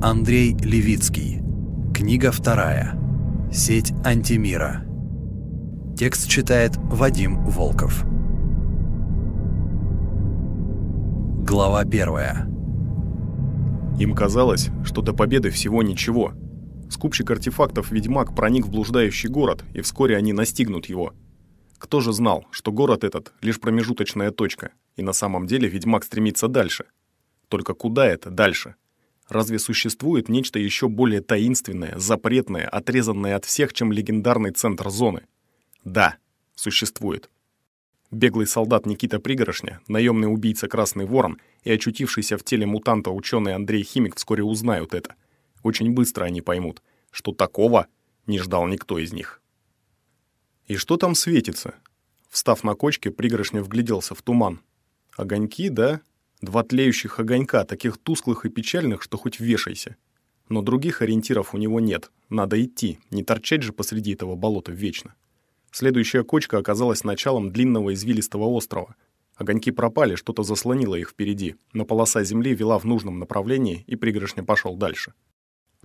Андрей Левицкий. Книга вторая. Сеть антимира. Текст читает Вадим Волков. Глава первая. Им казалось, что до победы всего ничего. Скупщик артефактов ведьмак проник в блуждающий город, и вскоре они настигнут его. Кто же знал, что город этот — лишь промежуточная точка, и на самом деле ведьмак стремится дальше? Только куда это дальше? — Разве существует нечто еще более таинственное, запретное, отрезанное от всех, чем легендарный центр зоны? Да, существует. Беглый солдат Никита Пригорошня, наемный убийца Красный Ворон и очутившийся в теле мутанта ученый Андрей Химик вскоре узнают это. Очень быстро они поймут, что такого не ждал никто из них. «И что там светится?» Встав на кочке, Пригорошня вгляделся в туман. «Огоньки, да?» Два тлеющих огонька, таких тусклых и печальных, что хоть вешайся. Но других ориентиров у него нет. Надо идти, не торчать же посреди этого болота вечно. Следующая кочка оказалась началом длинного извилистого острова. Огоньки пропали, что-то заслонило их впереди, но полоса земли вела в нужном направлении, и пригоршня пошел дальше.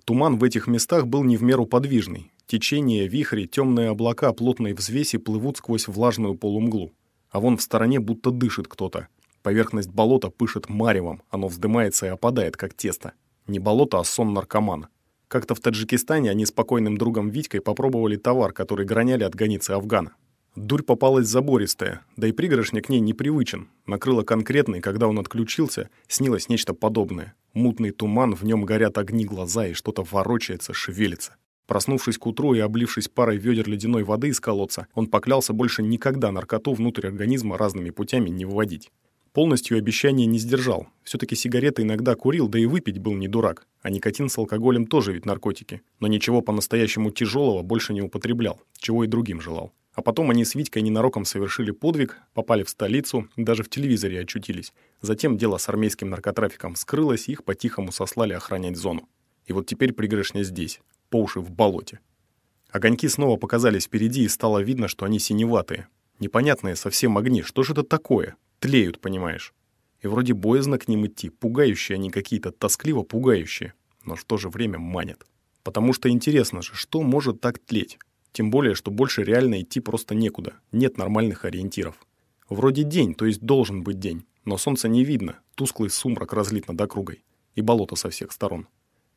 Туман в этих местах был не в меру подвижный. Течение, вихри, темные облака плотной взвеси плывут сквозь влажную полумглу. А вон в стороне будто дышит кто-то, Поверхность болота пышет маревом, оно вздымается и опадает, как тесто. Не болото, а сон наркомана. Как-то в Таджикистане они с покойным другом Витькой попробовали товар, который гроняли от границы Афгана. Дурь попалась забористая, да и пригоршня к ней непривычен. Накрыло конкретно, и когда он отключился, снилось нечто подобное. Мутный туман, в нем горят огни глаза, и что-то ворочается, шевелится. Проснувшись к утру и облившись парой ведер ледяной воды из колодца, он поклялся больше никогда наркоту внутрь организма разными путями не выводить. Полностью обещание не сдержал. Все-таки сигареты иногда курил, да и выпить был не дурак. А никотин с алкоголем тоже ведь наркотики. Но ничего по-настоящему тяжелого больше не употреблял, чего и другим желал. А потом они с Витькой ненароком совершили подвиг, попали в столицу, даже в телевизоре очутились. Затем дело с армейским наркотрафиком скрылось, и их по-тихому сослали охранять зону. И вот теперь пригрешня здесь, по уши в болоте. Огоньки снова показались впереди, и стало видно, что они синеватые. Непонятные совсем огни, что же это такое? тлеют, понимаешь. И вроде боязно к ним идти, пугающие они какие-то, тоскливо пугающие, но в то же время манят. Потому что интересно же, что может так тлеть? Тем более, что больше реально идти просто некуда, нет нормальных ориентиров. Вроде день, то есть должен быть день, но солнца не видно, тусклый сумрак разлит над округой. И болото со всех сторон.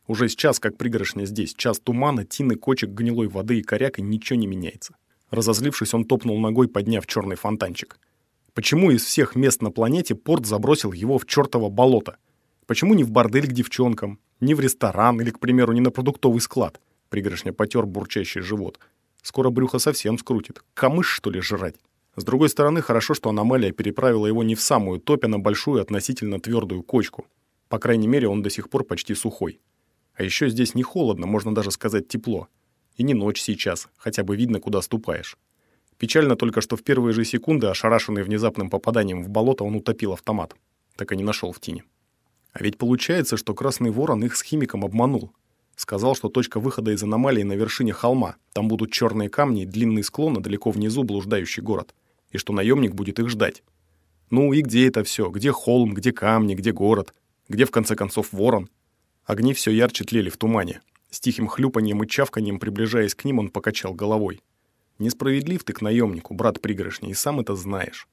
Уже сейчас, как пригоршня здесь, час тумана, тины, кочек, гнилой воды и коряк, и ничего не меняется. Разозлившись, он топнул ногой, подняв черный фонтанчик. Почему из всех мест на планете порт забросил его в чертово болото? Почему не в бордель к девчонкам, не в ресторан или, к примеру, не на продуктовый склад? Пригоршня потер бурчащий живот. Скоро брюхо совсем скрутит. Камыш, что ли, жрать? С другой стороны, хорошо, что аномалия переправила его не в самую топь, а на большую относительно твердую кочку. По крайней мере, он до сих пор почти сухой. А еще здесь не холодно, можно даже сказать тепло. И не ночь сейчас, хотя бы видно, куда ступаешь. Печально только, что в первые же секунды, ошарашенный внезапным попаданием в болото, он утопил автомат. Так и не нашел в тени. А ведь получается, что Красный Ворон их с химиком обманул. Сказал, что точка выхода из аномалии на вершине холма. Там будут черные камни и длинный склон, а далеко внизу блуждающий город. И что наемник будет их ждать. Ну и где это все? Где холм, где камни, где город? Где, в конце концов, ворон? Огни все ярче тлели в тумане. С тихим хлюпанием и чавканием, приближаясь к ним, он покачал головой. Несправедлив ты к наемнику, брат пригоршни, и сам это знаешь.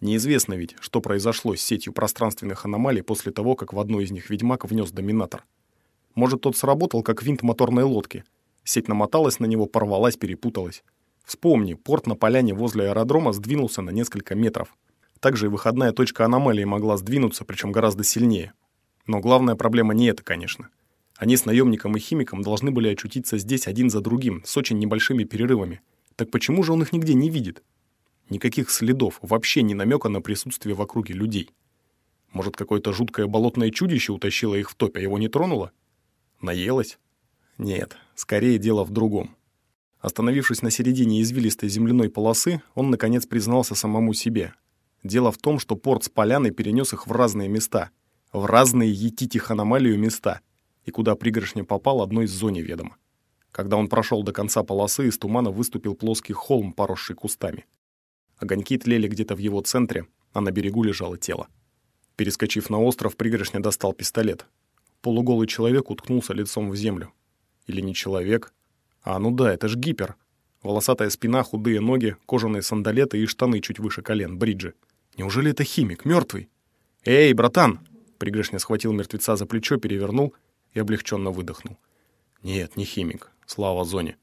Неизвестно ведь, что произошло с сетью пространственных аномалий после того, как в одну из них ведьмак внес доминатор. Может, тот сработал, как винт моторной лодки. Сеть намоталась на него, порвалась, перепуталась. Вспомни, порт на поляне возле аэродрома сдвинулся на несколько метров. Также и выходная точка аномалии могла сдвинуться, причем гораздо сильнее. Но главная проблема не это, конечно. Они с наемником и химиком должны были очутиться здесь один за другим, с очень небольшими перерывами – так почему же он их нигде не видит? Никаких следов, вообще ни намека на присутствие в округе людей. Может, какое-то жуткое болотное чудище утащило их в топь, а его не тронуло? Наелось? Нет, скорее дело в другом. Остановившись на середине извилистой земляной полосы, он, наконец, признался самому себе. Дело в том, что порт с поляной перенес их в разные места. В разные етитих аномалию места. И куда пригоршня попал, одной из зоне ведомо. Когда он прошел до конца полосы, из тумана выступил плоский холм, поросший кустами. Огоньки тлели где-то в его центре, а на берегу лежало тело. Перескочив на остров, пригоршня достал пистолет. Полуголый человек уткнулся лицом в землю. Или не человек? А ну да, это ж гипер. Волосатая спина, худые ноги, кожаные сандалеты и штаны чуть выше колен, бриджи. Неужели это химик, мертвый? «Эй, братан!» Пригрышня схватил мертвеца за плечо, перевернул и облегченно выдохнул. «Нет, не химик. Слава зоне.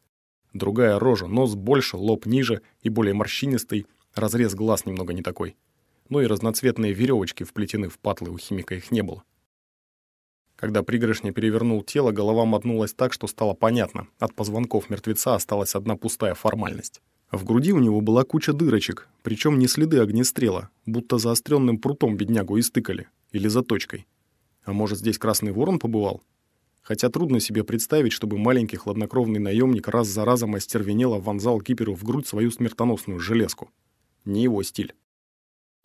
Другая рожа, нос больше, лоб ниже и более морщинистый, разрез глаз немного не такой. Ну и разноцветные веревочки вплетены в патлы, у химика их не было. Когда пригоршня перевернул тело, голова мотнулась так, что стало понятно. От позвонков мертвеца осталась одна пустая формальность. В груди у него была куча дырочек, причем не следы огнестрела, будто заостренным прутом беднягу истыкали или заточкой. А может, здесь красный ворон побывал? Хотя трудно себе представить, чтобы маленький хладнокровный наемник раз за разом остервенело вонзал киперу в грудь свою смертоносную железку. Не его стиль.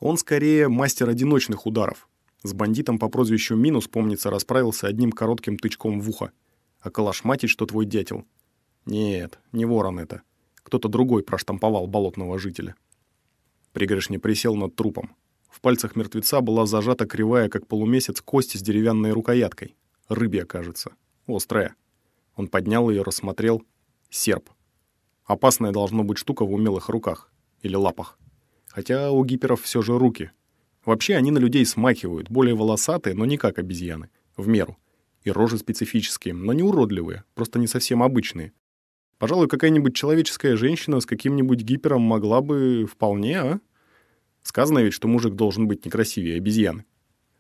Он скорее мастер одиночных ударов. С бандитом по прозвищу Минус, помнится, расправился одним коротким тычком в ухо. А калашматить, что твой дятел. Нет, не ворон это. Кто-то другой проштамповал болотного жителя. Пригоршня присел над трупом. В пальцах мертвеца была зажата кривая, как полумесяц, кость с деревянной рукояткой. Рыбья, кажется. Острая. Он поднял ее, рассмотрел. Серп. Опасная должна быть штука в умелых руках. Или лапах. Хотя у гиперов все же руки. Вообще они на людей смахивают, более волосатые, но не как обезьяны. В меру. И рожи специфические, но не уродливые, просто не совсем обычные. Пожалуй, какая-нибудь человеческая женщина с каким-нибудь гипером могла бы вполне, а? Сказано ведь, что мужик должен быть некрасивее обезьяны.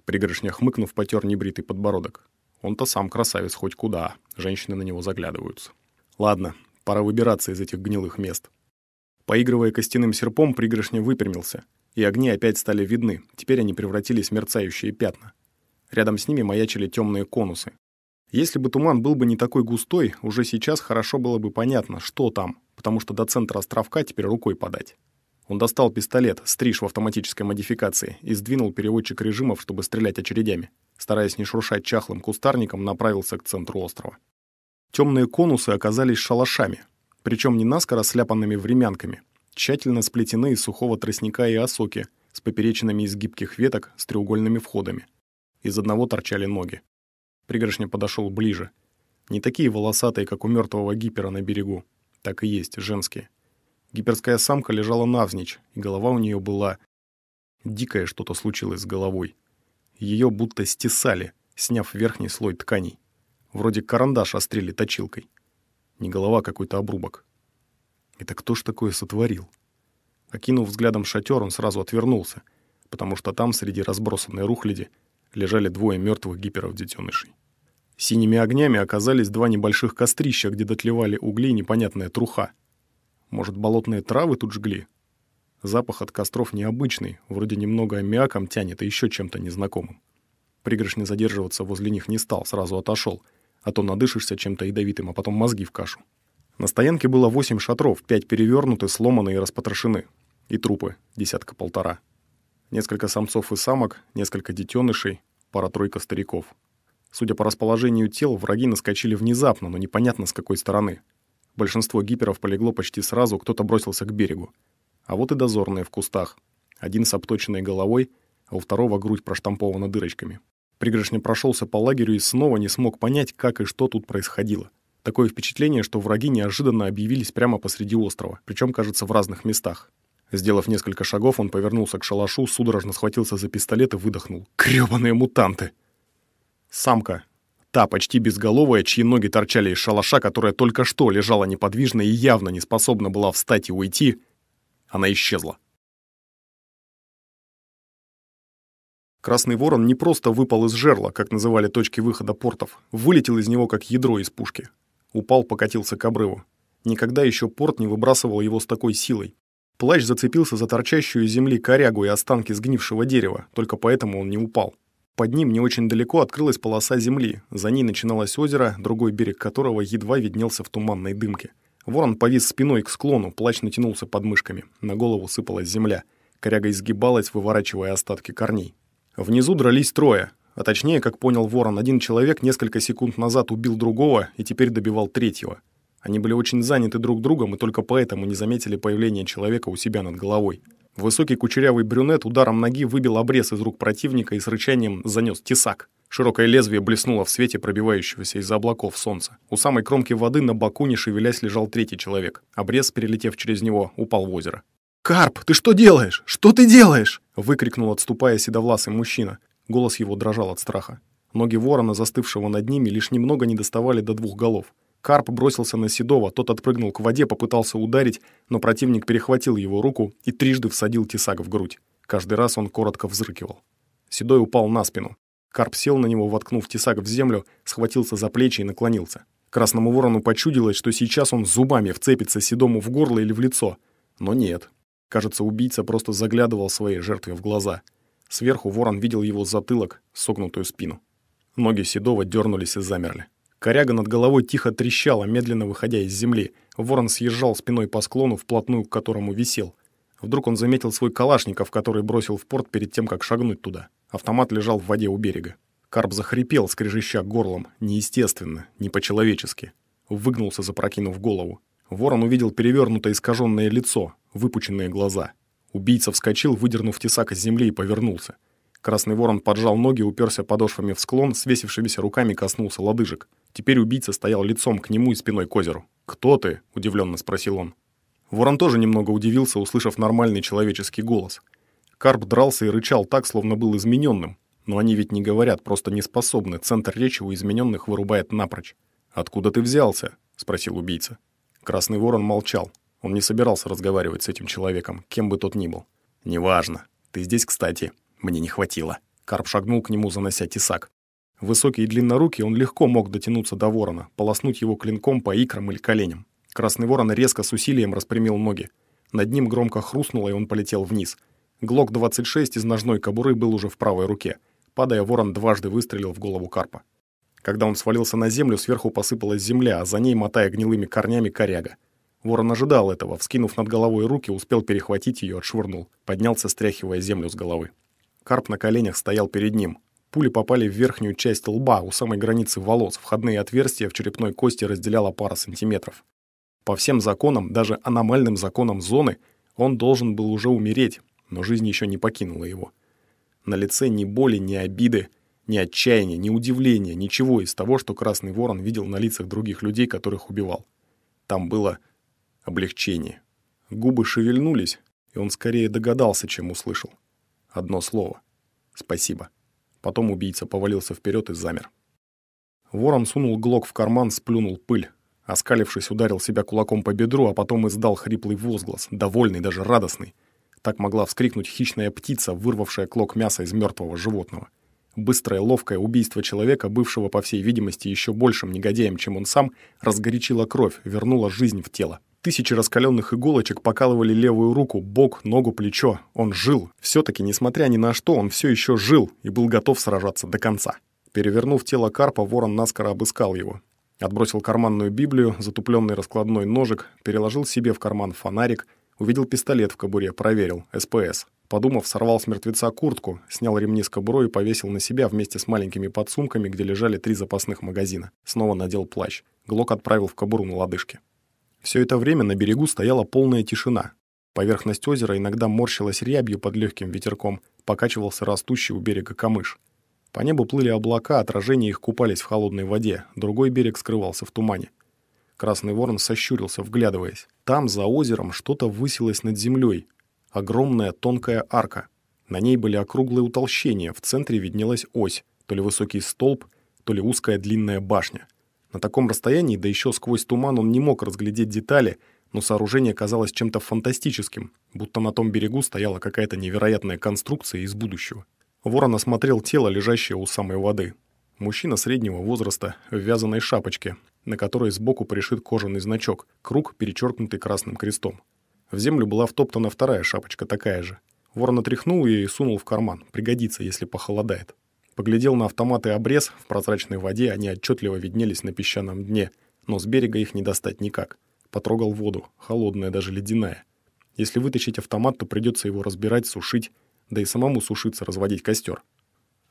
Пригоршня хмыкнув, потер небритый подбородок. Он-то сам красавец хоть куда. Женщины на него заглядываются. Ладно, пора выбираться из этих гнилых мест. Поигрывая костяным серпом, пригоршня выпрямился, и огни опять стали видны, теперь они превратились в мерцающие пятна. Рядом с ними маячили темные конусы. Если бы туман был бы не такой густой, уже сейчас хорошо было бы понятно, что там, потому что до центра островка теперь рукой подать. Он достал пистолет, стриж в автоматической модификации, и сдвинул переводчик режимов, чтобы стрелять очередями. Стараясь не шуршать чахлым кустарником, направился к центру острова. Темные конусы оказались шалашами, причем не наскоро сляпанными времянками, тщательно сплетены из сухого тростника и осоки, с поперечинами из гибких веток с треугольными входами. Из одного торчали ноги. Пригоршня подошел ближе. Не такие волосатые, как у мертвого гипера на берегу. Так и есть, женские. Гиперская самка лежала навзничь, и голова у нее была... Дикое что-то случилось с головой. Ее будто стесали, сняв верхний слой тканей. Вроде карандаш острели точилкой. Не голова, а какой-то обрубок. Это кто ж такое сотворил? Окинув взглядом шатер, он сразу отвернулся, потому что там, среди разбросанной рухляди, лежали двое мертвых гиперов-детенышей. Синими огнями оказались два небольших кострища, где дотлевали угли непонятная труха — может, болотные травы тут жгли? Запах от костров необычный, вроде немного аммиаком тянет и еще чем-то незнакомым. Пригоршни задерживаться возле них не стал, сразу отошел, а то надышишься чем-то ядовитым, а потом мозги в кашу. На стоянке было восемь шатров, пять перевернуты, сломаны и распотрошены. И трупы, десятка-полтора. Несколько самцов и самок, несколько детенышей, пара-тройка стариков. Судя по расположению тел, враги наскочили внезапно, но непонятно с какой стороны. Большинство гиперов полегло почти сразу, кто-то бросился к берегу. А вот и дозорные в кустах. Один с обточенной головой, а у второго грудь проштампована дырочками. Пригоршня прошелся по лагерю и снова не смог понять, как и что тут происходило. Такое впечатление, что враги неожиданно объявились прямо посреди острова, причем, кажется, в разных местах. Сделав несколько шагов, он повернулся к шалашу, судорожно схватился за пистолет и выдохнул. «Крёбаные мутанты!» Самка, та почти безголовая, чьи ноги торчали из шалаша, которая только что лежала неподвижно и явно не способна была встать и уйти, она исчезла. Красный ворон не просто выпал из жерла, как называли точки выхода портов, вылетел из него как ядро из пушки. Упал, покатился к обрыву. Никогда еще порт не выбрасывал его с такой силой. Плащ зацепился за торчащую из земли корягу и останки сгнившего дерева, только поэтому он не упал. Под ним не очень далеко открылась полоса земли, за ней начиналось озеро, другой берег которого едва виднелся в туманной дымке. Ворон повис спиной к склону, плащ натянулся под мышками, на голову сыпалась земля. Коряга изгибалась, выворачивая остатки корней. Внизу дрались трое, а точнее, как понял Ворон, один человек несколько секунд назад убил другого и теперь добивал третьего. Они были очень заняты друг другом и только поэтому не заметили появления человека у себя над головой. Высокий кучерявый брюнет ударом ноги выбил обрез из рук противника и с рычанием занес тесак. Широкое лезвие блеснуло в свете пробивающегося из-за облаков солнца. У самой кромки воды на боку, не шевелясь, лежал третий человек. Обрез, перелетев через него, упал в озеро. «Карп, ты что делаешь? Что ты делаешь?» — выкрикнул, отступая седовласый мужчина. Голос его дрожал от страха. Ноги ворона, застывшего над ними, лишь немного не доставали до двух голов. Карп бросился на Седова, тот отпрыгнул к воде, попытался ударить, но противник перехватил его руку и трижды всадил тесак в грудь. Каждый раз он коротко взрыкивал. Седой упал на спину. Карп сел на него, воткнув тесак в землю, схватился за плечи и наклонился. Красному ворону почудилось, что сейчас он зубами вцепится Седому в горло или в лицо. Но нет. Кажется, убийца просто заглядывал своей жертве в глаза. Сверху ворон видел его затылок, согнутую спину. Ноги Седова дернулись и замерли. Коряга над головой тихо трещала, медленно выходя из земли. Ворон съезжал спиной по склону, вплотную к которому висел. Вдруг он заметил свой калашников, который бросил в порт перед тем, как шагнуть туда. Автомат лежал в воде у берега. Карп захрипел, скрежеща горлом, неестественно, не по-человечески. Выгнулся, запрокинув голову. Ворон увидел перевернутое искаженное лицо, выпученные глаза. Убийца вскочил, выдернув тесак из земли и повернулся. Красный ворон поджал ноги, уперся подошвами в склон, свесившимися руками коснулся лодыжек. Теперь убийца стоял лицом к нему и спиной к озеру. «Кто ты?» – удивленно спросил он. Ворон тоже немного удивился, услышав нормальный человеческий голос. Карп дрался и рычал так, словно был измененным. Но они ведь не говорят, просто не способны. Центр речи у измененных вырубает напрочь. «Откуда ты взялся?» – спросил убийца. Красный ворон молчал. Он не собирался разговаривать с этим человеком, кем бы тот ни был. «Неважно. Ты здесь, кстати», мне не хватило. Карп шагнул к нему, занося тесак. Высокий и длиннорукий, он легко мог дотянуться до ворона, полоснуть его клинком по икрам или коленям. Красный ворон резко с усилием распрямил ноги. Над ним громко хрустнуло, и он полетел вниз. Глок-26 из ножной кобуры был уже в правой руке. Падая, ворон дважды выстрелил в голову карпа. Когда он свалился на землю, сверху посыпалась земля, а за ней, мотая гнилыми корнями, коряга. Ворон ожидал этого, вскинув над головой руки, успел перехватить ее, отшвырнул, поднялся, стряхивая землю с головы. Карп на коленях стоял перед ним. Пули попали в верхнюю часть лба, у самой границы волос, входные отверстия в черепной кости разделяла пара сантиметров. По всем законам, даже аномальным законам зоны, он должен был уже умереть, но жизнь еще не покинула его. На лице ни боли, ни обиды, ни отчаяния, ни удивления, ничего из того, что Красный Ворон видел на лицах других людей, которых убивал. Там было облегчение. Губы шевельнулись, и он скорее догадался, чем услышал. Одно слово. Спасибо. Потом убийца повалился вперед и замер. Ворон сунул глок в карман, сплюнул пыль. Оскалившись, ударил себя кулаком по бедру, а потом издал хриплый возглас, довольный, даже радостный. Так могла вскрикнуть хищная птица, вырвавшая клок мяса из мертвого животного. Быстрое, ловкое убийство человека, бывшего, по всей видимости, еще большим негодяем, чем он сам, разгорячило кровь, вернуло жизнь в тело. Тысячи раскаленных иголочек покалывали левую руку, бок, ногу, плечо. Он жил. Все-таки, несмотря ни на что, он все еще жил и был готов сражаться до конца. Перевернув тело карпа, ворон наскоро обыскал его. Отбросил карманную Библию, затупленный раскладной ножик, переложил себе в карман фонарик, увидел пистолет в кобуре, проверил, СПС. Подумав, сорвал с мертвеца куртку, снял ремни с кобуру и повесил на себя вместе с маленькими подсумками, где лежали три запасных магазина. Снова надел плащ. Глок отправил в кобуру на лодыжке. Все это время на берегу стояла полная тишина. Поверхность озера иногда морщилась рябью под легким ветерком, покачивался растущий у берега камыш. По небу плыли облака, отражения их купались в холодной воде, другой берег скрывался в тумане. Красный ворон сощурился, вглядываясь. Там, за озером, что-то высилось над землей. Огромная тонкая арка. На ней были округлые утолщения, в центре виднелась ось, то ли высокий столб, то ли узкая длинная башня. На таком расстоянии, да еще сквозь туман, он не мог разглядеть детали, но сооружение казалось чем-то фантастическим, будто на том берегу стояла какая-то невероятная конструкция из будущего. Ворон осмотрел тело, лежащее у самой воды. Мужчина среднего возраста в вязаной шапочке, на которой сбоку пришит кожаный значок, круг, перечеркнутый красным крестом. В землю была втоптана вторая шапочка, такая же. Ворон отряхнул ее и сунул в карман. Пригодится, если похолодает. Поглядел на автомат и обрез, в прозрачной воде они отчетливо виднелись на песчаном дне, но с берега их не достать никак. Потрогал воду, холодная, даже ледяная. Если вытащить автомат, то придется его разбирать, сушить, да и самому сушиться, разводить костер.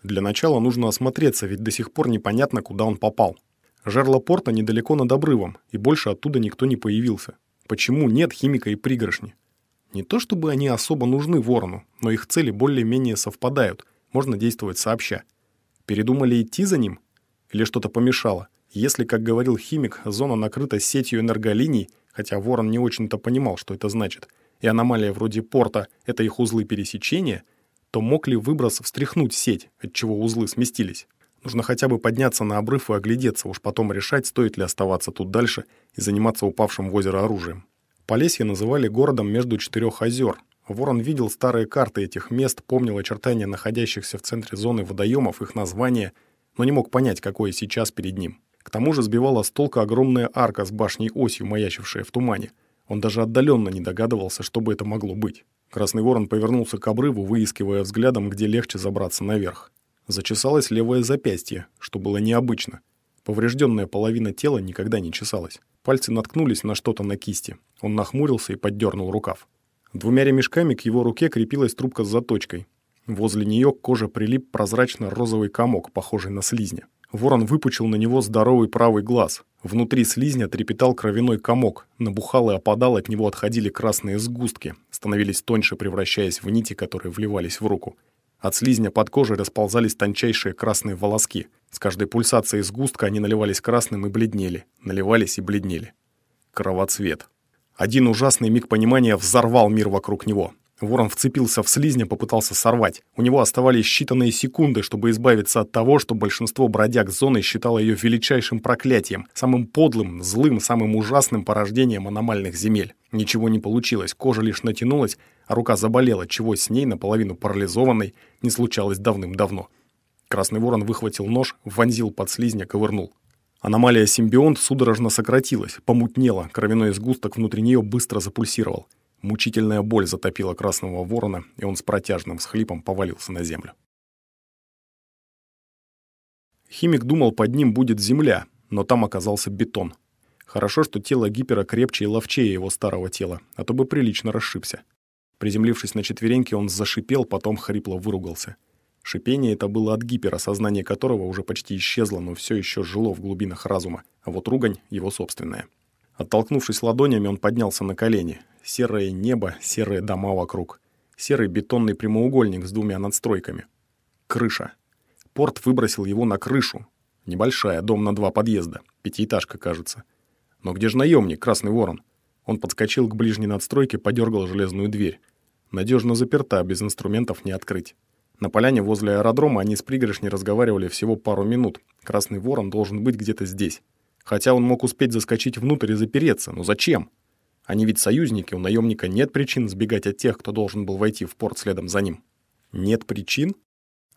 Для начала нужно осмотреться, ведь до сих пор непонятно, куда он попал. Жерло порта недалеко над обрывом, и больше оттуда никто не появился. Почему нет химика и пригоршни? Не то чтобы они особо нужны ворону, но их цели более-менее совпадают, можно действовать сообща. Передумали идти за ним? Или что-то помешало? Если, как говорил химик, зона накрыта сетью энерголиний, хотя Ворон не очень-то понимал, что это значит, и аномалия вроде порта — это их узлы пересечения, то мог ли выброс встряхнуть сеть, от чего узлы сместились? Нужно хотя бы подняться на обрыв и оглядеться, уж потом решать, стоит ли оставаться тут дальше и заниматься упавшим в озеро оружием. Полесье называли городом между четырех озер, Ворон видел старые карты этих мест, помнил очертания находящихся в центре зоны водоемов, их названия, но не мог понять, какое сейчас перед ним. К тому же сбивала с толка огромная арка с башней-осью, маячившая в тумане. Он даже отдаленно не догадывался, что бы это могло быть. Красный ворон повернулся к обрыву, выискивая взглядом, где легче забраться наверх. Зачесалось левое запястье, что было необычно. Поврежденная половина тела никогда не чесалась. Пальцы наткнулись на что-то на кисти. Он нахмурился и поддернул рукав. Двумя ремешками к его руке крепилась трубка с заточкой. Возле нее к коже прилип прозрачно-розовый комок, похожий на слизня. Ворон выпучил на него здоровый правый глаз. Внутри слизня трепетал кровяной комок, набухал и опадал, от него отходили красные сгустки, становились тоньше, превращаясь в нити, которые вливались в руку. От слизня под кожей расползались тончайшие красные волоски. С каждой пульсацией сгустка они наливались красным и бледнели, наливались и бледнели. Кровоцвет. Один ужасный миг понимания взорвал мир вокруг него. Ворон вцепился в слизня, попытался сорвать. У него оставались считанные секунды, чтобы избавиться от того, что большинство бродяг зоны считало ее величайшим проклятием, самым подлым, злым, самым ужасным порождением аномальных земель. Ничего не получилось, кожа лишь натянулась, а рука заболела, чего с ней, наполовину парализованной, не случалось давным-давно. Красный ворон выхватил нож, вонзил под слизня, ковырнул. Аномалия симбионт судорожно сократилась, помутнела, кровяной сгусток внутри нее быстро запульсировал. Мучительная боль затопила красного ворона, и он с протяжным всхлипом повалился на землю. Химик думал, под ним будет земля, но там оказался бетон. Хорошо, что тело гипера крепче и ловчее его старого тела, а то бы прилично расшибся. Приземлившись на четвереньки, он зашипел, потом хрипло выругался. Шипение это было от гипера, сознание которого уже почти исчезло, но все еще жило в глубинах разума, а вот ругань — его собственная. Оттолкнувшись ладонями, он поднялся на колени. Серое небо, серые дома вокруг. Серый бетонный прямоугольник с двумя надстройками. Крыша. Порт выбросил его на крышу. Небольшая, дом на два подъезда. Пятиэтажка, кажется. Но где же наемник, Красный Ворон? Он подскочил к ближней надстройке, подергал железную дверь. Надежно заперта, без инструментов не открыть. На поляне возле аэродрома они с пригоршней разговаривали всего пару минут. Красный ворон должен быть где-то здесь. Хотя он мог успеть заскочить внутрь и запереться, но зачем? Они ведь союзники, у наемника нет причин сбегать от тех, кто должен был войти в порт следом за ним. Нет причин?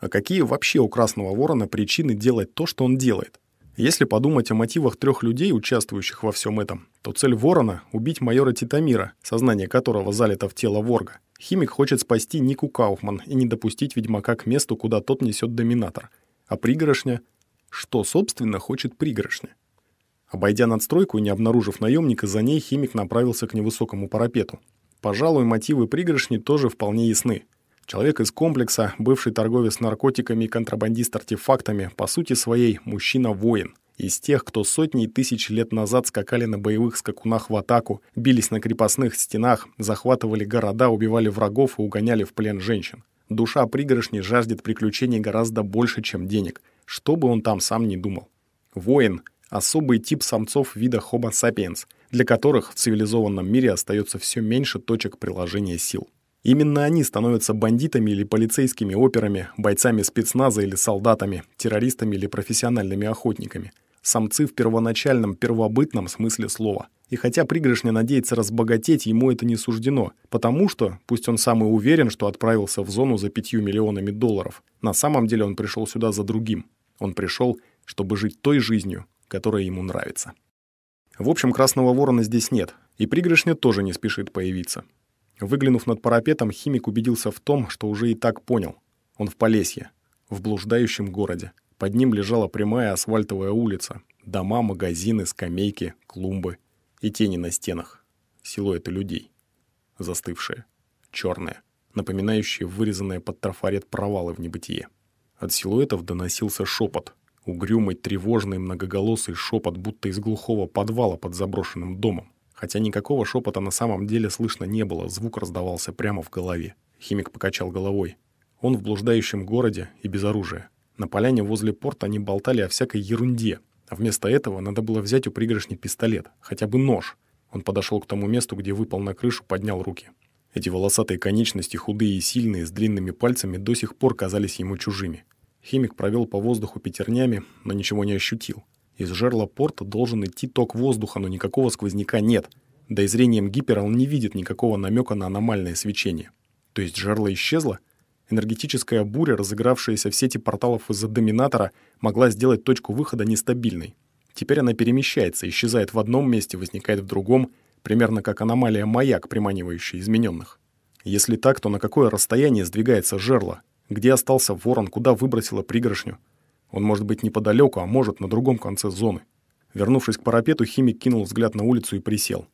А какие вообще у Красного Ворона причины делать то, что он делает? Если подумать о мотивах трех людей, участвующих во всем этом, то цель Ворона — убить майора Титамира, сознание которого залито в тело Ворга. Химик хочет спасти Нику Кауфман и не допустить ведьмака к месту, куда тот несет доминатор. А пригоршня? Что, собственно, хочет пригоршня? Обойдя надстройку и не обнаружив наемника, за ней химик направился к невысокому парапету. Пожалуй, мотивы пригоршни тоже вполне ясны — Человек из комплекса, бывший торговец наркотиками и контрабандист-артефактами, по сути своей мужчина-воин. Из тех, кто сотни и тысяч лет назад скакали на боевых скакунах в атаку, бились на крепостных стенах, захватывали города, убивали врагов и угоняли в плен женщин. Душа пригоршни жаждет приключений гораздо больше, чем денег, что бы он там сам ни думал. Воин — особый тип самцов вида Homo sapiens, для которых в цивилизованном мире остается все меньше точек приложения сил. Именно они становятся бандитами или полицейскими операми, бойцами спецназа или солдатами, террористами или профессиональными охотниками. Самцы в первоначальном, первобытном смысле слова. И хотя пригрышня надеется разбогатеть, ему это не суждено, потому что, пусть он сам и уверен, что отправился в зону за пятью миллионами долларов, на самом деле он пришел сюда за другим. Он пришел, чтобы жить той жизнью, которая ему нравится. В общем, красного ворона здесь нет, и пригрышня тоже не спешит появиться. Выглянув над парапетом, химик убедился в том, что уже и так понял. Он в Полесье, в блуждающем городе. Под ним лежала прямая асфальтовая улица. Дома, магазины, скамейки, клумбы и тени на стенах. Силуэты людей. Застывшие, черные, напоминающие вырезанные под трафарет провалы в небытие. От силуэтов доносился шепот. Угрюмый, тревожный, многоголосый шепот, будто из глухого подвала под заброшенным домом. Хотя никакого шепота на самом деле слышно не было, звук раздавался прямо в голове. Химик покачал головой. Он в блуждающем городе и без оружия. На поляне возле порта они болтали о всякой ерунде, а вместо этого надо было взять у пригоршни пистолет, хотя бы нож. Он подошел к тому месту, где выпал на крышу, поднял руки. Эти волосатые конечности, худые и сильные, с длинными пальцами, до сих пор казались ему чужими. Химик провел по воздуху пятернями, но ничего не ощутил. Из жерла порта должен идти ток воздуха, но никакого сквозняка нет. Да и зрением гипера он не видит никакого намека на аномальное свечение. То есть жерло исчезло? Энергетическая буря, разыгравшаяся в сети порталов из-за доминатора, могла сделать точку выхода нестабильной. Теперь она перемещается, исчезает в одном месте, возникает в другом, примерно как аномалия-маяк, приманивающая измененных. Если так, то на какое расстояние сдвигается жерло? Где остался ворон, куда выбросило пригоршню? Он может быть неподалеку, а может на другом конце зоны. Вернувшись к парапету, химик кинул взгляд на улицу и присел.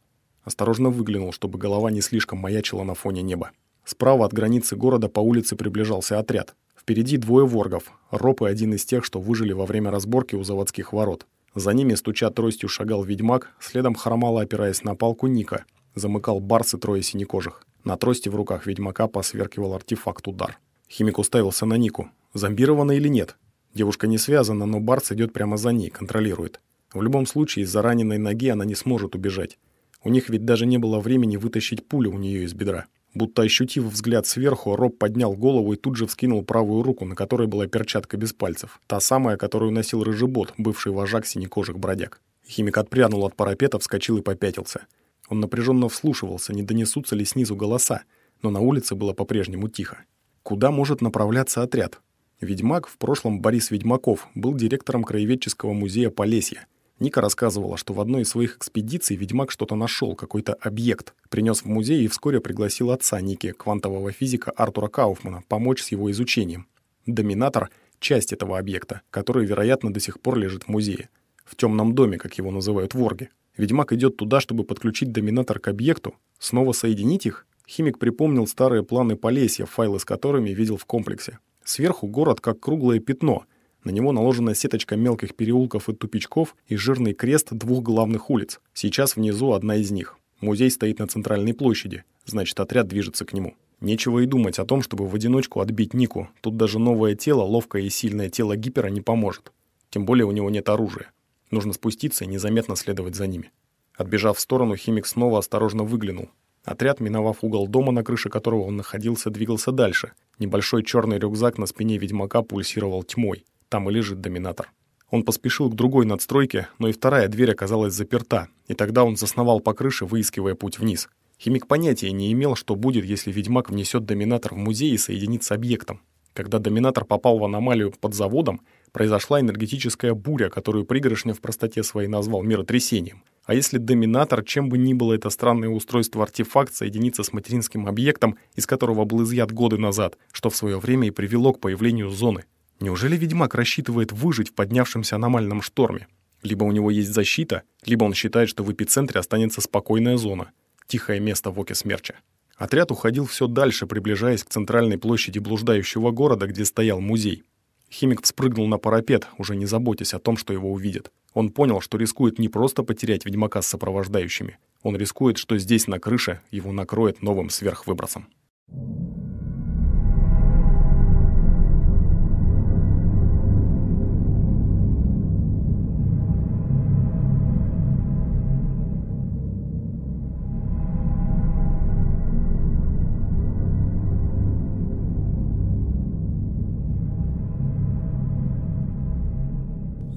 Осторожно выглянул, чтобы голова не слишком маячила на фоне неба. Справа от границы города по улице приближался отряд. Впереди двое воргов, Роб и один из тех, что выжили во время разборки у заводских ворот. За ними, стуча тростью, шагал ведьмак, следом хромало опираясь на палку Ника. Замыкал барс и трое синекожих. На трости в руках ведьмака посверкивал артефакт удар. Химик уставился на Нику. Зомбирована или нет? Девушка не связана, но Барс идет прямо за ней, контролирует. В любом случае, из-за раненой ноги она не сможет убежать. У них ведь даже не было времени вытащить пулю у нее из бедра. Будто ощутив взгляд сверху, Роб поднял голову и тут же вскинул правую руку, на которой была перчатка без пальцев. Та самая, которую носил Рыжебот, бывший вожак синекожих бродяг. Химик отпрянул от парапета, вскочил и попятился. Он напряженно вслушивался, не донесутся ли снизу голоса, но на улице было по-прежнему тихо. Куда может направляться отряд? Ведьмак, в прошлом Борис Ведьмаков, был директором краеведческого музея Полесья. Ника рассказывала, что в одной из своих экспедиций Ведьмак что-то нашел, какой-то объект, принес в музей и вскоре пригласил отца Ники, квантового физика Артура Кауфмана, помочь с его изучением. Доминатор — часть этого объекта, который, вероятно, до сих пор лежит в музее. В темном доме, как его называют в Орге. Ведьмак идет туда, чтобы подключить доминатор к объекту, снова соединить их? Химик припомнил старые планы Полесья, файлы с которыми видел в комплексе. Сверху город как круглое пятно. На него наложена сеточка мелких переулков и тупичков и жирный крест двух главных улиц. Сейчас внизу одна из них. Музей стоит на центральной площади, значит, отряд движется к нему. Нечего и думать о том, чтобы в одиночку отбить Нику. Тут даже новое тело, ловкое и сильное тело Гипера не поможет. Тем более у него нет оружия. Нужно спуститься и незаметно следовать за ними. Отбежав в сторону, химик снова осторожно выглянул. Отряд, миновав угол дома, на крыше которого он находился, двигался дальше. Небольшой черный рюкзак на спине ведьмака пульсировал тьмой. Там и лежит доминатор. Он поспешил к другой надстройке, но и вторая дверь оказалась заперта, и тогда он засновал по крыше, выискивая путь вниз. Химик понятия не имел, что будет, если ведьмак внесет доминатор в музей и соединит с объектом. Когда доминатор попал в аномалию под заводом, произошла энергетическая буря, которую Пригоршня в простоте своей назвал миротрясением. А если доминатор, чем бы ни было это странное устройство-артефакт, соединится с материнским объектом, из которого был изъят годы назад, что в свое время и привело к появлению зоны? Неужели ведьмак рассчитывает выжить в поднявшемся аномальном шторме? Либо у него есть защита, либо он считает, что в эпицентре останется спокойная зона, тихое место в оке смерча. Отряд уходил все дальше, приближаясь к центральной площади блуждающего города, где стоял музей. Химик вспрыгнул на парапет, уже не заботясь о том, что его увидят. Он понял, что рискует не просто потерять ведьмака с сопровождающими. Он рискует, что здесь, на крыше, его накроет новым сверхвыбросом. Thank you.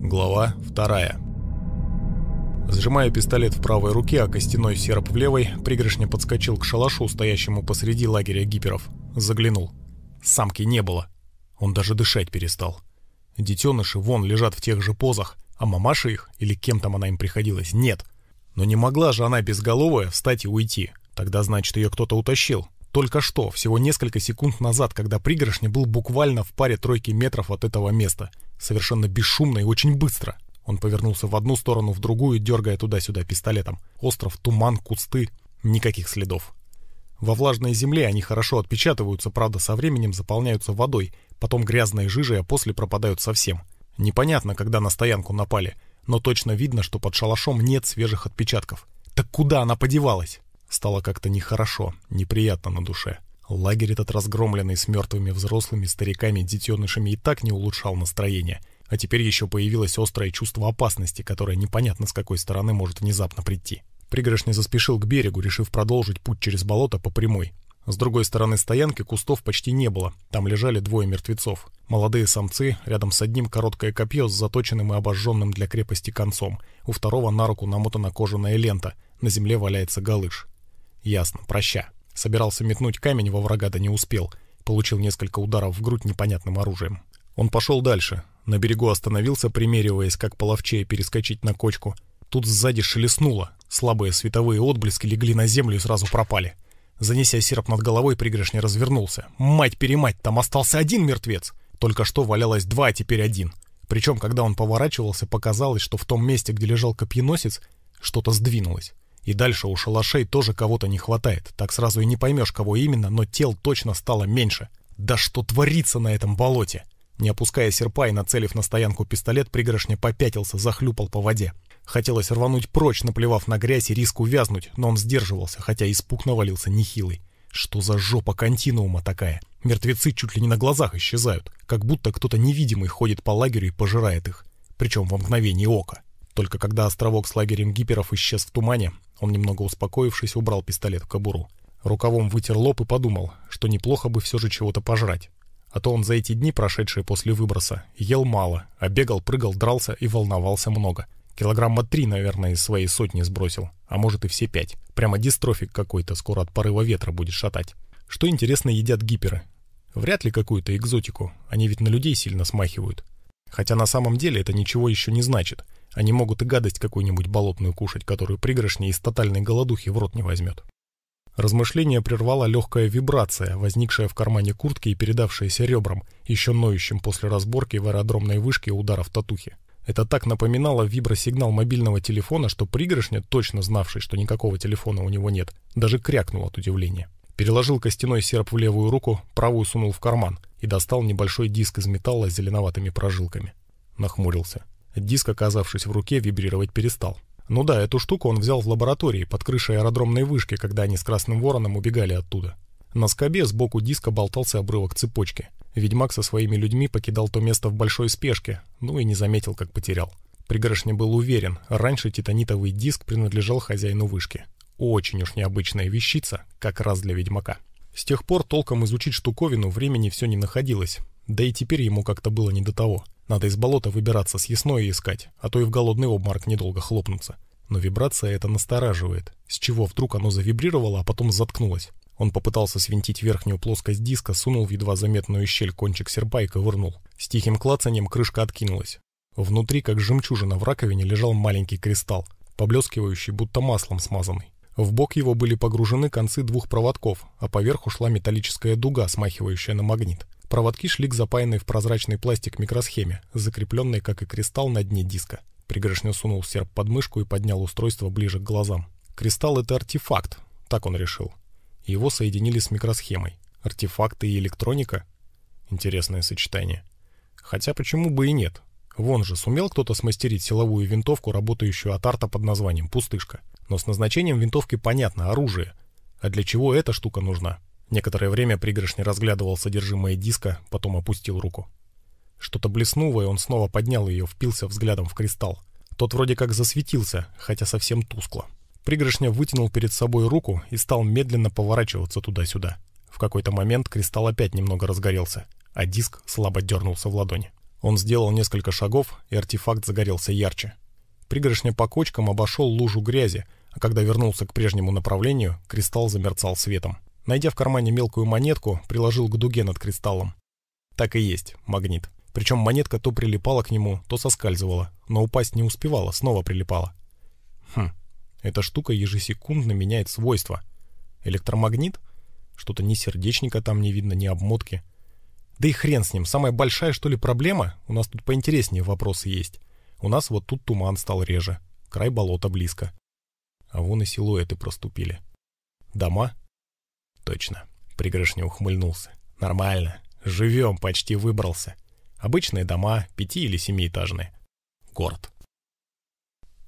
Глава 2. Сжимая пистолет в правой руке, а костяной серп в левой, пригоршня подскочил к шалашу, стоящему посреди лагеря гиперов. Заглянул. Самки не было. Он даже дышать перестал. Детеныши вон лежат в тех же позах, а мамаши их, или кем там она им приходилась, нет. Но не могла же она безголовая встать и уйти. Тогда значит ее кто-то утащил. Только что, всего несколько секунд назад, когда пригоршня был буквально в паре тройки метров от этого места — Совершенно бесшумно и очень быстро. Он повернулся в одну сторону, в другую, дергая туда-сюда пистолетом. Остров, туман, кусты. Никаких следов. Во влажной земле они хорошо отпечатываются, правда, со временем заполняются водой, потом грязной жижей, а после пропадают совсем. Непонятно, когда на стоянку напали, но точно видно, что под шалашом нет свежих отпечатков. Так куда она подевалась? Стало как-то нехорошо, неприятно на душе. Лагерь этот разгромленный с мертвыми взрослыми, стариками, детенышами и так не улучшал настроение. А теперь еще появилось острое чувство опасности, которое непонятно с какой стороны может внезапно прийти. Пригоршня заспешил к берегу, решив продолжить путь через болото по прямой. С другой стороны стоянки кустов почти не было, там лежали двое мертвецов. Молодые самцы, рядом с одним короткое копье с заточенным и обожженным для крепости концом, у второго на руку намотана кожаная лента, на земле валяется галыш. Ясно, проща. Собирался метнуть камень во врага, да не успел. Получил несколько ударов в грудь непонятным оружием. Он пошел дальше. На берегу остановился, примериваясь, как половчее перескочить на кочку. Тут сзади шелестнуло. Слабые световые отблески легли на землю и сразу пропали. Занеся сироп над головой, пригрешня развернулся. «Мать-перемать, там остался один мертвец!» Только что валялось два, а теперь один. Причем, когда он поворачивался, показалось, что в том месте, где лежал копьеносец, что-то сдвинулось. И дальше у шалашей тоже кого-то не хватает. Так сразу и не поймешь, кого именно, но тел точно стало меньше. Да что творится на этом болоте? Не опуская серпа и нацелив на стоянку пистолет, пригоршня попятился, захлюпал по воде. Хотелось рвануть прочь, наплевав на грязь и риск увязнуть, но он сдерживался, хотя испуг навалился нехилый. Что за жопа континуума такая? Мертвецы чуть ли не на глазах исчезают, как будто кто-то невидимый ходит по лагерю и пожирает их. Причем во мгновение ока. Только когда островок с лагерем гиперов исчез в тумане, он, немного успокоившись, убрал пистолет в кобуру. Рукавом вытер лоб и подумал, что неплохо бы все же чего-то пожрать. А то он за эти дни, прошедшие после выброса, ел мало, а бегал, прыгал, дрался и волновался много. Килограмма три, наверное, из своей сотни сбросил, а может и все пять. Прямо дистрофик какой-то, скоро от порыва ветра будет шатать. Что интересно едят гиперы? Вряд ли какую-то экзотику, они ведь на людей сильно смахивают. Хотя на самом деле это ничего еще не значит – они могут и гадость какую-нибудь болотную кушать, которую пригоршня из тотальной голодухи в рот не возьмет. Размышление прервала легкая вибрация, возникшая в кармане куртки и передавшаяся ребрам, еще ноющим после разборки в аэродромной вышке ударов татухи. Это так напоминало вибросигнал мобильного телефона, что пригоршня, точно знавший, что никакого телефона у него нет, даже крякнул от удивления. Переложил костяной серп в левую руку, правую сунул в карман и достал небольшой диск из металла с зеленоватыми прожилками. Нахмурился. Диск, оказавшись в руке, вибрировать перестал. Ну да, эту штуку он взял в лаборатории под крышей аэродромной вышки, когда они с Красным Вороном убегали оттуда. На скобе сбоку диска болтался обрывок цепочки. Ведьмак со своими людьми покидал то место в большой спешке, ну и не заметил, как потерял. Пригоршня был уверен, раньше титанитовый диск принадлежал хозяину вышки. Очень уж необычная вещица, как раз для ведьмака. С тех пор толком изучить штуковину времени все не находилось, да и теперь ему как-то было не до того — надо из болота выбираться, съестное искать, а то и в голодный обморок недолго хлопнуться. Но вибрация это настораживает. С чего вдруг оно завибрировало, а потом заткнулось? Он попытался свинтить верхнюю плоскость диска, сунул в едва заметную щель кончик серпа и ковырнул. С тихим клацанием крышка откинулась. Внутри, как жемчужина в раковине, лежал маленький кристалл, поблескивающий, будто маслом смазанный. В бок его были погружены концы двух проводков, а поверх ушла металлическая дуга, смахивающая на магнит. Проводки шли к запаянной в прозрачный пластик микросхеме, закрепленной, как и кристалл, на дне диска. Пригоршню сунул серп под мышку и поднял устройство ближе к глазам. Кристалл — это артефакт, так он решил. Его соединили с микросхемой. Артефакты и электроника? Интересное сочетание. Хотя почему бы и нет? Вон же, сумел кто-то смастерить силовую винтовку, работающую от арта под названием «Пустышка». Но с назначением винтовки понятно — оружие. А для чего эта штука нужна? Некоторое время пригоршни разглядывал содержимое диска, потом опустил руку. Что-то блеснуло, и он снова поднял ее, впился взглядом в кристалл. Тот вроде как засветился, хотя совсем тускло. Пригоршня вытянул перед собой руку и стал медленно поворачиваться туда-сюда. В какой-то момент кристалл опять немного разгорелся, а диск слабо дернулся в ладони. Он сделал несколько шагов, и артефакт загорелся ярче. Пригоршня по кочкам обошел лужу грязи, а когда вернулся к прежнему направлению, кристалл замерцал светом. Найдя в кармане мелкую монетку, приложил к дуге над кристаллом. Так и есть, магнит. Причем монетка то прилипала к нему, то соскальзывала, но упасть не успевала, снова прилипала. Хм, эта штука ежесекундно меняет свойства. Электромагнит? Что-то ни сердечника там не видно, ни обмотки. Да и хрен с ним, самая большая что ли проблема? У нас тут поинтереснее вопросы есть. У нас вот тут туман стал реже, край болота близко. А вон и силуэты проступили. Дома? Точно. Пригоршня ухмыльнулся. Нормально. Живем, почти выбрался. Обычные дома, пяти- или семиэтажные. Город.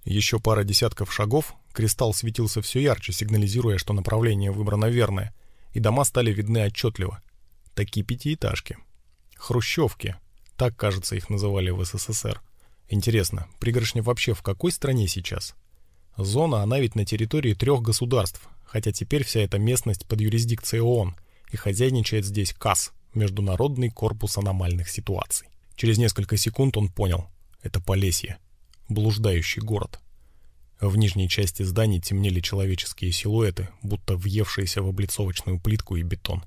Еще пара десятков шагов, кристалл светился все ярче, сигнализируя, что направление выбрано верное, и дома стали видны отчетливо. Такие пятиэтажки. Хрущевки. Так, кажется, их называли в СССР. Интересно, пригоршня вообще в какой стране сейчас? Зона, она ведь на территории трех государств, хотя теперь вся эта местность под юрисдикцией ООН, и хозяйничает здесь КАС, Международный корпус аномальных ситуаций. Через несколько секунд он понял – это Полесье, блуждающий город. В нижней части зданий темнели человеческие силуэты, будто въевшиеся в облицовочную плитку и бетон.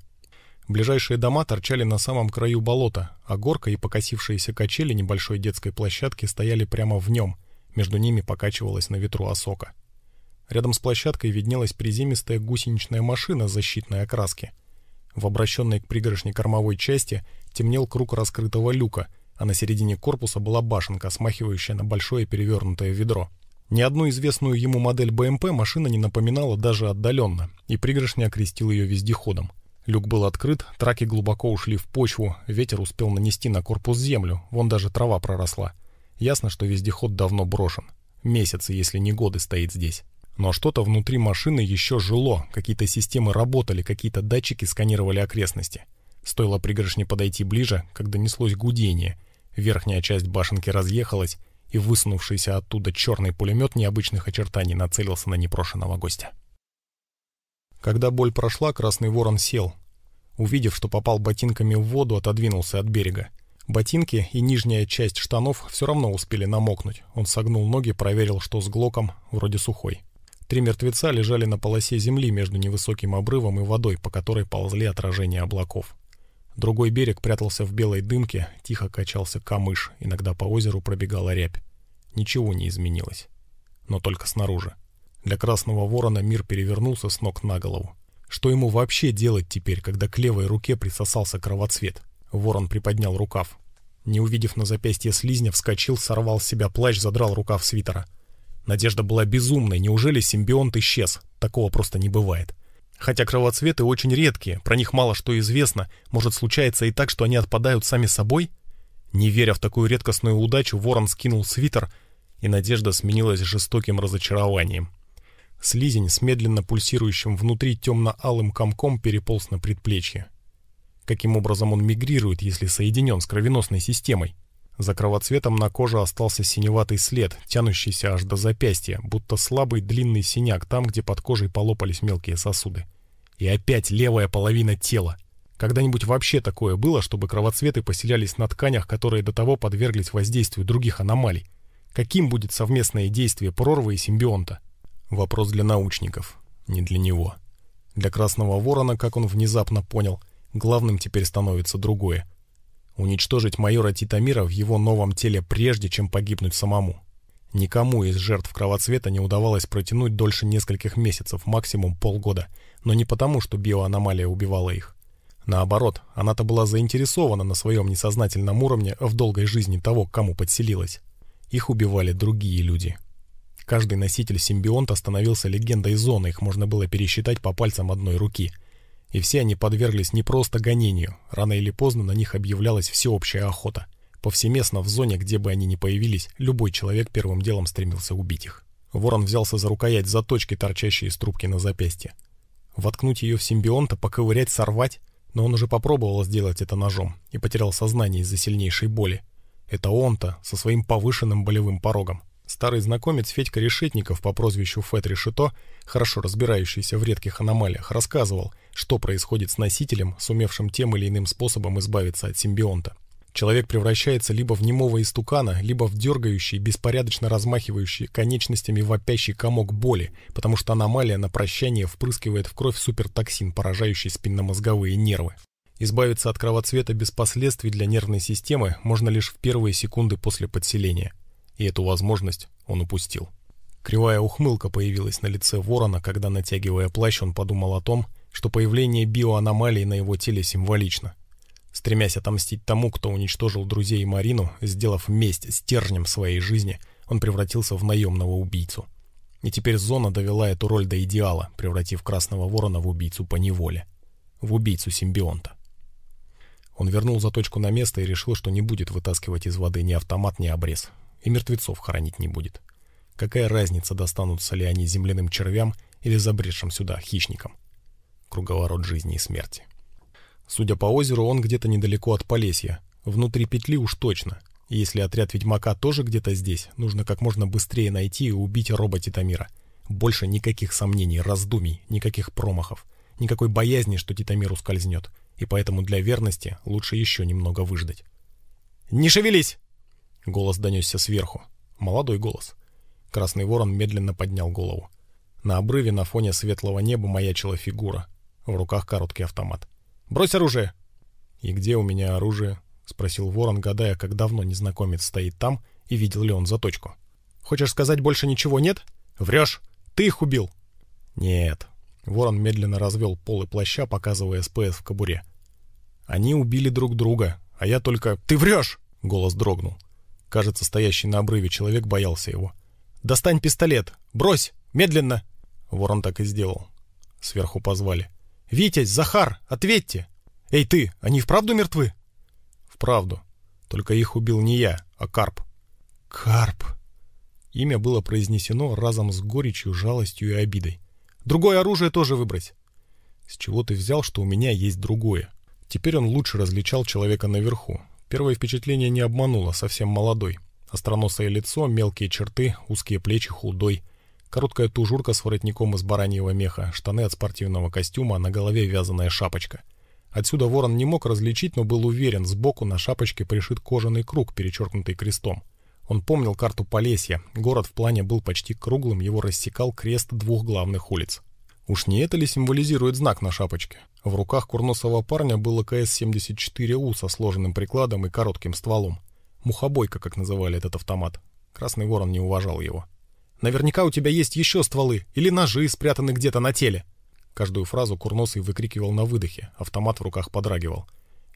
Ближайшие дома торчали на самом краю болота, а горка и покосившиеся качели небольшой детской площадки стояли прямо в нем, между ними покачивалась на ветру осока – Рядом с площадкой виднелась приземистая гусеничная машина защитной окраски. В обращенной к пригоршне кормовой части темнел круг раскрытого люка, а на середине корпуса была башенка, смахивающая на большое перевернутое ведро. Ни одну известную ему модель БМП машина не напоминала даже отдаленно, и пригоршня окрестил ее вездеходом. Люк был открыт, траки глубоко ушли в почву, ветер успел нанести на корпус землю, вон даже трава проросла. Ясно, что вездеход давно брошен. Месяцы, если не годы, стоит здесь. Но что-то внутри машины еще жило, какие-то системы работали, какие-то датчики сканировали окрестности. Стоило пригоршне подойти ближе, как донеслось гудение. Верхняя часть башенки разъехалась, и высунувшийся оттуда черный пулемет необычных очертаний нацелился на непрошенного гостя. Когда боль прошла, Красный Ворон сел. Увидев, что попал ботинками в воду, отодвинулся от берега. Ботинки и нижняя часть штанов все равно успели намокнуть. Он согнул ноги, проверил, что с глоком, вроде сухой. Три мертвеца лежали на полосе земли между невысоким обрывом и водой, по которой ползли отражения облаков. Другой берег прятался в белой дымке, тихо качался камыш, иногда по озеру пробегала рябь. Ничего не изменилось. Но только снаружи. Для Красного Ворона мир перевернулся с ног на голову. Что ему вообще делать теперь, когда к левой руке присосался кровоцвет? Ворон приподнял рукав. Не увидев на запястье слизня, вскочил, сорвал с себя плащ, задрал рукав свитера. Надежда была безумной, неужели симбионт исчез? Такого просто не бывает. Хотя кровоцветы очень редкие, про них мало что известно, может случается и так, что они отпадают сами собой? Не веря в такую редкостную удачу, ворон скинул свитер, и надежда сменилась жестоким разочарованием. Слизень с медленно пульсирующим внутри темно-алым комком переполз на предплечье. Каким образом он мигрирует, если соединен с кровеносной системой? За кровоцветом на коже остался синеватый след, тянущийся аж до запястья, будто слабый длинный синяк там, где под кожей полопались мелкие сосуды. И опять левая половина тела. Когда-нибудь вообще такое было, чтобы кровоцветы поселялись на тканях, которые до того подверглись воздействию других аномалий? Каким будет совместное действие прорвы и симбионта? Вопрос для научников, не для него. Для Красного Ворона, как он внезапно понял, главным теперь становится другое — уничтожить майора Титамира в его новом теле прежде, чем погибнуть самому. Никому из жертв кровоцвета не удавалось протянуть дольше нескольких месяцев, максимум полгода, но не потому, что биоаномалия убивала их. Наоборот, она-то была заинтересована на своем несознательном уровне в долгой жизни того, кому подселилась. Их убивали другие люди. Каждый носитель симбионта становился легендой зоны, их можно было пересчитать по пальцам одной руки – и все они подверглись не просто гонению, рано или поздно на них объявлялась всеобщая охота. Повсеместно в зоне, где бы они ни появились, любой человек первым делом стремился убить их. Ворон взялся за рукоять заточки, торчащей из трубки на запястье. Воткнуть ее в симбионта, поковырять, сорвать, но он уже попробовал сделать это ножом и потерял сознание из-за сильнейшей боли. Это он-то со своим повышенным болевым порогом. Старый знакомец Федька Решетников по прозвищу Фет Решето, хорошо разбирающийся в редких аномалиях, рассказывал, что происходит с носителем, сумевшим тем или иным способом избавиться от симбионта. Человек превращается либо в немого истукана, либо в дергающий, беспорядочно размахивающий конечностями вопящий комок боли, потому что аномалия на прощание впрыскивает в кровь супертоксин, поражающий спинномозговые нервы. Избавиться от кровоцвета без последствий для нервной системы можно лишь в первые секунды после подселения и эту возможность он упустил. Кривая ухмылка появилась на лице ворона, когда, натягивая плащ, он подумал о том, что появление биоаномалии на его теле символично. Стремясь отомстить тому, кто уничтожил друзей и Марину, сделав месть стержнем своей жизни, он превратился в наемного убийцу. И теперь Зона довела эту роль до идеала, превратив Красного Ворона в убийцу по неволе. В убийцу симбионта. Он вернул заточку на место и решил, что не будет вытаскивать из воды ни автомат, ни обрез и мертвецов хоронить не будет. Какая разница, достанутся ли они земляным червям или забредшим сюда хищникам? Круговорот жизни и смерти. Судя по озеру, он где-то недалеко от Полесья. Внутри петли уж точно. И если отряд ведьмака тоже где-то здесь, нужно как можно быстрее найти и убить роба Титамира. Больше никаких сомнений, раздумий, никаких промахов. Никакой боязни, что Титамир ускользнет. И поэтому для верности лучше еще немного выждать. «Не шевелись!» Голос донесся сверху. Молодой голос. Красный ворон медленно поднял голову. На обрыве на фоне светлого неба маячила фигура. В руках короткий автомат. «Брось оружие!» «И где у меня оружие?» — спросил ворон, гадая, как давно незнакомец стоит там и видел ли он заточку. «Хочешь сказать, больше ничего нет?» «Врешь! Ты их убил!» «Нет». Ворон медленно развел полы плаща, показывая СПС в кобуре. «Они убили друг друга, а я только...» «Ты врешь!» — голос дрогнул. Кажется, стоящий на обрыве человек боялся его. «Достань пистолет! Брось! Медленно!» Ворон так и сделал. Сверху позвали. «Витязь! Захар! Ответьте! Эй ты, они вправду мертвы?» «Вправду. Только их убил не я, а Карп». «Карп!» Имя было произнесено разом с горечью, жалостью и обидой. «Другое оружие тоже выбрать? «С чего ты взял, что у меня есть другое?» Теперь он лучше различал человека наверху, Первое впечатление не обмануло, совсем молодой. Остроносое лицо, мелкие черты, узкие плечи, худой. Короткая тужурка с воротником из бараньего меха, штаны от спортивного костюма, а на голове вязаная шапочка. Отсюда ворон не мог различить, но был уверен, сбоку на шапочке пришит кожаный круг, перечеркнутый крестом. Он помнил карту Полесья. Город в плане был почти круглым, его рассекал крест двух главных улиц. Уж не это ли символизирует знак на шапочке? В руках курносого парня было КС-74У со сложенным прикладом и коротким стволом. Мухобойка, как называли этот автомат. Красный ворон не уважал его. «Наверняка у тебя есть еще стволы или ножи, спрятаны где-то на теле!» Каждую фразу Курносый выкрикивал на выдохе, автомат в руках подрагивал.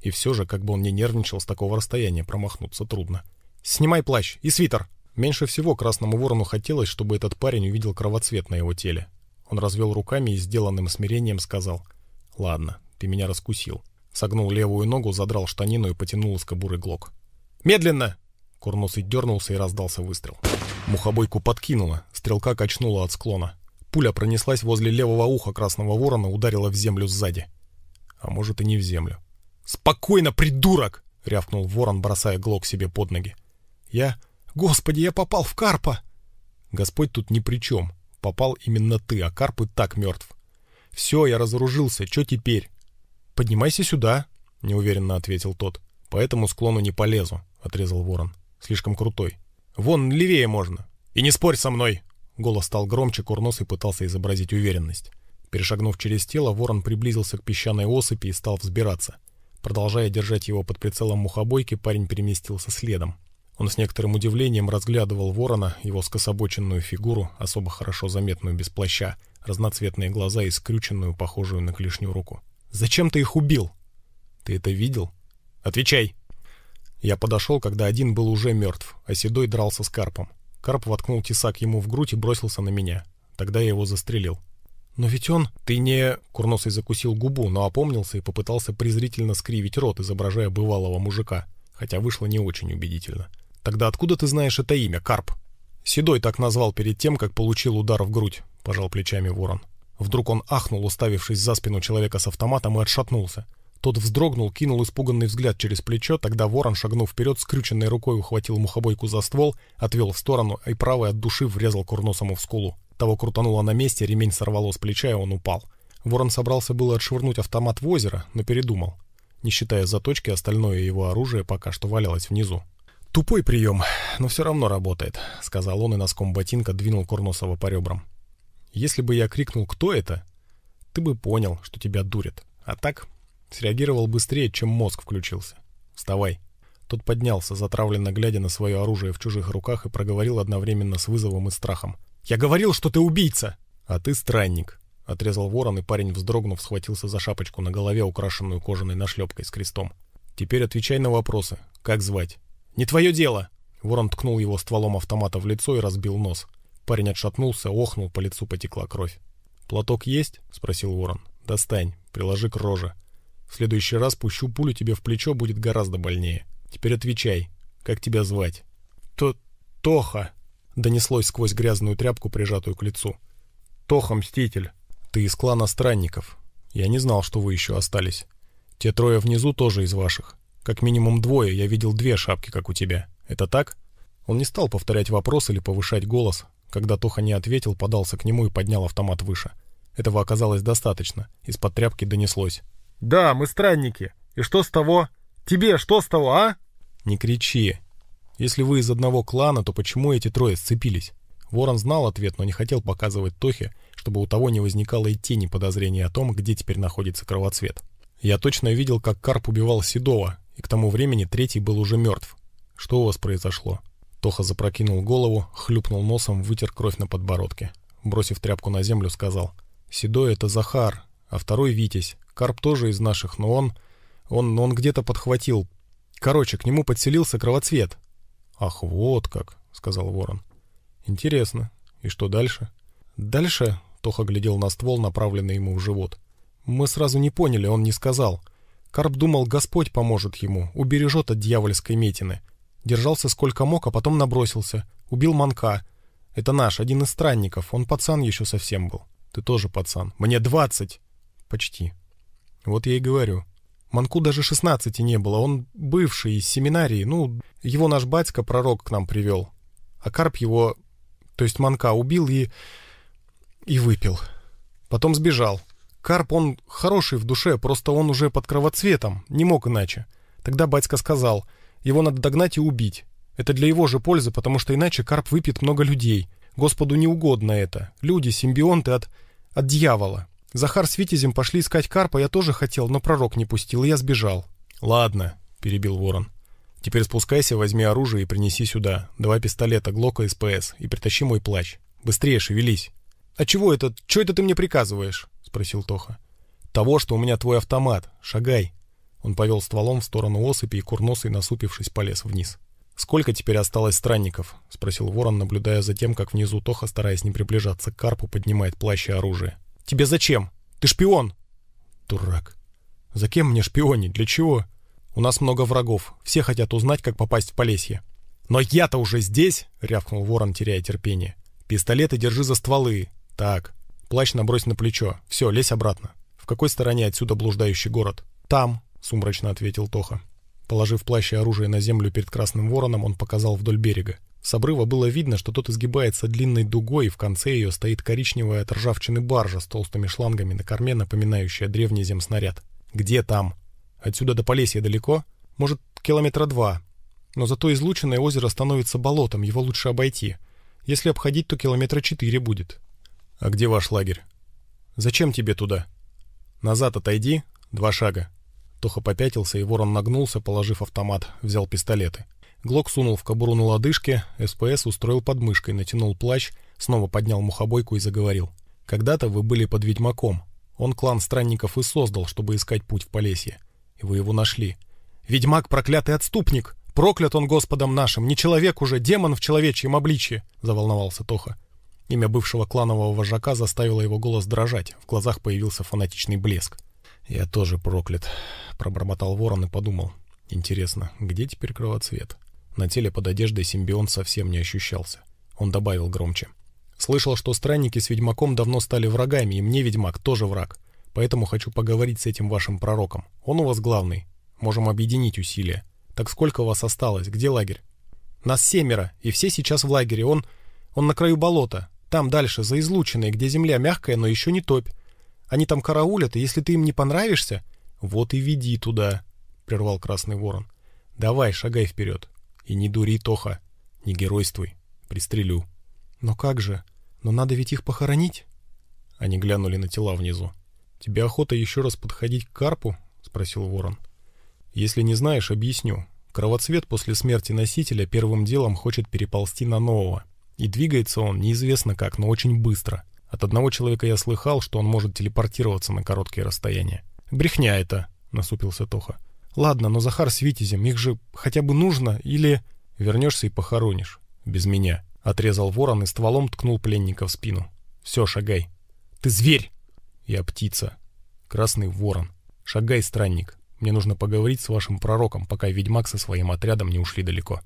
И все же, как бы он ни нервничал, с такого расстояния промахнуться трудно. «Снимай плащ и свитер!» Меньше всего Красному Ворону хотелось, чтобы этот парень увидел кровоцвет на его теле. Он развел руками и сделанным смирением сказал «Ладно, ты меня раскусил». Согнул левую ногу, задрал штанину и потянул из кобуры глок. «Медленно!» Курносый дернулся и раздался выстрел. Мухобойку подкинуло, стрелка качнула от склона. Пуля пронеслась возле левого уха красного ворона, ударила в землю сзади. А может и не в землю. «Спокойно, придурок!» — рявкнул ворон, бросая глок себе под ноги. «Я... Господи, я попал в карпа!» «Господь тут ни при чем. Попал именно ты, а Карп и так мертв. Все, я разоружился, что теперь? Поднимайся сюда, неуверенно ответил тот. По этому склону не полезу, отрезал ворон. Слишком крутой. Вон, левее можно. И не спорь со мной. Голос стал громче, курносый пытался изобразить уверенность. Перешагнув через тело, ворон приблизился к песчаной осыпи и стал взбираться. Продолжая держать его под прицелом мухобойки, парень переместился следом. Он с некоторым удивлением разглядывал ворона, его скособоченную фигуру, особо хорошо заметную без плаща, разноцветные глаза и скрюченную, похожую на клешню руку. «Зачем ты их убил?» «Ты это видел?» «Отвечай!» Я подошел, когда один был уже мертв, а Седой дрался с Карпом. Карп воткнул тесак ему в грудь и бросился на меня. Тогда я его застрелил. «Но ведь он...» «Ты не...» Курносый закусил губу, но опомнился и попытался презрительно скривить рот, изображая бывалого мужика. Хотя вышло не очень убедительно. «Тогда откуда ты знаешь это имя, Карп?» «Седой так назвал перед тем, как получил удар в грудь», — пожал плечами ворон. Вдруг он ахнул, уставившись за спину человека с автоматом, и отшатнулся. Тот вздрогнул, кинул испуганный взгляд через плечо, тогда ворон, шагнув вперед, скрюченной рукой ухватил мухобойку за ствол, отвел в сторону и правой от души врезал курносому в скулу. Того крутануло на месте, ремень сорвало с плеча, и он упал. Ворон собрался было отшвырнуть автомат в озеро, но передумал. Не считая заточки, остальное его оружие пока что валялось внизу. «Тупой прием, но все равно работает», — сказал он и носком ботинка двинул Курносова по ребрам. «Если бы я крикнул «Кто это?», ты бы понял, что тебя дурят. А так среагировал быстрее, чем мозг включился. Вставай». Тот поднялся, затравленно глядя на свое оружие в чужих руках и проговорил одновременно с вызовом и страхом. «Я говорил, что ты убийца!» «А ты странник», — отрезал ворон, и парень, вздрогнув, схватился за шапочку на голове, украшенную кожаной нашлепкой с крестом. «Теперь отвечай на вопросы. Как звать? «Не твое дело!» Ворон ткнул его стволом автомата в лицо и разбил нос. Парень отшатнулся, охнул, по лицу потекла кровь. «Платок есть?» — спросил Ворон. «Достань, приложи к роже. В следующий раз пущу пулю тебе в плечо, будет гораздо больнее. Теперь отвечай, как тебя звать?» «То... Тоха!» — донеслось сквозь грязную тряпку, прижатую к лицу. «Тоха, Мститель!» «Ты из клана Странников. Я не знал, что вы еще остались. Те трое внизу тоже из ваших. Как минимум двое, я видел две шапки, как у тебя. Это так?» Он не стал повторять вопрос или повышать голос. Когда Тоха не ответил, подался к нему и поднял автомат выше. Этого оказалось достаточно. Из-под тряпки донеслось. «Да, мы странники. И что с того? Тебе что с того, а?» «Не кричи. Если вы из одного клана, то почему эти трое сцепились?» Ворон знал ответ, но не хотел показывать Тохе, чтобы у того не возникало и тени подозрения о том, где теперь находится кровоцвет. Я точно видел, как Карп убивал Седова, и к тому времени третий был уже мертв. Что у вас произошло?» Тоха запрокинул голову, хлюпнул носом, вытер кровь на подбородке. Бросив тряпку на землю, сказал. «Седой — это Захар, а второй — Витязь. Карп тоже из наших, но он... Он, он где-то подхватил. Короче, к нему подселился кровоцвет». «Ах, вот как», — сказал ворон. «Интересно. И что дальше?» «Дальше...» — Тоха глядел на ствол, направленный ему в живот. «Мы сразу не поняли, он не сказал». Карп думал, Господь поможет ему, убережет от дьявольской метины. Держался сколько мог, а потом набросился. Убил манка. Это наш, один из странников. Он пацан еще совсем был. Ты тоже пацан. Мне двадцать. Почти. Вот я и говорю. Манку даже шестнадцати не было. Он бывший из семинарии. Ну, его наш батька, пророк, к нам привел. А Карп его, то есть Манка, убил и... и выпил. Потом сбежал. Карп, он хороший в душе, просто он уже под кровоцветом, не мог иначе. Тогда батька сказал, его надо догнать и убить. Это для его же пользы, потому что иначе Карп выпьет много людей. Господу не угодно это. Люди, симбионты от... от дьявола. Захар с Витязем пошли искать Карпа, я тоже хотел, но пророк не пустил, и я сбежал. «Ладно», — перебил Ворон. «Теперь спускайся, возьми оружие и принеси сюда. Два пистолета, Глока и СПС, и притащи мой плащ. Быстрее шевелись». «А чего это? Чего это ты мне приказываешь?» спросил Тоха. «Того, что у меня твой автомат. Шагай!» Он повел стволом в сторону осыпи и курносый, насупившись, полез вниз. «Сколько теперь осталось странников?» — спросил ворон, наблюдая за тем, как внизу Тоха, стараясь не приближаться к карпу, поднимает плащ и оружие. «Тебе зачем? Ты шпион!» «Дурак! За кем мне шпионить? Для чего?» «У нас много врагов. Все хотят узнать, как попасть в Полесье». «Но я-то уже здесь!» — рявкнул ворон, теряя терпение. «Пистолеты держи за стволы. Так, Плащ набрось на плечо. Все, лезь обратно. В какой стороне отсюда блуждающий город? Там, сумрачно ответил Тоха. Положив плащ и оружие на землю перед Красным Вороном, он показал вдоль берега. С обрыва было видно, что тот изгибается длинной дугой, и в конце ее стоит коричневая от ржавчины баржа с толстыми шлангами на корме, напоминающая древний земснаряд. «Где там?» «Отсюда до Полесья далеко? Может, километра два. Но зато излученное озеро становится болотом, его лучше обойти. Если обходить, то километра четыре будет. «А где ваш лагерь?» «Зачем тебе туда?» «Назад отойди, два шага». Тоха попятился, и ворон нагнулся, положив автомат, взял пистолеты. Глок сунул в кобуру на лодыжке, СПС устроил под мышкой, натянул плащ, снова поднял мухобойку и заговорил. «Когда-то вы были под ведьмаком. Он клан странников и создал, чтобы искать путь в Полесье. И вы его нашли. Ведьмак — проклятый отступник! Проклят он Господом нашим! Не человек уже, демон в человечьем обличье!» — заволновался Тоха. Имя бывшего кланового вожака заставило его голос дрожать, в глазах появился фанатичный блеск. «Я тоже проклят», — пробормотал ворон и подумал. «Интересно, где теперь кровоцвет?» На теле под одеждой Симбион совсем не ощущался. Он добавил громче. «Слышал, что странники с ведьмаком давно стали врагами, и мне ведьмак тоже враг. Поэтому хочу поговорить с этим вашим пророком. Он у вас главный. Можем объединить усилия. Так сколько у вас осталось? Где лагерь?» «Нас семеро, и все сейчас в лагере. Он... он на краю болота. Там дальше, за излучиной, где земля мягкая, но еще не топь. Они там караулят, и если ты им не понравишься, вот и веди туда, — прервал Красный Ворон. — Давай, шагай вперед. И не дури, Тоха. Не геройствуй. Пристрелю. — Но как же? Но надо ведь их похоронить. Они глянули на тела внизу. — Тебе охота еще раз подходить к карпу? — спросил Ворон. — Если не знаешь, объясню. Кровоцвет после смерти носителя первым делом хочет переползти на нового — и двигается он неизвестно как, но очень быстро. От одного человека я слыхал, что он может телепортироваться на короткие расстояния. «Брехня это!» — насупился Тоха. «Ладно, но Захар с Витязем, их же хотя бы нужно, или...» «Вернешься и похоронишь. Без меня», — отрезал ворон и стволом ткнул пленника в спину. «Все, шагай». «Ты зверь!» «Я птица. Красный ворон. Шагай, странник. Мне нужно поговорить с вашим пророком, пока ведьмак со своим отрядом не ушли далеко».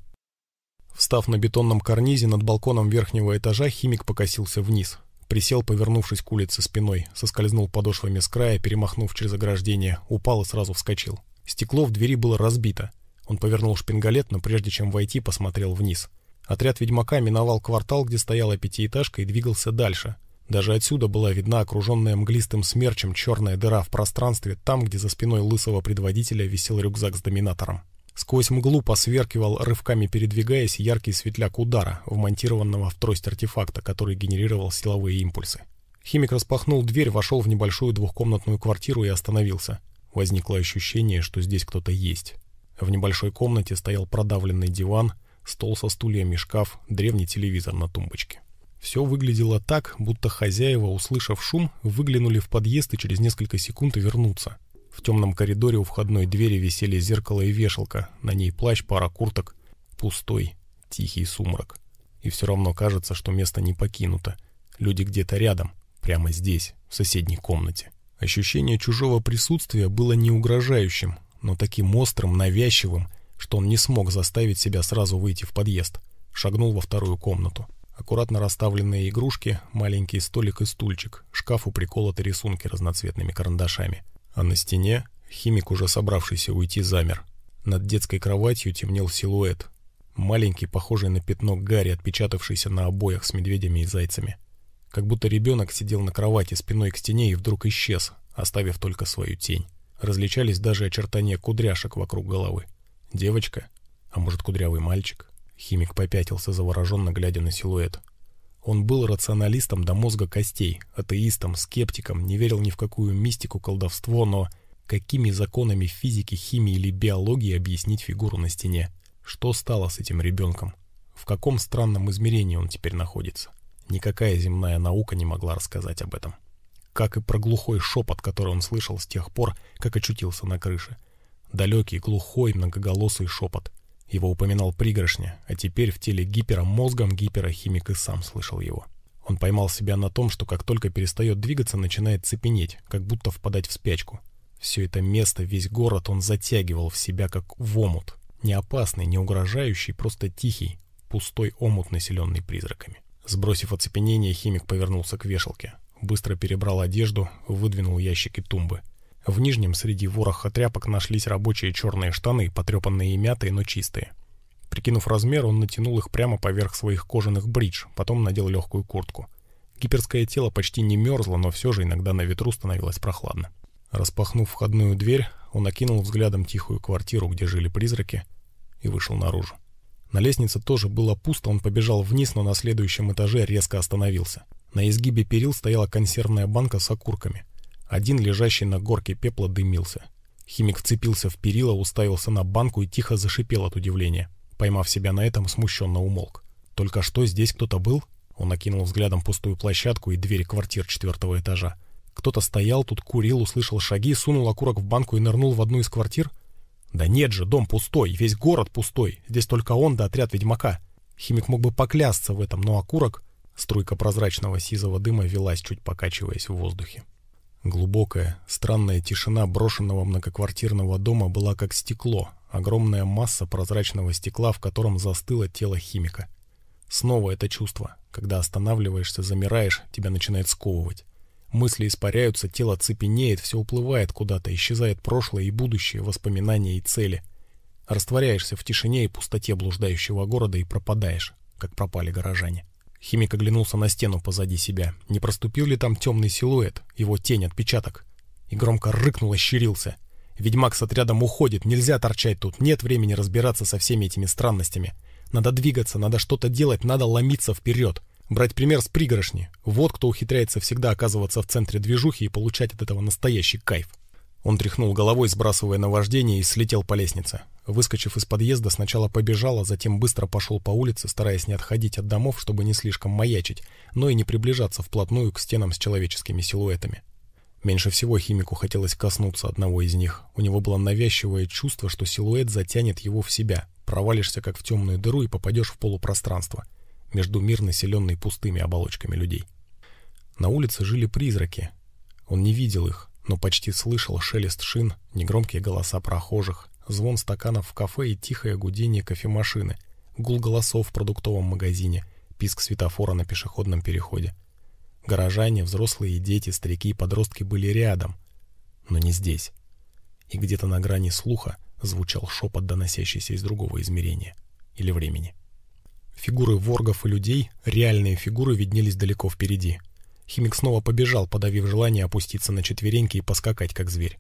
Встав на бетонном карнизе над балконом верхнего этажа, химик покосился вниз. Присел, повернувшись к улице спиной, соскользнул подошвами с края, перемахнув через ограждение, упал и сразу вскочил. Стекло в двери было разбито. Он повернул шпингалет, но прежде чем войти, посмотрел вниз. Отряд ведьмака миновал квартал, где стояла пятиэтажка, и двигался дальше. Даже отсюда была видна окруженная мглистым смерчем черная дыра в пространстве, там, где за спиной лысого предводителя висел рюкзак с доминатором. Сквозь мглу посверкивал, рывками передвигаясь, яркий светляк удара, вмонтированного в трость артефакта, который генерировал силовые импульсы. Химик распахнул дверь, вошел в небольшую двухкомнатную квартиру и остановился. Возникло ощущение, что здесь кто-то есть. В небольшой комнате стоял продавленный диван, стол со стульями, шкаф, древний телевизор на тумбочке. Все выглядело так, будто хозяева, услышав шум, выглянули в подъезд и через несколько секунд вернутся. В темном коридоре у входной двери висели зеркало и вешалка, на ней плащ, пара курток. Пустой, тихий сумрак. И все равно кажется, что место не покинуто. Люди где-то рядом, прямо здесь, в соседней комнате. Ощущение чужого присутствия было не угрожающим, но таким острым, навязчивым, что он не смог заставить себя сразу выйти в подъезд. Шагнул во вторую комнату. Аккуратно расставленные игрушки, маленький столик и стульчик, шкаф у приколоты рисунки разноцветными карандашами. А на стене химик, уже собравшийся уйти, замер. Над детской кроватью темнел силуэт. Маленький, похожий на пятно Гарри, отпечатавшийся на обоях с медведями и зайцами. Как будто ребенок сидел на кровати спиной к стене и вдруг исчез, оставив только свою тень. Различались даже очертания кудряшек вокруг головы. Девочка? А может, кудрявый мальчик? Химик попятился, завороженно глядя на силуэт. Он был рационалистом до мозга костей, атеистом, скептиком, не верил ни в какую мистику, колдовство, но какими законами физики, химии или биологии объяснить фигуру на стене? Что стало с этим ребенком? В каком странном измерении он теперь находится? Никакая земная наука не могла рассказать об этом. Как и про глухой шепот, который он слышал с тех пор, как очутился на крыше. Далекий, глухой, многоголосый шепот. Его упоминал пригоршня, а теперь в теле гипера мозгом гипера химик и сам слышал его. Он поймал себя на том, что как только перестает двигаться, начинает цепенеть, как будто впадать в спячку. Все это место, весь город он затягивал в себя, как в омут. Не опасный, не угрожающий, просто тихий, пустой омут, населенный призраками. Сбросив оцепенение, химик повернулся к вешалке. Быстро перебрал одежду, выдвинул ящики тумбы. В нижнем среди вороха тряпок нашлись рабочие черные штаны, потрепанные и мятые, но чистые. Прикинув размер, он натянул их прямо поверх своих кожаных бридж, потом надел легкую куртку. Гиперское тело почти не мерзло, но все же иногда на ветру становилось прохладно. Распахнув входную дверь, он окинул взглядом тихую квартиру, где жили призраки, и вышел наружу. На лестнице тоже было пусто, он побежал вниз, но на следующем этаже резко остановился. На изгибе перил стояла консервная банка с окурками. Один, лежащий на горке пепла, дымился. Химик вцепился в перила, уставился на банку и тихо зашипел от удивления. Поймав себя на этом, смущенно умолк. «Только что здесь кто-то был?» Он окинул взглядом пустую площадку и двери квартир четвертого этажа. Кто-то стоял, тут курил, услышал шаги, сунул окурок в банку и нырнул в одну из квартир? Да нет же, дом пустой, весь город пустой. Здесь только он да отряд ведьмака. Химик мог бы поклясться в этом, но окурок... Струйка прозрачного сизого дыма велась, чуть покачиваясь в воздухе. Глубокая, странная тишина брошенного многоквартирного дома была как стекло, огромная масса прозрачного стекла, в котором застыло тело химика. Снова это чувство. Когда останавливаешься, замираешь, тебя начинает сковывать. Мысли испаряются, тело цепенеет, все уплывает куда-то, исчезает прошлое и будущее, воспоминания и цели. Растворяешься в тишине и пустоте блуждающего города и пропадаешь, как пропали горожане. Химик оглянулся на стену позади себя. Не проступил ли там темный силуэт, его тень, отпечаток? И громко рыкнул, ощерился. Ведьмак с отрядом уходит, нельзя торчать тут, нет времени разбираться со всеми этими странностями. Надо двигаться, надо что-то делать, надо ломиться вперед. Брать пример с пригоршни. Вот кто ухитряется всегда оказываться в центре движухи и получать от этого настоящий кайф. Он тряхнул головой, сбрасывая наваждение, и слетел по лестнице. Выскочив из подъезда, сначала побежал, а затем быстро пошел по улице, стараясь не отходить от домов, чтобы не слишком маячить, но и не приближаться вплотную к стенам с человеческими силуэтами. Меньше всего химику хотелось коснуться одного из них. У него было навязчивое чувство, что силуэт затянет его в себя. Провалишься как в темную дыру и попадешь в полупространство. Между мир, населенный пустыми оболочками людей. На улице жили призраки. Он не видел их, но почти слышал шелест шин, негромкие голоса прохожих, звон стаканов в кафе и тихое гудение кофемашины, гул голосов в продуктовом магазине, писк светофора на пешеходном переходе. Горожане, взрослые и дети, старики и подростки были рядом, но не здесь. И где-то на грани слуха звучал шепот, доносящийся из другого измерения или времени. Фигуры воргов и людей, реальные фигуры, виднелись далеко впереди — Химик снова побежал, подавив желание опуститься на четвереньки и поскакать, как зверь.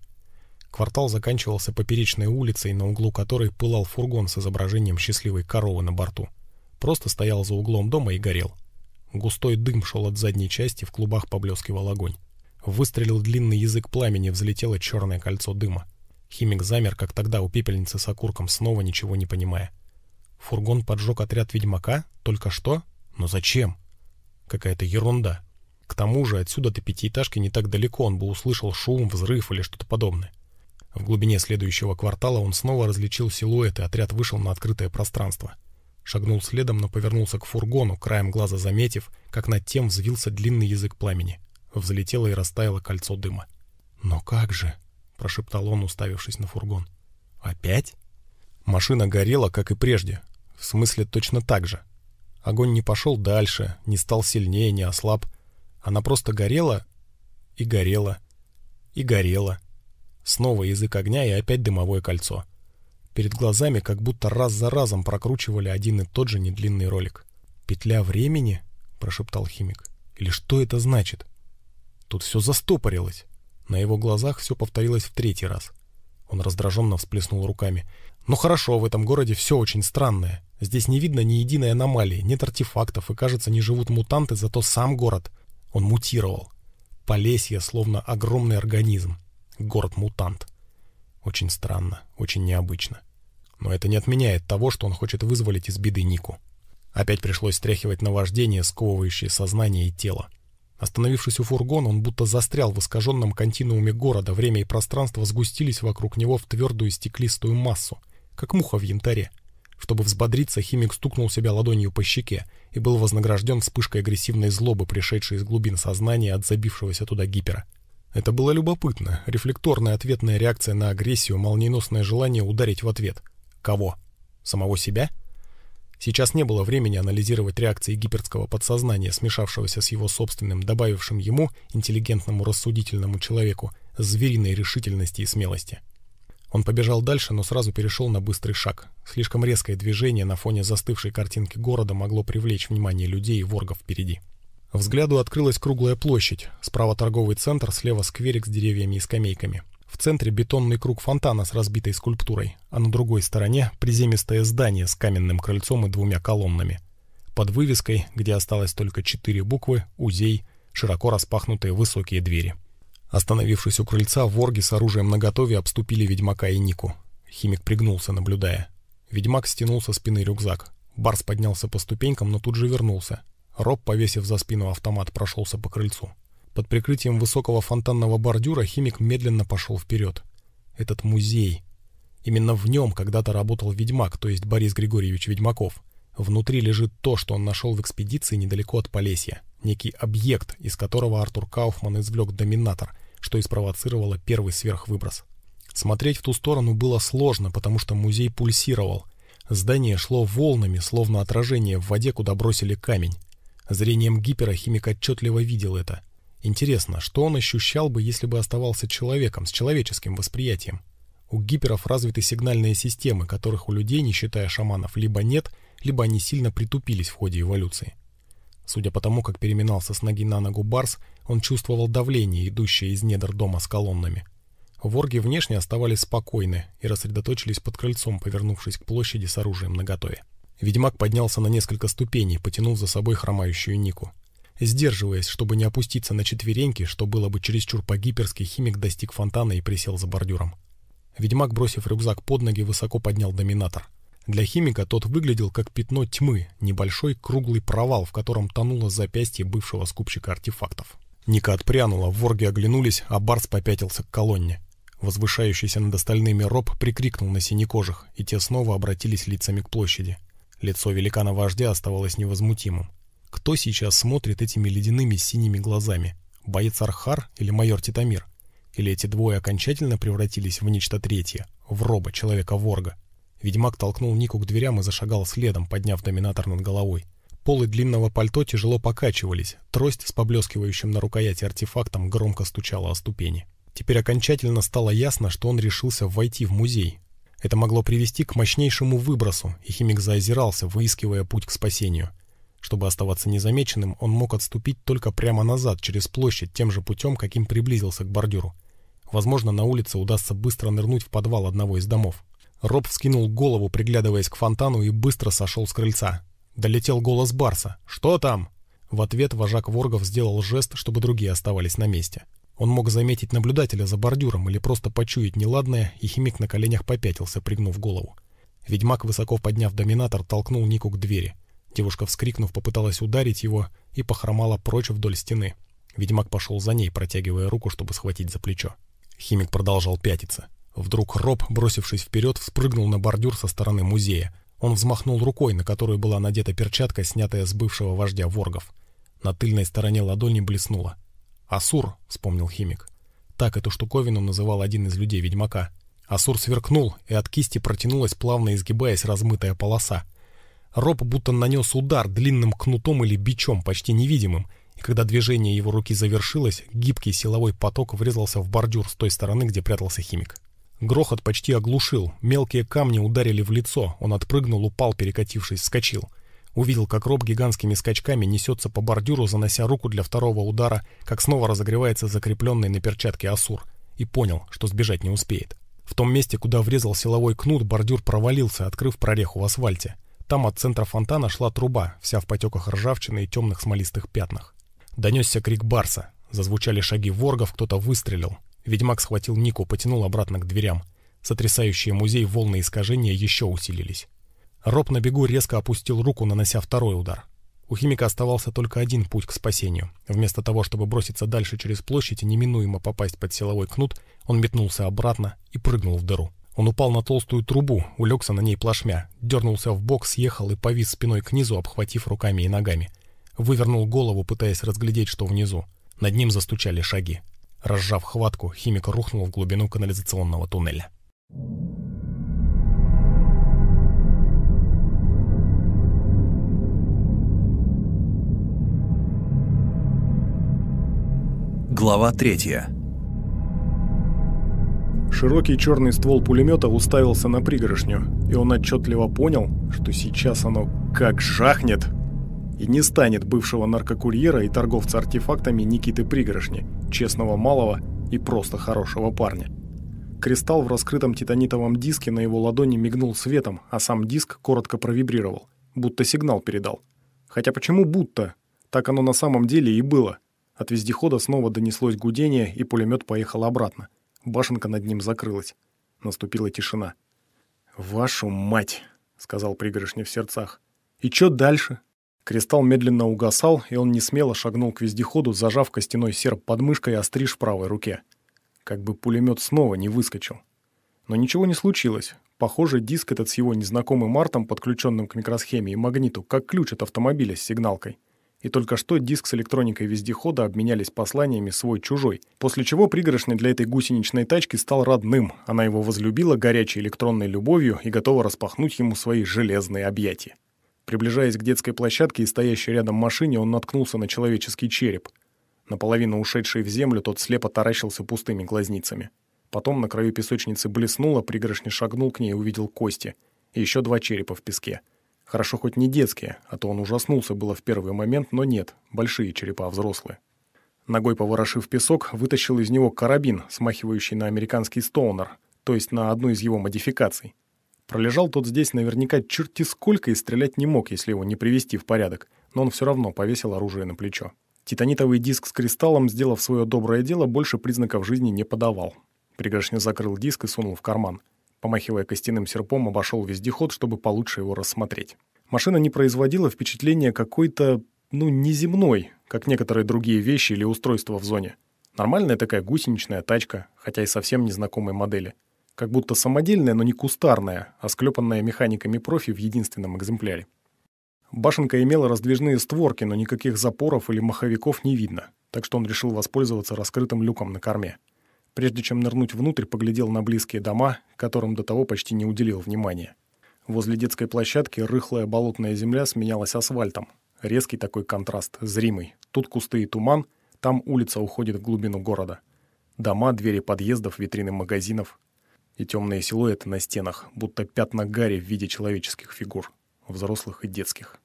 Квартал заканчивался поперечной улицей, на углу которой пылал фургон с изображением счастливой коровы на борту. Просто стоял за углом дома и горел. Густой дым шел от задней части, в клубах поблескивал огонь. Выстрелил длинный язык пламени, взлетело черное кольцо дыма. Химик замер, как тогда у пепельницы с окурком, снова ничего не понимая. Фургон поджег отряд ведьмака? Только что? Но зачем? Какая-то ерунда. К тому же отсюда до пятиэтажки не так далеко, он бы услышал шум, взрыв или что-то подобное. В глубине следующего квартала он снова различил силуэт, и отряд вышел на открытое пространство. Шагнул следом, но повернулся к фургону, краем глаза заметив, как над тем взвился длинный язык пламени. Взлетело и растаяло кольцо дыма. «Но как же?» — прошептал он, уставившись на фургон. «Опять?» Машина горела, как и прежде. В смысле, точно так же. Огонь не пошел дальше, не стал сильнее, не ослаб — она просто горела и горела и горела. Снова язык огня и опять дымовое кольцо. Перед глазами как будто раз за разом прокручивали один и тот же недлинный ролик. «Петля времени?» – прошептал химик. «Или что это значит?» Тут все застопорилось. На его глазах все повторилось в третий раз. Он раздраженно всплеснул руками. «Ну хорошо, в этом городе все очень странное. Здесь не видно ни единой аномалии, нет артефактов, и, кажется, не живут мутанты, зато сам город. Он мутировал. Полесье словно огромный организм. Город-мутант. Очень странно, очень необычно. Но это не отменяет того, что он хочет вызволить из беды Нику. Опять пришлось стряхивать наваждение, сковывающее сознание и тело. Остановившись у фургона, он будто застрял в искаженном континууме города, время и пространство сгустились вокруг него в твердую стеклистую массу, как муха в янтаре. Чтобы взбодриться, химик стукнул себя ладонью по щеке и был вознагражден вспышкой агрессивной злобы, пришедшей из глубин сознания от забившегося туда гипера. Это было любопытно, рефлекторная ответная реакция на агрессию, молниеносное желание ударить в ответ. Кого? Самого себя? Сейчас не было времени анализировать реакции гиперского подсознания, смешавшегося с его собственным, добавившим ему, интеллигентному рассудительному человеку, звериной решительности и смелости. — он побежал дальше, но сразу перешел на быстрый шаг. Слишком резкое движение на фоне застывшей картинки города могло привлечь внимание людей и воргов впереди. Взгляду открылась круглая площадь. Справа торговый центр, слева скверик с деревьями и скамейками. В центре бетонный круг фонтана с разбитой скульптурой, а на другой стороне приземистое здание с каменным крыльцом и двумя колоннами. Под вывеской, где осталось только четыре буквы «Узей», широко распахнутые высокие двери. Остановившись у крыльца, ворги с оружием наготове обступили ведьмака и Нику. Химик пригнулся, наблюдая. Ведьмак стянул со спины рюкзак. Барс поднялся по ступенькам, но тут же вернулся. Роб, повесив за спину автомат, прошелся по крыльцу. Под прикрытием высокого фонтанного бордюра химик медленно пошел вперед. Этот музей. Именно в нем когда-то работал ведьмак, то есть Борис Григорьевич Ведьмаков. Внутри лежит то, что он нашел в экспедиции недалеко от Полесья. Некий объект, из которого Артур Кауфман извлек доминатор, что и спровоцировало первый сверхвыброс. Смотреть в ту сторону было сложно, потому что музей пульсировал. Здание шло волнами, словно отражение в воде, куда бросили камень. Зрением гипера химик отчетливо видел это. Интересно, что он ощущал бы, если бы оставался человеком, с человеческим восприятием? У гиперов развиты сигнальные системы, которых у людей, не считая шаманов, либо нет, либо они сильно притупились в ходе эволюции. Судя по тому, как переминался с ноги на ногу Барс, он чувствовал давление, идущее из недр дома с колоннами. Ворги внешне оставались спокойны и рассредоточились под крыльцом, повернувшись к площади с оружием наготове. Ведьмак поднялся на несколько ступеней, потянув за собой хромающую Нику. Сдерживаясь, чтобы не опуститься на четвереньки, что было бы чересчур по-гиперски, химик достиг фонтана и присел за бордюром. Ведьмак, бросив рюкзак под ноги, высоко поднял доминатор. Для химика тот выглядел как пятно тьмы, небольшой круглый провал, в котором тонуло запястье бывшего скупщика артефактов. Ника отпрянула, ворги оглянулись, а Барс попятился к колонне. Возвышающийся над остальными роб прикрикнул на синекожих, и те снова обратились лицами к площади. Лицо великана-вождя оставалось невозмутимым. Кто сейчас смотрит этими ледяными синими глазами? Боец Архар или майор Титамир? Или эти двое окончательно превратились в нечто третье, в роба, человека-ворга? Ведьмак толкнул Нику к дверям и зашагал следом, подняв доминатор над головой. Полы длинного пальто тяжело покачивались, трость с поблескивающим на рукояти артефактом громко стучала о ступени. Теперь окончательно стало ясно, что он решился войти в музей. Это могло привести к мощнейшему выбросу, и химик заозирался, выискивая путь к спасению. Чтобы оставаться незамеченным, он мог отступить только прямо назад, через площадь, тем же путем, каким приблизился к бордюру. Возможно, на улице удастся быстро нырнуть в подвал одного из домов. Роб вскинул голову, приглядываясь к фонтану, и быстро сошел с крыльца. Долетел голос Барса. «Что там?» В ответ вожак Воргов сделал жест, чтобы другие оставались на месте. Он мог заметить наблюдателя за бордюром или просто почуять неладное, и химик на коленях попятился, пригнув голову. Ведьмак, высоко подняв доминатор, толкнул Нику к двери. Девушка, вскрикнув, попыталась ударить его и похромала прочь вдоль стены. Ведьмак пошел за ней, протягивая руку, чтобы схватить за плечо. Химик продолжал пятиться. Вдруг Роб, бросившись вперед, вспрыгнул на бордюр со стороны музея. Он взмахнул рукой, на которую была надета перчатка, снятая с бывшего вождя воргов. На тыльной стороне ладони блеснула. «Асур», — вспомнил химик. Так эту штуковину называл один из людей ведьмака. Асур сверкнул, и от кисти протянулась, плавно изгибаясь, размытая полоса. Роб будто нанес удар длинным кнутом или бичом, почти невидимым, и когда движение его руки завершилось, гибкий силовой поток врезался в бордюр с той стороны, где прятался химик. Грохот почти оглушил, мелкие камни ударили в лицо, он отпрыгнул, упал, перекатившись, скочил. Увидел, как роб гигантскими скачками несется по бордюру, занося руку для второго удара, как снова разогревается закрепленный на перчатке Асур, и понял, что сбежать не успеет. В том месте, куда врезал силовой кнут, бордюр провалился, открыв прореху в асфальте. Там от центра фонтана шла труба, вся в потеках ржавчины и темных смолистых пятнах. Донесся крик Барса. Зазвучали шаги воргов, кто-то выстрелил. Ведьмак схватил Нику, потянул обратно к дверям. Сотрясающие музей волны искажения еще усилились. Роб на бегу резко опустил руку, нанося второй удар. У химика оставался только один путь к спасению. Вместо того, чтобы броситься дальше через площадь и неминуемо попасть под силовой кнут, он метнулся обратно и прыгнул в дыру. Он упал на толстую трубу, улегся на ней плашмя, дернулся в бок, съехал и повис спиной к низу, обхватив руками и ногами. Вывернул голову, пытаясь разглядеть, что внизу. Над ним застучали шаги. Разжав хватку, химик рухнул в глубину канализационного туннеля. Глава третья. Широкий черный ствол пулемета уставился на пригоршню, и он отчетливо понял, что сейчас оно как жахнет – и не станет бывшего наркокурьера и торговца артефактами Никиты Пригоршни, честного малого и просто хорошего парня. Кристалл в раскрытом титанитовом диске на его ладони мигнул светом, а сам диск коротко провибрировал, будто сигнал передал. Хотя почему будто? Так оно на самом деле и было. От вездехода снова донеслось гудение, и пулемет поехал обратно. Башенка над ним закрылась. Наступила тишина. «Вашу мать!» — сказал пригоршня в сердцах. «И чё дальше?» Кристалл медленно угасал, и он несмело шагнул к вездеходу, зажав костяной серп под мышкой, а стриж в правой руке. Как бы пулемет снова не выскочил. Но ничего не случилось. Похоже, диск этот с его незнакомым артом, подключенным к микросхеме и магниту, как ключ от автомобиля с сигналкой. И только что диск с электроникой вездехода обменялись посланиями свой-чужой, после чего пригоршный для этой гусеничной тачки стал родным. Она его возлюбила горячей электронной любовью и готова распахнуть ему свои железные объятия. Приближаясь к детской площадке и стоящей рядом машине, он наткнулся на человеческий череп. Наполовину ушедший в землю, тот слепо таращился пустыми глазницами. Потом на краю песочницы блеснуло, а пригоршня шагнул к ней и увидел кости. И еще два черепа в песке. Хорошо хоть не детские, а то он ужаснулся было в первый момент, но нет, большие черепа взрослые. Ногой поворошив песок, вытащил из него карабин, смахивающий на американский стоунер, то есть на одну из его модификаций. Пролежал тот здесь наверняка черти сколько и стрелять не мог, если его не привести в порядок, но он все равно повесил оружие на плечо. Титанитовый диск с кристаллом, сделав свое доброе дело, больше признаков жизни не подавал. Пригоршня закрыл диск и сунул в карман. Помахивая костяным серпом, обошел вездеход, чтобы получше его рассмотреть. Машина не производила впечатления какой-то, ну, неземной, как некоторые другие вещи или устройства в зоне. Нормальная такая гусеничная тачка, хотя и совсем незнакомой модели – как будто самодельная, но не кустарная, а склепанная механиками профи в единственном экземпляре. Башенка имела раздвижные створки, но никаких запоров или маховиков не видно, так что он решил воспользоваться раскрытым люком на корме. Прежде чем нырнуть внутрь, поглядел на близкие дома, которым до того почти не уделил внимания. Возле детской площадки рыхлая болотная земля сменялась асфальтом. Резкий такой контраст, зримый. Тут кусты и туман, там улица уходит в глубину города. Дома, двери подъездов, витрины магазинов и темные силуэты на стенах, будто пятна гари в виде человеческих фигур, взрослых и детских.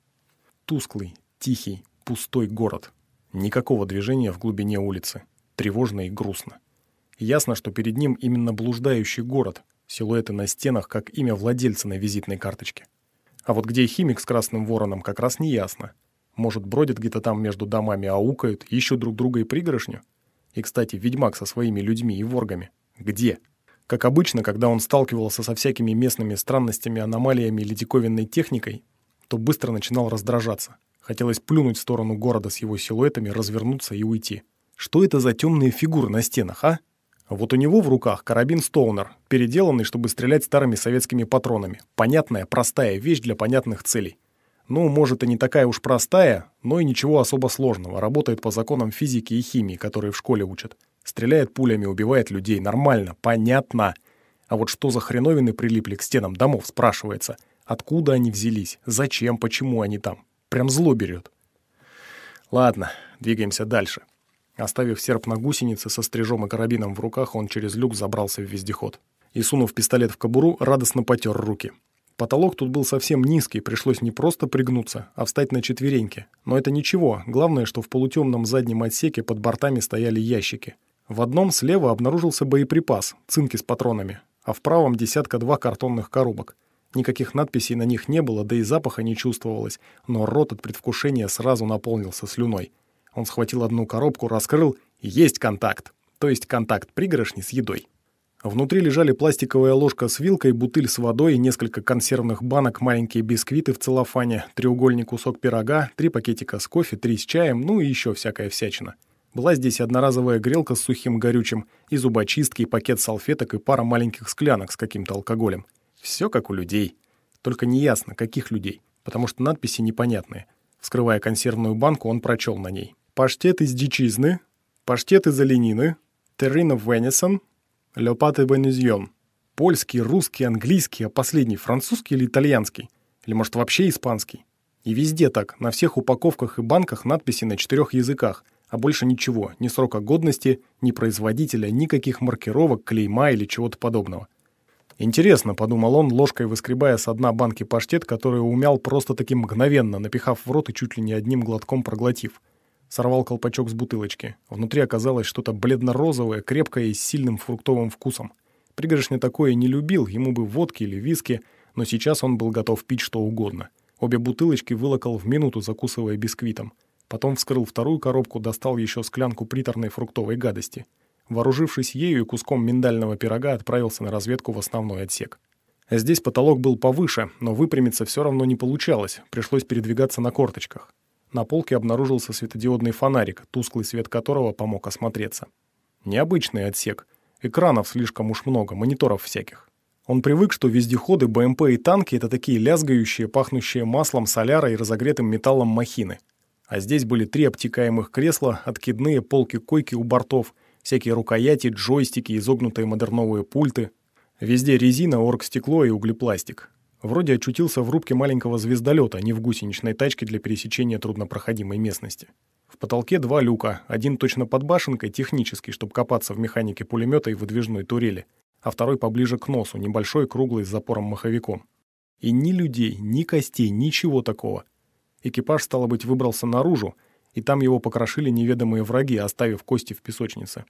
Тусклый, тихий, пустой город. Никакого движения в глубине улицы. Тревожно и грустно. Ясно, что перед ним именно блуждающий город, силуэты на стенах, как имя владельца на визитной карточке. А вот где химик с красным вороном, как раз не ясно. Может, бродят где-то там между домами, аукают, ищут друг друга и пригоршню? И, кстати, ведьмак со своими людьми и воргами. Где? Как обычно, когда он сталкивался со всякими местными странностями, аномалиями или диковинной техникой, то быстро начинал раздражаться. Хотелось плюнуть в сторону города с его силуэтами, развернуться и уйти. Что это за темные фигуры на стенах, а? Вот у него в руках карабин Стоунер, переделанный, чтобы стрелять старыми советскими патронами. Понятная, простая вещь для понятных целей. Ну, может, и не такая уж простая, но и ничего особо сложного. Работает по законам физики и химии, которые в школе учат. Стреляет пулями, убивает людей. Нормально, понятно. А вот что за хреновины прилипли к стенам домов, спрашивается. Откуда они взялись? Зачем? Почему они там? Прям зло берет. Ладно, двигаемся дальше. Оставив серп на гусенице со стрижом и карабином в руках, он через люк забрался в вездеход. И, сунув пистолет в кобуру, радостно потер руки. Потолок тут был совсем низкий, пришлось не просто пригнуться, а встать на четвереньки. Но это ничего, главное, что в полутемном заднем отсеке под бортами стояли ящики. В одном слева обнаружился боеприпас, цинки с патронами, а в правом десятка-два картонных коробок. Никаких надписей на них не было, да и запаха не чувствовалось, но рот от предвкушения сразу наполнился слюной. Он схватил одну коробку, раскрыл и «Есть контакт!» То есть контакт пригоршни с едой. Внутри лежали пластиковая ложка с вилкой, бутыль с водой, несколько консервных банок, маленькие бисквиты в целлофане, треугольный кусок пирога, три пакетика с кофе, три с чаем, ну и еще всякая всячина. Была здесь одноразовая грелка с сухим горючим, и зубочистки, и пакет салфеток, и пара маленьких склянок с каким-то алкоголем. Все как у людей. Только неясно, каких людей, потому что надписи непонятные. Вскрывая консервную банку, он прочел на ней. «Паштет из дичизны», «Паштет из оленины», «Террино венесон», «Лёпаты венезьон». Польский, русский, английский, а последний французский или итальянский? Или, может, вообще испанский? И везде так, на всех упаковках и банках надписи на четырех языках – а больше ничего, ни срока годности, ни производителя, никаких маркировок, клейма или чего-то подобного. «Интересно», — подумал он, ложкой выскребая с дна банки паштет, который умял просто-таки мгновенно, напихав в рот и чуть ли не одним глотком проглотив. Сорвал колпачок с бутылочки. Внутри оказалось что-то бледно-розовое, крепкое и с сильным фруктовым вкусом. Пригоршня такое не любил, ему бы водки или виски, но сейчас он был готов пить что угодно. Обе бутылочки вылокал в минуту, закусывая бисквитом. Потом вскрыл вторую коробку, достал еще склянку приторной фруктовой гадости. Вооружившись ею и куском миндального пирога, отправился на разведку в основной отсек. Здесь потолок был повыше, но выпрямиться все равно не получалось, пришлось передвигаться на корточках. На полке обнаружился светодиодный фонарик, тусклый свет которого помог осмотреться. Необычный отсек. Экранов слишком уж много, мониторов всяких. Он привык, что вездеходы, БМП и танки — это такие лязгающие, пахнущие маслом, соляра и разогретым металлом махины — а здесь были три обтекаемых кресла, откидные полки-койки у бортов, всякие рукояти, джойстики, изогнутые модерновые пульты. Везде резина, оргстекло и углепластик. Вроде очутился в рубке маленького звездолета, не в гусеничной тачке для пересечения труднопроходимой местности. В потолке два люка, один точно под башенкой, технический, чтобы копаться в механике пулемета и выдвижной турели, а второй поближе к носу, небольшой, круглый, с запором-маховиком. И ни людей, ни костей, ничего такого экипаж, стало быть, выбрался наружу, и там его покрошили неведомые враги, оставив кости в песочнице.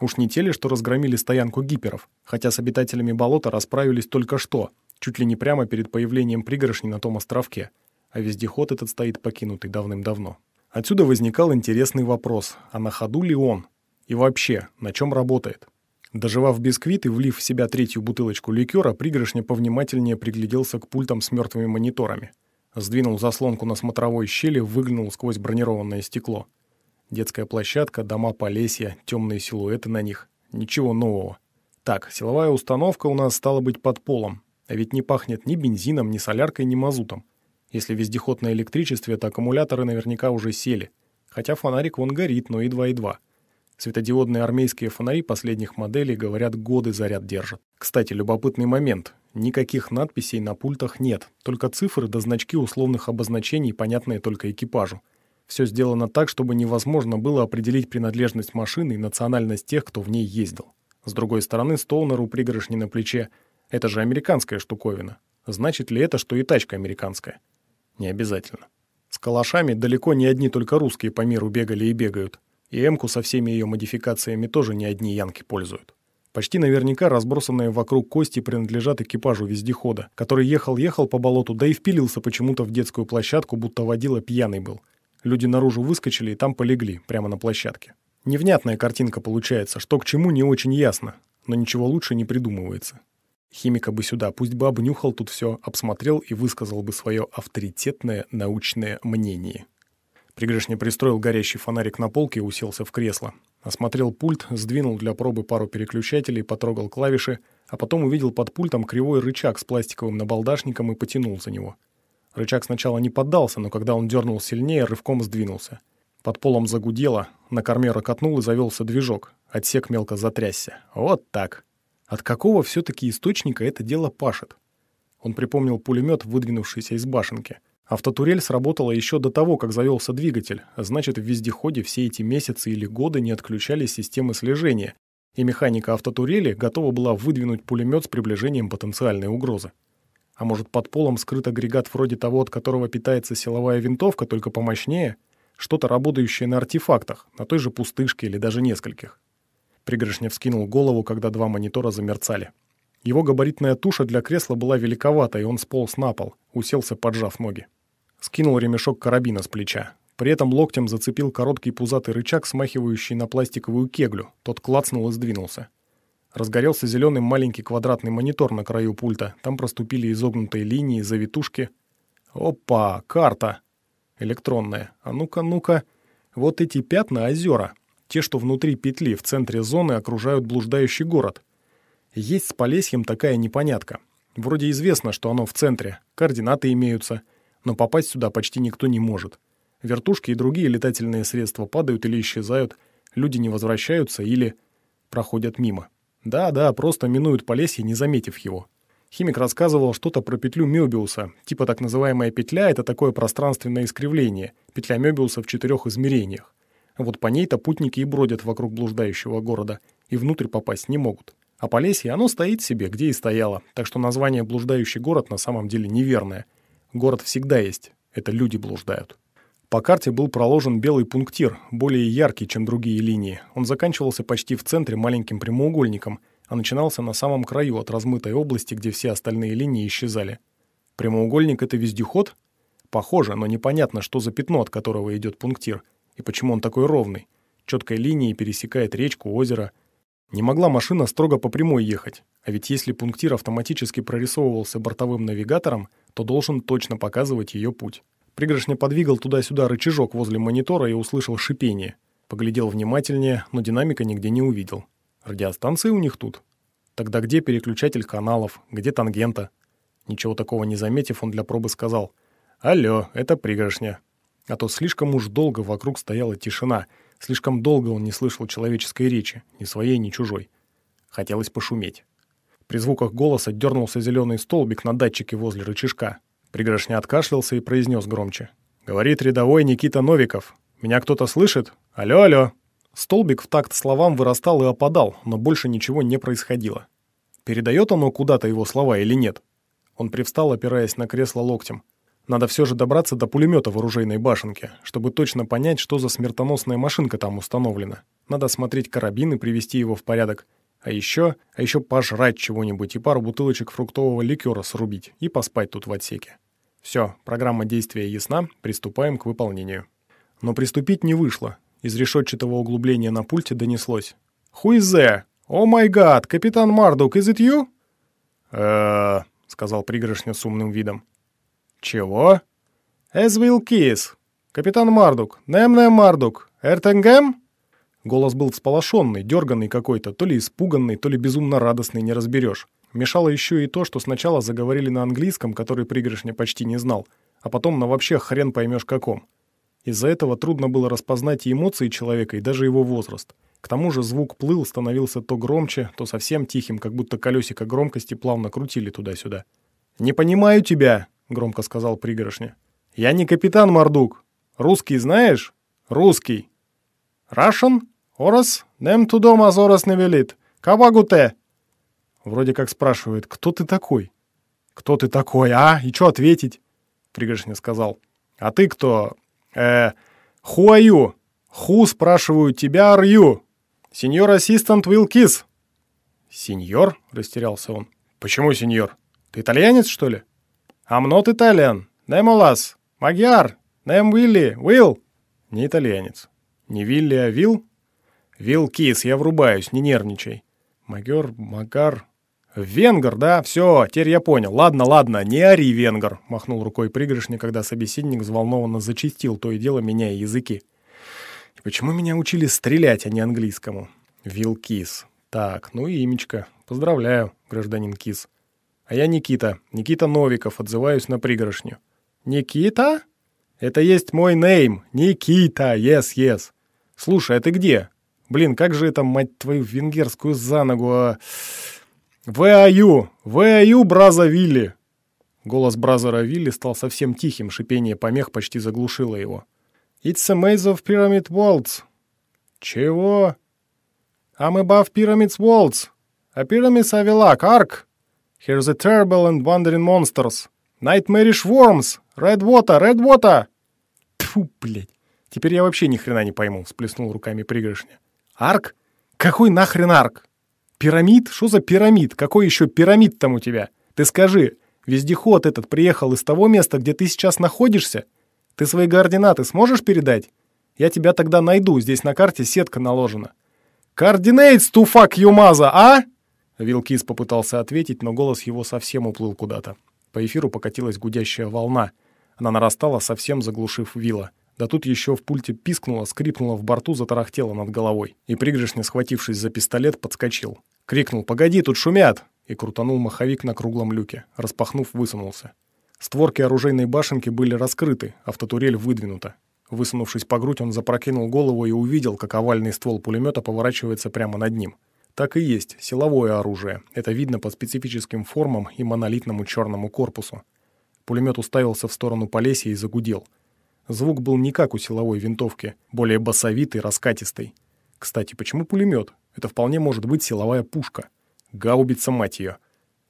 Уж не те ли, что разгромили стоянку гиперов, хотя с обитателями болота расправились только что, чуть ли не прямо перед появлением пригоршни на том островке, а вездеход этот стоит покинутый давным-давно. Отсюда возникал интересный вопрос, а на ходу ли он? И вообще, на чем работает? Доживав бисквит и влив в себя третью бутылочку ликера, пригоршня повнимательнее пригляделся к пультам с мертвыми мониторами – Сдвинул заслонку на смотровой щели, выглянул сквозь бронированное стекло. Детская площадка, дома Полесья, темные силуэты на них. Ничего нового. Так, силовая установка у нас стала быть под полом. А ведь не пахнет ни бензином, ни соляркой, ни мазутом. Если вездеход на электричестве, то аккумуляторы наверняка уже сели. Хотя фонарик вон горит, но едва-едва. Светодиодные армейские фонари последних моделей, говорят, годы заряд держат. Кстати, любопытный момент. Никаких надписей на пультах нет, только цифры до да значки условных обозначений, понятные только экипажу. Все сделано так, чтобы невозможно было определить принадлежность машины и национальность тех, кто в ней ездил. С другой стороны, Стоунеру пригоршни на плече. Это же американская штуковина. Значит ли это, что и тачка американская? Не обязательно. С калашами далеко не одни только русские по миру бегали и бегают. И Эмку со всеми ее модификациями тоже не одни янки пользуют. Почти наверняка разбросанные вокруг кости принадлежат экипажу вездехода, который ехал-ехал по болоту, да и впилился почему-то в детскую площадку, будто водила пьяный был. Люди наружу выскочили и там полегли, прямо на площадке. Невнятная картинка получается, что к чему не очень ясно, но ничего лучше не придумывается. Химика бы сюда, пусть бы обнюхал тут все, обсмотрел и высказал бы свое авторитетное научное мнение. Пригрешня пристроил горящий фонарик на полке и уселся в кресло. Осмотрел пульт, сдвинул для пробы пару переключателей, потрогал клавиши, а потом увидел под пультом кривой рычаг с пластиковым набалдашником и потянул за него. Рычаг сначала не поддался, но когда он дернул сильнее, рывком сдвинулся. Под полом загудело, на корме рокотнул и завелся движок. Отсек мелко затрясся. Вот так. От какого все-таки источника это дело пашет? Он припомнил пулемет, выдвинувшийся из башенки — Автотурель сработала еще до того, как завелся двигатель, а значит в вездеходе все эти месяцы или годы не отключали системы слежения, и механика автотурели готова была выдвинуть пулемет с приближением потенциальной угрозы. А может, под полом скрыт агрегат вроде того, от которого питается силовая винтовка, только помощнее? Что-то, работающее на артефактах, на той же пустышке или даже нескольких. Пригоршнев вскинул голову, когда два монитора замерцали. Его габаритная туша для кресла была великовата, и он сполз на пол, уселся, поджав ноги. Скинул ремешок карабина с плеча. При этом локтем зацепил короткий пузатый рычаг, смахивающий на пластиковую кеглю. Тот клацнул и сдвинулся. Разгорелся зеленый маленький квадратный монитор на краю пульта. Там проступили изогнутые линии, завитушки. Опа, карта! Электронная. А ну-ка, ну-ка. Вот эти пятна озера. Те, что внутри петли, в центре зоны, окружают блуждающий город. Есть с Полесьем такая непонятка. Вроде известно, что оно в центре. Координаты имеются — но попасть сюда почти никто не может. Вертушки и другие летательные средства падают или исчезают, люди не возвращаются или проходят мимо. Да-да, просто минуют полесье, не заметив его. Химик рассказывал что-то про петлю Мёбиуса, типа так называемая петля — это такое пространственное искривление, петля Мёбиуса в четырех измерениях. Вот по ней-то путники и бродят вокруг блуждающего города, и внутрь попасть не могут. А Полесье, оно стоит себе, где и стояло, так что название «блуждающий город» на самом деле неверное — Город всегда есть. Это люди блуждают. По карте был проложен белый пунктир, более яркий, чем другие линии. Он заканчивался почти в центре маленьким прямоугольником, а начинался на самом краю от размытой области, где все остальные линии исчезали. Прямоугольник — это вездеход? Похоже, но непонятно, что за пятно, от которого идет пунктир, и почему он такой ровный. Четкой линией пересекает речку, озеро. Не могла машина строго по прямой ехать, а ведь если пунктир автоматически прорисовывался бортовым навигатором — то должен точно показывать ее путь. Пригоршня подвигал туда-сюда рычажок возле монитора и услышал шипение. Поглядел внимательнее, но динамика нигде не увидел. Радиостанции у них тут. Тогда где переключатель каналов, где тангента? Ничего такого не заметив, он для пробы сказал. «Алло, это пригоршня». А то слишком уж долго вокруг стояла тишина. Слишком долго он не слышал человеческой речи, ни своей, ни чужой. Хотелось пошуметь. При звуках голоса дернулся зеленый столбик на датчике возле рычажка. Пригоршня откашлялся и произнес громче. «Говорит рядовой Никита Новиков. Меня кто-то слышит? Алло, алло!» Столбик в такт словам вырастал и опадал, но больше ничего не происходило. Передает оно куда-то его слова или нет? Он привстал, опираясь на кресло локтем. Надо все же добраться до пулемета в оружейной башенке, чтобы точно понять, что за смертоносная машинка там установлена. Надо смотреть карабин и привести его в порядок. А еще, а еще пожрать чего-нибудь и пару бутылочек фруктового ликера срубить и поспать тут в отсеке. Все, программа действия ясна, приступаем к выполнению. Но приступить не вышло. Из решетчатого углубления на пульте донеслось. Хуизе, О май гад! Капитан Мардук, is it you?» «Э-э-э», сказал пригоршня с умным видом. «Чего?» «As will kiss. Капитан Мардук, Немне Мардук, Эртенгем?» Голос был всполошенный, дерганный какой-то, то ли испуганный, то ли безумно радостный, не разберешь. Мешало еще и то, что сначала заговорили на английском, который пригоршня почти не знал, а потом на вообще хрен поймешь каком. Из-за этого трудно было распознать и эмоции человека, и даже его возраст. К тому же звук плыл, становился то громче, то совсем тихим, как будто колесико громкости плавно крутили туда-сюда. «Не понимаю тебя!» — громко сказал пригоршня. «Я не капитан Мордук. Русский знаешь? Русский!» «Рашен?» «Орос? Нем дома азорос не велит. те? Вроде как спрашивает, кто ты такой? «Кто ты такой, а? И что ответить?» Пригоршня сказал. «А ты кто? Э, ху are you? спрашиваю, тебя арью. Сеньор Senior assistant will kiss». «Сеньор?» — растерялся он. «Почему сеньор? Ты итальянец, что ли?» «I'm not Italian. Name Olas. Нем Вилли, Willy. «Не итальянец. Не Вилли, а Вилл?» «Вилкис, я врубаюсь, не нервничай». «Магер, Магар...» «Венгер, да? Все, теперь я понял. Ладно, ладно, не ори, Венгер», — махнул рукой пригоршник, когда собеседник взволнованно зачистил то и дело, меняя языки. «И почему меня учили стрелять, а не английскому?» «Вилкис. Так, ну и имечко. Поздравляю, гражданин Кис». «А я Никита. Никита Новиков. Отзываюсь на пригоршню». «Никита?» «Это есть мой нейм. Никита. Yes, yes. Слушай, а ты где? Блин, как же это, мать твою, венгерскую за ногу, а... «Where are you? Where are you, браза Вилли?» Голос бразера Вилли стал совсем тихим, шипение помех почти заглушило его. «It's a maze of pyramid walls». «Чего?» «I'm above pyramids walls. A pyramids I will ark. Here's a terrible and wandering monsters. Nightmarish worms. Red water, red water!» Тьфу, блядь. Теперь я вообще ни хрена не пойму, всплеснул руками пригоршня. Арк? Какой нахрен арк? Пирамид? Что за пирамид? Какой еще пирамид там у тебя? Ты скажи, вездеход этот приехал из того места, где ты сейчас находишься? Ты свои координаты сможешь передать? Я тебя тогда найду, здесь на карте сетка наложена. Координейтс ту фак юмаза, а? Вилкис попытался ответить, но голос его совсем уплыл куда-то. По эфиру покатилась гудящая волна. Она нарастала, совсем заглушив вилла. Да тут еще в пульте пискнуло, скрипнуло в борту, затарахтело над головой. И пригрешня, схватившись за пистолет, подскочил. Крикнул «Погоди, тут шумят!» и крутанул маховик на круглом люке. Распахнув, высунулся. Створки оружейной башенки были раскрыты, автотурель выдвинута. Высунувшись по грудь, он запрокинул голову и увидел, как овальный ствол пулемета поворачивается прямо над ним. Так и есть, силовое оружие. Это видно по специфическим формам и монолитному черному корпусу. Пулемет уставился в сторону Полесья и загудел — Звук был не как у силовой винтовки, более басовитый, раскатистый. Кстати, почему пулемет? Это вполне может быть силовая пушка. Гаубица, мать ее.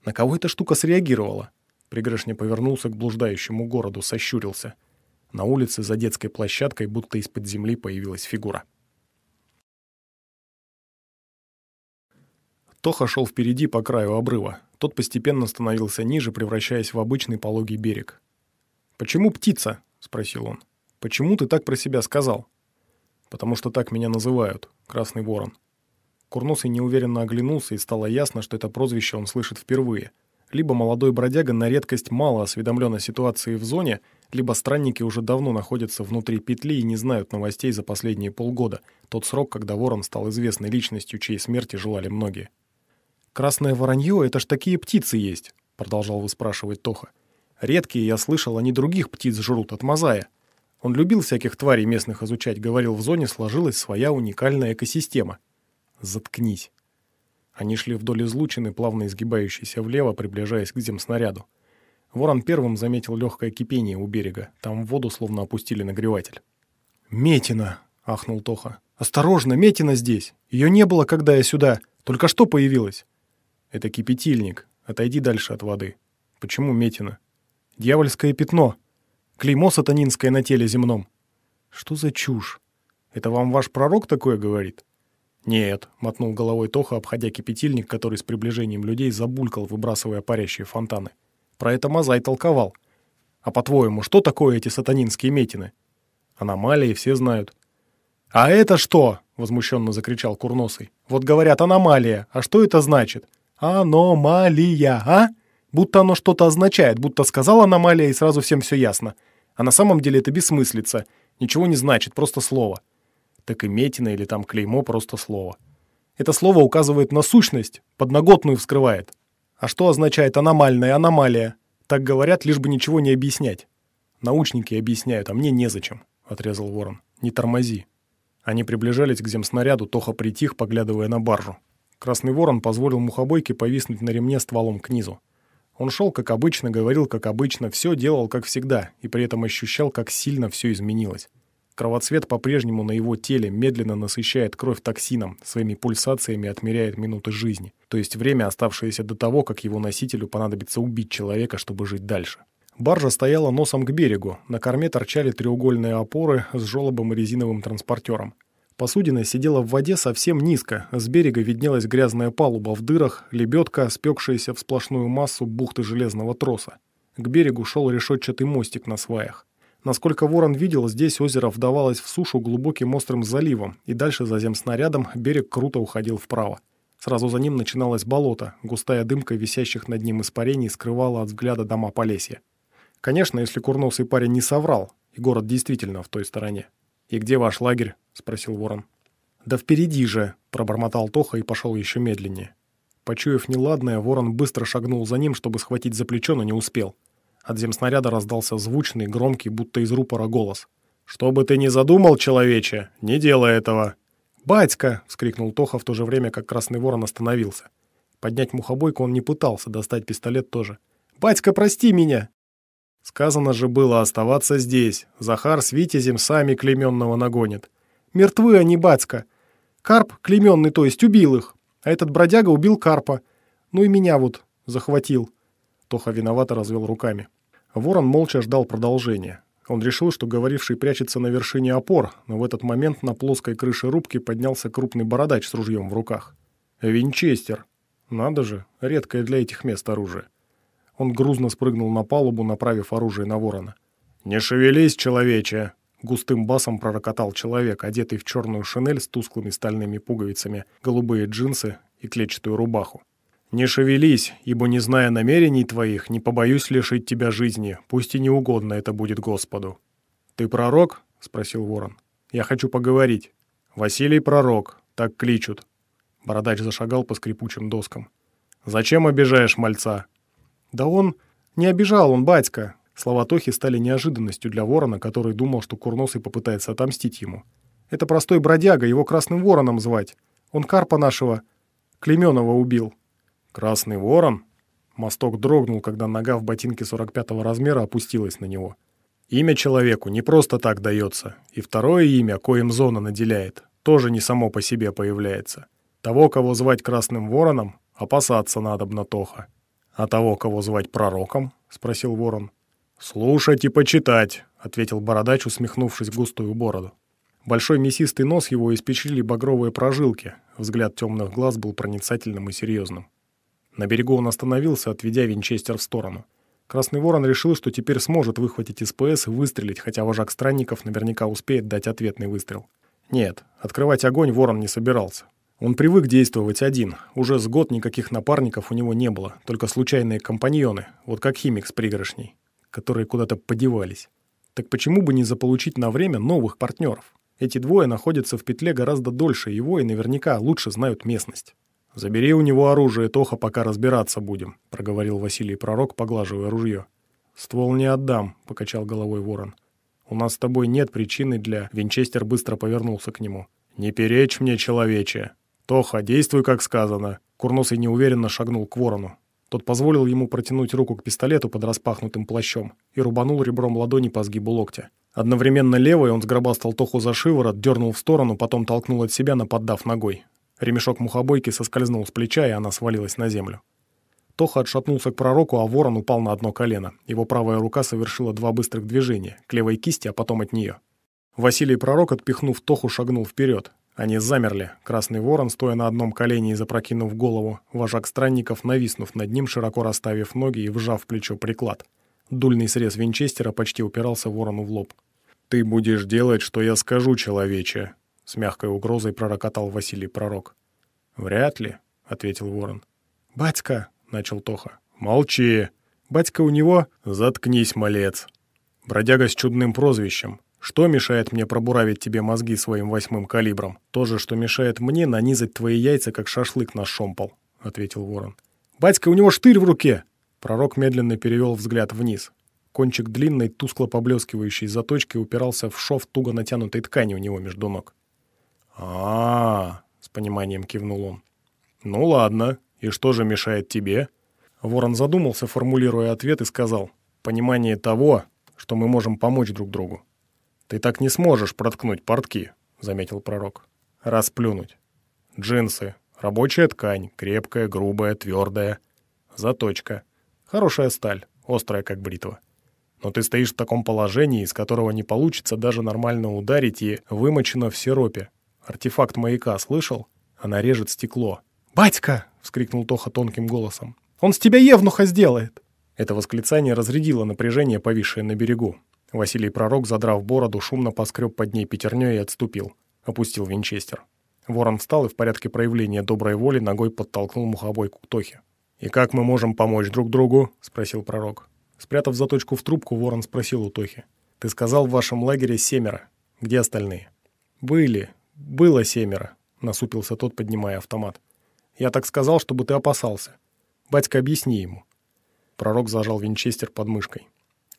На кого эта штука среагировала? Пригрышня повернулся к блуждающему городу, сощурился. На улице за детской площадкой будто из-под земли появилась фигура. Тоха шел впереди по краю обрыва. Тот постепенно становился ниже, превращаясь в обычный пологий берег. «Почему птица?» — спросил он. «Почему ты так про себя сказал?» «Потому что так меня называют, Красный Ворон». Курносый неуверенно оглянулся, и стало ясно, что это прозвище он слышит впервые. Либо молодой бродяга на редкость мало осведомлен о ситуации в зоне, либо странники уже давно находятся внутри петли и не знают новостей за последние полгода, тот срок, когда ворон стал известной личностью, чьей смерти желали многие. «Красное воронье — это ж такие птицы есть», — продолжал выспрашивать Тоха. «Редкие, я слышал, они других птиц жрут от мозая». Он любил всяких тварей местных изучать, говорил, в зоне сложилась своя уникальная экосистема. Заткнись. Они шли вдоль излучины, плавно изгибающейся влево, приближаясь к земснаряду. Ворон первым заметил легкое кипение у берега. Там в воду словно опустили нагреватель. «Метина!» — ахнул Тоха. «Осторожно, Метина здесь! Ее не было, когда я сюда! Только что появилась!» «Это кипятильник. Отойди дальше от воды. Почему Метина?» «Дьявольское пятно!» Клеймо сатанинское на теле земном. Что за чушь? Это вам ваш пророк такое говорит? Нет, мотнул головой Тоха, обходя кипятильник, который с приближением людей забулькал, выбрасывая парящие фонтаны. Про это Мазай толковал. А по-твоему, что такое эти сатанинские метины? Аномалии все знают. А это что? возмущенно закричал Курносый. Вот говорят аномалия, а что это значит? Аномалия, а? Будто оно что-то означает, будто сказал аномалия и сразу всем все ясно. А на самом деле это бессмыслица. Ничего не значит, просто слово. Так и метина или там клеймо просто слово. Это слово указывает на сущность, подноготную вскрывает. А что означает аномальная аномалия? Так говорят, лишь бы ничего не объяснять. Научники объясняют, а мне незачем, — отрезал ворон. Не тормози. Они приближались к земснаряду, Тоха притих, поглядывая на баржу. Красный ворон позволил мухобойке повиснуть на ремне стволом к низу. Он шел как обычно, говорил как обычно, все делал как всегда, и при этом ощущал, как сильно все изменилось. Кровоцвет по-прежнему на его теле медленно насыщает кровь токсином, своими пульсациями отмеряет минуты жизни, то есть время, оставшееся до того, как его носителю понадобится убить человека, чтобы жить дальше. Баржа стояла носом к берегу, на корме торчали треугольные опоры с желобом и резиновым транспортером. Посудина сидела в воде совсем низко, с берега виднелась грязная палуба в дырах, лебедка, спекшаяся в сплошную массу бухты железного троса. К берегу шел решетчатый мостик на сваях. Насколько Ворон видел, здесь озеро вдавалось в сушу глубоким острым заливом, и дальше за земснарядом берег круто уходил вправо. Сразу за ним начиналось болото, густая дымка висящих над ним испарений скрывала от взгляда дома Полесья. Конечно, если курносый парень не соврал, и город действительно в той стороне. «И где ваш лагерь?» — спросил ворон. «Да впереди же!» — пробормотал Тоха и пошел еще медленнее. Почуяв неладное, ворон быстро шагнул за ним, чтобы схватить за плечо, но не успел. От земснаряда раздался звучный, громкий, будто из рупора голос. «Что бы ты ни задумал, человече, не делай этого!» «Батька!» — вскрикнул Тоха в то же время, как Красный Ворон остановился. Поднять мухобойку он не пытался, достать пистолет тоже. «Батька, прости меня!» Сказано же было оставаться здесь. Захар с Витязем сами Клеменного нагонят. Мертвы они, батька. Карп, Клеменный, то есть, убил их. А этот бродяга убил Карпа. Ну и меня вот захватил. Тоха виновато развел руками. Ворон молча ждал продолжения. Он решил, что говоривший прячется на вершине опор, но в этот момент на плоской крыше рубки поднялся крупный бородач с ружьем в руках. «Винчестер! Надо же, редкое для этих мест оружие!» Он грузно спрыгнул на палубу, направив оружие на ворона. «Не шевелись, человече!» Густым басом пророкотал человек, одетый в черную шинель с тусклыми стальными пуговицами, голубые джинсы и клетчатую рубаху. «Не шевелись, ибо, не зная намерений твоих, не побоюсь лишить тебя жизни, пусть и неугодно это будет Господу». «Ты пророк?» — спросил ворон. «Я хочу поговорить». «Василий пророк, так кличут». Бородач зашагал по скрипучим доскам. «Зачем обижаешь мальца?» «Да он...» «Не обижал он, батька!» Слова Тохи стали неожиданностью для ворона, который думал, что Курносый попытается отомстить ему. «Это простой бродяга, его Красным Вороном звать. Он карпа нашего, Клеменова, убил». «Красный Ворон?» Мосток дрогнул, когда нога в ботинке 45-го размера опустилась на него. «Имя человеку не просто так дается, и второе имя, коим зона наделяет, тоже не само по себе появляется. Того, кого звать Красным Вороном, опасаться надо, Натоха. «А того, кого звать пророком?» — спросил ворон. «Слушать и почитать», — ответил бородач, усмехнувшись в густую бороду. Большой мясистый нос его испечили багровые прожилки, взгляд темных глаз был проницательным и серьезным. На берегу он остановился, отведя винчестер в сторону. Красный Ворон решил, что теперь сможет выхватить СПС и выстрелить, хотя вожак странников наверняка успеет дать ответный выстрел. Нет, открывать огонь Ворон не собирался. Он привык действовать один. Уже с год никаких напарников у него не было, только случайные компаньоны, вот как химик с пригоршней, которые куда-то подевались. Так почему бы не заполучить на время новых партнеров? Эти двое находятся в петле гораздо дольше его и наверняка лучше знают местность. «Забери у него оружие, Тоха, пока разбираться будем», — проговорил Василий Пророк, поглаживая ружье. «Ствол не отдам», — покачал головой ворон. «У нас с тобой нет причины для...» Винчестер быстро повернулся к нему. «Не перечь мне, человече!» «Тоха, действуй, как сказано!» Курносый неуверенно шагнул к ворону. Тот позволил ему протянуть руку к пистолету под распахнутым плащом и рубанул ребром ладони по сгибу локтя. Одновременно левой он сгробастал Тоху за шиворот, дернул в сторону, потом толкнул от себя, наподдав ногой. Ремешок мухобойки соскользнул с плеча, и она свалилась на землю. Тоха отшатнулся к пророку, а ворон упал на одно колено. Его правая рука совершила два быстрых движения, к левой кисти, а потом от нее. Василий Пророк, отпихнув Тоху, шагнул вперед. Они замерли. Красный ворон, стоя на одном колене и запрокинув голову, вожак странников, нависнув над ним, широко расставив ноги и вжав плечо приклад. Дульный срез винчестера почти упирался ворону в лоб. «Ты будешь делать, что я скажу, человече!» С мягкой угрозой пророкотал Василий Пророк. «Вряд ли», — ответил ворон. «Батька!» — начал Тоха. «Молчи! Батька у него...» «Заткнись, малец!» Бродяга с чудным прозвищем, что мешает мне пробуравить тебе мозги своим восьмым калибром? То же, что мешает мне нанизать твои яйца, как шашлык на шомпол», — ответил ворон. «Батька, у него штырь в руке!» Пророк медленно перевел взгляд вниз. Кончик длинной, тускло поблескивающей заточки упирался в шов туго натянутой ткани у него между ног. а, -а, -а с пониманием кивнул он. «Ну ладно, и что же мешает тебе?» Ворон задумался, формулируя ответ, и сказал. «Понимание того, что мы можем помочь друг другу». «Ты так не сможешь проткнуть портки», — заметил пророк. «Расплюнуть. Джинсы. Рабочая ткань. Крепкая, грубая, твердая. Заточка. Хорошая сталь. Острая, как бритва. Но ты стоишь в таком положении, из которого не получится даже нормально ударить, и вымочено в сиропе. Артефакт маяка слышал? Она режет стекло. «Батька!» — вскрикнул Тоха тонким голосом. «Он с тебя евнуха сделает!» Это восклицание разрядило напряжение, повисшее на берегу. Василий Пророк, задрав бороду, шумно поскреб под ней пятерней и отступил. Опустил винчестер. Ворон встал и в порядке проявления доброй воли ногой подтолкнул мухобой к Ктохе. «И как мы можем помочь друг другу?» — спросил Пророк. Спрятав заточку в трубку, Ворон спросил у Тохи. «Ты сказал, в вашем лагере семеро. Где остальные?» «Были. Было семеро», — насупился тот, поднимая автомат. «Я так сказал, чтобы ты опасался. Батька, объясни ему». Пророк зажал винчестер под мышкой.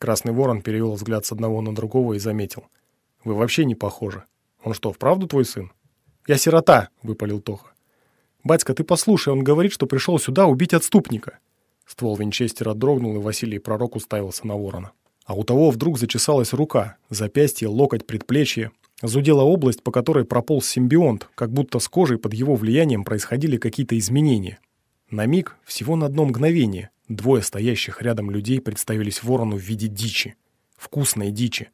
Красный ворон перевел взгляд с одного на другого и заметил. «Вы вообще не похожи. Он что, вправду твой сын?» «Я сирота», — выпалил Тоха. «Батька, ты послушай, он говорит, что пришел сюда убить отступника». Ствол винчестера дрогнул, и Василий Пророк уставился на ворона. А у того вдруг зачесалась рука, запястье, локоть, предплечье. Зудела область, по которой прополз симбионт, как будто с кожей под его влиянием происходили какие-то изменения. На миг, всего на одно мгновение, Двое стоящих рядом людей представились ворону в виде дичи. Вкусной дичи.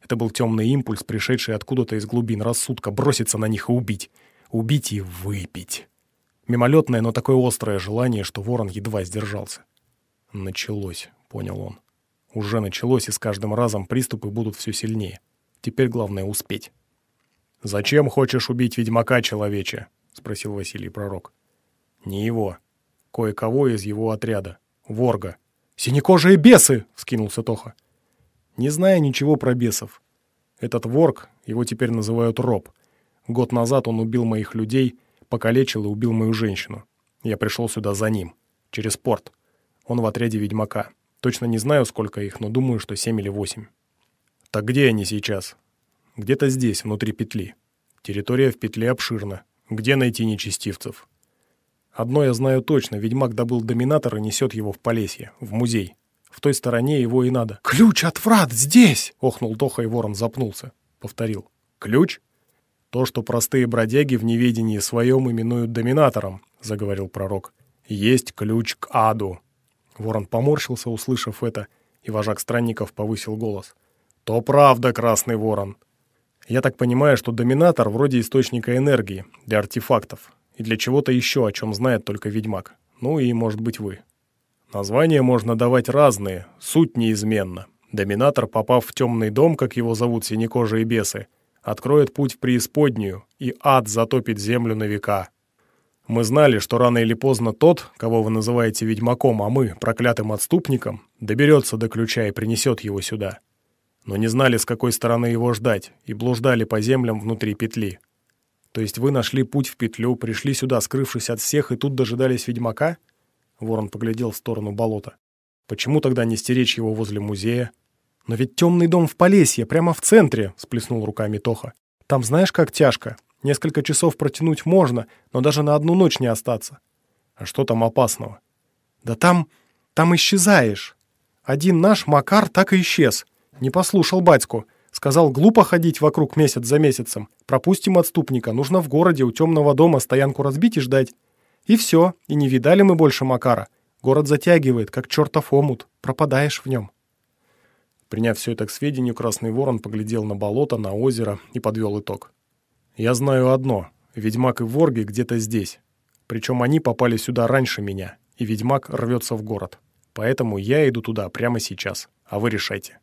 Это был темный импульс, пришедший откуда-то из глубин рассудка, броситься на них и убить. Убить и выпить. Мимолетное, но такое острое желание, что ворон едва сдержался. «Началось», — понял он. «Уже началось, и с каждым разом приступы будут все сильнее. Теперь главное — успеть». «Зачем хочешь убить ведьмака, человече?» — спросил Василий Пророк. «Не его. Кое-кого из его отряда. Ворга. «Синекожие бесы!» — вскинулся Тоха. Не знаю ничего про бесов. Этот Ворг, его теперь называют Роб. Год назад он убил моих людей, покалечил и убил мою женщину. Я пришел сюда за ним. Через порт. Он в отряде ведьмака. Точно не знаю, сколько их, но думаю, что семь или восемь. Так где они сейчас? Где-то здесь, внутри петли. Территория в петле обширна. Где найти нечестивцев? Одно я знаю точно, ведьмак добыл доминатор и несет его в Полесье, в музей. В той стороне его и надо. «Ключ от врат здесь!» — охнул Тоха и ворон запнулся. Повторил. «Ключ?» «То, что простые бродяги в неведении своем именуют доминатором», — заговорил пророк. «Есть ключ к аду». Ворон поморщился, услышав это, и вожак странников повысил голос. «То правда, Красный Ворон!» «Я так понимаю, что доминатор вроде источника энергии для артефактов и для чего-то еще, о чем знает только ведьмак. Ну и, может быть, вы. Названия можно давать разные, суть неизменна. Доминатор, попав в темный дом, как его зовут синекожие бесы, откроет путь в преисподнюю, и ад затопит землю на века. Мы знали, что рано или поздно тот, кого вы называете ведьмаком, а мы — проклятым отступником, доберется до ключа и принесет его сюда. Но не знали, с какой стороны его ждать, и блуждали по землям внутри петли. То есть вы нашли путь в петлю, пришли сюда, скрывшись от всех, и тут дожидались ведьмака?» Ворон поглядел в сторону болота. «Почему тогда не стеречь его возле музея?» «Но ведь темный дом в Полесье, прямо в центре!» — сплеснул руками Тоха. «Там знаешь, как тяжко? Несколько часов протянуть можно, но даже на одну ночь не остаться». «А что там опасного?» «Да там... там исчезаешь. Один наш Макар так и исчез. Не послушал батьку. Сказал, глупо ходить вокруг месяц за месяцем. Пропустим отступника, нужно в городе у темного дома стоянку разбить и ждать. И все, и не видали мы больше Макара. Город затягивает, как чертов омут. Пропадаешь в нем. Приняв все это к сведению, Красный Ворон поглядел на болото, на озеро и подвел итог. «Я знаю одно. Ведьмак и Ворги где-то здесь. Причем они попали сюда раньше меня, и Ведьмак рвется в город. Поэтому я иду туда прямо сейчас, а вы решайте».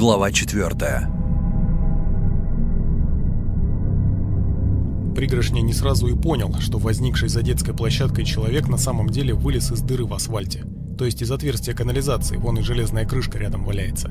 Глава 4 Пригоршня не сразу и понял, что возникший за детской площадкой человек на самом деле вылез из дыры в асфальте, то есть из отверстия канализации, вон и железная крышка рядом валяется.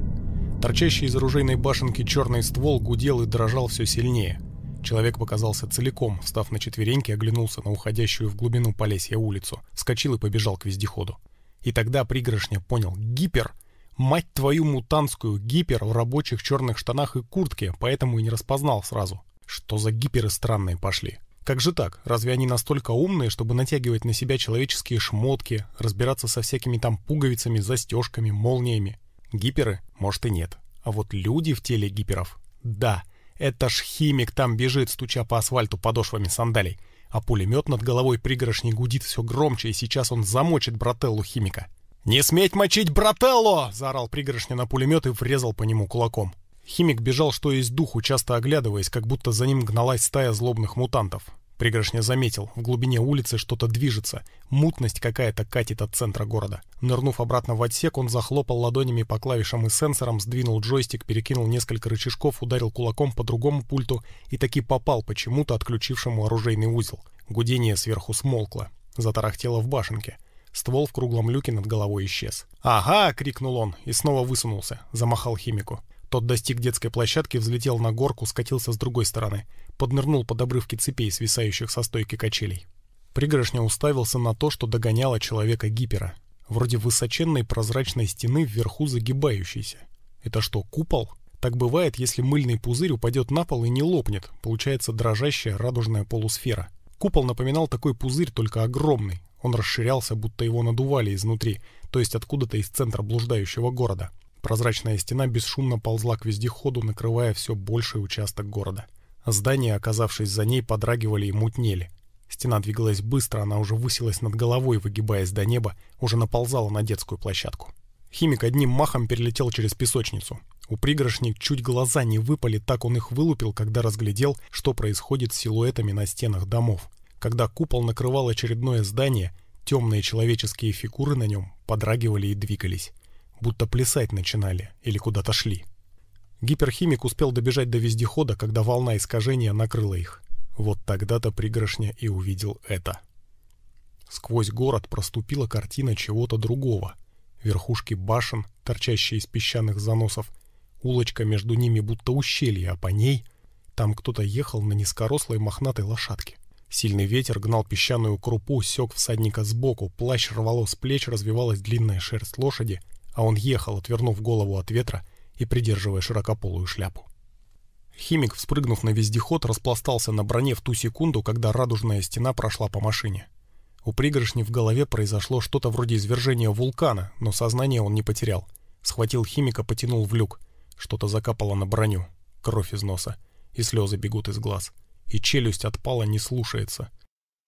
Торчащий из оружейной башенки черный ствол гудел и дрожал все сильнее. Человек показался целиком, встав на четвереньки, оглянулся на уходящую в глубину Полесья улицу, вскочил и побежал к вездеходу. И тогда пригоршня понял — гипер — Мать твою мутантскую, гипер в рабочих черных штанах и куртке, поэтому и не распознал сразу. Что за гиперы странные пошли? Как же так? Разве они настолько умные, чтобы натягивать на себя человеческие шмотки, разбираться со всякими там пуговицами, застежками, молниями? Гиперы? Может и нет. А вот люди в теле гиперов? Да. Это ж химик там бежит, стуча по асфальту подошвами сандалий. А пулемет над головой пригоршни гудит все громче, и сейчас он замочит брателлу химика. «Не сметь мочить брателло!» — заорал пригоршня на пулемет и врезал по нему кулаком. Химик бежал что есть духу, часто оглядываясь, как будто за ним гналась стая злобных мутантов. Пригоршня заметил, в глубине улицы что-то движется, мутность какая-то катит от центра города. Нырнув обратно в отсек, он захлопал ладонями по клавишам и сенсорам, сдвинул джойстик, перекинул несколько рычажков, ударил кулаком по другому пульту и таки попал почему-то отключившему оружейный узел. Гудение сверху смолкло, затарахтело в башенке. Ствол в круглом люке над головой исчез. «Ага!» — крикнул он и снова высунулся, замахал химику. Тот достиг детской площадки, взлетел на горку, скатился с другой стороны, поднырнул под обрывки цепей, свисающих со стойки качелей. Пригоршня уставился на то, что догоняло человека гипера. Вроде высоченной прозрачной стены вверху загибающейся. Это что, купол? Так бывает, если мыльный пузырь упадет на пол и не лопнет. Получается дрожащая радужная полусфера. Купол напоминал такой пузырь, только огромный. Он расширялся, будто его надували изнутри, то есть откуда-то из центра блуждающего города. Прозрачная стена бесшумно ползла к вездеходу, накрывая все больший участок города. Здания, оказавшись за ней, подрагивали и мутнели. Стена двигалась быстро, она уже высилась над головой, выгибаясь до неба, уже наползала на детскую площадку. Химик одним махом перелетел через песочницу. У пригоршник чуть глаза не выпали, так он их вылупил, когда разглядел, что происходит с силуэтами на стенах домов. Когда купол накрывал очередное здание, темные человеческие фигуры на нем подрагивали и двигались. Будто плясать начинали или куда-то шли. Гиперхимик успел добежать до вездехода, когда волна искажения накрыла их. Вот тогда-то пригоршня и увидел это. Сквозь город проступила картина чего-то другого. Верхушки башен, торчащие из песчаных заносов, Улочка между ними будто ущелье, а по ней... Там кто-то ехал на низкорослой мохнатой лошадке. Сильный ветер гнал песчаную крупу, сёк всадника сбоку, плащ рвало с плеч, развивалась длинная шерсть лошади, а он ехал, отвернув голову от ветра и придерживая широкополую шляпу. Химик, вспрыгнув на вездеход, распластался на броне в ту секунду, когда радужная стена прошла по машине. У пригоршни в голове произошло что-то вроде извержения вулкана, но сознание он не потерял. Схватил химика, потянул в люк. Что-то закапало на броню, кровь из носа, и слезы бегут из глаз, и челюсть отпала, не слушается.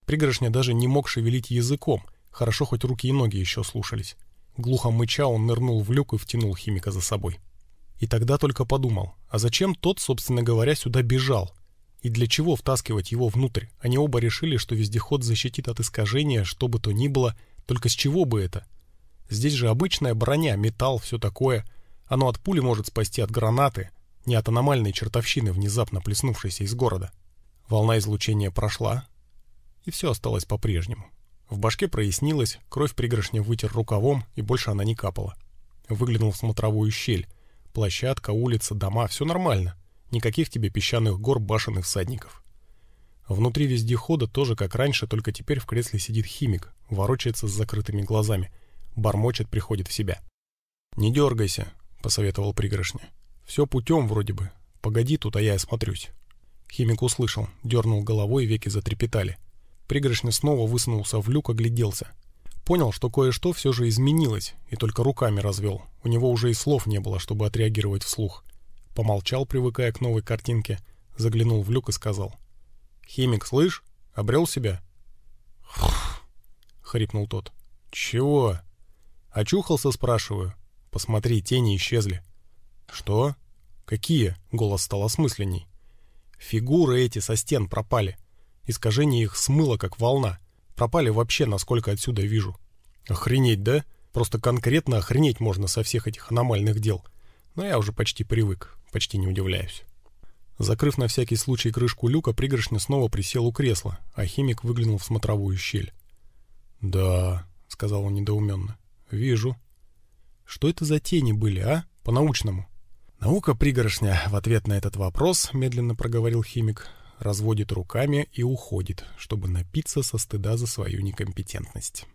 Пригоршня даже не мог шевелить языком, хорошо хоть руки и ноги еще слушались. Глухо мыча он нырнул в люк и втянул химика за собой. И тогда только подумал, а зачем тот, собственно говоря, сюда бежал? И для чего втаскивать его внутрь? Они оба решили, что вездеход защитит от искажения, что бы то ни было, только с чего бы это? Здесь же обычная броня, металл, все такое – оно от пули может спасти от гранаты, не от аномальной чертовщины, внезапно плеснувшейся из города. Волна излучения прошла, и все осталось по-прежнему. В башке прояснилось, кровь пригоршня вытер рукавом, и больше она не капала. Выглянул в смотровую щель. Площадка, улица, дома — все нормально. Никаких тебе песчаных гор, башен и всадников. Внутри вездехода тоже как раньше, только теперь в кресле сидит химик, ворочается с закрытыми глазами. Бормочет, приходит в себя. «Не дергайся», — посоветовал пригоршня. «Все путем вроде бы. Погоди тут, а я осмотрюсь». Химик услышал, дернул головой, веки затрепетали. Пригоршня снова высунулся в люк, огляделся. Понял, что кое-что все же изменилось, и только руками развел. У него уже и слов не было, чтобы отреагировать вслух. Помолчал, привыкая к новой картинке, заглянул в люк и сказал. «Химик, слышь, обрел себя?» — хрипнул тот. «Чего?» «Очухался, спрашиваю?» Посмотри, тени исчезли. Что? Какие? Голос стал осмысленней. Фигуры эти со стен пропали. Искажение их смыло, как волна. Пропали вообще, насколько отсюда вижу. Охренеть, да? Просто конкретно охренеть можно со всех этих аномальных дел. Но я уже почти привык, почти не удивляюсь. Закрыв на всякий случай крышку люка, пригоршня снова присел у кресла, а химик выглянул в смотровую щель. «Да», — сказал он недоуменно, — «вижу». Что это за тени были, а? По-научному. Наука пригоршня в ответ на этот вопрос, медленно проговорил химик, разводит руками и уходит, чтобы напиться со стыда за свою некомпетентность.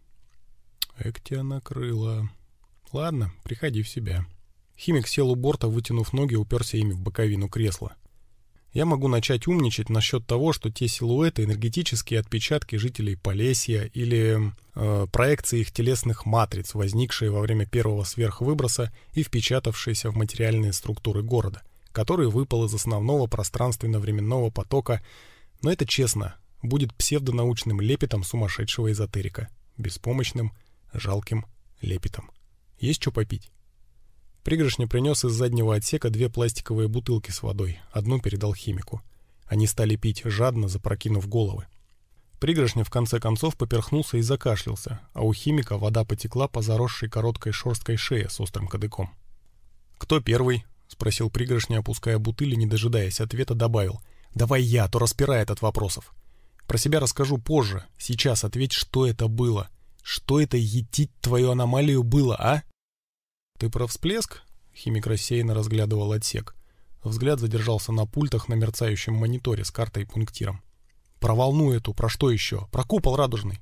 Эк тебя накрыло. Ладно, приходи в себя. Химик сел у борта, вытянув ноги, уперся ими в боковину кресла я могу начать умничать насчет того, что те силуэты — энергетические отпечатки жителей Полесья или э, проекции их телесных матриц, возникшие во время первого сверхвыброса и впечатавшиеся в материальные структуры города, который выпал из основного пространственно-временного потока, но это честно, будет псевдонаучным лепетом сумасшедшего эзотерика, беспомощным, жалким лепетом. Есть что попить? Пригоршню принес из заднего отсека две пластиковые бутылки с водой, одну передал химику. Они стали пить, жадно запрокинув головы. Пригоршня в конце концов поперхнулся и закашлялся, а у химика вода потекла по заросшей короткой шерсткой шее с острым кадыком. «Кто первый?» — спросил Пригоршня, опуская бутыль и, не дожидаясь ответа, добавил. «Давай я, а то распирает от вопросов. Про себя расскажу позже. Сейчас ответь, что это было. Что это етить твою аномалию было, а?» «Ты про всплеск?» — химик рассеянно разглядывал отсек. Взгляд задержался на пультах на мерцающем мониторе с картой и пунктиром. «Про волну эту, про что еще? Про купол радужный!»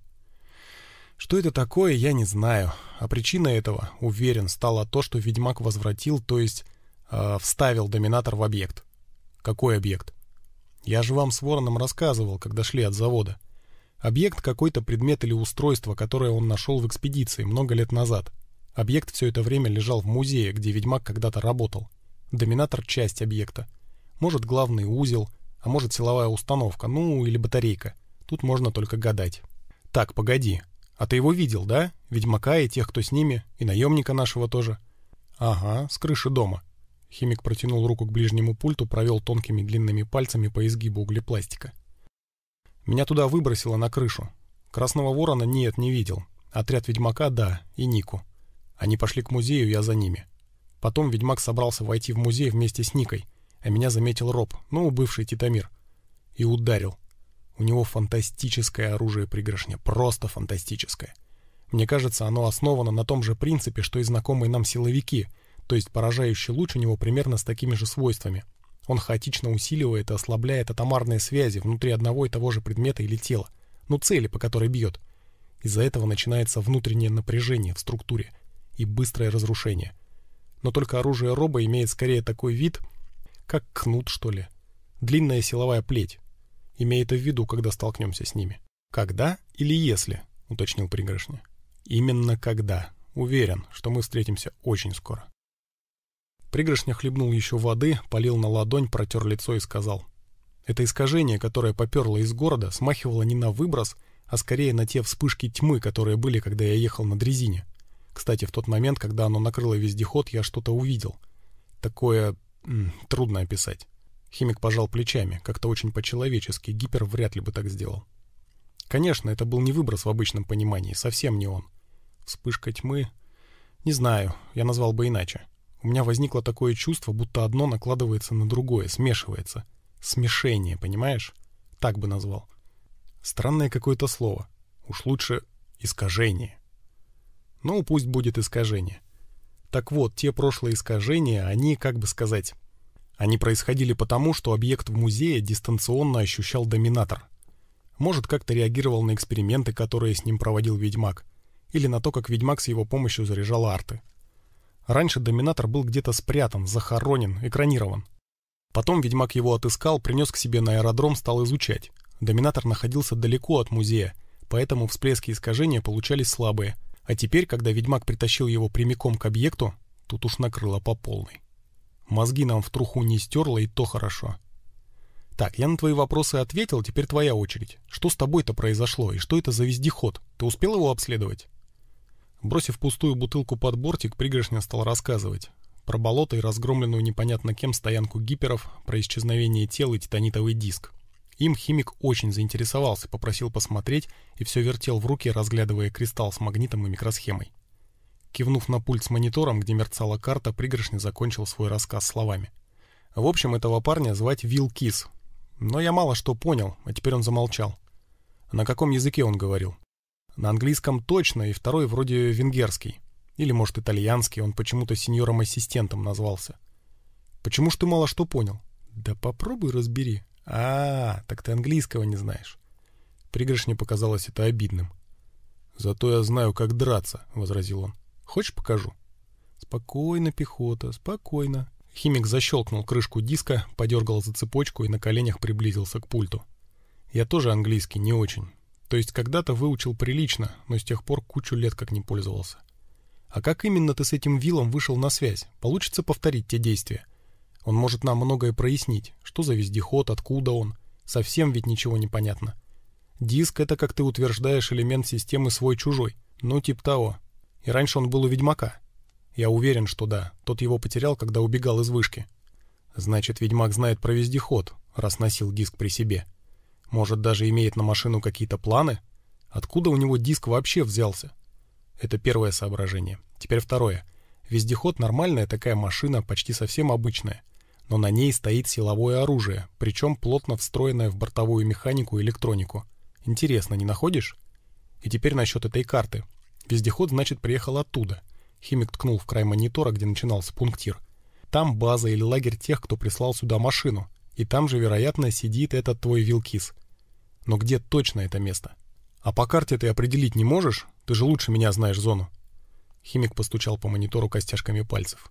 Что это такое, я не знаю. А причина этого, уверен, стало то, что Ведьмак возвратил, то есть э, вставил доминатор в объект. Какой объект? Я же вам с Вороном рассказывал, когда шли от завода. Объект какой-то предмет или устройство, которое он нашел в экспедиции много лет назад. Объект все это время лежал в музее, где ведьмак когда-то работал. Доминатор – часть объекта. Может, главный узел, а может, силовая установка, ну, или батарейка. Тут можно только гадать. Так, погоди. А ты его видел, да? Ведьмака и тех, кто с ними, и наемника нашего тоже. Ага, с крыши дома. Химик протянул руку к ближнему пульту, провел тонкими длинными пальцами по изгибу углепластика. Меня туда выбросило на крышу. Красного ворона нет, не видел. Отряд ведьмака – да, и Нику. Они пошли к музею, я за ними. Потом ведьмак собрался войти в музей вместе с Никой, а меня заметил Роб, ну, бывший Титамир, и ударил. У него фантастическое оружие пригоршня, просто фантастическое. Мне кажется, оно основано на том же принципе, что и знакомые нам силовики, то есть поражающий луч у него примерно с такими же свойствами. Он хаотично усиливает и ослабляет атомарные связи внутри одного и того же предмета или тела, ну цели, по которой бьет. Из-за этого начинается внутреннее напряжение в структуре – и быстрое разрушение. Но только оружие роба имеет скорее такой вид, как кнут, что ли. Длинная силовая плеть. Имей это в виду, когда столкнемся с ними. «Когда или если?» — уточнил пригоршня. «Именно когда. Уверен, что мы встретимся очень скоро». Пригоршня хлебнул еще воды, полил на ладонь, протер лицо и сказал. Это искажение, которое поперло из города, смахивало не на выброс, а скорее на те вспышки тьмы, которые были, когда я ехал на дрезине. Кстати, в тот момент, когда оно накрыло вездеход, я что-то увидел. Такое... М -м, трудно описать. Химик пожал плечами, как-то очень по-человечески, Гипер вряд ли бы так сделал. Конечно, это был не выброс в обычном понимании, совсем не он. Вспышка тьмы... Не знаю, я назвал бы иначе. У меня возникло такое чувство, будто одно накладывается на другое, смешивается. Смешение, понимаешь? Так бы назвал. Странное какое-то слово. Уж лучше искажение. Ну, пусть будет искажение. Так вот, те прошлые искажения, они, как бы сказать, они происходили потому, что объект в музее дистанционно ощущал доминатор. Может, как-то реагировал на эксперименты, которые с ним проводил Ведьмак, или на то, как Ведьмак с его помощью заряжал арты. Раньше доминатор был где-то спрятан, захоронен, экранирован. Потом Ведьмак его отыскал, принес к себе на аэродром, стал изучать. Доминатор находился далеко от музея, поэтому всплески искажения получались слабые, а теперь, когда ведьмак притащил его прямиком к объекту, тут уж накрыло по полной. Мозги нам в труху не стерло, и то хорошо. Так, я на твои вопросы ответил, теперь твоя очередь. Что с тобой-то произошло, и что это за вездеход? Ты успел его обследовать? Бросив пустую бутылку под бортик, пригоршня стал рассказывать. Про болото и разгромленную непонятно кем стоянку гиперов, про исчезновение тела и титанитовый диск. Им химик очень заинтересовался, попросил посмотреть и все вертел в руке, разглядывая кристалл с магнитом и микросхемой. Кивнув на пульт с монитором, где мерцала карта, пригоршня закончил свой рассказ словами. В общем, этого парня звать Вил Кис. Но я мало что понял, а теперь он замолчал. На каком языке он говорил? На английском точно, и второй вроде венгерский. Или, может, итальянский, он почему-то сеньором-ассистентом назвался. Почему ж ты мало что понял? Да попробуй разбери, а, так ты английского не знаешь. Пригоршне показалось это обидным. Зато я знаю, как драться, возразил он. Хочешь, покажу? Спокойно, пехота, спокойно. Химик защелкнул крышку диска, подергал за цепочку и на коленях приблизился к пульту. Я тоже английский не очень. То есть когда-то выучил прилично, но с тех пор кучу лет как не пользовался. А как именно ты с этим вилом вышел на связь? Получится повторить те действия? Он может нам многое прояснить. Что за вездеход, откуда он? Совсем ведь ничего не понятно. Диск — это, как ты утверждаешь, элемент системы свой-чужой. Ну, тип того. И раньше он был у Ведьмака. Я уверен, что да. Тот его потерял, когда убегал из вышки. Значит, Ведьмак знает про вездеход, раз носил диск при себе. Может, даже имеет на машину какие-то планы? Откуда у него диск вообще взялся? Это первое соображение. Теперь второе. Вездеход — нормальная такая машина, почти совсем обычная — но на ней стоит силовое оружие, причем плотно встроенное в бортовую механику и электронику. Интересно, не находишь? И теперь насчет этой карты. Вездеход, значит, приехал оттуда. Химик ткнул в край монитора, где начинался пунктир. Там база или лагерь тех, кто прислал сюда машину. И там же, вероятно, сидит этот твой Вилкис. Но где точно это место? А по карте ты определить не можешь? Ты же лучше меня знаешь зону. Химик постучал по монитору костяшками пальцев.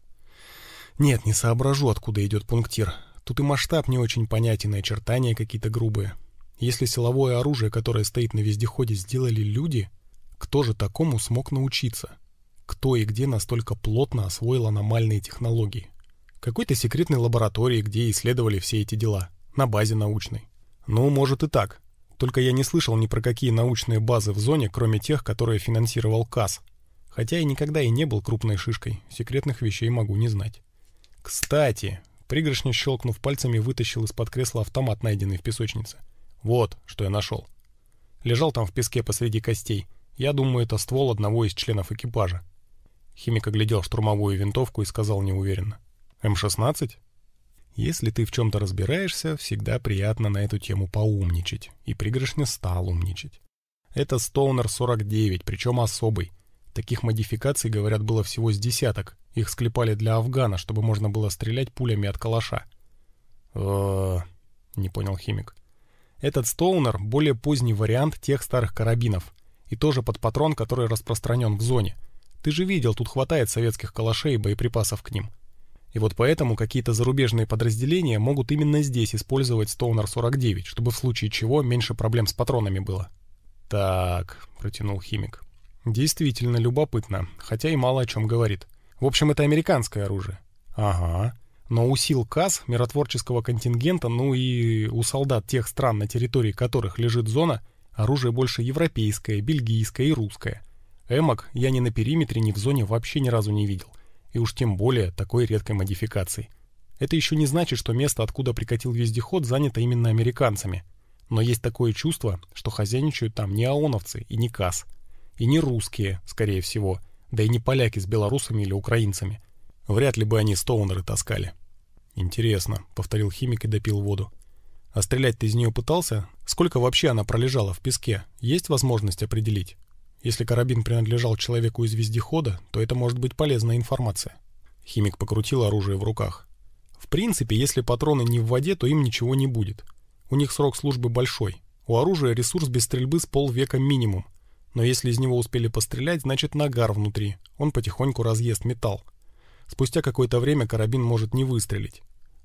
Нет, не соображу, откуда идет пунктир. Тут и масштаб не очень понятен, и очертания какие-то грубые. Если силовое оружие, которое стоит на вездеходе, сделали люди, кто же такому смог научиться? Кто и где настолько плотно освоил аномальные технологии? Какой-то секретной лаборатории, где исследовали все эти дела. На базе научной. Ну, может и так. Только я не слышал ни про какие научные базы в зоне, кроме тех, которые финансировал КАС. Хотя я никогда и не был крупной шишкой, секретных вещей могу не знать. «Кстати!» Пригоршня, щелкнув пальцами, вытащил из-под кресла автомат, найденный в песочнице. «Вот, что я нашел». Лежал там в песке посреди костей. Я думаю, это ствол одного из членов экипажа. Химик оглядел штурмовую винтовку и сказал неуверенно. «М-16?» Если ты в чем-то разбираешься, всегда приятно на эту тему поумничать. И пригоршня стал умничать. Это Стоунер 49, причем особый. Таких модификаций, говорят, было всего с десяток, их склепали для Афгана, чтобы можно было стрелять пулями от калаша. Э, не понял химик. Этот Стоунер — более поздний вариант тех старых карабинов. И тоже под патрон, который распространен в зоне. Ты же видел, тут хватает советских калашей и боеприпасов к ним. И вот поэтому какие-то зарубежные подразделения могут именно здесь использовать Стоунер 49, чтобы в случае чего меньше проблем с патронами было. «Так», — протянул химик. «Действительно любопытно, хотя и мало о чем говорит. В общем, это американское оружие. Ага. Но у сил КАС, миротворческого контингента, ну и у солдат тех стран, на территории которых лежит зона, оружие больше европейское, бельгийское и русское. Эмок я ни на периметре, ни в зоне вообще ни разу не видел. И уж тем более такой редкой модификации. Это еще не значит, что место, откуда прикатил вездеход, занято именно американцами. Но есть такое чувство, что хозяйничают там не ООНовцы и не КАС. И не русские, скорее всего – да и не поляки с белорусами или украинцами. Вряд ли бы они стоунеры таскали. «Интересно», — повторил химик и допил воду. «А стрелять ты из нее пытался? Сколько вообще она пролежала в песке? Есть возможность определить? Если карабин принадлежал человеку из вездехода, то это может быть полезная информация». Химик покрутил оружие в руках. «В принципе, если патроны не в воде, то им ничего не будет. У них срок службы большой. У оружия ресурс без стрельбы с полвека минимум. Но если из него успели пострелять, значит нагар внутри. Он потихоньку разъест металл. Спустя какое-то время карабин может не выстрелить.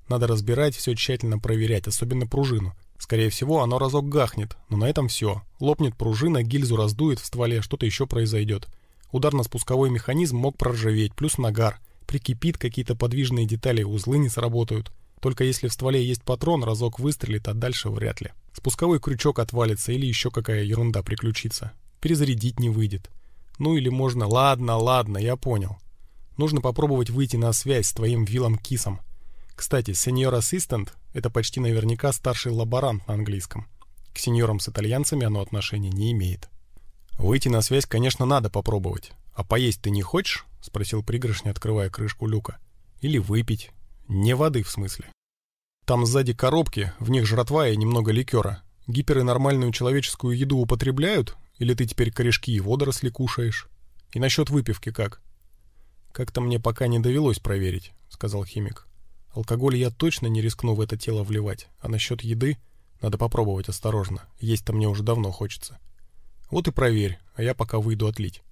Надо разбирать, все тщательно проверять, особенно пружину. Скорее всего, оно разок гахнет, но на этом все. Лопнет пружина, гильзу раздует в стволе, что-то еще произойдет. Ударно-спусковой механизм мог проржаветь, плюс нагар. Прикипит, какие-то подвижные детали, узлы не сработают. Только если в стволе есть патрон, разок выстрелит, а дальше вряд ли. Спусковой крючок отвалится или еще какая ерунда приключится. Перезарядить не выйдет. Ну или можно «Ладно, ладно, я понял». Нужно попробовать выйти на связь с твоим Виллом-кисом. Кстати, сеньор-ассистент — это почти наверняка старший лаборант на английском. К сеньорам с итальянцами оно отношения не имеет. Выйти на связь, конечно, надо попробовать. А поесть ты не хочешь? — спросил пригоршня, открывая крышку люка. «Или выпить. Не воды, в смысле. Там сзади коробки, в них жратва и немного ликера. Гиперы нормальную человеческую еду употребляют, или ты теперь корешки и водоросли кушаешь? И насчет выпивки как? Как-то мне пока не довелось проверить, сказал химик. Алкоголь я точно не рискну в это тело вливать, а насчет еды надо попробовать осторожно. Есть-то мне уже давно хочется. Вот и проверь, а я пока выйду отлить.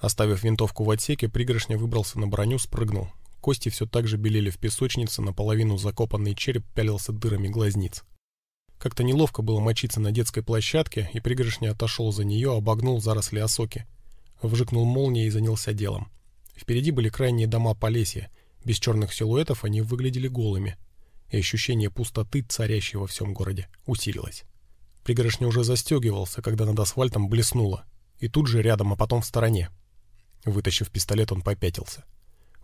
Оставив винтовку в отсеке, пригоршня выбрался на броню, спрыгнул. Кости все так же белели в песочнице, наполовину закопанный череп пялился дырами глазниц. Как-то неловко было мочиться на детской площадке, и пригоршня отошел за нее, а обогнул заросли осоки. Вжикнул молнией и занялся делом. Впереди были крайние дома Полесья. Без черных силуэтов они выглядели голыми. И ощущение пустоты, царящей во всем городе, усилилось. Пригоршня уже застегивался, когда над асфальтом блеснуло. И тут же рядом, а потом в стороне. Вытащив пистолет, он попятился.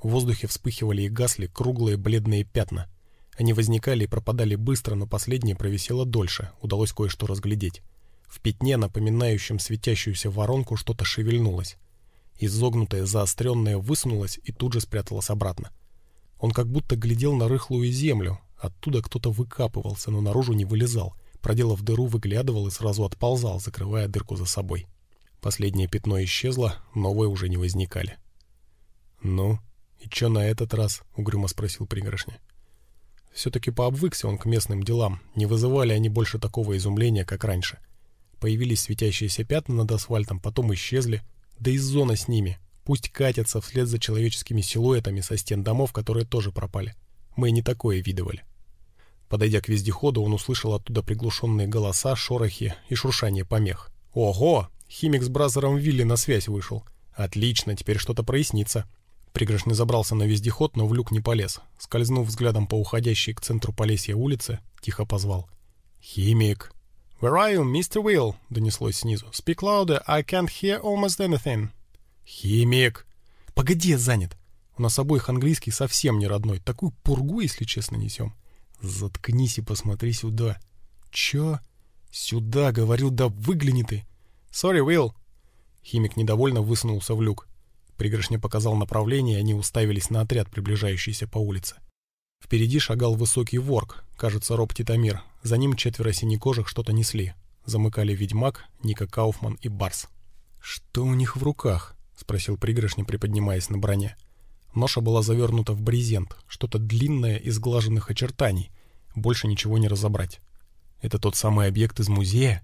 В воздухе вспыхивали и гасли круглые бледные пятна — они возникали и пропадали быстро, но последнее провисело дольше, удалось кое-что разглядеть. В пятне, напоминающем светящуюся воронку, что-то шевельнулось. Изогнутое, заостренное высунулось и тут же спряталось обратно. Он как будто глядел на рыхлую землю. Оттуда кто-то выкапывался, но наружу не вылезал. Проделав дыру, выглядывал и сразу отползал, закрывая дырку за собой. Последнее пятно исчезло, новые уже не возникали. «Ну, и чё на этот раз?» — угрюмо спросил пригоршня. Все-таки пообвыкся он к местным делам, не вызывали они больше такого изумления, как раньше. Появились светящиеся пятна над асфальтом, потом исчезли, да и зона с ними. Пусть катятся вслед за человеческими силуэтами со стен домов, которые тоже пропали. Мы не такое видывали. Подойдя к вездеходу, он услышал оттуда приглушенные голоса, шорохи и шуршание помех. «Ого! Химик с Бразером Вилли на связь вышел. Отлично, теперь что-то прояснится». Пригоршный забрался на вездеход, но в люк не полез. Скользнув взглядом по уходящей к центру Полесья улице, тихо позвал. «Химик!» «Where are you, Mr. Will?» — донеслось снизу. «Speak louder, I can't hear almost anything». «Химик!» «Погоди, я занят!» У нас обоих английский совсем не родной. Такую пургу, если честно, несем. Заткнись и посмотри сюда. Чё? Сюда, говорю, да выгляни ты. Sorry, Will. Химик недовольно высунулся в люк. Пригоршня показал направление, и они уставились на отряд, приближающийся по улице. Впереди шагал высокий ворк, кажется, Роб Титамир. За ним четверо синекожих что-то несли. Замыкали Ведьмак, Ника Кауфман и Барс. «Что у них в руках?» — спросил пригоршня, приподнимаясь на броне. Ноша была завернута в брезент, что-то длинное из глаженных очертаний. Больше ничего не разобрать. Это тот самый объект из музея?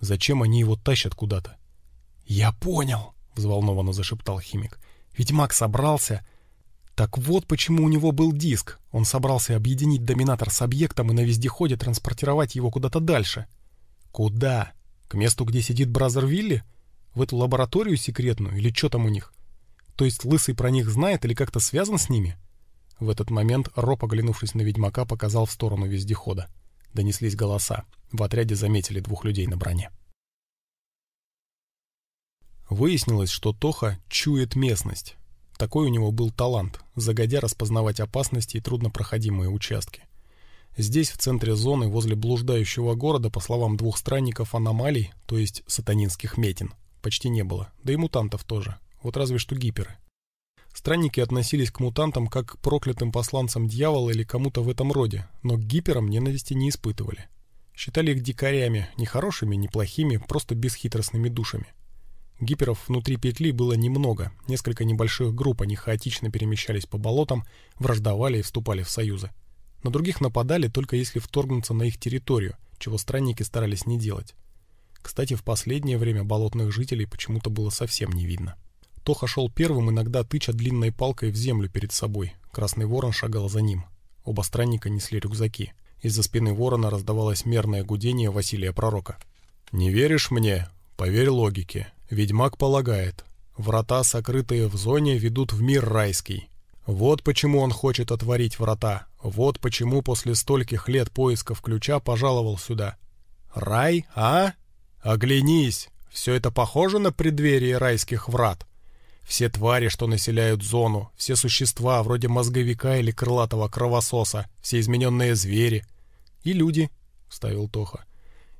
Зачем они его тащат куда-то? «Я понял!» взволнованно зашептал химик. Ведь Макс собрался... Так вот почему у него был диск. Он собрался объединить доминатор с объектом и на вездеходе транспортировать его куда-то дальше. Куда? К месту, где сидит Бразер Вилли? В эту лабораторию секретную или что там у них? То есть Лысый про них знает или как-то связан с ними? В этот момент Роб, оглянувшись на ведьмака, показал в сторону вездехода. Донеслись голоса. В отряде заметили двух людей на броне. Выяснилось, что Тоха чует местность. Такой у него был талант, загодя распознавать опасности и труднопроходимые участки. Здесь, в центре зоны, возле блуждающего города, по словам двух странников, аномалий, то есть сатанинских метин, почти не было, да и мутантов тоже, вот разве что гиперы. Странники относились к мутантам как к проклятым посланцам дьявола или кому-то в этом роде, но к гиперам ненависти не испытывали. Считали их дикарями, не хорошими, не плохими, просто бесхитростными душами. Гиперов внутри петли было немного, несколько небольших групп, они хаотично перемещались по болотам, враждовали и вступали в союзы. На других нападали только если вторгнуться на их территорию, чего странники старались не делать. Кстати, в последнее время болотных жителей почему-то было совсем не видно. Тоха шел первым, иногда тыча длинной палкой в землю перед собой. Красный ворон шагал за ним. Оба странника несли рюкзаки. Из-за спины ворона раздавалось мерное гудение Василия Пророка. «Не веришь мне? Поверь логике. Ведьмак полагает, врата, сокрытые в зоне, ведут в мир райский. Вот почему он хочет отворить врата, вот почему после стольких лет поисков ключа пожаловал сюда. Рай, а? Оглянись, все это похоже на преддверие райских врат. Все твари, что населяют зону, все существа, вроде мозговика или крылатого кровососа, все измененные звери. И люди, — вставил Тоха.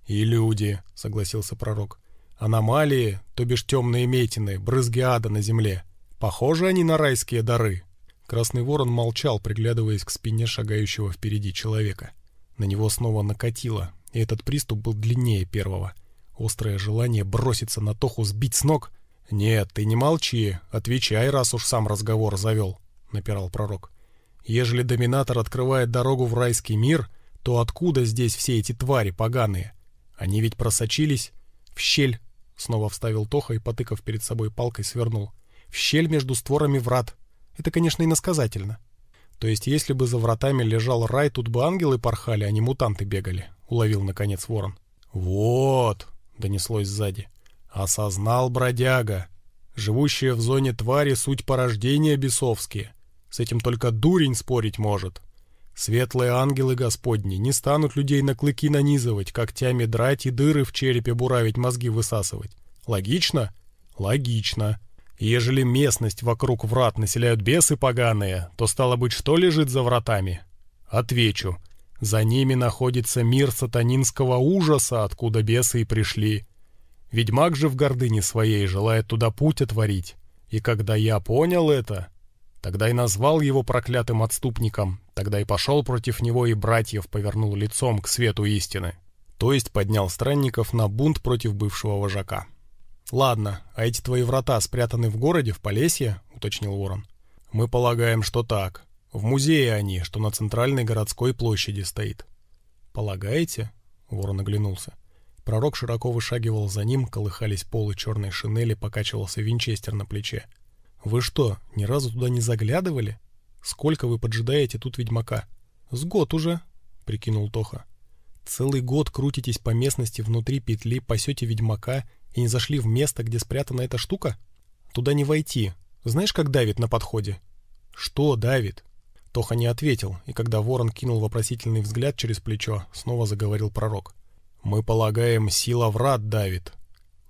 И люди, — согласился пророк. Аномалии, то бишь темные метины, брызги ада на земле. Похожи они на райские дары. Красный ворон молчал, приглядываясь к спине шагающего впереди человека. На него снова накатило, и этот приступ был длиннее первого. Острое желание броситься на Тоху, сбить с ног. «Нет, ты не молчи, отвечай, раз уж сам разговор завел», — напирал пророк. «Ежели доминатор открывает дорогу в райский мир, то откуда здесь все эти твари поганые? Они ведь просочились в щель Снова вставил Тоха и, потыкав перед собой палкой, свернул. В щель между створами врат. Это, конечно, и насказательно. То есть, если бы за вратами лежал рай, тут бы ангелы порхали, а не мутанты бегали. Уловил, наконец, ворон. «Вот!» — донеслось сзади. «Осознал бродяга. Живущие в зоне твари суть порождения бесовские. С этим только дурень спорить может». Светлые ангелы Господни не станут людей на клыки нанизывать, когтями драть и дыры в черепе буравить, мозги высасывать. Логично? Логично. Ежели местность вокруг врат населяют бесы поганые, то, стало быть, что лежит за вратами? Отвечу. За ними находится мир сатанинского ужаса, откуда бесы и пришли. Ведьмак же в гордыне своей желает туда путь отворить. И когда я понял это, Тогда и назвал его проклятым отступником, тогда и пошел против него и братьев повернул лицом к свету истины. То есть поднял странников на бунт против бывшего вожака. «Ладно, а эти твои врата спрятаны в городе, в Полесье?» — уточнил Ворон. «Мы полагаем, что так. В музее они, что на центральной городской площади стоит». «Полагаете?» — Ворон оглянулся. Пророк широко вышагивал за ним, колыхались полы черной шинели, покачивался винчестер на плече. «Вы что, ни разу туда не заглядывали? Сколько вы поджидаете тут ведьмака?» «С год уже», — прикинул Тоха. «Целый год крутитесь по местности внутри петли, пасете ведьмака и не зашли в место, где спрятана эта штука? Туда не войти. Знаешь, как давит на подходе?» «Что давит?» Тоха не ответил, и когда ворон кинул вопросительный взгляд через плечо, снова заговорил пророк. «Мы полагаем, сила врат давит.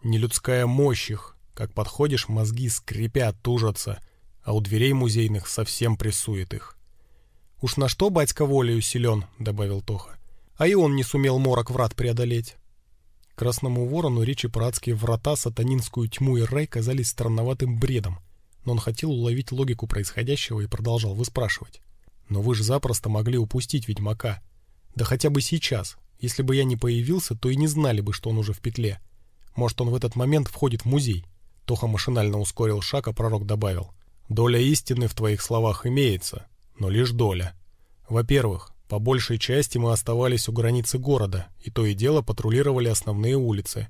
Нелюдская мощь их, как подходишь, мозги скрипят, тужатся, а у дверей музейных совсем прессует их. «Уж на что батька волею силен», — добавил Тоха. «А и он не сумел морок врат преодолеть». Красному ворону речи про врата, сатанинскую тьму и рай казались странноватым бредом, но он хотел уловить логику происходящего и продолжал выспрашивать. «Но вы же запросто могли упустить ведьмака. Да хотя бы сейчас. Если бы я не появился, то и не знали бы, что он уже в петле. Может, он в этот момент входит в музей». Тоха машинально ускорил шаг, а пророк добавил. «Доля истины в твоих словах имеется, но лишь доля. Во-первых, по большей части мы оставались у границы города, и то и дело патрулировали основные улицы.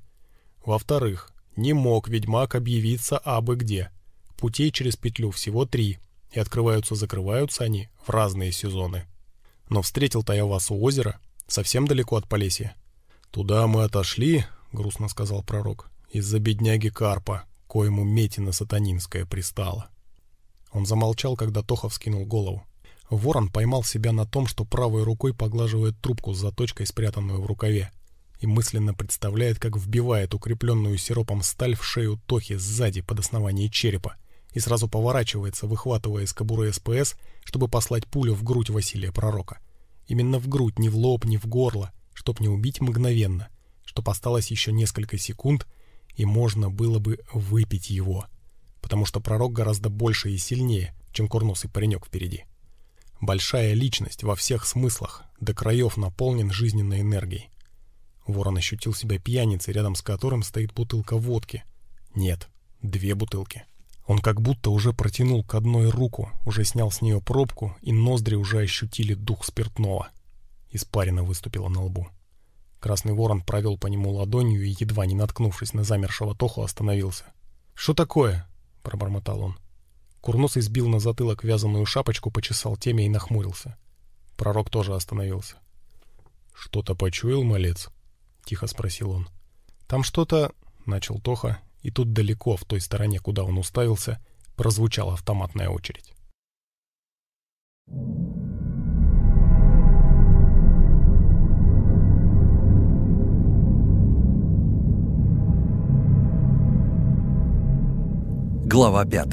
Во-вторых, не мог ведьмак объявиться абы где. Путей через петлю всего три, и открываются-закрываются они в разные сезоны. Но встретил-то я вас у озера, совсем далеко от Полесья». «Туда мы отошли», — грустно сказал пророк, — «из-за бедняги Карпа, коему Метина сатанинская пристала. Он замолчал, когда Тоха вскинул голову. Ворон поймал себя на том, что правой рукой поглаживает трубку с заточкой, спрятанную в рукаве, и мысленно представляет, как вбивает укрепленную сиропом сталь в шею Тохи сзади под основание черепа, и сразу поворачивается, выхватывая из кобуры СПС, чтобы послать пулю в грудь Василия Пророка. Именно в грудь, не в лоб, не в горло, чтоб не убить мгновенно, чтоб осталось еще несколько секунд — и можно было бы выпить его, потому что пророк гораздо больше и сильнее, чем курносый паренек впереди. Большая личность во всех смыслах, до краев наполнен жизненной энергией. Ворон ощутил себя пьяницей, рядом с которым стоит бутылка водки. Нет, две бутылки. Он как будто уже протянул к одной руку, уже снял с нее пробку, и ноздри уже ощутили дух спиртного. Испарина выступила на лбу. Красный ворон провел по нему ладонью и, едва не наткнувшись на замершего Тоху, остановился. «Что такое?» — пробормотал он. Курносый сбил на затылок вязаную шапочку, почесал теме и нахмурился. Пророк тоже остановился. «Что-то почуял, малец?» — тихо спросил он. «Там что-то...» — начал Тоха, и тут далеко, в той стороне, куда он уставился, прозвучала автоматная очередь. Глава 5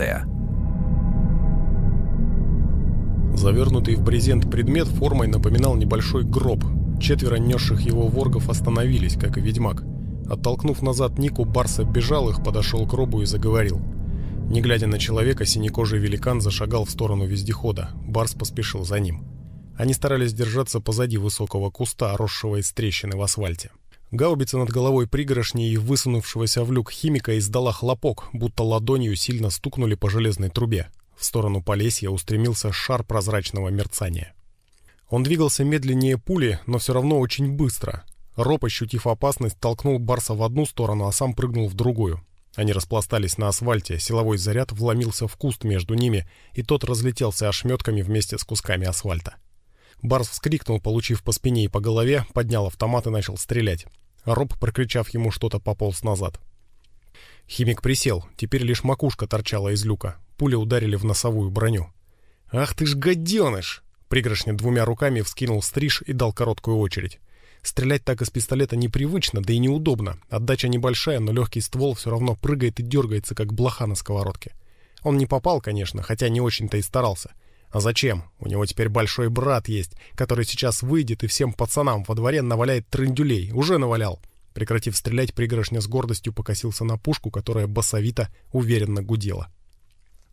Завернутый в брезент предмет формой напоминал небольшой гроб. Четверо несших его воргов остановились, как и ведьмак. Оттолкнув назад Нику, Барс оббежал их, подошел к гробу и заговорил. Не глядя на человека, синекожий великан зашагал в сторону вездехода. Барс поспешил за ним. Они старались держаться позади высокого куста, росшего из трещины в асфальте. Гаубица над головой пригоршни и высунувшегося в люк химика издала хлопок, будто ладонью сильно стукнули по железной трубе. В сторону Полесья устремился шар прозрачного мерцания. Он двигался медленнее пули, но все равно очень быстро. Роб, ощутив опасность, толкнул Барса в одну сторону, а сам прыгнул в другую. Они распластались на асфальте, силовой заряд вломился в куст между ними, и тот разлетелся ошметками вместе с кусками асфальта. Барс вскрикнул, получив по спине и по голове, поднял автомат и начал стрелять. Роб, прокричав ему что-то, пополз назад. Химик присел, теперь лишь макушка торчала из люка. Пули ударили в носовую броню. «Ах ты ж гаденыш!» Пригоршня двумя руками вскинул стриж и дал короткую очередь. Стрелять так из пистолета непривычно, да и неудобно. Отдача небольшая, но легкий ствол все равно прыгает и дергается, как блоха на сковородке. Он не попал, конечно, хотя не очень-то и старался — а зачем? У него теперь большой брат есть, который сейчас выйдет и всем пацанам во дворе наваляет трындюлей. Уже навалял. Прекратив стрелять, пригоршня с гордостью покосился на пушку, которая басовито уверенно гудела.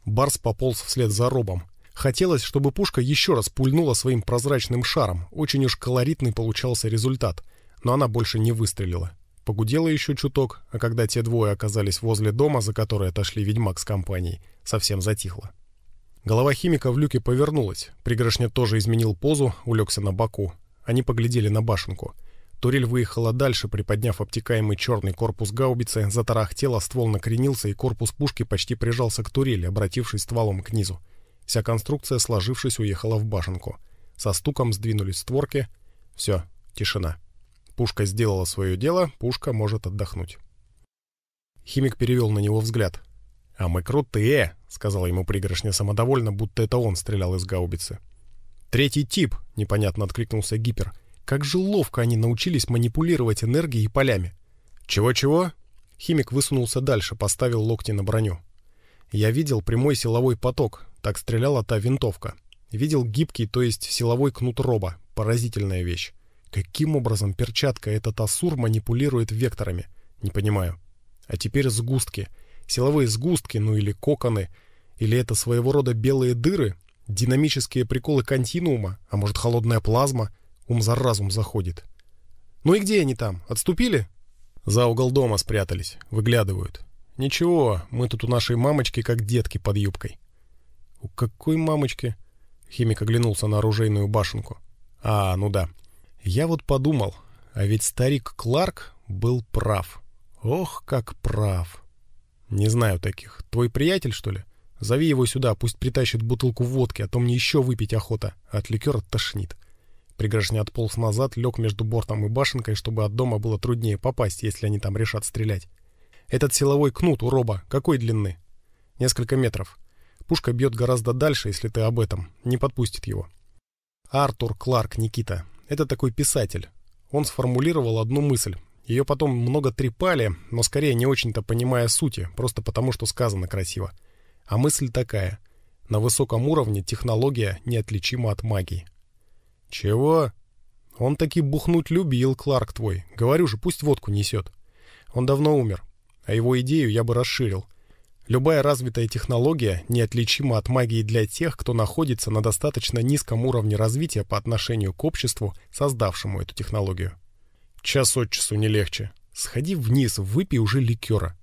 Барс пополз вслед за робом. Хотелось, чтобы пушка еще раз пульнула своим прозрачным шаром. Очень уж колоритный получался результат. Но она больше не выстрелила. Погудела еще чуток, а когда те двое оказались возле дома, за который отошли ведьмак с компанией, совсем затихло. Голова химика в люке повернулась. Пригоршня тоже изменил позу, улегся на боку. Они поглядели на башенку. Турель выехала дальше, приподняв обтекаемый черный корпус гаубицы, затарахтела, ствол накренился, и корпус пушки почти прижался к турели, обратившись стволом к низу. Вся конструкция, сложившись, уехала в башенку. Со стуком сдвинулись створки. Все, тишина. Пушка сделала свое дело, пушка может отдохнуть. Химик перевел на него взгляд. «А мы крутые!» сказала ему пригоршня самодовольно, будто это он стрелял из гаубицы. Третий тип, непонятно откликнулся Гипер. Как же ловко они научились манипулировать энергией и полями. Чего-чего? Химик высунулся дальше, поставил локти на броню. Я видел прямой силовой поток, так стреляла та винтовка. Видел гибкий, то есть силовой кнут роба. Поразительная вещь. Каким образом перчатка этот асур манипулирует векторами? Не понимаю. А теперь сгустки — Силовые сгустки, ну или коконы. Или это своего рода белые дыры, динамические приколы континуума, а может холодная плазма. Ум за разум заходит. Ну и где они там? Отступили? За угол дома спрятались, выглядывают. Ничего, мы тут у нашей мамочки как детки под юбкой. У какой мамочки? Химик оглянулся на оружейную башенку. А, ну да. Я вот подумал, а ведь старик Кларк был прав. Ох, как прав. «Не знаю таких. Твой приятель, что ли? Зови его сюда, пусть притащит бутылку водки, а то мне еще выпить охота. От ликера тошнит». Пригоршня отполз назад, лег между бортом и башенкой, чтобы от дома было труднее попасть, если они там решат стрелять. «Этот силовой кнут у Роба какой длины?» «Несколько метров. Пушка бьет гораздо дальше, если ты об этом. Не подпустит его». Артур Кларк Никита. Это такой писатель. Он сформулировал одну мысль. Ее потом много трепали, но скорее не очень-то понимая сути, просто потому что сказано красиво. А мысль такая. На высоком уровне технология неотличима от магии. «Чего?» «Он таки бухнуть любил, Кларк твой. Говорю же, пусть водку несет. Он давно умер, а его идею я бы расширил. Любая развитая технология неотличима от магии для тех, кто находится на достаточно низком уровне развития по отношению к обществу, создавшему эту технологию. Час от часу не легче. Сходи вниз, выпей уже ликера.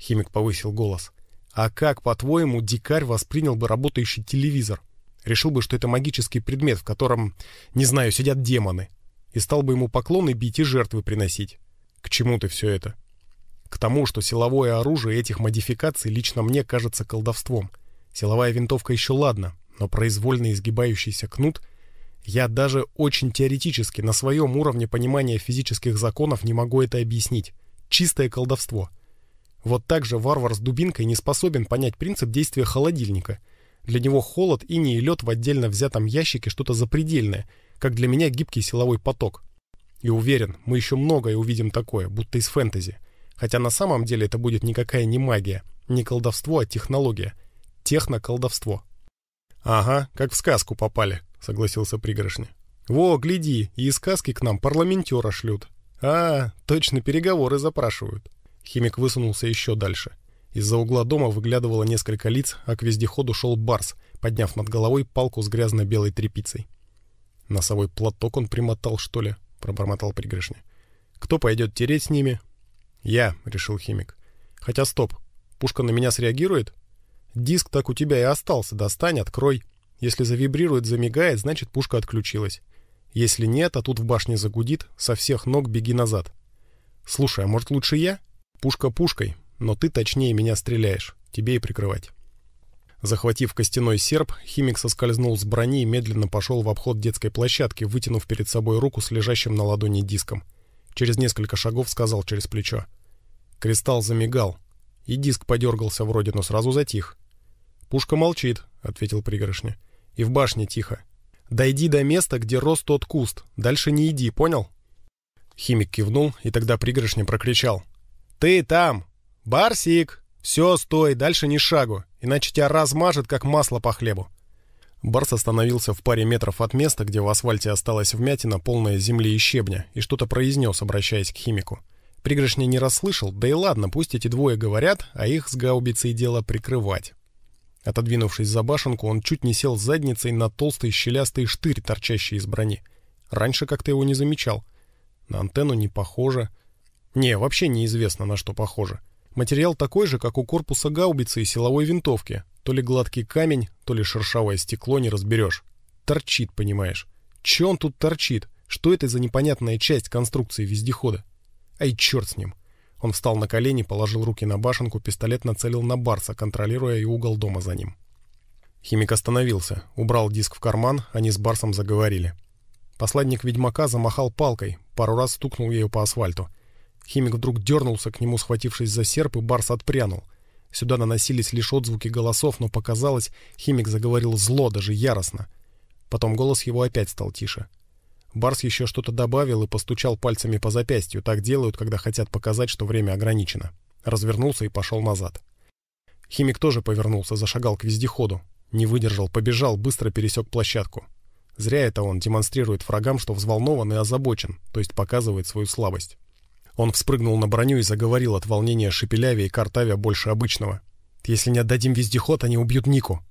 Химик повысил голос. А как, по-твоему, дикарь воспринял бы работающий телевизор? Решил бы, что это магический предмет, в котором, не знаю, сидят демоны. И стал бы ему поклоны бить и жертвы приносить. К чему ты все это? К тому, что силовое оружие этих модификаций лично мне кажется колдовством. Силовая винтовка еще ладно, но произвольно изгибающийся кнут — я даже очень теоретически на своем уровне понимания физических законов не могу это объяснить. Чистое колдовство. Вот так же варвар с дубинкой не способен понять принцип действия холодильника. Для него холод, и не и лед в отдельно взятом ящике что-то запредельное, как для меня гибкий силовой поток. И уверен, мы еще многое увидим такое, будто из фэнтези. Хотя на самом деле это будет никакая не магия, не колдовство, а технология. техно-колдовство. Ага, как в сказку попали согласился пригоршня. «Во, гляди, и из сказки к нам парламентера шлют». «А, точно, переговоры запрашивают». Химик высунулся еще дальше. Из-за угла дома выглядывало несколько лиц, а к вездеходу шел барс, подняв над головой палку с грязно-белой тряпицей. «Носовой платок он примотал, что ли?» — пробормотал пригоршня. «Кто пойдет тереть с ними?» «Я», — решил химик. «Хотя стоп, пушка на меня среагирует?» «Диск так у тебя и остался, достань, открой». Если завибрирует, замигает, значит пушка отключилась. Если нет, а тут в башне загудит, со всех ног беги назад. Слушай, а может лучше я? Пушка пушкой, но ты точнее меня стреляешь. Тебе и прикрывать. Захватив костяной серп, химик соскользнул с брони и медленно пошел в обход детской площадки, вытянув перед собой руку с лежащим на ладони диском. Через несколько шагов сказал через плечо. Кристалл замигал, и диск подергался вроде, но сразу затих. «Пушка молчит», — ответил пригоршня. И в башне тихо. Дойди до места, где рос тот куст. Дальше не иди, понял?» Химик кивнул, и тогда пригоршня прокричал. «Ты там! Барсик! Все, стой, дальше ни шагу, иначе тебя размажет, как масло по хлебу!» Барс остановился в паре метров от места, где в асфальте осталась вмятина, полная земли и щебня, и что-то произнес, обращаясь к химику. Пригоршня не расслышал, да и ладно, пусть эти двое говорят, а их с гаубицей дело прикрывать. Отодвинувшись за башенку, он чуть не сел задницей на толстый щелястый штырь, торчащий из брони. Раньше как-то его не замечал. На антенну не похоже. Не, вообще неизвестно, на что похоже. Материал такой же, как у корпуса гаубицы и силовой винтовки. То ли гладкий камень, то ли шершавое стекло, не разберешь. Торчит, понимаешь. Че он тут торчит? Что это за непонятная часть конструкции вездехода? Ай, черт с ним. Он встал на колени, положил руки на башенку, пистолет нацелил на Барса, контролируя и угол дома за ним. Химик остановился, убрал диск в карман, они с Барсом заговорили. Посланник ведьмака замахал палкой, пару раз стукнул ею по асфальту. Химик вдруг дернулся к нему, схватившись за серп, и Барс отпрянул. Сюда наносились лишь отзвуки голосов, но показалось, Химик заговорил зло, даже яростно. Потом голос его опять стал тише. — Барс еще что-то добавил и постучал пальцами по запястью. Так делают, когда хотят показать, что время ограничено. Развернулся и пошел назад. Химик тоже повернулся, зашагал к вездеходу. Не выдержал, побежал, быстро пересек площадку. Зря это он демонстрирует врагам, что взволнован и озабочен, то есть показывает свою слабость. Он вспрыгнул на броню и заговорил от волнения шепелявя и картавя больше обычного. «Если не отдадим вездеход, они убьют Нику».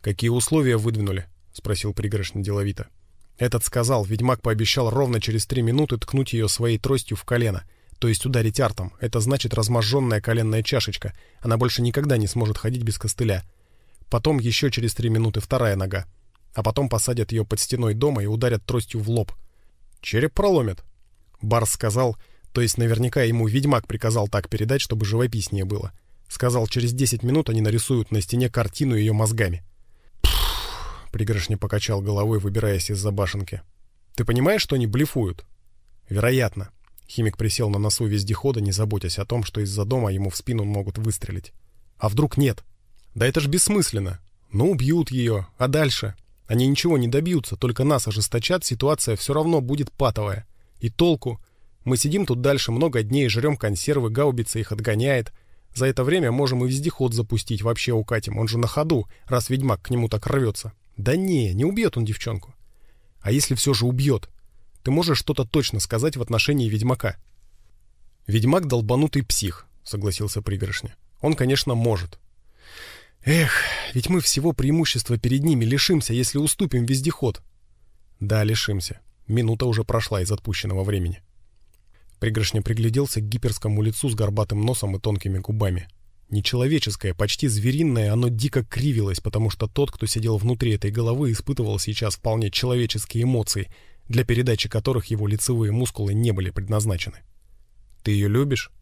«Какие условия выдвинули?» — спросил пригоршня деловито. Этот сказал, ведьмак пообещал ровно через три минуты ткнуть ее своей тростью в колено, то есть ударить артом. Это значит разможженная коленная чашечка. Она больше никогда не сможет ходить без костыля. Потом еще через три минуты вторая нога. А потом посадят ее под стеной дома и ударят тростью в лоб. Череп проломят. Барс сказал, то есть наверняка ему ведьмак приказал так передать, чтобы живописнее было. Сказал, через 10 минут они нарисуют на стене картину ее мозгами. Пригоршни покачал головой, выбираясь из-за башенки. «Ты понимаешь, что они блефуют?» «Вероятно». Химик присел на носу вездехода, не заботясь о том, что из-за дома ему в спину могут выстрелить. «А вдруг нет?» «Да это ж бессмысленно. Ну, убьют ее. А дальше?» «Они ничего не добьются, только нас ожесточат, ситуация все равно будет патовая. И толку? Мы сидим тут дальше много дней, жрем консервы, гаубица их отгоняет». За это время можем и вездеход запустить, вообще укатим, он же на ходу, раз ведьмак к нему так рвется. Да не, не убьет он девчонку. А если все же убьет? Ты можешь что-то точно сказать в отношении ведьмака? Ведьмак долбанутый псих, согласился пригоршня. Он, конечно, может. Эх, ведь мы всего преимущества перед ними лишимся, если уступим вездеход. Да, лишимся. Минута уже прошла из отпущенного времени. Пригоршня пригляделся к гиперскому лицу с горбатым носом и тонкими губами. Нечеловеческое, почти звериное, оно дико кривилось, потому что тот, кто сидел внутри этой головы, испытывал сейчас вполне человеческие эмоции, для передачи которых его лицевые мускулы не были предназначены. «Ты ее любишь?»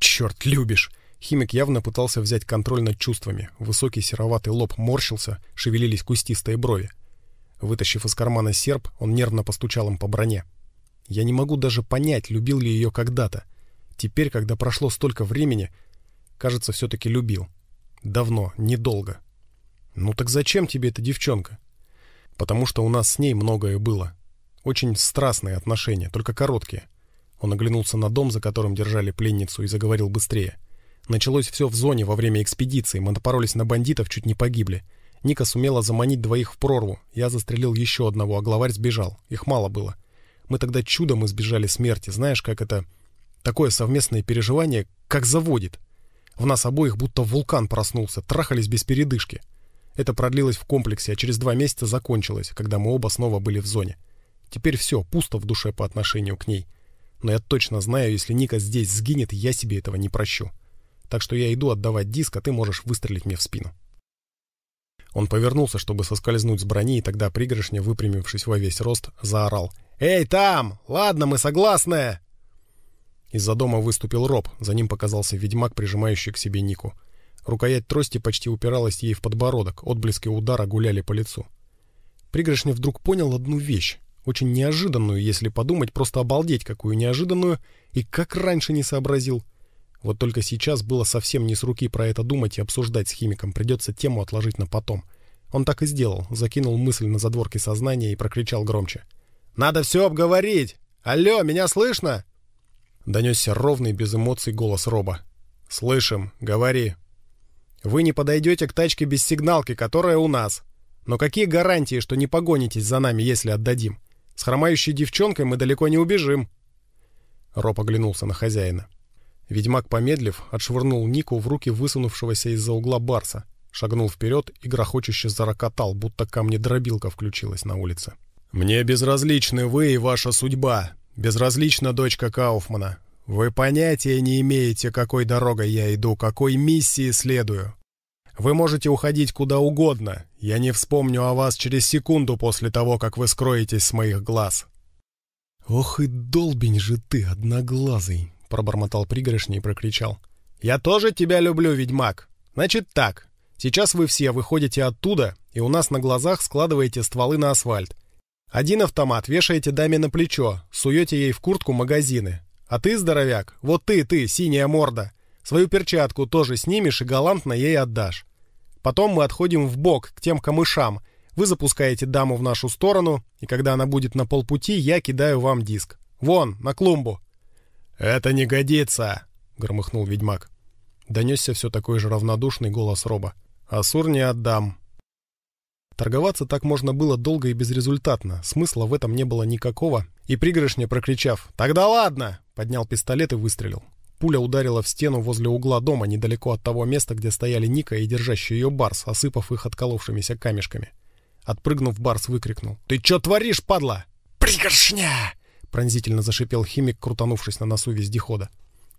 «Черт, любишь!» Химик явно пытался взять контроль над чувствами. Высокий сероватый лоб морщился, шевелились кустистые брови. Вытащив из кармана серп, он нервно постучал им по броне. «Я не могу даже понять, любил ли ее когда-то. Теперь, когда прошло столько времени, Кажется, все-таки любил. Давно, недолго. Ну так зачем тебе эта девчонка? Потому что у нас с ней многое было. Очень страстные отношения, только короткие. Он оглянулся на дом, за которым держали пленницу, и заговорил быстрее. Началось все в зоне во время экспедиции, мы напоролись на бандитов, чуть не погибли. Ника сумела заманить двоих в прорву. Я застрелил еще одного, а главарь сбежал. Их мало было. Мы тогда чудом избежали смерти. Знаешь, как это... Такое совместное переживание как заводит. В нас обоих будто вулкан проснулся, трахались без передышки. Это продлилось в комплексе, а через два месяца закончилось, когда мы оба снова были в зоне. Теперь все, пусто в душе по отношению к ней. Но я точно знаю, если Ника здесь сгинет, я себе этого не прощу. Так что я иду отдавать диск, а ты можешь выстрелить мне в спину. Он повернулся, чтобы соскользнуть с брони, и тогда пригоршня, выпрямившись во весь рост, заорал. «Эй, там! Ладно, мы согласны!» Из-за дома выступил Роб, за ним показался ведьмак, прижимающий к себе Нику. Рукоять трости почти упиралась ей в подбородок, отблески удара гуляли по лицу. Пригоршня вдруг понял одну вещь, очень неожиданную, если подумать, просто обалдеть какую неожиданную, и как раньше не сообразил. Вот только сейчас было совсем не с руки про это думать и обсуждать с химиком, придется тему отложить на потом. Он так и сделал, закинул мысль на задворки сознания и прокричал громче. «Надо все обговорить! Алло, меня слышно?» Донесся ровный, без эмоций голос Роба. «Слышим, говори». «Вы не подойдете к тачке без сигналки, которая у нас. Но какие гарантии, что не погонитесь за нами, если отдадим? С хромающей девчонкой мы далеко не убежим». Роб оглянулся на хозяина. Ведьмак, помедлив, отшвырнул Нику в руки высунувшегося из-за угла барса, шагнул вперед и грохочуще зарокотал, будто камни дробилка включилась на улице. «Мне безразличны вы и ваша судьба. — безразлично дочка Кауфмана. «Вы понятия не имеете, какой дорогой я иду, какой миссии следую. Вы можете уходить куда угодно. Я не вспомню о вас через секунду после того, как вы скроетесь с моих глаз». «Ох и долбень же ты, одноглазый!» — пробормотал пригоршни и прокричал. «Я тоже тебя люблю, ведьмак! Значит так, сейчас вы все выходите оттуда и у нас на глазах складываете стволы на асфальт. Один автомат вешаете даме на плечо, суете ей в куртку магазины. А ты, здоровяк, вот ты, ты, синяя морда, свою перчатку тоже снимешь и галантно ей отдашь. Потом мы отходим в бок к тем камышам. Вы запускаете даму в нашу сторону, и когда она будет на полпути, я кидаю вам диск. Вон, на клумбу. «Это не годится!» — громыхнул ведьмак. Донесся все такой же равнодушный голос Роба. «Асур не отдам. Торговаться так можно было долго и безрезультатно, смысла в этом не было никакого. И пригоршня, прокричав «Тогда ладно!», поднял пистолет и выстрелил. Пуля ударила в стену возле угла дома, недалеко от того места, где стояли Ника и держащий ее Барс, осыпав их отколовшимися камешками. Отпрыгнув, Барс выкрикнул. «Ты чё творишь, падла?» «Пригоршня!» — пронзительно зашипел химик, крутанувшись на носу вездехода.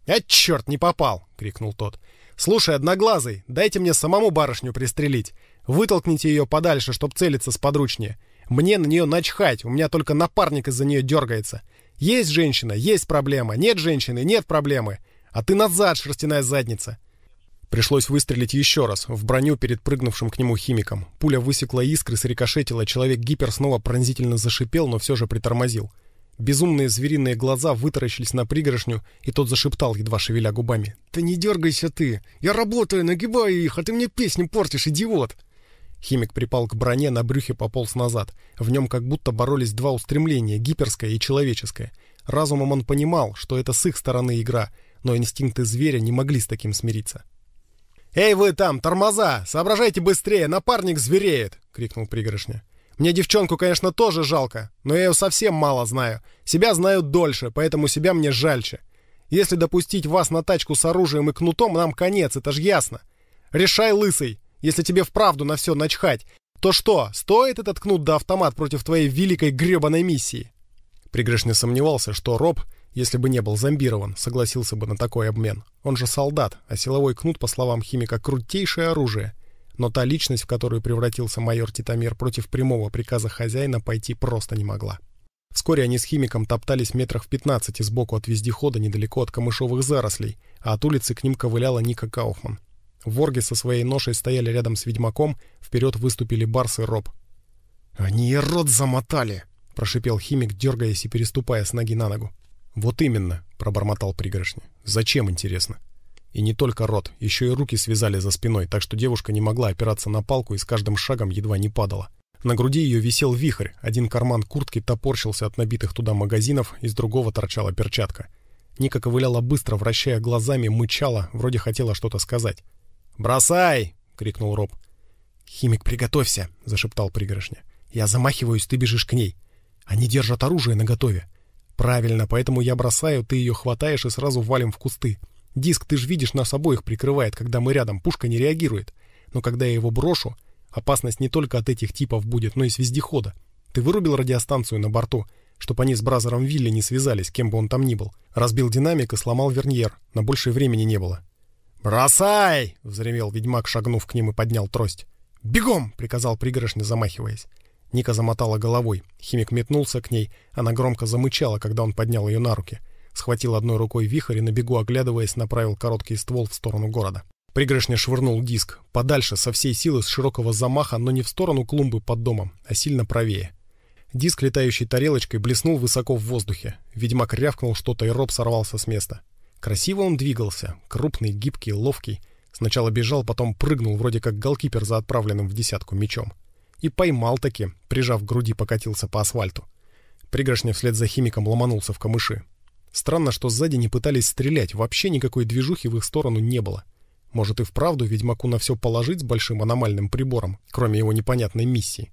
«А черт, не попал!» — крикнул тот. «Слушай, одноглазый, дайте мне самому барышню пристрелить. Вытолкните ее подальше, чтоб целиться сподручнее. Мне на нее начхать, у меня только напарник из-за нее дергается. Есть женщина, есть проблема, нет женщины, нет проблемы. А ты назад, шерстяная задница!» Пришлось выстрелить еще раз, в броню перед прыгнувшим к нему химиком. Пуля высекла искры, срикошетила, человек-гипер снова пронзительно зашипел, но все же притормозил. Безумные звериные глаза вытаращились на пригоршню, и тот зашептал, едва шевеля губами. «Да не дергайся ты! Я работаю, нагибаю их, а ты мне песни портишь, идиот!» Химик припал к броне, на брюхе пополз назад. В нем как будто боролись два устремления, гиперское и человеческое. Разумом он понимал, что это с их стороны игра, но инстинкты зверя не могли с таким смириться. «Эй вы там, тормоза! Соображайте быстрее, напарник звереет!» — крикнул пригоршня. «Мне девчонку, конечно, тоже жалко, но я ее совсем мало знаю. Себя знаю дольше, поэтому себя мне жальче. Если допустить вас на тачку с оружием и кнутом, нам конец, это ж ясно. Решай, лысый, если тебе вправду на все начхать, то что, стоит этот кнут до автомат против твоей великой гребаной миссии?» Пригрешный сомневался, что Роб, если бы не был зомбирован, согласился бы на такой обмен. Он же солдат, а силовой кнут, по словам химика, крутейшее оружие. Но та личность, в которую превратился майор Титамир, против прямого приказа хозяина пойти просто не могла. Вскоре они с химиком топтались метрах в 15 сбоку от вездехода недалеко от камышовых зарослей, а от улицы к ним ковыляла Ника Кауфман. Ворги со своей ношей стояли рядом с ведьмаком, вперед выступили Барс и Роб. «Они и рот замотали!» — прошипел химик, дергаясь и переступая с ноги на ногу. «Вот именно!» — пробормотал пригоршня. «Зачем, интересно?» И не только рот, еще и руки связали за спиной, так что девушка не могла опираться на палку и с каждым шагом едва не падала. На груди ее висел вихрь, один карман куртки топорщился от набитых туда магазинов, из другого торчала перчатка. Ника ковыляла быстро, вращая глазами, мычала, вроде хотела что-то сказать. «Бросай!» — крикнул Роб. «Химик, приготовься!» — зашептал пригоршня. «Я замахиваюсь, ты бежишь к ней. Они держат оружие наготове». «Правильно, поэтому я бросаю, ты ее хватаешь и сразу валим в кусты. Диск, ты же видишь, нас обоих прикрывает, когда мы рядом, пушка не реагирует. Но когда я его брошу, опасность не только от этих типов будет, но и с вездехода. Ты вырубил радиостанцию на борту, чтобы они с Бразером Вилли не связались, кем бы он там ни был. Разбил динамик и сломал верньер, на большее времени не было. «Бросай!» — взревел ведьмак, шагнув к ним и поднял трость. «Бегом!» — приказал пригоршня, замахиваясь. Ника замотала головой. Химик метнулся к ней. Она громко замычала, когда он поднял ее на руки. Схватил одной рукой вихрь и на бегу, оглядываясь, направил короткий ствол в сторону города. Пригоршня швырнул диск. Подальше, со всей силы, с широкого замаха, но не в сторону клумбы под домом, а сильно правее. Диск, летающий тарелочкой, блеснул высоко в воздухе. Ведьмак рявкнул что-то, и роб сорвался с места. Красиво он двигался, крупный, гибкий, ловкий. Сначала бежал, потом прыгнул, вроде как голкипер за отправленным в десятку мячом. И поймал таки, прижав к груди, покатился по асфальту. Пригоршня вслед за химиком ломанулся в камыши. Странно, что сзади не пытались стрелять, вообще никакой движухи в их сторону не было. Может и вправду ведьмаку на все положить с большим аномальным прибором, кроме его непонятной миссии.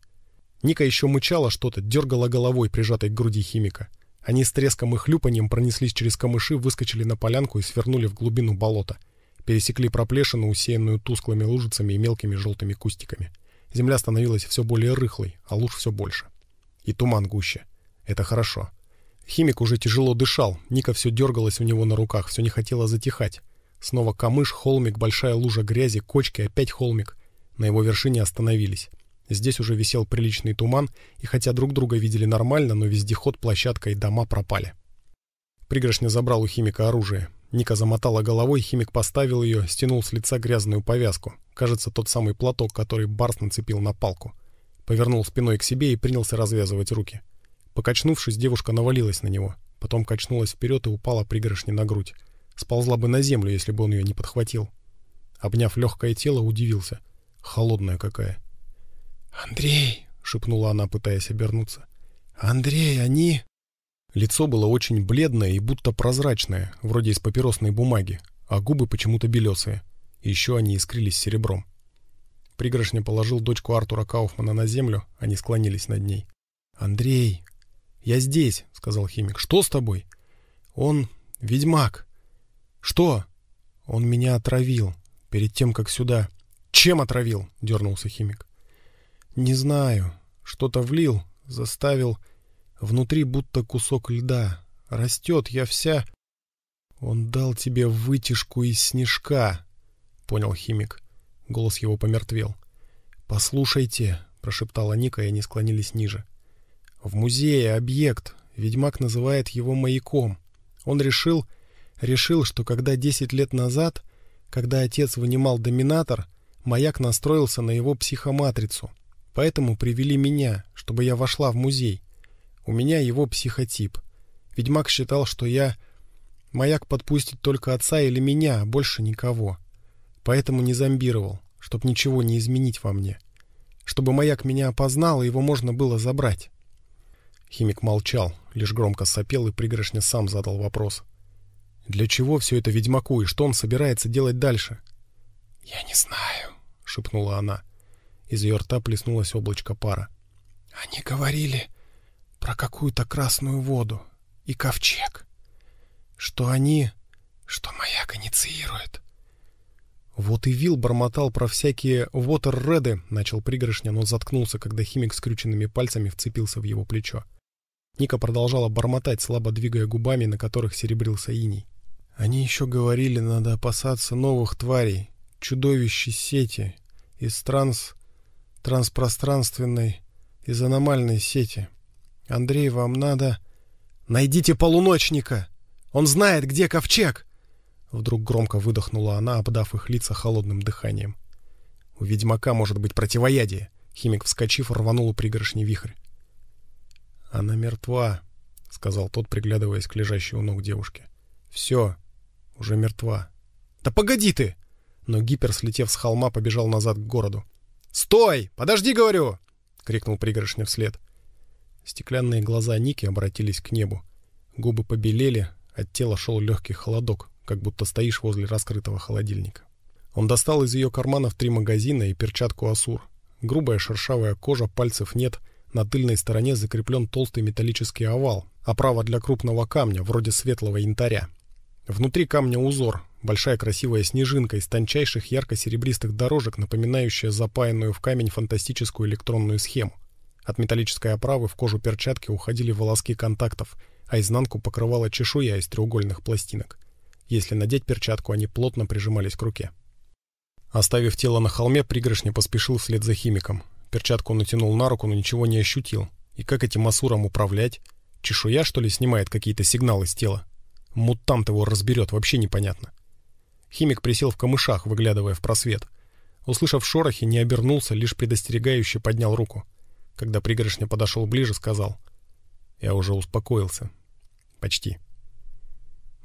Ника еще мычала что-то, дергала головой, прижатой к груди химика. Они с треском и хлюпаньем пронеслись через камыши, выскочили на полянку и свернули в глубину болота. Пересекли проплешину, усеянную тусклыми лужицами и мелкими желтыми кустиками. Земля становилась все более рыхлой, а луж все больше. И туман гуще. Это хорошо. Химик уже тяжело дышал, Ника все дергалась у него на руках, все не хотела затихать. Снова камыш, холмик, большая лужа грязи, кочки, опять холмик. На его вершине остановились. Здесь уже висел приличный туман, и хотя друг друга видели нормально, но вездеход, площадка и дома пропали. Пригоршня забрал у химика оружие. Ника замотала головой, химик поставил ее, стянул с лица грязную повязку. Кажется, тот самый платок, который Барс нацепил на палку. Повернул спиной к себе и принялся развязывать руки. Покачнувшись, девушка навалилась на него. Потом качнулась вперед и упала пригоршня на грудь. Сползла бы на землю, если бы он ее не подхватил. Обняв легкое тело, удивился. Холодная какая. «Андрей!» — шепнула она, пытаясь обернуться. «Андрей, они...» Лицо было очень бледное и будто прозрачное, вроде из папиросной бумаги, а губы почему-то белесые. Еще они искрились серебром. Пригоршня положил дочку Артура Кауфмана на землю, они склонились над ней. «Андрей!» «Я здесь», — сказал химик. «Что с тобой?» «Он ведьмак». «Что?» «Он меня отравил перед тем, как сюда». «Чем отравил?» — дернулся химик. Не знаю. Что-то влил, заставил. Внутри будто кусок льда. Растет я вся... Он дал тебе вытяжку из снежка, — понял химик. Голос его помертвел. «Послушайте», — прошептала Ника, и они склонились ниже. «В музее объект. Ведьмак называет его маяком. Он решил, решил, что когда десять лет назад, когда отец вынимал доминатор, маяк настроился на его психоматрицу. Поэтому привели меня, чтобы я вошла в музей. У меня его психотип. Ведьмак считал, что я... Маяк подпустит только отца или меня, а больше никого. Поэтому не зомбировал, чтобы ничего не изменить во мне. Чтобы маяк меня опознал, его можно было забрать. Химик молчал, лишь громко сопел и пригоршня сам задал вопрос. «Для чего все это ведьмаку и что он собирается делать дальше?» «Я не знаю», — шепнула она. Из ее рта плеснулось облачко пара. «Они говорили про какую-то красную воду и ковчег. Что они... что маяк инициирует». Вот и Вил бормотал про всякие «вотерреды», — начал пригоршня, но заткнулся, когда химик скрюченными пальцами вцепился в его плечо. Ника продолжала бормотать, слабо двигая губами, на которых серебрился иней. «Они еще говорили, надо опасаться новых тварей, чудовищ из сети, из транс транспространственной из аномальной сети. Андрей, вам надо... Найдите полуночника! Он знает, где ковчег! Вдруг громко выдохнула она, обдав их лица холодным дыханием. У ведьмака может быть противоядие. Химик, вскочив, рванул у пригоршни вихрь. Она мертва, сказал тот, приглядываясь к лежащей у ног девушке. Все, уже мертва. Да погоди ты! Но гипер, слетев с холма, побежал назад к городу. «Стой! Подожди, говорю!» — крикнул пригоршня вслед. Стеклянные глаза Ники обратились к небу. Губы побелели, от тела шел легкий холодок, как будто стоишь возле раскрытого холодильника. Он достал из ее карманов три магазина и перчатку «Асур». Грубая шершавая кожа, пальцев нет, на тыльной стороне закреплен толстый металлический овал, оправа а для крупного камня, вроде светлого янтаря. Внутри камня узор, Большая красивая снежинка из тончайших ярко-серебристых дорожек, напоминающая запаянную в камень фантастическую электронную схему. От металлической оправы в кожу перчатки уходили волоски контактов, а изнанку покрывала чешуя из треугольных пластинок. Если надеть перчатку, они плотно прижимались к руке. Оставив тело на холме, пригоршня поспешил вслед за химиком. Перчатку он натянул на руку, но ничего не ощутил. И как этим асуром управлять? Чешуя, что ли, снимает какие-то сигналы с тела? Мутант его разберет, вообще непонятно. Химик присел в камышах, выглядывая в просвет. Услышав шорохи, не обернулся, лишь предостерегающе поднял руку. Когда пригоршня подошел ближе, сказал. «Я уже успокоился. Почти».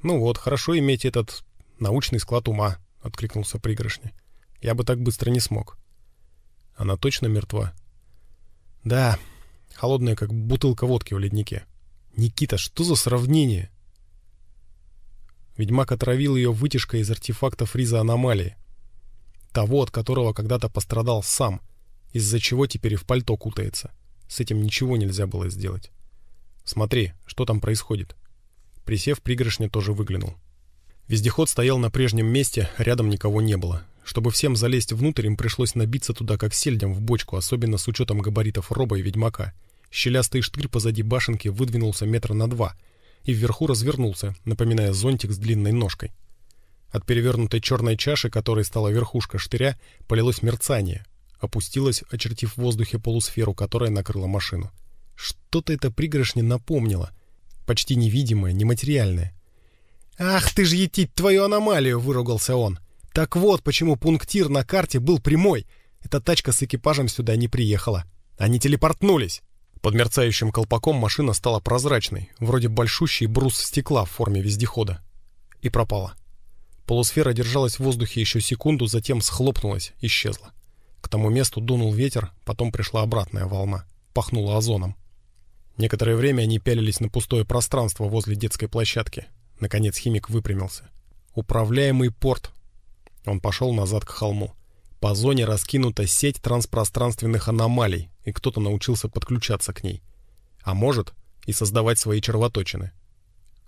«Ну вот, хорошо иметь этот научный склад ума», — откликнулся пригоршня. «Я бы так быстро не смог». «Она точно мертва?» «Да, холодная, как бутылка водки в леднике». «Никита, что за сравнение?» Ведьмак отравил ее вытяжкой из артефакта Фриза аномалии. Того, от которого когда-то пострадал сам, из-за чего теперь и в пальто кутается. С этим ничего нельзя было сделать. Смотри, что там происходит. Присев, пригоршня тоже выглянул. Вездеход стоял на прежнем месте, рядом никого не было. Чтобы всем залезть внутрь, им пришлось набиться туда как сельдям в бочку, особенно с учетом габаритов роба и ведьмака. Щелястый штырь позади башенки выдвинулся метра на два — и вверху развернулся, напоминая зонтик с длинной ножкой. От перевернутой черной чаши, которой стала верхушка штыря, полилось мерцание, опустилось, очертив в воздухе полусферу, которая накрыла машину. Что-то это пригоршня напомнило. Почти невидимое, нематериальное. «Ах ты ж етить твою аномалию!» — выругался он. «Так вот, почему пунктир на карте был прямой. Эта тачка с экипажем сюда не приехала. Они телепортнулись!» Под мерцающим колпаком машина стала прозрачной, вроде большущий брус стекла в форме вездехода. И пропала. Полусфера держалась в воздухе еще секунду, затем схлопнулась, исчезла. К тому месту дунул ветер, потом пришла обратная волна. Пахнула озоном. Некоторое время они пялились на пустое пространство возле детской площадки. Наконец химик выпрямился. «Управляемый порт!» Он пошел назад к холму. По зоне раскинута сеть транспространственных аномалий, и кто-то научился подключаться к ней. А может, и создавать свои червоточины.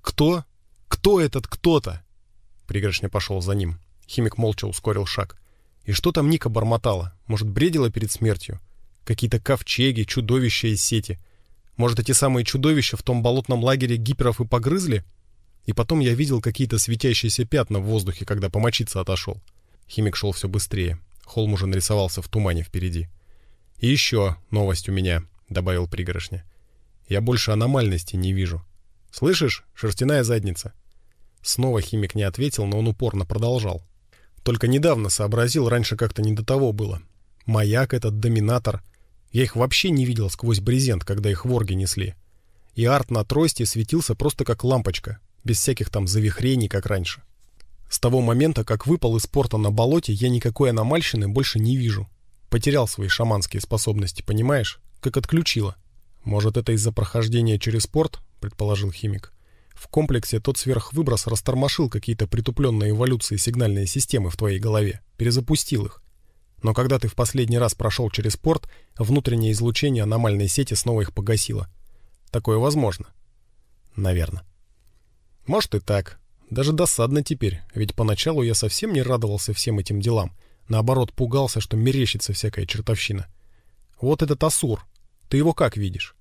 «Кто? Кто этот кто-то?» Пригоршня пошел за ним. Химик молча ускорил шаг. «И что там Ника бормотала? Может, бредила перед смертью? Какие-то ковчеги, чудовища из сети. Может, эти самые чудовища в том болотном лагере гиперов и погрызли? И потом я видел какие-то светящиеся пятна в воздухе, когда помочиться отошел». Химик шел все быстрее. Холм уже нарисовался в тумане впереди. «И еще новость у меня», — добавил пригоршня. «Я больше аномальности не вижу. Слышишь, шерстяная задница?» Снова химик не ответил, но он упорно продолжал. «Только недавно сообразил, раньше как-то не до того было. Маяк этот, доминатор. Я их вообще не видел сквозь брезент, когда их в ворги несли. И арт на трости светился просто как лампочка, без всяких там завихрений, как раньше. С того момента, как выпал из порта на болоте, я никакой аномальщины больше не вижу. Потерял свои шаманские способности, понимаешь? Как отключило. Может, это из-за прохождения через порт, предположил химик. В комплексе тот сверхвыброс растормошил какие-то притупленные эволюции сигнальной системы в твоей голове, перезапустил их. Но когда ты в последний раз прошел через порт, внутреннее излучение аномальной сети снова их погасило. Такое возможно. Наверное. Может и так, даже досадно теперь, ведь поначалу я совсем не радовался всем этим делам. Наоборот, пугался, что мерещится всякая чертовщина. «Вот этот Асур. Ты его как видишь?»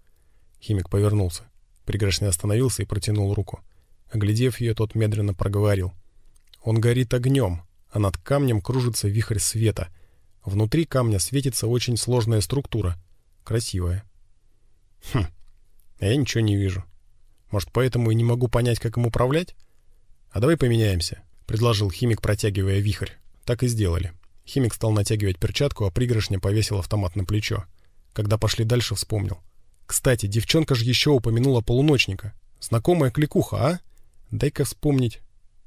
Химик повернулся. Пригрешный остановился и протянул руку. Оглядев ее, тот медленно проговорил. «Он горит огнем, а над камнем кружится вихрь света. Внутри камня светится очень сложная структура. Красивая». «Хм, а я ничего не вижу. Может, поэтому и не могу понять, как им управлять?» «А давай поменяемся», — предложил химик, протягивая вихрь. Так и сделали. Химик стал натягивать перчатку, а пригоршня повесил автомат на плечо. Когда пошли дальше, вспомнил. «Кстати, девчонка же еще упомянула полуночника. Знакомая кликуха, а? Дай-ка вспомнить».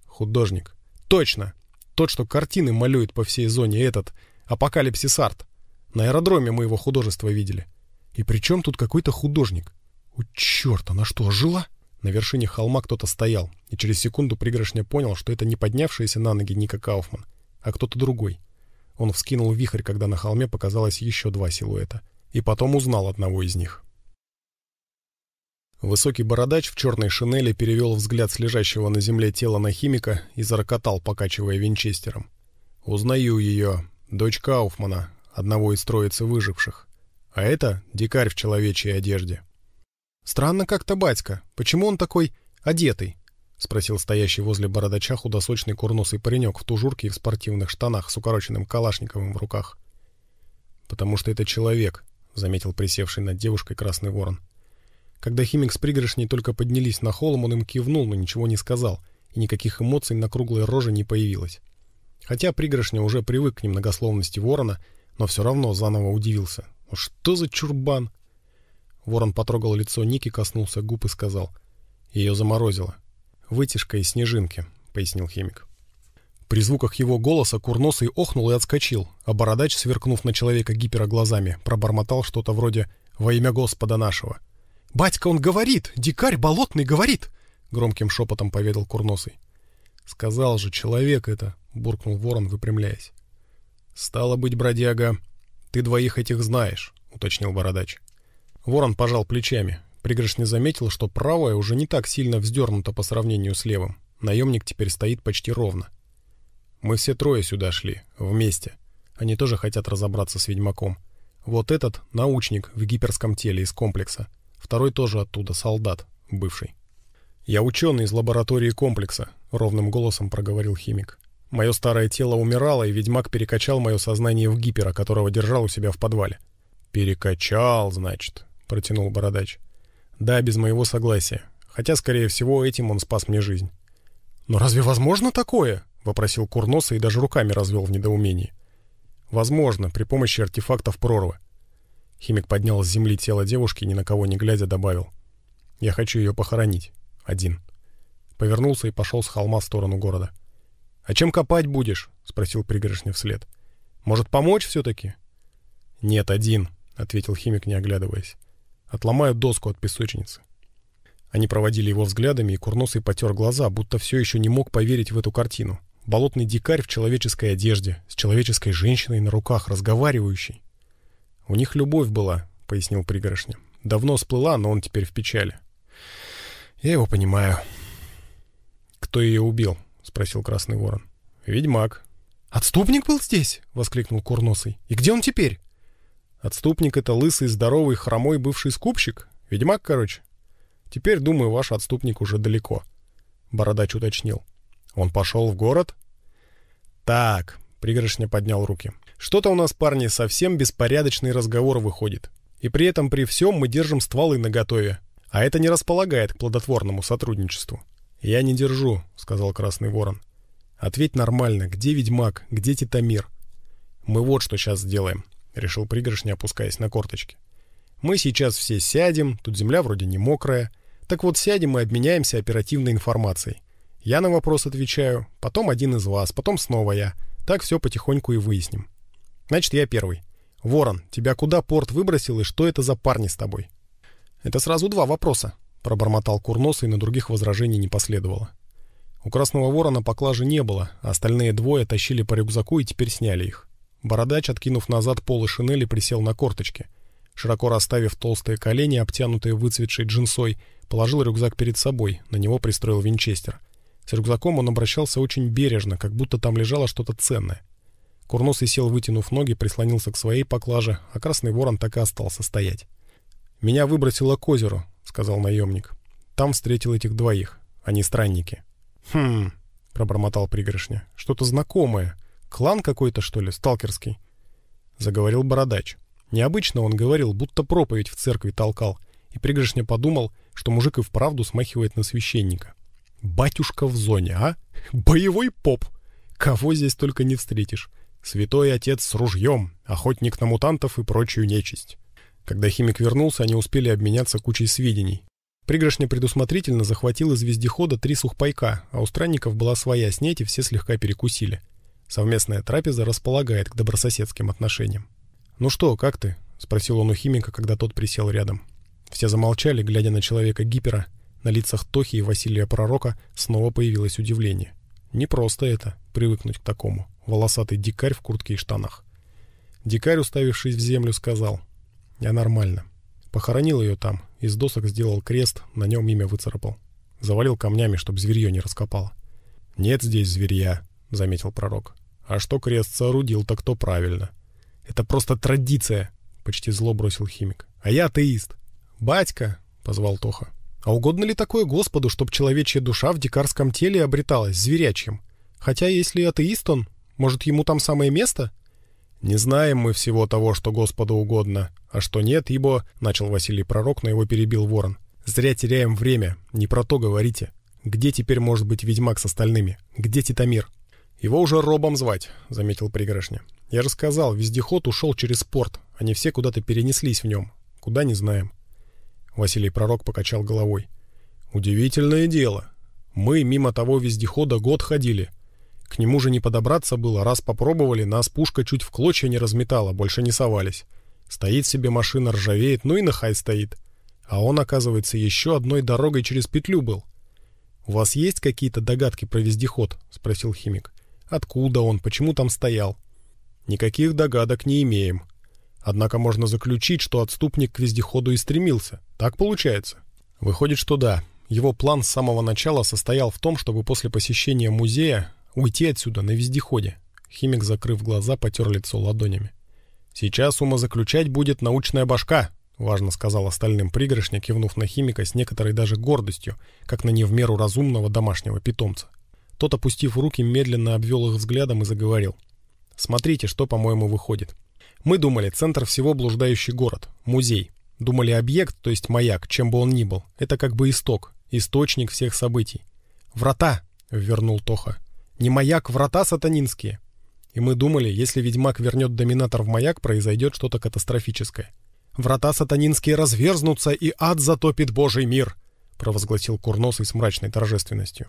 «Художник». «Точно! Тот, что картины малюет по всей зоне этот. Апокалипсис арт. На аэродроме мы его художество видели. И при чем тут какой-то художник? У черта она что, жила?» На вершине холма кто-то стоял, и через секунду пригоршня понял, что это не поднявшийся на ноги Ника Кауфман, а кто-то другой. Он вскинул вихрь, когда на холме показалось еще два силуэта, и потом узнал одного из них. Высокий бородач в черной шинели перевел взгляд с лежащего на земле тела на химика и зарокотал, покачивая винчестером. «Узнаю ее, дочь Кауфмана, одного из троицы выживших. А это дикарь в человечьей одежде». «Странно как-то батька. Почему он такой одетый?» — спросил стоящий возле бородача худосочный курносый паренек в тужурке и в спортивных штанах с укороченным калашниковым в руках. «Потому что это человек», — заметил присевший над девушкой красный ворон. Когда химик с пригоршней только поднялись на холм, он им кивнул, но ничего не сказал, и никаких эмоций на круглой роже не появилось. Хотя пригоршня уже привык к немногословности ворона, но все равно заново удивился. «Ну «Что за чурбан?» Ворон потрогал лицо Ники, коснулся губ и сказал. Ее заморозило. «Вытяжка и снежинки», — пояснил химик. При звуках его голоса курносый охнул и отскочил, а бородач, сверкнув на человека гипера глазами, пробормотал что-то вроде «Во имя Господа нашего». «Батька, он говорит! Дикарь болотный говорит!» — громким шепотом поведал курносый. «Сказал же, человек это!» — буркнул ворон, выпрямляясь. «Стало быть, бродяга, ты двоих этих знаешь», — уточнил бородач. Ворон пожал плечами. Пригрышня заметил, что правая уже не так сильно вздернута по сравнению с левым. Наемник теперь стоит почти ровно. «Мы все трое сюда шли. Вместе. Они тоже хотят разобраться с ведьмаком. Вот этот — научник в гиперском теле из комплекса. Второй тоже оттуда, солдат, бывший. «Я ученый из лаборатории комплекса», — ровным голосом проговорил химик. «Мое старое тело умирало, и ведьмак перекачал мое сознание в гипера, которого держал у себя в подвале». «Перекачал, значит протянул бородач. Да, без моего согласия. Хотя, скорее всего, этим он спас мне жизнь. Но разве возможно такое? вопросил Курноса и даже руками развел в недоумении. Возможно, при помощи артефактов прорвы. Химик поднял с земли тело девушки и ни на кого не глядя добавил: "Я хочу ее похоронить один". Повернулся и пошел с холма в сторону города. "А чем копать будешь?" спросил пригоршня вслед. "Может, помочь все таки "Нет, один", ответил химик, не оглядываясь. Отломаю доску от песочницы. Они проводили его взглядами, и Курносый потер глаза, будто все еще не мог поверить в эту картину. Болотный дикарь в человеческой одежде, с человеческой женщиной на руках, разговаривающий. «У них любовь была», — пояснил пригоршня. «Давно сплыла, но он теперь в печали». «Я его понимаю». «Кто ее убил?» — спросил Красный Ворон. «Ведьмак». «Отступник был здесь?» — воскликнул Курносый. «И где он теперь?» Отступник — это лысый, здоровый, хромой бывший скупщик? Ведьмак, короче? Теперь, думаю, ваш отступник уже далеко. Бородач уточнил. Он пошел в город? Так, пригоршня поднял руки. Что-то у нас, парни, совсем беспорядочный разговор выходит. И при этом при всем мы держим стволы наготове. А это не располагает к плодотворному сотрудничеству. «Я не держу», — сказал Красный Ворон. «Ответь нормально. Где ведьмак? Где Титамир?» «Мы вот что сейчас сделаем решил пригорш, не опускаясь на корточки. Мы сейчас все сядем, тут земля вроде не мокрая. Так вот сядем и обменяемся оперативной информацией. Я на вопрос отвечаю, потом один из вас, потом снова я. Так все потихоньку и выясним. Значит, я первый. Ворон, тебя куда порт выбросил и что это за парни с тобой? Это сразу два вопроса, пробормотал Курнос, и на других возражений не последовало. У Красного Ворона поклажи не было, а остальные двое тащили по рюкзаку и теперь сняли их. Бородач, откинув назад полы шинели, присел на корточки. Широко расставив толстые колени, обтянутые выцветшей джинсой, положил рюкзак перед собой, на него пристроил винчестер. С рюкзаком он обращался очень бережно, как будто там лежало что-то ценное. Курносый сел, вытянув ноги, прислонился к своей поклаже, а красный ворон так и остался стоять. «Меня выбросило к озеру», — сказал наемник. «Там встретил этих двоих. Они странники». «Хм», — пробормотал пригоршня, — «что-то знакомое». Клан какой-то, что ли, сталкерский?» Заговорил бородач. Необычно он говорил, будто проповедь в церкви толкал, и пригрешня подумал, что мужик и вправду смахивает на священника. «Батюшка в зоне, а? Боевой поп! Кого здесь только не встретишь! Святой отец с ружьем, охотник на мутантов и прочую нечисть!» Когда химик вернулся, они успели обменяться кучей сведений. Пригоршня предусмотрительно захватил из вездехода три сухпайка, а у странников была своя снеть, и все слегка перекусили. Совместная трапеза располагает к добрососедским отношениям. «Ну что, как ты?» — спросил он у химика, когда тот присел рядом. Все замолчали, глядя на человека Гипера. На лицах Тохи и Василия Пророка снова появилось удивление. Не просто это — привыкнуть к такому. Волосатый дикарь в куртке и штанах. Дикарь, уставившись в землю, сказал. «Я нормально. Похоронил ее там. Из досок сделал крест, на нем имя выцарапал. Завалил камнями, чтобы зверье не раскопало». «Нет здесь зверья», — заметил пророк. А что крест соорудил, так то правильно. Это просто традиция, почти зло бросил химик. А я атеист. Батька, позвал Тоха. А угодно ли такое Господу, чтоб человечья душа в дикарском теле обреталась, зверячьим? Хотя если атеист он, может, ему там самое место? «Не знаем мы всего того, что Господу угодно, а что нет, ибо...» — начал Василий Пророк, но его перебил ворон. «Зря теряем время, не про то говорите. Где теперь может быть ведьмак с остальными? Где Титамир?» «Его уже Робом звать», — заметил пригоршня. «Я же сказал, вездеход ушел через порт. Они а все куда-то перенеслись в нем. Куда, не знаем». Василий Пророк покачал головой. «Удивительное дело. Мы мимо того вездехода год ходили. К нему же не подобраться было, раз попробовали, нас пушка чуть в клочья не разметала, больше не совались. Стоит себе машина, ржавеет, ну и нахай стоит. А он, оказывается, еще одной дорогой через петлю был». «У вас есть какие-то догадки про вездеход?» — спросил химик. Откуда он, почему там стоял? Никаких догадок не имеем. Однако можно заключить, что отступник к вездеходу и стремился. Так получается? Выходит, что да. Его план с самого начала состоял в том, чтобы после посещения музея уйти отсюда на вездеходе. Химик, закрыв глаза, потер лицо ладонями. «Сейчас умозаключать будет научная башка», — важно сказал остальным пригоршня, кивнув на химика с некоторой даже гордостью, как на не в меру разумного домашнего питомца. Тот, опустив руки, медленно обвел их взглядом и заговорил. «Смотрите, что, по-моему, выходит. Мы думали, центр всего блуждающий город, музей. Думали, объект, то есть маяк, чем бы он ни был, это как бы исток, источник всех событий. «Врата!» — вернул Тоха. «Не маяк, врата сатанинские!» И мы думали, если ведьмак вернет доминатор в маяк, произойдет что-то катастрофическое. «Врата сатанинские разверзнутся, и ад затопит божий мир!» — провозгласил Курносый с мрачной торжественностью.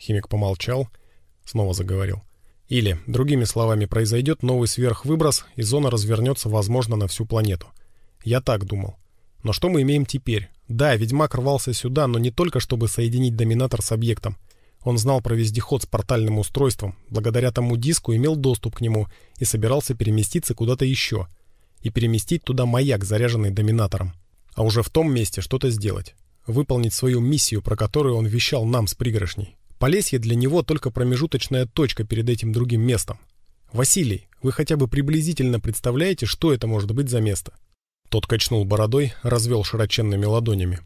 Химик помолчал, снова заговорил. Или, другими словами, произойдет новый сверхвыброс, и зона развернется, возможно, на всю планету. Я так думал. Но что мы имеем теперь? Да, Ведьмак рвался сюда, но не только, чтобы соединить Доминатор с объектом. Он знал про вездеход с портальным устройством, благодаря тому диску имел доступ к нему и собирался переместиться куда-то еще. И переместить туда маяк, заряженный Доминатором. А уже в том месте что-то сделать. Выполнить свою миссию, про которую он вещал нам с пригоршней. Полесье для него только промежуточная точка перед этим другим местом. «Василий, вы хотя бы приблизительно представляете, что это может быть за место?» Тот качнул бородой, развел широченными ладонями.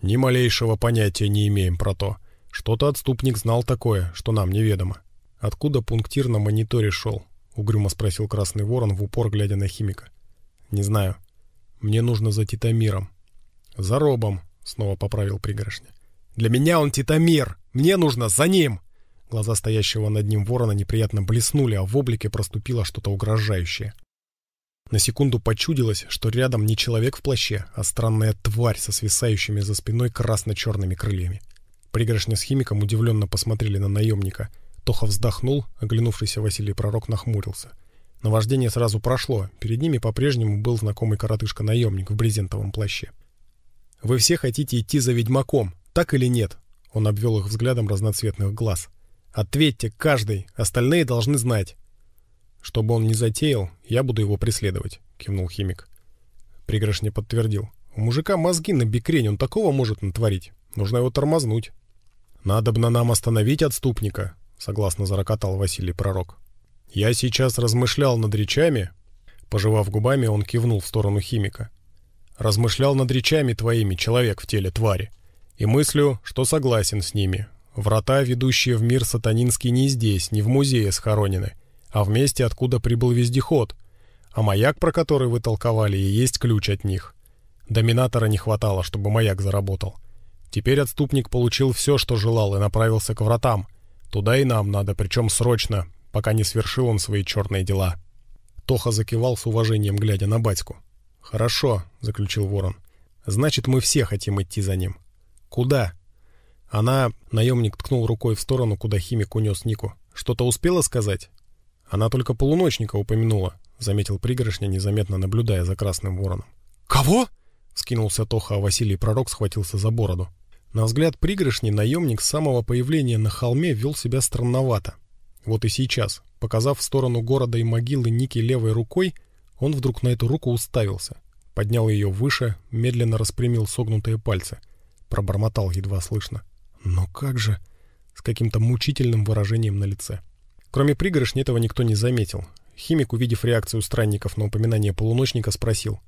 «Ни малейшего понятия не имеем про то. Что-то отступник знал такое, что нам неведомо. Откуда пунктир на мониторе шел?» — угрюмо спросил Красный Ворон, в упор глядя на химика. «Не знаю. Мне нужно за титамиром». «За робом», — снова поправил пригоршня. Для меня он Титамир. Мне нужно за ним!» Глаза стоящего над ним ворона неприятно блеснули, а в облике проступило что-то угрожающее. На секунду почудилось, что рядом не человек в плаще, а странная тварь со свисающими за спиной красно-черными крыльями. Пригоршня с химиком удивленно посмотрели на наемника. Тоха вздохнул, оглянувшийся Василий Пророк нахмурился. Наваждение сразу прошло, перед ними по-прежнему был знакомый коротышка-наемник в брезентовом плаще. «Вы все хотите идти за ведьмаком», так или нет? Он обвел их взглядом разноцветных глаз. Ответьте, каждый, остальные должны знать. Чтобы он не затеял, я буду его преследовать, кивнул химик. Пригрыш не подтвердил. У мужика мозги на бикрень, он такого может натворить. Нужно его тормознуть. Надо Надобно нам остановить отступника, согласно зарокотал Василий Пророк. Я сейчас размышлял над речами, пожевав губами, он кивнул в сторону химика. Размышлял над речами твоими, человек в теле твари и мыслью, что согласен с ними. Врата, ведущие в мир сатанинский, не здесь, не в музее схоронены, а в месте, откуда прибыл вездеход. А маяк, про который вы толковали, и есть ключ от них. Доминатора не хватало, чтобы маяк заработал. Теперь отступник получил все, что желал, и направился к вратам. Туда и нам надо, причем срочно, пока не свершил он свои черные дела». Тоха закивал с уважением, глядя на батьку. «Хорошо», — заключил ворон. «Значит, мы все хотим идти за ним. «Куда?» «Она...» — наемник ткнул рукой в сторону, куда химик унес Нику. «Что-то успела сказать?» «Она только полуночника упомянула», — заметил пригоршня, незаметно наблюдая за красным вороном. «Кого?» — скинулся Тоха, а Василий Пророк схватился за бороду. На взгляд пригоршни наемник с самого появления на холме вел себя странновато. Вот и сейчас, показав в сторону города и могилы Ники левой рукой, он вдруг на эту руку уставился. Поднял ее выше, медленно распрямил согнутые пальцы — Пробормотал едва слышно. «Но как же...» С каким-то мучительным выражением на лице. Кроме пригоршни этого никто не заметил. Химик, увидев реакцию странников на упоминание полуночника, спросил.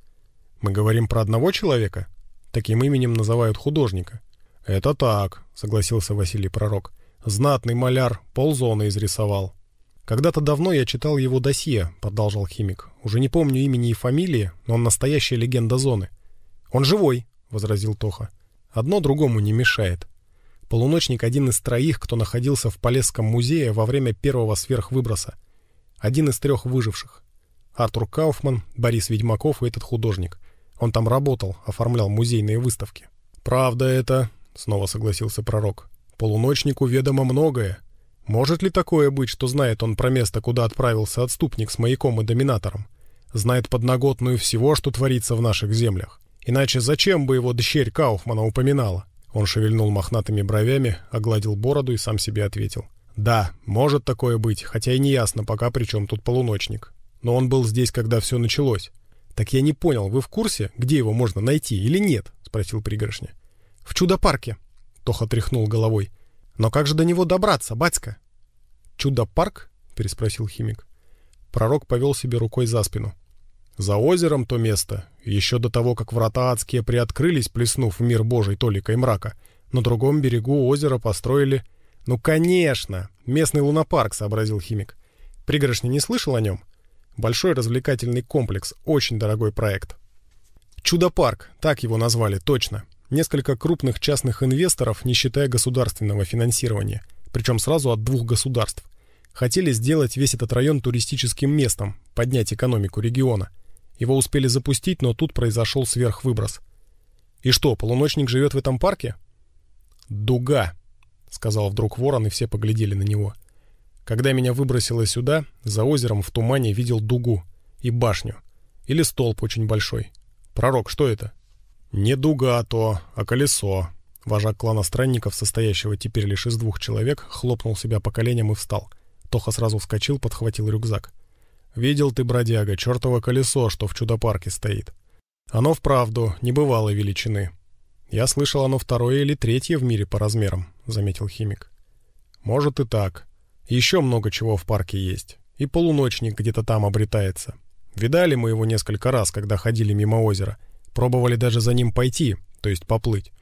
«Мы говорим про одного человека? Таким именем называют художника». «Это так», — согласился Василий Пророк. «Знатный маляр ползона изрисовал». «Когда-то давно я читал его досье», — продолжал химик. «Уже не помню имени и фамилии, но он настоящая легенда зоны». «Он живой», — возразил Тоха. Одно другому не мешает. Полуночник один из троих, кто находился в Полесском музее во время первого сверхвыброса. Один из трех выживших. Артур Кауфман, Борис Ведьмаков и этот художник. Он там работал, оформлял музейные выставки. «Правда это», — снова согласился пророк. «Полуночнику ведомо многое. Может ли такое быть, что знает он про место, куда отправился отступник с маяком и доминатором? Знает подноготную всего, что творится в наших землях? Иначе зачем бы его дочерь Кауфмана упоминала? Он шевельнул мохнатыми бровями, огладил бороду и сам себе ответил. «Да, может такое быть, хотя и не ясно пока, при чем тут полуночник. Но он был здесь, когда все началось». «Так я не понял, вы в курсе, где его можно найти или нет?» — спросил пригоршня. «В чудо-парке», — Тоха тряхнул головой. «Но как же до него добраться, батька?» «Чудо-парк?» — переспросил химик. Пророк повел себе рукой за спину. За озером то место, еще до того, как врата адские приоткрылись, плеснув в мир божий толикой мрака, на другом берегу озера построили... «Ну, конечно! Местный лунопарк», — сообразил химик. «Пригоршни не слышал о нем?» «Большой развлекательный комплекс, очень дорогой проект». «Чудо-парк», так его назвали, точно. Несколько крупных частных инвесторов, не считая государственного финансирования, причем сразу от двух государств. Хотели сделать весь этот район туристическим местом, поднять экономику региона — его успели запустить, но тут произошел сверхвыброс. «И что, полуночник живет в этом парке?» «Дуга», — сказал вдруг ворон, и все поглядели на него. «Когда меня выбросило сюда, за озером в тумане видел дугу и башню. Или столб очень большой. Пророк, что это?» «Не дуга а то, а колесо», — вожак клана странников, состоящего теперь лишь из двух человек, хлопнул себя по коленям и встал. Тоха сразу вскочил, подхватил рюкзак. Видел ты, бродяга, чертово колесо, что в чудо-парке стоит. Оно вправду небывалой величины. Я слышал, оно второе или третье в мире по размерам, заметил химик. Может и так. Еще много чего в парке есть. И полуночник где-то там обретается. Видали мы его несколько раз, когда ходили мимо озера. Пробовали даже за ним пойти, то есть поплыть.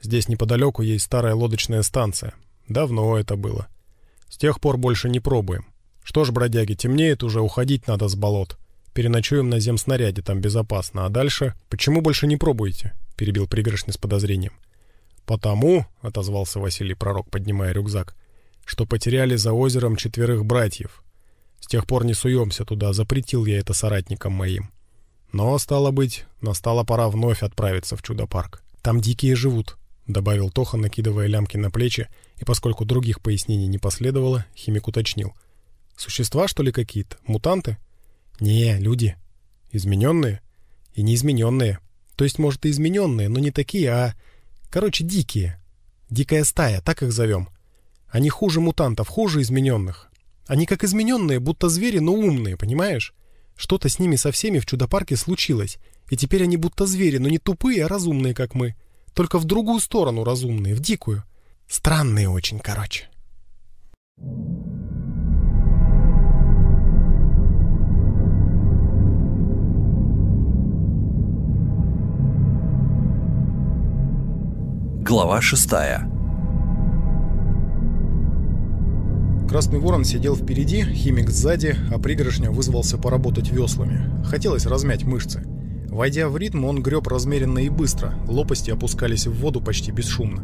Здесь неподалеку есть старая лодочная станция. Давно это было. С тех пор больше не пробуем. «Что ж, бродяги, темнеет уже, уходить надо с болот. Переночуем на земснаряде, там безопасно. А дальше? Почему больше не пробуете?» — перебил пригоршня с подозрением. «Потому», — отозвался Василий Пророк, поднимая рюкзак, — «что потеряли за озером четверых братьев. С тех пор не суемся туда, запретил я это соратникам моим. Но, стало быть, настала пора вновь отправиться в чудо-парк. Там дикие живут», — добавил Тоха, накидывая лямки на плечи, и поскольку других пояснений не последовало, химик уточнил — Существа, что ли, какие-то? Мутанты? Не, люди. Измененные? И неизмененные. То есть, может, и измененные, но не такие, а... Короче, дикие. Дикая стая, так их зовем. Они хуже мутантов, хуже измененных. Они как измененные, будто звери, но умные, понимаешь? Что-то с ними со всеми в чудо-парке случилось. И теперь они будто звери, но не тупые, а разумные, как мы. Только в другую сторону разумные, в дикую. Странные очень, короче. Thank you. Глава 6 Красный Ворон сидел впереди, химик сзади, а пригоршня вызвался поработать веслами. Хотелось размять мышцы. Войдя в ритм, он греб размеренно и быстро, лопасти опускались в воду почти бесшумно.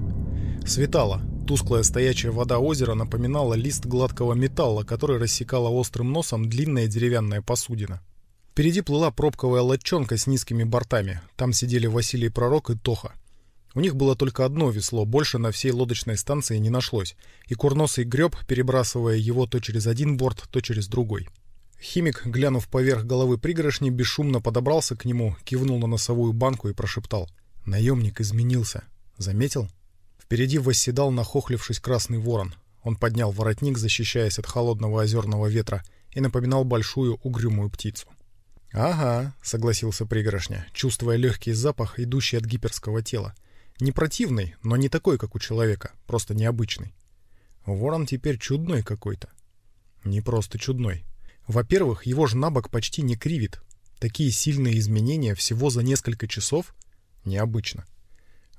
Светало. Тусклая стоячая вода озера напоминала лист гладкого металла, который рассекала острым носом длинная деревянная посудина. Впереди плыла пробковая лодчонка с низкими бортами. Там сидели Василий Пророк и Тоха. У них было только одно весло, больше на всей лодочной станции не нашлось, и курносый греб, перебрасывая его то через один борт, то через другой. Химик, глянув поверх головы пригоршни, бесшумно подобрался к нему, кивнул на носовую банку и прошептал. «Наемник изменился. Заметил?» Впереди восседал, нахохлившись, красный ворон. Он поднял воротник, защищаясь от холодного озерного ветра, и напоминал большую угрюмую птицу. «Ага», — согласился пригоршня, чувствуя легкий запах, идущий от гиперского тела. Не противный, но не такой, как у человека, просто необычный. Ворон теперь чудной какой-то. Не просто чудной. Во-первых, его же набок почти не кривит. Такие сильные изменения всего за несколько часов необычно.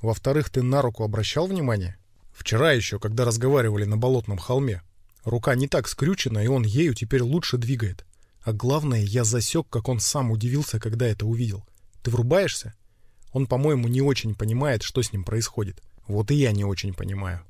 Во-вторых, ты на руку обращал внимание? Вчера еще, когда разговаривали на болотном холме, рука не так скрючена, и он ею теперь лучше двигает. А главное, я засек, как он сам удивился, когда это увидел. Ты врубаешься? Он, по-моему, не очень понимает, что с ним происходит. Вот и я не очень понимаю.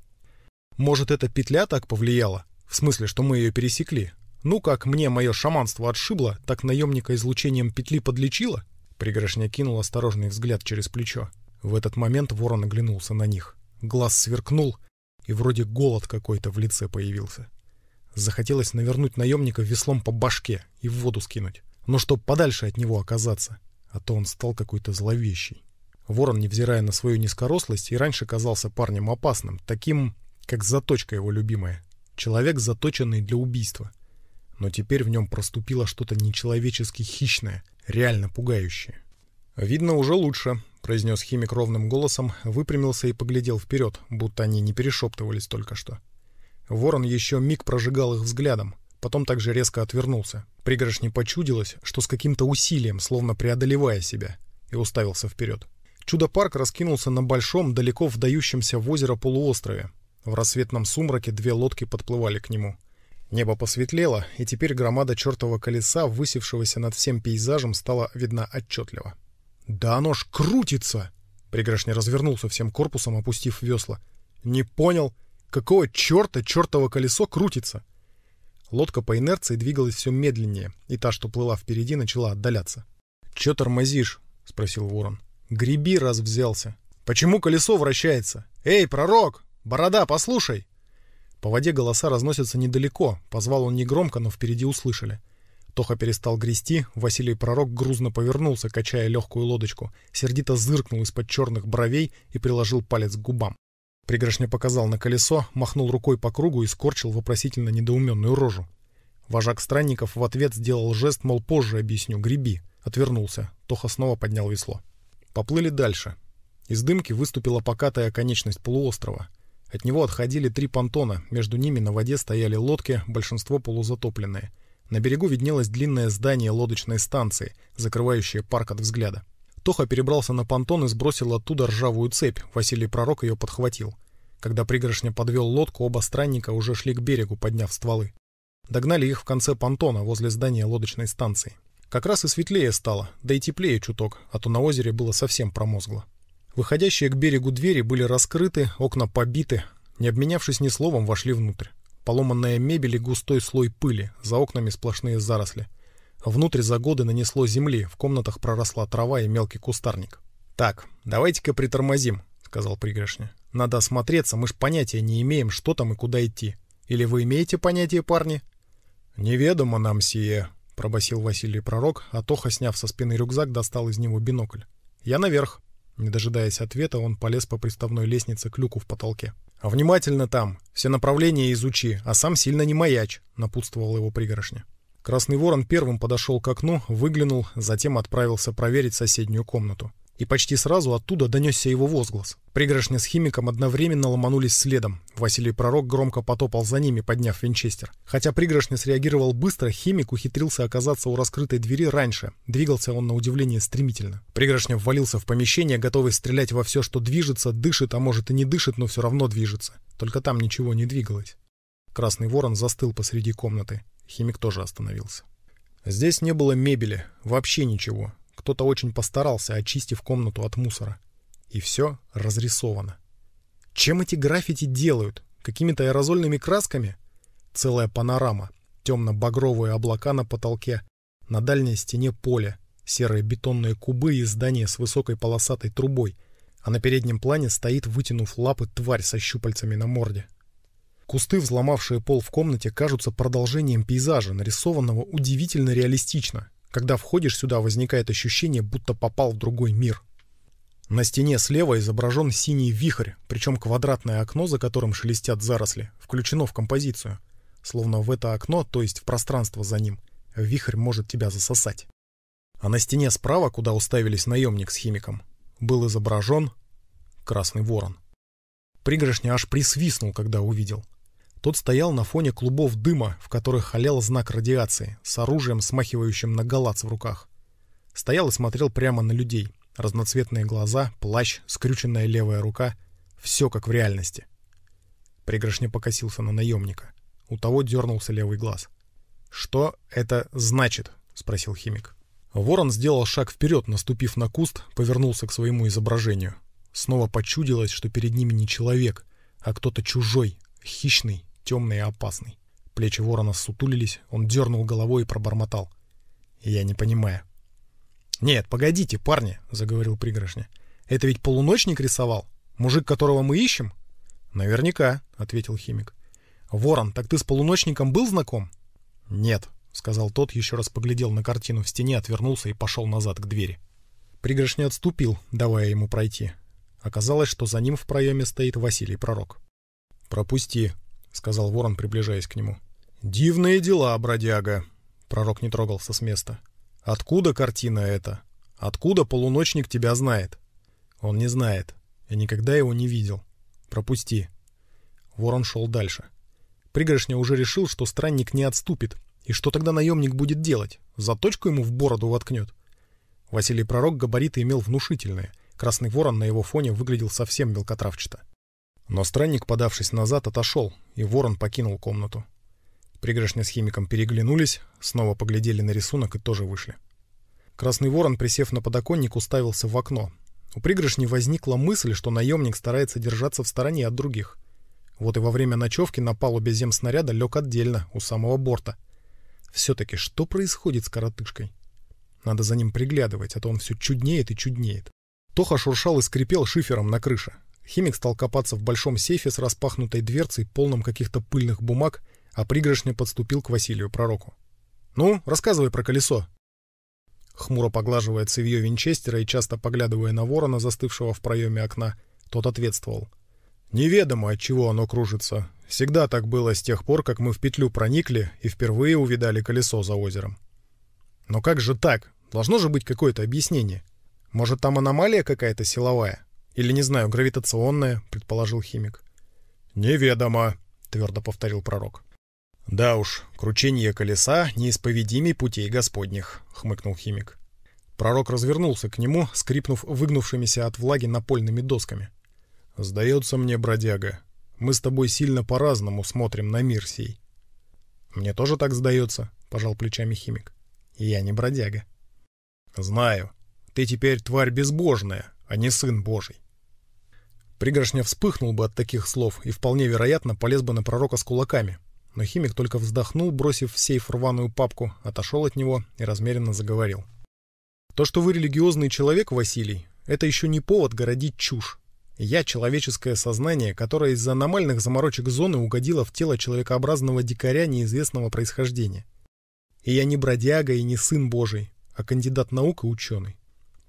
Может, эта петля так повлияла? В смысле, что мы ее пересекли? Ну, как мне мое шаманство отшибло, так наемника излучением петли подлечило? Пригоршня кинул осторожный взгляд через плечо. В этот момент ворон оглянулся на них. Глаз сверкнул, и вроде голод какой-то в лице появился. Захотелось навернуть наемника веслом по башке и в воду скинуть. Но чтоб подальше от него оказаться, а то он стал какой-то зловещий. Ворон, невзирая на свою низкорослость, и раньше казался парнем опасным, таким, как заточка его любимая. Человек, заточенный для убийства. Но теперь в нем проступило что-то нечеловечески хищное, реально пугающее. «Видно, уже лучше», — произнес химик ровным голосом, выпрямился и поглядел вперед, будто они не перешептывались только что. Ворон еще миг прожигал их взглядом, потом также резко отвернулся. Пригоршни почудилось, что с каким-то усилием, словно преодолевая себя, и уставился вперед. Чудо-парк раскинулся на большом, далеко вдающемся в озеро полуострове. В рассветном сумраке две лодки подплывали к нему. Небо посветлело, и теперь громада чертового колеса, высевшегося над всем пейзажем, стала видна отчетливо. «Да оно ж крутится!» Пригоршня развернулся всем корпусом, опустив весла. «Не понял, какого черта чертово колесо крутится?» Лодка по инерции двигалась все медленнее, и та, что плыла впереди, начала отдаляться. «Че тормозишь?» — спросил Ворон. Греби раз взялся. Почему колесо вращается? Эй, пророк! Борода, послушай! По воде голоса разносятся недалеко, позвал он негромко, но впереди услышали. Тоха перестал грести, Василий Пророк грузно повернулся, качая легкую лодочку, сердито зыркнул из-под черных бровей и приложил палец к губам. Пригоршня показал на колесо, махнул рукой по кругу и скорчил вопросительно недоуменную рожу. Вожак странников в ответ сделал жест, мол, позже объясню, греби. Отвернулся. Тоха снова поднял весло. Поплыли дальше. Из дымки выступила покатая конечность полуострова. От него отходили три понтона, между ними на воде стояли лодки, большинство полузатопленные. На берегу виднелось длинное здание лодочной станции, закрывающее парк от взгляда. Тоха перебрался на понтон и сбросил оттуда ржавую цепь, Василий Пророк ее подхватил. Когда пригоршня подвел лодку, оба странника уже шли к берегу, подняв стволы. Догнали их в конце понтона возле здания лодочной станции. Как раз и светлее стало, да и теплее чуток, а то на озере было совсем промозгло. Выходящие к берегу двери были раскрыты, окна побиты. Не обменявшись ни словом, вошли внутрь. Поломанная мебель и густой слой пыли, за окнами сплошные заросли. Внутрь за годы нанесло земли, в комнатах проросла трава и мелкий кустарник. «Так, давайте-ка притормозим», — сказал пригоршня. «Надо осмотреться, мы ж понятия не имеем, что там и куда идти. Или вы имеете понятие, парни?» «Неведомо нам сие», — пробасил Василий Пророк, а Тоха, сняв со спины рюкзак, достал из него бинокль. «Я наверх». Не дожидаясь ответа, он полез по приставной лестнице к люку в потолке. «А внимательно там, все направления изучи, а сам сильно не маячь, напутствовал его пригоршня. Красный ворон первым подошел к окну, выглянул, затем отправился проверить соседнюю комнату и почти сразу оттуда донесся его возглас. Пригоршня с химиком одновременно ломанулись следом. Василий Пророк громко потопал за ними, подняв винчестер. Хотя пригоршня среагировал быстро, химик ухитрился оказаться у раскрытой двери раньше. Двигался он на удивление стремительно. Пригоршня ввалился в помещение, готовый стрелять во все, что движется, дышит, а может и не дышит, но все равно движется. Только там ничего не двигалось. Красный ворон застыл посреди комнаты. Химик тоже остановился. Здесь не было мебели, вообще ничего. Кто-то очень постарался, очистив комнату от мусора. И все разрисовано. Чем эти граффити делают? Какими-то аэрозольными красками? Целая панорама. Темно-багровые облака на потолке. На дальней стене поле. Серые бетонные кубы и здание с высокой полосатой трубой. А на переднем плане стоит, вытянув лапы, тварь со щупальцами на морде. Кусты, взломавшие пол в комнате, кажутся продолжением пейзажа, нарисованного удивительно реалистично. Когда входишь сюда, возникает ощущение, будто попал в другой мир. На стене слева изображен синий вихрь, причем квадратное окно, за которым шелестят заросли, включено в композицию. Словно в это окно, то есть в пространство за ним, вихрь может тебя засосать. А на стене справа, куда уставились наемник с химиком, был изображен красный ворон. Пригоршня аж присвистнул, когда увидел — тот стоял на фоне клубов дыма, в которых халял знак радиации, с оружием, смахивающим на галац в руках. Стоял и смотрел прямо на людей. Разноцветные глаза, плащ, скрюченная левая рука. Все как в реальности. Пригоршня покосился на наемника. У того дернулся левый глаз. «Что это значит?» — спросил химик. Ворон сделал шаг вперед, наступив на куст, повернулся к своему изображению. Снова почудилось, что перед ними не человек, а кто-то чужой, хищный, темный и опасный. Плечи ворона сутулились, он дернул головой и пробормотал. «Я не понимаю». «Нет, погодите, парни», — заговорил пригоршня. «Это ведь полуночник рисовал? Мужик, которого мы ищем?» «Наверняка», — ответил химик. «Ворон, так ты с полуночником был знаком?» «Нет», — сказал тот, еще раз поглядел на картину в стене, отвернулся и пошел назад к двери. Пригоршня отступил, давая ему пройти. Оказалось, что за ним в проеме стоит Василий Пророк. «Пропусти», — сказал ворон, приближаясь к нему. «Дивные дела, бродяга!» — пророк не трогался с места. «Откуда картина эта? Откуда полуночник тебя знает?» «Он не знает. Я никогда его не видел. Пропусти». Ворон шел дальше. Пригоршня уже решил, что странник не отступит. И что тогда наемник будет делать? Заточку ему в бороду воткнет. Василий Пророк габариты имел внушительные. Красный ворон на его фоне выглядел совсем мелкотравчато. Но странник, подавшись назад, отошел, и ворон покинул комнату. Пригоршня с химиком переглянулись, снова поглядели на рисунок и тоже вышли. Красный ворон, присев на подоконник, уставился в окно. У пригоршни возникла мысль, что наемник старается держаться в стороне от других. Вот и во время ночевки на палубе земснаряда лег отдельно, у самого борта. Все-таки что происходит с коротышкой? Надо за ним приглядывать, а то он все чуднеет и чуднеет. Тоха шуршал и скрипел шифером на крыше. Химик стал копаться в большом сейфе с распахнутой дверцей, полном каких-то пыльных бумаг, а пригоршня подступил к Василию Пророку. «Ну, рассказывай про колесо». Хмуро поглаживая цевьё винчестера и часто поглядывая на ворона, застывшего в проеме окна, тот ответствовал. «Неведомо, от чего оно кружится. Всегда так было с тех пор, как мы в петлю проникли и впервые увидали колесо за озером». «Но как же так? Должно же быть какое-то объяснение. Может, там аномалия какая-то силовая?» Или, не знаю, гравитационное, предположил химик. Неведомо, твердо повторил пророк. Да уж, кручение колеса неисповедимей путей господних, хмыкнул химик. Пророк развернулся к нему, скрипнув выгнувшимися от влаги напольными досками. Сдается мне, бродяга, мы с тобой сильно по-разному смотрим на мир сей. Мне тоже так сдается, пожал плечами химик. Я не бродяга. Знаю. Ты теперь тварь безбожная, а не Сын Божий. Пригоршня вспыхнул бы от таких слов и вполне вероятно полез бы на пророка с кулаками. Но химик только вздохнул, бросив в сейф рваную папку, отошел от него и размеренно заговорил. «То, что вы религиозный человек, Василий, это еще не повод городить чушь. Я — человеческое сознание, которое из-за аномальных заморочек зоны угодило в тело человекообразного дикаря неизвестного происхождения. И я не бродяга и не сын Божий, а кандидат наук и ученый.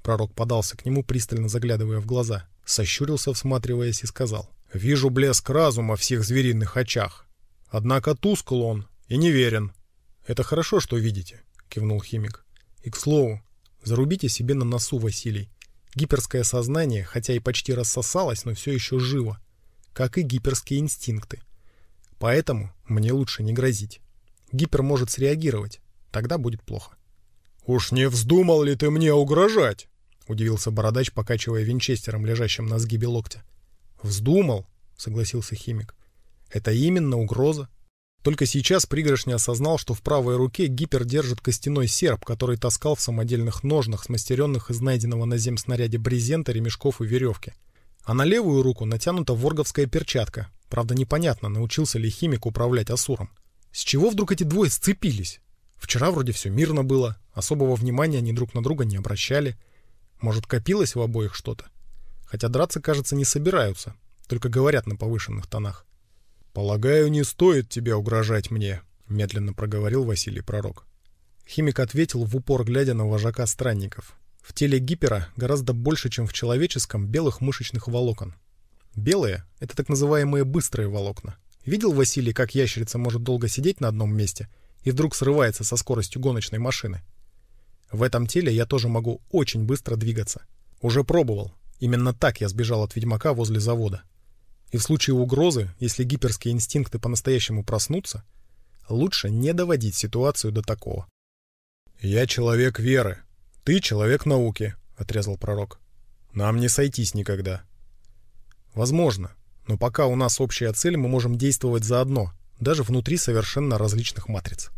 Пророк подался к нему, пристально заглядывая в глаза, сощурился, всматриваясь, и сказал. «Вижу блеск разума в всех звериных очах. Однако тускл он и неверен». «Это хорошо, что видите», — кивнул химик. «И к слову, зарубите себе на носу, Василий. Гиперское сознание, хотя и почти рассосалось, но все еще живо, как и гиперские инстинкты. Поэтому мне лучше не грозить. Гипер может среагировать, тогда будет плохо». «Уж не вздумал ли ты мне угрожать?» — удивился бородач, покачивая винчестером, лежащим на сгибе локтя. «Вздумал», — согласился химик. «Это именно угроза». Только сейчас пригоршня осознал, что в правой руке гипер держит костяной серп, который таскал в самодельных ножнах, смастеренных из найденного на зем снаряде брезента, ремешков и веревки. А на левую руку натянута ворговская перчатка. Правда, непонятно, научился ли химик управлять Асуром. С чего вдруг эти двое сцепились? Вчера вроде все мирно было, особого внимания они друг на друга не обращали — может, копилось в обоих что-то? Хотя драться, кажется, не собираются, только говорят на повышенных тонах. «Полагаю, не стоит тебе угрожать мне», — медленно проговорил Василий Пророк. Химик ответил в упор, глядя на вожака странников. В теле гипера гораздо больше, чем в человеческом, белых мышечных волокон. Белые — это так называемые быстрые волокна. Видел Василий, как ящерица может долго сидеть на одном месте и вдруг срывается со скоростью гоночной машины? В этом теле я тоже могу очень быстро двигаться. Уже пробовал. Именно так я сбежал от ведьмака возле завода. И в случае угрозы, если гиперские инстинкты по-настоящему проснутся, лучше не доводить ситуацию до такого. «Я человек веры. Ты человек науки», — отрезал пророк. «Нам не сойтись никогда». «Возможно. Но пока у нас общая цель, мы можем действовать заодно, даже внутри совершенно различных матриц».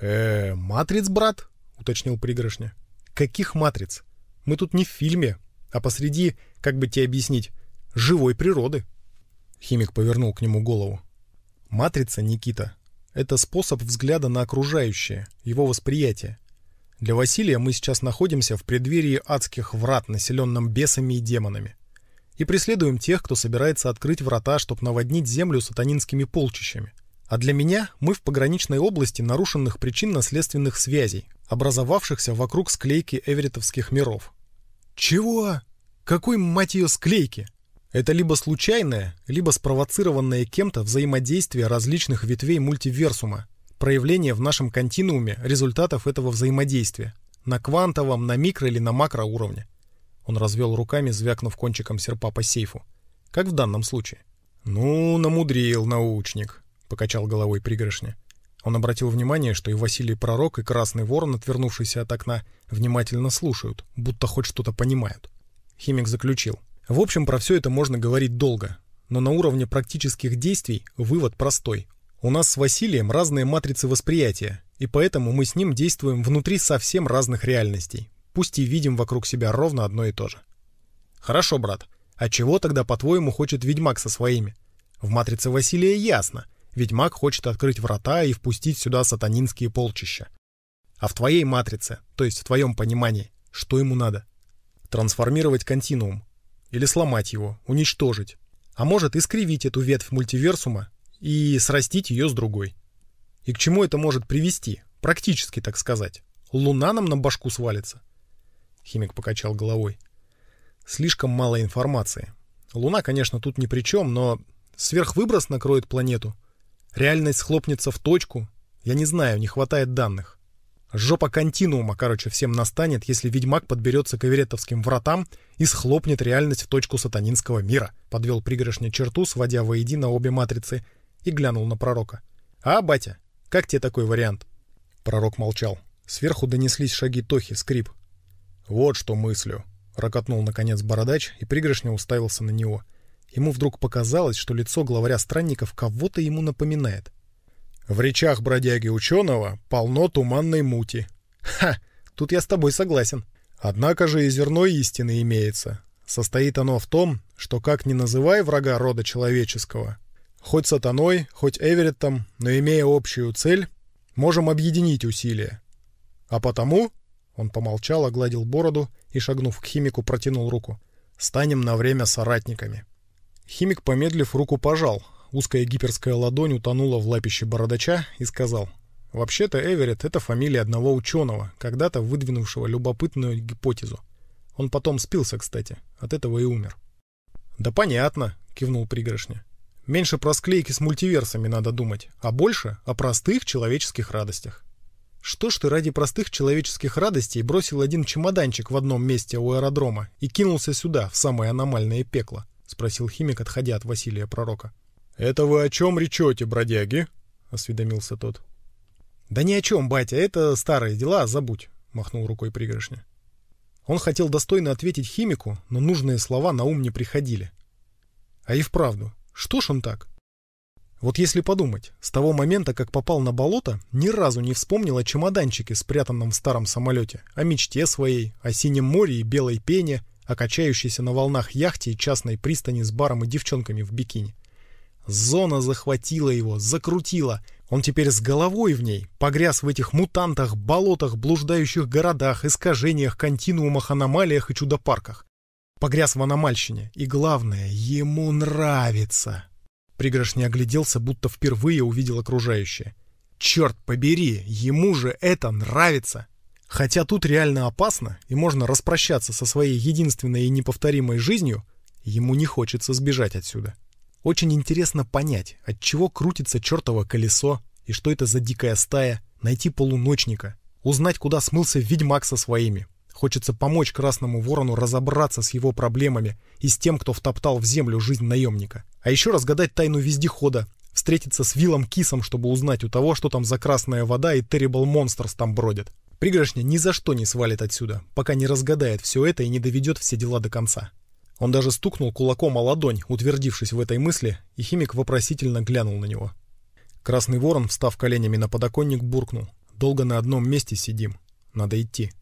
«Э, матриц, брат?» уточнил пригоршня. «Каких матриц? Мы тут не в фильме, а посреди, как бы тебе объяснить, живой природы». Химик повернул к нему голову. «Матрица, Никита, это способ взгляда на окружающее, его восприятие. Для Василия мы сейчас находимся в преддверии адских врат, населенном бесами и демонами. И преследуем тех, кто собирается открыть врата, чтобы наводнить землю сатанинскими полчищами. А для меня мы в пограничной области нарушенных причинно-следственных связей, образовавшихся вокруг склейки эверетовских миров. «Чего? Какой, мать ее, склейки?» Это либо случайное, либо спровоцированное кем-то взаимодействие различных ветвей мультиверсума, проявление в нашем континууме результатов этого взаимодействия на квантовом, на микро или на макро уровне. Он развел руками, звякнув кончиком серпа по сейфу. Как в данном случае. «Ну, намудрил научник», — покачал головой пригоршня. Он обратил внимание, что и Василий Пророк, и Красный Ворон, отвернувшийся от окна, внимательно слушают, будто хоть что-то понимают. Химик заключил. В общем, про все это можно говорить долго, но на уровне практических действий вывод простой. У нас с Василием разные матрицы восприятия, и поэтому мы с ним действуем внутри совсем разных реальностей, пусть и видим вокруг себя ровно одно и то же. Хорошо, брат, а чего тогда, по-твоему, хочет ведьмак со своими? В матрице Василия ясно — ведьмак хочет открыть врата и впустить сюда сатанинские полчища. А в твоей матрице, то есть в твоем понимании, что ему надо? Трансформировать континуум. Или сломать его, уничтожить. А может искривить эту ветвь мультиверсума и срастить ее с другой. И к чему это может привести? Практически, так сказать. Луна нам на башку свалится. Химик покачал головой. Слишком мало информации. Луна, конечно, тут ни при чем, но сверхвыброс накроет планету — Реальность схлопнется в точку? Я не знаю, не хватает данных. Жопа континуума, короче, всем настанет, если ведьмак подберется к эверетовским вратам и схлопнет реальность в точку сатанинского мира. Подвел пригоршня черту, сводя воедино обе матрицы, и глянул на пророка. «А, батя, как тебе такой вариант?» Пророк молчал. Сверху донеслись шаги Тохи, скрип. «Вот что мыслю», — рокотнул наконец бородач, и пригоршня уставился на него — Ему вдруг показалось, что лицо главаря странников кого-то ему напоминает. «В речах бродяги ученого полно туманной мути». «Ха! Тут я с тобой согласен». «Однако же и зерно истины имеется. Состоит оно в том, что как ни называй врага рода человеческого, хоть сатаной, хоть Эвереттом, но имея общую цель, можем объединить усилия. А потому...» Он помолчал, огладил бороду и, шагнув к химику, протянул руку. «Станем на время соратниками». Химик, помедлив, руку пожал. Узкая гиперская ладонь утонула в лапище бородача и сказал. «Вообще-то Эверетт — это фамилия одного ученого, когда-то выдвинувшего любопытную гипотезу. Он потом спился, кстати, от этого и умер». «Да понятно», — кивнул пригоршня. «Меньше про склейки с мультиверсами надо думать, а больше о простых человеческих радостях». Что ж ты ради простых человеческих радостей бросил один чемоданчик в одном месте у аэродрома и кинулся сюда, в самое аномальное пекло? — спросил химик, отходя от Василия Пророка. «Это вы о чем речете, бродяги?» — осведомился тот. «Да ни о чем, батя, это старые дела, забудь», — махнул рукой пригоршня. Он хотел достойно ответить химику, но нужные слова на ум не приходили. А и вправду, что ж он так? Вот если подумать, с того момента, как попал на болото, ни разу не вспомнил о чемоданчике, спрятанном в старом самолете, о мечте своей, о синем море и белой пене, о качающейся на волнах яхте и частной пристани с баром и девчонками в бикини. Зона захватила его, закрутила. Он теперь с головой в ней, погряз в этих мутантах, болотах, блуждающих городах, искажениях, континуумах, аномалиях и чудо-парках. Погряз в аномальщине. И главное, ему нравится. Пригорш не огляделся, будто впервые увидел окружающее. Черт побери, ему же это нравится. Хотя тут реально опасно и можно распрощаться со своей единственной и неповторимой жизнью, ему не хочется сбежать отсюда. Очень интересно понять, от чего крутится чертово колесо и что это за дикая стая, найти полуночника, узнать, куда смылся ведьмак со своими. Хочется помочь Красному Ворону разобраться с его проблемами и с тем, кто втоптал в землю жизнь наемника. А еще разгадать тайну вездехода, встретиться с Виллом Кисом, чтобы узнать у того, что там за красная вода и Terrible Monsters там бродят. Пригоршня ни за что не свалит отсюда, пока не разгадает все это и не доведет все дела до конца. Он даже стукнул кулаком о ладонь, утвердившись в этой мысли, и химик вопросительно глянул на него. Красный ворон, встав коленями на подоконник, буркнул. «Долго на одном месте сидим. Надо идти».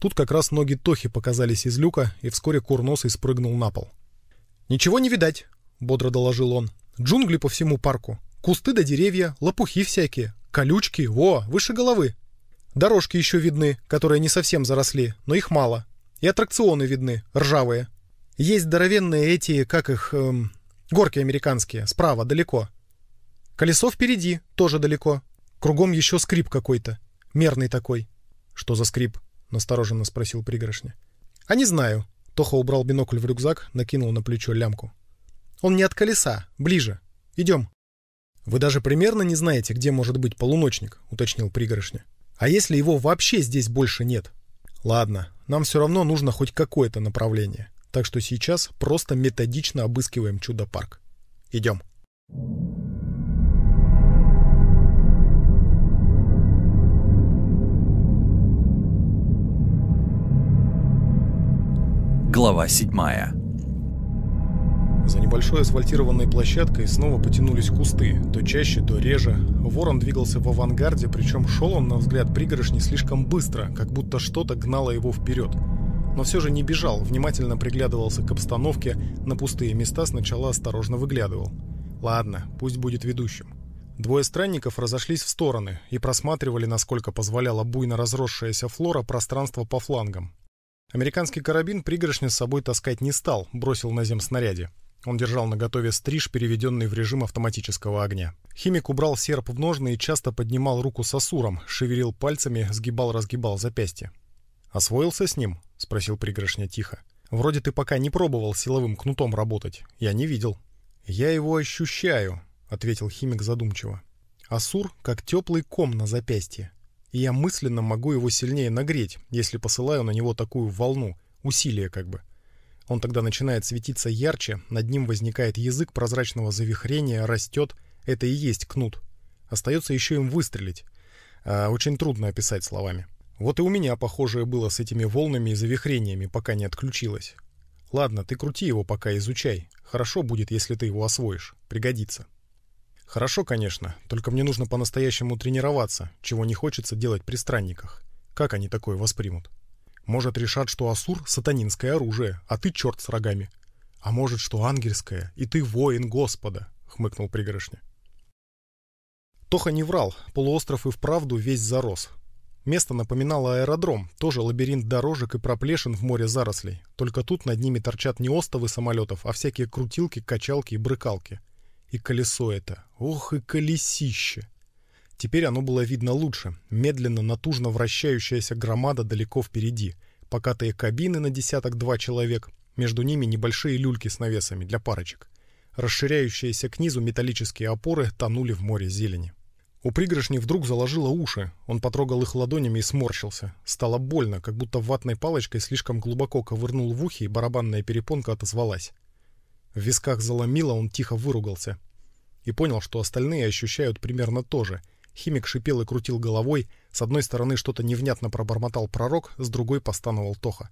Тут как раз ноги Тохи показались из люка, и вскоре курносый спрыгнул на пол. «Ничего не видать», — бодро доложил он. «Джунгли по всему парку. Кусты да деревья, лопухи всякие, колючки, во, выше головы. Дорожки еще видны, которые не совсем заросли, но их мало. И аттракционы видны, ржавые. Есть здоровенные эти, как их, эм, горки американские, справа, далеко. Колесо впереди, тоже далеко. Кругом еще скрип какой-то, мерный такой. «Что за скрип?» — настороженно спросил пригоршня. «А не знаю». Тоха убрал бинокль в рюкзак, накинул на плечо лямку. «Он не от колеса, ближе. Идем». «Вы даже примерно не знаете, где может быть полуночник», — уточнил пригоршня. А если его вообще здесь больше нет? Ладно, нам все равно нужно хоть какое-то направление. Так что сейчас просто методично обыскиваем чудо-парк. Идем. Глава седьмая. За небольшой асфальтированной площадкой снова потянулись кусты, то чаще, то реже. Ворон двигался в авангарде, причем шел он, на взгляд пригоршни, слишком быстро, как будто что-то гнало его вперед. Но все же не бежал, внимательно приглядывался к обстановке, на пустые места сначала осторожно выглядывал. Ладно, пусть будет ведущим. Двое странников разошлись в стороны и просматривали, насколько позволяла буйно разросшаяся флора, пространство по флангам. Американский карабин пригоршню с собой таскать не стал, бросил на зем снаряде. Он держал наготове стриж, переведенный в режим автоматического огня. Химик убрал серп в ножны и часто поднимал руку с асуром, шевелил пальцами, сгибал-разгибал запястье. «Освоился с ним?» — спросил пригоршня тихо. «Вроде ты пока не пробовал силовым кнутом работать. Я не видел». «Я его ощущаю», — ответил химик задумчиво. «Асур как теплый ком на запястье. И я мысленно могу его сильнее нагреть, если посылаю на него такую волну, усилие как бы. Он тогда начинает светиться ярче, над ним возникает язык прозрачного завихрения, растет. Это и есть кнут. Остается еще им выстрелить. А, очень трудно описать словами. Вот и у меня похожее было с этими волнами и завихрениями, пока не отключилось. Ладно, ты крути его пока, изучай. Хорошо будет, если ты его освоишь. Пригодится. Хорошо, конечно, только мне нужно по-настоящему тренироваться, чего не хочется делать при странниках. Как они такое воспримут? Может, решат, что Асур — сатанинское оружие, а ты черт с рогами. А может, что ангельское, и ты воин Господа, — хмыкнул пригоршня. Тоха не врал, полуостров и вправду весь зарос. Место напоминало аэродром, тоже лабиринт дорожек и проплешин в море зарослей. Только тут над ними торчат не остовы самолетов, а всякие крутилки, качалки и брыкалки. И колесо это. Ох и колесище! Теперь оно было видно лучше, медленно, натужно вращающаяся громада далеко впереди, покатые кабины на десяток-два человек, между ними небольшие люльки с навесами для парочек. Расширяющиеся к низу металлические опоры тонули в море зелени. У пригоршни вдруг заложило уши, он потрогал их ладонями и сморщился. Стало больно, как будто ватной палочкой слишком глубоко ковырнул в ухе, и барабанная перепонка отозвалась. В висках заломило, он тихо выругался. И понял, что остальные ощущают примерно то же — Химик шипел и крутил головой. С одной стороны что-то невнятно пробормотал пророк, с другой постановал Тоха.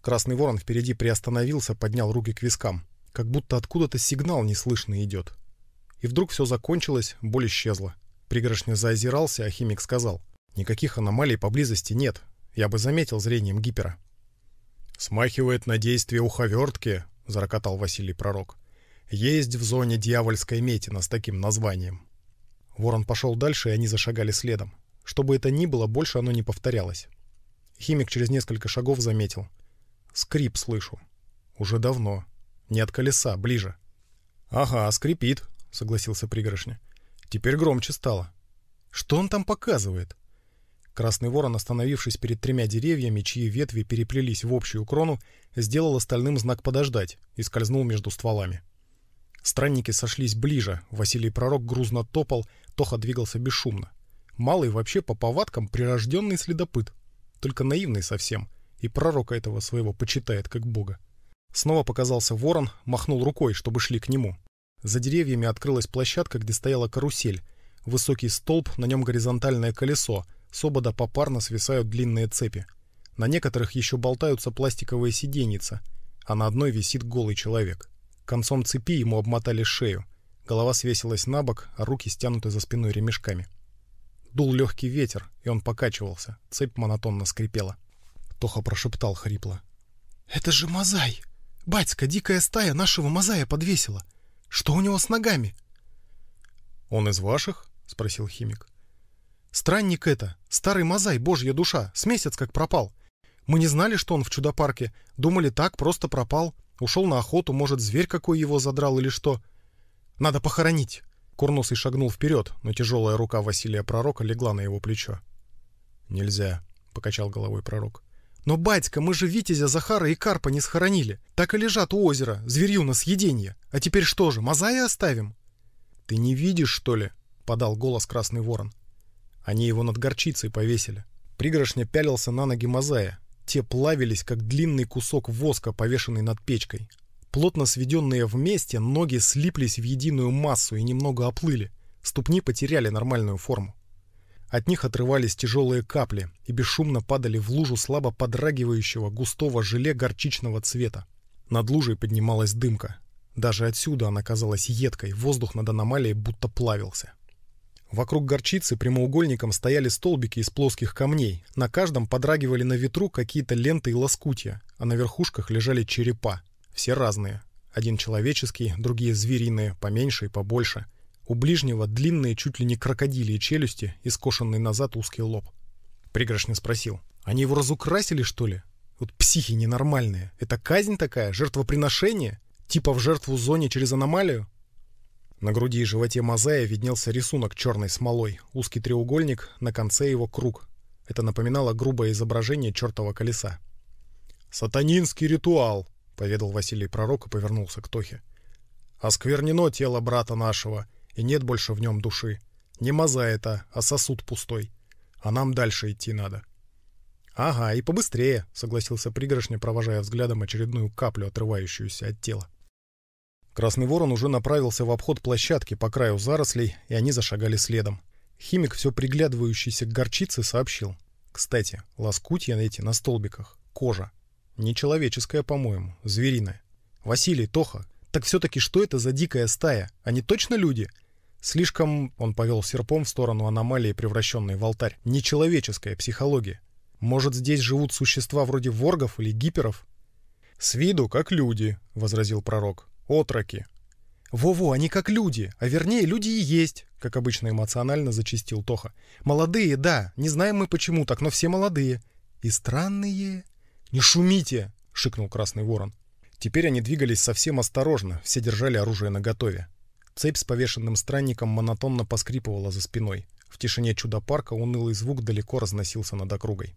Красный ворон впереди приостановился, поднял руки к вискам. Как будто откуда-то сигнал неслышно идет. И вдруг все закончилось, боль исчезла. Пригоршня заозирался, а химик сказал. «Никаких аномалий поблизости нет. Я бы заметил зрением гипера». «Смахивает на действие уховертки», — зарокотал Василий Пророк. «Есть в зоне дьявольская метина с таким названием. Ворон пошел дальше, и они зашагали следом. Что бы это ни было, больше оно не повторялось. Химик через несколько шагов заметил. «Скрип слышу. Уже давно. Не от колеса, ближе». «Ага, скрипит», — согласился пригоршня. «Теперь громче стало». «Что он там показывает?» Красный ворон, остановившись перед тремя деревьями, чьи ветви переплелись в общую крону, сделал остальным знак «подождать» и скользнул между стволами. Странники сошлись ближе, Василий Пророк грузно топал, Тоха двигался бесшумно. Малый вообще по повадкам прирожденный следопыт, только наивный совсем, и пророка этого своего почитает как бога. Снова показался ворон, махнул рукой, чтобы шли к нему. За деревьями открылась площадка, где стояла карусель. Высокий столб, на нем горизонтальное колесо, с обода попарно свисают длинные цепи. На некоторых еще болтаются пластиковые сиденьица, а на одной висит голый человек. Концом цепи ему обмотали шею — Голова свесилась на бок, а руки стянуты за спиной ремешками. Дул легкий ветер, и он покачивался. Цепь монотонно скрипела. Тоха прошептал хрипло. «Это же Мазай! Батька, дикая стая нашего Мазая подвесила! Что у него с ногами?» «Он из ваших?» — спросил химик. «Странник это! Старый Мазай, божья душа! С месяц как пропал! Мы не знали, что он в чудо-парке. Думали, так, просто пропал. Ушел на охоту, может, зверь какой его задрал или что. Надо похоронить!» Курносый шагнул вперед, но тяжелая рука Василия Пророка легла на его плечо. «Нельзя», — покачал головой Пророк. «Но, батька, мы же Витязя, Захара и Карпа не схоронили. Так и лежат у озера, зверью на съеденье. А теперь что же, мозаи оставим?» «Ты не видишь, что ли?» — подал голос Красный Ворон. Они его над горчицей повесили. Пригоршня пялился на ноги мозая. Те плавились, как длинный кусок воска, повешенный над печкой. Плотно сведенные вместе, ноги слиплись в единую массу и немного оплыли. Ступни потеряли нормальную форму. От них отрывались тяжелые капли и бесшумно падали в лужу слабо подрагивающего густого желе горчичного цвета. Над лужей поднималась дымка. Даже отсюда она казалась едкой, воздух над аномалией будто плавился. Вокруг горчицы прямоугольником стояли столбики из плоских камней. На каждом подрагивали на ветру какие-то ленты и лоскутья, а на верхушках лежали черепа. Все разные. Один человеческий, другие звериные, поменьше и побольше. У ближнего длинные, чуть ли не крокодилии челюсти и скошенный назад узкий лоб. Пригоршня спросил. «Они его разукрасили, что ли? Вот психи ненормальные. Это казнь такая? Жертвоприношение? Типа в жертву зоне через аномалию?» На груди и животе Мазая виднелся рисунок черной смолой, узкий треугольник, на конце его круг. Это напоминало грубое изображение чертова колеса. «Сатанинский ритуал!» поведал Василий Пророк и повернулся к Тохе. «Осквернено тело брата нашего, и нет больше в нем души. Не маза это, а сосуд пустой. А нам дальше идти надо». «Ага, и побыстрее», — согласился пригоршня, провожая взглядом очередную каплю, отрывающуюся от тела. Красный ворон уже направился в обход площадки по краю зарослей, и они зашагали следом. Химик, все приглядывающийся к горчице, сообщил. «Кстати, лоскутья эти на столбиках, кожа, Нечеловеческая, по-моему, звериная. Василий, Тоха, так все-таки что это за дикая стая? Они точно люди? Слишком, он повел серпом в сторону аномалии, превращенной в алтарь, нечеловеческая психология. Может, здесь живут существа вроде воргов или гиперов? «С виду как люди», — возразил пророк. «Отроки». «Во-во, они как люди, а вернее, люди и есть», — как обычно эмоционально зачистил Тоха. «Молодые, да, не знаем мы почему так, но все молодые». «И странные», «Не шумите!» — шикнул Красный Ворон. Теперь они двигались совсем осторожно, все держали оружие наготове. Цепь с повешенным странником монотонно поскрипывала за спиной. В тишине чудо-парка унылый звук далеко разносился над округой.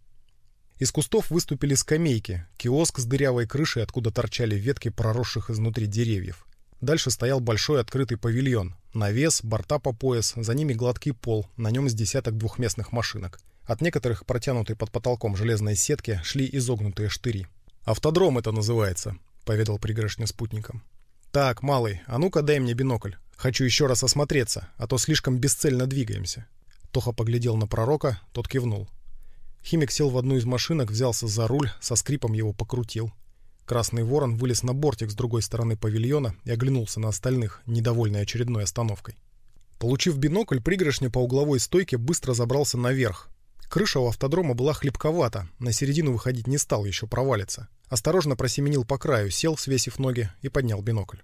Из кустов выступили скамейки, киоск с дырявой крышей, откуда торчали ветки проросших изнутри деревьев. Дальше стоял большой открытый павильон. Навес, борта по пояс, за ними гладкий пол, на нем с десяток двухместных машинок. От некоторых протянутой под потолком железной сетки шли изогнутые штыри. «Автодром это называется», — поведал пригоршня спутником. «Так, малый, а ну-ка дай мне бинокль. Хочу еще раз осмотреться, а то слишком бесцельно двигаемся». Тоха поглядел на пророка, тот кивнул. Химик сел в одну из машинок, взялся за руль, со скрипом его покрутил. Красный ворон вылез на бортик с другой стороны павильона и оглянулся на остальных, недовольный очередной остановкой. Получив бинокль, пригоршня по угловой стойке быстро забрался наверх, Крыша у автодрома была хлебковата, на середину выходить не стал, еще провалится. Осторожно просеменил по краю, сел, свесив ноги, и поднял бинокль.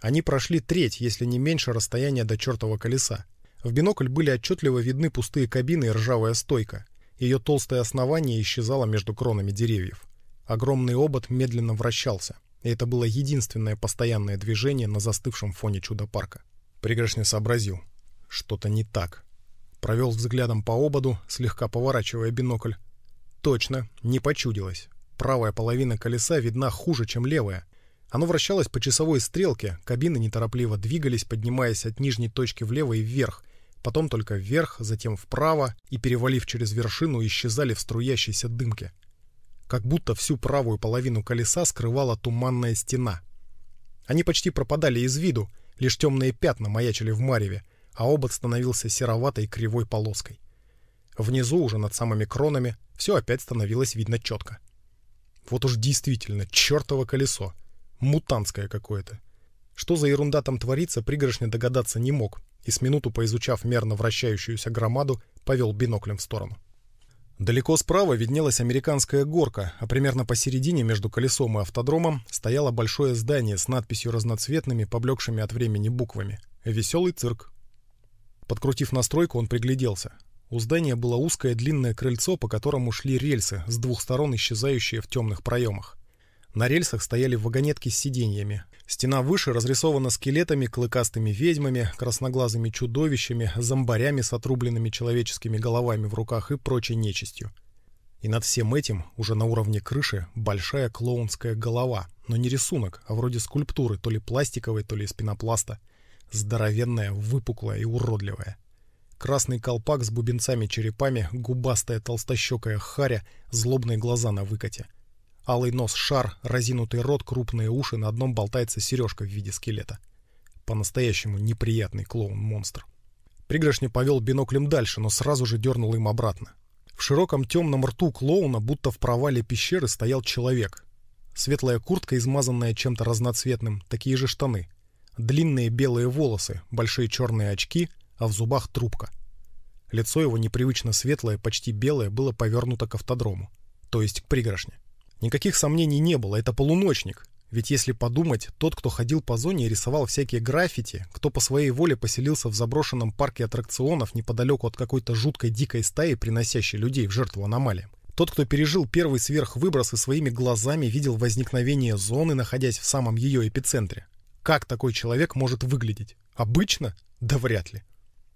Они прошли треть, если не меньше, расстояния до чертового колеса. В бинокль были отчетливо видны пустые кабины и ржавая стойка. Ее толстое основание исчезало между кронами деревьев. Огромный обод медленно вращался, и это было единственное постоянное движение на застывшем фоне чудо-парка. Пригоршня сообразил. Что-то не так провел взглядом по ободу, слегка поворачивая бинокль. Точно, не почудилось. Правая половина колеса видна хуже, чем левая. Оно вращалось по часовой стрелке, кабины неторопливо двигались, поднимаясь от нижней точки влево и вверх, потом только вверх, затем вправо и, перевалив через вершину, исчезали в струящейся дымке. Как будто всю правую половину колеса скрывала туманная стена. Они почти пропадали из виду, лишь темные пятна маячили в мареве — а обод становился сероватой кривой полоской. Внизу, уже над самыми кронами, все опять становилось видно четко. Вот уж действительно, чертово колесо. Мутантское какое-то. Что за ерунда там творится, пригоршня догадаться не мог, и с минуту поизучав мерно вращающуюся громаду, повел биноклем в сторону. Далеко справа виднелась американская горка, а примерно посередине между колесом и автодромом стояло большое здание с надписью разноцветными, поблекшими от времени буквами «Веселый цирк». Подкрутив настройку, он пригляделся. У здания было узкое длинное крыльцо, по которому шли рельсы, с двух сторон исчезающие в темных проемах. На рельсах стояли вагонетки с сиденьями. Стена выше разрисована скелетами, клыкастыми ведьмами, красноглазыми чудовищами, зомбарями с отрубленными человеческими головами в руках и прочей нечистью. И над всем этим, уже на уровне крыши, большая клоунская голова, но не рисунок, а вроде скульптуры, то ли пластиковой, то ли из пенопласта – Здоровенная, выпуклая и уродливая. Красный колпак с бубенцами-черепами, губастая толстощекая харя, злобные глаза на выкате. Алый нос шар, разинутый рот, крупные уши, на одном болтается сережка в виде скелета. По-настоящему неприятный клоун-монстр. Пригоршня повел биноклем дальше, но сразу же дернул им обратно. В широком темном рту клоуна, будто в провале пещеры, стоял человек. Светлая куртка, измазанная чем-то разноцветным, такие же штаны — Длинные белые волосы, большие черные очки, а в зубах трубка. Лицо его непривычно светлое, почти белое, было повернуто к автодрому, то есть к пригоршне. Никаких сомнений не было, это полуночник. Ведь если подумать, тот, кто ходил по зоне и рисовал всякие граффити, кто по своей воле поселился в заброшенном парке аттракционов неподалеку от какой-то жуткой дикой стаи, приносящей людей в жертву аномалиям, тот, кто пережил первый сверхвыброс и своими глазами видел возникновение зоны, находясь в самом ее эпицентре, как такой человек может выглядеть? Обычно? Да вряд ли.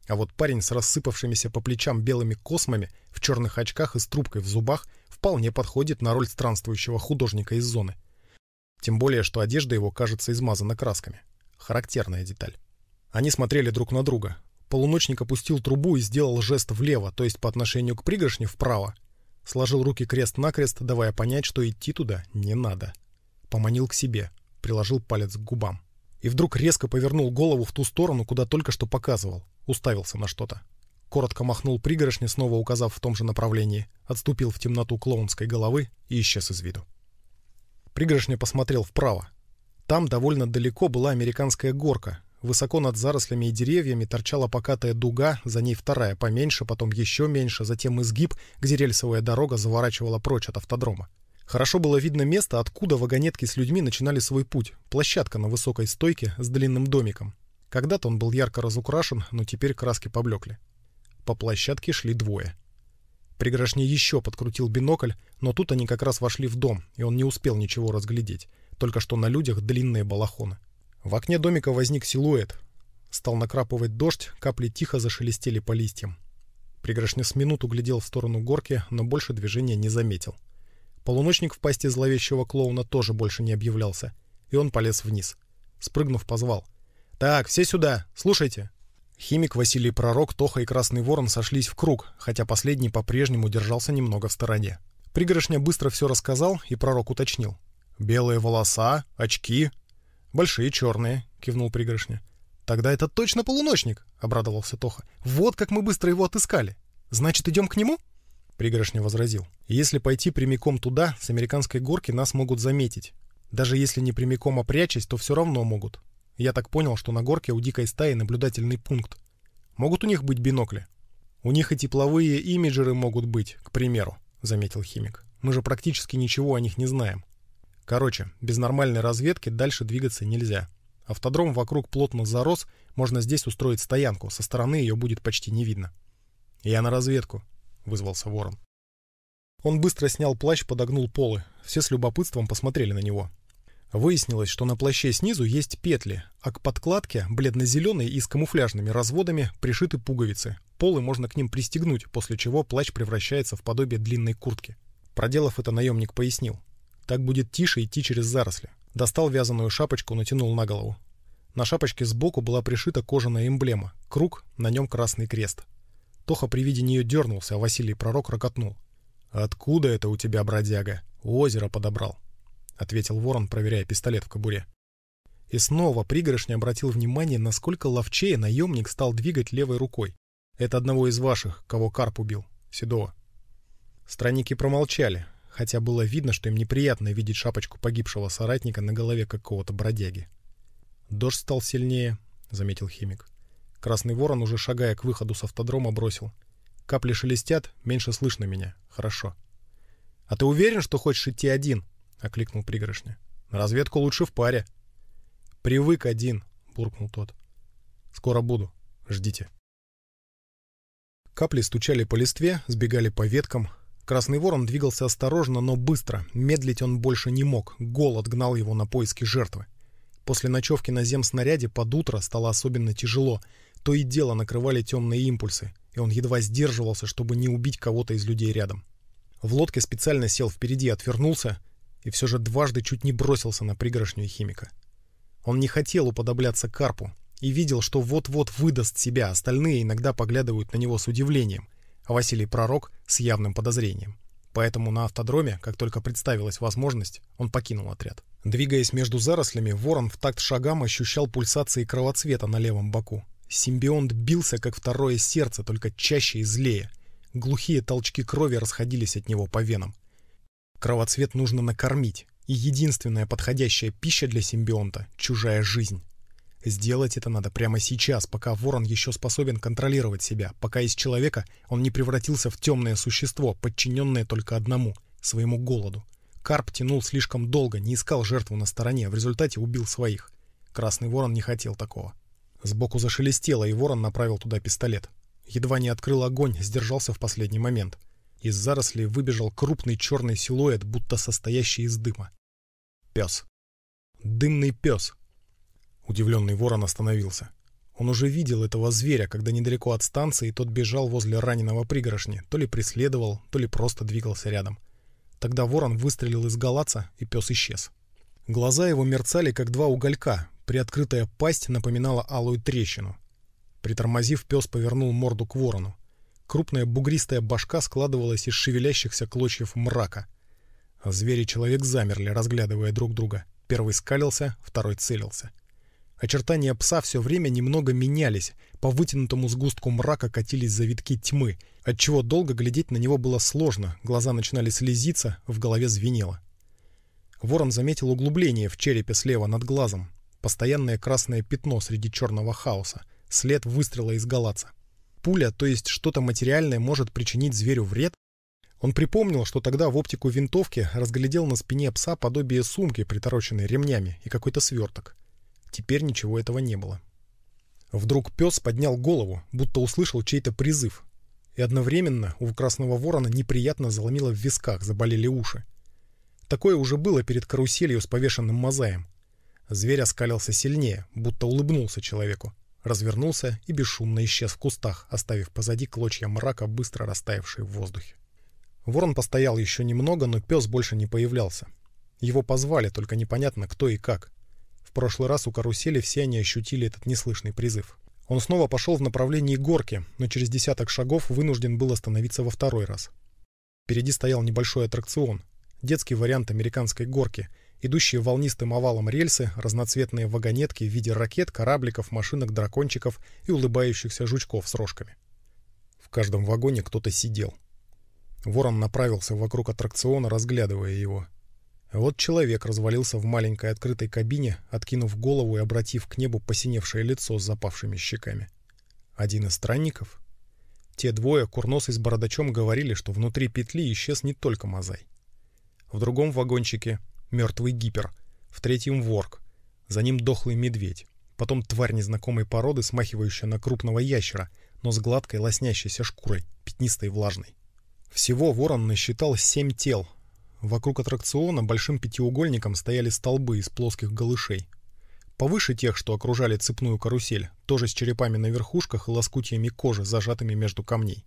А вот парень с рассыпавшимися по плечам белыми космами, в черных очках и с трубкой в зубах вполне подходит на роль странствующего художника из зоны. Тем более, что одежда его кажется измазана красками. Характерная деталь. Они смотрели друг на друга. Полуночник опустил трубу и сделал жест влево, то есть по отношению к пригоршне вправо. Сложил руки крест-накрест, давая понять, что идти туда не надо. Поманил к себе, приложил палец к губам и вдруг резко повернул голову в ту сторону, куда только что показывал, уставился на что-то. Коротко махнул пригоршни, снова указав в том же направлении, отступил в темноту клоунской головы и исчез из виду. Пригоршня посмотрел вправо. Там довольно далеко была американская горка. Высоко над зарослями и деревьями торчала покатая дуга, за ней вторая поменьше, потом еще меньше, затем изгиб, где рельсовая дорога заворачивала прочь от автодрома. Хорошо было видно место, откуда вагонетки с людьми начинали свой путь. Площадка на высокой стойке с длинным домиком. Когда-то он был ярко разукрашен, но теперь краски поблекли. По площадке шли двое. Пригрошни еще подкрутил бинокль, но тут они как раз вошли в дом, и он не успел ничего разглядеть. Только что на людях длинные балахоны. В окне домика возник силуэт. Стал накрапывать дождь, капли тихо зашелестели по листьям. Пригрошни с минуту глядел в сторону горки, но больше движения не заметил. — Полуночник в пасти зловещего клоуна тоже больше не объявлялся, и он полез вниз. Спрыгнув, позвал. «Так, все сюда, слушайте!» Химик, Василий Пророк, Тоха и Красный Ворон сошлись в круг, хотя последний по-прежнему держался немного в стороне. Пригоршня быстро все рассказал, и Пророк уточнил. «Белые волоса, очки...» «Большие черные», — кивнул Пригоршня. «Тогда это точно полуночник», — обрадовался Тоха. «Вот как мы быстро его отыскали. Значит, идем к нему?» Пригоршню возразил. «Если пойти прямиком туда, с американской горки нас могут заметить. Даже если не прямиком, а прячась, то все равно могут. Я так понял, что на горке у дикой стаи наблюдательный пункт. Могут у них быть бинокли?» «У них и тепловые имиджеры могут быть, к примеру», — заметил химик. «Мы же практически ничего о них не знаем. Короче, без нормальной разведки дальше двигаться нельзя. Автодром вокруг плотно зарос, можно здесь устроить стоянку, со стороны ее будет почти не видно». «Я на разведку», — вызвался ворон. Он быстро снял плащ, подогнул полы. Все с любопытством посмотрели на него. Выяснилось, что на плаще снизу есть петли, а к подкладке, бледно-зеленой и с камуфляжными разводами, пришиты пуговицы. Полы можно к ним пристегнуть, после чего плащ превращается в подобие длинной куртки. Проделав это, наемник пояснил. Так будет тише идти через заросли. Достал вязаную шапочку, натянул на голову. На шапочке сбоку была пришита кожаная эмблема — круг, на нем красный крест. Тоха при виде нее дернулся, а Василий Пророк рокотнул. «Откуда это у тебя, бродяга? Озеро подобрал», — ответил ворон, проверяя пистолет в кобуре. И снова пригоршня обратил внимание, насколько ловчее наемник стал двигать левой рукой. Это одного из ваших, кого Карп убил, Седова. Странники промолчали, хотя было видно, что им неприятно видеть шапочку погибшего соратника на голове какого-то бродяги. «Дождь стал сильнее», — заметил химик. Красный ворон, уже шагая к выходу с автодрома, бросил. «Капли шелестят, меньше слышно меня. Хорошо». «А ты уверен, что хочешь идти один?» — окликнул пригоршня. разведку лучше в паре». «Привык один», — буркнул тот. «Скоро буду. Ждите». Капли стучали по листве, сбегали по веткам. Красный ворон двигался осторожно, но быстро. Медлить он больше не мог. Голод гнал его на поиски жертвы. После ночевки на земснаряде под утро стало особенно тяжело — то и дело накрывали темные импульсы, и он едва сдерживался, чтобы не убить кого-то из людей рядом. В лодке специально сел впереди, отвернулся, и все же дважды чуть не бросился на пригоршню химика. Он не хотел уподобляться карпу и видел, что вот-вот выдаст себя, остальные иногда поглядывают на него с удивлением, а Василий Пророк — с явным подозрением. Поэтому на автодроме, как только представилась возможность, он покинул отряд. Двигаясь между зарослями, ворон в такт шагам ощущал пульсации кровоцвета на левом боку. Симбионт бился, как второе сердце, только чаще и злее. Глухие толчки крови расходились от него по венам. Кровоцвет нужно накормить, и единственная подходящая пища для симбионта — чужая жизнь. Сделать это надо прямо сейчас, пока ворон еще способен контролировать себя, пока из человека он не превратился в темное существо, подчиненное только одному — своему голоду. Карп тянул слишком долго, не искал жертву на стороне, в результате убил своих. Красный ворон не хотел такого. Сбоку зашелестело, и ворон направил туда пистолет. Едва не открыл огонь, сдержался в последний момент. Из зарослей выбежал крупный черный силуэт, будто состоящий из дыма. Пес. Дымный пес. Удивленный ворон остановился. Он уже видел этого зверя, когда недалеко от станции тот бежал возле раненого пригоршни, то ли преследовал, то ли просто двигался рядом. Тогда ворон выстрелил из галаца, и пес исчез. Глаза его мерцали, как два уголька, Приоткрытая пасть напоминала алую трещину. Притормозив, пес повернул морду к ворону. Крупная бугристая башка складывалась из шевелящихся клочьев мрака. Звери и человек замерли, разглядывая друг друга. Первый скалился, второй целился. Очертания пса все время немного менялись. По вытянутому сгустку мрака катились завитки тьмы, отчего долго глядеть на него было сложно, глаза начинали слезиться, в голове звенело. Ворон заметил углубление в черепе слева над глазом. Постоянное красное пятно среди черного хаоса. След выстрела из галаца. Пуля, то есть что-то материальное, может причинить зверю вред? Он припомнил, что тогда в оптику винтовки разглядел на спине пса подобие сумки, притороченной ремнями, и какой-то сверток. Теперь ничего этого не было. Вдруг пес поднял голову, будто услышал чей-то призыв. И одновременно у красного ворона неприятно заломило в висках, заболели уши. Такое уже было перед каруселью с повешенным мозаем. Зверь оскалился сильнее, будто улыбнулся человеку. Развернулся и бесшумно исчез в кустах, оставив позади клочья мрака, быстро растаявшие в воздухе. Ворон постоял еще немного, но пес больше не появлялся. Его позвали, только непонятно кто и как. В прошлый раз у карусели все они ощутили этот неслышный призыв. Он снова пошел в направлении горки, но через десяток шагов вынужден был остановиться во второй раз. Впереди стоял небольшой аттракцион, детский вариант американской горки, Идущие волнистым овалом рельсы, разноцветные вагонетки в виде ракет, корабликов, машинок, дракончиков и улыбающихся жучков с рожками. В каждом вагоне кто-то сидел. Ворон направился вокруг аттракциона, разглядывая его. Вот человек развалился в маленькой открытой кабине, откинув голову и обратив к небу посиневшее лицо с запавшими щеками. Один из странников? Те двое, курносый с бородачом, говорили, что внутри петли исчез не только мозай. В другом вагончике мертвый гипер, в третьем ворк, за ним дохлый медведь, потом тварь незнакомой породы, смахивающая на крупного ящера, но с гладкой лоснящейся шкурой, пятнистой влажной. Всего ворон насчитал семь тел. Вокруг аттракциона большим пятиугольником стояли столбы из плоских галышей. Повыше тех, что окружали цепную карусель, тоже с черепами на верхушках и лоскутьями кожи, зажатыми между камней.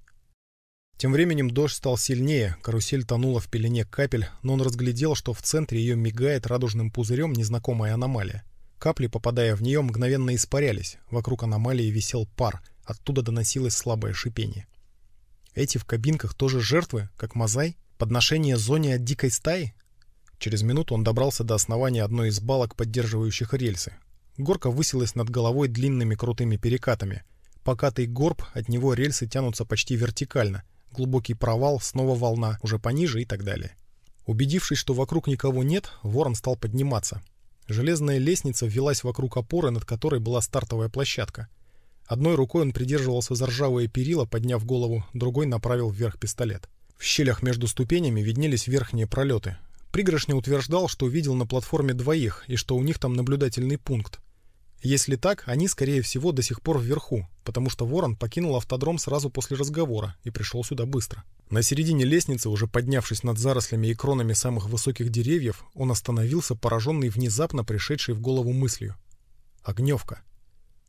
Тем временем дождь стал сильнее, карусель тонула в пелене капель, но он разглядел, что в центре ее мигает радужным пузырем незнакомая аномалия. Капли, попадая в нее, мгновенно испарялись, вокруг аномалии висел пар, оттуда доносилось слабое шипение. Эти в кабинках тоже жертвы, как мозай? Подношение зоне от дикой стаи? Через минуту он добрался до основания одной из балок, поддерживающих рельсы. Горка высилась над головой длинными крутыми перекатами. Покатый горб, от него рельсы тянутся почти вертикально — глубокий провал, снова волна, уже пониже и так далее. Убедившись, что вокруг никого нет, ворон стал подниматься. Железная лестница велась вокруг опоры, над которой была стартовая площадка. Одной рукой он придерживался за ржавое перила, подняв голову, другой направил вверх пистолет. В щелях между ступенями виднелись верхние пролеты. Пригоршня утверждал, что увидел на платформе двоих и что у них там наблюдательный пункт. Если так, они, скорее всего, до сих пор вверху, потому что Ворон покинул автодром сразу после разговора и пришел сюда быстро. На середине лестницы, уже поднявшись над зарослями и кронами самых высоких деревьев, он остановился, пораженный внезапно пришедшей в голову мыслью. Огневка.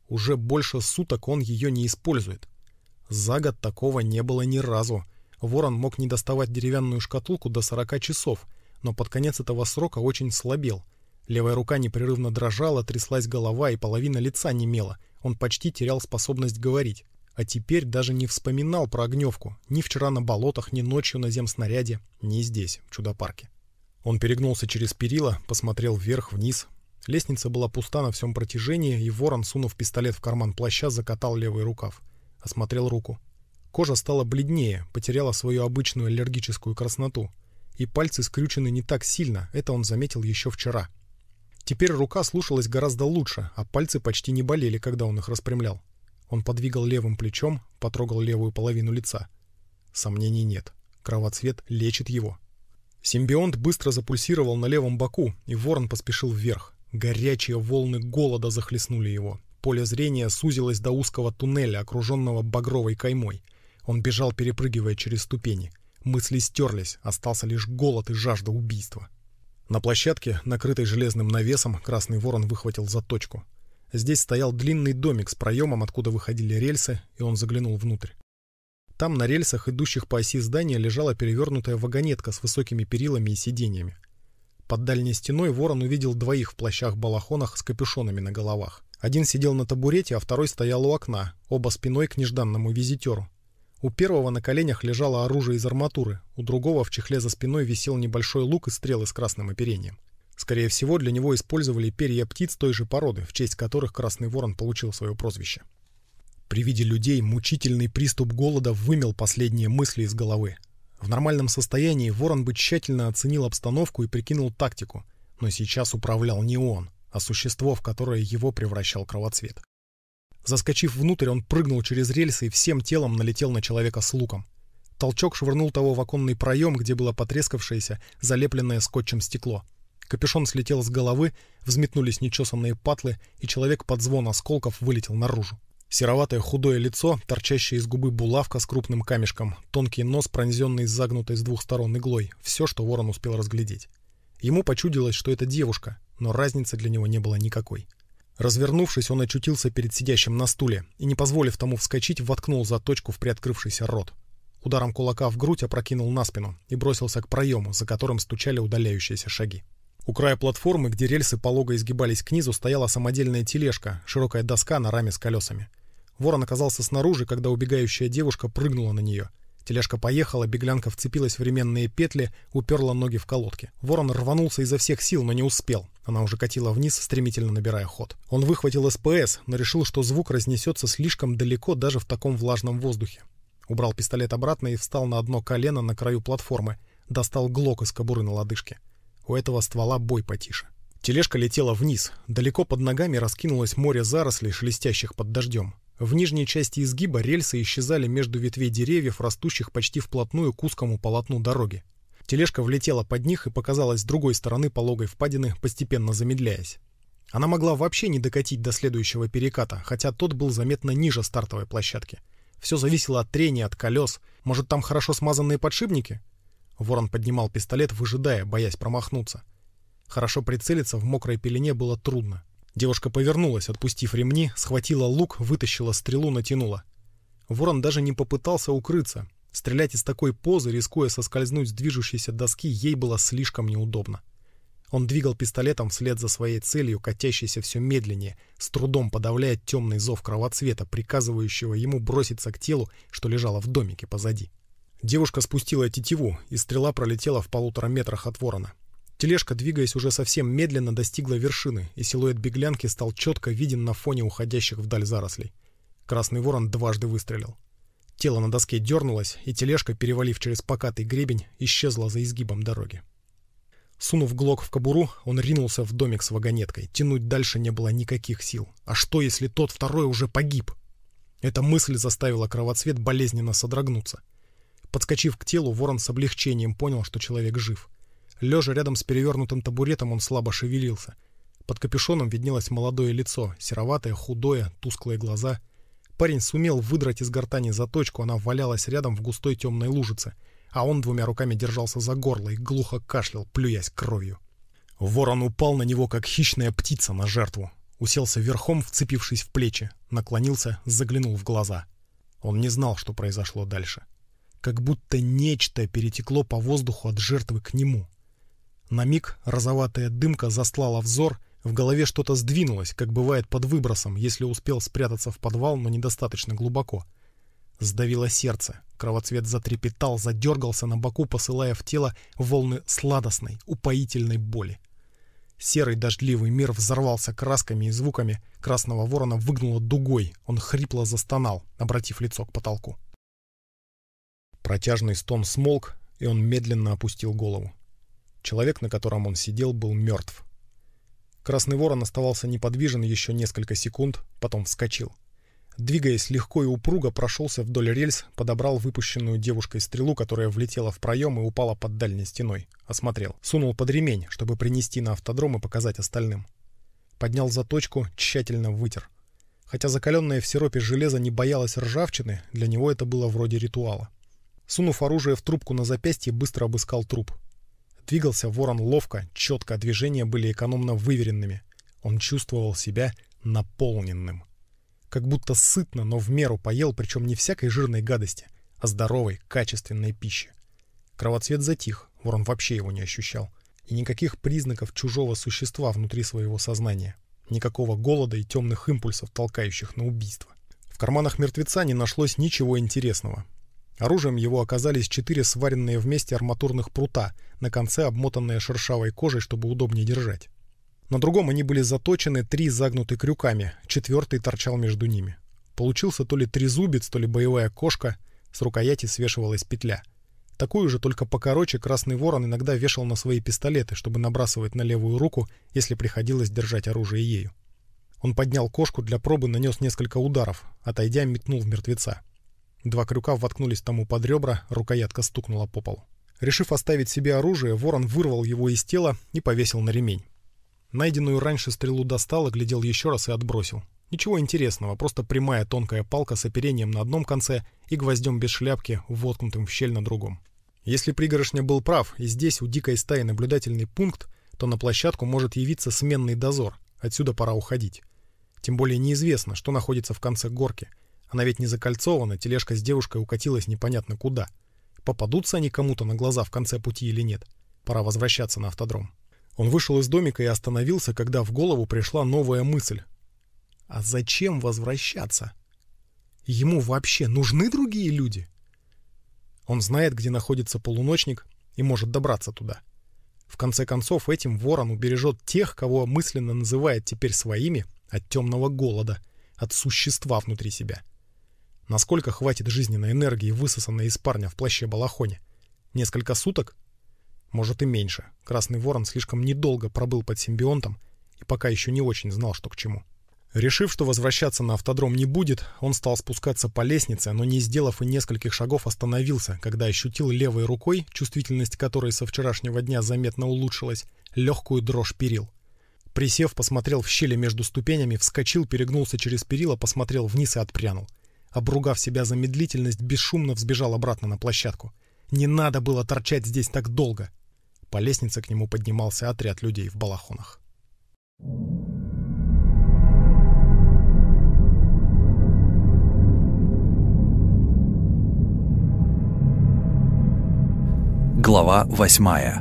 Уже больше суток он ее не использует. За год такого не было ни разу. Ворон мог не доставать деревянную шкатулку до 40 часов, но под конец этого срока очень слабел — Левая рука непрерывно дрожала, тряслась голова и половина лица немела. Он почти терял способность говорить. А теперь даже не вспоминал про огневку. Ни вчера на болотах, ни ночью на земснаряде, ни здесь, в чудо парке. Он перегнулся через перила, посмотрел вверх-вниз. Лестница была пуста на всем протяжении, и ворон, сунув пистолет в карман плаща, закатал левый рукав. Осмотрел руку. Кожа стала бледнее, потеряла свою обычную аллергическую красноту. И пальцы скрючены не так сильно, это он заметил еще вчера. Теперь рука слушалась гораздо лучше, а пальцы почти не болели, когда он их распрямлял. Он подвигал левым плечом, потрогал левую половину лица. Сомнений нет. Кровоцвет лечит его. Симбионт быстро запульсировал на левом боку, и ворон поспешил вверх. Горячие волны голода захлестнули его. Поле зрения сузилось до узкого туннеля, окруженного багровой каймой. Он бежал, перепрыгивая через ступени. Мысли стерлись, остался лишь голод и жажда убийства. На площадке, накрытой железным навесом, Красный Ворон выхватил заточку. Здесь стоял длинный домик с проемом, откуда выходили рельсы, и он заглянул внутрь. Там на рельсах, идущих по оси здания, лежала перевернутая вагонетка с высокими перилами и сиденьями. Под дальней стеной ворон увидел двоих в плащах-балахонах с капюшонами на головах. Один сидел на табурете, а второй стоял у окна, оба спиной к нежданному визитеру. У первого на коленях лежало оружие из арматуры, у другого в чехле за спиной висел небольшой лук и стрелы с красным оперением. Скорее всего, для него использовали перья птиц той же породы, в честь которых Красный Ворон получил свое прозвище. При виде людей мучительный приступ голода вымел последние мысли из головы. В нормальном состоянии Ворон бы тщательно оценил обстановку и прикинул тактику, но сейчас управлял не он, а существо, в которое его превращал кровоцвет. Заскочив внутрь, он прыгнул через рельсы и всем телом налетел на человека с луком. Толчок швырнул того в оконный проем, где было потрескавшееся, залепленное скотчем стекло. Капюшон слетел с головы, взметнулись нечесанные патлы, и человек под звон осколков вылетел наружу. Сероватое худое лицо, торчащее из губы булавка с крупным камешком, тонкий нос, пронзенный загнутой с двух сторон иглой — все, что ворон успел разглядеть. Ему почудилось, что это девушка, но разницы для него не было никакой. Развернувшись, он очутился перед сидящим на стуле и, не позволив тому вскочить, воткнул заточку в приоткрывшийся рот. Ударом кулака в грудь опрокинул на спину и бросился к проему, за которым стучали удаляющиеся шаги. У края платформы, где рельсы полого изгибались к низу, стояла самодельная тележка, широкая доска на раме с колесами. Ворон оказался снаружи, когда убегающая девушка прыгнула на нее. Тележка поехала, беглянка вцепилась в временные петли, уперла ноги в колодки. Ворон рванулся изо всех сил, но не успел. Она уже катила вниз, стремительно набирая ход. Он выхватил СПС, но решил, что звук разнесется слишком далеко даже в таком влажном воздухе. Убрал пистолет обратно и встал на одно колено на краю платформы. Достал глок из кобуры на лодыжке. У этого ствола бой потише. Тележка летела вниз. Далеко под ногами раскинулось море зарослей, шелестящих под дождем. В нижней части изгиба рельсы исчезали между ветвей деревьев, растущих почти вплотную к узкому полотну дороги. Тележка влетела под них и показалась с другой стороны пологой впадины, постепенно замедляясь. Она могла вообще не докатить до следующего переката, хотя тот был заметно ниже стартовой площадки. Все зависело от трения, от колес. Может, там хорошо смазанные подшипники? Ворон поднимал пистолет, выжидая, боясь промахнуться. Хорошо прицелиться в мокрой пелене было трудно. Девушка повернулась, отпустив ремни, схватила лук, вытащила стрелу, натянула. Ворон даже не попытался укрыться, Стрелять из такой позы, рискуя соскользнуть с движущейся доски, ей было слишком неудобно. Он двигал пистолетом вслед за своей целью, катящейся все медленнее, с трудом подавляя темный зов кровоцвета, приказывающего ему броситься к телу, что лежало в домике позади. Девушка спустила тетиву, и стрела пролетела в полутора метрах от ворона. Тележка, двигаясь уже совсем медленно, достигла вершины, и силуэт беглянки стал четко виден на фоне уходящих вдаль зарослей. Красный ворон дважды выстрелил. Тело на доске дернулось, и тележка, перевалив через покатый гребень, исчезла за изгибом дороги. Сунув глок в кобуру, он ринулся в домик с вагонеткой. Тянуть дальше не было никаких сил. А что, если тот второй уже погиб? Эта мысль заставила кровоцвет болезненно содрогнуться. Подскочив к телу, ворон с облегчением понял, что человек жив. Лежа рядом с перевернутым табуретом, он слабо шевелился. Под капюшоном виднелось молодое лицо, сероватое, худое, тусклые глаза — Парень сумел выдрать из гортани заточку, она валялась рядом в густой темной лужице, а он двумя руками держался за горло и глухо кашлял, плюясь кровью. Ворон упал на него, как хищная птица на жертву. Уселся верхом, вцепившись в плечи, наклонился, заглянул в глаза. Он не знал, что произошло дальше. Как будто нечто перетекло по воздуху от жертвы к нему. На миг розоватая дымка заслала взор — в голове что-то сдвинулось, как бывает под выбросом, если успел спрятаться в подвал, но недостаточно глубоко. Сдавило сердце. Кровоцвет затрепетал, задергался на боку, посылая в тело волны сладостной, упоительной боли. Серый дождливый мир взорвался красками и звуками. Красного ворона выгнуло дугой. Он хрипло застонал, обратив лицо к потолку. Протяжный стон смолк, и он медленно опустил голову. Человек, на котором он сидел, был мертв. Красный ворон оставался неподвижен еще несколько секунд, потом вскочил. Двигаясь легко и упруго, прошелся вдоль рельс, подобрал выпущенную девушкой стрелу, которая влетела в проем и упала под дальней стеной. Осмотрел. Сунул под ремень, чтобы принести на автодром и показать остальным. Поднял заточку, тщательно вытер. Хотя закаленное в сиропе железо не боялось ржавчины, для него это было вроде ритуала. Сунув оружие в трубку на запястье, быстро обыскал труп. Двигался ворон ловко, четко, движения были экономно выверенными. Он чувствовал себя наполненным. Как будто сытно, но в меру поел, причем не всякой жирной гадости, а здоровой, качественной пищи. Кровоцвет затих, ворон вообще его не ощущал. И никаких признаков чужого существа внутри своего сознания. Никакого голода и темных импульсов, толкающих на убийство. В карманах мертвеца не нашлось ничего интересного. Оружием его оказались четыре сваренные вместе арматурных прута, на конце обмотанные шершавой кожей, чтобы удобнее держать. На другом они были заточены, три загнуты крюками, четвертый торчал между ними. Получился то ли трезубец, то ли боевая кошка, с рукояти свешивалась петля. Такую же, только покороче, Красный Ворон иногда вешал на свои пистолеты, чтобы набрасывать на левую руку, если приходилось держать оружие ею. Он поднял кошку для пробы, нанес несколько ударов, отойдя метнул в мертвеца. Два крюка воткнулись тому под ребра, рукоятка стукнула по полу. Решив оставить себе оружие, ворон вырвал его из тела и повесил на ремень. Найденную раньше стрелу достал, оглядел еще раз и отбросил. Ничего интересного, просто прямая тонкая палка с оперением на одном конце и гвоздем без шляпки, воткнутым в щель на другом. Если Пригорышня был прав, и здесь у дикой стаи наблюдательный пункт, то на площадку может явиться сменный дозор, отсюда пора уходить. Тем более неизвестно, что находится в конце горки — она ведь не закольцована, тележка с девушкой укатилась непонятно куда. Попадутся они кому-то на глаза в конце пути или нет? Пора возвращаться на автодром. Он вышел из домика и остановился, когда в голову пришла новая мысль. А зачем возвращаться? Ему вообще нужны другие люди? Он знает, где находится полуночник и может добраться туда. В конце концов, этим ворон убережет тех, кого мысленно называет теперь своими, от темного голода, от существа внутри себя. — Насколько хватит жизненной энергии, высосанной из парня в плаще-балахоне? Несколько суток? Может и меньше. Красный Ворон слишком недолго пробыл под симбионтом и пока еще не очень знал, что к чему. Решив, что возвращаться на автодром не будет, он стал спускаться по лестнице, но не сделав и нескольких шагов остановился, когда ощутил левой рукой, чувствительность которой со вчерашнего дня заметно улучшилась, легкую дрожь перил. Присев, посмотрел в щели между ступенями, вскочил, перегнулся через перила, посмотрел вниз и отпрянул. Обругав себя за медлительность, бесшумно взбежал обратно на площадку. Не надо было торчать здесь так долго. По лестнице к нему поднимался отряд людей в балахонах. Глава восьмая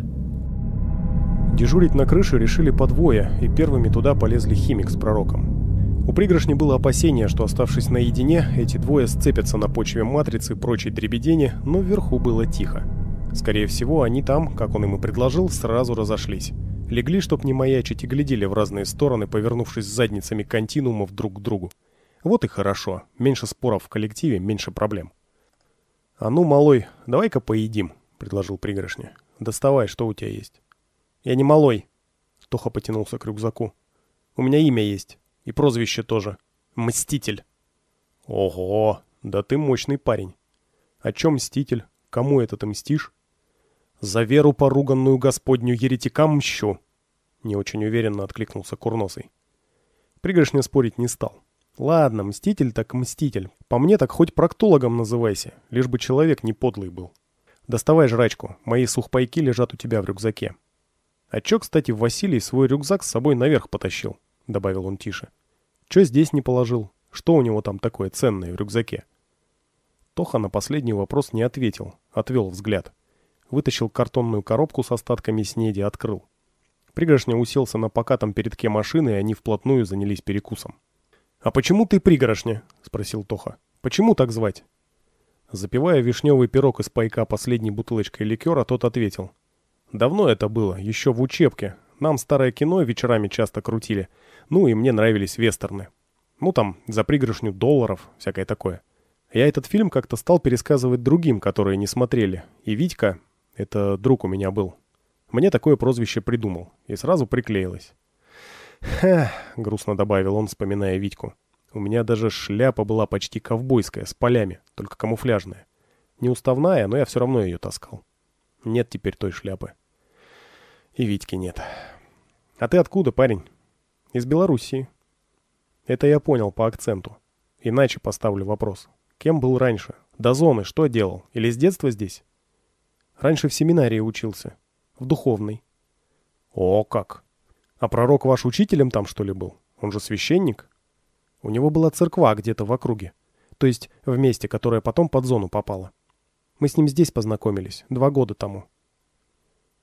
Дежурить на крыше решили по двое, и первыми туда полезли химик с пророком. У пригоршни было опасение, что оставшись наедине, эти двое сцепятся на почве матрицы и прочей дребедени, но вверху было тихо. Скорее всего, они там, как он им и предложил, сразу разошлись. Легли, чтоб не маячить, и глядели в разные стороны, повернувшись задницами континуумов друг к другу. Вот и хорошо. Меньше споров в коллективе, меньше проблем. «А ну, малой, давай-ка поедим», — предложил пригоршня. «Доставай, что у тебя есть». «Я не малой», — Тоха потянулся к рюкзаку. «У меня имя есть». И прозвище тоже. Мститель. Ого, да ты мощный парень. О чем мститель? Кому это ты мстишь? За веру, поруганную Господню еретикам, мщу. Не очень уверенно откликнулся Курносый. Пригоршня спорить не стал. Ладно, мститель так мститель. По мне так хоть проктологом называйся, лишь бы человек не подлый был. Доставай жрачку, мои сухпайки лежат у тебя в рюкзаке. А чё, кстати, Василий свой рюкзак с собой наверх потащил, добавил он тише. Че здесь не положил? Что у него там такое ценное в рюкзаке? Тоха на последний вопрос не ответил, отвел взгляд. Вытащил картонную коробку с остатками снеди, открыл. Пригоршня уселся на покатом передке машины, и они вплотную занялись перекусом. «А почему ты пригоршня?» – спросил Тоха. «Почему так звать?» Запивая вишневый пирог из пайка последней бутылочкой ликера, тот ответил. «Давно это было, еще в учебке. Нам старое кино вечерами часто крутили. Ну и мне нравились вестерны. Ну там, за пригоршню долларов, всякое такое. Я этот фильм как-то стал пересказывать другим, которые не смотрели. И Витька, это друг у меня был, мне такое прозвище придумал. И сразу приклеилось. «Ха!» — грустно добавил он, вспоминая Витьку. «У меня даже шляпа была почти ковбойская, с полями, только камуфляжная. Не уставная, но я все равно ее таскал. Нет теперь той шляпы. И Витьки нет. А ты откуда, парень?» Из Белоруссии. Это я понял по акценту. Иначе поставлю вопрос. Кем был раньше? До зоны что делал? Или с детства здесь? Раньше в семинарии учился. В духовной. О, как! А пророк ваш учителем там, что ли, был? Он же священник? У него была церква где-то в округе. То есть в месте, которое потом под зону попало. Мы с ним здесь познакомились, два года тому.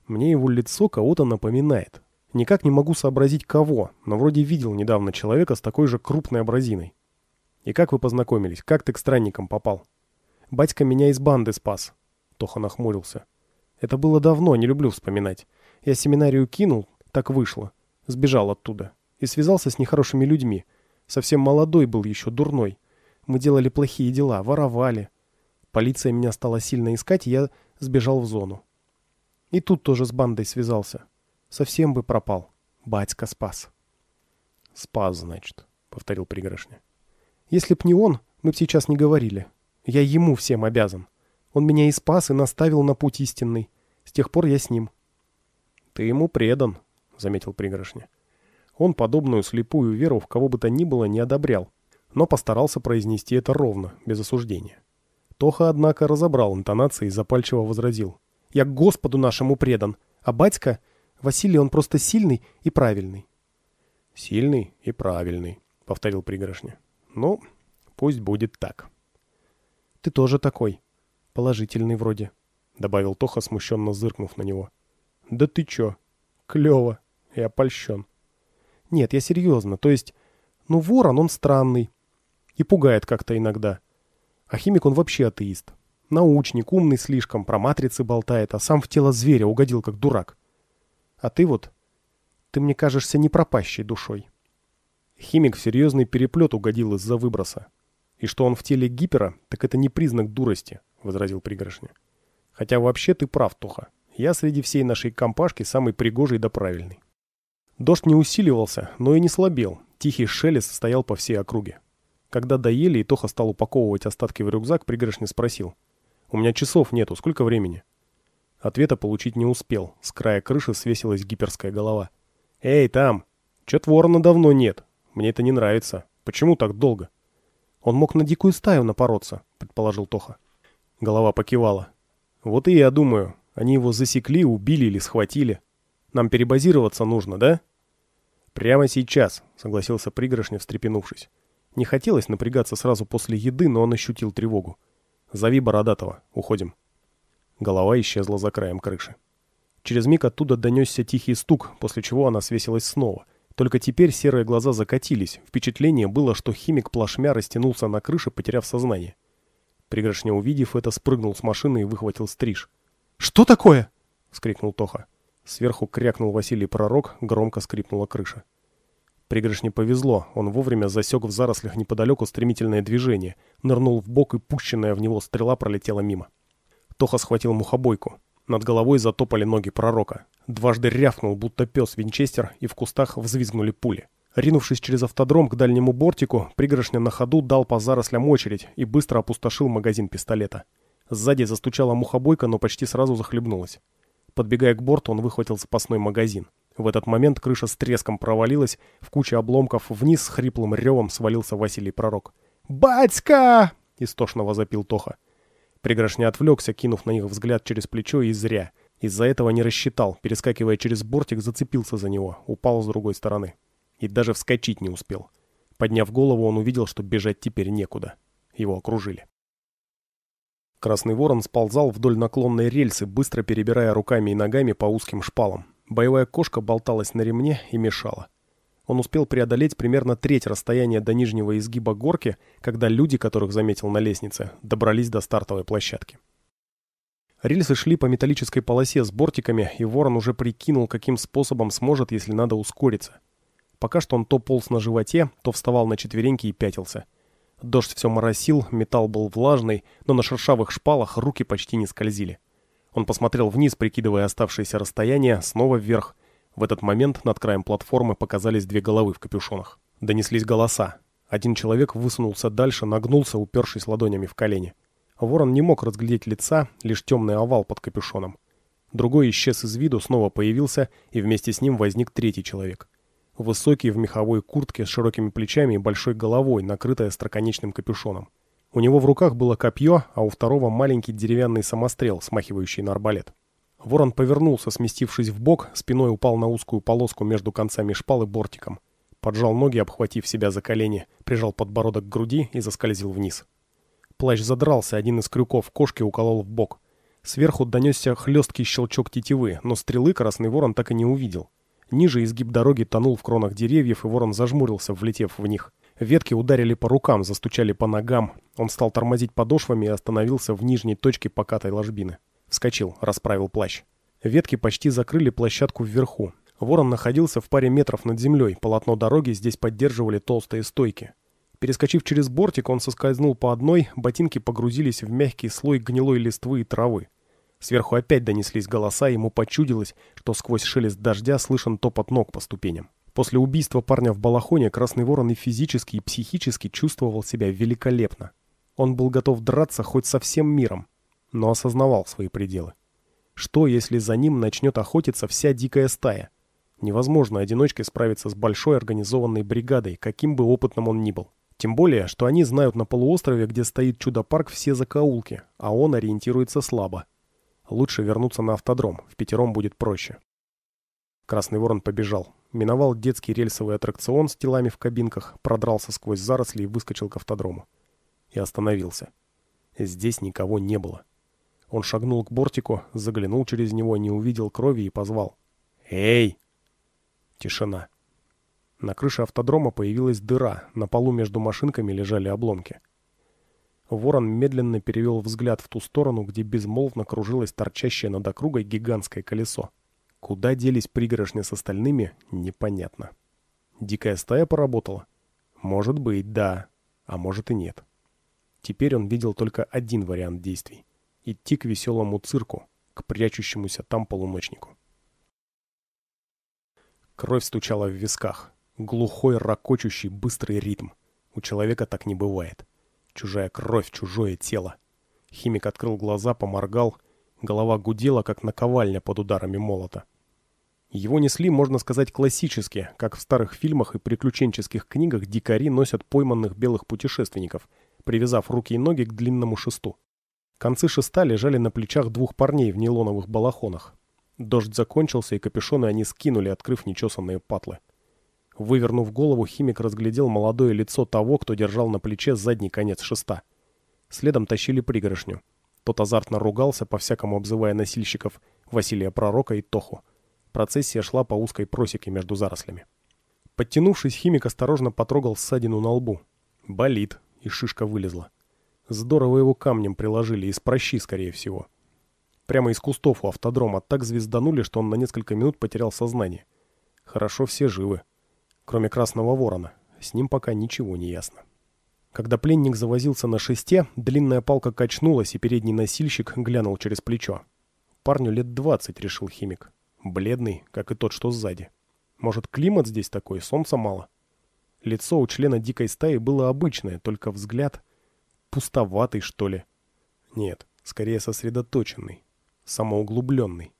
Мне его лицо кого-то напоминает. Никак не могу сообразить кого, но вроде видел недавно человека с такой же крупной образиной. И как вы познакомились? Как ты к странникам попал? Батька меня из банды спас. Тоха нахмурился. Это было давно, не люблю вспоминать. Я семинарию кинул, так вышло. Сбежал оттуда. И связался с нехорошими людьми. Совсем молодой был еще, дурной. Мы делали плохие дела, воровали. Полиция меня стала сильно искать, и я сбежал в зону. И тут тоже с бандой связался. Совсем бы пропал. Батька спас. «Спас, значит», — повторил пригоршня. «Если б не он, мы б сейчас не говорили. Я ему всем обязан. Он меня и спас, и наставил на путь истинный. С тех пор я с ним». «Ты ему предан», — заметил пригоршня. Он подобную слепую веру в кого бы то ни было не одобрял, но постарался произнести это ровно, без осуждения. Тоха, однако, разобрал интонации и запальчиво возразил. «Я Господу нашему предан, а батька Василий, он просто сильный и правильный. «Сильный и правильный», — повторил пригоршня. «Ну, пусть будет так». «Ты тоже такой. Положительный вроде», — добавил Тоха, смущенно зыркнув на него. «Да ты чё? Клёво. Я польщен». «Нет, я серьезно. То есть, ну, ворон, он странный. И пугает как-то иногда. А химик, он вообще атеист. Научник, умный слишком, про матрицы болтает, а сам в тело зверя угодил, как дурак. А ты вот... Ты мне кажешься не пропащей душой. Химик в серьезный переплет угодил из-за выброса. И что он в теле гипера, так это не признак дурости, возразил пригоршня. Хотя вообще ты прав, Тоха. Я среди всей нашей компашки самый пригожий да правильный. Дождь не усиливался, но и не слабел. Тихий шелест стоял по всей округе. Когда доели, и Тоха стал упаковывать остатки в рюкзак, пригоршня спросил. «У меня часов нету, сколько времени?» Ответа получить не успел. С края крыши свесилась гиперская голова. «Эй, там! Чё-то ворона давно нет. Мне это не нравится. Почему так долго?» «Он мог на дикую стаю напороться», — предположил Тоха. Голова покивала. «Вот и я думаю. Они его засекли, убили или схватили. Нам перебазироваться нужно, да?» «Прямо сейчас», — согласился Пригоршня, встрепенувшись. Не хотелось напрягаться сразу после еды, но он ощутил тревогу. «Зови Бородатого. Уходим». Голова исчезла за краем крыши. Через миг оттуда донесся тихий стук, после чего она свесилась снова. Только теперь серые глаза закатились. Впечатление было, что химик плашмя растянулся на крыше, потеряв сознание. Пригоршня, увидев это, спрыгнул с машины и выхватил стриж. «Что такое?» — скрикнул Тоха. Сверху крякнул Василий Пророк, громко скрипнула крыша. Пригоршне повезло, он вовремя засек в зарослях неподалеку стремительное движение, нырнул в бок и пущенная в него стрела пролетела мимо. Тоха схватил мухобойку. Над головой затопали ноги пророка. Дважды рявкнул, будто пес винчестер, и в кустах взвизгнули пули. Ринувшись через автодром к дальнему бортику, пригоршня на ходу дал по зарослям очередь и быстро опустошил магазин пистолета. Сзади застучала мухобойка, но почти сразу захлебнулась. Подбегая к борту, он выхватил запасной магазин. В этот момент крыша с треском провалилась, в куче обломков вниз с хриплым ревом свалился Василий Пророк. «Батька!» — истошно возопил Тоха не отвлекся, кинув на них взгляд через плечо и зря. Из-за этого не рассчитал, перескакивая через бортик, зацепился за него, упал с другой стороны. И даже вскочить не успел. Подняв голову, он увидел, что бежать теперь некуда. Его окружили. Красный ворон сползал вдоль наклонной рельсы, быстро перебирая руками и ногами по узким шпалам. Боевая кошка болталась на ремне и мешала. Он успел преодолеть примерно треть расстояния до нижнего изгиба горки, когда люди, которых заметил на лестнице, добрались до стартовой площадки. Рельсы шли по металлической полосе с бортиками, и Ворон уже прикинул, каким способом сможет, если надо ускориться. Пока что он то полз на животе, то вставал на четвереньки и пятился. Дождь все моросил, металл был влажный, но на шершавых шпалах руки почти не скользили. Он посмотрел вниз, прикидывая оставшееся расстояние, снова вверх – в этот момент над краем платформы показались две головы в капюшонах. Донеслись голоса. Один человек высунулся дальше, нагнулся, упершись ладонями в колени. Ворон не мог разглядеть лица, лишь темный овал под капюшоном. Другой исчез из виду, снова появился, и вместе с ним возник третий человек. Высокий, в меховой куртке, с широкими плечами и большой головой, накрытая строконечным капюшоном. У него в руках было копье, а у второго маленький деревянный самострел, смахивающий на арбалет. Ворон повернулся, сместившись в бок, спиной упал на узкую полоску между концами шпалы и бортиком. Поджал ноги, обхватив себя за колени, прижал подбородок к груди и заскользил вниз. Плащ задрался, один из крюков кошки уколол в бок. Сверху донесся хлесткий щелчок тетивы, но стрелы красный ворон так и не увидел. Ниже изгиб дороги тонул в кронах деревьев, и ворон зажмурился, влетев в них. Ветки ударили по рукам, застучали по ногам. Он стал тормозить подошвами и остановился в нижней точке покатой ложбины. Вскочил, расправил плащ. Ветки почти закрыли площадку вверху. Ворон находился в паре метров над землей, полотно дороги здесь поддерживали толстые стойки. Перескочив через бортик, он соскользнул по одной, ботинки погрузились в мягкий слой гнилой листвы и травы. Сверху опять донеслись голоса, ему почудилось, что сквозь шелест дождя слышен топот ног по ступеням. После убийства парня в Балахоне Красный Ворон и физически, и психически чувствовал себя великолепно. Он был готов драться хоть со всем миром но осознавал свои пределы. Что, если за ним начнет охотиться вся дикая стая? Невозможно одиночке справиться с большой организованной бригадой, каким бы опытным он ни был. Тем более, что они знают на полуострове, где стоит чудо-парк, все закоулки, а он ориентируется слабо. Лучше вернуться на автодром, в пятером будет проще. Красный ворон побежал. Миновал детский рельсовый аттракцион с телами в кабинках, продрался сквозь заросли и выскочил к автодрому. И остановился. Здесь никого не было. Он шагнул к бортику, заглянул через него, не увидел крови и позвал. «Эй!» Тишина. На крыше автодрома появилась дыра, на полу между машинками лежали обломки. Ворон медленно перевел взгляд в ту сторону, где безмолвно кружилось торчащее над округой гигантское колесо. Куда делись пригоршни с остальными, непонятно. Дикая стая поработала? Может быть, да, а может и нет. Теперь он видел только один вариант действий идти к веселому цирку, к прячущемуся там полуночнику. Кровь стучала в висках. Глухой, ракочущий, быстрый ритм. У человека так не бывает. Чужая кровь, чужое тело. Химик открыл глаза, поморгал. Голова гудела, как наковальня под ударами молота. Его несли, можно сказать, классически, как в старых фильмах и приключенческих книгах дикари носят пойманных белых путешественников, привязав руки и ноги к длинному шесту. Концы шеста лежали на плечах двух парней в нейлоновых балахонах. Дождь закончился, и капюшоны они скинули, открыв нечесанные патлы. Вывернув голову, химик разглядел молодое лицо того, кто держал на плече задний конец шеста. Следом тащили пригоршню. Тот азартно ругался, по-всякому обзывая носильщиков, Василия Пророка и Тоху. Процессия шла по узкой просеке между зарослями. Подтянувшись, химик осторожно потрогал ссадину на лбу. Болит, и шишка вылезла. Здорово его камнем приложили, из прощи, скорее всего. Прямо из кустов у автодрома так звезданули, что он на несколько минут потерял сознание. Хорошо все живы. Кроме Красного Ворона. С ним пока ничего не ясно. Когда пленник завозился на шесте, длинная палка качнулась, и передний носильщик глянул через плечо. Парню лет двадцать, решил химик. Бледный, как и тот, что сзади. Может, климат здесь такой, солнца мало? Лицо у члена дикой стаи было обычное, только взгляд — пустоватый, что ли. Нет, скорее сосредоточенный, самоуглубленный.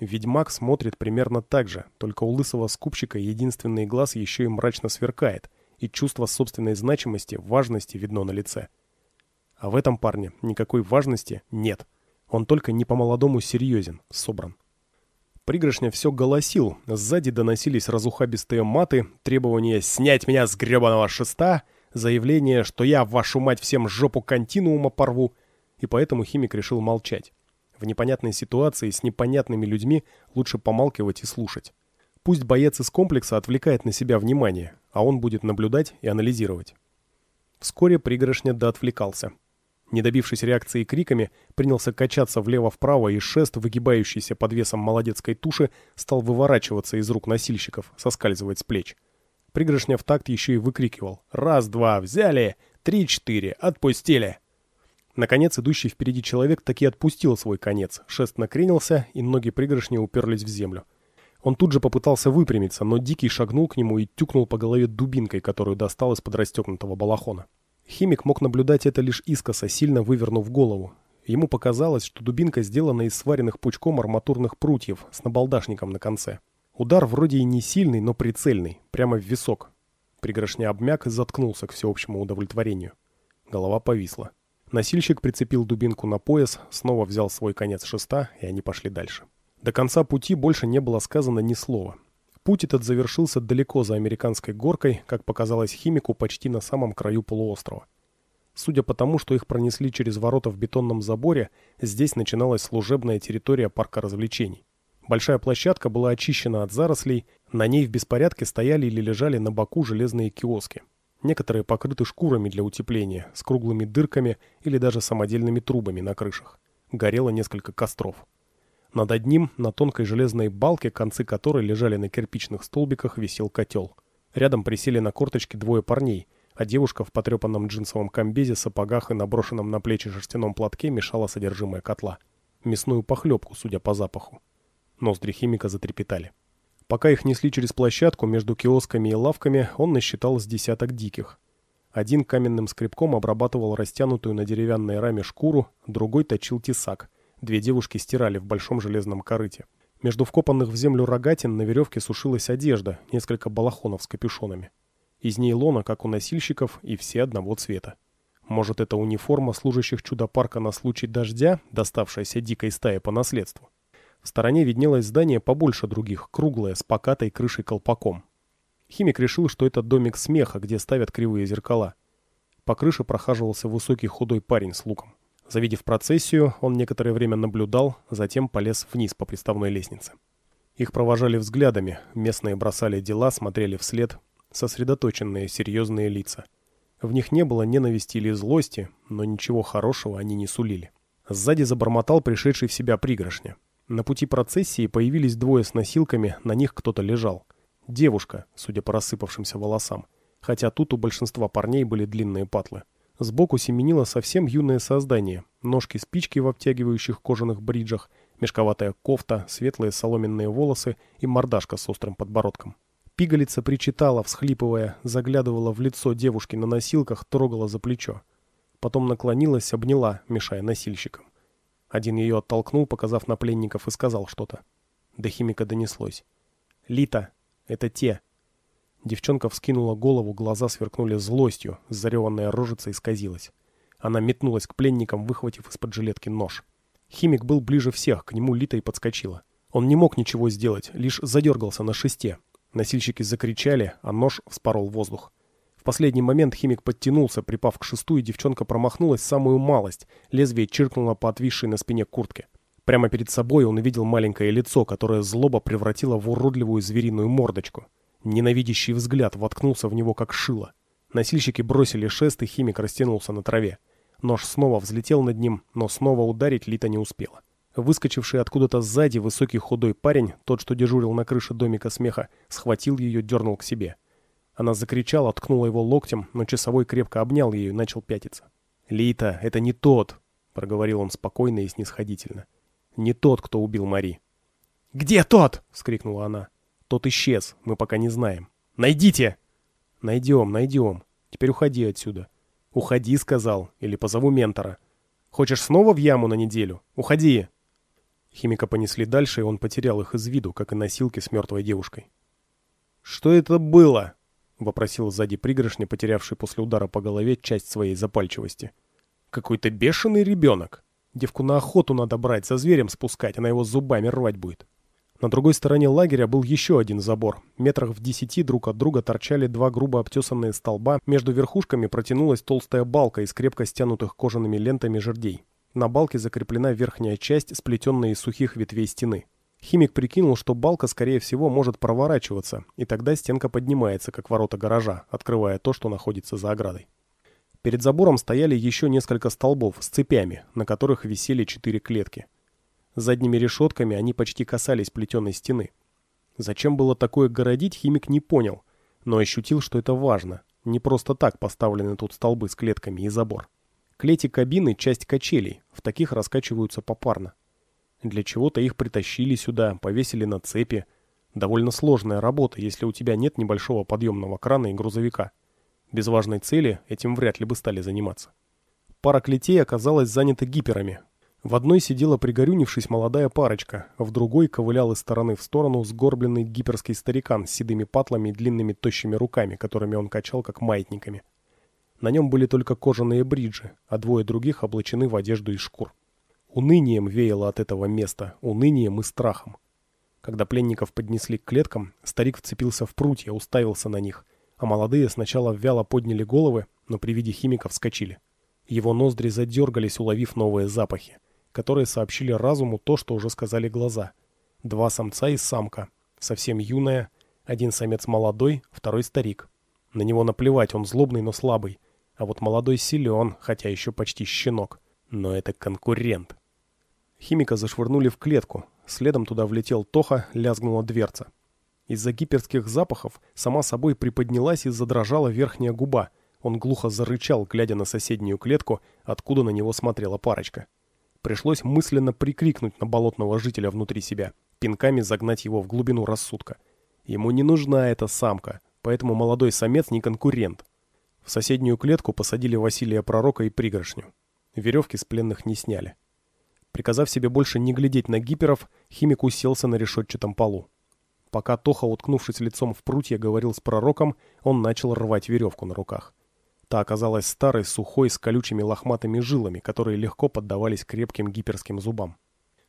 Ведьмак смотрит примерно так же, только у лысого скупщика единственный глаз еще и мрачно сверкает, и чувство собственной значимости, важности видно на лице. А в этом парне никакой важности нет. Он только не по-молодому серьезен, собран. Пригоршня все голосил, сзади доносились разухабистые маты, требования «снять меня с гребаного шеста», заявление, что я, вашу мать, всем жопу континуума порву, и поэтому химик решил молчать. В непонятной ситуации с непонятными людьми лучше помалкивать и слушать. Пусть боец из комплекса отвлекает на себя внимание, а он будет наблюдать и анализировать. Вскоре пригоршня да отвлекался, Не добившись реакции криками, принялся качаться влево-вправо, и шест, выгибающийся под весом молодецкой туши, стал выворачиваться из рук носильщиков, соскальзывать с плеч. Пригоршня в такт еще и выкрикивал. «Раз-два, взяли! Три-четыре, отпустили!» Наконец, идущий впереди человек таки отпустил свой конец. Шест накренился, и ноги пригоршни уперлись в землю. Он тут же попытался выпрямиться, но Дикий шагнул к нему и тюкнул по голове дубинкой, которую достал из-под расстегнутого балахона. Химик мог наблюдать это лишь искоса, сильно вывернув голову. Ему показалось, что дубинка сделана из сваренных пучком арматурных прутьев с набалдашником на конце. Удар вроде и не сильный, но прицельный, прямо в висок. Пригоршня обмяк и заткнулся к всеобщему удовлетворению. Голова повисла. Носильщик прицепил дубинку на пояс, снова взял свой конец шеста, и они пошли дальше. До конца пути больше не было сказано ни слова. Путь этот завершился далеко за американской горкой, как показалось химику, почти на самом краю полуострова. Судя по тому, что их пронесли через ворота в бетонном заборе, здесь начиналась служебная территория парка развлечений. Большая площадка была очищена от зарослей, на ней в беспорядке стояли или лежали на боку железные киоски. Некоторые покрыты шкурами для утепления, с круглыми дырками или даже самодельными трубами на крышах. Горело несколько костров. Над одним, на тонкой железной балке, концы которой лежали на кирпичных столбиках, висел котел. Рядом присели на корточки двое парней, а девушка в потрепанном джинсовом комбезе, сапогах и наброшенном на плечи шерстяном платке мешала содержимое котла. Мясную похлебку, судя по запаху. Ноздри химика затрепетали. Пока их несли через площадку между киосками и лавками, он насчитал с десяток диких. Один каменным скребком обрабатывал растянутую на деревянной раме шкуру, другой точил тесак. Две девушки стирали в большом железном корыте. Между вкопанных в землю рогатин на веревке сушилась одежда, несколько балахонов с капюшонами. Из нейлона, как у носильщиков, и все одного цвета. Может, это униформа служащих чудо-парка на случай дождя, доставшаяся дикой стае по наследству? В стороне виднелось здание побольше других, круглое, с покатой крышей-колпаком. Химик решил, что это домик смеха, где ставят кривые зеркала. По крыше прохаживался высокий худой парень с луком. Завидев процессию, он некоторое время наблюдал, затем полез вниз по приставной лестнице. Их провожали взглядами, местные бросали дела, смотрели вслед, сосредоточенные, серьезные лица. В них не было ненависти или злости, но ничего хорошего они не сулили. Сзади забормотал пришедший в себя пригоршня. На пути процессии появились двое с носилками, на них кто-то лежал. Девушка, судя по рассыпавшимся волосам, хотя тут у большинства парней были длинные патлы. Сбоку семенило совсем юное создание, ножки-спички в обтягивающих кожаных бриджах, мешковатая кофта, светлые соломенные волосы и мордашка с острым подбородком. Пигалица причитала, всхлипывая, заглядывала в лицо девушки на носилках, трогала за плечо. Потом наклонилась, обняла, мешая носильщикам. Один ее оттолкнул, показав на пленников, и сказал что-то. До химика донеслось. «Лита! Это те!» Девчонка вскинула голову, глаза сверкнули злостью, зареванная рожица исказилась. Она метнулась к пленникам, выхватив из-под жилетки нож. Химик был ближе всех, к нему Лита и подскочила. Он не мог ничего сделать, лишь задергался на шесте. Носильщики закричали, а нож вспорол воздух последний момент химик подтянулся, припав к шесту, и девчонка промахнулась самую малость. Лезвие чиркнуло по отвисшей на спине куртке. Прямо перед собой он увидел маленькое лицо, которое злоба превратило в уродливую звериную мордочку. Ненавидящий взгляд воткнулся в него как шило. Носильщики бросили шест, и химик растянулся на траве. Нож снова взлетел над ним, но снова ударить Лита не успела. Выскочивший откуда-то сзади высокий худой парень, тот, что дежурил на крыше домика смеха, схватил ее, дернул к себе. Она закричала, ткнула его локтем, но часовой крепко обнял ее и начал пятиться. «Лита, это не тот!» — проговорил он спокойно и снисходительно. «Не тот, кто убил Мари». «Где тот?» — вскрикнула она. «Тот исчез, мы пока не знаем». «Найдите!» «Найдем, найдем. Теперь уходи отсюда». «Уходи», — сказал, или позову ментора. «Хочешь снова в яму на неделю? Уходи!» Химика понесли дальше, и он потерял их из виду, как и носилки с мертвой девушкой. «Что это было?» — вопросил сзади пригоршни, потерявший после удара по голове часть своей запальчивости. «Какой-то бешеный ребенок! Девку на охоту надо брать, за зверем спускать, она его зубами рвать будет». На другой стороне лагеря был еще один забор. Метрах в десяти друг от друга торчали два грубо обтесанные столба, между верхушками протянулась толстая балка из крепко стянутых кожаными лентами жердей. На балке закреплена верхняя часть, сплетенная из сухих ветвей стены. Химик прикинул, что балка, скорее всего, может проворачиваться, и тогда стенка поднимается, как ворота гаража, открывая то, что находится за оградой. Перед забором стояли еще несколько столбов с цепями, на которых висели четыре клетки. Задними решетками они почти касались плетеной стены. Зачем было такое городить, химик не понял, но ощутил, что это важно. Не просто так поставлены тут столбы с клетками и забор. Клети кабины – часть качелей, в таких раскачиваются попарно. Для чего-то их притащили сюда, повесили на цепи. Довольно сложная работа, если у тебя нет небольшого подъемного крана и грузовика. Без важной цели этим вряд ли бы стали заниматься. Пара клетей оказалась занята гиперами. В одной сидела пригорюнившись молодая парочка, в другой ковылял из стороны в сторону сгорбленный гиперский старикан с седыми патлами и длинными тощими руками, которыми он качал как маятниками. На нем были только кожаные бриджи, а двое других облачены в одежду из шкур. Унынием веяло от этого места, унынием и страхом. Когда пленников поднесли к клеткам, старик вцепился в прутья, уставился на них, а молодые сначала вяло подняли головы, но при виде химика вскочили. Его ноздри задергались, уловив новые запахи, которые сообщили разуму то, что уже сказали глаза. Два самца и самка, совсем юная, один самец молодой, второй старик. На него наплевать, он злобный, но слабый. А вот молодой силен, хотя еще почти щенок. Но это конкурент. Химика зашвырнули в клетку. Следом туда влетел Тоха, лязгнула дверца. Из-за гиперских запахов сама собой приподнялась и задрожала верхняя губа. Он глухо зарычал, глядя на соседнюю клетку, откуда на него смотрела парочка. Пришлось мысленно прикрикнуть на болотного жителя внутри себя, пинками загнать его в глубину рассудка. Ему не нужна эта самка, поэтому молодой самец не конкурент. В соседнюю клетку посадили Василия Пророка и пригоршню веревки с пленных не сняли. Приказав себе больше не глядеть на гиперов, химик уселся на решетчатом полу. Пока Тоха, уткнувшись лицом в прутья, говорил с пророком, он начал рвать веревку на руках. Та оказалась старой, сухой, с колючими лохматыми жилами, которые легко поддавались крепким гиперским зубам.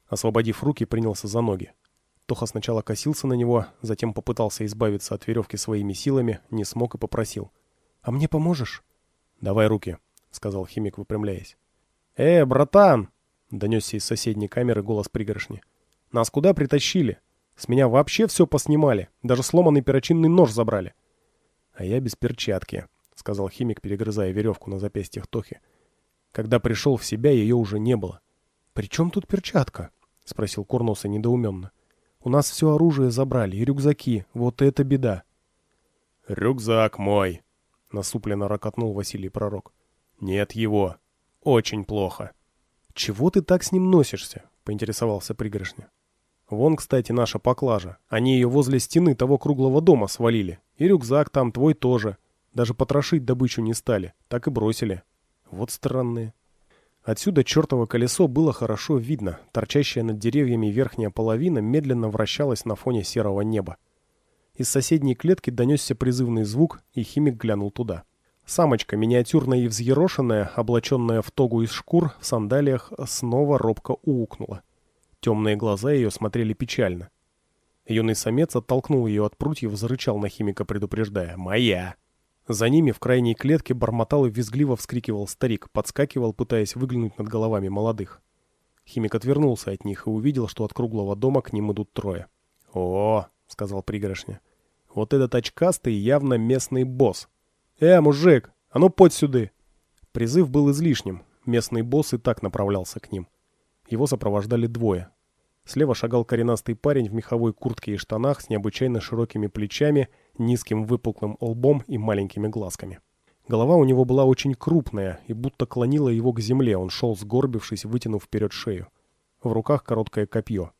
Освободив руки, принялся за ноги. Тоха сначала косился на него, затем попытался избавиться от веревки своими силами, не смог и попросил. «А мне поможешь?» «Давай руки», — сказал химик, выпрямляясь. «Э, братан!» — донесся из соседней камеры голос пригоршни. «Нас куда притащили? С меня вообще все поснимали, даже сломанный перочинный нож забрали». «А я без перчатки», — сказал химик, перегрызая веревку на запястьях Тохи. Когда пришел в себя, ее уже не было. «При чем тут перчатка?» — спросил Курноса недоуменно. «У нас все оружие забрали и рюкзаки, вот это беда». «Рюкзак мой!» — насупленно ракотнул Василий Пророк. «Нет его очень плохо. «Чего ты так с ним носишься?» — поинтересовался пригоршня. «Вон, кстати, наша поклажа. Они ее возле стены того круглого дома свалили. И рюкзак там твой тоже. Даже потрошить добычу не стали. Так и бросили. Вот странные». Отсюда чертово колесо было хорошо видно. Торчащая над деревьями верхняя половина медленно вращалась на фоне серого неба. Из соседней клетки донесся призывный звук, и химик глянул туда. — Самочка, миниатюрная и взъерошенная, облаченная в тогу из шкур, в сандалиях, снова робко уукнула. Темные глаза ее смотрели печально. Юный самец оттолкнул ее от прутьев, зарычал на химика, предупреждая «Моя!». За ними в крайней клетке бормотал и визгливо вскрикивал старик, подскакивал, пытаясь выглянуть над головами молодых. Химик отвернулся от них и увидел, что от круглого дома к ним идут трое. «О!», -о сказал пригоршня. «Вот этот очкастый явно местный босс. «Э, мужик, а ну подь сюды!» Призыв был излишним. Местный босс и так направлялся к ним. Его сопровождали двое. Слева шагал коренастый парень в меховой куртке и штанах с необычайно широкими плечами, низким выпуклым лбом и маленькими глазками. Голова у него была очень крупная и будто клонила его к земле, он шел, сгорбившись, вытянув вперед шею. В руках короткое копье.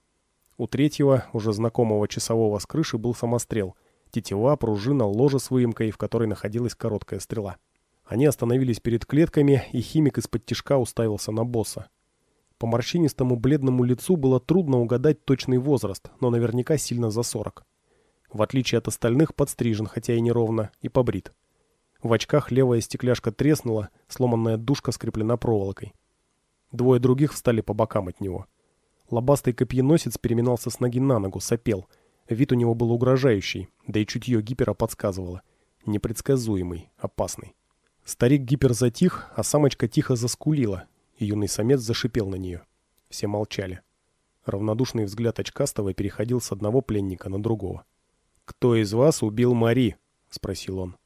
У третьего, уже знакомого часового с крыши, был самострел — тетива, пружина, ложа с выемкой, в которой находилась короткая стрела. Они остановились перед клетками, и химик из-под тишка уставился на босса. По морщинистому бледному лицу было трудно угадать точный возраст, но наверняка сильно за сорок. В отличие от остальных, подстрижен, хотя и неровно, и побрит. В очках левая стекляшка треснула, сломанная душка скреплена проволокой. Двое других встали по бокам от него. Лобастый копьеносец переминался с ноги на ногу, сопел — Вид у него был угрожающий, да и чутье гипера подсказывало. Непредсказуемый, опасный. Старик гипер затих, а самочка тихо заскулила, и юный самец зашипел на нее. Все молчали. Равнодушный взгляд очкастого переходил с одного пленника на другого. «Кто из вас убил Мари?» — спросил он.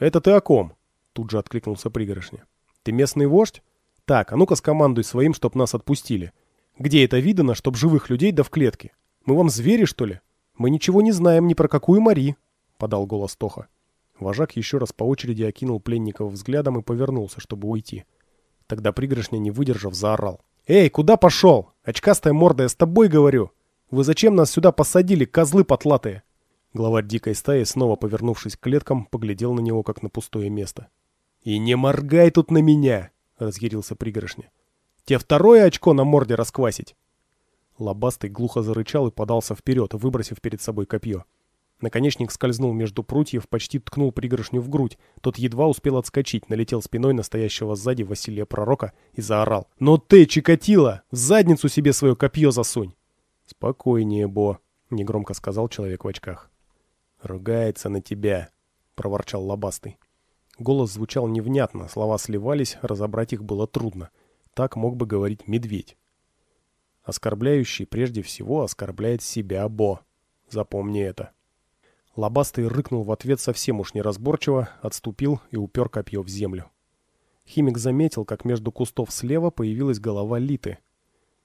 «Это ты о ком?» — тут же откликнулся пригоршня. «Ты местный вождь? Так, а ну-ка скомандуй своим, чтоб нас отпустили. Где это видано, чтоб живых людей да в клетке?» Мы вам звери, что ли? Мы ничего не знаем ни про какую Мари», — подал голос Тоха. Вожак еще раз по очереди окинул пленников взглядом и повернулся, чтобы уйти. Тогда пригоршня, не выдержав, заорал. «Эй, куда пошел? Очкастая морда, я с тобой говорю! Вы зачем нас сюда посадили, козлы потлатые?» Главарь дикой стаи, снова повернувшись к клеткам, поглядел на него, как на пустое место. «И не моргай тут на меня!» — разъярился пригоршня. «Те второе очко на морде расквасить!» Лобастый глухо зарычал и подался вперед, выбросив перед собой копье. Наконечник скользнул между прутьев, почти ткнул пригоршню в грудь. Тот едва успел отскочить, налетел спиной настоящего сзади Василия Пророка и заорал. «Но ты, Чикатило, в задницу себе свое копье засунь!» «Спокойнее, Бо», — негромко сказал человек в очках. «Ругается на тебя», — проворчал Лобастый. Голос звучал невнятно, слова сливались, разобрать их было трудно. Так мог бы говорить медведь. Оскорбляющий прежде всего оскорбляет себя, Бо. Запомни это. Лобастый рыкнул в ответ совсем уж неразборчиво, отступил и упер копье в землю. Химик заметил, как между кустов слева появилась голова Литы.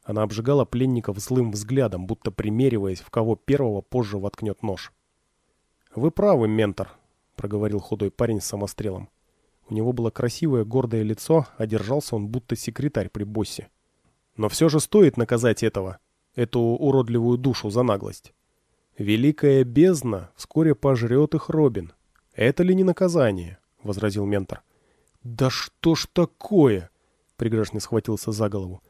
Она обжигала пленников злым взглядом, будто примериваясь, в кого первого позже воткнет нож. «Вы правы, ментор», — проговорил худой парень с самострелом. У него было красивое гордое лицо, а держался он будто секретарь при боссе. Но все же стоит наказать этого, эту уродливую душу за наглость. Великая бездна вскоре пожрет их Робин. Это ли не наказание? — возразил ментор. «Да что ж такое?» — пригрешный схватился за голову.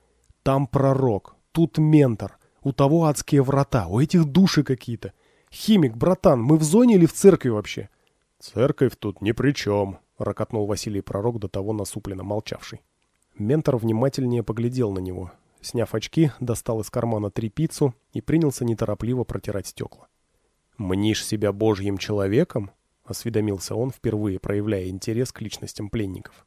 «Там пророк, тут ментор, у того адские врата, у этих души какие-то. Химик, братан, мы в зоне или в церкви вообще?» «Церковь тут ни при чем», — рокотнул Василий Пророк, до того насупленно молчавший. Ментор внимательнее поглядел на него, Сняв очки, достал из кармана трепицу и принялся неторопливо протирать стекла. «Мнишь себя божьим человеком?» — осведомился он, впервые проявляя интерес к личностям пленников.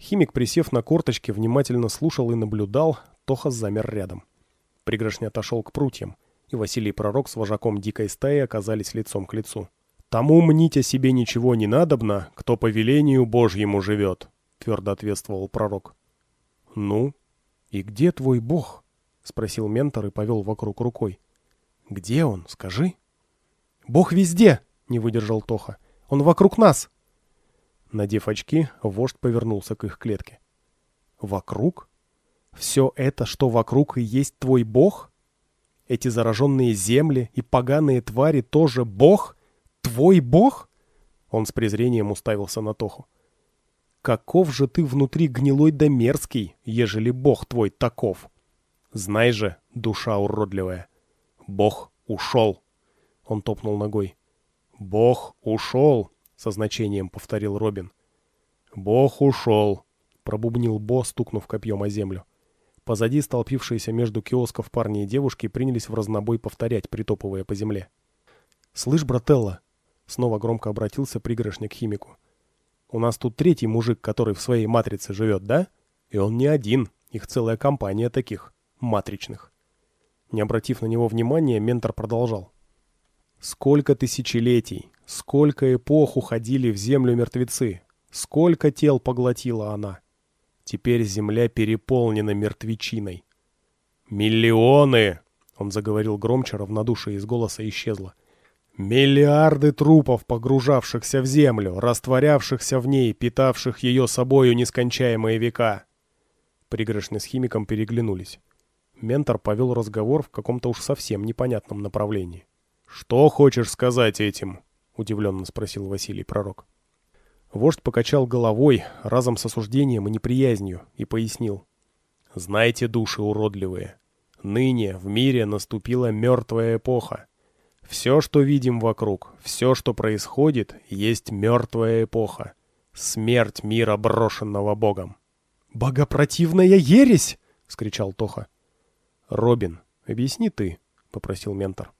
Химик, присев на корточки, внимательно слушал и наблюдал, Тоха замер рядом. Пригоршня отошел к прутьям, и Василий Пророк с вожаком дикой стаи оказались лицом к лицу. «Тому мнить о себе ничего не надобно, кто по велению Божьему живет», — твердо ответствовал Пророк. «Ну, «И где твой бог?» — спросил ментор и повел вокруг рукой. «Где он? Скажи». «Бог везде!» — не выдержал Тоха. «Он вокруг нас!» Надев очки, вождь повернулся к их клетке. «Вокруг? Все это, что вокруг и есть твой бог? Эти зараженные земли и поганые твари тоже бог? Твой бог?» Он с презрением уставился на Тоху каков же ты внутри гнилой да мерзкий, ежели Бог твой таков? Знай же, душа уродливая, Бог ушел. Он топнул ногой. Бог ушел, со значением повторил Робин. Бог ушел, пробубнил Бо, стукнув копьем о землю. Позади столпившиеся между киосков парни и девушки принялись в разнобой повторять, притопывая по земле. «Слышь, брателла!» — снова громко обратился пригоршня к химику. У нас тут третий мужик, который в своей матрице живет, да? И он не один, их целая компания таких, матричных. Не обратив на него внимания, ментор продолжал. Сколько тысячелетий, сколько эпох уходили в землю мертвецы, сколько тел поглотила она. Теперь земля переполнена мертвечиной. «Миллионы!» — он заговорил громче, равнодушие из голоса исчезло. Миллиарды трупов, погружавшихся в землю, растворявшихся в ней, питавших ее собою нескончаемые века. Пригоршни с химиком переглянулись. Ментор повел разговор в каком-то уж совсем непонятном направлении. «Что хочешь сказать этим?» — удивленно спросил Василий Пророк. Вождь покачал головой, разом с осуждением и неприязнью, и пояснил. «Знайте, души уродливые, ныне в мире наступила мертвая эпоха. Все, что видим вокруг, все, что происходит, есть мертвая эпоха. Смерть мира, брошенного Богом. «Богопротивная ересь!» — скричал Тоха. «Робин, объясни ты», — попросил ментор.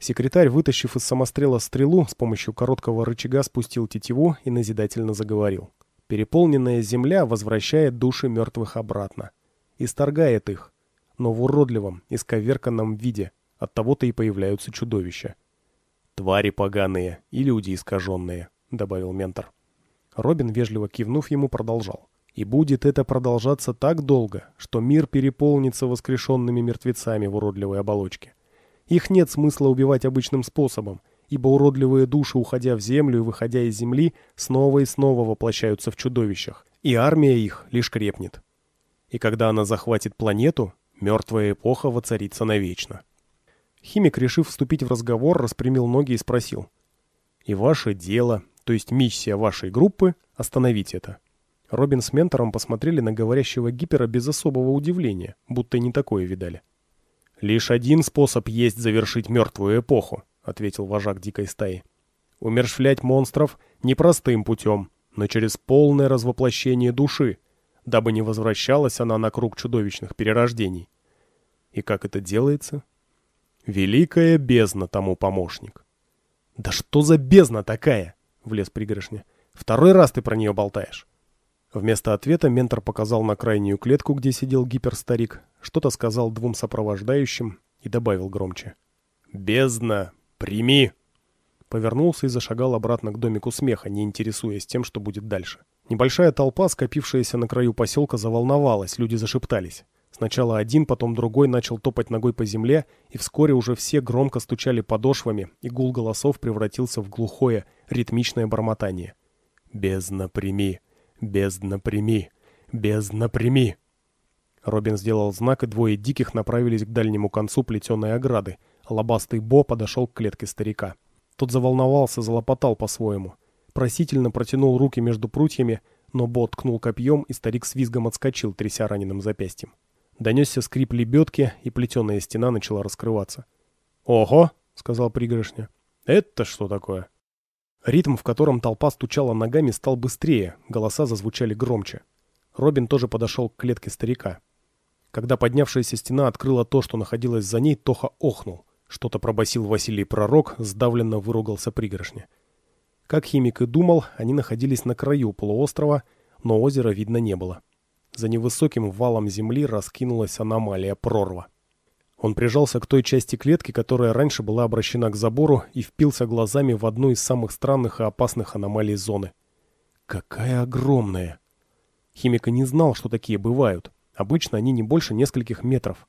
Секретарь, вытащив из самострела стрелу, с помощью короткого рычага спустил тетиву и назидательно заговорил. Переполненная земля возвращает души мертвых обратно. Исторгает их, но в уродливом, исковерканном виде — от того то и появляются чудовища. «Твари поганые и люди искаженные», — добавил ментор. Робин, вежливо кивнув ему, продолжал. «И будет это продолжаться так долго, что мир переполнится воскрешенными мертвецами в уродливой оболочке. Их нет смысла убивать обычным способом, ибо уродливые души, уходя в землю и выходя из земли, снова и снова воплощаются в чудовищах, и армия их лишь крепнет. И когда она захватит планету, мертвая эпоха воцарится навечно». Химик, решив вступить в разговор, распрямил ноги и спросил. «И ваше дело, то есть миссия вашей группы, остановить это». Робин с ментором посмотрели на говорящего гипера без особого удивления, будто не такое видали. «Лишь один способ есть завершить мертвую эпоху», — ответил вожак дикой стаи. «Умершвлять монстров непростым путем, но через полное развоплощение души, дабы не возвращалась она на круг чудовищных перерождений». «И как это делается?» Великая бездна тому помощник. «Да что за бездна такая?» — влез пригоршня. «Второй раз ты про нее болтаешь». Вместо ответа ментор показал на крайнюю клетку, где сидел гиперстарик, что-то сказал двум сопровождающим и добавил громче. «Бездна! Прими!» Повернулся и зашагал обратно к домику смеха, не интересуясь тем, что будет дальше. Небольшая толпа, скопившаяся на краю поселка, заволновалась, люди зашептались. Сначала один, потом другой начал топать ногой по земле, и вскоре уже все громко стучали подошвами, и гул голосов превратился в глухое, ритмичное бормотание. «Бездна прими! Бездна прими! Бездна прими!» Робин сделал знак, и двое диких направились к дальнему концу плетеной ограды. Лобастый Бо подошел к клетке старика. Тот заволновался, залопотал по-своему. Просительно протянул руки между прутьями, но Бо ткнул копьем, и старик с визгом отскочил, тряся раненым запястьем. Донесся скрип лебедки, и плетеная стена начала раскрываться. «Ого!» — сказал пригоршня. «Это что такое?» Ритм, в котором толпа стучала ногами, стал быстрее, голоса зазвучали громче. Робин тоже подошел к клетке старика. Когда поднявшаяся стена открыла то, что находилось за ней, Тоха охнул. Что-то пробасил Василий Пророк, сдавленно выругался пригоршня. Как химик и думал, они находились на краю полуострова, но озера видно не было. За невысоким валом земли раскинулась аномалия прорва. Он прижался к той части клетки, которая раньше была обращена к забору, и впился глазами в одну из самых странных и опасных аномалий зоны. Какая огромная! Химика не знал, что такие бывают. Обычно они не больше нескольких метров.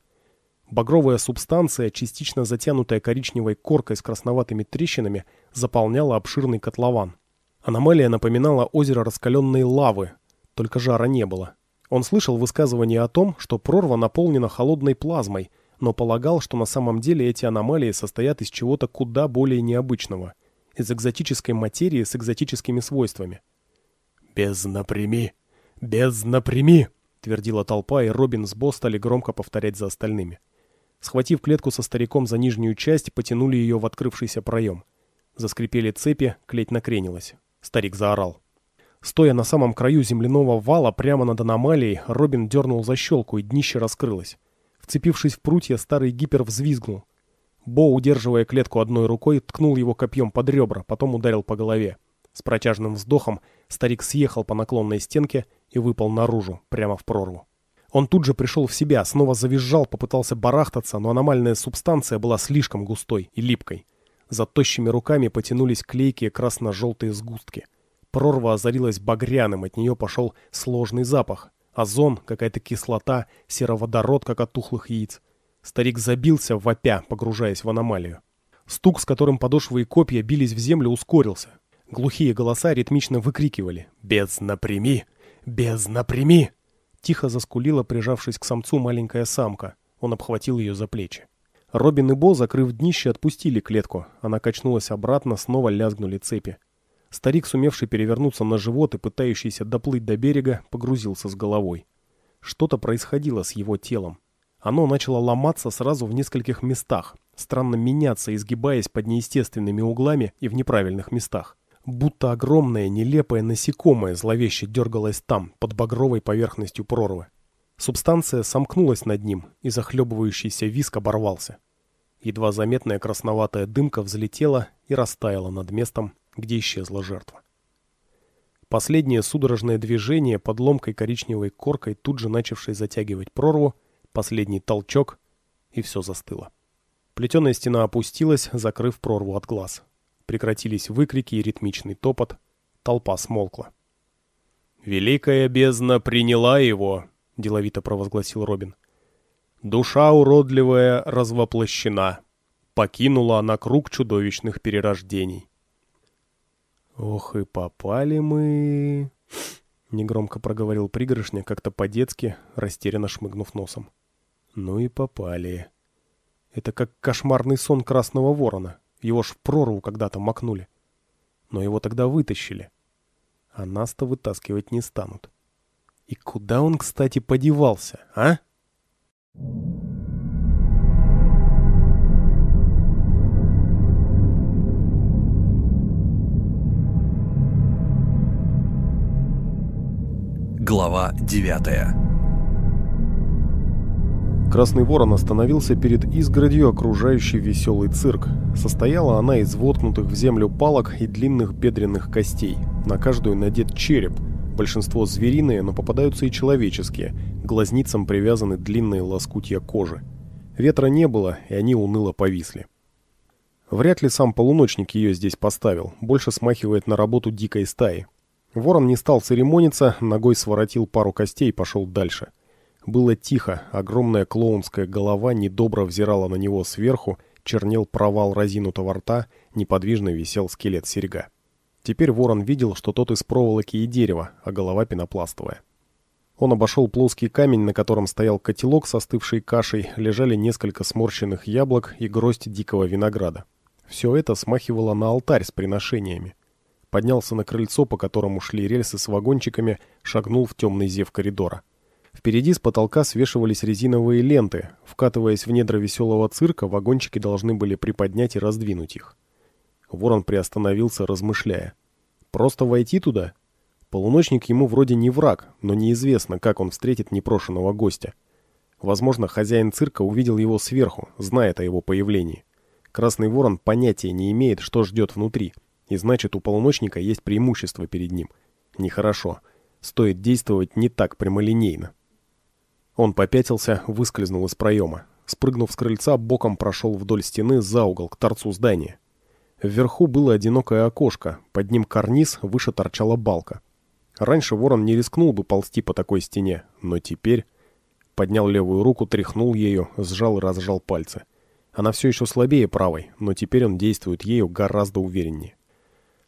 Багровая субстанция, частично затянутая коричневой коркой с красноватыми трещинами, заполняла обширный котлован. Аномалия напоминала озеро раскаленной лавы, только жара не было. Он слышал высказывание о том, что прорва наполнена холодной плазмой, но полагал, что на самом деле эти аномалии состоят из чего-то куда более необычного, из экзотической материи с экзотическими свойствами. Без напрями, без напрями, твердила толпа, и Робин с Бо стали громко повторять за остальными. Схватив клетку со стариком за нижнюю часть, потянули ее в открывшийся проем. Заскрипели цепи, клеть накренилась. Старик заорал. Стоя на самом краю земляного вала прямо над аномалией, Робин дернул за щелку, и днище раскрылось. Вцепившись в прутья, старый гипер взвизгнул. Бо, удерживая клетку одной рукой, ткнул его копьем под ребра, потом ударил по голове. С протяжным вздохом старик съехал по наклонной стенке и выпал наружу, прямо в прорву. Он тут же пришел в себя, снова завизжал, попытался барахтаться, но аномальная субстанция была слишком густой и липкой. За тощими руками потянулись клейкие красно-желтые сгустки – Прорва озарилась багряным, от нее пошел сложный запах. Озон, какая-то кислота, сероводород, как от тухлых яиц. Старик забился, вопя, погружаясь в аномалию. Стук, с которым подошвы и копья бились в землю, ускорился. Глухие голоса ритмично выкрикивали без напрями, без напрями. Тихо заскулила, прижавшись к самцу, маленькая самка. Он обхватил ее за плечи. Робин и Бо, закрыв днище, отпустили клетку. Она качнулась обратно, снова лязгнули цепи. Старик, сумевший перевернуться на живот и пытающийся доплыть до берега, погрузился с головой. Что-то происходило с его телом. Оно начало ломаться сразу в нескольких местах, странно меняться, изгибаясь под неестественными углами и в неправильных местах. Будто огромное, нелепое насекомое зловеще дергалось там, под багровой поверхностью прорвы. Субстанция сомкнулась над ним, и захлебывающийся виск оборвался. Едва заметная красноватая дымка взлетела и растаяла над местом, где исчезла жертва. Последнее судорожное движение под ломкой коричневой коркой, тут же начавшей затягивать прорву, последний толчок, и все застыло. Плетеная стена опустилась, закрыв прорву от глаз. Прекратились выкрики и ритмичный топот. Толпа смолкла. «Великая бездна приняла его», — деловито провозгласил Робин. «Душа уродливая развоплощена. Покинула она круг чудовищных перерождений. «Ох и попали мы!» Негромко проговорил пригоршня, как-то по-детски, растерянно шмыгнув носом. «Ну и попали!» Это как кошмарный сон Красного Ворона. Его ж в прорву когда-то макнули. Но его тогда вытащили. А нас-то вытаскивать не станут. И куда он, кстати, подевался, а? Thank you. Глава 9 Красный Ворон остановился перед изгородью, окружающей веселый цирк. Состояла она из воткнутых в землю палок и длинных бедренных костей. На каждую надет череп. Большинство звериные, но попадаются и человеческие. К глазницам привязаны длинные лоскутья кожи. Ветра не было, и они уныло повисли. Вряд ли сам полуночник ее здесь поставил, больше смахивает на работу дикой стаи. Ворон не стал церемониться, ногой своротил пару костей и пошел дальше. Было тихо, огромная клоунская голова недобро взирала на него сверху, чернел провал разинутого рта, неподвижно висел скелет серьга. Теперь ворон видел, что тот из проволоки и дерева, а голова пенопластовая. Он обошел плоский камень, на котором стоял котелок с остывшей кашей, лежали несколько сморщенных яблок и гроздь дикого винограда. Все это смахивало на алтарь с приношениями поднялся на крыльцо, по которому шли рельсы с вагончиками, шагнул в темный зев коридора. Впереди с потолка свешивались резиновые ленты. Вкатываясь в недра веселого цирка, вагончики должны были приподнять и раздвинуть их. Ворон приостановился, размышляя. «Просто войти туда?» Полуночник ему вроде не враг, но неизвестно, как он встретит непрошенного гостя. Возможно, хозяин цирка увидел его сверху, знает о его появлении. Красный ворон понятия не имеет, что ждет внутри – и значит, у полуночника есть преимущество перед ним. Нехорошо. Стоит действовать не так прямолинейно. Он попятился, выскользнул из проема. Спрыгнув с крыльца, боком прошел вдоль стены за угол к торцу здания. Вверху было одинокое окошко, под ним карниз, выше торчала балка. Раньше ворон не рискнул бы ползти по такой стене, но теперь... Поднял левую руку, тряхнул ею, сжал и разжал пальцы. Она все еще слабее правой, но теперь он действует ею гораздо увереннее.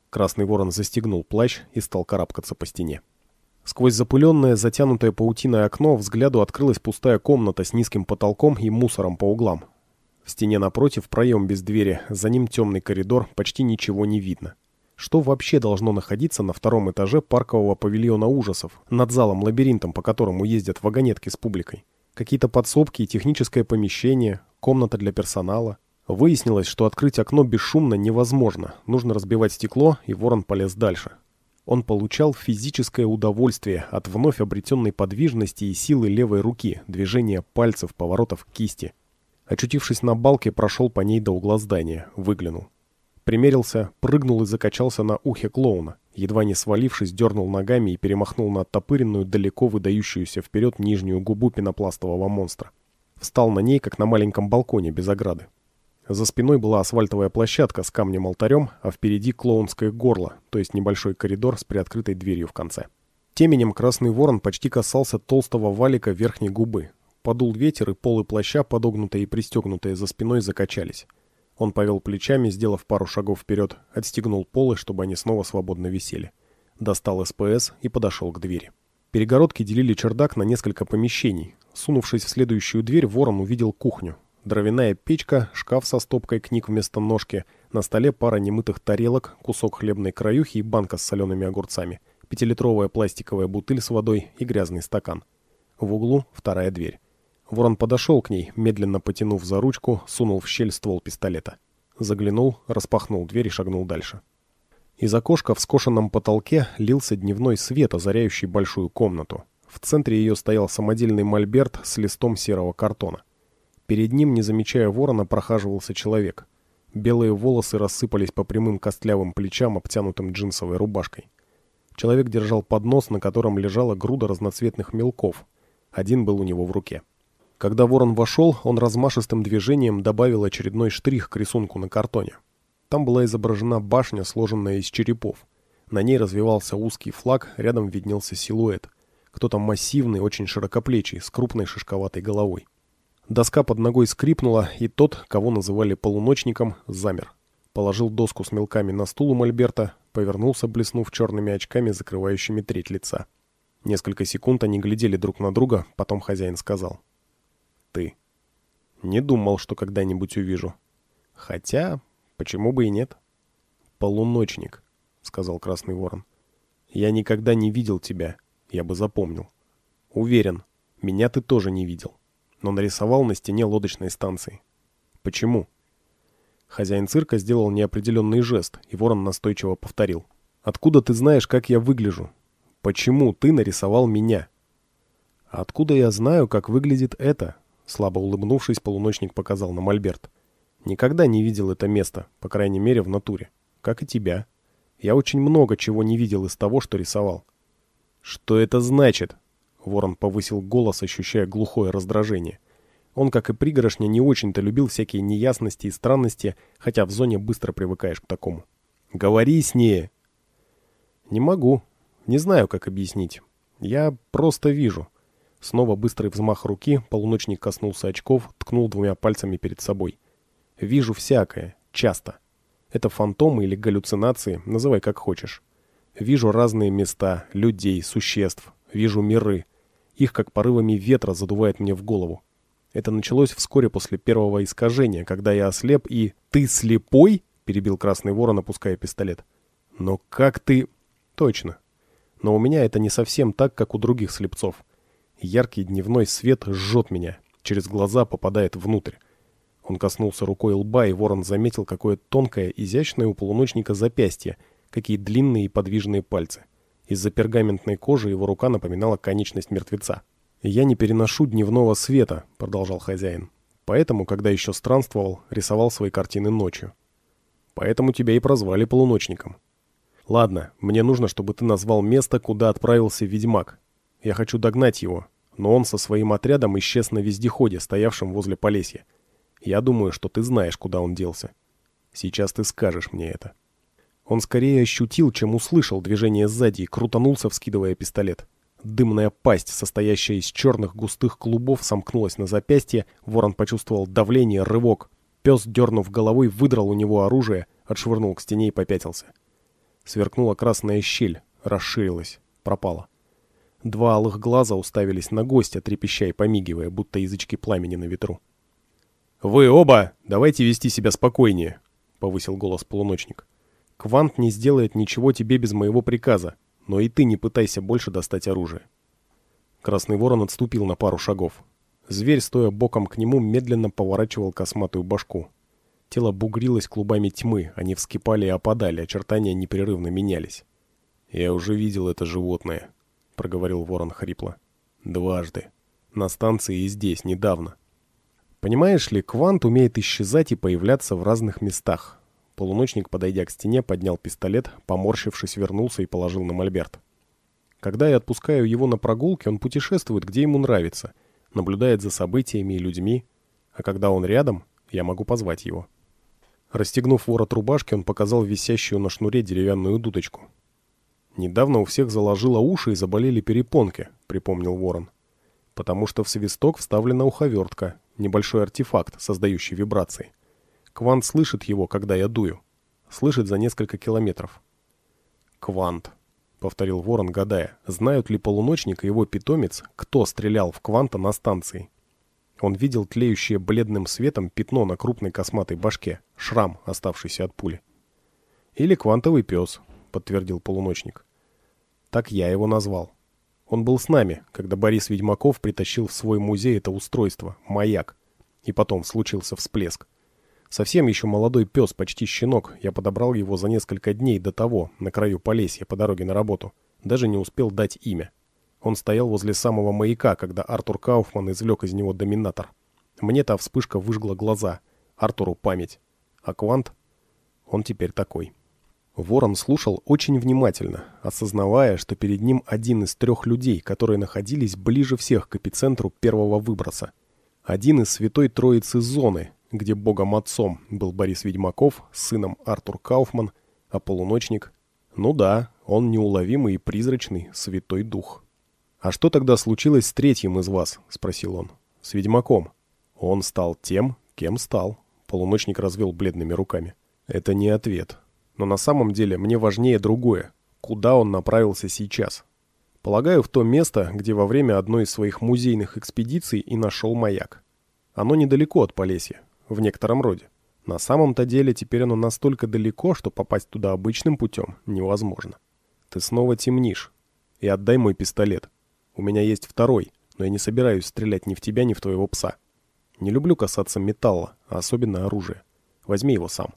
Красный ворон застегнул плащ и стал карабкаться по стене. Сквозь запыленное, затянутое паутиной окно взгляду открылась пустая комната с низким потолком и мусором по углам. В стене напротив проем без двери, за ним темный коридор, почти ничего не видно. Что вообще должно находиться на втором этаже паркового павильона ужасов, над залом-лабиринтом, по которому ездят вагонетки с публикой? Какие-то подсобки техническое помещение, комната для персонала – Выяснилось, что открыть окно бесшумно невозможно. Нужно разбивать стекло, и ворон полез дальше. Он получал физическое удовольствие от вновь обретенной подвижности и силы левой руки, движения пальцев, поворотов кисти. Очутившись на балке, прошел по ней до угла здания, выглянул. Примерился, прыгнул и закачался на ухе клоуна. Едва не свалившись, дернул ногами и перемахнул на оттопыренную, далеко выдающуюся вперед нижнюю губу пенопластового монстра. Встал на ней, как на маленьком балконе, без ограды. За спиной была асфальтовая площадка с камнем-алтарем, а впереди клоунское горло, то есть небольшой коридор с приоткрытой дверью в конце. Теменем красный ворон почти касался толстого валика верхней губы. Подул ветер, и полы плаща, подогнутые и пристегнутые за спиной, закачались. Он повел плечами, сделав пару шагов вперед, отстегнул полы, чтобы они снова свободно висели. Достал СПС и подошел к двери. Перегородки делили чердак на несколько помещений. Сунувшись в следующую дверь, ворон увидел кухню, дровяная печка, шкаф со стопкой книг вместо ножки, на столе пара немытых тарелок, кусок хлебной краюхи и банка с солеными огурцами, пятилитровая пластиковая бутыль с водой и грязный стакан. В углу вторая дверь. Ворон подошел к ней, медленно потянув за ручку, сунул в щель ствол пистолета. Заглянул, распахнул дверь и шагнул дальше. Из окошка в скошенном потолке лился дневной свет, озаряющий большую комнату. В центре ее стоял самодельный мольберт с листом серого картона. Перед ним, не замечая ворона, прохаживался человек. Белые волосы рассыпались по прямым костлявым плечам, обтянутым джинсовой рубашкой. Человек держал поднос, на котором лежала груда разноцветных мелков. Один был у него в руке. Когда ворон вошел, он размашистым движением добавил очередной штрих к рисунку на картоне. Там была изображена башня, сложенная из черепов. На ней развивался узкий флаг, рядом виднелся силуэт. Кто-то массивный, очень широкоплечий, с крупной шишковатой головой. Доска под ногой скрипнула, и тот, кого называли полуночником, замер. Положил доску с мелками на стул у Мольберта, повернулся, блеснув черными очками, закрывающими треть лица. Несколько секунд они глядели друг на друга, потом хозяин сказал. «Ты. Не думал, что когда-нибудь увижу. Хотя, почему бы и нет?» «Полуночник», — сказал Красный Ворон. «Я никогда не видел тебя, я бы запомнил. Уверен, меня ты тоже не видел» но нарисовал на стене лодочной станции. Почему? Хозяин цирка сделал неопределенный жест, и ворон настойчиво повторил. «Откуда ты знаешь, как я выгляжу? Почему ты нарисовал меня?» «Откуда я знаю, как выглядит это?» Слабо улыбнувшись, полуночник показал на мольберт. «Никогда не видел это место, по крайней мере, в натуре. Как и тебя. Я очень много чего не видел из того, что рисовал». «Что это значит?» Ворон повысил голос, ощущая глухое раздражение. Он, как и пригоршня, не очень-то любил всякие неясности и странности, хотя в зоне быстро привыкаешь к такому. «Говори с ней!» «Не могу. Не знаю, как объяснить. Я просто вижу». Снова быстрый взмах руки, полуночник коснулся очков, ткнул двумя пальцами перед собой. «Вижу всякое. Часто. Это фантомы или галлюцинации, называй как хочешь. Вижу разные места, людей, существ. Вижу миры. Их как порывами ветра задувает мне в голову. Это началось вскоре после первого искажения, когда я ослеп и... «Ты слепой?» — перебил Красный Ворон, опуская пистолет. «Но как ты...» «Точно. Но у меня это не совсем так, как у других слепцов. Яркий дневной свет жжет меня, через глаза попадает внутрь. Он коснулся рукой лба, и ворон заметил, какое тонкое, изящное у полуночника запястье, какие длинные и подвижные пальцы. Из-за пергаментной кожи его рука напоминала конечность мертвеца. «Я не переношу дневного света», — продолжал хозяин. «Поэтому, когда еще странствовал, рисовал свои картины ночью. Поэтому тебя и прозвали полуночником». «Ладно, мне нужно, чтобы ты назвал место, куда отправился ведьмак. Я хочу догнать его, но он со своим отрядом исчез на вездеходе, стоявшем возле Полесья. Я думаю, что ты знаешь, куда он делся. Сейчас ты скажешь мне это». Он скорее ощутил, чем услышал движение сзади и крутанулся, вскидывая пистолет. Дымная пасть, состоящая из черных густых клубов, сомкнулась на запястье, ворон почувствовал давление, рывок. Пес, дернув головой, выдрал у него оружие, отшвырнул к стене и попятился. Сверкнула красная щель, расширилась, пропала. Два алых глаза уставились на гостя, трепеща и помигивая, будто язычки пламени на ветру. «Вы оба! Давайте вести себя спокойнее!» — повысил голос полуночник. Квант не сделает ничего тебе без моего приказа, но и ты не пытайся больше достать оружие. Красный ворон отступил на пару шагов. Зверь, стоя боком к нему, медленно поворачивал косматую башку. Тело бугрилось клубами тьмы, они вскипали и опадали, очертания непрерывно менялись. «Я уже видел это животное», — проговорил ворон хрипло. «Дважды. На станции и здесь, недавно. Понимаешь ли, квант умеет исчезать и появляться в разных местах. Полуночник, подойдя к стене, поднял пистолет, поморщившись, вернулся и положил на мольберт. Когда я отпускаю его на прогулки, он путешествует, где ему нравится, наблюдает за событиями и людьми, а когда он рядом, я могу позвать его. Расстегнув ворот рубашки, он показал висящую на шнуре деревянную дудочку. «Недавно у всех заложило уши и заболели перепонки», — припомнил Ворон. «Потому что в свисток вставлена уховертка, небольшой артефакт, создающий вибрации. Квант слышит его, когда я дую. Слышит за несколько километров. «Квант», — повторил Ворон, гадая, знают ли полуночник и его питомец, кто стрелял в Кванта на станции. Он видел тлеющее бледным светом пятно на крупной косматой башке, шрам, оставшийся от пули. «Или квантовый пес», — подтвердил полуночник. «Так я его назвал. Он был с нами, когда Борис Ведьмаков притащил в свой музей это устройство, маяк, и потом случился всплеск. Совсем еще молодой пес, почти щенок, я подобрал его за несколько дней до того, на краю полесья, по дороге на работу. Даже не успел дать имя. Он стоял возле самого маяка, когда Артур Кауфман извлек из него доминатор. Мне та вспышка выжгла глаза. Артуру память. А Квант? Он теперь такой. Ворон слушал очень внимательно, осознавая, что перед ним один из трех людей, которые находились ближе всех к эпицентру первого выброса. Один из святой троицы зоны, где богом отцом был Борис Ведьмаков сыном Артур Кауфман, а полуночник... Ну да, он неуловимый и призрачный святой дух. «А что тогда случилось с третьим из вас?» — спросил он. «С Ведьмаком». «Он стал тем, кем стал». Полуночник развел бледными руками. «Это не ответ. Но на самом деле мне важнее другое. Куда он направился сейчас?» Полагаю, в то место, где во время одной из своих музейных экспедиций и нашел маяк. Оно недалеко от Полесья, в некотором роде. На самом-то деле теперь оно настолько далеко, что попасть туда обычным путем невозможно. Ты снова темнишь. И отдай мой пистолет. У меня есть второй, но я не собираюсь стрелять ни в тебя, ни в твоего пса. Не люблю касаться металла, а особенно оружия. Возьми его сам.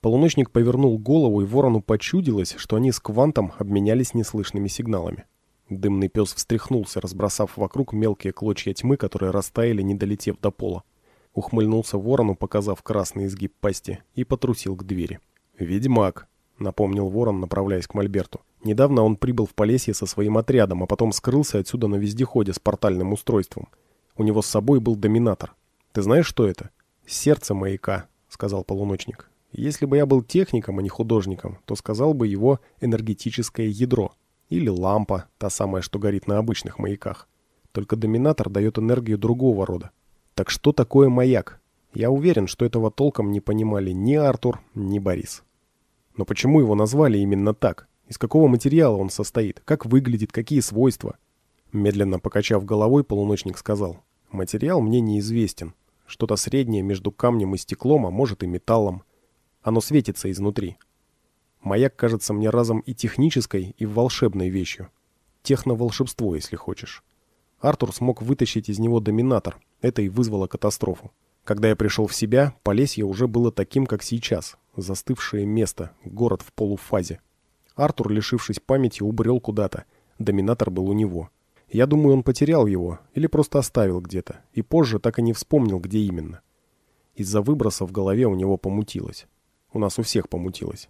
Полуночник повернул голову, и ворону почудилось, что они с Квантом обменялись неслышными сигналами. Дымный пес встряхнулся, разбросав вокруг мелкие клочья тьмы, которые растаяли, не долетев до пола. Ухмыльнулся ворону, показав красный изгиб пасти, и потрусил к двери. «Ведьмак», — напомнил ворон, направляясь к Мольберту. «Недавно он прибыл в Полесье со своим отрядом, а потом скрылся отсюда на вездеходе с портальным устройством. У него с собой был доминатор. Ты знаешь, что это?» «Сердце маяка», — сказал полуночник. «Если бы я был техником, а не художником, то сказал бы его энергетическое ядро. Или лампа, та самая, что горит на обычных маяках. Только доминатор дает энергию другого рода, так что такое маяк? Я уверен, что этого толком не понимали ни Артур, ни Борис. Но почему его назвали именно так? Из какого материала он состоит? Как выглядит? Какие свойства? Медленно покачав головой, полуночник сказал. Материал мне неизвестен. Что-то среднее между камнем и стеклом, а может и металлом. Оно светится изнутри. Маяк кажется мне разом и технической, и волшебной вещью. Техноволшебство, если хочешь. Артур смог вытащить из него доминатор, это и вызвало катастрофу. Когда я пришел в себя, Полесье уже было таким, как сейчас. Застывшее место, город в полуфазе. Артур, лишившись памяти, убрел куда-то. Доминатор был у него. Я думаю, он потерял его или просто оставил где-то, и позже так и не вспомнил, где именно. Из-за выброса в голове у него помутилось. У нас у всех помутилось.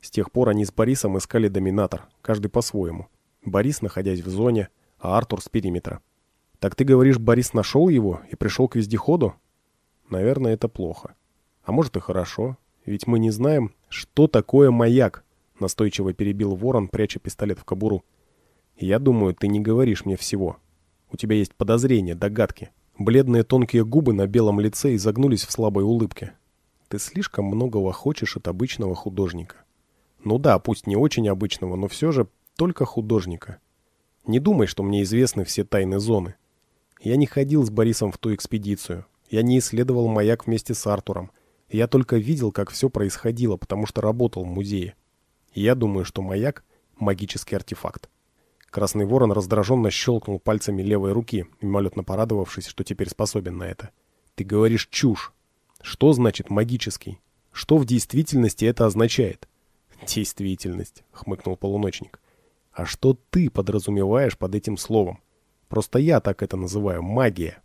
С тех пор они с Борисом искали доминатор, каждый по-своему. Борис, находясь в зоне, а Артур с периметра. «Так ты говоришь, Борис нашел его и пришел к вездеходу?» «Наверное, это плохо. А может и хорошо, ведь мы не знаем, что такое маяк», — настойчиво перебил ворон, пряча пистолет в кобуру. «Я думаю, ты не говоришь мне всего. У тебя есть подозрения, догадки». Бледные тонкие губы на белом лице изогнулись в слабой улыбке. «Ты слишком многого хочешь от обычного художника». «Ну да, пусть не очень обычного, но все же только художника. Не думай, что мне известны все тайны зоны. Я не ходил с Борисом в ту экспедицию. Я не исследовал маяк вместе с Артуром. Я только видел, как все происходило, потому что работал в музее. я думаю, что маяк – магический артефакт. Красный ворон раздраженно щелкнул пальцами левой руки, мимолетно порадовавшись, что теперь способен на это. «Ты говоришь чушь. Что значит магический? Что в действительности это означает?» «Действительность», — хмыкнул полуночник. «А что ты подразумеваешь под этим словом?» Просто я так это называю – магия.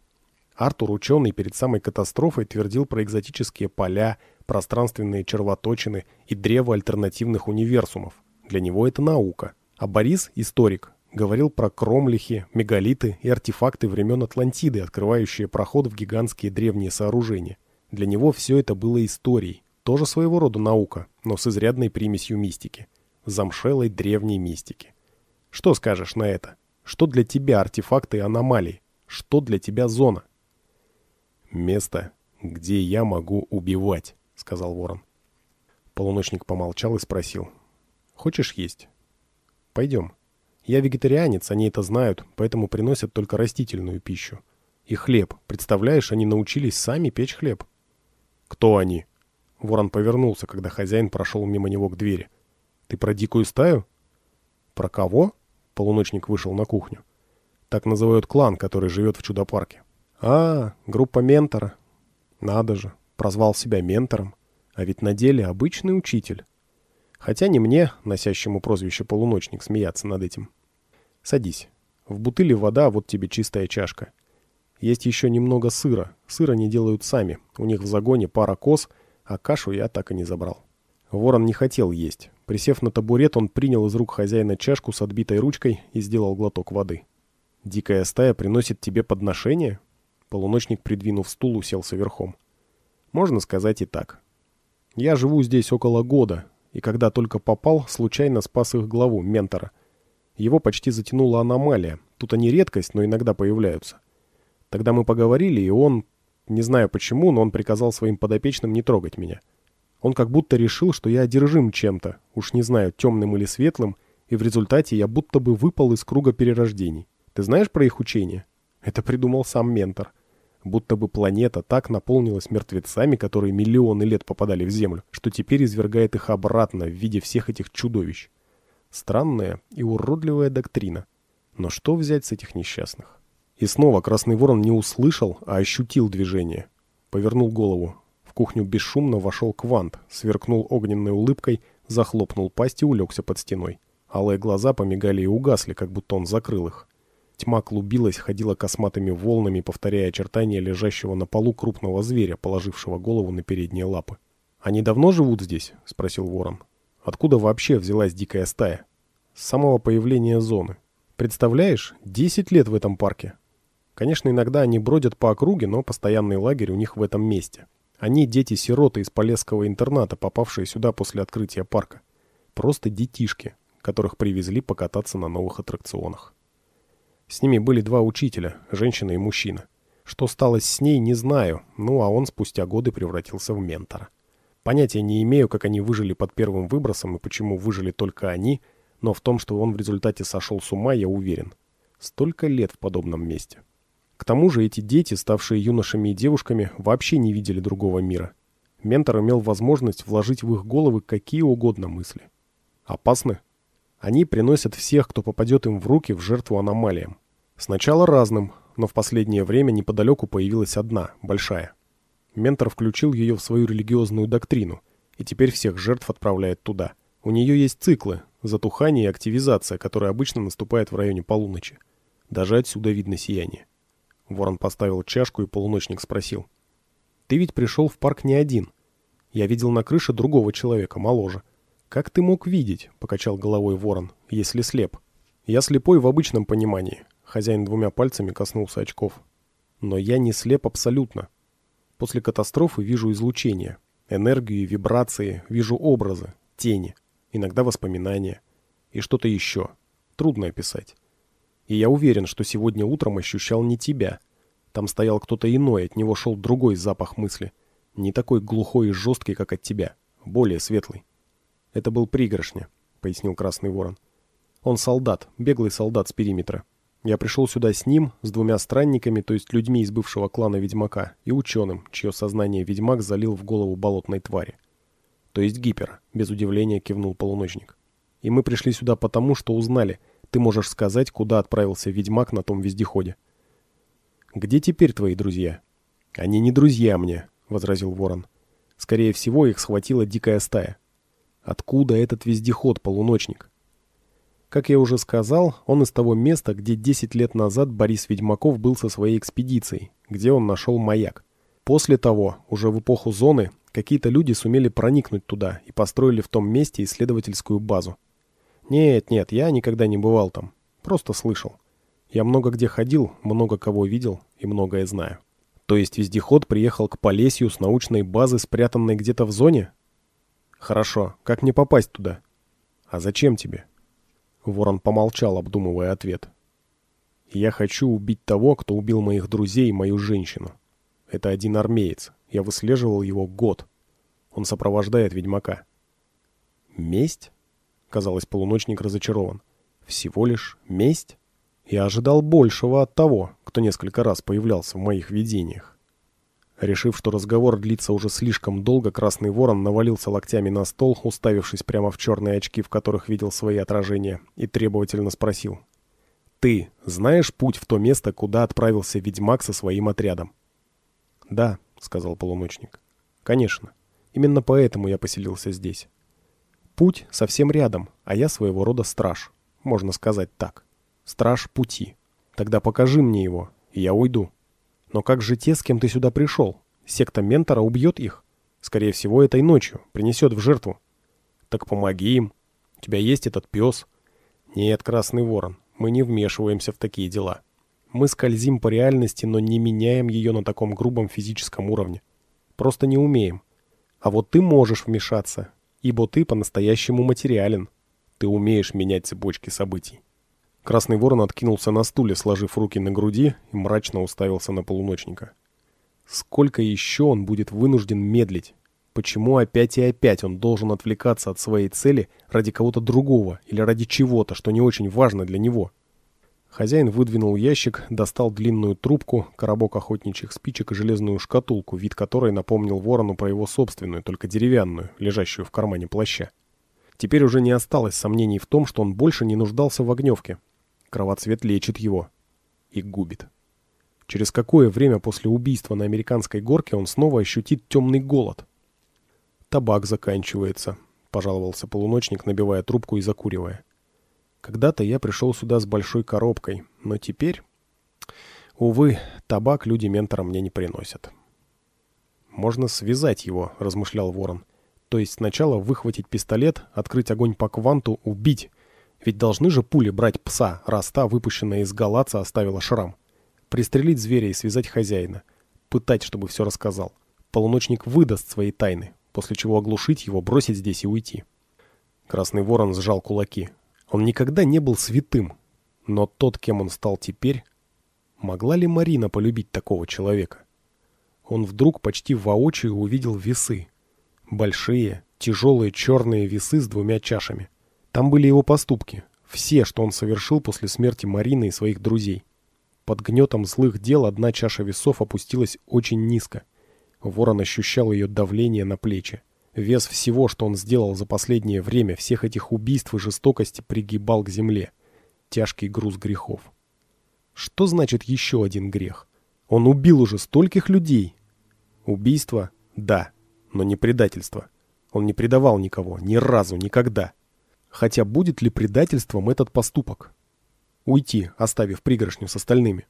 Артур, ученый, перед самой катастрофой твердил про экзотические поля, пространственные червоточины и древо альтернативных универсумов. Для него это наука. А Борис, историк, говорил про кромлихи, мегалиты и артефакты времен Атлантиды, открывающие проход в гигантские древние сооружения. Для него все это было историей, тоже своего рода наука, но с изрядной примесью мистики. Замшелой древней мистики. Что скажешь на это? Что для тебя артефакты и аномалии? Что для тебя зона? «Место, где я могу убивать», — сказал ворон. Полуночник помолчал и спросил. «Хочешь есть?» «Пойдем. Я вегетарианец, они это знают, поэтому приносят только растительную пищу. И хлеб. Представляешь, они научились сами печь хлеб». «Кто они?» Ворон повернулся, когда хозяин прошел мимо него к двери. «Ты про дикую стаю?» «Про кого?» Полуночник вышел на кухню. Так называют клан, который живет в чудо-парке. А, группа ментора. Надо же, прозвал себя ментором. А ведь на деле обычный учитель. Хотя не мне, носящему прозвище Полуночник, смеяться над этим. Садись. В бутыле вода, а вот тебе чистая чашка. Есть еще немного сыра. Сыра не делают сами. У них в загоне пара коз, а кашу я так и не забрал. Ворон не хотел есть. Присев на табурет, он принял из рук хозяина чашку с отбитой ручкой и сделал глоток воды. «Дикая стая приносит тебе подношение?» Полуночник, придвинув стул, уселся верхом. «Можно сказать и так. Я живу здесь около года, и когда только попал, случайно спас их главу, ментора. Его почти затянула аномалия. Тут они редкость, но иногда появляются. Тогда мы поговорили, и он... Не знаю почему, но он приказал своим подопечным не трогать меня». Он как будто решил, что я одержим чем-то, уж не знаю, темным или светлым, и в результате я будто бы выпал из круга перерождений. Ты знаешь про их учение? Это придумал сам ментор. Будто бы планета так наполнилась мертвецами, которые миллионы лет попадали в Землю, что теперь извергает их обратно в виде всех этих чудовищ. Странная и уродливая доктрина. Но что взять с этих несчастных? И снова Красный Ворон не услышал, а ощутил движение. Повернул голову кухню бесшумно вошел Квант, сверкнул огненной улыбкой, захлопнул пасть и улегся под стеной. Алые глаза помигали и угасли, как будто он закрыл их. Тьма клубилась, ходила косматыми волнами, повторяя очертания лежащего на полу крупного зверя, положившего голову на передние лапы. «Они давно живут здесь?» — спросил ворон. «Откуда вообще взялась дикая стая?» «С самого появления зоны. Представляешь, 10 лет в этом парке!» Конечно, иногда они бродят по округе, но постоянный лагерь у них в этом месте. Они дети-сироты из Полесского интерната, попавшие сюда после открытия парка. Просто детишки, которых привезли покататься на новых аттракционах. С ними были два учителя, женщина и мужчина. Что стало с ней, не знаю, ну а он спустя годы превратился в ментора. Понятия не имею, как они выжили под первым выбросом и почему выжили только они, но в том, что он в результате сошел с ума, я уверен. Столько лет в подобном месте. К тому же эти дети, ставшие юношами и девушками, вообще не видели другого мира. Ментор имел возможность вложить в их головы какие угодно мысли. Опасны? Они приносят всех, кто попадет им в руки, в жертву аномалиям. Сначала разным, но в последнее время неподалеку появилась одна, большая. Ментор включил ее в свою религиозную доктрину, и теперь всех жертв отправляет туда. У нее есть циклы – затухание и активизация, которые обычно наступает в районе полуночи. Даже отсюда видно сияние. Ворон поставил чашку, и полуночник спросил. «Ты ведь пришел в парк не один. Я видел на крыше другого человека, моложе. Как ты мог видеть?» — покачал головой ворон, — «если слеп». «Я слепой в обычном понимании», — хозяин двумя пальцами коснулся очков. «Но я не слеп абсолютно. После катастрофы вижу излучение, энергию и вибрации, вижу образы, тени, иногда воспоминания и что-то еще. Трудно описать. И я уверен, что сегодня утром ощущал не тебя. Там стоял кто-то иной, от него шел другой запах мысли. Не такой глухой и жесткий, как от тебя. Более светлый. Это был пригоршня, пояснил Красный Ворон. Он солдат, беглый солдат с периметра. Я пришел сюда с ним, с двумя странниками, то есть людьми из бывшего клана Ведьмака, и ученым, чье сознание Ведьмак залил в голову болотной твари. То есть гипер, без удивления кивнул полуночник. И мы пришли сюда потому, что узнали – ты можешь сказать, куда отправился ведьмак на том вездеходе. «Где теперь твои друзья?» «Они не друзья мне», — возразил ворон. «Скорее всего, их схватила дикая стая». «Откуда этот вездеход-полуночник?» Как я уже сказал, он из того места, где 10 лет назад Борис Ведьмаков был со своей экспедицией, где он нашел маяк. После того, уже в эпоху зоны, какие-то люди сумели проникнуть туда и построили в том месте исследовательскую базу. «Нет, нет, я никогда не бывал там. Просто слышал. Я много где ходил, много кого видел и многое знаю». То есть вездеход приехал к Полесью с научной базы, спрятанной где-то в зоне? Хорошо, как мне попасть туда? А зачем тебе? Ворон помолчал, обдумывая ответ. Я хочу убить того, кто убил моих друзей и мою женщину. Это один армеец. Я выслеживал его год. Он сопровождает ведьмака. Месть? Казалось, полуночник разочарован. Всего лишь месть? Я ожидал большего от того, кто несколько раз появлялся в моих видениях. Решив, что разговор длится уже слишком долго, Красный Ворон навалился локтями на стол, уставившись прямо в черные очки, в которых видел свои отражения, и требовательно спросил. «Ты знаешь путь в то место, куда отправился ведьмак со своим отрядом?» «Да», — сказал полуночник. «Конечно. Именно поэтому я поселился здесь. Путь совсем рядом, а я своего рода страж. Можно сказать так. Страж пути. Тогда покажи мне его, и я уйду. Но как же те, с кем ты сюда пришел? Секта ментора убьет их. Скорее всего, этой ночью. Принесет в жертву. Так помоги им. У тебя есть этот пес. Нет, Красный Ворон, мы не вмешиваемся в такие дела. Мы скользим по реальности, но не меняем ее на таком грубом физическом уровне. Просто не умеем. А вот ты можешь вмешаться, ибо ты по-настоящему материален. Ты умеешь менять цепочки событий. Красный ворон откинулся на стуле, сложив руки на груди и мрачно уставился на полуночника. Сколько еще он будет вынужден медлить? Почему опять и опять он должен отвлекаться от своей цели ради кого-то другого или ради чего-то, что не очень важно для него? — Хозяин выдвинул ящик, достал длинную трубку, коробок охотничьих спичек и железную шкатулку, вид которой напомнил ворону про его собственную, только деревянную, лежащую в кармане плаща. Теперь уже не осталось сомнений в том, что он больше не нуждался в огневке. Кровоцвет лечит его. И губит. Через какое время после убийства на американской горке он снова ощутит темный голод? «Табак заканчивается», — пожаловался полуночник, набивая трубку и закуривая. Когда-то я пришел сюда с большой коробкой, но теперь... Увы, табак люди ментора мне не приносят. «Можно связать его», — размышлял Ворон. «То есть сначала выхватить пистолет, открыть огонь по кванту, убить. Ведь должны же пули брать пса, раз та, выпущенная из галаца, оставила шрам. Пристрелить зверя и связать хозяина. Пытать, чтобы все рассказал. Полуночник выдаст свои тайны, после чего оглушить его, бросить здесь и уйти». Красный Ворон сжал кулаки. Он никогда не был святым, но тот, кем он стал теперь, могла ли Марина полюбить такого человека? Он вдруг почти воочию увидел весы. Большие, тяжелые черные весы с двумя чашами. Там были его поступки, все, что он совершил после смерти Марины и своих друзей. Под гнетом злых дел одна чаша весов опустилась очень низко. Ворон ощущал ее давление на плечи. Вес всего, что он сделал за последнее время, всех этих убийств и жестокости пригибал к земле. Тяжкий груз грехов. Что значит еще один грех? Он убил уже стольких людей. Убийство? Да, но не предательство. Он не предавал никого, ни разу, никогда. Хотя будет ли предательством этот поступок? Уйти, оставив пригоршню с остальными.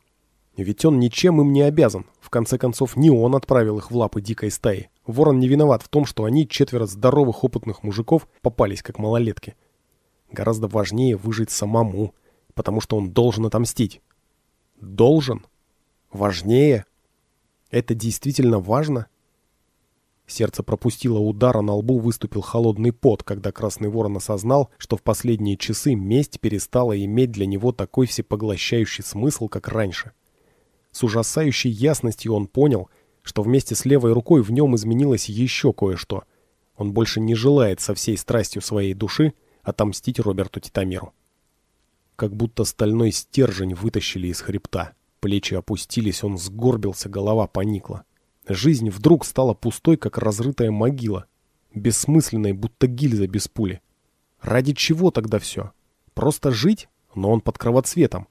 Ведь он ничем им не обязан. В конце концов, не он отправил их в лапы дикой стаи. Ворон не виноват в том, что они, четверо здоровых опытных мужиков, попались как малолетки. Гораздо важнее выжить самому, потому что он должен отомстить. Должен? Важнее? Это действительно важно? Сердце пропустило удар, а на лбу выступил холодный пот, когда Красный Ворон осознал, что в последние часы месть перестала иметь для него такой всепоглощающий смысл, как раньше. С ужасающей ясностью он понял – что вместе с левой рукой в нем изменилось еще кое-что. Он больше не желает со всей страстью своей души отомстить Роберту Титамиру. Как будто стальной стержень вытащили из хребта. Плечи опустились, он сгорбился, голова поникла. Жизнь вдруг стала пустой, как разрытая могила. Бессмысленной, будто гильза без пули. Ради чего тогда все? Просто жить? Но он под кровоцветом.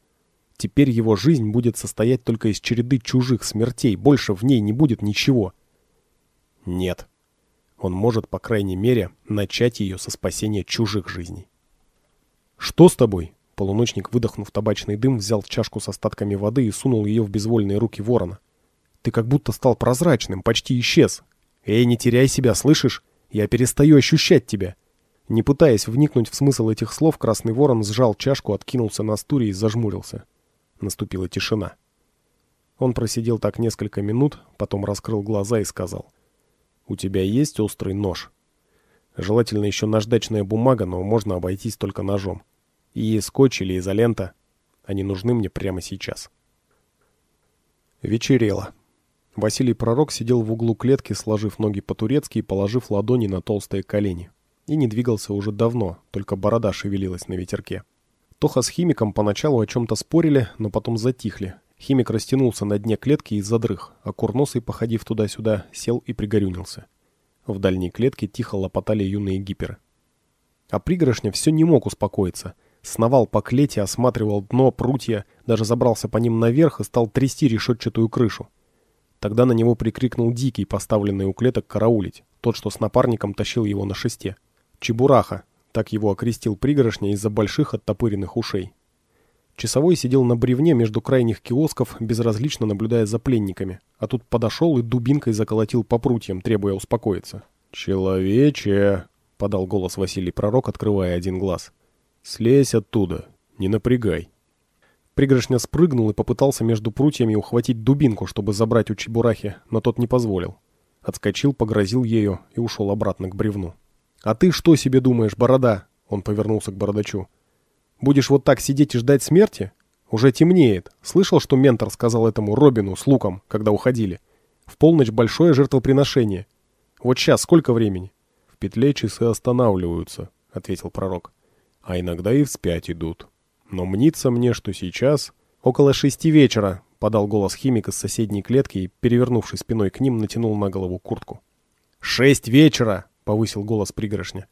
Теперь его жизнь будет состоять только из череды чужих смертей, больше в ней не будет ничего. Нет. Он может, по крайней мере, начать ее со спасения чужих жизней. «Что с тобой?» Полуночник, выдохнув табачный дым, взял чашку с остатками воды и сунул ее в безвольные руки ворона. «Ты как будто стал прозрачным, почти исчез. Эй, не теряй себя, слышишь? Я перестаю ощущать тебя!» Не пытаясь вникнуть в смысл этих слов, Красный Ворон сжал чашку, откинулся на стуре и зажмурился. Наступила тишина. Он просидел так несколько минут, потом раскрыл глаза и сказал. «У тебя есть острый нож?» Желательно еще наждачная бумага, но можно обойтись только ножом. И скотч или изолента. Они нужны мне прямо сейчас. Вечерело. Василий Пророк сидел в углу клетки, сложив ноги по-турецки и положив ладони на толстые колени. И не двигался уже давно, только борода шевелилась на ветерке. Тоха с химиком поначалу о чем-то спорили, но потом затихли. Химик растянулся на дне клетки и задрых, а курносый, походив туда-сюда, сел и пригорюнился. В дальней клетке тихо лопотали юные гиперы. А пригоршня все не мог успокоиться. Сновал по клете, осматривал дно, прутья, даже забрался по ним наверх и стал трясти решетчатую крышу. Тогда на него прикрикнул Дикий, поставленный у клеток караулить, тот, что с напарником тащил его на шесте. «Чебураха, так его окрестил пригоршня из-за больших оттопыренных ушей. Часовой сидел на бревне между крайних киосков, безразлично наблюдая за пленниками, а тут подошел и дубинкой заколотил по прутьям, требуя успокоиться. «Человече!» — подал голос Василий Пророк, открывая один глаз. «Слезь оттуда, не напрягай». Пригоршня спрыгнул и попытался между прутьями ухватить дубинку, чтобы забрать у Чебурахи, но тот не позволил. Отскочил, погрозил ею и ушел обратно к бревну. «А ты что себе думаешь, борода?» Он повернулся к бородачу. «Будешь вот так сидеть и ждать смерти? Уже темнеет. Слышал, что ментор сказал этому Робину с Луком, когда уходили? В полночь большое жертвоприношение. Вот сейчас сколько времени?» «В петле часы останавливаются», — ответил пророк. «А иногда и вспять идут. Но мнится мне, что сейчас...» «Около шести вечера», — подал голос химик из соседней клетки и, перевернувшись спиной к ним, натянул на голову куртку. «Шесть вечера!» повысил голос пригоршня.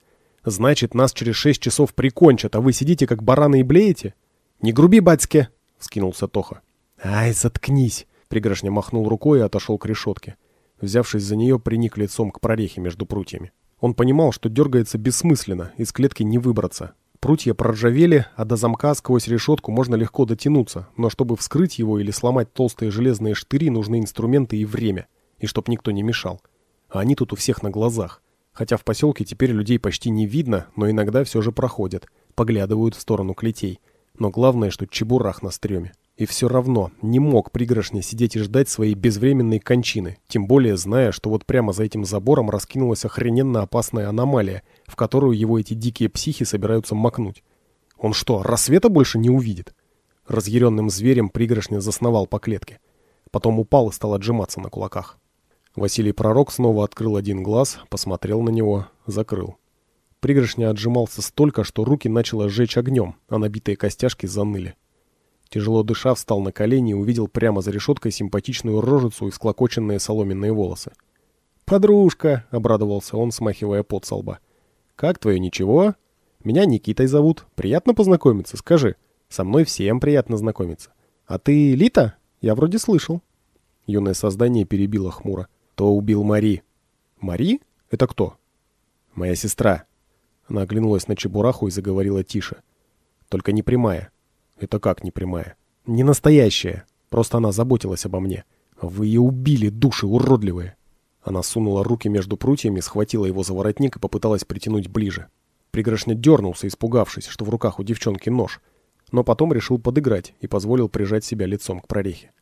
«Значит, нас через шесть часов прикончат, а вы сидите как бараны и блеете?» «Не груби, батьке!» — скинулся Тоха. «Ай, заткнись!» — пригоршня махнул рукой и отошел к решетке. Взявшись за нее, приник лицом к прорехе между прутьями. Он понимал, что дергается бессмысленно, из клетки не выбраться. Прутья проржавели, а до замка сквозь решетку можно легко дотянуться, но чтобы вскрыть его или сломать толстые железные штыри, нужны инструменты и время, и чтоб никто не мешал. А они тут у всех на глазах. Хотя в поселке теперь людей почти не видно, но иногда все же проходят, поглядывают в сторону клетей. Но главное, что чебурах на стреме. И все равно не мог пригоршня сидеть и ждать своей безвременной кончины, тем более зная, что вот прямо за этим забором раскинулась охрененно опасная аномалия, в которую его эти дикие психи собираются макнуть. Он что, рассвета больше не увидит? Разъяренным зверем пригоршня засновал по клетке. Потом упал и стал отжиматься на кулаках. Василий Пророк снова открыл один глаз, посмотрел на него, закрыл. Пригоршня отжимался столько, что руки начало сжечь огнем, а набитые костяшки заныли. Тяжело дыша, встал на колени и увидел прямо за решеткой симпатичную рожицу и склокоченные соломенные волосы. «Подружка!» — обрадовался он, смахивая пот со лба. «Как твое ничего? Меня Никитой зовут. Приятно познакомиться, скажи. Со мной всем приятно знакомиться. А ты Лита? Я вроде слышал». Юное создание перебило хмуро. Кто убил Мари? Мари? Это кто? Моя сестра. Она оглянулась на Чебураху и заговорила тише. Только не прямая. Это как не прямая? Не настоящая. Просто она заботилась обо мне. Вы ее убили, души уродливые. Она сунула руки между прутьями, схватила его за воротник и попыталась притянуть ближе. Пригоршня дернулся, испугавшись, что в руках у девчонки нож, но потом решил подыграть и позволил прижать себя лицом к прорехе.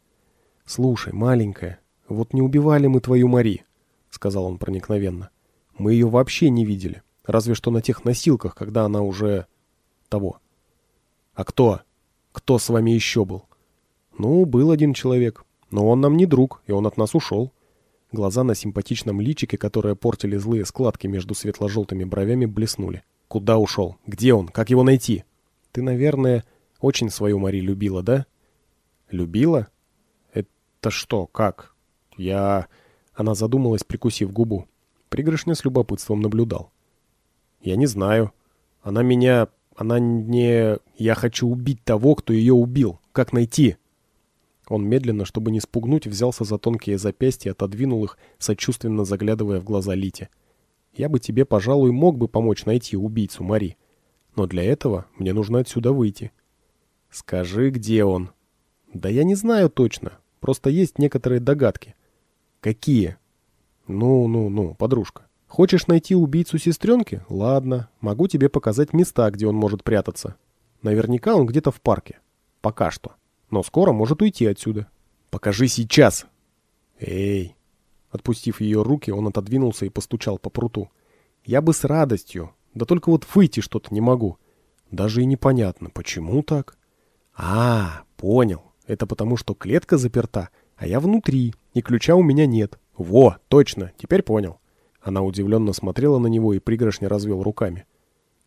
«Слушай, маленькая», «Вот не убивали мы твою Мари», — сказал он проникновенно. «Мы ее вообще не видели, разве что на тех носилках, когда она уже... того». «А кто? Кто с вами еще был?» «Ну, был один человек, но он нам не друг, и он от нас ушел». Глаза на симпатичном личике, которое портили злые складки между светло-желтыми бровями, блеснули. «Куда ушел? Где он? Как его найти?» «Ты, наверное, очень свою Мари любила, да?» «Любила? Это что, как?» «Я...» Она задумалась, прикусив губу. Пригрышня с любопытством наблюдал. «Я не знаю. Она меня... Она не... Я хочу убить того, кто ее убил. Как найти?» Он медленно, чтобы не спугнуть, взялся за тонкие запястья, отодвинул их, сочувственно заглядывая в глаза Лите. «Я бы тебе, пожалуй, мог бы помочь найти убийцу Мари. Но для этого мне нужно отсюда выйти». «Скажи, где он?» «Да я не знаю точно. Просто есть некоторые догадки. «Какие?» «Ну-ну-ну, подружка. Хочешь найти убийцу сестренки? Ладно, могу тебе показать места, где он может прятаться. Наверняка он где-то в парке. Пока что. Но скоро может уйти отсюда. Покажи сейчас!» «Эй!» Отпустив ее руки, он отодвинулся и постучал по пруту. «Я бы с радостью. Да только вот выйти что-то не могу. Даже и непонятно, почему так?» «А, понял. Это потому, что клетка заперта, а я внутри, и ключа у меня нет. Во, точно, теперь понял. Она удивленно смотрела на него и пригоршня развел руками.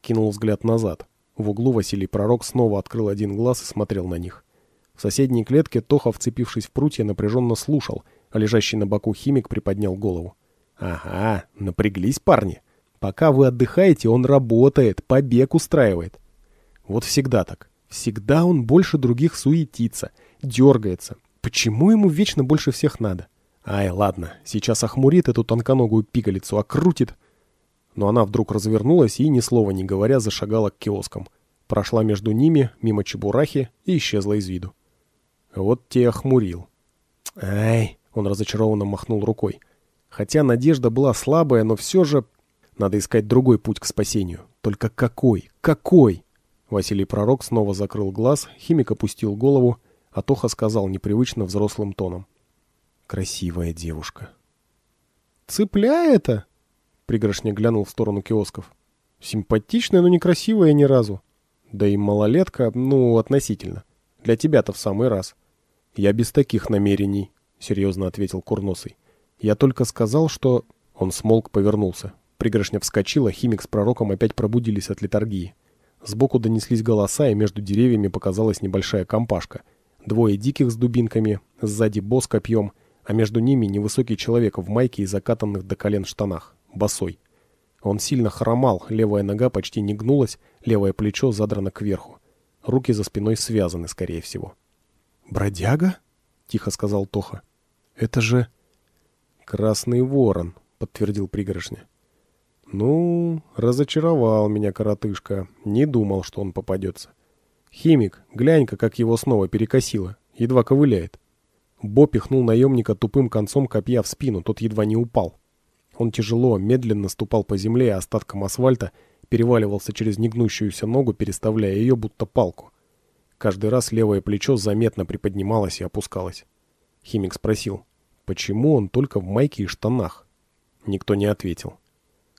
Кинул взгляд назад. В углу Василий Пророк снова открыл один глаз и смотрел на них. В соседней клетке Тоха, вцепившись в прутья, напряженно слушал, а лежащий на боку химик приподнял голову. «Ага, напряглись парни. Пока вы отдыхаете, он работает, побег устраивает». Вот всегда так. Всегда он больше других суетится, дергается, Почему ему вечно больше всех надо? Ай, ладно, сейчас охмурит эту тонконогую пигалицу, окрутит. Но она вдруг развернулась и, ни слова не говоря, зашагала к киоскам. Прошла между ними, мимо чебурахи, и исчезла из виду. Вот те охмурил. Ай, он разочарованно махнул рукой. Хотя надежда была слабая, но все же... Надо искать другой путь к спасению. Только какой? Какой? Василий Пророк снова закрыл глаз, химик опустил голову, Атоха сказал непривычно взрослым тоном. «Красивая девушка». Цыпля это!» Пригоршня глянул в сторону киосков. «Симпатичная, но некрасивая ни разу. Да и малолетка, ну, относительно. Для тебя-то в самый раз». «Я без таких намерений», — серьезно ответил Курносый. «Я только сказал, что...» Он смолк, повернулся. Пригоршня вскочила, химик с пророком опять пробудились от литургии. Сбоку донеслись голоса, и между деревьями показалась небольшая компашка — Двое диких с дубинками, сзади босс копьем, а между ними невысокий человек в майке и закатанных до колен штанах, босой. Он сильно хромал, левая нога почти не гнулась, левое плечо задрано кверху. Руки за спиной связаны, скорее всего. «Бродяга?» — тихо сказал Тоха. «Это же...» «Красный ворон», — подтвердил пригоршня. «Ну, разочаровал меня коротышка. Не думал, что он попадется. «Химик, глянь-ка, как его снова перекосило. Едва ковыляет». Бо пихнул наемника тупым концом копья в спину, тот едва не упал. Он тяжело, медленно ступал по земле и остаткам асфальта, переваливался через негнущуюся ногу, переставляя ее будто палку. Каждый раз левое плечо заметно приподнималось и опускалось. Химик спросил, почему он только в майке и штанах? Никто не ответил.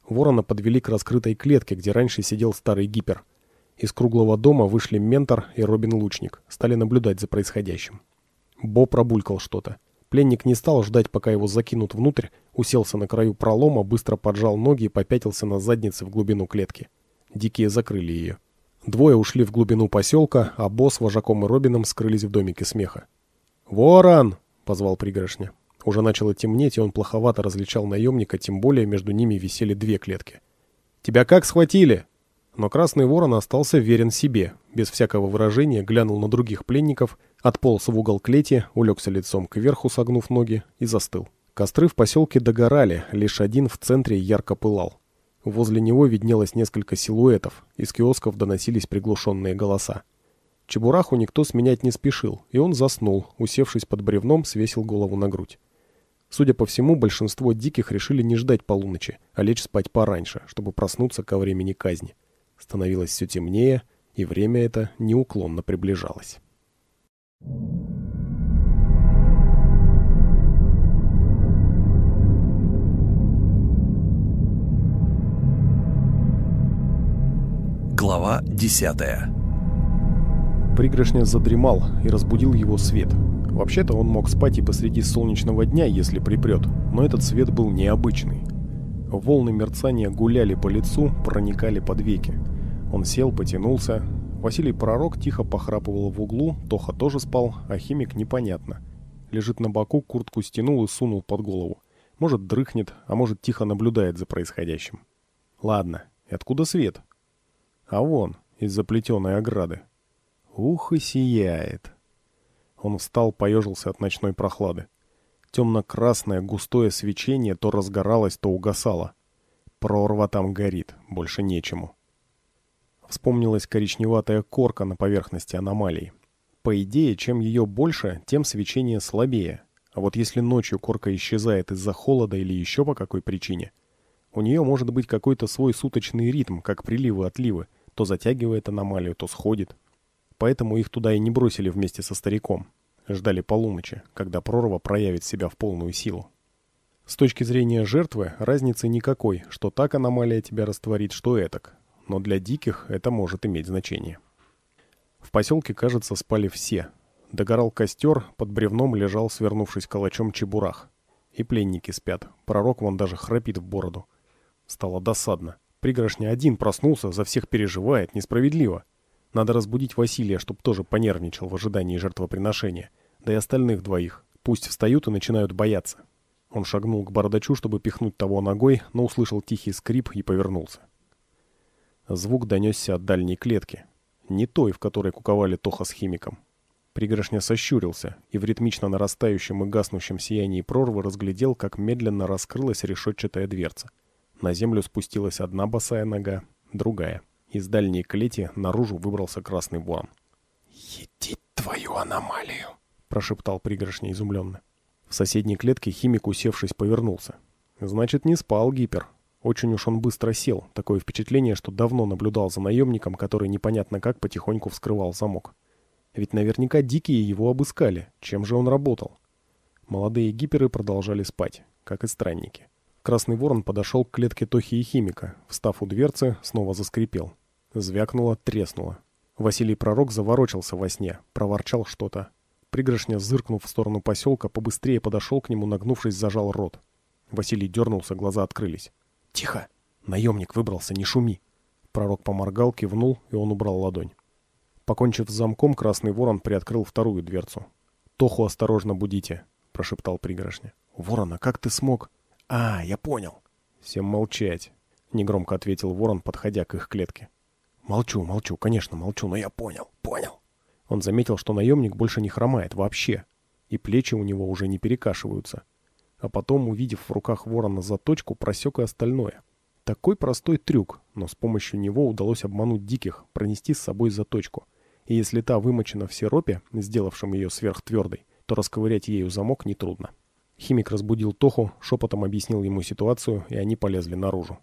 Ворона подвели к раскрытой клетке, где раньше сидел старый гипер. Из круглого дома вышли Ментор и Робин-лучник, стали наблюдать за происходящим. Бо пробулькал что-то. Пленник не стал ждать, пока его закинут внутрь, уселся на краю пролома, быстро поджал ноги и попятился на заднице в глубину клетки. Дикие закрыли ее. Двое ушли в глубину поселка, а Бо с вожаком и Робином скрылись в домике смеха. «Ворон!» — позвал пригоршня. Уже начало темнеть, и он плоховато различал наемника, тем более между ними висели две клетки. «Тебя как схватили?» но Красный Ворон остался верен себе, без всякого выражения глянул на других пленников, отполз в угол клети, улегся лицом кверху, согнув ноги, и застыл. Костры в поселке догорали, лишь один в центре ярко пылал. Возле него виднелось несколько силуэтов, из киосков доносились приглушенные голоса. Чебураху никто сменять не спешил, и он заснул, усевшись под бревном, свесил голову на грудь. Судя по всему, большинство диких решили не ждать полуночи, а лечь спать пораньше, чтобы проснуться ко времени казни. Становилось все темнее, и время это неуклонно приближалось. Глава 10 Пригрышня задремал и разбудил его свет. Вообще-то он мог спать и посреди солнечного дня, если припрет, но этот свет был необычный – Волны мерцания гуляли по лицу, проникали под веки. Он сел, потянулся. Василий Пророк тихо похрапывал в углу, Тоха тоже спал, а химик непонятно. Лежит на боку, куртку стянул и сунул под голову. Может, дрыхнет, а может, тихо наблюдает за происходящим. Ладно, и откуда свет? А вон, из-за плетеной ограды. Ух и сияет. Он встал, поежился от ночной прохлады. Темно-красное густое свечение то разгоралось, то угасало. Прорва там горит, больше нечему. Вспомнилась коричневатая корка на поверхности аномалии. По идее, чем ее больше, тем свечение слабее. А вот если ночью корка исчезает из-за холода или еще по какой причине, у нее может быть какой-то свой суточный ритм, как приливы-отливы, то затягивает аномалию, то сходит. Поэтому их туда и не бросили вместе со стариком ждали полуночи, когда прорва проявит себя в полную силу. С точки зрения жертвы разницы никакой, что так аномалия тебя растворит, что этак. Но для диких это может иметь значение. В поселке, кажется, спали все. Догорал костер, под бревном лежал, свернувшись калачом, чебурах. И пленники спят. Пророк вон даже храпит в бороду. Стало досадно. Пригоршня один проснулся, за всех переживает, несправедливо. Надо разбудить Василия, чтоб тоже понервничал в ожидании жертвоприношения да и остальных двоих. Пусть встают и начинают бояться. Он шагнул к бородачу, чтобы пихнуть того ногой, но услышал тихий скрип и повернулся. Звук донесся от дальней клетки. Не той, в которой куковали Тоха с химиком. Пригоршня сощурился и в ритмично нарастающем и гаснущем сиянии прорвы разглядел, как медленно раскрылась решетчатая дверца. На землю спустилась одна босая нога, другая. Из дальней клети наружу выбрался красный ворон. «Едить твою аномалию!» прошептал пригоршня изумленно. В соседней клетке химик, усевшись, повернулся. «Значит, не спал гипер. Очень уж он быстро сел. Такое впечатление, что давно наблюдал за наемником, который непонятно как потихоньку вскрывал замок. Ведь наверняка дикие его обыскали. Чем же он работал?» Молодые гиперы продолжали спать, как и странники. Красный ворон подошел к клетке Тохи и Химика, встав у дверцы, снова заскрипел. Звякнуло, треснуло. Василий Пророк заворочился во сне, проворчал что-то, Пригоршня, зыркнув в сторону поселка, побыстрее подошел к нему, нагнувшись, зажал рот. Василий дернулся, глаза открылись. «Тихо! Наемник выбрался, не шуми!» Пророк поморгал, кивнул, и он убрал ладонь. Покончив с замком, красный ворон приоткрыл вторую дверцу. «Тоху осторожно будите», — прошептал пригоршня. «Ворона, как ты смог?» «А, я понял». «Всем молчать», — негромко ответил ворон, подходя к их клетке. «Молчу, молчу, конечно, молчу, но я понял, понял». Он заметил, что наемник больше не хромает вообще, и плечи у него уже не перекашиваются. А потом, увидев в руках ворона заточку, просек и остальное. Такой простой трюк, но с помощью него удалось обмануть диких, пронести с собой заточку. И если та вымочена в сиропе, сделавшем ее сверхтвердой, то расковырять ею замок нетрудно. Химик разбудил Тоху, шепотом объяснил ему ситуацию, и они полезли наружу.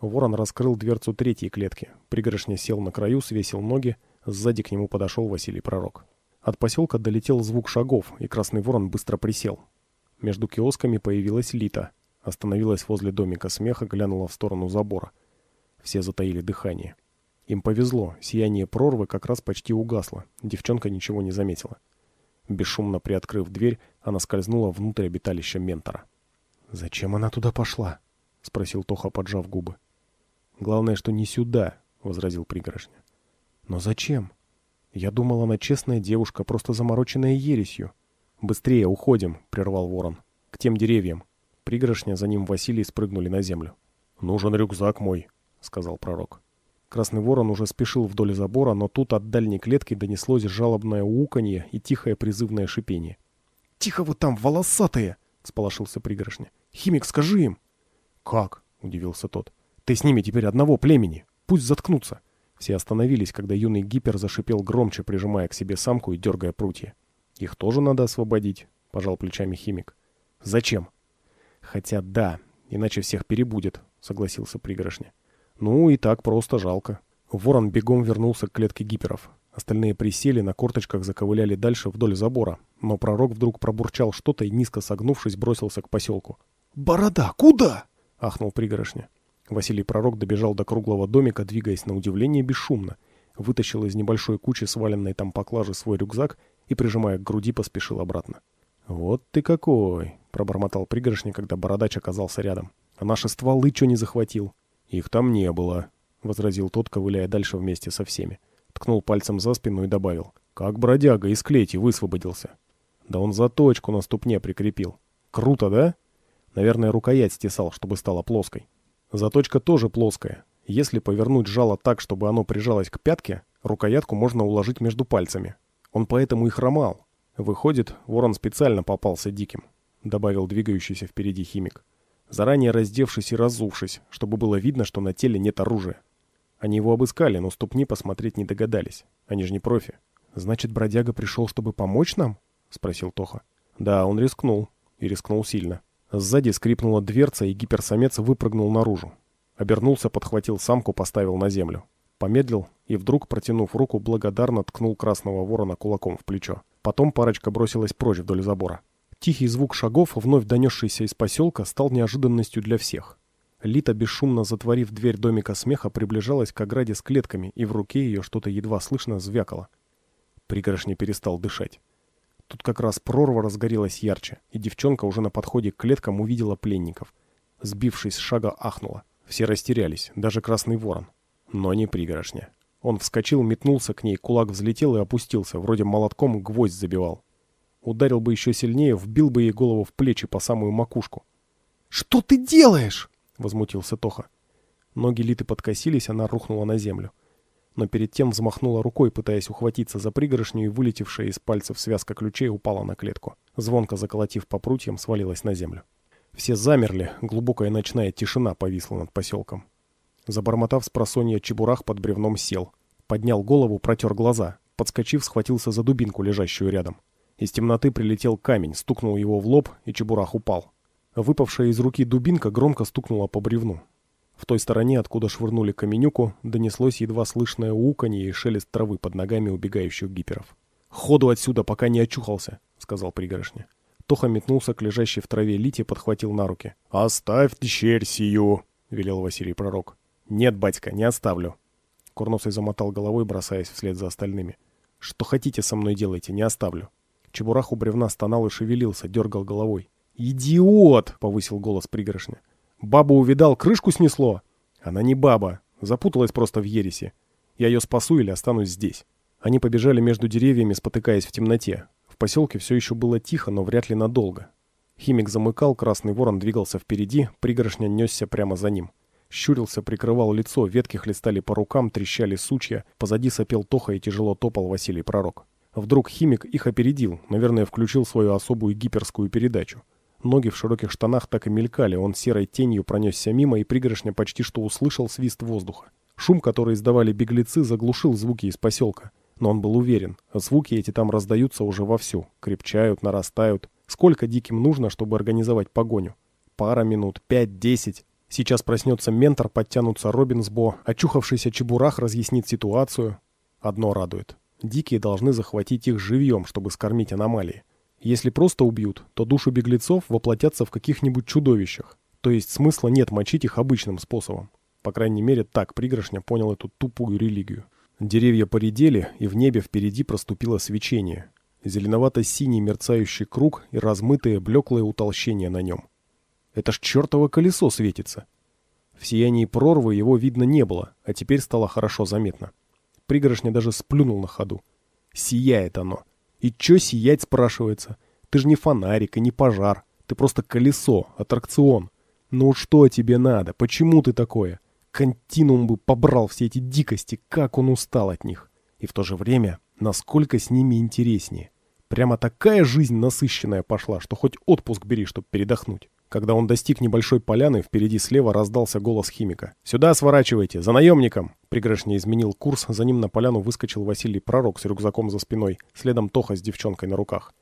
Ворон раскрыл дверцу третьей клетки. Пригоршня сел на краю, свесил ноги, Сзади к нему подошел Василий Пророк. От поселка долетел звук шагов, и Красный Ворон быстро присел. Между киосками появилась Лита. Остановилась возле домика смеха, глянула в сторону забора. Все затаили дыхание. Им повезло, сияние прорвы как раз почти угасло. Девчонка ничего не заметила. Бесшумно приоткрыв дверь, она скользнула внутрь обиталища ментора. «Зачем она туда пошла?» — спросил Тоха, поджав губы. «Главное, что не сюда», — возразил пригоршня. Но зачем? Я думала, она честная девушка, просто замороченная ересью. «Быстрее, уходим!» — прервал ворон. «К тем деревьям!» Пригоршня за ним Василий спрыгнули на землю. «Нужен рюкзак мой!» — сказал пророк. Красный ворон уже спешил вдоль забора, но тут от дальней клетки донеслось жалобное ууканье и тихое призывное шипение. «Тихо вы там, волосатые!» — сполошился пригоршня. «Химик, скажи им!» «Как?» — удивился тот. «Ты с ними теперь одного племени! Пусть заткнутся!» Все остановились, когда юный гипер зашипел громче, прижимая к себе самку и дергая прутья. «Их тоже надо освободить», — пожал плечами химик. «Зачем?» «Хотя да, иначе всех перебудет», — согласился пригоршня. «Ну и так просто жалко». Ворон бегом вернулся к клетке гиперов. Остальные присели, на корточках заковыляли дальше вдоль забора. Но пророк вдруг пробурчал что-то и, низко согнувшись, бросился к поселку. «Борода, куда?» — ахнул пригоршня. Василий Пророк добежал до круглого домика, двигаясь на удивление бесшумно, вытащил из небольшой кучи сваленной там поклажи свой рюкзак и, прижимая к груди, поспешил обратно. «Вот ты какой!» — пробормотал пригоршня, когда бородач оказался рядом. «А наши стволы что не захватил?» «Их там не было», — возразил тот, ковыляя дальше вместе со всеми. Ткнул пальцем за спину и добавил. «Как бродяга из клети высвободился!» «Да он заточку на ступне прикрепил. Круто, да?» «Наверное, рукоять стесал, чтобы стала плоской». Заточка тоже плоская. Если повернуть жало так, чтобы оно прижалось к пятке, рукоятку можно уложить между пальцами. Он поэтому и хромал. Выходит, ворон специально попался диким, добавил двигающийся впереди химик. Заранее раздевшись и разувшись, чтобы было видно, что на теле нет оружия. Они его обыскали, но ступни посмотреть не догадались. Они же не профи. «Значит, бродяга пришел, чтобы помочь нам?» — спросил Тоха. «Да, он рискнул. И рискнул сильно. Сзади скрипнула дверца, и гиперсамец выпрыгнул наружу. Обернулся, подхватил самку, поставил на землю. Помедлил и вдруг, протянув руку, благодарно ткнул красного ворона кулаком в плечо. Потом парочка бросилась прочь вдоль забора. Тихий звук шагов, вновь донесшийся из поселка, стал неожиданностью для всех. Лита, бесшумно затворив дверь домика смеха, приближалась к ограде с клетками, и в руке ее что-то едва слышно звякало. Пригоршня перестал дышать. Тут как раз прорва разгорелась ярче, и девчонка уже на подходе к клеткам увидела пленников. Сбившись с шага, ахнула. Все растерялись, даже красный ворон. Но не пригоршня. Он вскочил, метнулся к ней, кулак взлетел и опустился, вроде молотком гвоздь забивал. Ударил бы еще сильнее, вбил бы ей голову в плечи по самую макушку. «Что ты делаешь?» — возмутился Тоха. Ноги Литы подкосились, она рухнула на землю но перед тем взмахнула рукой, пытаясь ухватиться за пригоршню, и вылетевшая из пальцев связка ключей упала на клетку. Звонко заколотив по прутьям, свалилась на землю. Все замерли, глубокая ночная тишина повисла над поселком. Забормотав с просонья чебурах под бревном сел. Поднял голову, протер глаза. Подскочив, схватился за дубинку, лежащую рядом. Из темноты прилетел камень, стукнул его в лоб, и чебурах упал. Выпавшая из руки дубинка громко стукнула по бревну. В той стороне, откуда швырнули каменюку, донеслось едва слышное уканье и шелест травы под ногами убегающих гиперов. «Ходу отсюда, пока не очухался», — сказал пригоршня. Тоха метнулся к лежащей в траве Лите, подхватил на руки. «Оставь тщерь сию!» — велел Василий Пророк. «Нет, батька, не оставлю!» Курносый замотал головой, бросаясь вслед за остальными. «Что хотите со мной делайте, не оставлю!» Чебурах у бревна стонал и шевелился, дергал головой. «Идиот!» — повысил голос пригоршня. Бабу увидал, крышку снесло. Она не баба, запуталась просто в ереси. Я ее спасу или останусь здесь. Они побежали между деревьями, спотыкаясь в темноте. В поселке все еще было тихо, но вряд ли надолго. Химик замыкал, красный ворон двигался впереди, пригоршня несся прямо за ним. Щурился, прикрывал лицо, ветки хлестали по рукам, трещали сучья, позади сопел Тоха и тяжело топал Василий Пророк. Вдруг химик их опередил, наверное, включил свою особую гиперскую передачу. Ноги в широких штанах так и мелькали, он серой тенью пронесся мимо, и пригоршня почти что услышал свист воздуха. Шум, который издавали беглецы, заглушил звуки из поселка. Но он был уверен, звуки эти там раздаются уже вовсю, крепчают, нарастают. Сколько диким нужно, чтобы организовать погоню? Пара минут, пять-десять. Сейчас проснется ментор, подтянутся Робинсбо, очухавшийся чебурах разъяснит ситуацию. Одно радует. Дикие должны захватить их живьем, чтобы скормить аномалии. Если просто убьют, то души беглецов воплотятся в каких-нибудь чудовищах. То есть смысла нет мочить их обычным способом. По крайней мере, так пригоршня понял эту тупую религию. Деревья поредели, и в небе впереди проступило свечение. Зеленовато-синий мерцающий круг и размытые блеклые утолщения на нем. Это ж чертово колесо светится. В сиянии прорвы его видно не было, а теперь стало хорошо заметно. Пригоршня даже сплюнул на ходу. Сияет оно. И чё сиять, спрашивается? Ты же не фонарик и не пожар. Ты просто колесо, аттракцион. Ну что тебе надо? Почему ты такое? Континуум бы побрал все эти дикости, как он устал от них. И в то же время, насколько с ними интереснее. Прямо такая жизнь насыщенная пошла, что хоть отпуск бери, чтобы передохнуть. Когда он достиг небольшой поляны, впереди слева раздался голос химика. «Сюда сворачивайте! За наемником!» Пригоршня изменил курс, за ним на поляну выскочил Василий Пророк с рюкзаком за спиной, следом Тоха с девчонкой на руках.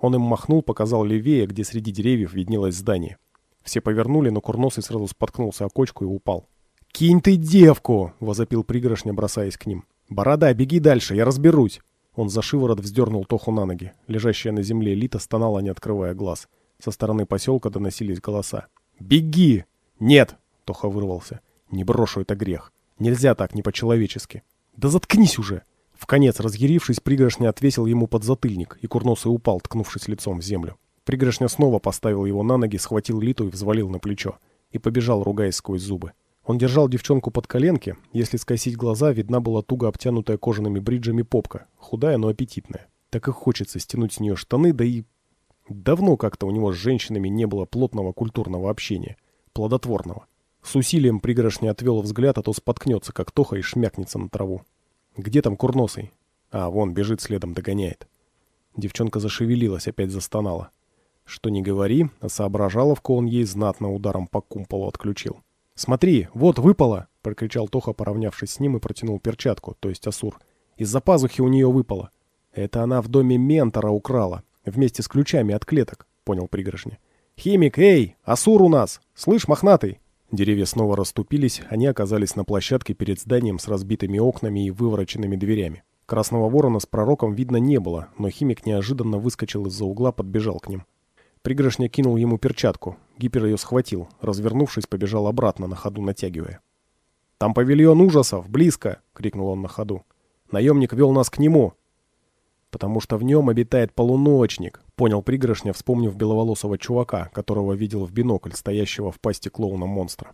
Он им махнул, показал левее, где среди деревьев виднелось здание. Все повернули, но Курносый сразу споткнулся о кочку и упал. «Кинь ты девку!» — возопил пригоршня, бросаясь к ним. «Борода, беги дальше, я разберусь!» Он за шиворот вздернул Тоху на ноги. Лежащая на земле Лита стонала, не открывая глаз. Со стороны поселка доносились голоса. «Беги!» «Нет!» — Тоха вырвался. «Не брошу, это грех. Нельзя так, не по-человечески». «Да заткнись уже!» В конец разъярившись, пригоршня отвесил ему под затыльник, и курносый упал, ткнувшись лицом в землю. Пригоршня снова поставил его на ноги, схватил Литу и взвалил на плечо. И побежал, ругаясь сквозь зубы. Он держал девчонку под коленки. Если скосить глаза, видна была туго обтянутая кожаными бриджами попка. Худая, но аппетитная. Так и хочется стянуть с нее штаны, да и Давно как-то у него с женщинами не было плотного культурного общения, плодотворного. С усилием пригоршня отвел взгляд, а то споткнется, как Тоха, и шмякнется на траву. «Где там курносый?» А, вон, бежит следом, догоняет. Девчонка зашевелилась, опять застонала. Что не говори, а соображаловку он ей знатно ударом по кумполу отключил. «Смотри, вот выпало!» — прокричал Тоха, поравнявшись с ним и протянул перчатку, то есть Асур. «Из-за пазухи у нее выпало. Это она в доме ментора украла. Вместе с ключами от клеток, понял пригоршня. «Химик, эй! Асур у нас! Слышь, мохнатый!» Деревья снова расступились, они оказались на площадке перед зданием с разбитыми окнами и вывороченными дверями. Красного ворона с пророком видно не было, но химик неожиданно выскочил из-за угла, подбежал к ним. Пригоршня кинул ему перчатку. Гипер ее схватил, развернувшись, побежал обратно, на ходу натягивая. «Там павильон ужасов! Близко!» — крикнул он на ходу. «Наемник вел нас к нему! потому что в нем обитает полуночник», — понял пригоршня, вспомнив беловолосого чувака, которого видел в бинокль, стоящего в пасти клоуна-монстра.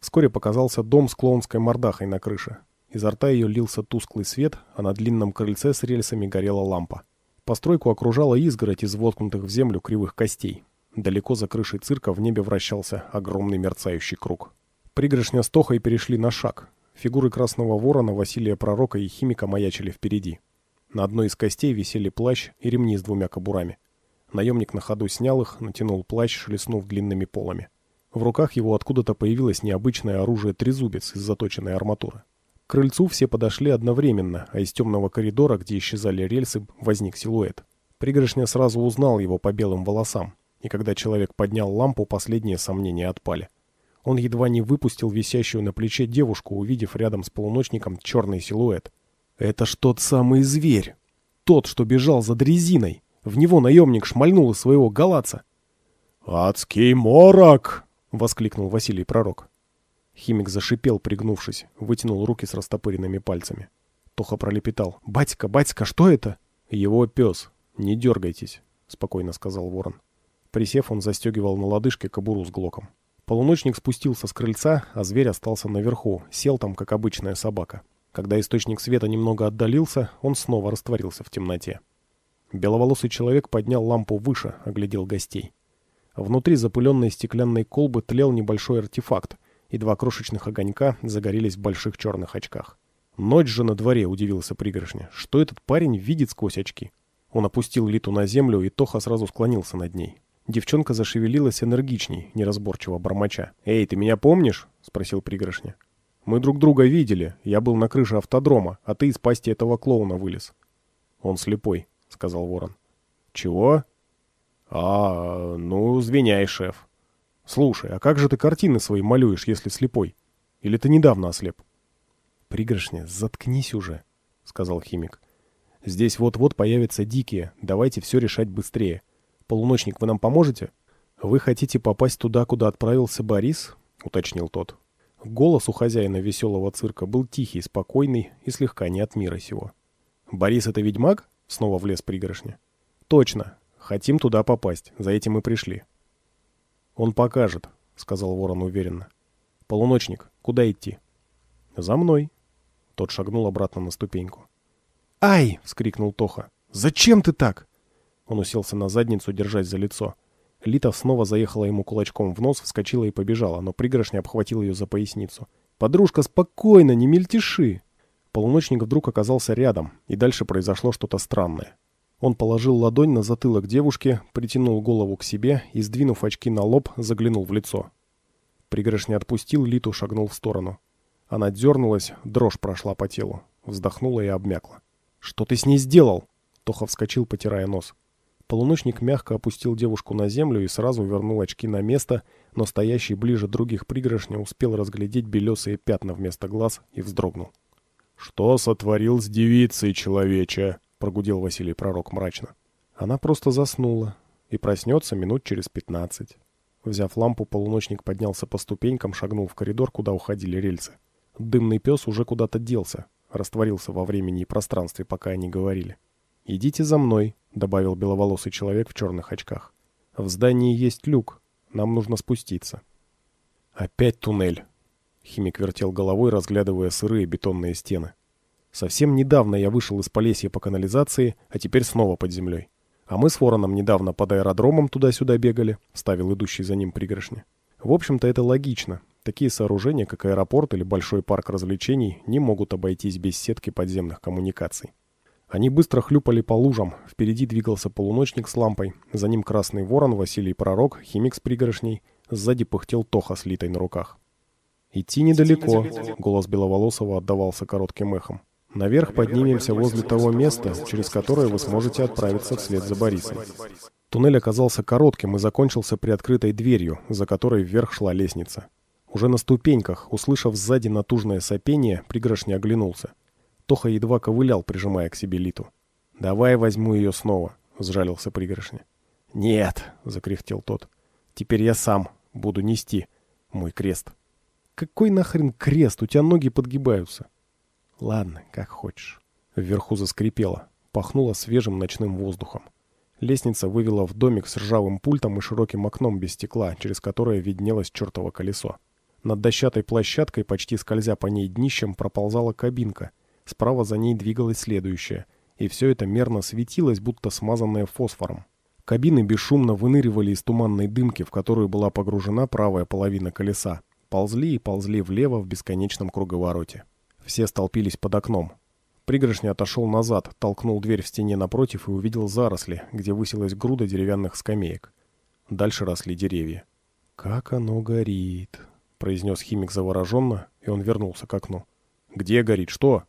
Вскоре показался дом с клоунской мордахой на крыше. Изо рта ее лился тусклый свет, а на длинном крыльце с рельсами горела лампа. Постройку окружала изгородь из воткнутых в землю кривых костей. Далеко за крышей цирка в небе вращался огромный мерцающий круг. Пригоршня с Тохой перешли на шаг. Фигуры Красного Ворона, Василия Пророка и Химика маячили впереди. На одной из костей висели плащ и ремни с двумя кобурами. Наемник на ходу снял их, натянул плащ, шлеснув длинными полами. В руках его откуда-то появилось необычное оружие трезубец из заточенной арматуры. К крыльцу все подошли одновременно, а из темного коридора, где исчезали рельсы, возник силуэт. Пригоршня сразу узнал его по белым волосам, и когда человек поднял лампу, последние сомнения отпали. Он едва не выпустил висящую на плече девушку, увидев рядом с полуночником черный силуэт. Это ж тот самый зверь. Тот, что бежал за дрезиной. В него наемник шмальнул из своего галаца. «Адский морок!» — воскликнул Василий Пророк. Химик зашипел, пригнувшись, вытянул руки с растопыренными пальцами. Тоха пролепетал. «Батька, батька, что это?» «Его пес. Не дергайтесь», — спокойно сказал ворон. Присев, он застегивал на лодыжке кобуру с глоком. Полуночник спустился с крыльца, а зверь остался наверху, сел там, как обычная собака. Когда источник света немного отдалился, он снова растворился в темноте. Беловолосый человек поднял лампу выше, оглядел гостей. Внутри запыленной стеклянной колбы тлел небольшой артефакт, и два крошечных огонька загорелись в больших черных очках. «Ночь же на дворе», — удивился пригоршня. «Что этот парень видит сквозь очки?» Он опустил Литу на землю, и Тоха сразу склонился над ней. Девчонка зашевелилась энергичней, неразборчиво бормоча. «Эй, ты меня помнишь?» — спросил пригоршня. Мы друг друга видели. Я был на крыше автодрома, а ты из пасти этого клоуна вылез. Он слепой, сказал Ворон. Чего? А, ну, звеняй, шеф. Слушай, а как же ты картины свои малюешь, если слепой? Или ты недавно ослеп? Пригоршня, заткнись уже, сказал химик. Здесь вот-вот появятся дикие. Давайте все решать быстрее. Полуночник, вы нам поможете? Вы хотите попасть туда, куда отправился Борис? Уточнил тот. Голос у хозяина веселого цирка был тихий, спокойный и слегка не от мира сего. «Борис — это ведьмак?» — снова влез пригоршня. «Точно. Хотим туда попасть. За этим и пришли». «Он покажет», — сказал ворон уверенно. «Полуночник, куда идти?» «За мной». Тот шагнул обратно на ступеньку. «Ай!» — вскрикнул Тоха. «Зачем ты так?» Он уселся на задницу, держась за лицо. Лита снова заехала ему кулачком в нос, вскочила и побежала, но пригоршня обхватил ее за поясницу. «Подружка, спокойно, не мельтеши!» Полуночник вдруг оказался рядом, и дальше произошло что-то странное. Он положил ладонь на затылок девушки, притянул голову к себе и, сдвинув очки на лоб, заглянул в лицо. Пригоршня отпустил, Литу шагнул в сторону. Она дернулась, дрожь прошла по телу, вздохнула и обмякла. «Что ты с ней сделал?» Тоха вскочил, потирая нос. Полуночник мягко опустил девушку на землю и сразу вернул очки на место, но стоящий ближе других пригоршня успел разглядеть белесые пятна вместо глаз и вздрогнул. «Что сотворил с девицей, человече?» — прогудел Василий Пророк мрачно. Она просто заснула и проснется минут через пятнадцать. Взяв лампу, полуночник поднялся по ступенькам, шагнул в коридор, куда уходили рельсы. Дымный пес уже куда-то делся, растворился во времени и пространстве, пока они говорили. «Идите за мной», — добавил беловолосый человек в черных очках. «В здании есть люк. Нам нужно спуститься». «Опять туннель», — химик вертел головой, разглядывая сырые бетонные стены. «Совсем недавно я вышел из Полесья по канализации, а теперь снова под землей. А мы с Вороном недавно под аэродромом туда-сюда бегали», — Ставил идущий за ним пригоршня. «В общем-то, это логично. Такие сооружения, как аэропорт или большой парк развлечений, не могут обойтись без сетки подземных коммуникаций. Они быстро хлюпали по лужам, впереди двигался полуночник с лампой, за ним красный ворон, Василий Пророк, химик с пригоршней, сзади пыхтел Тоха с литой на руках. «Идти недалеко», — голос Беловолосова отдавался коротким эхом. «Наверх поднимемся возле того места, через которое вы сможете отправиться вслед за Борисом». Туннель оказался коротким и закончился при открытой дверью, за которой вверх шла лестница. Уже на ступеньках, услышав сзади натужное сопение, пригоршня оглянулся. Тоха едва ковылял, прижимая к себе Литу. «Давай возьму ее снова», — сжалился пригоршня. «Нет», — закряхтел тот. «Теперь я сам буду нести мой крест». «Какой нахрен крест? У тебя ноги подгибаются». «Ладно, как хочешь». Вверху заскрипело, пахнуло свежим ночным воздухом. Лестница вывела в домик с ржавым пультом и широким окном без стекла, через которое виднелось чертово колесо. Над дощатой площадкой, почти скользя по ней днищем, проползала кабинка — Справа за ней двигалось следующее, и все это мерно светилось, будто смазанное фосфором. Кабины бесшумно выныривали из туманной дымки, в которую была погружена правая половина колеса. Ползли и ползли влево в бесконечном круговороте. Все столпились под окном. Пригоршня отошел назад, толкнул дверь в стене напротив и увидел заросли, где высилась груда деревянных скамеек. Дальше росли деревья. «Как оно горит!» — произнес химик завороженно, и он вернулся к окну. «Где горит? Что?»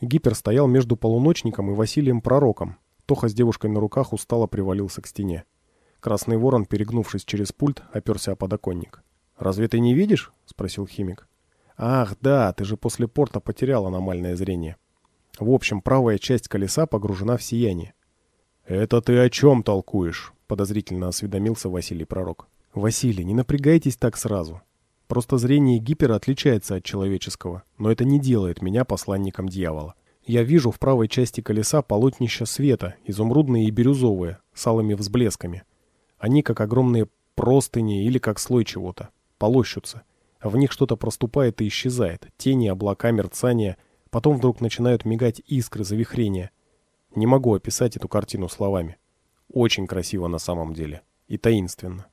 Гипер стоял между полуночником и Василием Пророком. Тоха с девушкой на руках устало привалился к стене. Красный ворон, перегнувшись через пульт, оперся о подоконник. «Разве ты не видишь?» — спросил химик. «Ах, да, ты же после порта потерял аномальное зрение». В общем, правая часть колеса погружена в сияние. «Это ты о чем толкуешь?» — подозрительно осведомился Василий Пророк. «Василий, не напрягайтесь так сразу. Просто зрение гипера отличается от человеческого, но это не делает меня посланником дьявола. Я вижу в правой части колеса полотнища света, изумрудные и бирюзовые, с алыми взблесками. Они как огромные простыни или как слой чего-то. Полощутся. В них что-то проступает и исчезает. Тени, облака, мерцания. Потом вдруг начинают мигать искры завихрения. Не могу описать эту картину словами. Очень красиво на самом деле. И таинственно.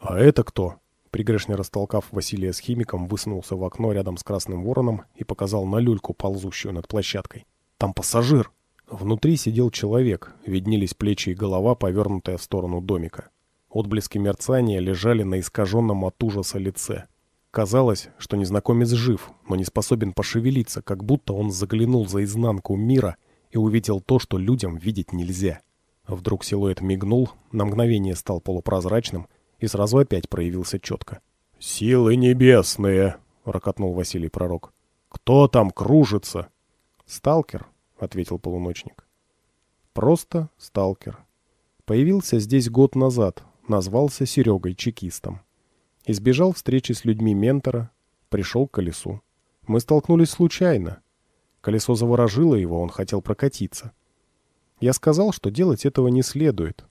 «А это кто?» Пригрешный растолкав Василия с химиком, высунулся в окно рядом с красным вороном и показал на люльку, ползущую над площадкой. «Там пассажир!» Внутри сидел человек, виднелись плечи и голова, повернутая в сторону домика. Отблески мерцания лежали на искаженном от ужаса лице. Казалось, что незнакомец жив, но не способен пошевелиться, как будто он заглянул за изнанку мира и увидел то, что людям видеть нельзя. Вдруг силуэт мигнул, на мгновение стал полупрозрачным — и сразу опять проявился четко. «Силы небесные!» — рокотнул Василий Пророк. «Кто там кружится?» «Сталкер», — ответил полуночник. «Просто сталкер. Появился здесь год назад, назвался Серегой-чекистом. Избежал встречи с людьми ментора, пришел к колесу. Мы столкнулись случайно. Колесо заворожило его, он хотел прокатиться. Я сказал, что делать этого не следует,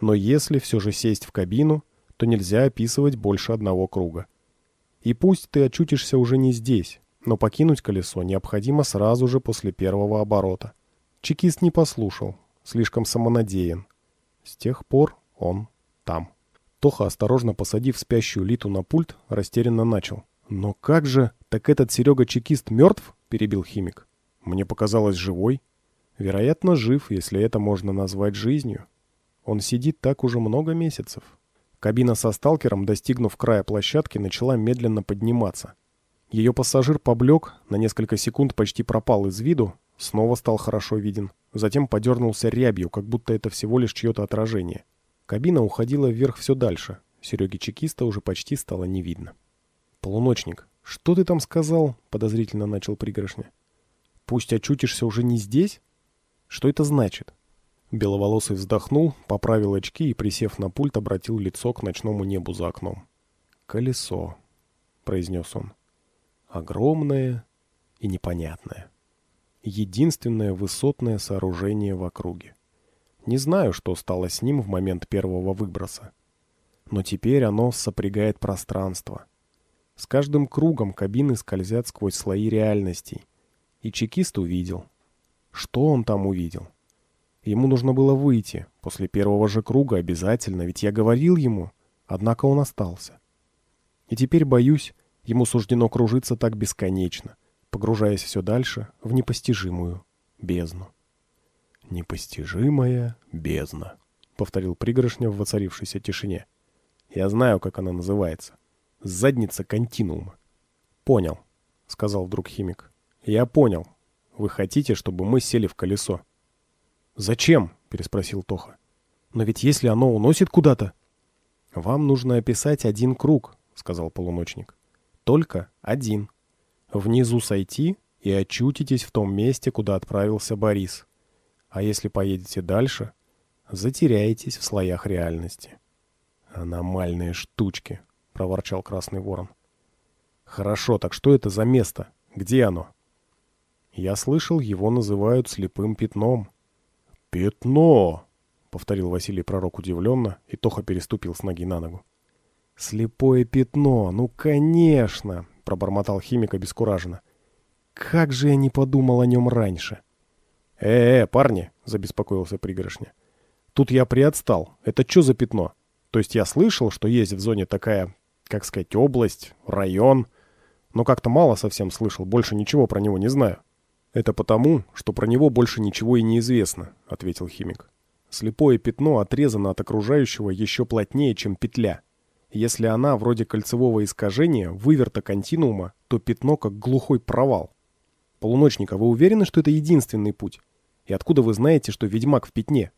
но если все же сесть в кабину, то нельзя описывать больше одного круга. И пусть ты очутишься уже не здесь, но покинуть колесо необходимо сразу же после первого оборота. Чекист не послушал, слишком самонадеян. С тех пор он там. Тоха, осторожно посадив спящую Литу на пульт, растерянно начал. «Но как же? Так этот Серега-чекист мертв?» – перебил химик. «Мне показалось живой». «Вероятно, жив, если это можно назвать жизнью», он сидит так уже много месяцев. Кабина со сталкером, достигнув края площадки, начала медленно подниматься. Ее пассажир поблек, на несколько секунд почти пропал из виду, снова стал хорошо виден. Затем подернулся рябью, как будто это всего лишь чье-то отражение. Кабина уходила вверх все дальше. Сереге чекиста уже почти стало не видно. «Полуночник, что ты там сказал?» — подозрительно начал пригоршня. «Пусть очутишься уже не здесь? Что это значит?» Беловолосый вздохнул, поправил очки и, присев на пульт, обратил лицо к ночному небу за окном. «Колесо», — произнес он. «Огромное и непонятное. Единственное высотное сооружение в округе. Не знаю, что стало с ним в момент первого выброса. Но теперь оно сопрягает пространство. С каждым кругом кабины скользят сквозь слои реальностей. И чекист увидел. Что он там увидел?» Ему нужно было выйти, после первого же круга обязательно, ведь я говорил ему, однако он остался. И теперь, боюсь, ему суждено кружиться так бесконечно, погружаясь все дальше в непостижимую бездну. «Непостижимая бездна», — повторил пригоршня в воцарившейся тишине. «Я знаю, как она называется. Задница континуума». «Понял», — сказал вдруг химик. «Я понял. Вы хотите, чтобы мы сели в колесо?» «Зачем?» – переспросил Тоха. «Но ведь если оно уносит куда-то...» «Вам нужно описать один круг», — сказал полуночник. «Только один. Внизу сойти и очутитесь в том месте, куда отправился Борис. А если поедете дальше, затеряетесь в слоях реальности». «Аномальные штучки», — проворчал Красный Ворон. «Хорошо, так что это за место? Где оно?» «Я слышал, его называют слепым пятном», «Пятно!» — повторил Василий Пророк удивленно, и Тоха переступил с ноги на ногу. «Слепое пятно! Ну, конечно!» — пробормотал химик обескураженно. «Как же я не подумал о нем раньше!» «Э-э, парни!» — забеспокоился пригоршня. «Тут я приотстал. Это что за пятно? То есть я слышал, что есть в зоне такая, как сказать, область, район, но как-то мало совсем слышал, больше ничего про него не знаю». «Это потому, что про него больше ничего и не известно», — ответил химик. «Слепое пятно отрезано от окружающего еще плотнее, чем петля. Если она вроде кольцевого искажения, выверта континуума, то пятно как глухой провал. Полуночник, вы уверены, что это единственный путь? И откуда вы знаете, что ведьмак в пятне?»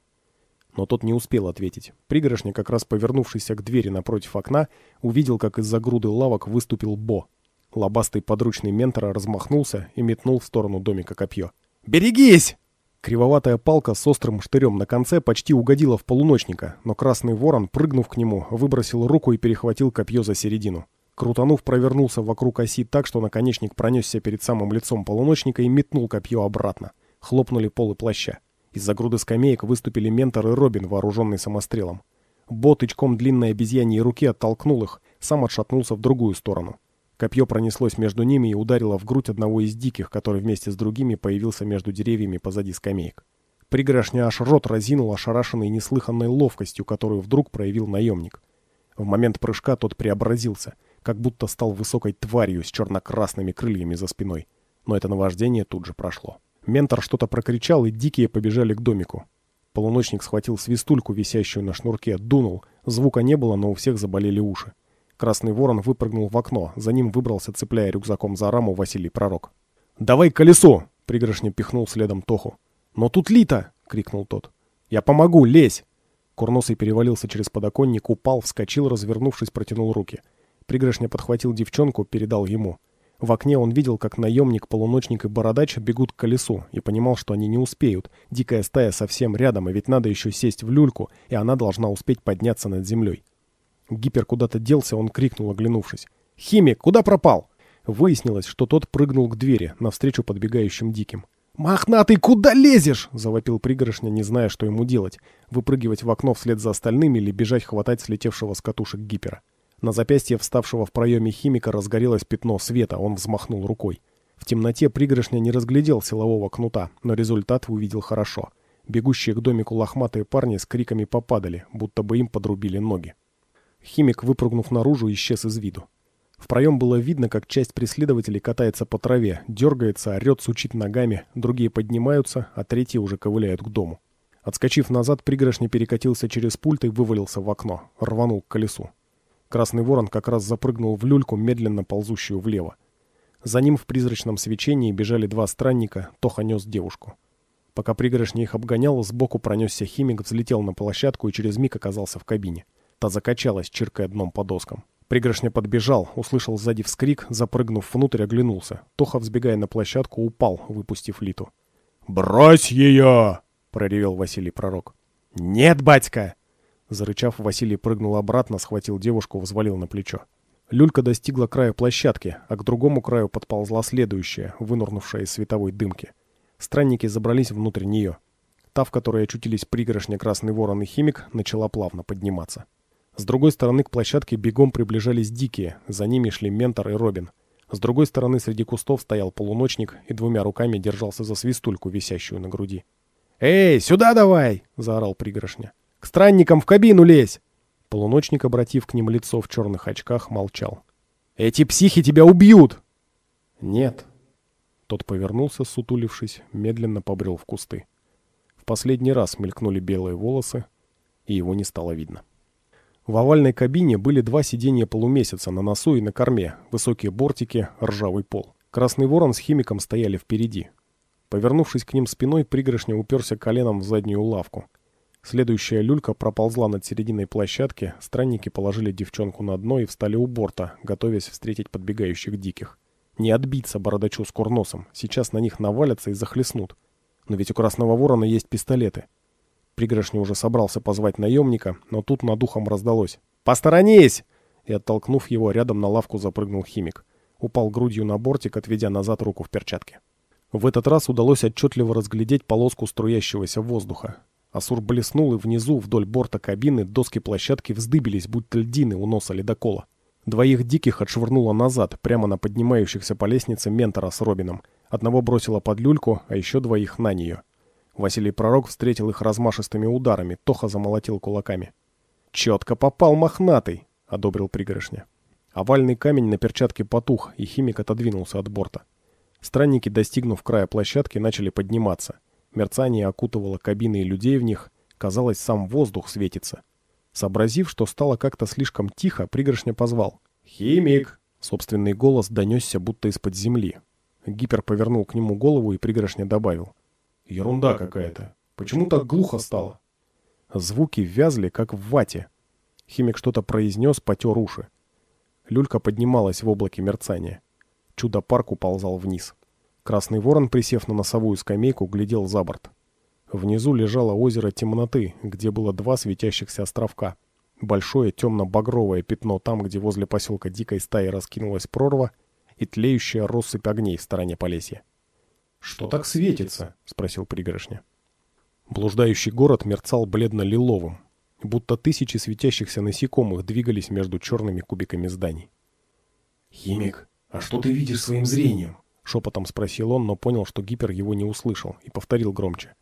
Но тот не успел ответить. Пригоршня, как раз повернувшийся к двери напротив окна, увидел, как из-за груды лавок выступил Бо. Лобастый подручный ментора размахнулся и метнул в сторону домика копье. «Берегись!» Кривоватая палка с острым штырем на конце почти угодила в полуночника, но красный ворон, прыгнув к нему, выбросил руку и перехватил копье за середину. Крутанув, провернулся вокруг оси так, что наконечник пронесся перед самым лицом полуночника и метнул копье обратно. Хлопнули полы плаща. Из-за груды скамеек выступили ментор и Робин, вооруженный самострелом. Бо тычком длинной обезьяньей руки оттолкнул их, сам отшатнулся в другую сторону. Копье пронеслось между ними и ударило в грудь одного из диких, который вместе с другими появился между деревьями позади скамеек. Пригоршня аж рот разинул ошарашенной неслыханной ловкостью, которую вдруг проявил наемник. В момент прыжка тот преобразился, как будто стал высокой тварью с черно-красными крыльями за спиной. Но это наваждение тут же прошло. Ментор что-то прокричал, и дикие побежали к домику. Полуночник схватил свистульку, висящую на шнурке, дунул. Звука не было, но у всех заболели уши. Красный ворон выпрыгнул в окно, за ним выбрался, цепляя рюкзаком за раму Василий Пророк. «Давай колесо!» — пригоршня пихнул следом Тоху. «Но тут Лита!» — крикнул тот. «Я помогу, лезь!» Курносый перевалился через подоконник, упал, вскочил, развернувшись, протянул руки. Пригоршня подхватил девчонку, передал ему. В окне он видел, как наемник, полуночник и бородач бегут к колесу, и понимал, что они не успеют. Дикая стая совсем рядом, и ведь надо еще сесть в люльку, и она должна успеть подняться над землей. Гипер куда-то делся, он крикнул, оглянувшись. «Химик, куда пропал?» Выяснилось, что тот прыгнул к двери, навстречу подбегающим диким. «Мохнатый, куда лезешь?» — завопил пригоршня, не зная, что ему делать. Выпрыгивать в окно вслед за остальными или бежать хватать слетевшего с катушек гипера. На запястье вставшего в проеме химика разгорелось пятно света, он взмахнул рукой. В темноте пригоршня не разглядел силового кнута, но результат увидел хорошо. Бегущие к домику лохматые парни с криками попадали, будто бы им подрубили ноги. Химик, выпрыгнув наружу, исчез из виду. В проем было видно, как часть преследователей катается по траве, дергается, орет, сучит ногами, другие поднимаются, а третьи уже ковыляют к дому. Отскочив назад, пригоршня перекатился через пульт и вывалился в окно, рванул к колесу. Красный ворон как раз запрыгнул в люльку, медленно ползущую влево. За ним в призрачном свечении бежали два странника, Тоха нес девушку. Пока пригоршня их обгонял, сбоку пронесся химик, взлетел на площадку и через миг оказался в кабине. Та закачалась, чиркая дном по доскам. Пригоршня подбежал, услышал сзади вскрик, запрыгнув внутрь, оглянулся. Тоха, взбегая на площадку, упал, выпустив Литу. «Брось ее!» — проревел Василий Пророк. «Нет, батька!» Зарычав, Василий прыгнул обратно, схватил девушку, взвалил на плечо. Люлька достигла края площадки, а к другому краю подползла следующая, вынурнувшая из световой дымки. Странники забрались внутрь нее. Та, в которой очутились пригоршня Красный Ворон и Химик, начала плавно подниматься. С другой стороны к площадке бегом приближались дикие, за ними шли Ментор и Робин. С другой стороны среди кустов стоял полуночник и двумя руками держался за свистульку, висящую на груди. «Эй, сюда давай!» — заорал пригоршня. «К странникам в кабину лезь!» Полуночник, обратив к ним лицо в черных очках, молчал. «Эти психи тебя убьют!» «Нет!» Тот повернулся, сутулившись, медленно побрел в кусты. В последний раз мелькнули белые волосы, и его не стало видно. В овальной кабине были два сиденья полумесяца на носу и на корме, высокие бортики, ржавый пол. Красный ворон с химиком стояли впереди. Повернувшись к ним спиной, пригоршня уперся коленом в заднюю лавку. Следующая люлька проползла над серединой площадки, странники положили девчонку на дно и встали у борта, готовясь встретить подбегающих диких. Не отбиться бородачу с курносом, сейчас на них навалятся и захлестнут. Но ведь у Красного Ворона есть пистолеты. Пригоршня уже собрался позвать наемника, но тут над ухом раздалось. «Посторонись!» И, оттолкнув его, рядом на лавку запрыгнул химик. Упал грудью на бортик, отведя назад руку в перчатке. В этот раз удалось отчетливо разглядеть полоску струящегося воздуха. Асур блеснул, и внизу, вдоль борта кабины, доски площадки вздыбились, будто льдины у носа ледокола. Двоих диких отшвырнуло назад, прямо на поднимающихся по лестнице ментора с Робином. Одного бросило под люльку, а еще двоих на нее. Василий Пророк встретил их размашистыми ударами, Тоха замолотил кулаками. «Четко попал, мохнатый!» — одобрил пригоршня. Овальный камень на перчатке потух, и химик отодвинулся от борта. Странники, достигнув края площадки, начали подниматься. Мерцание окутывало кабины и людей в них. Казалось, сам воздух светится. Сообразив, что стало как-то слишком тихо, пригоршня позвал. «Химик!» Собственный голос донесся будто из-под земли. Гипер повернул к нему голову и пригоршня добавил. Ерунда какая-то. Почему так глухо стало? Звуки вязли, как в вате. Химик что-то произнес, потер уши. Люлька поднималась в облаке мерцания. Чудо-парк уползал вниз. Красный ворон, присев на носовую скамейку, глядел за борт. Внизу лежало озеро темноты, где было два светящихся островка. Большое темно-багровое пятно там, где возле поселка Дикой Стаи раскинулась прорва и тлеющая россыпь огней в стороне Полесья. «Что так светится?» — спросил пригоршня. Блуждающий город мерцал бледно-лиловым, будто тысячи светящихся насекомых двигались между черными кубиками зданий. «Химик, а что ты видишь своим зрением?» — шепотом спросил он, но понял, что гипер его не услышал, и повторил громче.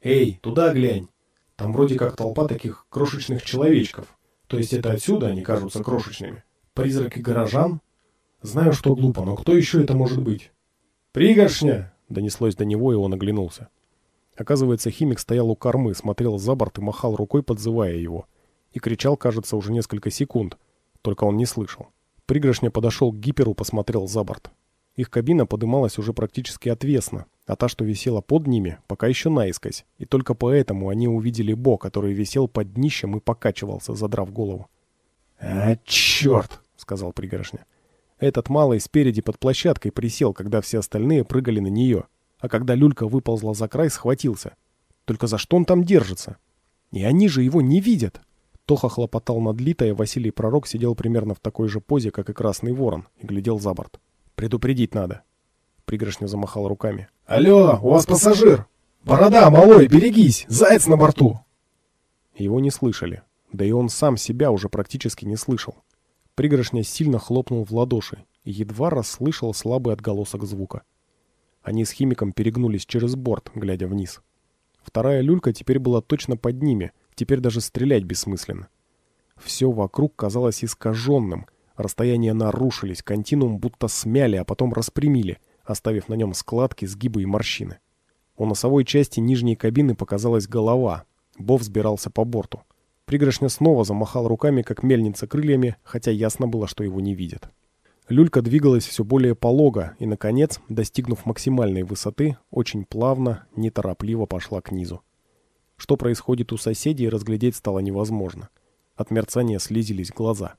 «Эй, туда глянь! Там вроде как толпа таких крошечных человечков. То есть это отсюда они кажутся крошечными? Призраки горожан? Знаю, что глупо, но кто еще это может быть?» «Пригоршня!» Донеслось до него, и он оглянулся. Оказывается, химик стоял у кормы, смотрел за борт и махал рукой, подзывая его. И кричал, кажется, уже несколько секунд. Только он не слышал. Пригоршня подошел к гиперу, посмотрел за борт. Их кабина подымалась уже практически отвесно, а та, что висела под ними, пока еще наискось, и только поэтому они увидели Бо, который висел под днищем и покачивался, задрав голову. «А, черт!» — сказал пригоршня. Этот малый спереди под площадкой присел, когда все остальные прыгали на нее. А когда люлька выползла за край, схватился. Только за что он там держится? И они же его не видят. Тоха хлопотал над Литой, а Василий Пророк сидел примерно в такой же позе, как и Красный Ворон, и глядел за борт. «Предупредить надо». Пригоршня замахал руками. «Алло, у вас пассажир! Борода, малой, берегись! Заяц на борту!» Его не слышали. Да и он сам себя уже практически не слышал. Пригоршня сильно хлопнул в ладоши и едва расслышал слабый отголосок звука. Они с химиком перегнулись через борт, глядя вниз. Вторая люлька теперь была точно под ними, теперь даже стрелять бессмысленно. Все вокруг казалось искаженным, расстояния нарушились, континуум будто смяли, а потом распрямили, оставив на нем складки, сгибы и морщины. У носовой части нижней кабины показалась голова. Бов взбирался по борту. Пригоршня снова замахал руками, как мельница крыльями, хотя ясно было, что его не видят. Люлька двигалась все более полого и, наконец, достигнув максимальной высоты, очень плавно, неторопливо пошла к низу. Что происходит у соседей, разглядеть стало невозможно. От мерцания слезились глаза.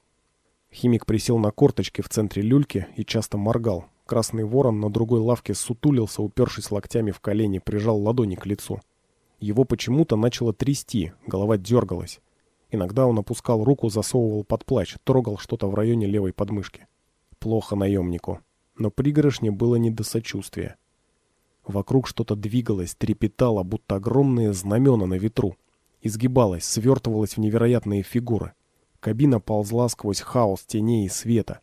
Химик присел на корточки в центре люльки и часто моргал. Красный ворон на другой лавке сутулился, упершись локтями в колени, прижал ладони к лицу. Его почему-то начало трясти, голова дергалась. Иногда он опускал руку, засовывал под плащ, трогал что-то в районе левой подмышки. Плохо наемнику. Но пригоршне было не до сочувствия. Вокруг что-то двигалось, трепетало, будто огромные знамена на ветру. Изгибалось, свертывалось в невероятные фигуры. Кабина ползла сквозь хаос теней и света.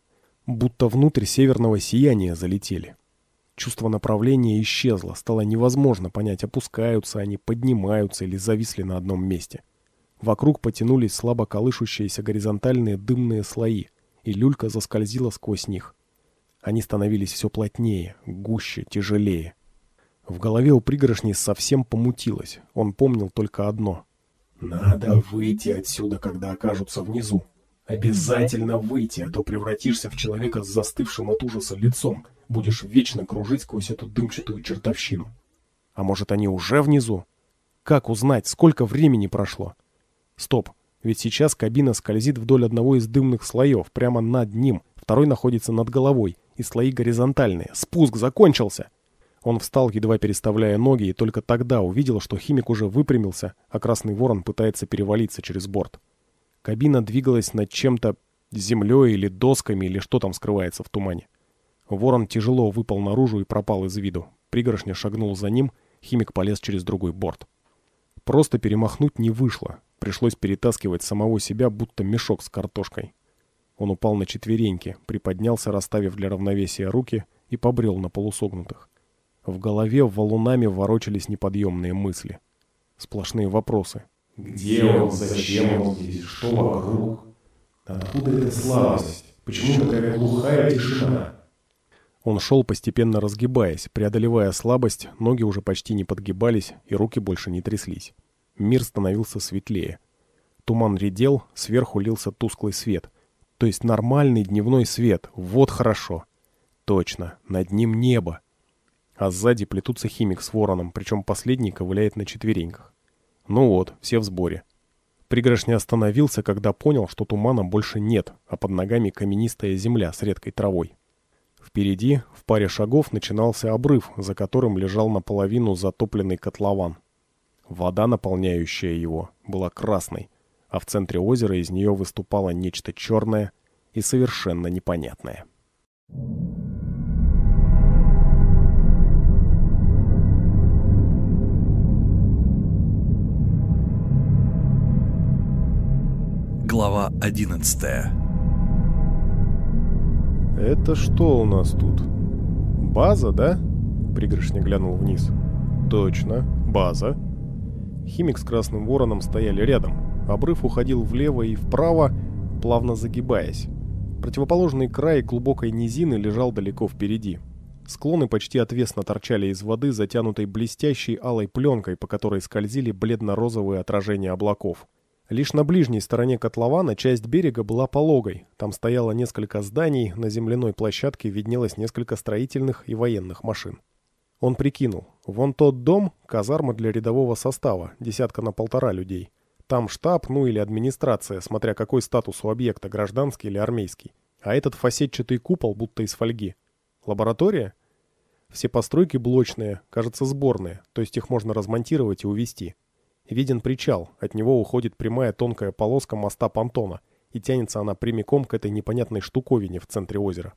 Будто внутрь северного сияния залетели. Чувство направления исчезло, стало невозможно понять, опускаются они, поднимаются или зависли на одном месте. Вокруг потянулись слабо колышущиеся горизонтальные дымные слои, и люлька заскользила сквозь них. Они становились все плотнее, гуще, тяжелее. В голове у пригоршней совсем помутилось, он помнил только одно. «Надо выйти отсюда, когда окажутся внизу. Обязательно выйти, а то превратишься в человека с застывшим от ужаса лицом, будешь вечно кружить сквозь эту дымчатую чертовщину». «А может, они уже внизу? Как узнать, сколько времени прошло?» Стоп. Ведь сейчас кабина скользит вдоль одного из дымных слоев, прямо над ним. Второй находится над головой. И слои горизонтальные. Спуск закончился. Он встал, едва переставляя ноги, и только тогда увидел, что химик уже выпрямился, а красный ворон пытается перевалиться через борт. Кабина двигалась над чем-то землей или досками, или что там скрывается в тумане. Ворон тяжело выпал наружу и пропал из виду. Пригоршня шагнул за ним, химик полез через другой борт. Просто перемахнуть не вышло. Пришлось перетаскивать самого себя, будто мешок с картошкой. Он упал на четвереньки, приподнялся, расставив для равновесия руки, и побрел на полусогнутых. В голове валунами ворочались неподъемные мысли. Сплошные вопросы. Где он? Зачем он здесь? Что вокруг? Откуда эта слабость? Почему такая глухая тишина? Он шел, постепенно разгибаясь, преодолевая слабость, ноги уже почти не подгибались и руки больше не тряслись. Мир становился светлее. Туман редел, сверху лился тусклый свет. То есть нормальный дневной свет, вот хорошо. Точно, над ним небо. А сзади плетутся химик с вороном, причем последний ковыляет на четвереньках. Ну вот, все в сборе. Пригоршня не остановился, когда понял, что тумана больше нет, а под ногами каменистая земля с редкой травой. Впереди, в паре шагов, начинался обрыв, за которым лежал наполовину затопленный котлован. Вода, наполняющая его, была красной, а в центре озера из нее выступало нечто черное и совершенно непонятное. Глава одиннадцатая. Это что у нас тут? База, да? Пригоршня глянул вниз. Точно, база. Химик с Красным Вороном стояли рядом. Обрыв уходил влево и вправо, плавно загибаясь. Противоположный край глубокой низины лежал далеко впереди. Склоны почти отвесно торчали из воды, затянутой блестящей алой пленкой, по которой скользили бледно-розовые отражения облаков – Лишь на ближней стороне котлована часть берега была пологой. Там стояло несколько зданий, на земляной площадке виднелось несколько строительных и военных машин. Он прикинул. Вон тот дом – казарма для рядового состава, десятка на полтора людей. Там штаб, ну или администрация, смотря какой статус у объекта, гражданский или армейский. А этот фасетчатый купол будто из фольги. Лаборатория? Все постройки блочные, кажется, сборные, то есть их можно размонтировать и увести. Виден причал, от него уходит прямая тонкая полоска моста понтона, и тянется она прямиком к этой непонятной штуковине в центре озера.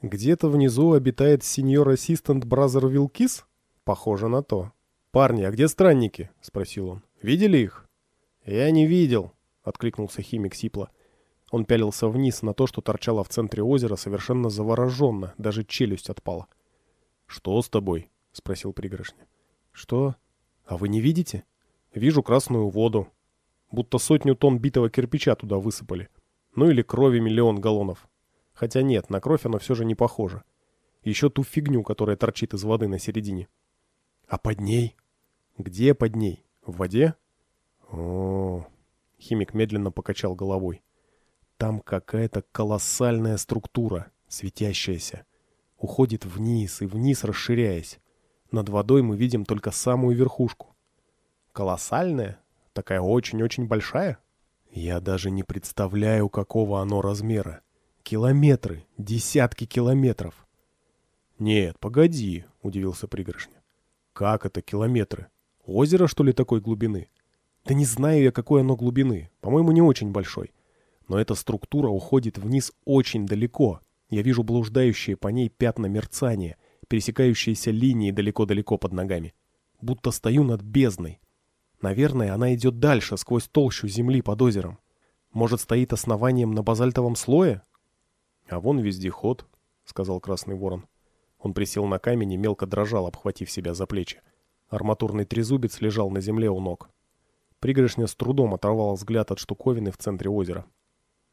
Где-то внизу обитает сеньор-ассистент Бразер Вилкис? Похоже на то. «Парни, а где странники?» — спросил он. «Видели их?» «Я не видел», — откликнулся химик Сипла. Он пялился вниз на то, что торчало в центре озера, совершенно завороженно, даже челюсть отпала. «Что с тобой?» — спросил пригоршня. «Что? А вы не видите?» Вижу красную воду. Будто сотню тонн битого кирпича туда высыпали. Ну или крови миллион галлонов. Хотя нет, на кровь оно все же не похоже. Еще ту фигню, которая торчит из воды на середине. А под ней? Где под ней? В воде? О, -о, -о. химик медленно покачал головой. Там какая-то колоссальная структура, светящаяся. Уходит вниз и вниз, расширяясь. Над водой мы видим только самую верхушку. Колоссальная, Такая очень-очень большая? Я даже не представляю, какого оно размера. Километры, десятки километров. Нет, погоди, удивился пригоршня. Как это километры? Озеро, что ли, такой глубины? Да не знаю я, какой оно глубины. По-моему, не очень большой. Но эта структура уходит вниз очень далеко. Я вижу блуждающие по ней пятна мерцания, пересекающиеся линии далеко-далеко под ногами. Будто стою над бездной. Наверное, она идет дальше, сквозь толщу земли под озером. Может, стоит основанием на базальтовом слое? А вон вездеход, — сказал Красный Ворон. Он присел на камень и мелко дрожал, обхватив себя за плечи. Арматурный трезубец лежал на земле у ног. Пригоршня с трудом оторвала взгляд от штуковины в центре озера.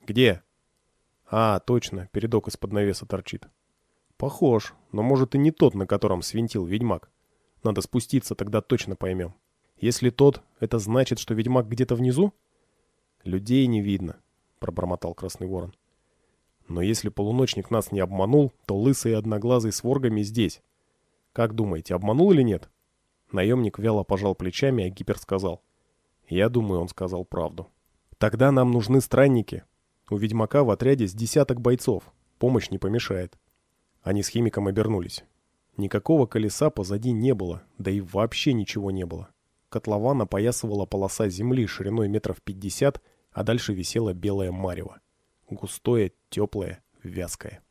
«Где?» «А, точно, передок из-под навеса торчит». «Похож, но может и не тот, на котором свинтил ведьмак. Надо спуститься, тогда точно поймем». Если тот, это значит, что ведьмак где-то внизу? Людей не видно, пробормотал Красный Ворон. Но если полуночник нас не обманул, то лысый и одноглазый с воргами здесь. Как думаете, обманул или нет? Наемник вяло пожал плечами, а Гипер сказал. Я думаю, он сказал правду. Тогда нам нужны странники. У ведьмака в отряде с десяток бойцов. Помощь не помешает. Они с химиком обернулись. Никакого колеса позади не было, да и вообще ничего не было котлован напоясывала полоса земли шириной метров пятьдесят, а дальше висело белое марево. Густое, теплое, вязкое.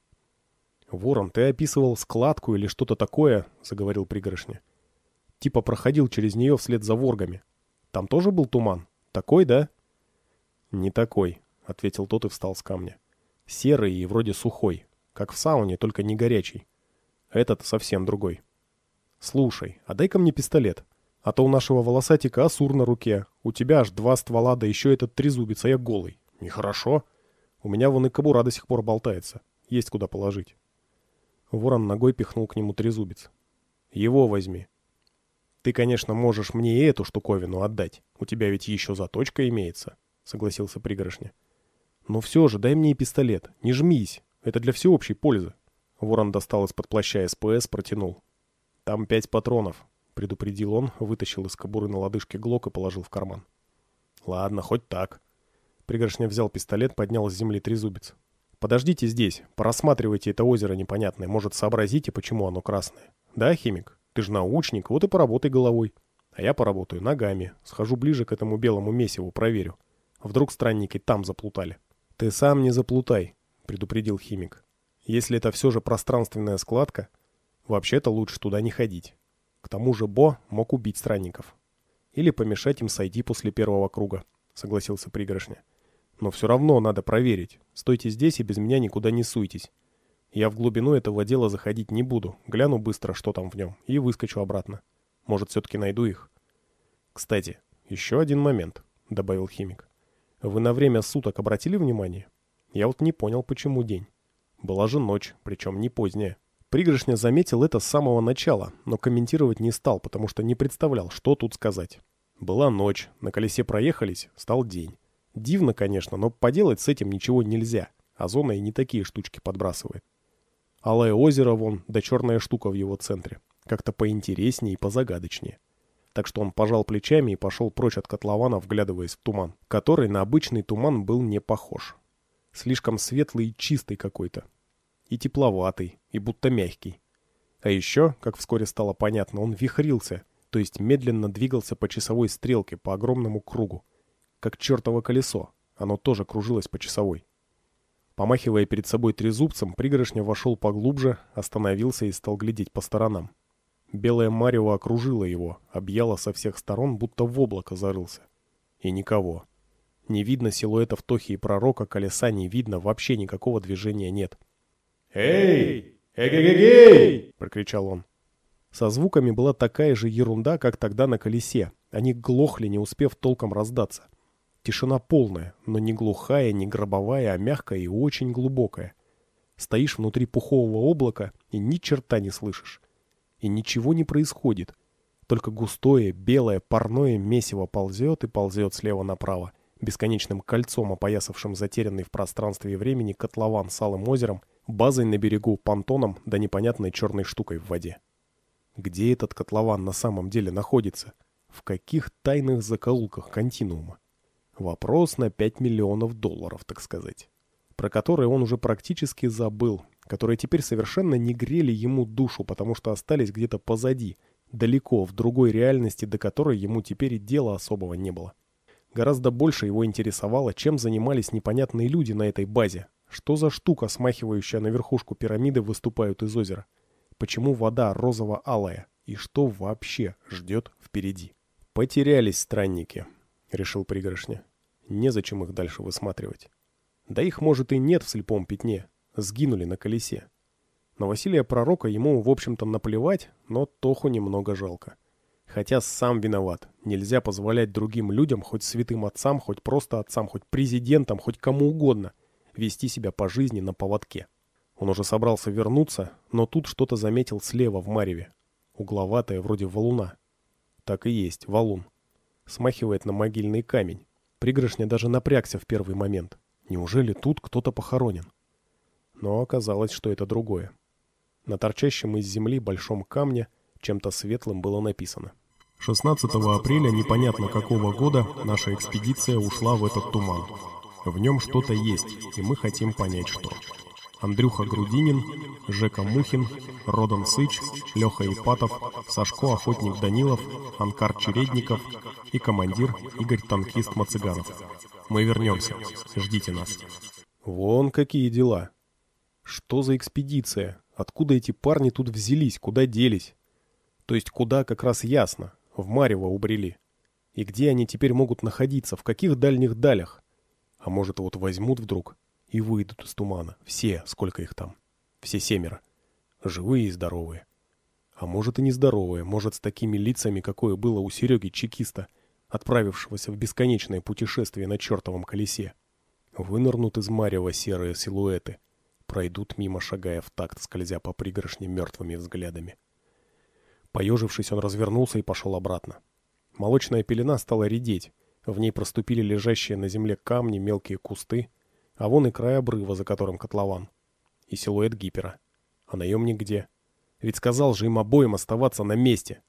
«Ворон, ты описывал складку или что-то такое?» — заговорил пригоршня. «Типа проходил через нее вслед за воргами. Там тоже был туман? Такой, да?» «Не такой», — ответил тот и встал с камня. «Серый и вроде сухой, как в сауне, только не горячий. Этот совсем другой». «Слушай, а дай-ка мне пистолет», а то у нашего волосатика асур на руке. У тебя аж два ствола, да еще этот трезубец, а я голый. Нехорошо. У меня вон и кобура до сих пор болтается. Есть куда положить. Ворон ногой пихнул к нему трезубец. Его возьми. Ты, конечно, можешь мне и эту штуковину отдать. У тебя ведь еще заточка имеется, согласился пригоршня. Но все же, дай мне и пистолет. Не жмись. Это для всеобщей пользы. Ворон достал из-под плаща СПС, протянул. Там пять патронов предупредил он, вытащил из кобуры на лодыжке глок и положил в карман. «Ладно, хоть так». Пригоршня взял пистолет, поднял с земли трезубец. «Подождите здесь, порассматривайте это озеро непонятное, может, сообразите, почему оно красное. Да, химик? Ты же научник, вот и поработай головой. А я поработаю ногами, схожу ближе к этому белому месиву, проверю. Вдруг странники там заплутали». «Ты сам не заплутай», — предупредил химик. «Если это все же пространственная складка, вообще-то лучше туда не ходить» тому же Бо мог убить странников. Или помешать им сойти после первого круга, согласился пригоршня. Но все равно надо проверить. Стойте здесь и без меня никуда не суйтесь. Я в глубину этого дела заходить не буду. Гляну быстро, что там в нем, и выскочу обратно. Может, все-таки найду их. Кстати, еще один момент, добавил химик. Вы на время суток обратили внимание? Я вот не понял, почему день. Была же ночь, причем не поздняя. Пригоршня заметил это с самого начала, но комментировать не стал, потому что не представлял, что тут сказать. Была ночь, на колесе проехались, стал день. Дивно, конечно, но поделать с этим ничего нельзя. А зона и не такие штучки подбрасывает. Алое озеро вон, да черная штука в его центре. Как-то поинтереснее и позагадочнее. Так что он пожал плечами и пошел прочь от котлована, вглядываясь в туман, который на обычный туман был не похож. Слишком светлый и чистый какой-то, и тепловатый, и будто мягкий. А еще, как вскоре стало понятно, он вихрился, то есть медленно двигался по часовой стрелке по огромному кругу. Как чертово колесо, оно тоже кружилось по часовой. Помахивая перед собой трезубцем, пригоршня вошел поглубже, остановился и стал глядеть по сторонам. Белое Марева окружило его, объяло со всех сторон, будто в облако зарылся. И никого. Не видно силуэтов Тохи и Пророка, колеса не видно, вообще никакого движения нет. — «Эй! Эгегегей!» – прокричал он. Со звуками была такая же ерунда, как тогда на колесе. Они глохли, не успев толком раздаться. Тишина полная, но не глухая, не гробовая, а мягкая и очень глубокая. Стоишь внутри пухового облака и ни черта не слышишь. И ничего не происходит. Только густое, белое, парное месиво ползет и ползет слева направо, бесконечным кольцом опоясавшим затерянный в пространстве и времени котлован с алым озером базой на берегу, понтоном да непонятной черной штукой в воде. Где этот котлован на самом деле находится? В каких тайных закоулках континуума? Вопрос на 5 миллионов долларов, так сказать. Про который он уже практически забыл, которые теперь совершенно не грели ему душу, потому что остались где-то позади, далеко, в другой реальности, до которой ему теперь и дела особого не было. Гораздо больше его интересовало, чем занимались непонятные люди на этой базе, что за штука, смахивающая на верхушку пирамиды, выступают из озера? Почему вода розово-алая? И что вообще ждет впереди? «Потерялись странники», — решил пригоршня. «Незачем их дальше высматривать. Да их, может, и нет в слепом пятне. Сгинули на колесе». На Василия Пророка ему, в общем-то, наплевать, но Тоху немного жалко. Хотя сам виноват. Нельзя позволять другим людям, хоть святым отцам, хоть просто отцам, хоть президентам, хоть кому угодно, вести себя по жизни на поводке. Он уже собрался вернуться, но тут что-то заметил слева в Мареве. Угловатое, вроде валуна. Так и есть, валун. Смахивает на могильный камень. Пригоршня даже напрягся в первый момент. Неужели тут кто-то похоронен? Но оказалось, что это другое. На торчащем из земли большом камне чем-то светлым было написано. 16 апреля непонятно какого года наша экспедиция ушла в этот туман. В нем что-то есть, и мы хотим понять, что. Андрюха Грудинин, Жека Мухин, Родан Сыч, Леха Ипатов, Сашко Охотник Данилов, Анкар Чередников и командир Игорь Танкист Мацыганов. Мы вернемся. Ждите нас. Вон какие дела. Что за экспедиция? Откуда эти парни тут взялись? Куда делись? То есть куда как раз ясно. В Марево убрели. И где они теперь могут находиться? В каких дальних далях? А может, вот возьмут вдруг и выйдут из тумана. Все, сколько их там? Все семеро. Живые и здоровые. А может и нездоровые, может с такими лицами, какое было у Сереги-чекиста, отправившегося в бесконечное путешествие на чертовом колесе. Вынырнут из марева серые силуэты, пройдут мимо, шагая в такт, скользя по пригоршне мертвыми взглядами. Поежившись, он развернулся и пошел обратно. Молочная пелена стала редеть, в ней проступили лежащие на земле камни, мелкие кусты, а вон и край обрыва, за которым котлован. И силуэт гипера. А наемник где? Ведь сказал же им обоим оставаться на месте.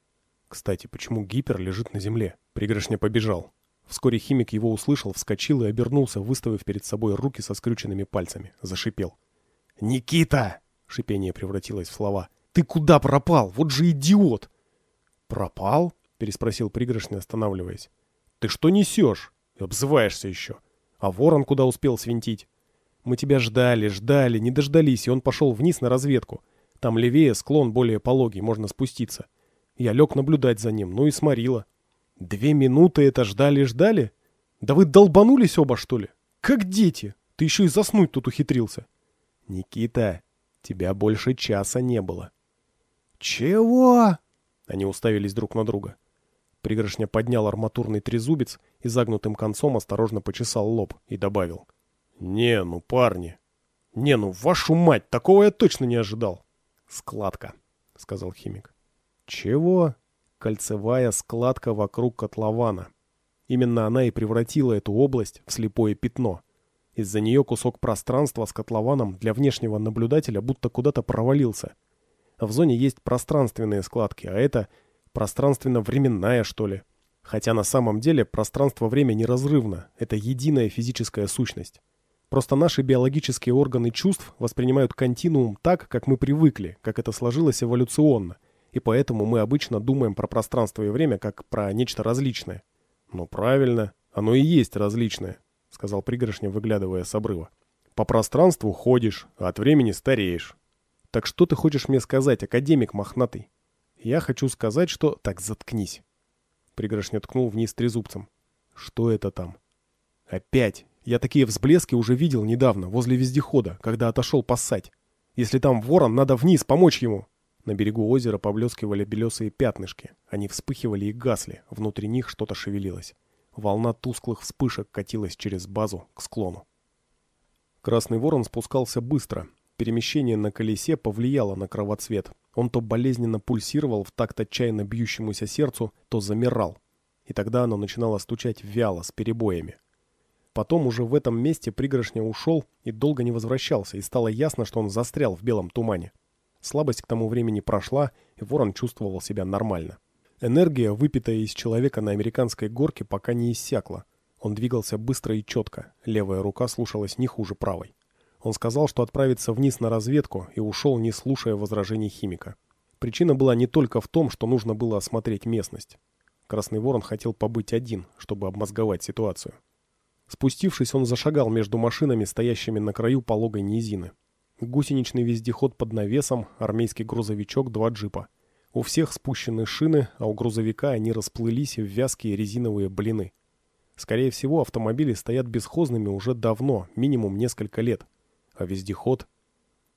Кстати, почему гипер лежит на земле? Пригоршня побежал. Вскоре химик его услышал, вскочил и обернулся, выставив перед собой руки со скрюченными пальцами. Зашипел. «Никита!» — шипение превратилось в слова. «Ты куда пропал? Вот же идиот!» «Пропал?» — переспросил пригоршня, останавливаясь. «Ты что несешь?» «Обзываешься еще». «А ворон куда успел свинтить?» «Мы тебя ждали, ждали, не дождались, и он пошел вниз на разведку. Там левее склон более пологий, можно спуститься». Я лег наблюдать за ним, ну и сморила. «Две минуты это ждали-ждали? Да вы долбанулись оба, что ли? Как дети! Ты еще и заснуть тут ухитрился!» «Никита, тебя больше часа не было». «Чего?» Они уставились друг на друга. Пригоршня поднял арматурный трезубец и загнутым концом осторожно почесал лоб и добавил. «Не, ну парни!» «Не, ну вашу мать! Такого я точно не ожидал!» «Складка», — сказал химик. «Чего?» Кольцевая складка вокруг котлована. Именно она и превратила эту область в слепое пятно. Из-за нее кусок пространства с котлованом для внешнего наблюдателя будто куда-то провалился. В зоне есть пространственные складки, а это пространственно-временная, что ли. Хотя на самом деле пространство-время неразрывно, это единая физическая сущность. Просто наши биологические органы чувств воспринимают континуум так, как мы привыкли, как это сложилось эволюционно, и поэтому мы обычно думаем про пространство и время как про нечто различное. «Ну правильно, оно и есть различное», — сказал Пригоршнев, выглядывая с обрыва. «По пространству ходишь, а от времени стареешь». «Так что ты хочешь мне сказать, академик мохнатый?» Я хочу сказать, что... Так, заткнись. Пригоршня ткнул вниз трезубцем. Что это там? Опять. Я такие взблески уже видел недавно, возле вездехода, когда отошел поссать. Если там ворон, надо вниз, помочь ему. На берегу озера поблескивали белесые пятнышки. Они вспыхивали и гасли, внутри них что-то шевелилось. Волна тусклых вспышек катилась через базу к склону. Красный ворон спускался быстро. Перемещение на колесе повлияло на кровоцвет, он то болезненно пульсировал в такт отчаянно бьющемуся сердцу, то замирал. И тогда оно начинало стучать вяло, с перебоями. Потом уже в этом месте пригоршня ушел и долго не возвращался, и стало ясно, что он застрял в белом тумане. Слабость к тому времени прошла, и ворон чувствовал себя нормально. Энергия, выпитая из человека на американской горке, пока не иссякла. Он двигался быстро и четко, левая рука слушалась не хуже правой. Он сказал, что отправится вниз на разведку и ушел, не слушая возражений химика. Причина была не только в том, что нужно было осмотреть местность. Красный Ворон хотел побыть один, чтобы обмозговать ситуацию. Спустившись, он зашагал между машинами, стоящими на краю пологой низины. Гусеничный вездеход под навесом, армейский грузовичок, два джипа. У всех спущены шины, а у грузовика они расплылись в вязкие резиновые блины. Скорее всего, автомобили стоят бесхозными уже давно, минимум несколько лет а вездеход.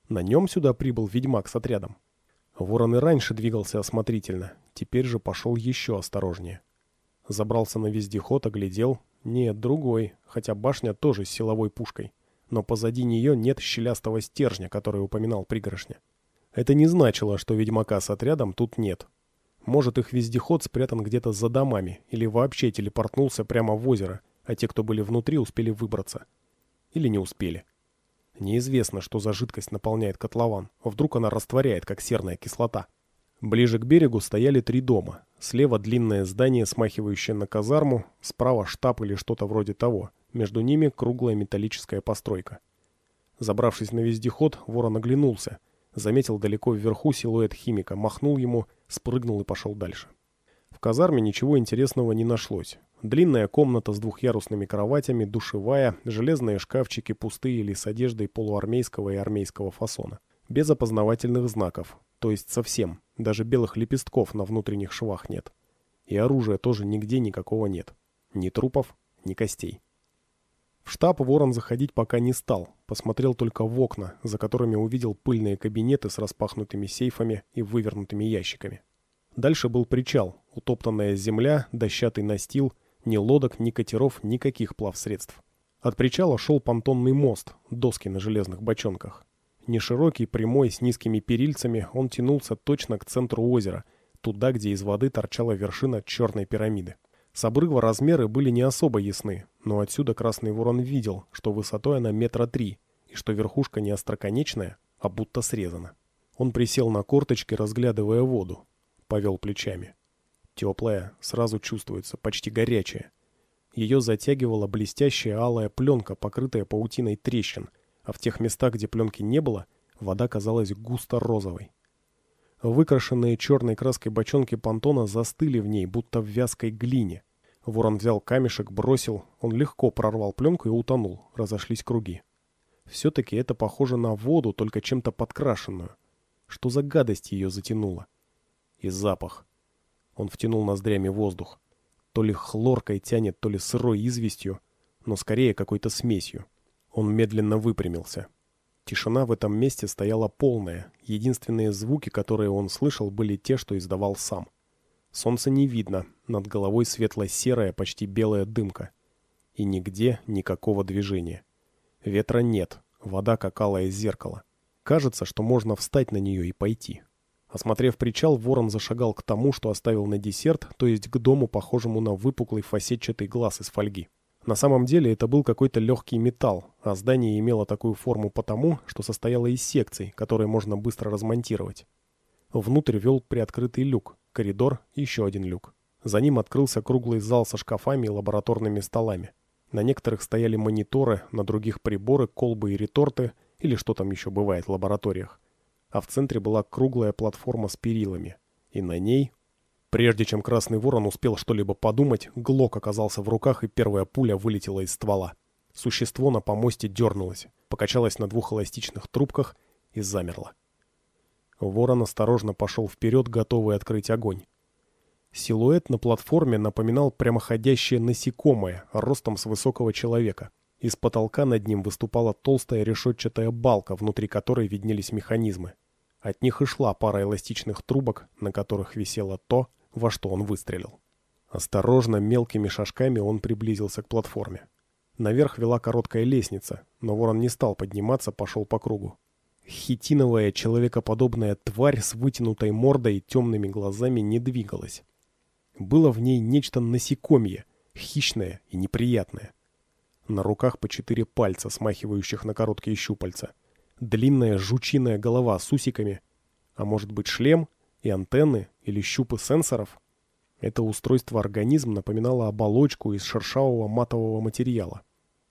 На нем сюда прибыл ведьмак с отрядом. Ворон и раньше двигался осмотрительно, теперь же пошел еще осторожнее. Забрался на вездеход, оглядел. Нет, другой, хотя башня тоже с силовой пушкой. Но позади нее нет щелястого стержня, который упоминал пригоршня. Это не значило, что ведьмака с отрядом тут нет. Может, их вездеход спрятан где-то за домами или вообще телепортнулся прямо в озеро, а те, кто были внутри, успели выбраться. Или не успели. Неизвестно, что за жидкость наполняет котлован, а вдруг она растворяет, как серная кислота. Ближе к берегу стояли три дома. Слева длинное здание, смахивающее на казарму, справа штаб или что-то вроде того. Между ними круглая металлическая постройка. Забравшись на вездеход, ворон оглянулся. Заметил далеко вверху силуэт химика, махнул ему, спрыгнул и пошел дальше. В казарме ничего интересного не нашлось. Длинная комната с двухъярусными кроватями, душевая, железные шкафчики, пустые или с одеждой полуармейского и армейского фасона. Без опознавательных знаков, то есть совсем. Даже белых лепестков на внутренних швах нет. И оружия тоже нигде никакого нет. Ни трупов, ни костей. В штаб Ворон заходить пока не стал. Посмотрел только в окна, за которыми увидел пыльные кабинеты с распахнутыми сейфами и вывернутыми ящиками. Дальше был причал, утоптанная земля, дощатый настил — ни лодок, ни катеров, никаких плавсредств. От причала шел понтонный мост, доски на железных бочонках. Неширокий, прямой, с низкими перильцами, он тянулся точно к центру озера, туда, где из воды торчала вершина черной пирамиды. С обрыва размеры были не особо ясны, но отсюда Красный Ворон видел, что высотой она метра три, и что верхушка не остроконечная, а будто срезана. Он присел на корточки, разглядывая воду. Повел плечами. Теплая, сразу чувствуется, почти горячая. Ее затягивала блестящая алая пленка, покрытая паутиной трещин, а в тех местах, где пленки не было, вода казалась густо-розовой. Выкрашенные черной краской бочонки понтона застыли в ней, будто в вязкой глине. Ворон взял камешек, бросил, он легко прорвал пленку и утонул, разошлись круги. Все-таки это похоже на воду, только чем-то подкрашенную. Что за гадость ее затянула? И запах. Он втянул ноздрями воздух. То ли хлоркой тянет, то ли сырой известью, но скорее какой-то смесью. Он медленно выпрямился. Тишина в этом месте стояла полная. Единственные звуки, которые он слышал, были те, что издавал сам. Солнце не видно, над головой светло-серая, почти белая дымка. И нигде никакого движения. Ветра нет, вода как алое зеркало. Кажется, что можно встать на нее и пойти. Осмотрев причал, ворон зашагал к тому, что оставил на десерт, то есть к дому, похожему на выпуклый фасетчатый глаз из фольги. На самом деле это был какой-то легкий металл, а здание имело такую форму потому, что состояло из секций, которые можно быстро размонтировать. Внутрь вел приоткрытый люк, коридор и еще один люк. За ним открылся круглый зал со шкафами и лабораторными столами. На некоторых стояли мониторы, на других приборы, колбы и реторты, или что там еще бывает в лабораториях а в центре была круглая платформа с перилами. И на ней... Прежде чем Красный Ворон успел что-либо подумать, Глок оказался в руках, и первая пуля вылетела из ствола. Существо на помосте дернулось, покачалось на двух эластичных трубках и замерло. Ворон осторожно пошел вперед, готовый открыть огонь. Силуэт на платформе напоминал прямоходящее насекомое, ростом с высокого человека — из потолка над ним выступала толстая решетчатая балка, внутри которой виднелись механизмы. От них и шла пара эластичных трубок, на которых висело то, во что он выстрелил. Осторожно, мелкими шажками он приблизился к платформе. Наверх вела короткая лестница, но ворон не стал подниматься, пошел по кругу. Хитиновая, человекоподобная тварь с вытянутой мордой и темными глазами не двигалась. Было в ней нечто насекомье, хищное и неприятное. На руках по четыре пальца, смахивающих на короткие щупальца. Длинная жучиная голова с усиками. А может быть шлем и антенны или щупы сенсоров? Это устройство организм напоминало оболочку из шершавого матового материала.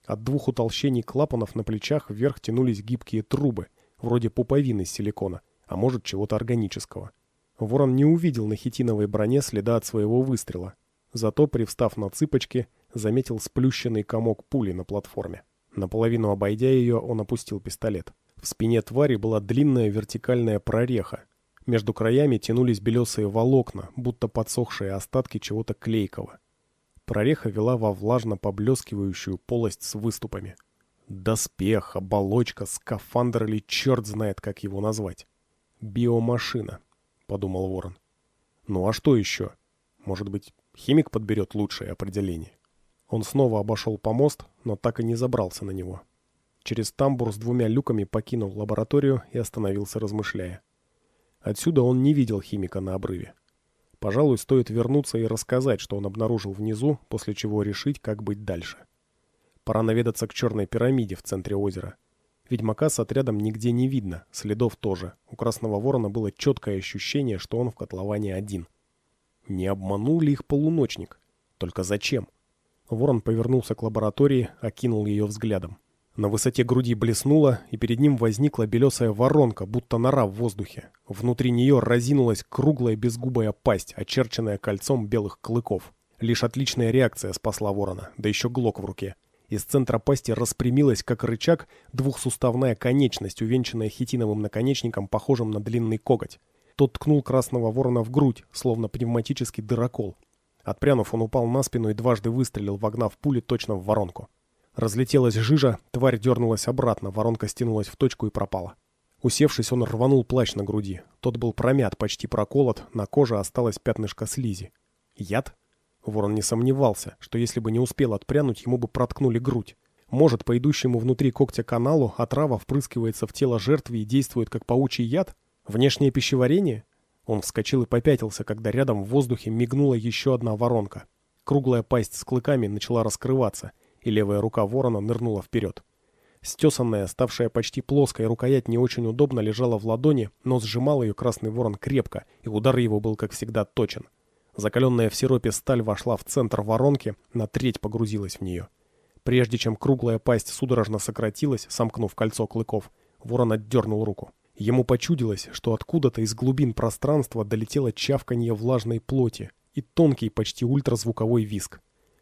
От двух утолщений клапанов на плечах вверх тянулись гибкие трубы, вроде пуповины из силикона, а может чего-то органического. Ворон не увидел на хитиновой броне следа от своего выстрела. Зато, привстав на цыпочки, заметил сплющенный комок пули на платформе. Наполовину обойдя ее, он опустил пистолет. В спине твари была длинная вертикальная прореха. Между краями тянулись белесые волокна, будто подсохшие остатки чего-то клейкого. Прореха вела во влажно поблескивающую полость с выступами. Доспех, оболочка, скафандр или черт знает, как его назвать. «Биомашина», — подумал Ворон. «Ну а что еще? Может быть, химик подберет лучшее определение?» Он снова обошел помост, но так и не забрался на него. Через тамбур с двумя люками покинул лабораторию и остановился, размышляя. Отсюда он не видел химика на обрыве. Пожалуй, стоит вернуться и рассказать, что он обнаружил внизу, после чего решить, как быть дальше. Пора наведаться к черной пирамиде в центре озера. Ведьмака с отрядом нигде не видно, следов тоже. У Красного Ворона было четкое ощущение, что он в котловане один. Не обманул ли их полуночник? Только зачем? Ворон повернулся к лаборатории, окинул ее взглядом. На высоте груди блеснуло, и перед ним возникла белесая воронка, будто нора в воздухе. Внутри нее разинулась круглая безгубая пасть, очерченная кольцом белых клыков. Лишь отличная реакция спасла ворона, да еще глок в руке. Из центра пасти распрямилась, как рычаг, двухсуставная конечность, увенчанная хитиновым наконечником, похожим на длинный коготь. Тот ткнул красного ворона в грудь, словно пневматический дырокол. Отпрянув, он упал на спину и дважды выстрелил, вогнав пули точно в воронку. Разлетелась жижа, тварь дернулась обратно, воронка стянулась в точку и пропала. Усевшись, он рванул плащ на груди. Тот был промят, почти проколот, на коже осталось пятнышко слизи. Яд? Ворон не сомневался, что если бы не успел отпрянуть, ему бы проткнули грудь. Может, по идущему внутри когтя каналу отрава впрыскивается в тело жертвы и действует как паучий яд? Внешнее пищеварение? Он вскочил и попятился, когда рядом в воздухе мигнула еще одна воронка. Круглая пасть с клыками начала раскрываться, и левая рука ворона нырнула вперед. Стесанная, ставшая почти плоской рукоять не очень удобно лежала в ладони, но сжимал ее красный ворон крепко, и удар его был, как всегда, точен. Закаленная в сиропе сталь вошла в центр воронки, на треть погрузилась в нее. Прежде чем круглая пасть судорожно сократилась, сомкнув кольцо клыков, ворон отдернул руку. Ему почудилось, что откуда-то из глубин пространства долетело чавканье влажной плоти и тонкий, почти ультразвуковой виск.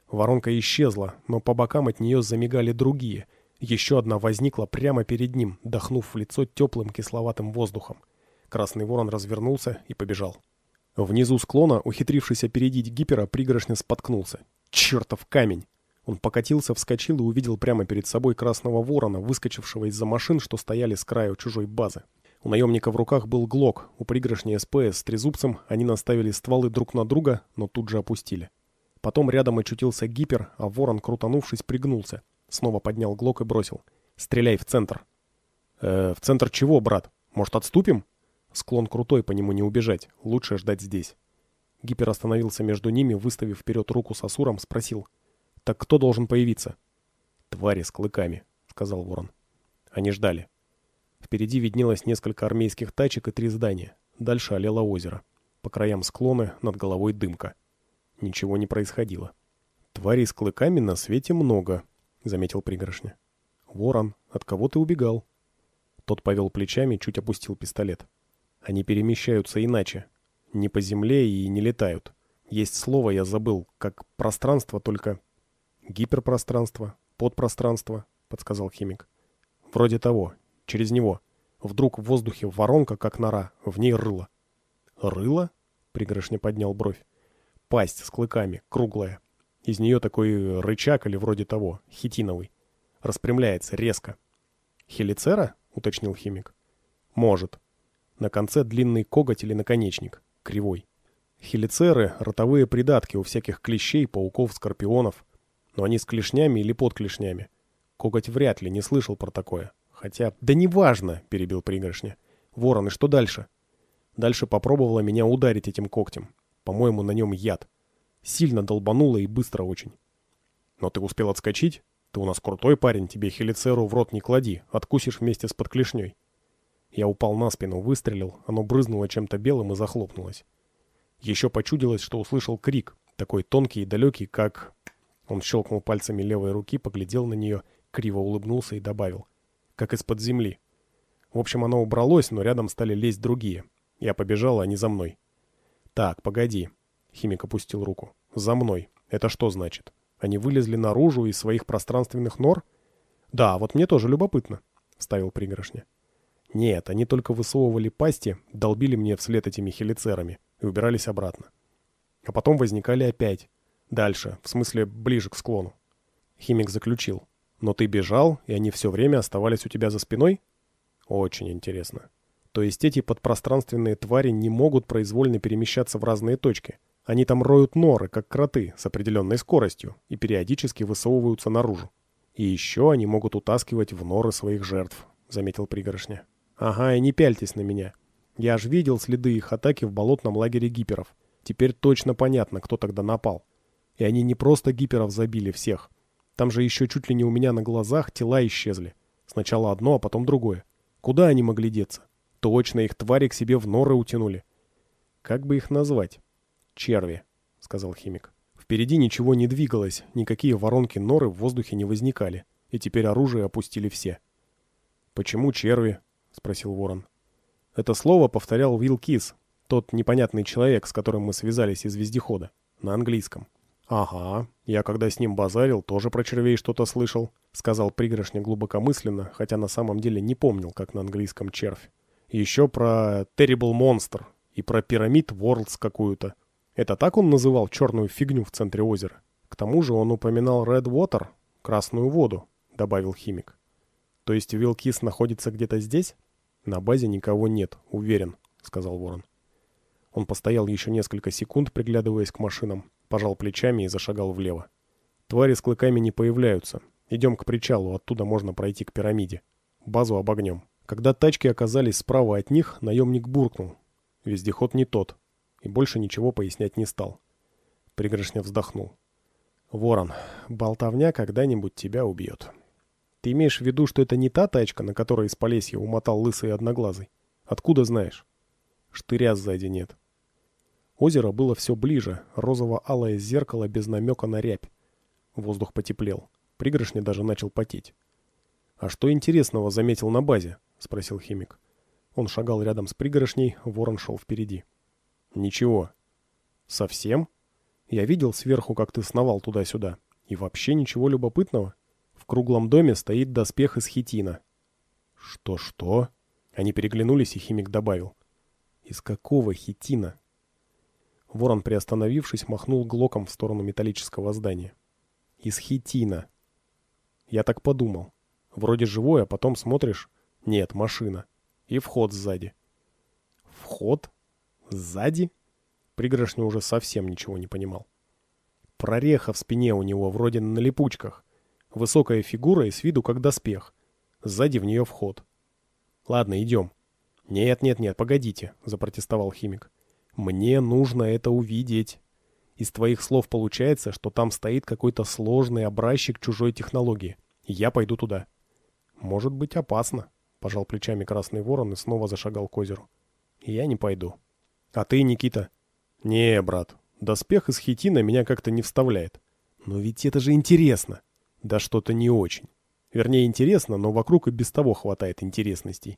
Воронка исчезла, но по бокам от нее замигали другие. Еще одна возникла прямо перед ним, дохнув в лицо теплым кисловатым воздухом. Красный ворон развернулся и побежал. Внизу склона, ухитрившись опередить гипера, пригоршня споткнулся. «Чертов камень!» Он покатился, вскочил и увидел прямо перед собой красного ворона, выскочившего из-за машин, что стояли с краю чужой базы. У наемника в руках был ГЛОК, у пригоршни СПС с трезубцем они наставили стволы друг на друга, но тут же опустили. Потом рядом очутился гипер, а ворон, крутанувшись, пригнулся. Снова поднял ГЛОК и бросил. «Стреляй в центр!» «Э, в центр чего, брат? Может, отступим?» Склон крутой, по нему не убежать. Лучше ждать здесь. Гипер остановился между ними, выставив вперед руку с Асуром, спросил. «Так кто должен появиться?» «Твари с клыками», — сказал ворон. Они ждали. Впереди виднелось несколько армейских тачек и три здания. Дальше олело озеро. По краям склоны, над головой дымка. Ничего не происходило. «Тварей с клыками на свете много», — заметил пригоршня. «Ворон, от кого ты убегал?» Тот повел плечами, чуть опустил пистолет. «Они перемещаются иначе. Не по земле и не летают. Есть слово, я забыл, как пространство, только... Гиперпространство, подпространство», — подсказал химик. «Вроде того, через него. Вдруг в воздухе воронка, как нора, в ней рыло. «Рыло?» — пригоршня поднял бровь. «Пасть с клыками, круглая. Из нее такой рычаг или вроде того, хитиновый. Распрямляется резко». «Хелицера?» — уточнил химик. «Может. На конце длинный коготь или наконечник, кривой. Хелицеры — ротовые придатки у всяких клещей, пауков, скорпионов. Но они с клешнями или под клешнями. Коготь вряд ли не слышал про такое хотя... Да неважно, перебил пригоршня. Ворон, и что дальше? Дальше попробовала меня ударить этим когтем. По-моему, на нем яд. Сильно долбанула и быстро очень. Но ты успел отскочить? Ты у нас крутой парень, тебе хелицеру в рот не клади, откусишь вместе с подклешней. Я упал на спину, выстрелил, оно брызнуло чем-то белым и захлопнулось. Еще почудилось, что услышал крик, такой тонкий и далекий, как... Он щелкнул пальцами левой руки, поглядел на нее, криво улыбнулся и добавил как из-под земли. В общем, оно убралось, но рядом стали лезть другие. Я побежал, а они за мной. «Так, погоди». Химик опустил руку. «За мной. Это что значит? Они вылезли наружу из своих пространственных нор?» «Да, вот мне тоже любопытно», — вставил пригоршня. «Нет, они только высовывали пасти, долбили мне вслед этими хелицерами и убирались обратно. А потом возникали опять. Дальше, в смысле ближе к склону». Химик заключил. Но ты бежал, и они все время оставались у тебя за спиной? Очень интересно. То есть эти подпространственные твари не могут произвольно перемещаться в разные точки. Они там роют норы, как кроты, с определенной скоростью, и периодически высовываются наружу. И еще они могут утаскивать в норы своих жертв, заметил пригоршня. Ага, и не пяльтесь на меня. Я аж видел следы их атаки в болотном лагере гиперов. Теперь точно понятно, кто тогда напал. И они не просто гиперов забили всех, там же еще чуть ли не у меня на глазах тела исчезли. Сначала одно, а потом другое. Куда они могли деться? Точно, их твари к себе в норы утянули. Как бы их назвать? Черви, сказал химик. Впереди ничего не двигалось, никакие воронки норы в воздухе не возникали, и теперь оружие опустили все. «Почему черви?» — спросил ворон. Это слово повторял Уилл Кис, тот непонятный человек, с которым мы связались из вездехода, на английском. «Ага, я когда с ним базарил, тоже про червей что-то слышал», — сказал пригоршня глубокомысленно, хотя на самом деле не помнил, как на английском червь. «Еще про Terrible Monster и про пирамид Worlds какую-то. Это так он называл черную фигню в центре озера? К тому же он упоминал Red Water, красную воду», — добавил химик. «То есть Вилкис находится где-то здесь?» «На базе никого нет, уверен», — сказал Ворон. Он постоял еще несколько секунд, приглядываясь к машинам, пожал плечами и зашагал влево. Твари с клыками не появляются. Идем к причалу, оттуда можно пройти к пирамиде. Базу обогнем. Когда тачки оказались справа от них, наемник буркнул. Вездеход не тот. И больше ничего пояснять не стал. Пригрышня вздохнул. «Ворон, болтовня когда-нибудь тебя убьет». «Ты имеешь в виду, что это не та тачка, на которой из Полесья умотал лысый одноглазый? Откуда знаешь?» «Штыря сзади нет». Озеро было все ближе, розово-алое зеркало без намека на рябь. Воздух потеплел. Пригоршня даже начал потеть. «А что интересного заметил на базе?» — спросил химик. Он шагал рядом с пригоршней, ворон шел впереди. «Ничего». «Совсем? Я видел сверху, как ты сновал туда-сюда. И вообще ничего любопытного. В круглом доме стоит доспех из хитина». «Что-что?» Они переглянулись, и химик добавил. «Из какого хитина?» Ворон, приостановившись, махнул глоком в сторону металлического здания. «Из хитина». Я так подумал. Вроде живой, а потом смотришь. Нет, машина. И вход сзади. Вход? Сзади? Пригоршня уже совсем ничего не понимал. Прореха в спине у него, вроде на липучках. Высокая фигура и с виду как доспех. Сзади в нее вход. Ладно, идем. Нет-нет-нет, погодите, запротестовал химик. Мне нужно это увидеть. Из твоих слов получается, что там стоит какой-то сложный образчик чужой технологии. Я пойду туда. Может быть опасно, пожал плечами Красный Ворон и снова зашагал к озеру. Я не пойду. А ты, Никита? Не, брат, доспех из хитина меня как-то не вставляет. Но ведь это же интересно. Да что-то не очень. Вернее, интересно, но вокруг и без того хватает интересностей.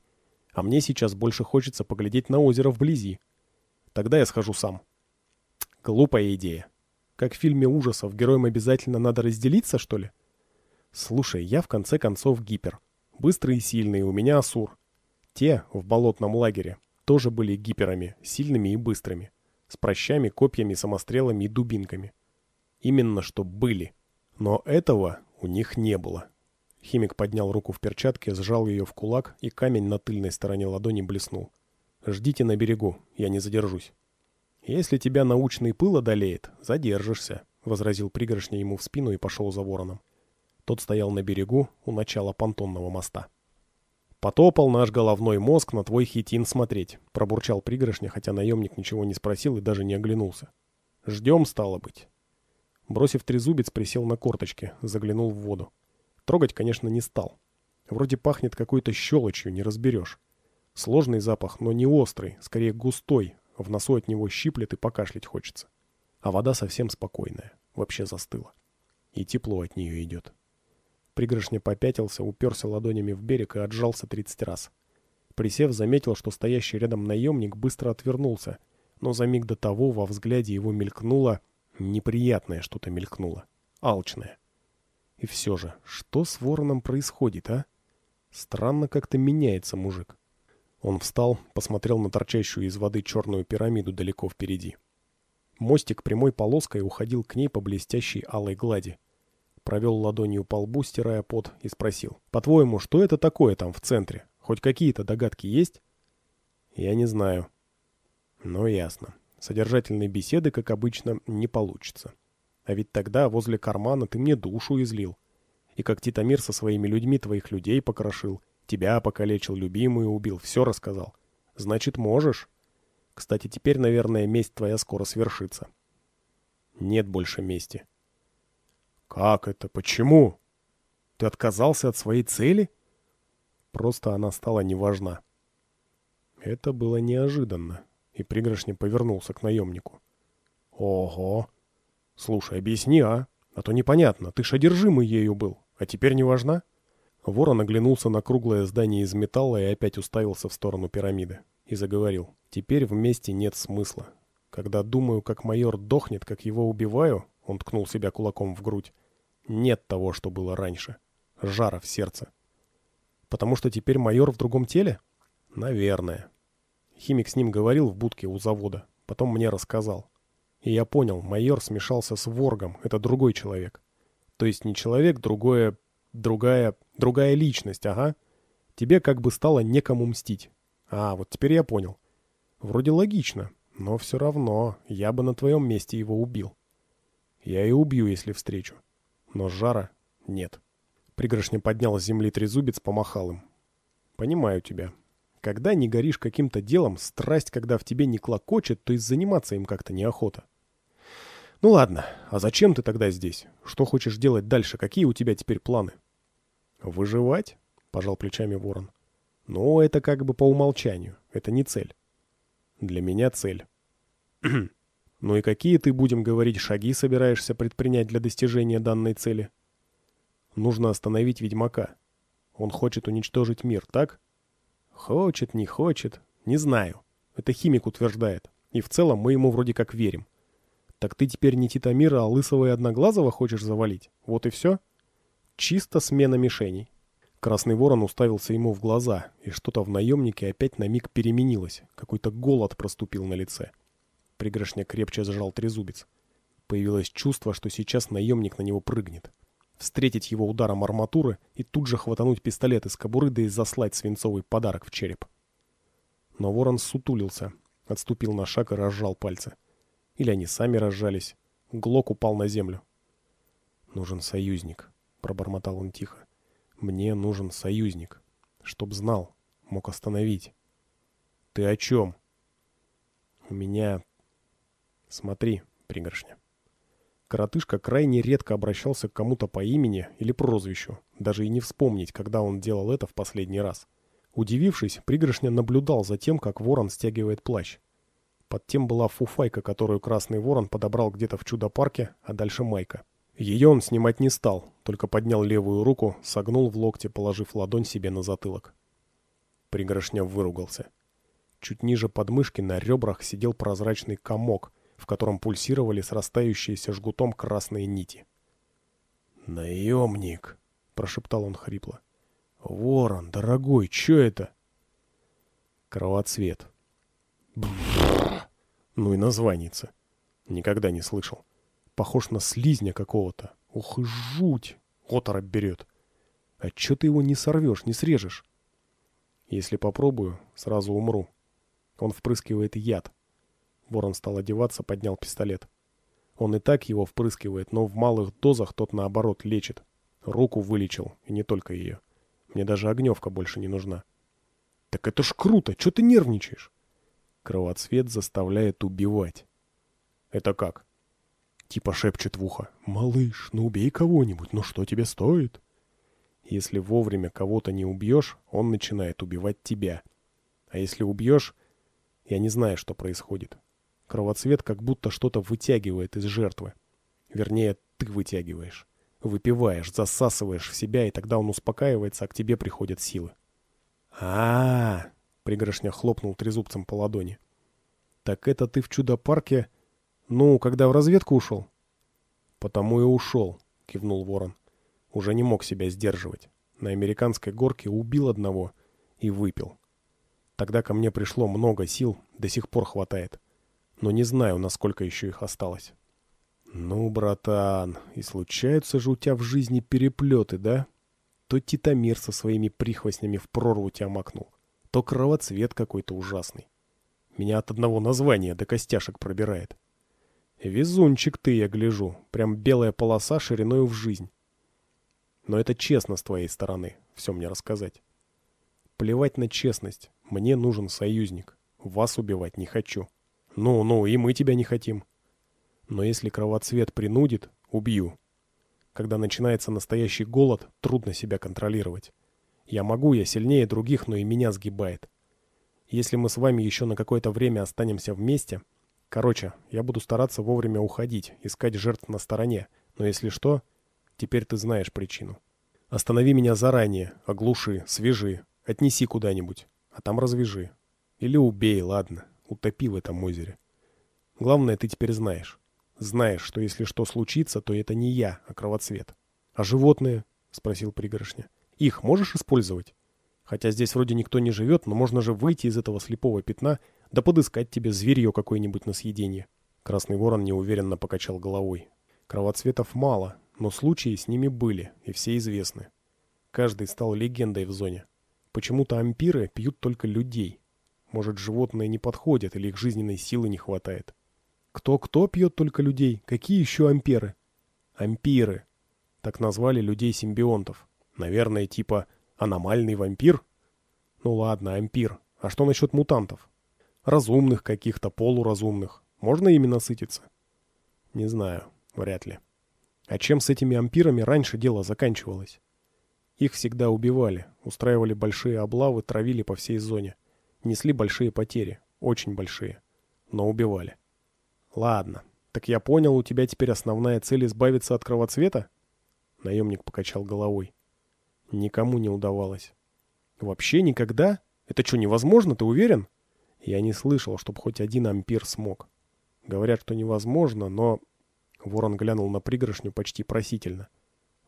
А мне сейчас больше хочется поглядеть на озеро вблизи. Тогда я схожу сам. Глупая идея. Как в фильме ужасов, героям обязательно надо разделиться, что ли? Слушай, я в конце концов гипер. Быстрый и сильный, у меня Асур. Те в болотном лагере тоже были гиперами, сильными и быстрыми. С прощами, копьями, самострелами и дубинками. Именно что были. Но этого у них не было. Химик поднял руку в перчатке, сжал ее в кулак, и камень на тыльной стороне ладони блеснул. Ждите на берегу, я не задержусь. Если тебя научный пыл одолеет, задержишься, возразил пригоршня ему в спину и пошел за вороном. Тот стоял на берегу у начала понтонного моста. «Потопал наш головной мозг на твой хитин смотреть», — пробурчал пригоршня, хотя наемник ничего не спросил и даже не оглянулся. «Ждем, стало быть». Бросив трезубец, присел на корточки, заглянул в воду. Трогать, конечно, не стал. Вроде пахнет какой-то щелочью, не разберешь. Сложный запах, но не острый, скорее густой. В носу от него щиплет и покашлять хочется. А вода совсем спокойная, вообще застыла. И тепло от нее идет. Пригоршня попятился, уперся ладонями в берег и отжался 30 раз. Присев, заметил, что стоящий рядом наемник быстро отвернулся, но за миг до того во взгляде его мелькнуло... Неприятное что-то мелькнуло. Алчное. И все же, что с вороном происходит, а? Странно как-то меняется мужик. Он встал, посмотрел на торчащую из воды черную пирамиду далеко впереди. Мостик прямой полоской уходил к ней по блестящей алой глади. Провел ладонью по лбу, стирая пот, и спросил. «По-твоему, что это такое там в центре? Хоть какие-то догадки есть?» «Я не знаю». Но «Ну, ясно. Содержательной беседы, как обычно, не получится. А ведь тогда возле кармана ты мне душу излил. И как Титамир со своими людьми твоих людей покрошил. Тебя покалечил любимую, убил, все рассказал. Значит, можешь. Кстати, теперь, наверное, месть твоя скоро свершится. Нет больше мести. Как это? Почему? Ты отказался от своей цели? Просто она стала неважна. Это было неожиданно, и пригоршня повернулся к наемнику. Ого! Слушай, объясни, а? А то непонятно, ты ж одержимый ею был, а теперь неважна? важна? — Ворон оглянулся на круглое здание из металла и опять уставился в сторону пирамиды. И заговорил. «Теперь вместе нет смысла. Когда думаю, как майор дохнет, как его убиваю, — он ткнул себя кулаком в грудь, — нет того, что было раньше. Жара в сердце. Потому что теперь майор в другом теле? Наверное. Химик с ним говорил в будке у завода, потом мне рассказал. И я понял, майор смешался с воргом, это другой человек. То есть не человек, другое другая, другая личность, ага. Тебе как бы стало некому мстить. А, вот теперь я понял. Вроде логично, но все равно я бы на твоем месте его убил. Я и убью, если встречу. Но жара нет. Пригоршня поднял с земли трезубец, помахал им. Понимаю тебя. Когда не горишь каким-то делом, страсть, когда в тебе не клокочет, то и заниматься им как-то неохота. Ну ладно, а зачем ты тогда здесь? Что хочешь делать дальше? Какие у тебя теперь планы? «Выживать?» — пожал плечами ворон. «Но это как бы по умолчанию. Это не цель». «Для меня цель». «Ну и какие ты, будем говорить, шаги собираешься предпринять для достижения данной цели?» «Нужно остановить ведьмака. Он хочет уничтожить мир, так?» «Хочет, не хочет. Не знаю. Это химик утверждает. И в целом мы ему вроде как верим». «Так ты теперь не Титамира, а Лысого и Одноглазого хочешь завалить? Вот и все?» Чисто смена мишеней. Красный ворон уставился ему в глаза, и что-то в наемнике опять на миг переменилось. Какой-то голод проступил на лице. Пригрышня крепче зажал трезубец. Появилось чувство, что сейчас наемник на него прыгнет. Встретить его ударом арматуры и тут же хватануть пистолет из кобуры, да и заслать свинцовый подарок в череп. Но ворон сутулился, отступил на шаг и разжал пальцы. Или они сами разжались. Глок упал на землю. Нужен союзник пробормотал он тихо. «Мне нужен союзник. Чтоб знал, мог остановить». «Ты о чем?» «У меня...» «Смотри, пригоршня». Коротышка крайне редко обращался к кому-то по имени или прозвищу, даже и не вспомнить, когда он делал это в последний раз. Удивившись, пригоршня наблюдал за тем, как ворон стягивает плащ. Под тем была фуфайка, которую Красный Ворон подобрал где-то в чудо-парке, а дальше майка. Ее он снимать не стал, только поднял левую руку, согнул в локте, положив ладонь себе на затылок. Пригоршняв выругался. Чуть ниже подмышки на ребрах сидел прозрачный комок, в котором пульсировали срастающиеся жгутом красные нити. «Наемник!» — прошептал он хрипло. «Ворон, дорогой, что это?» «Кровоцвет». Ну и названица. Никогда не слышал похож на слизня какого-то. Ох и жуть! Оторопь берет. А что ты его не сорвешь, не срежешь? Если попробую, сразу умру. Он впрыскивает яд. Ворон стал одеваться, поднял пистолет. Он и так его впрыскивает, но в малых дозах тот, наоборот, лечит. Руку вылечил, и не только ее. Мне даже огневка больше не нужна. «Так это ж круто! Чё ты нервничаешь?» Кровоцвет заставляет убивать. «Это как?» Типа шепчет в ухо. «Малыш, ну убей кого-нибудь, ну что тебе стоит?» Если вовремя кого-то не убьешь, он начинает убивать тебя. А если убьешь, я не знаю, что происходит. Кровоцвет как будто что-то вытягивает из жертвы. Вернее, ты вытягиваешь. Выпиваешь, засасываешь в себя, и тогда он успокаивается, а к тебе приходят силы. а а, -а, -а Пригоршня хлопнул трезубцем по ладони. «Так это ты в чудо-парке «Ну, когда в разведку ушел?» «Потому и ушел», — кивнул Ворон. Уже не мог себя сдерживать. На американской горке убил одного и выпил. Тогда ко мне пришло много сил, до сих пор хватает. Но не знаю, насколько еще их осталось. «Ну, братан, и случаются же у тебя в жизни переплеты, да? То титамир со своими прихвостнями в прорву тебя макнул, то кровоцвет какой-то ужасный. Меня от одного названия до костяшек пробирает». Везунчик ты, я гляжу. Прям белая полоса шириною в жизнь. Но это честно с твоей стороны, все мне рассказать. Плевать на честность. Мне нужен союзник. Вас убивать не хочу. Ну-ну, и мы тебя не хотим. Но если кровоцвет принудит, убью. Когда начинается настоящий голод, трудно себя контролировать. Я могу, я сильнее других, но и меня сгибает. Если мы с вами еще на какое-то время останемся вместе, Короче, я буду стараться вовремя уходить, искать жертв на стороне. Но если что, теперь ты знаешь причину. Останови меня заранее, оглуши, свяжи, отнеси куда-нибудь, а там развяжи. Или убей, ладно, утопи в этом озере. Главное, ты теперь знаешь. Знаешь, что если что случится, то это не я, а кровоцвет. А животные? — спросил пригоршня. Их можешь использовать? Хотя здесь вроде никто не живет, но можно же выйти из этого слепого пятна да подыскать тебе зверье какое-нибудь на съедение. Красный ворон неуверенно покачал головой. Кровоцветов мало, но случаи с ними были, и все известны. Каждый стал легендой в зоне. Почему-то ампиры пьют только людей. Может, животные не подходят или их жизненной силы не хватает. Кто-кто пьет только людей? Какие еще амперы? Ампиры. Так назвали людей-симбионтов. Наверное, типа аномальный вампир? Ну ладно, ампир. А что насчет мутантов? разумных каких-то, полуразумных. Можно ими насытиться? Не знаю, вряд ли. А чем с этими ампирами раньше дело заканчивалось? Их всегда убивали, устраивали большие облавы, травили по всей зоне. Несли большие потери, очень большие. Но убивали. Ладно, так я понял, у тебя теперь основная цель избавиться от кровоцвета? Наемник покачал головой. Никому не удавалось. Вообще никогда? Это что, невозможно, ты уверен? Я не слышал, чтобы хоть один ампир смог. Говорят, что невозможно, но... Ворон глянул на пригоршню почти просительно.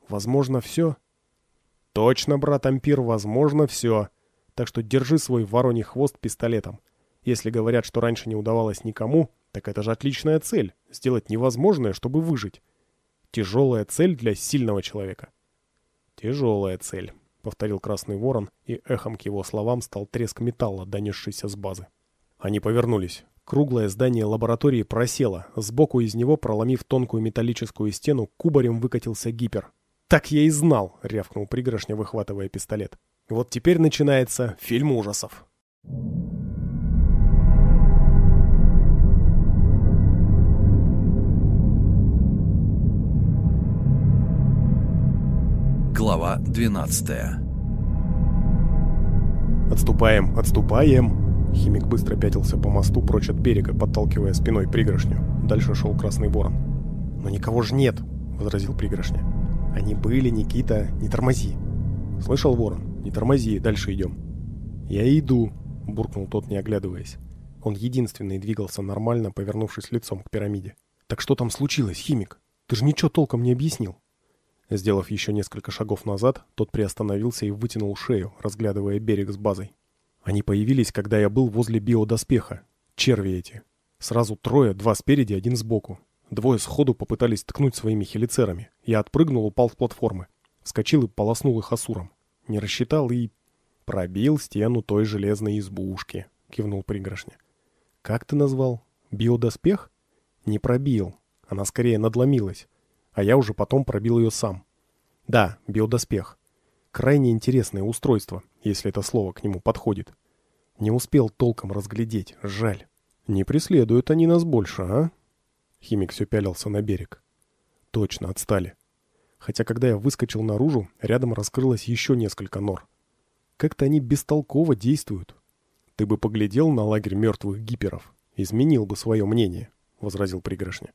Возможно, все? Точно, брат ампир, возможно, все. Так что держи свой вороний хвост пистолетом. Если говорят, что раньше не удавалось никому, так это же отличная цель — сделать невозможное, чтобы выжить. Тяжелая цель для сильного человека. Тяжелая цель, — повторил Красный Ворон, и эхом к его словам стал треск металла, донесшийся с базы. Они повернулись. Круглое здание лаборатории просело. Сбоку из него, проломив тонкую металлическую стену, кубарем выкатился гипер. «Так я и знал!» — рявкнул пригоршня, выхватывая пистолет. «Вот теперь начинается фильм ужасов». Глава 12 «Отступаем, отступаем!» Химик быстро пятился по мосту прочь от берега, подталкивая спиной пригоршню. Дальше шел Красный Ворон. «Но никого ж нет!» — возразил пригоршня. «Они были, Никита, не тормози!» «Слышал, Ворон, не тормози, дальше идем!» «Я иду!» — буркнул тот, не оглядываясь. Он единственный двигался нормально, повернувшись лицом к пирамиде. «Так что там случилось, Химик? Ты же ничего толком не объяснил!» Сделав еще несколько шагов назад, тот приостановился и вытянул шею, разглядывая берег с базой. Они появились, когда я был возле биодоспеха. Черви эти. Сразу трое, два спереди, один сбоку. Двое сходу попытались ткнуть своими хелицерами. Я отпрыгнул, упал в платформы. Вскочил и полоснул их асуром. Не рассчитал и... «Пробил стену той железной избушки», — кивнул пригоршня. «Как ты назвал? Биодоспех?» «Не пробил. Она скорее надломилась. А я уже потом пробил ее сам». «Да, биодоспех. Крайне интересное устройство, если это слово к нему подходит. Не успел толком разглядеть, жаль. Не преследуют они нас больше, а? Химик все пялился на берег. Точно, отстали. Хотя, когда я выскочил наружу, рядом раскрылось еще несколько нор. Как-то они бестолково действуют. Ты бы поглядел на лагерь мертвых гиперов. Изменил бы свое мнение, — возразил пригоршня.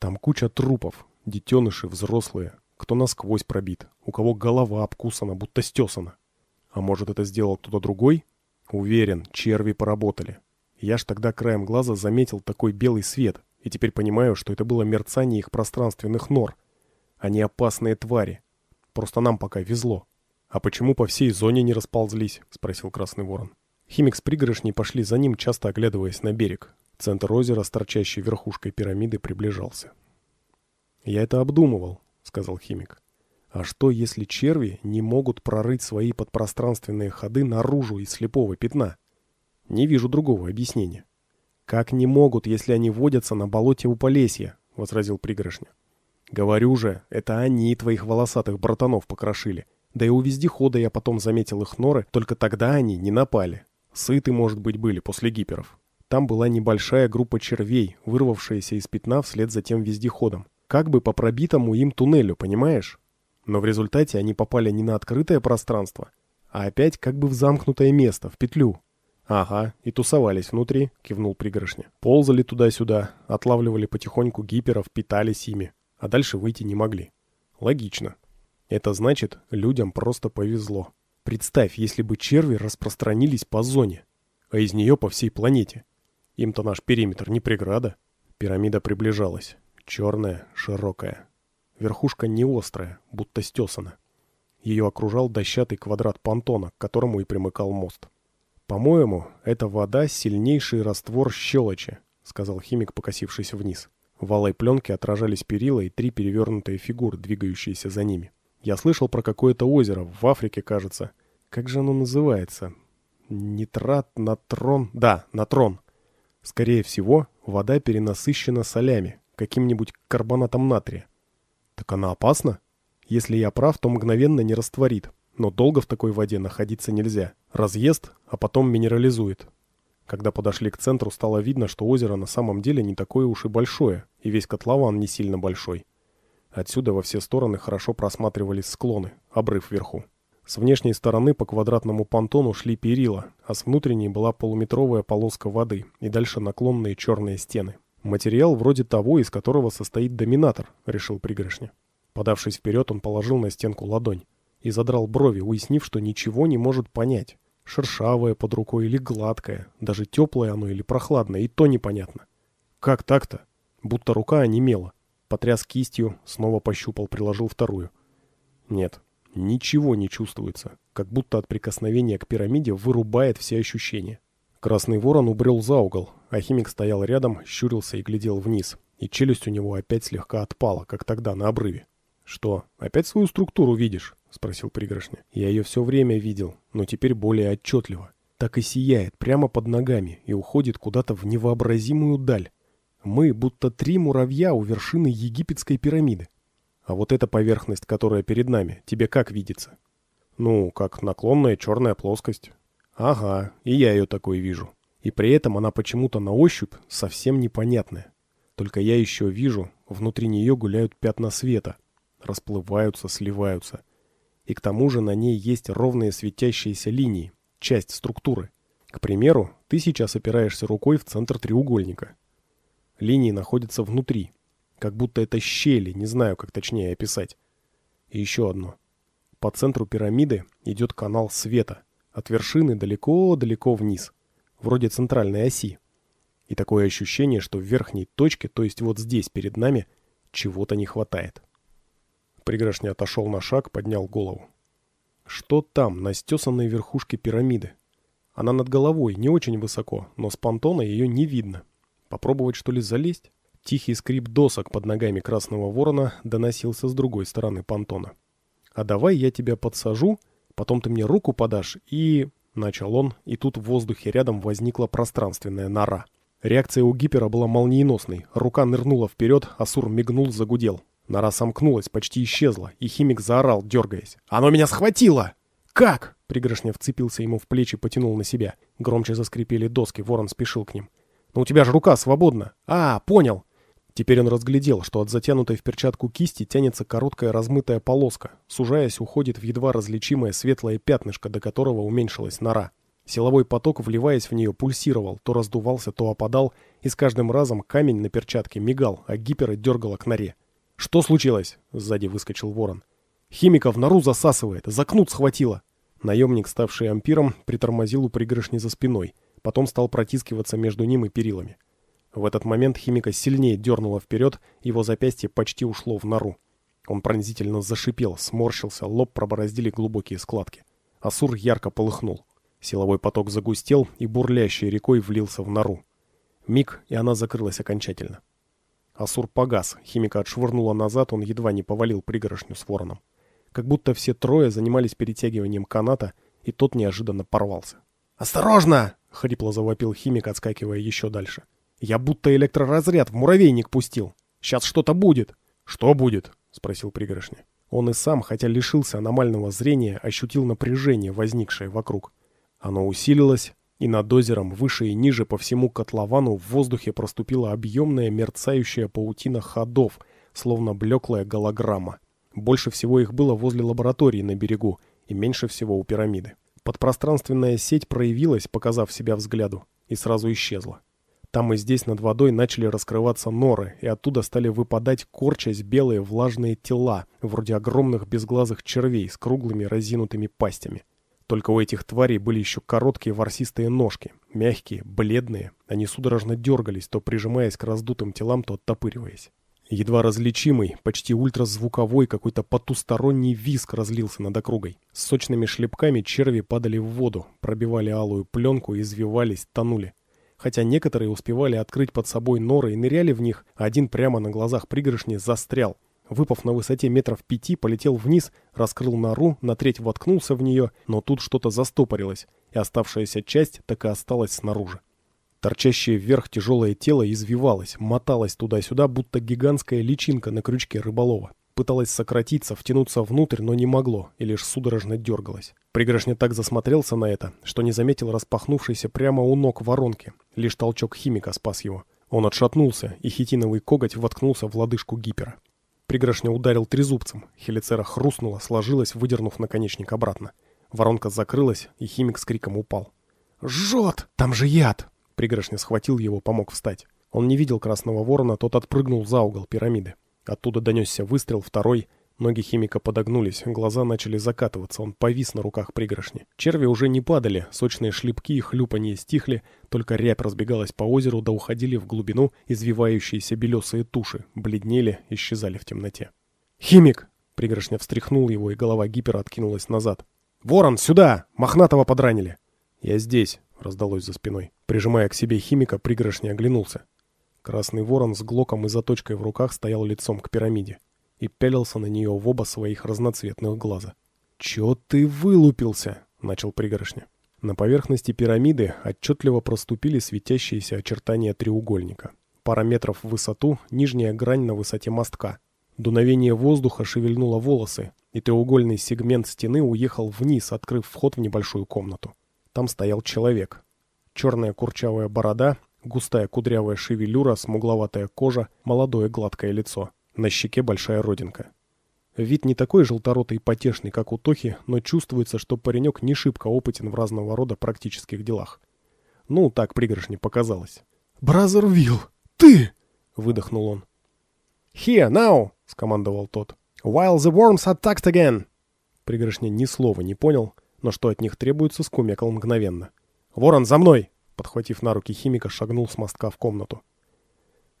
Там куча трупов, детеныши, взрослые, кто насквозь пробит, у кого голова обкусана, будто стесана. А может, это сделал кто-то другой? Уверен, черви поработали. Я ж тогда краем глаза заметил такой белый свет, и теперь понимаю, что это было мерцание их пространственных нор. Они опасные твари. Просто нам пока везло. «А почему по всей зоне не расползлись?» — спросил Красный Ворон. Химик с пригоршней пошли за ним, часто оглядываясь на берег. Центр озера с торчащей верхушкой пирамиды приближался. Я это обдумывал, сказал химик. А что, если черви не могут прорыть свои подпространственные ходы наружу из слепого пятна? Не вижу другого объяснения. Как не могут, если они водятся на болоте у Полесья, возразил пригоршня. Говорю же, это они твоих волосатых братанов покрошили. Да и у вездехода я потом заметил их норы, только тогда они не напали. Сыты, может быть, были после гиперов. Там была небольшая группа червей, вырвавшаяся из пятна вслед за тем вездеходом как бы по пробитому им туннелю, понимаешь? Но в результате они попали не на открытое пространство, а опять как бы в замкнутое место, в петлю. «Ага, и тусовались внутри», — кивнул пригоршня. «Ползали туда-сюда, отлавливали потихоньку гиперов, питались ими, а дальше выйти не могли». «Логично. Это значит, людям просто повезло. Представь, если бы черви распространились по зоне, а из нее по всей планете. Им-то наш периметр не преграда». Пирамида приближалась черная, широкая. Верхушка не острая, будто стесана. Ее окружал дощатый квадрат понтона, к которому и примыкал мост. «По-моему, эта вода — сильнейший раствор щелочи», — сказал химик, покосившись вниз. В алой пленке отражались перила и три перевернутые фигуры, двигающиеся за ними. «Я слышал про какое-то озеро, в Африке, кажется. Как же оно называется? Нитрат, натрон... Да, натрон. Скорее всего, вода перенасыщена солями, каким-нибудь карбонатом натрия. Так она опасна? Если я прав, то мгновенно не растворит, но долго в такой воде находиться нельзя. Разъест, а потом минерализует. Когда подошли к центру, стало видно, что озеро на самом деле не такое уж и большое, и весь котлован не сильно большой. Отсюда во все стороны хорошо просматривались склоны, обрыв вверху. С внешней стороны по квадратному понтону шли перила, а с внутренней была полуметровая полоска воды и дальше наклонные черные стены. Материал вроде того, из которого состоит доминатор, решил пригоршня. Подавшись вперед, он положил на стенку ладонь и задрал брови, уяснив, что ничего не может понять. Шершавое под рукой или гладкое, даже теплое оно или прохладное, и то непонятно. Как так-то? Будто рука онемела. Потряс кистью, снова пощупал, приложил вторую. Нет, ничего не чувствуется, как будто от прикосновения к пирамиде вырубает все ощущения. Красный ворон убрел за угол, а химик стоял рядом, щурился и глядел вниз. И челюсть у него опять слегка отпала, как тогда на обрыве. «Что, опять свою структуру видишь?» — спросил пригоршня. «Я ее все время видел, но теперь более отчетливо. Так и сияет прямо под ногами и уходит куда-то в невообразимую даль. Мы будто три муравья у вершины египетской пирамиды. А вот эта поверхность, которая перед нами, тебе как видится?» «Ну, как наклонная черная плоскость. Ага, и я ее такой вижу. И при этом она почему-то на ощупь совсем непонятная. Только я еще вижу, внутри нее гуляют пятна света. Расплываются, сливаются. И к тому же на ней есть ровные светящиеся линии, часть структуры. К примеру, ты сейчас опираешься рукой в центр треугольника. Линии находятся внутри. Как будто это щели, не знаю, как точнее описать. И еще одно. По центру пирамиды идет канал света от вершины далеко-далеко вниз, вроде центральной оси. И такое ощущение, что в верхней точке, то есть вот здесь перед нами, чего-то не хватает. Приграшня отошел на шаг, поднял голову. Что там, на стесанной верхушке пирамиды? Она над головой, не очень высоко, но с понтона ее не видно. Попробовать, что ли, залезть? Тихий скрип досок под ногами красного ворона доносился с другой стороны понтона. «А давай я тебя подсажу», Потом ты мне руку подашь и...» Начал он, и тут в воздухе рядом возникла пространственная нора. Реакция у гипера была молниеносной. Рука нырнула вперед, Асур мигнул, загудел. Нора сомкнулась, почти исчезла, и химик заорал, дергаясь. «Оно меня схватило!» «Как?» Пригоршня вцепился ему в плечи, потянул на себя. Громче заскрипели доски, ворон спешил к ним. «Но «Ну, у тебя же рука свободна!» «А, понял!» Теперь он разглядел, что от затянутой в перчатку кисти тянется короткая размытая полоска, сужаясь, уходит в едва различимое светлое пятнышко, до которого уменьшилась нора. Силовой поток, вливаясь в нее, пульсировал, то раздувался, то опадал, и с каждым разом камень на перчатке мигал, а гипера дергала к норе. «Что случилось?» — сзади выскочил ворон. «Химика в нору засасывает! закнут схватила!» Наемник, ставший ампиром, притормозил у пригоршни за спиной, потом стал протискиваться между ним и перилами. В этот момент химика сильнее дернуло вперед, его запястье почти ушло в нору. Он пронзительно зашипел, сморщился, лоб пробороздили глубокие складки. Асур ярко полыхнул. Силовой поток загустел и бурлящей рекой влился в нору. Миг, и она закрылась окончательно. Асур погас, химика отшвырнула назад, он едва не повалил пригорошню с вороном. Как будто все трое занимались перетягиванием каната, и тот неожиданно порвался. «Осторожно!» — хрипло завопил химик, отскакивая еще дальше. — я будто электроразряд в муравейник пустил. Сейчас что-то будет. Что будет? Спросил пригоршня. Он и сам, хотя лишился аномального зрения, ощутил напряжение, возникшее вокруг. Оно усилилось, и над озером выше и ниже по всему котловану в воздухе проступила объемная мерцающая паутина ходов, словно блеклая голограмма. Больше всего их было возле лаборатории на берегу и меньше всего у пирамиды. Подпространственная сеть проявилась, показав себя взгляду, и сразу исчезла. Там и здесь над водой начали раскрываться норы, и оттуда стали выпадать, корчась, белые влажные тела, вроде огромных безглазых червей с круглыми разинутыми пастями. Только у этих тварей были еще короткие ворсистые ножки, мягкие, бледные. Они судорожно дергались, то прижимаясь к раздутым телам, то оттопыриваясь. Едва различимый, почти ультразвуковой какой-то потусторонний виск разлился над округой. С сочными шлепками черви падали в воду, пробивали алую пленку, извивались, тонули хотя некоторые успевали открыть под собой норы и ныряли в них, один прямо на глазах пригоршни застрял. Выпав на высоте метров пяти, полетел вниз, раскрыл нору, на треть воткнулся в нее, но тут что-то застопорилось, и оставшаяся часть так и осталась снаружи. Торчащее вверх тяжелое тело извивалось, моталось туда-сюда, будто гигантская личинка на крючке рыболова пыталось сократиться, втянуться внутрь, но не могло и лишь судорожно дергалось. Пригоршня так засмотрелся на это, что не заметил распахнувшейся прямо у ног воронки. Лишь толчок химика спас его. Он отшатнулся, и хитиновый коготь воткнулся в лодыжку гипера. Пригоршня ударил трезубцем, хелицера хрустнула, сложилась, выдернув наконечник обратно. Воронка закрылась, и химик с криком упал. «Жжет! Там же яд!» Пригоршня схватил его, помог встать. Он не видел красного ворона, тот отпрыгнул за угол пирамиды. Оттуда донесся выстрел, второй. Ноги химика подогнулись, глаза начали закатываться, он повис на руках пригоршни. Черви уже не падали, сочные шлепки и хлюпанье стихли, только рябь разбегалась по озеру, да уходили в глубину извивающиеся белесые туши, бледнели, исчезали в темноте. «Химик!» — пригоршня встряхнул его, и голова гипера откинулась назад. «Ворон, сюда! Мохнатого подранили!» «Я здесь!» — раздалось за спиной. Прижимая к себе химика, пригоршня оглянулся. Красный ворон с глоком и заточкой в руках стоял лицом к пирамиде и пялился на нее в оба своих разноцветных глаза. Чё ты вылупился?» — начал пригоршня. На поверхности пирамиды отчетливо проступили светящиеся очертания треугольника. Пара метров в высоту, нижняя грань на высоте мостка. Дуновение воздуха шевельнуло волосы, и треугольный сегмент стены уехал вниз, открыв вход в небольшую комнату. Там стоял человек. Черная курчавая борода, Густая кудрявая шевелюра, смугловатая кожа, молодое гладкое лицо. На щеке большая родинка. Вид не такой желторотый и потешный, как у Тохи, но чувствуется, что паренек не шибко опытен в разного рода практических делах. Ну, так пригоршне показалось. «Бразер Вилл, ты!» — выдохнул он. «Here, now!» — скомандовал тот. «While the worms attacked again!» Пригоршня ни слова не понял, но что от них требуется, скумекал мгновенно. «Ворон, за мной!» подхватив на руки химика, шагнул с мостка в комнату.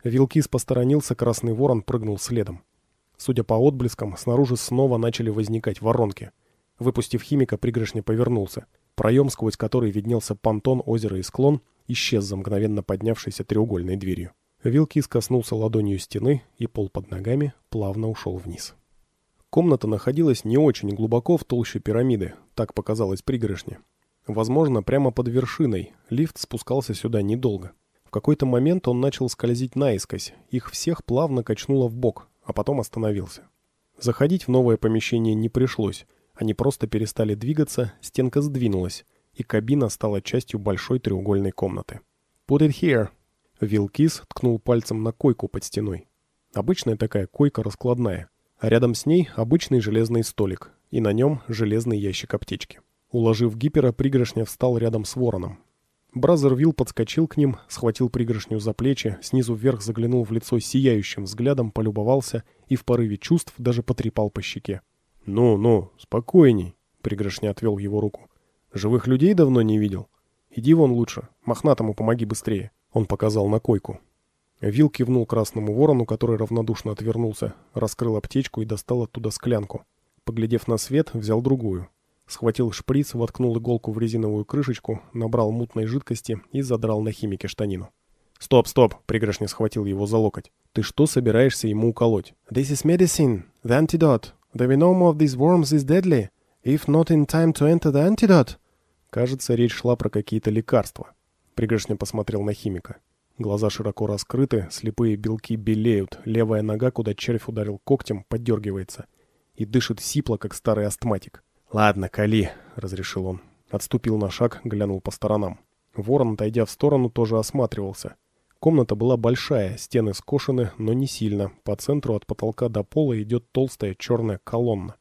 Вилкис посторонился, красный ворон прыгнул следом. Судя по отблескам, снаружи снова начали возникать воронки. Выпустив химика, пригоршня повернулся. Проем, сквозь который виднелся понтон, озеро и склон, исчез за мгновенно поднявшейся треугольной дверью. Вилкис коснулся ладонью стены, и пол под ногами плавно ушел вниз. Комната находилась не очень глубоко в толще пирамиды, так показалось пригоршне. Возможно, прямо под вершиной. Лифт спускался сюда недолго. В какой-то момент он начал скользить наискось. Их всех плавно качнуло в бок, а потом остановился. Заходить в новое помещение не пришлось. Они просто перестали двигаться, стенка сдвинулась, и кабина стала частью большой треугольной комнаты. «Put it here!» Вилкис ткнул пальцем на койку под стеной. Обычная такая койка раскладная, а рядом с ней обычный железный столик, и на нем железный ящик аптечки. Уложив гипера, пригоршня встал рядом с вороном. Бразер Бразервилл подскочил к ним, схватил пригоршню за плечи, снизу вверх заглянул в лицо сияющим взглядом, полюбовался и в порыве чувств даже потрепал по щеке. «Ну, ну, спокойней», — пригоршня отвел его руку. «Живых людей давно не видел. Иди вон лучше, мохнатому помоги быстрее», — он показал на койку. Вил кивнул красному ворону, который равнодушно отвернулся, раскрыл аптечку и достал оттуда склянку. Поглядев на свет, взял другую. Схватил шприц, воткнул иголку в резиновую крышечку, набрал мутной жидкости и задрал на химике штанину. «Стоп, стоп!» — пригрешня схватил его за локоть. «Ты что собираешься ему уколоть?» «This is medicine, the antidote. The venom of these worms is deadly. If not in time to enter the antidote...» Кажется, речь шла про какие-то лекарства. Пригрешня посмотрел на химика. Глаза широко раскрыты, слепые белки белеют, левая нога, куда червь ударил когтем, поддергивается. И дышит сипло, как старый астматик. «Ладно, кали», — разрешил он. Отступил на шаг, глянул по сторонам. Ворон, отойдя в сторону, тоже осматривался. Комната была большая, стены скошены, но не сильно. По центру от потолка до пола идет толстая черная колонна.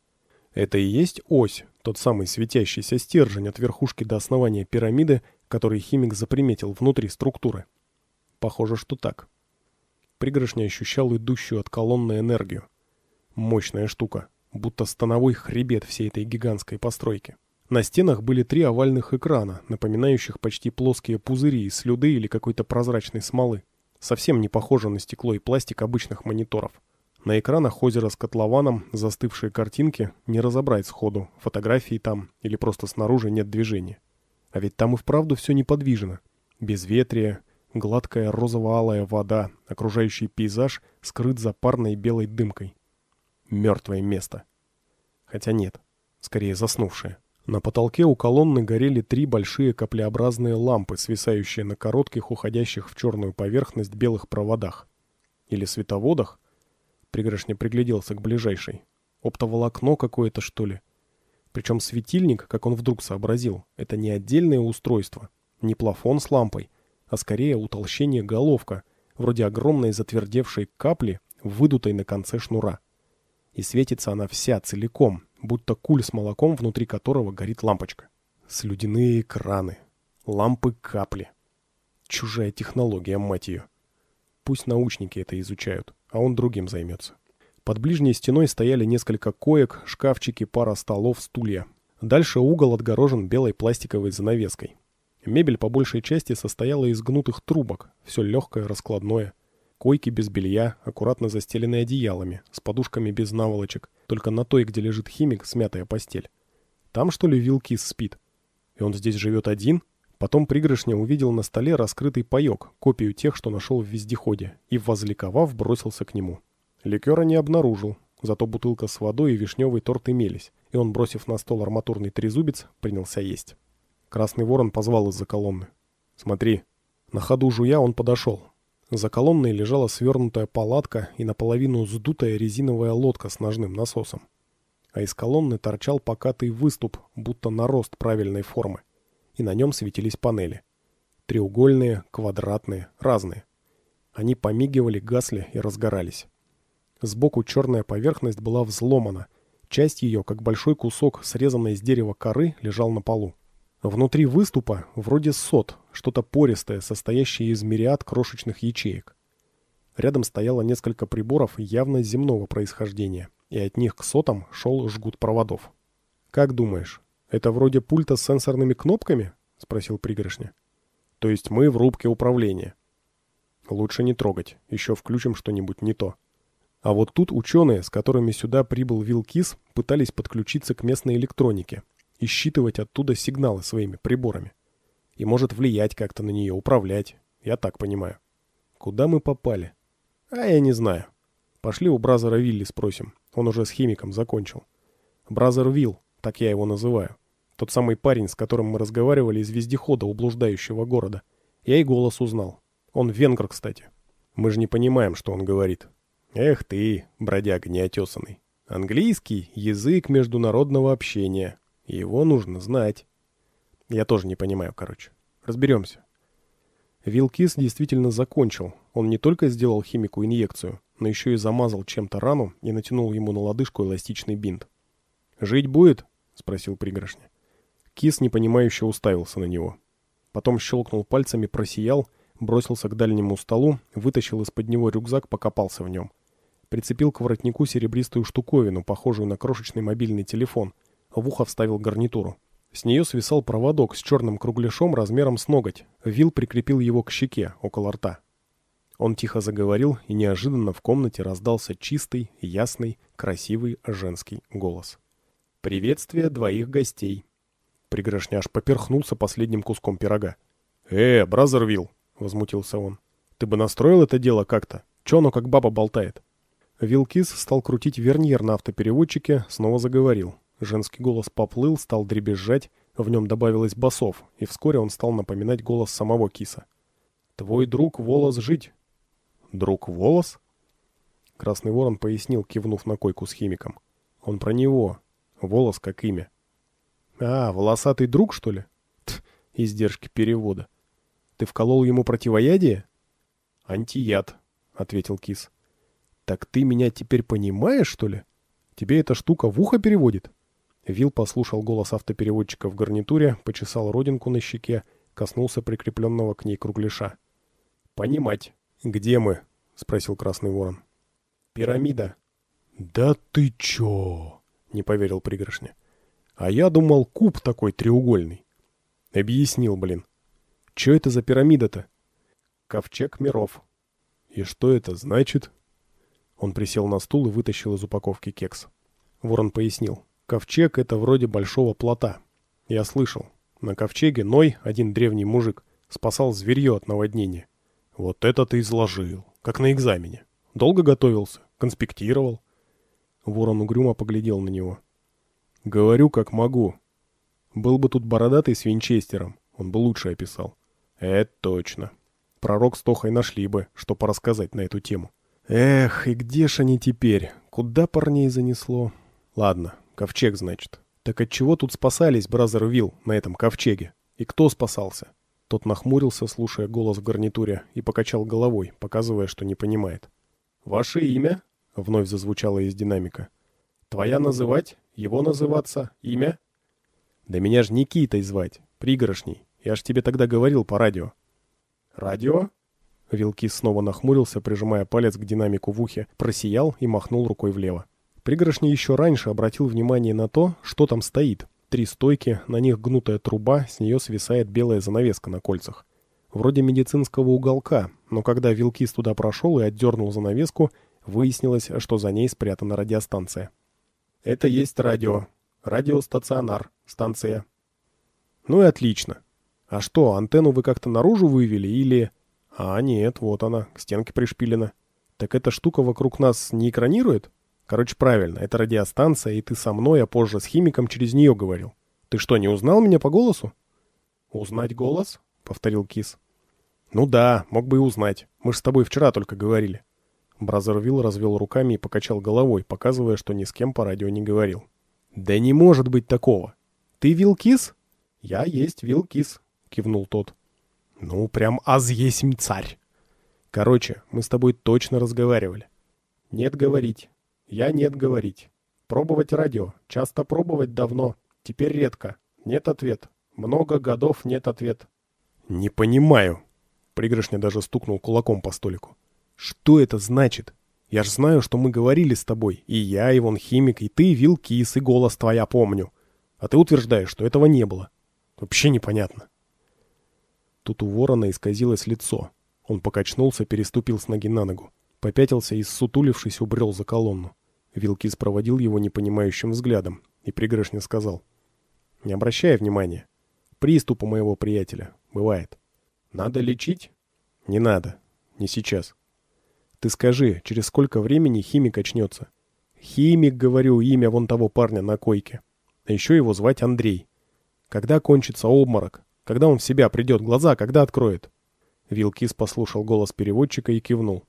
Это и есть ось, тот самый светящийся стержень от верхушки до основания пирамиды, который химик заприметил внутри структуры. Похоже, что так. Пригоршня ощущал идущую от колонны энергию. Мощная штука будто становой хребет всей этой гигантской постройки. На стенах были три овальных экрана, напоминающих почти плоские пузыри из слюды или какой-то прозрачной смолы. Совсем не похоже на стекло и пластик обычных мониторов. На экранах озеро с котлованом, застывшие картинки, не разобрать сходу, фотографии там или просто снаружи нет движения. А ведь там и вправду все неподвижно. Безветрие, гладкая розово-алая вода, окружающий пейзаж скрыт за парной белой дымкой. Мертвое место. Хотя нет, скорее заснувшее. На потолке у колонны горели три большие каплеобразные лампы, свисающие на коротких, уходящих в черную поверхность белых проводах. Или световодах? Пригоршня пригляделся к ближайшей. Оптоволокно какое-то, что ли? Причем светильник, как он вдруг сообразил, это не отдельное устройство, не плафон с лампой, а скорее утолщение головка, вроде огромной затвердевшей капли, выдутой на конце шнура и светится она вся целиком, будто куль с молоком, внутри которого горит лампочка. Слюдяные экраны, лампы-капли. Чужая технология, мать ее. Пусть научники это изучают, а он другим займется. Под ближней стеной стояли несколько коек, шкафчики, пара столов, стулья. Дальше угол отгорожен белой пластиковой занавеской. Мебель по большей части состояла из гнутых трубок, все легкое, раскладное – Койки без белья, аккуратно застеленные одеялами, с подушками без наволочек, только на той, где лежит химик, смятая постель. Там, что ли, Вилкис спит? И он здесь живет один? Потом пригоршня увидел на столе раскрытый паек, копию тех, что нашел в вездеходе, и, возликовав, бросился к нему. Ликера не обнаружил, зато бутылка с водой и вишневый торт имелись, и он, бросив на стол арматурный трезубец, принялся есть. Красный ворон позвал из-за колонны. «Смотри». На ходу жуя он подошел, за колонной лежала свернутая палатка и наполовину сдутая резиновая лодка с ножным насосом. А из колонны торчал покатый выступ, будто нарост правильной формы. И на нем светились панели. Треугольные, квадратные, разные. Они помигивали, гасли и разгорались. Сбоку черная поверхность была взломана. Часть ее, как большой кусок, срезанной из дерева коры, лежал на полу. Внутри выступа, вроде сот, что-то пористое, состоящее из мириад крошечных ячеек. Рядом стояло несколько приборов явно земного происхождения, и от них к сотам шел жгут проводов. «Как думаешь, это вроде пульта с сенсорными кнопками?» — спросил пригоршня. «То есть мы в рубке управления?» «Лучше не трогать, еще включим что-нибудь не то». А вот тут ученые, с которыми сюда прибыл Вилкис, пытались подключиться к местной электронике и считывать оттуда сигналы своими приборами и может влиять как-то на нее, управлять. Я так понимаю. Куда мы попали? А я не знаю. Пошли у Бразера Вилли спросим. Он уже с химиком закончил. Бразер Вилл, так я его называю. Тот самый парень, с которым мы разговаривали из вездехода у блуждающего города. Я и голос узнал. Он венгр, кстати. Мы же не понимаем, что он говорит. Эх ты, бродяга неотесанный. Английский — язык международного общения. Его нужно знать. Я тоже не понимаю, короче. Разберемся. Вилкис действительно закончил. Он не только сделал химику инъекцию, но еще и замазал чем-то рану и натянул ему на лодыжку эластичный бинт. «Жить будет?» — спросил пригоршня. Кис непонимающе уставился на него. Потом щелкнул пальцами, просиял, бросился к дальнему столу, вытащил из-под него рюкзак, покопался в нем. Прицепил к воротнику серебристую штуковину, похожую на крошечный мобильный телефон. В ухо вставил гарнитуру. С нее свисал проводок с черным кругляшом размером с ноготь. Вил прикрепил его к щеке, около рта. Он тихо заговорил, и неожиданно в комнате раздался чистый, ясный, красивый женский голос. «Приветствие двоих гостей!» Пригрошняш поперхнулся последним куском пирога. «Э, бразер Вил!» — возмутился он. «Ты бы настроил это дело как-то? Че оно как баба болтает?» Вилкис стал крутить верньер на автопереводчике, снова заговорил. Женский голос поплыл, стал дребезжать, в нем добавилось басов, и вскоре он стал напоминать голос самого киса. «Твой друг Волос жить!» «Друг Волос?» Красный Ворон пояснил, кивнув на койку с химиком. «Он про него. Волос как имя». «А, волосатый друг, что ли?» Тх, издержки перевода. «Ты вколол ему противоядие?» «Антияд», — ответил кис. «Так ты меня теперь понимаешь, что ли? Тебе эта штука в ухо переводит?» Вил послушал голос автопереводчика в гарнитуре, почесал родинку на щеке, коснулся прикрепленного к ней кругляша. «Понимать!» «Где мы?» — спросил Красный Ворон. «Пирамида». «Да ты чё?» — не поверил пригоршня. «А я думал, куб такой треугольный». «Объяснил, блин. Чё это за пирамида-то?» «Ковчег миров». «И что это значит?» Он присел на стул и вытащил из упаковки кекс. Ворон пояснил. Ковчег — это вроде большого плота. Я слышал. На ковчеге Ной, один древний мужик, спасал зверье от наводнения. Вот это ты изложил. Как на экзамене. Долго готовился? Конспектировал? Ворон угрюмо поглядел на него. Говорю, как могу. Был бы тут бородатый с винчестером, он бы лучше описал. Это точно. Пророк с Тохой нашли бы, что порассказать на эту тему. Эх, и где ж они теперь? Куда парней занесло? Ладно, Ковчег, значит. Так от чего тут спасались, Бразер Вилл, на этом ковчеге? И кто спасался? Тот нахмурился, слушая голос в гарнитуре, и покачал головой, показывая, что не понимает. «Ваше имя?» — вновь зазвучало из динамика. «Твоя называть? Его называться? Имя?» «Да меня ж Никитой звать, пригоршней. Я ж тебе тогда говорил по радио». «Радио?» Вилки снова нахмурился, прижимая палец к динамику в ухе, просиял и махнул рукой влево. Пригоршня еще раньше обратил внимание на то, что там стоит. Три стойки, на них гнутая труба, с нее свисает белая занавеска на кольцах. Вроде медицинского уголка, но когда Вилкис туда прошел и отдернул занавеску, выяснилось, что за ней спрятана радиостанция. «Это есть радио. Радиостационар. Станция». «Ну и отлично. А что, антенну вы как-то наружу вывели или...» «А, нет, вот она, к стенке пришпилена. Так эта штука вокруг нас не экранирует?» Короче, правильно, это радиостанция, и ты со мной, а позже с химиком через нее говорил. Ты что, не узнал меня по голосу? Узнать голос? Повторил Кис. Ну да, мог бы и узнать. Мы же с тобой вчера только говорили. Бразервилл развел руками и покачал головой, показывая, что ни с кем по радио не говорил. Да не может быть такого. Ты Вилкис? Я есть Вилкис, кивнул тот. Ну, прям аз есмь царь. Короче, мы с тобой точно разговаривали. Нет говорить. Я нет говорить. Пробовать радио. Часто пробовать давно. Теперь редко. Нет ответ. Много годов нет ответ. Не понимаю. Пригрышня даже стукнул кулаком по столику. Что это значит? Я ж знаю, что мы говорили с тобой. И я, и вон химик, и ты, Вилкис, и голос твоя помню. А ты утверждаешь, что этого не было. Вообще непонятно. Тут у ворона исказилось лицо. Он покачнулся, переступил с ноги на ногу. Попятился и, ссутулившись, убрел за колонну. Вилкис проводил его непонимающим взглядом и пригрышня сказал. «Не обращай внимания. Приступ у моего приятеля. Бывает». «Надо лечить?» «Не надо. Не сейчас». «Ты скажи, через сколько времени химик очнется?» «Химик, говорю, имя вон того парня на койке. А еще его звать Андрей. Когда кончится обморок? Когда он в себя придет? Глаза когда откроет?» Вилкис послушал голос переводчика и кивнул.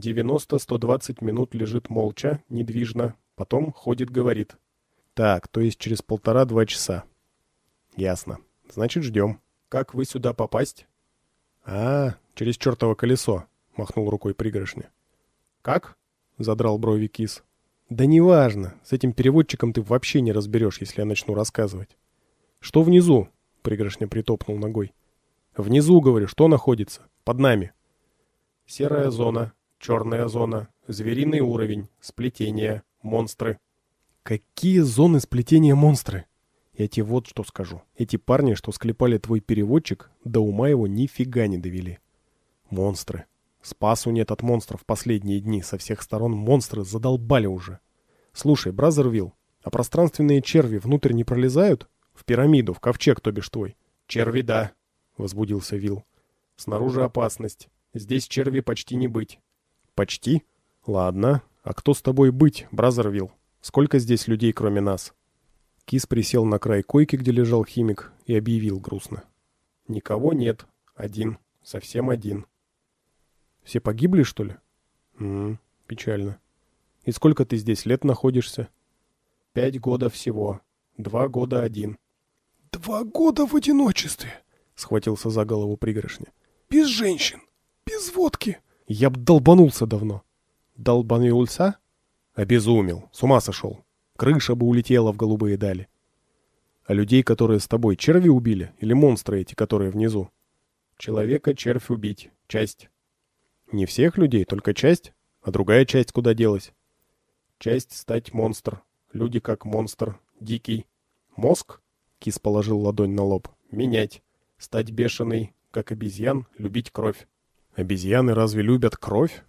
90-120 минут лежит молча, недвижно, потом ходит, говорит. Так, то есть через полтора-два часа. Ясно. Значит, ждем. Как вы сюда попасть? А, через чертово колесо, махнул рукой пригоршня. Как? Задрал брови кис. Да неважно, с этим переводчиком ты вообще не разберешь, если я начну рассказывать. Что внизу? Пригоршня притопнул ногой. Внизу, говорю, что находится? Под нами. Серая зона, черная зона, звериный уровень, сплетение, монстры. Какие зоны сплетения монстры? Я тебе вот что скажу. Эти парни, что склепали твой переводчик, до ума его нифига не довели. Монстры. Спасу нет от монстров последние дни. Со всех сторон монстры задолбали уже. Слушай, Бразер Вилл, а пространственные черви внутрь не пролезают? В пирамиду, в ковчег, то бишь твой. Черви, да, возбудился Вилл. Снаружи опасность. Здесь черви почти не быть. «Почти? Ладно. А кто с тобой быть, Бразервилл? Сколько здесь людей, кроме нас?» Кис присел на край койки, где лежал химик, и объявил грустно. «Никого нет. Один. Совсем один». «Все погибли, что ли?» «М-м, печально. И сколько ты здесь лет находишься?» «Пять года всего. Два года один». «Два года в одиночестве!» — схватился за голову пригоршня. «Без женщин! Без водки!» Я б долбанулся давно. Долбанулся? Обезумел, с ума сошел. Крыша бы улетела в голубые дали. А людей, которые с тобой черви убили, или монстры эти, которые внизу? Человека червь убить. Часть. Не всех людей, только часть. А другая часть куда делась? Часть стать монстр. Люди как монстр. Дикий. Мозг? Кис положил ладонь на лоб. Менять. Стать бешеный, как обезьян, любить кровь. Обезьяны разве любят кровь?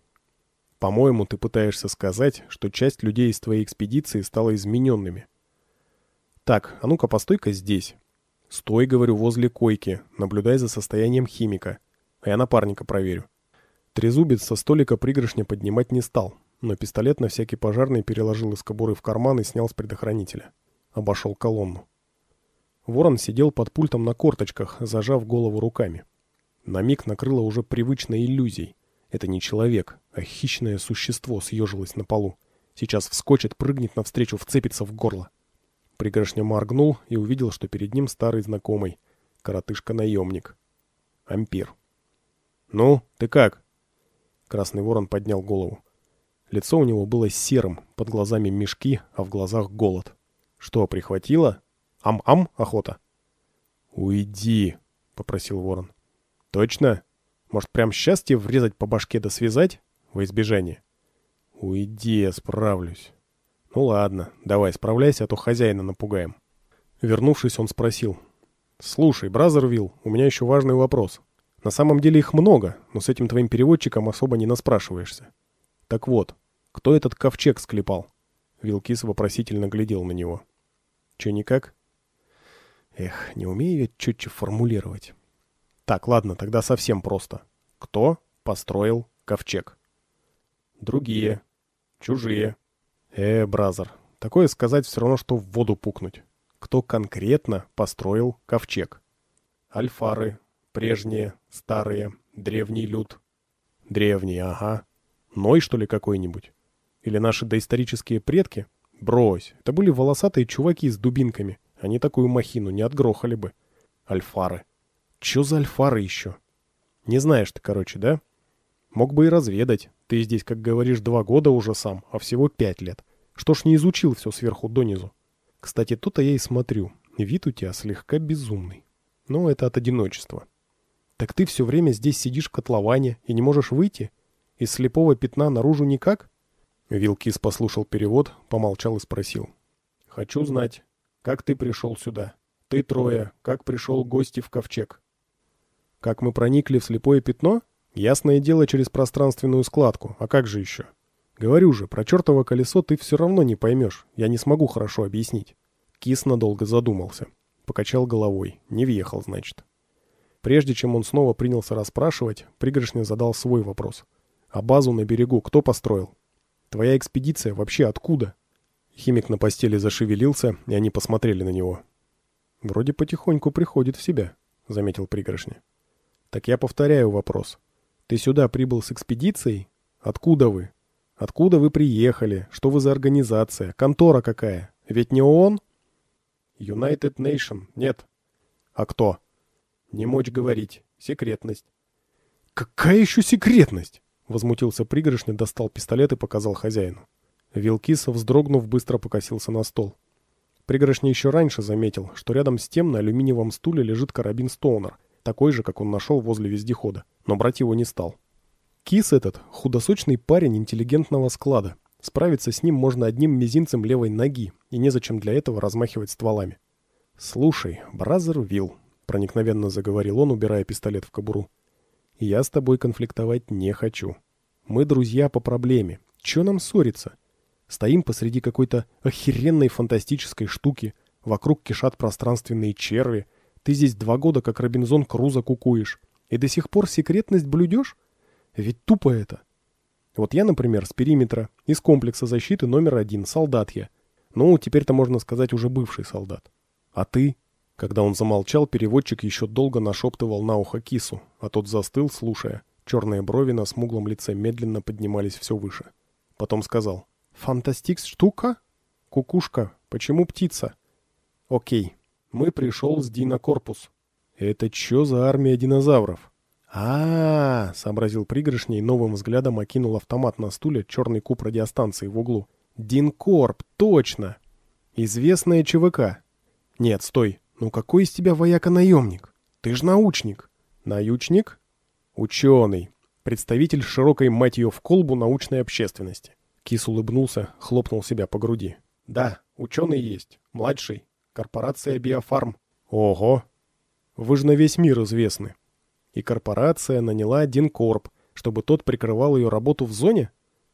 По-моему, ты пытаешься сказать, что часть людей из твоей экспедиции стала измененными. Так, а ну-ка постой-ка здесь. Стой, говорю, возле койки, наблюдай за состоянием химика. А я напарника проверю. Трезубец со столика пригоршня поднимать не стал, но пистолет на всякий пожарный переложил из кобуры в карман и снял с предохранителя. Обошел колонну. Ворон сидел под пультом на корточках, зажав голову руками. На миг накрыло уже привычной иллюзией. Это не человек, а хищное существо съежилось на полу. Сейчас вскочит, прыгнет навстречу, вцепится в горло. Пригоршня моргнул и увидел, что перед ним старый знакомый. Коротышка-наемник. Ампир. «Ну, ты как?» Красный ворон поднял голову. Лицо у него было серым, под глазами мешки, а в глазах голод. «Что, прихватило? Ам-ам, охота?» «Уйди!» — попросил ворон. «Точно? Может, прям счастье врезать по башке да связать? Во избежание?» «Уйди, я справлюсь». «Ну ладно, давай, справляйся, а то хозяина напугаем». Вернувшись, он спросил. «Слушай, Бразервилл, у меня еще важный вопрос. На самом деле их много, но с этим твоим переводчиком особо не наспрашиваешься. Так вот, кто этот ковчег склепал?» Вилкис вопросительно глядел на него. «Че никак?» «Эх, не умею я четче формулировать». Так, ладно, тогда совсем просто. Кто построил ковчег? Другие. Чужие. Э, бразер, такое сказать все равно, что в воду пукнуть. Кто конкретно построил ковчег? Альфары. Прежние, старые, древний люд. Древний, ага. Ной, что ли, какой-нибудь? Или наши доисторические предки? Брось, это были волосатые чуваки с дубинками. Они такую махину не отгрохали бы. Альфары. Чё за альфары еще? Не знаешь ты, короче, да? Мог бы и разведать. Ты здесь, как говоришь, два года уже сам, а всего пять лет. Что ж не изучил все сверху донизу? Кстати, то то я и смотрю. Вид у тебя слегка безумный. Но это от одиночества. Так ты все время здесь сидишь в котловане и не можешь выйти? Из слепого пятна наружу никак? Вилкис послушал перевод, помолчал и спросил. «Хочу знать, как ты пришел сюда? Ты трое, как пришел гости в ковчег?» Как мы проникли в слепое пятно? Ясное дело, через пространственную складку. А как же еще? Говорю же, про чертово колесо ты все равно не поймешь. Я не смогу хорошо объяснить. Кис надолго задумался. Покачал головой. Не въехал, значит. Прежде чем он снова принялся расспрашивать, пригоршня задал свой вопрос. «А базу на берегу кто построил? Твоя экспедиция вообще откуда?» Химик на постели зашевелился, и они посмотрели на него. «Вроде потихоньку приходит в себя», — заметил пригоршня. Так я повторяю вопрос. Ты сюда прибыл с экспедицией? Откуда вы? Откуда вы приехали? Что вы за организация? Контора какая? Ведь не ООН? United Nation. Нет. А кто? Не мочь говорить. Секретность. Какая еще секретность? Возмутился пригоршня, достал пистолет и показал хозяину. Вилкис, вздрогнув, быстро покосился на стол. Пригоршня еще раньше заметил, что рядом с тем на алюминиевом стуле лежит карабин Стоунер — такой же, как он нашел возле вездехода, но брать его не стал. Кис этот – худосочный парень интеллигентного склада. Справиться с ним можно одним мизинцем левой ноги, и незачем для этого размахивать стволами. «Слушай, Бразер Вилл», – проникновенно заговорил он, убирая пистолет в кобуру. «Я с тобой конфликтовать не хочу. Мы друзья по проблеме. Чё нам ссориться? Стоим посреди какой-то охеренной фантастической штуки, вокруг кишат пространственные черви – ты здесь два года, как Робинзон Крузо, кукуешь. И до сих пор секретность блюдешь? Ведь тупо это. Вот я, например, с периметра, из комплекса защиты номер один, солдат я. Ну, теперь-то можно сказать уже бывший солдат. А ты? Когда он замолчал, переводчик еще долго нашептывал на ухо кису, а тот застыл, слушая. Черные брови на смуглом лице медленно поднимались все выше. Потом сказал. «Фантастикс штука? Кукушка, почему птица?» «Окей, мы пришел с Динокорпус. Это чё за армия динозавров? а, -а, -а сообразил пригоршней, новым взглядом окинул автомат на стуле черный куб радиостанции в углу. Динкорп, точно! Известная ЧВК. Нет, стой, ну какой из тебя вояка-наемник? Ты ж научник. Научник? Ученый. Представитель широкой мать в колбу научной общественности. Кис улыбнулся, хлопнул себя по груди. Да, ученый есть, младший, Корпорация «Биофарм». Ого! Вы же на весь мир известны. И корпорация наняла один корп, чтобы тот прикрывал ее работу в зоне?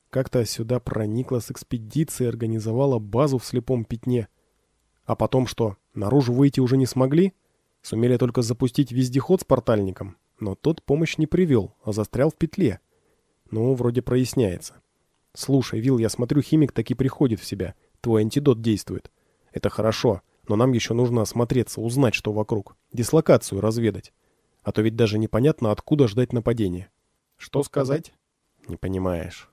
Как-то сюда проникла с экспедиции и организовала базу в слепом пятне. А потом что, наружу выйти уже не смогли? Сумели только запустить вездеход с портальником, но тот помощь не привел, а застрял в петле. Ну, вроде проясняется. Слушай, Вил, я смотрю, химик таки приходит в себя. Твой антидот действует. Это хорошо. Но нам еще нужно осмотреться, узнать, что вокруг. Дислокацию разведать. А то ведь даже непонятно, откуда ждать нападения. Что сказать? Не понимаешь.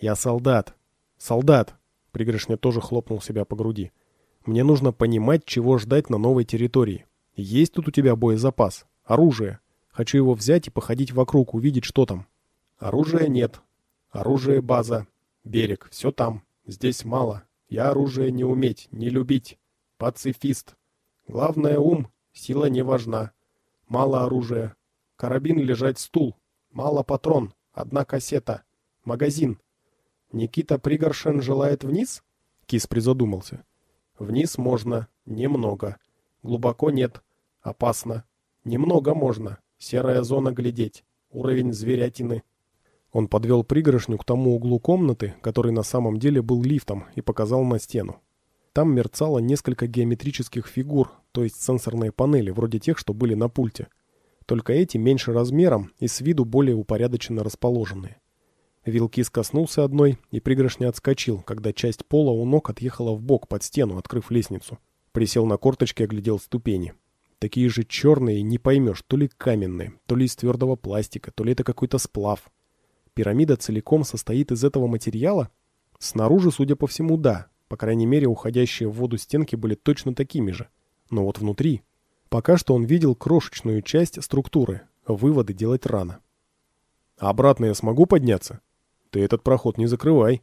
Я солдат. Солдат. Пригрышня тоже хлопнул себя по груди. Мне нужно понимать, чего ждать на новой территории. Есть тут у тебя боезапас, оружие. Хочу его взять и походить вокруг, увидеть, что там. Оружия нет. Оружие база. Берег, все там. Здесь мало. Я оружие не уметь, не любить. Пацифист. Главное ум, сила не важна. Мало оружия. Карабин лежать стул. Мало патрон. Одна кассета. Магазин. Никита Пригоршин желает вниз? Кис призадумался. Вниз можно. Немного. Глубоко нет. Опасно. Немного можно. Серая зона глядеть. Уровень зверятины. Он подвел пригоршню к тому углу комнаты, который на самом деле был лифтом, и показал на стену. Там мерцало несколько геометрических фигур, то есть сенсорные панели, вроде тех, что были на пульте. Только эти меньше размером и с виду более упорядоченно расположенные. Вилки скоснулся одной, и пригоршня отскочил, когда часть пола у ног отъехала в бок под стену, открыв лестницу. Присел на корточки, и оглядел ступени. Такие же черные, не поймешь, то ли каменные, то ли из твердого пластика, то ли это какой-то сплав. Пирамида целиком состоит из этого материала? Снаружи, судя по всему, да, по крайней мере, уходящие в воду стенки были точно такими же. Но вот внутри... Пока что он видел крошечную часть структуры. Выводы делать рано. «Обратно я смогу подняться?» «Ты этот проход не закрывай».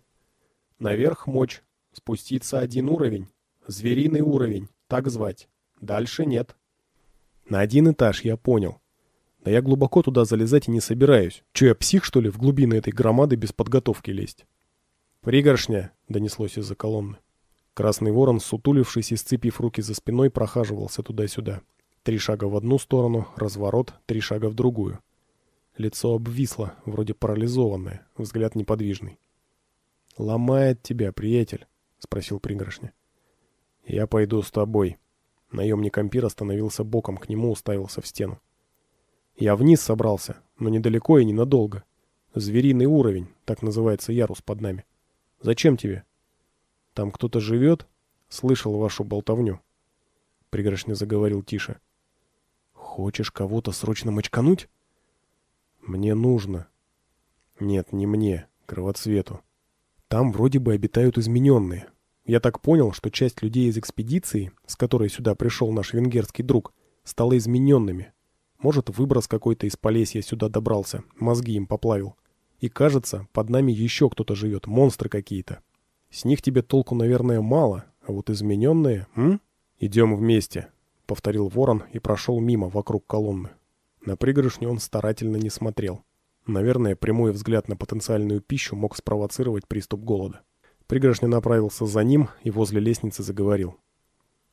«Наверх мочь. Спуститься один уровень. Звериный уровень. Так звать. Дальше нет». На один этаж я понял. Да я глубоко туда залезать и не собираюсь. Че я псих, что ли, в глубины этой громады без подготовки лезть? «Пригоршня!» — донеслось из-за колонны. Красный ворон, сутулившись и сцепив руки за спиной, прохаживался туда-сюда. Три шага в одну сторону, разворот, три шага в другую. Лицо обвисло, вроде парализованное, взгляд неподвижный. «Ломает тебя, приятель», — спросил пригоршня. «Я пойду с тобой». Наемник Ампир остановился боком, к нему уставился в стену. «Я вниз собрался, но недалеко и ненадолго. Звериный уровень, так называется ярус под нами». Зачем тебе? Там кто-то живет? Слышал вашу болтовню. Пригоршня заговорил тише. Хочешь кого-то срочно мочкануть? Мне нужно. Нет, не мне, кровоцвету. Там вроде бы обитают измененные. Я так понял, что часть людей из экспедиции, с которой сюда пришел наш венгерский друг, стала измененными. Может, выброс какой-то из Полесья сюда добрался, мозги им поплавил. И кажется, под нами еще кто-то живет, монстры какие-то. С них тебе толку, наверное, мало, а вот измененные, м? Идем вместе, — повторил ворон и прошел мимо, вокруг колонны. На пригоршню он старательно не смотрел. Наверное, прямой взгляд на потенциальную пищу мог спровоцировать приступ голода. Пригоршня направился за ним и возле лестницы заговорил.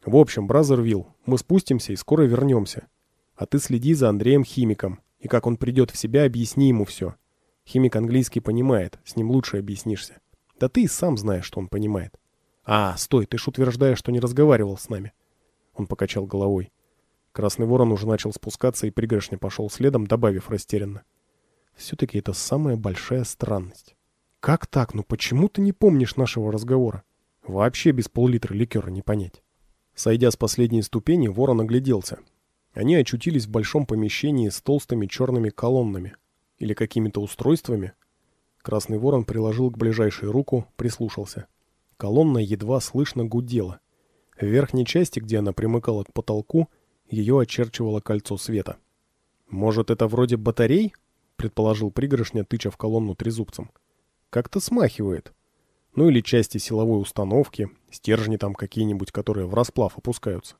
«В общем, Бразервилл, мы спустимся и скоро вернемся. А ты следи за Андреем Химиком, и как он придет в себя, объясни ему все. Химик английский понимает, с ним лучше объяснишься. Да ты и сам знаешь, что он понимает. А, стой, ты ж утверждаешь, что не разговаривал с нами. Он покачал головой. Красный ворон уже начал спускаться, и пригоршня пошел следом, добавив растерянно. Все-таки это самая большая странность. Как так? Ну почему ты не помнишь нашего разговора? Вообще без пол-литра ликера не понять. Сойдя с последней ступени, ворон огляделся. Они очутились в большом помещении с толстыми черными колоннами, или какими-то устройствами? Красный ворон приложил к ближайшей руку, прислушался. Колонна едва слышно гудела. В верхней части, где она примыкала к потолку, ее очерчивало кольцо света. «Может, это вроде батарей?» — предположил пригоршня, тыча в колонну трезубцем. «Как-то смахивает. Ну или части силовой установки, стержни там какие-нибудь, которые в расплав опускаются.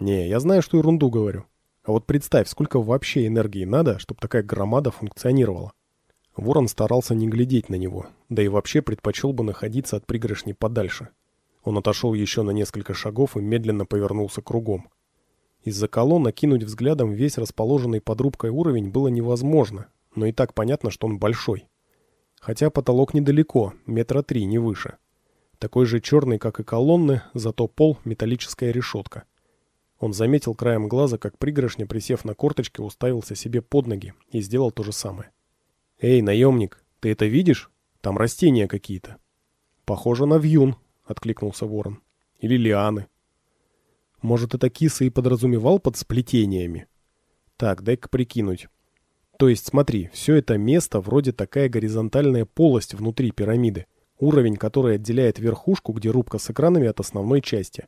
Не, я знаю, что ерунду говорю. А вот представь, сколько вообще энергии надо, чтобы такая громада функционировала. Ворон старался не глядеть на него, да и вообще предпочел бы находиться от пригоршни подальше. Он отошел еще на несколько шагов и медленно повернулся кругом. Из-за колонн накинуть взглядом весь расположенный под рубкой уровень было невозможно, но и так понятно, что он большой. Хотя потолок недалеко, метра три, не выше. Такой же черный, как и колонны, зато пол – металлическая решетка – он заметил краем глаза, как пригоршня, присев на корточки, уставился себе под ноги и сделал то же самое. «Эй, наемник, ты это видишь? Там растения какие-то». «Похоже на вьюн», — откликнулся ворон. «Или лианы». «Может, это киса и подразумевал под сплетениями?» «Так, дай-ка прикинуть». То есть, смотри, все это место вроде такая горизонтальная полость внутри пирамиды, уровень которой отделяет верхушку, где рубка с экранами, от основной части.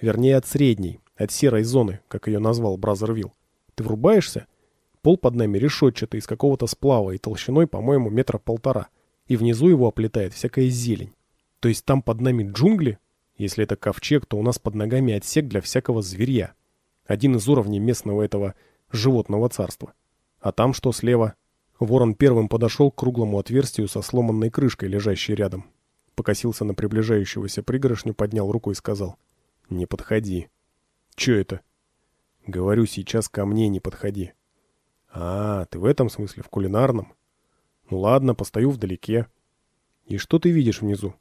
Вернее, от средней, от серой зоны, как ее назвал Бразервилл. Ты врубаешься? Пол под нами решетчатый, из какого-то сплава и толщиной, по-моему, метра полтора. И внизу его оплетает всякая зелень. То есть там под нами джунгли? Если это ковчег, то у нас под ногами отсек для всякого зверья. Один из уровней местного этого животного царства. А там что слева? Ворон первым подошел к круглому отверстию со сломанной крышкой, лежащей рядом. Покосился на приближающегося пригоршню, поднял руку и сказал «Не подходи». «Че это?» «Говорю, сейчас ко мне не подходи». «А, ты в этом смысле, в кулинарном?» «Ну ладно, постою вдалеке». «И что ты видишь внизу?»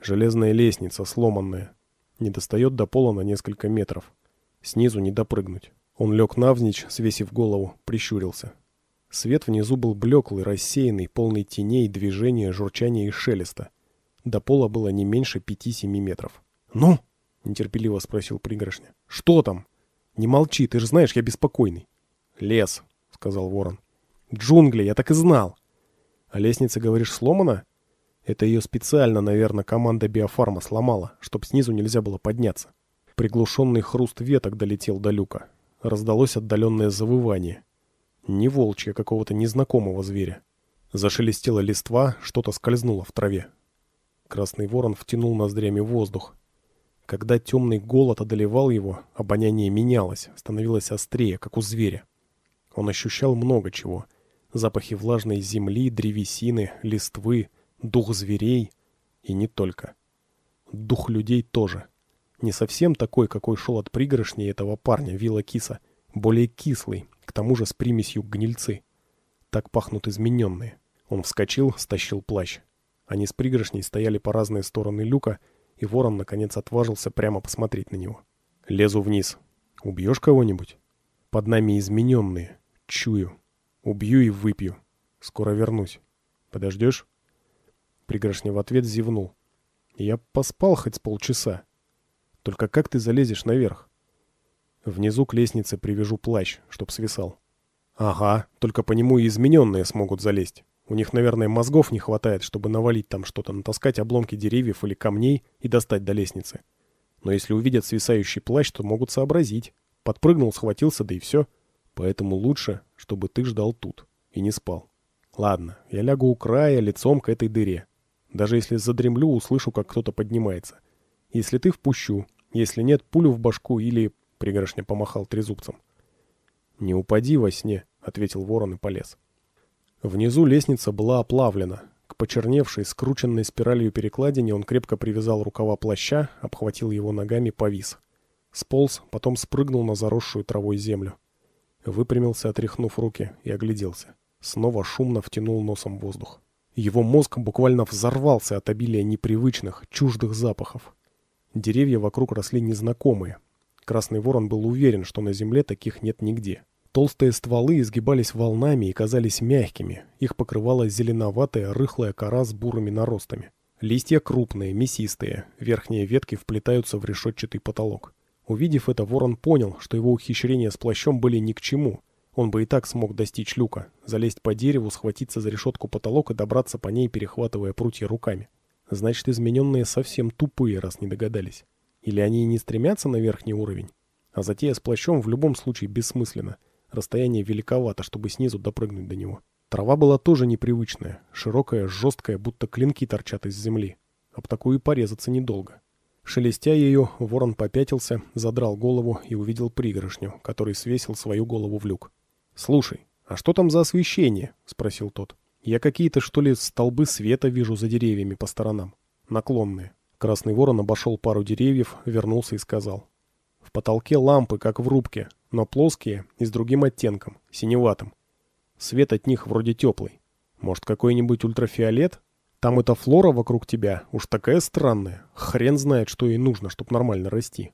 «Железная лестница, сломанная. Не достает до пола на несколько метров. Снизу не допрыгнуть». Он лег навзничь, свесив голову, прищурился. Свет внизу был блеклый, рассеянный, полный теней, движения, журчания и шелеста. До пола было не меньше пяти-семи метров. «Ну!» — нетерпеливо спросил пригоршня. «Что там?» «Не молчи, ты же знаешь, я беспокойный». «Лес», — сказал ворон. «Джунгли, я так и знал». «А лестница, говоришь, сломана?» «Это ее специально, наверное, команда биофарма сломала, чтоб снизу нельзя было подняться». Приглушенный хруст веток долетел до люка. Раздалось отдаленное завывание. Не волчья а какого-то незнакомого зверя. Зашелестела листва, что-то скользнуло в траве. Красный ворон втянул ноздрями воздух, когда темный голод одолевал его, обоняние менялось, становилось острее, как у зверя. Он ощущал много чего. Запахи влажной земли, древесины, листвы, дух зверей. И не только. Дух людей тоже. Не совсем такой, какой шел от пригоршни этого парня, вилла киса. Более кислый, к тому же с примесью гнильцы. Так пахнут измененные. Он вскочил, стащил плащ. Они с пригоршней стояли по разные стороны люка, и ворон наконец отважился прямо посмотреть на него. «Лезу вниз. Убьешь кого-нибудь?» «Под нами измененные. Чую. Убью и выпью. Скоро вернусь. Подождешь?» Пригоршня в ответ зевнул. «Я поспал хоть с полчаса. Только как ты залезешь наверх?» «Внизу к лестнице привяжу плащ, чтоб свисал». «Ага, только по нему и измененные смогут залезть». У них, наверное, мозгов не хватает, чтобы навалить там что-то, натаскать обломки деревьев или камней и достать до лестницы. Но если увидят свисающий плащ, то могут сообразить. Подпрыгнул, схватился, да и все. Поэтому лучше, чтобы ты ждал тут и не спал. Ладно, я лягу у края, лицом к этой дыре. Даже если задремлю, услышу, как кто-то поднимается. Если ты, впущу. Если нет, пулю в башку или... Пригоршня помахал трезубцем. «Не упади во сне», — ответил ворон и полез. Внизу лестница была оплавлена. К почерневшей, скрученной спиралью перекладине он крепко привязал рукава плаща, обхватил его ногами, повис. Сполз, потом спрыгнул на заросшую травой землю. Выпрямился, отряхнув руки, и огляделся. Снова шумно втянул носом воздух. Его мозг буквально взорвался от обилия непривычных, чуждых запахов. Деревья вокруг росли незнакомые. Красный ворон был уверен, что на земле таких нет нигде. Толстые стволы изгибались волнами и казались мягкими. Их покрывала зеленоватая рыхлая кора с бурыми наростами. Листья крупные, мясистые. Верхние ветки вплетаются в решетчатый потолок. Увидев это, ворон понял, что его ухищрения с плащом были ни к чему. Он бы и так смог достичь люка, залезть по дереву, схватиться за решетку и добраться по ней, перехватывая прутья руками. Значит, измененные совсем тупые, раз не догадались. Или они и не стремятся на верхний уровень? А затея с плащом в любом случае бессмысленна. Расстояние великовато, чтобы снизу допрыгнуть до него. Трава была тоже непривычная, широкая, жесткая, будто клинки торчат из земли. Об такую и порезаться недолго. Шелестя ее, ворон попятился, задрал голову и увидел пригоршню, который свесил свою голову в люк. «Слушай, а что там за освещение?» — спросил тот. «Я какие-то, что ли, столбы света вижу за деревьями по сторонам. Наклонные». Красный ворон обошел пару деревьев, вернулся и сказал. «В потолке лампы, как в рубке, но плоские и с другим оттенком, синеватым. Свет от них вроде теплый. Может, какой-нибудь ультрафиолет? Там эта флора вокруг тебя уж такая странная. Хрен знает, что ей нужно, чтобы нормально расти.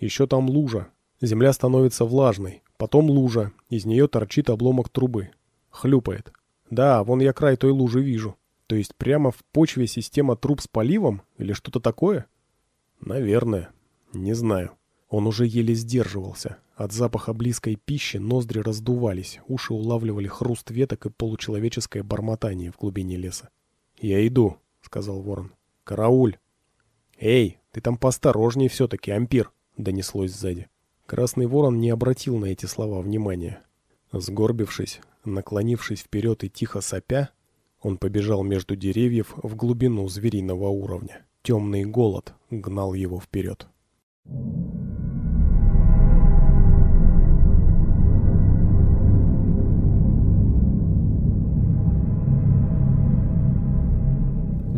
Еще там лужа. Земля становится влажной. Потом лужа. Из нее торчит обломок трубы. Хлюпает. Да, вон я край той лужи вижу. То есть прямо в почве система труб с поливом или что-то такое? Наверное. Не знаю. Он уже еле сдерживался. От запаха близкой пищи ноздри раздувались, уши улавливали хруст веток и получеловеческое бормотание в глубине леса. «Я иду», — сказал ворон. «Карауль!» «Эй, ты там поосторожнее все-таки, ампир!» — донеслось сзади. Красный ворон не обратил на эти слова внимания. Сгорбившись, наклонившись вперед и тихо сопя, он побежал между деревьев в глубину звериного уровня. Темный голод гнал его вперед. Thank you.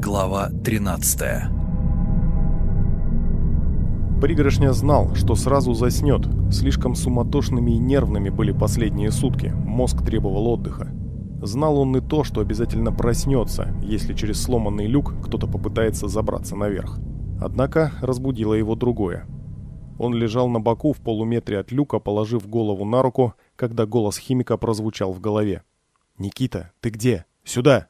Глава 13 Пригоршня знал, что сразу заснет. Слишком суматошными и нервными были последние сутки, мозг требовал отдыха. Знал он и то, что обязательно проснется, если через сломанный люк кто-то попытается забраться наверх. Однако разбудило его другое. Он лежал на боку в полуметре от люка, положив голову на руку, когда голос химика прозвучал в голове. «Никита, ты где? Сюда!»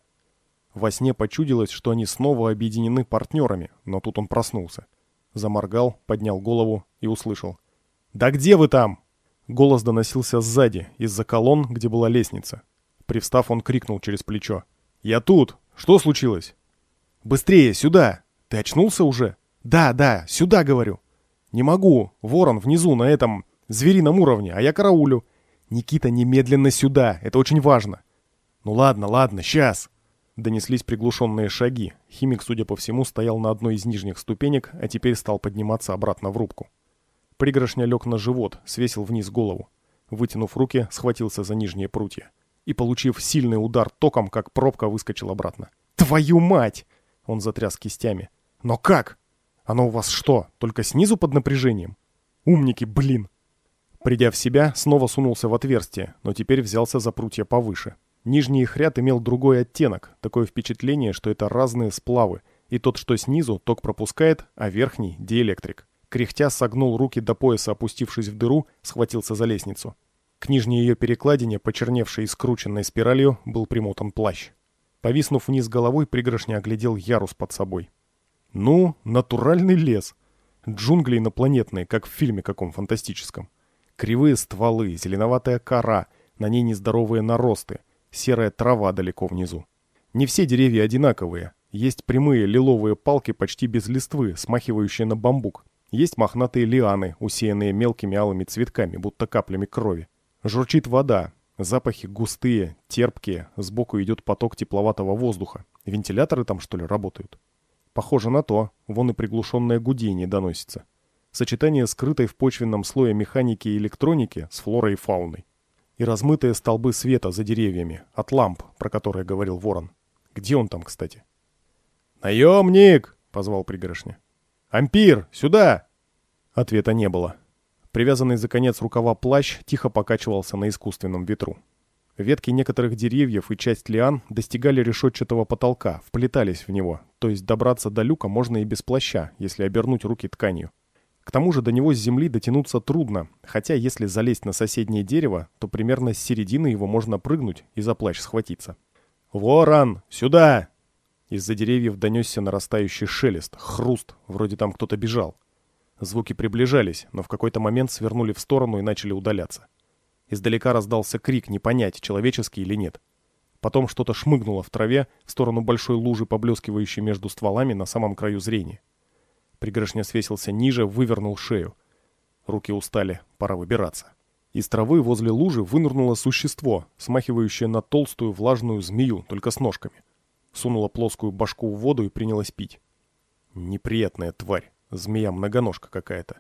Во сне почудилось, что они снова объединены партнерами, но тут он проснулся. Заморгал, поднял голову и услышал. «Да где вы там?» Голос доносился сзади, из-за колонн, где была лестница. Привстав, он крикнул через плечо. «Я тут! Что случилось?» «Быстрее, сюда! Ты очнулся уже?» «Да, да, сюда, говорю!» «Не могу! Ворон внизу, на этом зверином уровне, а я караулю!» «Никита, немедленно сюда! Это очень важно!» «Ну ладно, ладно, сейчас!» Донеслись приглушенные шаги. Химик, судя по всему, стоял на одной из нижних ступенек, а теперь стал подниматься обратно в рубку. Пригоршня лег на живот, свесил вниз голову. Вытянув руки, схватился за нижние прутья. И, получив сильный удар током, как пробка выскочил обратно. «Твою мать!» Он затряс кистями. «Но как? Оно у вас что, только снизу под напряжением? Умники, блин!» Придя в себя, снова сунулся в отверстие, но теперь взялся за прутья повыше. Нижний их ряд имел другой оттенок, такое впечатление, что это разные сплавы, и тот, что снизу, ток пропускает, а верхний – диэлектрик. Кряхтя согнул руки до пояса, опустившись в дыру, схватился за лестницу. К нижней ее перекладине, почерневшей и скрученной спиралью, был примотан плащ. Повиснув вниз головой, пригоршня оглядел ярус под собой. Ну, натуральный лес. Джунгли инопланетные, как в фильме каком фантастическом. Кривые стволы, зеленоватая кора, на ней нездоровые наросты – серая трава далеко внизу. Не все деревья одинаковые. Есть прямые лиловые палки почти без листвы, смахивающие на бамбук. Есть мохнатые лианы, усеянные мелкими алыми цветками, будто каплями крови. Журчит вода. Запахи густые, терпкие. Сбоку идет поток тепловатого воздуха. Вентиляторы там, что ли, работают? Похоже на то. Вон и приглушенное гудение доносится. Сочетание скрытой в почвенном слое механики и электроники с флорой и фауной и размытые столбы света за деревьями, от ламп, про которые говорил ворон. Где он там, кстати? «Наемник!» — позвал пригоршня. «Ампир! Сюда!» Ответа не было. Привязанный за конец рукава плащ тихо покачивался на искусственном ветру. Ветки некоторых деревьев и часть лиан достигали решетчатого потолка, вплетались в него, то есть добраться до люка можно и без плаща, если обернуть руки тканью. К тому же до него с земли дотянуться трудно, хотя если залезть на соседнее дерево, то примерно с середины его можно прыгнуть и за плащ схватиться. «Ворон, сюда!» Из-за деревьев донесся нарастающий шелест, хруст, вроде там кто-то бежал. Звуки приближались, но в какой-то момент свернули в сторону и начали удаляться. Издалека раздался крик, не понять, человеческий или нет. Потом что-то шмыгнуло в траве в сторону большой лужи, поблескивающей между стволами на самом краю зрения. Пригоршня свесился ниже, вывернул шею. Руки устали, пора выбираться. Из травы возле лужи вынырнуло существо, смахивающее на толстую влажную змею, только с ножками. Сунула плоскую башку в воду и принялась пить. Неприятная тварь, змея-многоножка какая-то.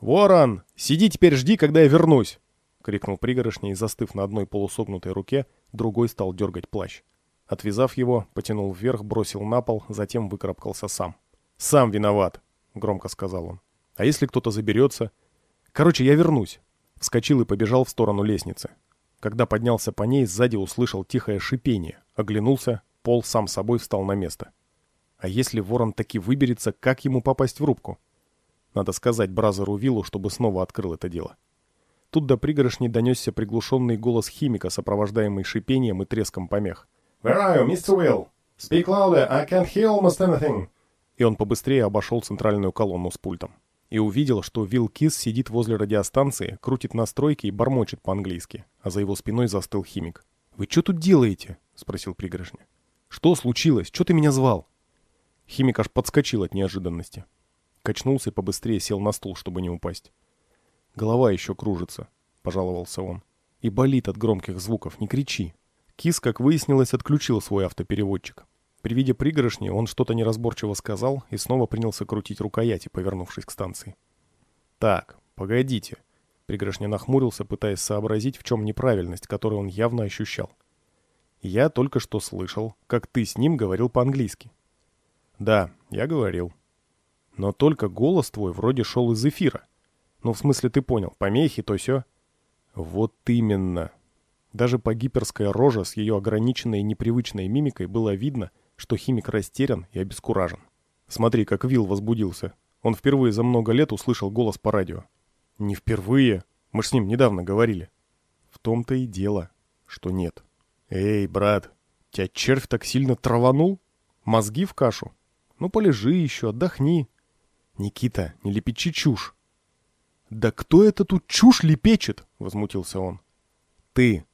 «Ворон, сиди теперь жди, когда я вернусь!» — крикнул пригоршня и, застыв на одной полусогнутой руке, другой стал дергать плащ. Отвязав его, потянул вверх, бросил на пол, затем выкарабкался сам. «Сам виноват!» громко сказал он. «А если кто-то заберется?» «Короче, я вернусь!» Вскочил и побежал в сторону лестницы. Когда поднялся по ней, сзади услышал тихое шипение. Оглянулся, пол сам собой встал на место. А если ворон таки выберется, как ему попасть в рубку? Надо сказать Бразеру Виллу, чтобы снова открыл это дело. Тут до пригоршни донесся приглушенный голос химика, сопровождаемый шипением и треском помех. «Where are you, Mr. Will? Speak louder, I can't hear almost anything!» И он побыстрее обошел центральную колонну с пультом. И увидел, что Вилл Кис сидит возле радиостанции, крутит настройки и бормочет по-английски. А за его спиной застыл химик. «Вы что тут делаете?» — спросил пригоршня. «Что случилось? Что ты меня звал?» Химик аж подскочил от неожиданности. Качнулся и побыстрее сел на стул, чтобы не упасть. «Голова еще кружится», — пожаловался он. «И болит от громких звуков, не кричи». Кис, как выяснилось, отключил свой автопереводчик. При виде пригоршни он что-то неразборчиво сказал и снова принялся крутить рукояти, повернувшись к станции. «Так, погодите». Пригоршня нахмурился, пытаясь сообразить, в чем неправильность, которую он явно ощущал. «Я только что слышал, как ты с ним говорил по-английски». «Да, я говорил». «Но только голос твой вроде шел из эфира. Ну, в смысле, ты понял, помехи, то все. «Вот именно». Даже по гиперская рожа с ее ограниченной и непривычной мимикой было видно – что химик растерян и обескуражен. Смотри, как Вил возбудился. Он впервые за много лет услышал голос по радио. «Не впервые. Мы ж с ним недавно говорили». В том-то и дело, что нет. «Эй, брат, тебя червь так сильно траванул? Мозги в кашу? Ну, полежи еще, отдохни». «Никита, не лепечи чушь». «Да кто это тут чушь лепечет?» — возмутился он. «Ты».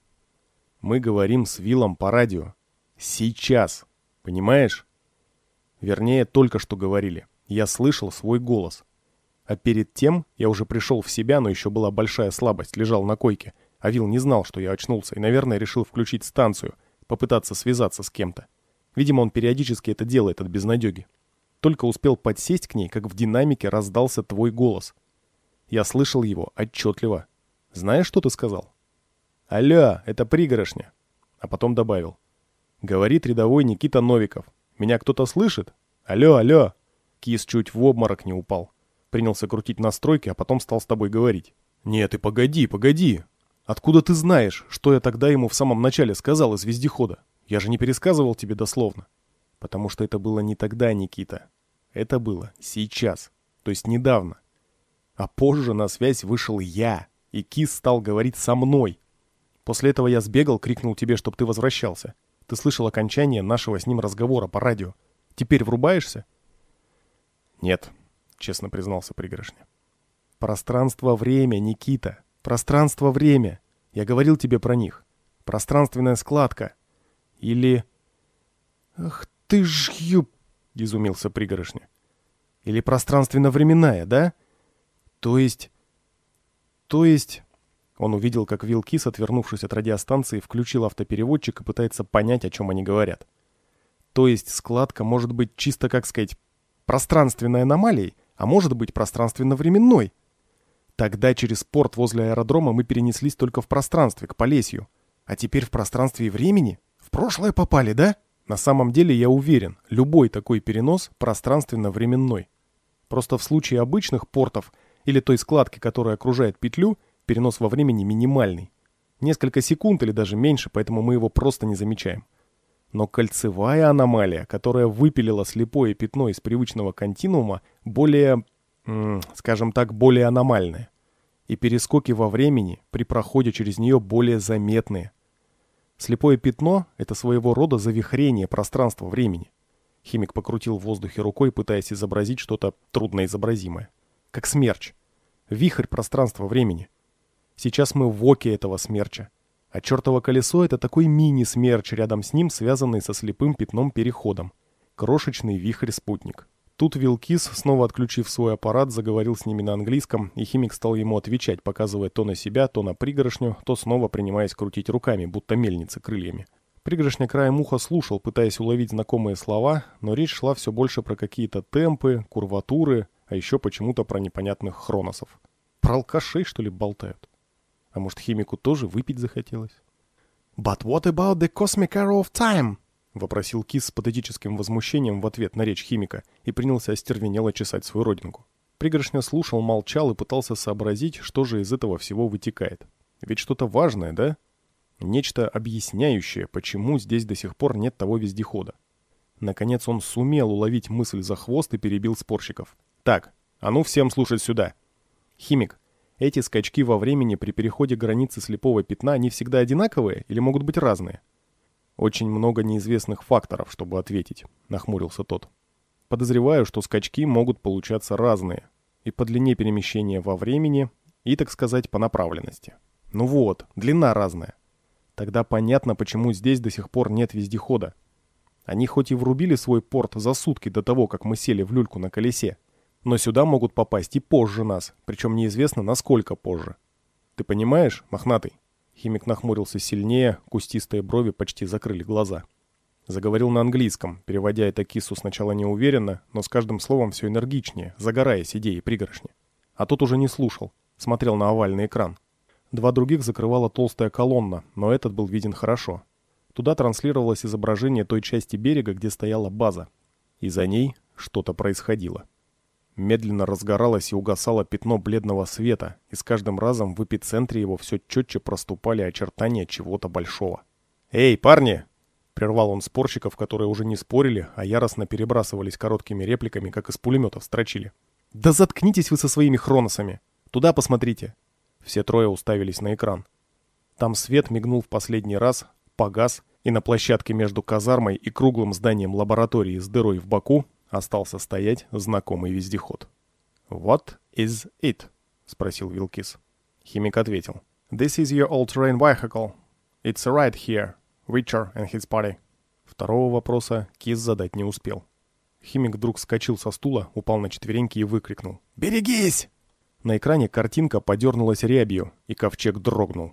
«Мы говорим с Вилом по радио. Сейчас». Понимаешь? Вернее, только что говорили. Я слышал свой голос. А перед тем я уже пришел в себя, но еще была большая слабость, лежал на койке. А Авил не знал, что я очнулся, и, наверное, решил включить станцию, попытаться связаться с кем-то. Видимо, он периодически это делает от безнадеги. Только успел подсесть к ней, как в динамике раздался твой голос. Я слышал его отчетливо. Знаешь, что ты сказал? «Алло, это пригорошня!» А потом добавил. Говорит рядовой Никита Новиков. «Меня кто-то слышит? Алло, алло!» Кис чуть в обморок не упал. Принялся крутить настройки, а потом стал с тобой говорить. «Нет, и погоди, погоди! Откуда ты знаешь, что я тогда ему в самом начале сказал из вездехода? Я же не пересказывал тебе дословно». «Потому что это было не тогда, Никита. Это было сейчас, то есть недавно. А позже на связь вышел я, и Кис стал говорить со мной. После этого я сбегал, крикнул тебе, чтоб ты возвращался. Ты слышал окончание нашего с ним разговора по радио. Теперь врубаешься?» «Нет», — честно признался пригоршня. «Пространство-время, Никита. Пространство-время. Я говорил тебе про них. Пространственная складка. Или...» «Ах ты ж еб...» — изумился пригоршня. «Или пространственно-временная, да? То есть... То есть...» Он увидел, как Вилкис, отвернувшись от радиостанции, включил автопереводчик и пытается понять, о чем они говорят. То есть складка может быть чисто, как сказать, пространственной аномалией, а может быть пространственно-временной. Тогда через порт возле аэродрома мы перенеслись только в пространстве, к Полесью. А теперь в пространстве и времени? В прошлое попали, да? На самом деле я уверен, любой такой перенос пространственно-временной. Просто в случае обычных портов или той складки, которая окружает петлю – перенос во времени минимальный. Несколько секунд или даже меньше, поэтому мы его просто не замечаем. Но кольцевая аномалия, которая выпилила слепое пятно из привычного континуума, более, скажем так, более аномальная. И перескоки во времени при проходе через нее более заметные. Слепое пятно – это своего рода завихрение пространства-времени. Химик покрутил в воздухе рукой, пытаясь изобразить что-то трудноизобразимое. Как смерч. Вихрь пространства-времени – Сейчас мы в оке этого смерча. А чертово колесо — это такой мини-смерч, рядом с ним связанный со слепым пятном переходом. Крошечный вихрь-спутник. Тут Вилкис, снова отключив свой аппарат, заговорил с ними на английском, и химик стал ему отвечать, показывая то на себя, то на пригоршню, то снова принимаясь крутить руками, будто мельницы крыльями. Пригоршня краем уха слушал, пытаясь уловить знакомые слова, но речь шла все больше про какие-то темпы, курватуры, а еще почему-то про непонятных хроносов. Про алкашей, что ли, болтают? А может, химику тоже выпить захотелось? «But what about the cosmic arrow of time?» — вопросил Кис с патетическим возмущением в ответ на речь химика и принялся остервенело чесать свою родинку. Пригоршня слушал, молчал и пытался сообразить, что же из этого всего вытекает. Ведь что-то важное, да? Нечто объясняющее, почему здесь до сих пор нет того вездехода. Наконец он сумел уловить мысль за хвост и перебил спорщиков. «Так, а ну всем слушать сюда!» «Химик, эти скачки во времени при переходе границы слепого пятна не всегда одинаковые или могут быть разные? Очень много неизвестных факторов, чтобы ответить, нахмурился тот. Подозреваю, что скачки могут получаться разные. И по длине перемещения во времени, и, так сказать, по направленности. Ну вот, длина разная. Тогда понятно, почему здесь до сих пор нет вездехода. Они хоть и врубили свой порт за сутки до того, как мы сели в люльку на колесе, но сюда могут попасть и позже нас, причем неизвестно, насколько позже. Ты понимаешь, мохнатый?» Химик нахмурился сильнее, кустистые брови почти закрыли глаза. Заговорил на английском, переводя это кису сначала неуверенно, но с каждым словом все энергичнее, загораясь идеей пригоршни. А тот уже не слушал, смотрел на овальный экран. Два других закрывала толстая колонна, но этот был виден хорошо. Туда транслировалось изображение той части берега, где стояла база. И за ней что-то происходило. Медленно разгоралось и угасало пятно бледного света, и с каждым разом в эпицентре его все четче проступали очертания чего-то большого. «Эй, парни!» — прервал он спорщиков, которые уже не спорили, а яростно перебрасывались короткими репликами, как из пулеметов строчили. «Да заткнитесь вы со своими хроносами! Туда посмотрите!» Все трое уставились на экран. Там свет мигнул в последний раз, погас, и на площадке между казармой и круглым зданием лаборатории с дырой в боку Остался стоять знакомый вездеход. «What is it?» — спросил Вилкис. Химик ответил. «This is your all-terrain vehicle. It's right here. Witcher and his party». Второго вопроса Кис задать не успел. Химик вдруг вскочил со стула, упал на четвереньки и выкрикнул. «Берегись!» На экране картинка подернулась рябью, и ковчег дрогнул.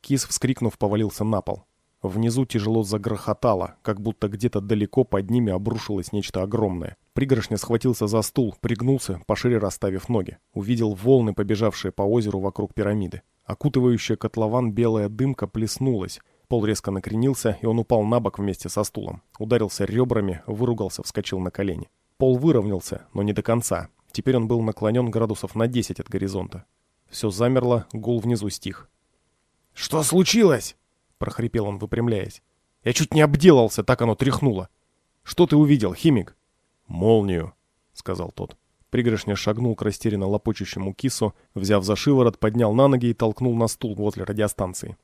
Кис, вскрикнув, повалился на пол. Внизу тяжело загрохотало, как будто где-то далеко под ними обрушилось нечто огромное. Пригоршня схватился за стул, пригнулся, пошире расставив ноги. Увидел волны, побежавшие по озеру вокруг пирамиды. Окутывающая котлован белая дымка плеснулась. Пол резко накренился, и он упал на бок вместе со стулом. Ударился ребрами, выругался, вскочил на колени. Пол выровнялся, но не до конца. Теперь он был наклонен градусов на 10 от горизонта. Все замерло, гул внизу стих. «Что случилось?» — прохрипел он, выпрямляясь. «Я чуть не обделался, так оно тряхнуло. Что ты увидел, химик?» «Молнию», — сказал тот. Пригоршня шагнул к растерянно лопочущему кису, взяв за шиворот, поднял на ноги и толкнул на стул возле радиостанции.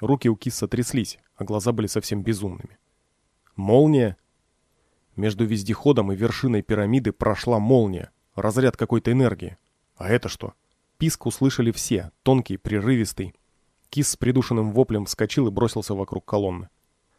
Руки у киса тряслись, а глаза были совсем безумными. «Молния?» Между вездеходом и вершиной пирамиды прошла молния, разряд какой-то энергии. А это что? Писк услышали все, тонкий, прерывистый, Кис с придушенным воплем вскочил и бросился вокруг колонны.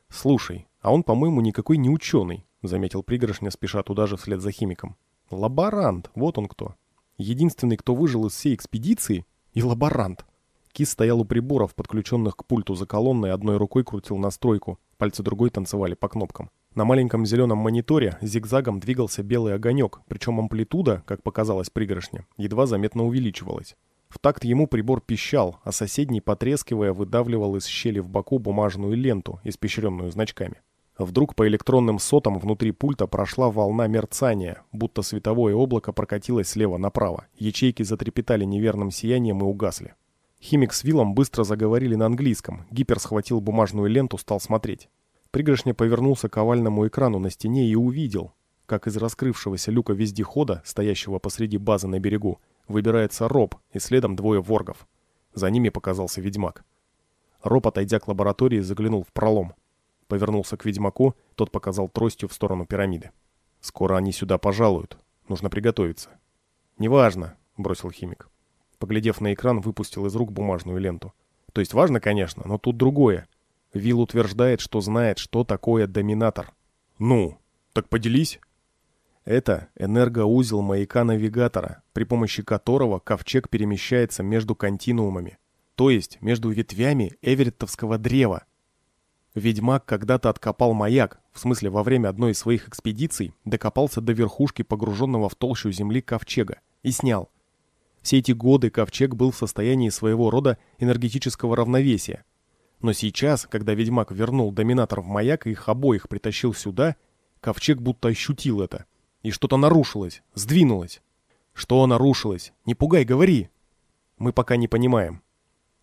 «Слушай, а он, по-моему, никакой не ученый», — заметил пригоршня, спеша туда же вслед за химиком. «Лаборант, вот он кто. Единственный, кто выжил из всей экспедиции, и лаборант». Кис стоял у приборов, подключенных к пульту за колонной, одной рукой крутил настройку, пальцы другой танцевали по кнопкам. На маленьком зеленом мониторе зигзагом двигался белый огонек, причем амплитуда, как показалось пригоршне, едва заметно увеличивалась. В такт ему прибор пищал, а соседний, потрескивая, выдавливал из щели в боку бумажную ленту, испещренную значками. Вдруг по электронным сотам внутри пульта прошла волна мерцания, будто световое облако прокатилось слева направо. Ячейки затрепетали неверным сиянием и угасли. Химик с Виллом быстро заговорили на английском. Гипер схватил бумажную ленту, стал смотреть. Пригоршня повернулся к овальному экрану на стене и увидел, как из раскрывшегося люка вездехода, стоящего посреди базы на берегу, выбирается Роб и следом двое воргов. За ними показался ведьмак. Роб, отойдя к лаборатории, заглянул в пролом. Повернулся к ведьмаку, тот показал тростью в сторону пирамиды. «Скоро они сюда пожалуют. Нужно приготовиться». «Неважно», — бросил химик. Поглядев на экран, выпустил из рук бумажную ленту. «То есть важно, конечно, но тут другое. Вилл утверждает, что знает, что такое доминатор». «Ну, так поделись». Это энергоузел маяка-навигатора, при помощи которого ковчег перемещается между континуумами, то есть между ветвями Эвереттовского древа. Ведьмак когда-то откопал маяк, в смысле во время одной из своих экспедиций докопался до верхушки погруженного в толщу земли ковчега и снял. Все эти годы ковчег был в состоянии своего рода энергетического равновесия. Но сейчас, когда ведьмак вернул доминатор в маяк и их обоих притащил сюда, ковчег будто ощутил это – и что-то нарушилось, сдвинулось. Что нарушилось? Не пугай, говори. Мы пока не понимаем.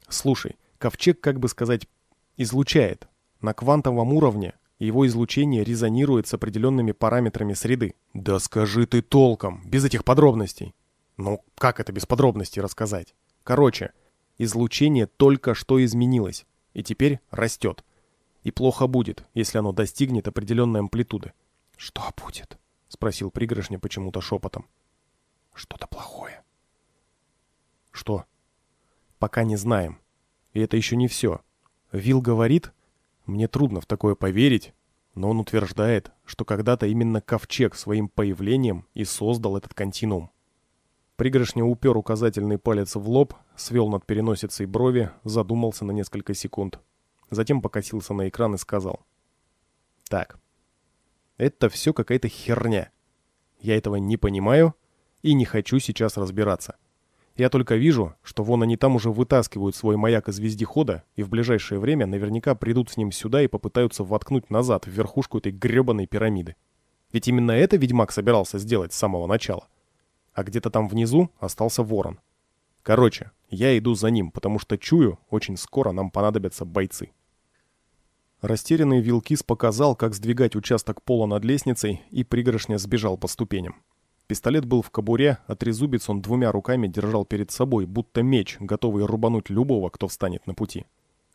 Слушай, ковчег, как бы сказать, излучает. На квантовом уровне его излучение резонирует с определенными параметрами среды. Да скажи ты толком, без этих подробностей. Ну, как это без подробностей рассказать? Короче, излучение только что изменилось, и теперь растет. И плохо будет, если оно достигнет определенной амплитуды. Что будет? спросил пригоршня почему-то шепотом. Что-то плохое. Что? Пока не знаем. И это еще не все. Вил говорит, мне трудно в такое поверить, но он утверждает, что когда-то именно Ковчег своим появлением и создал этот континуум. Пригоршня упер указательный палец в лоб, свел над переносицей брови, задумался на несколько секунд. Затем покосился на экран и сказал. «Так, это все какая-то херня. Я этого не понимаю и не хочу сейчас разбираться. Я только вижу, что вон они там уже вытаскивают свой маяк из вездехода и в ближайшее время наверняка придут с ним сюда и попытаются воткнуть назад в верхушку этой гребаной пирамиды. Ведь именно это ведьмак собирался сделать с самого начала. А где-то там внизу остался ворон. Короче, я иду за ним, потому что чую, очень скоро нам понадобятся бойцы. Растерянный Вилкис показал, как сдвигать участок пола над лестницей, и пригоршня сбежал по ступеням. Пистолет был в кобуре, а трезубец он двумя руками держал перед собой, будто меч, готовый рубануть любого, кто встанет на пути.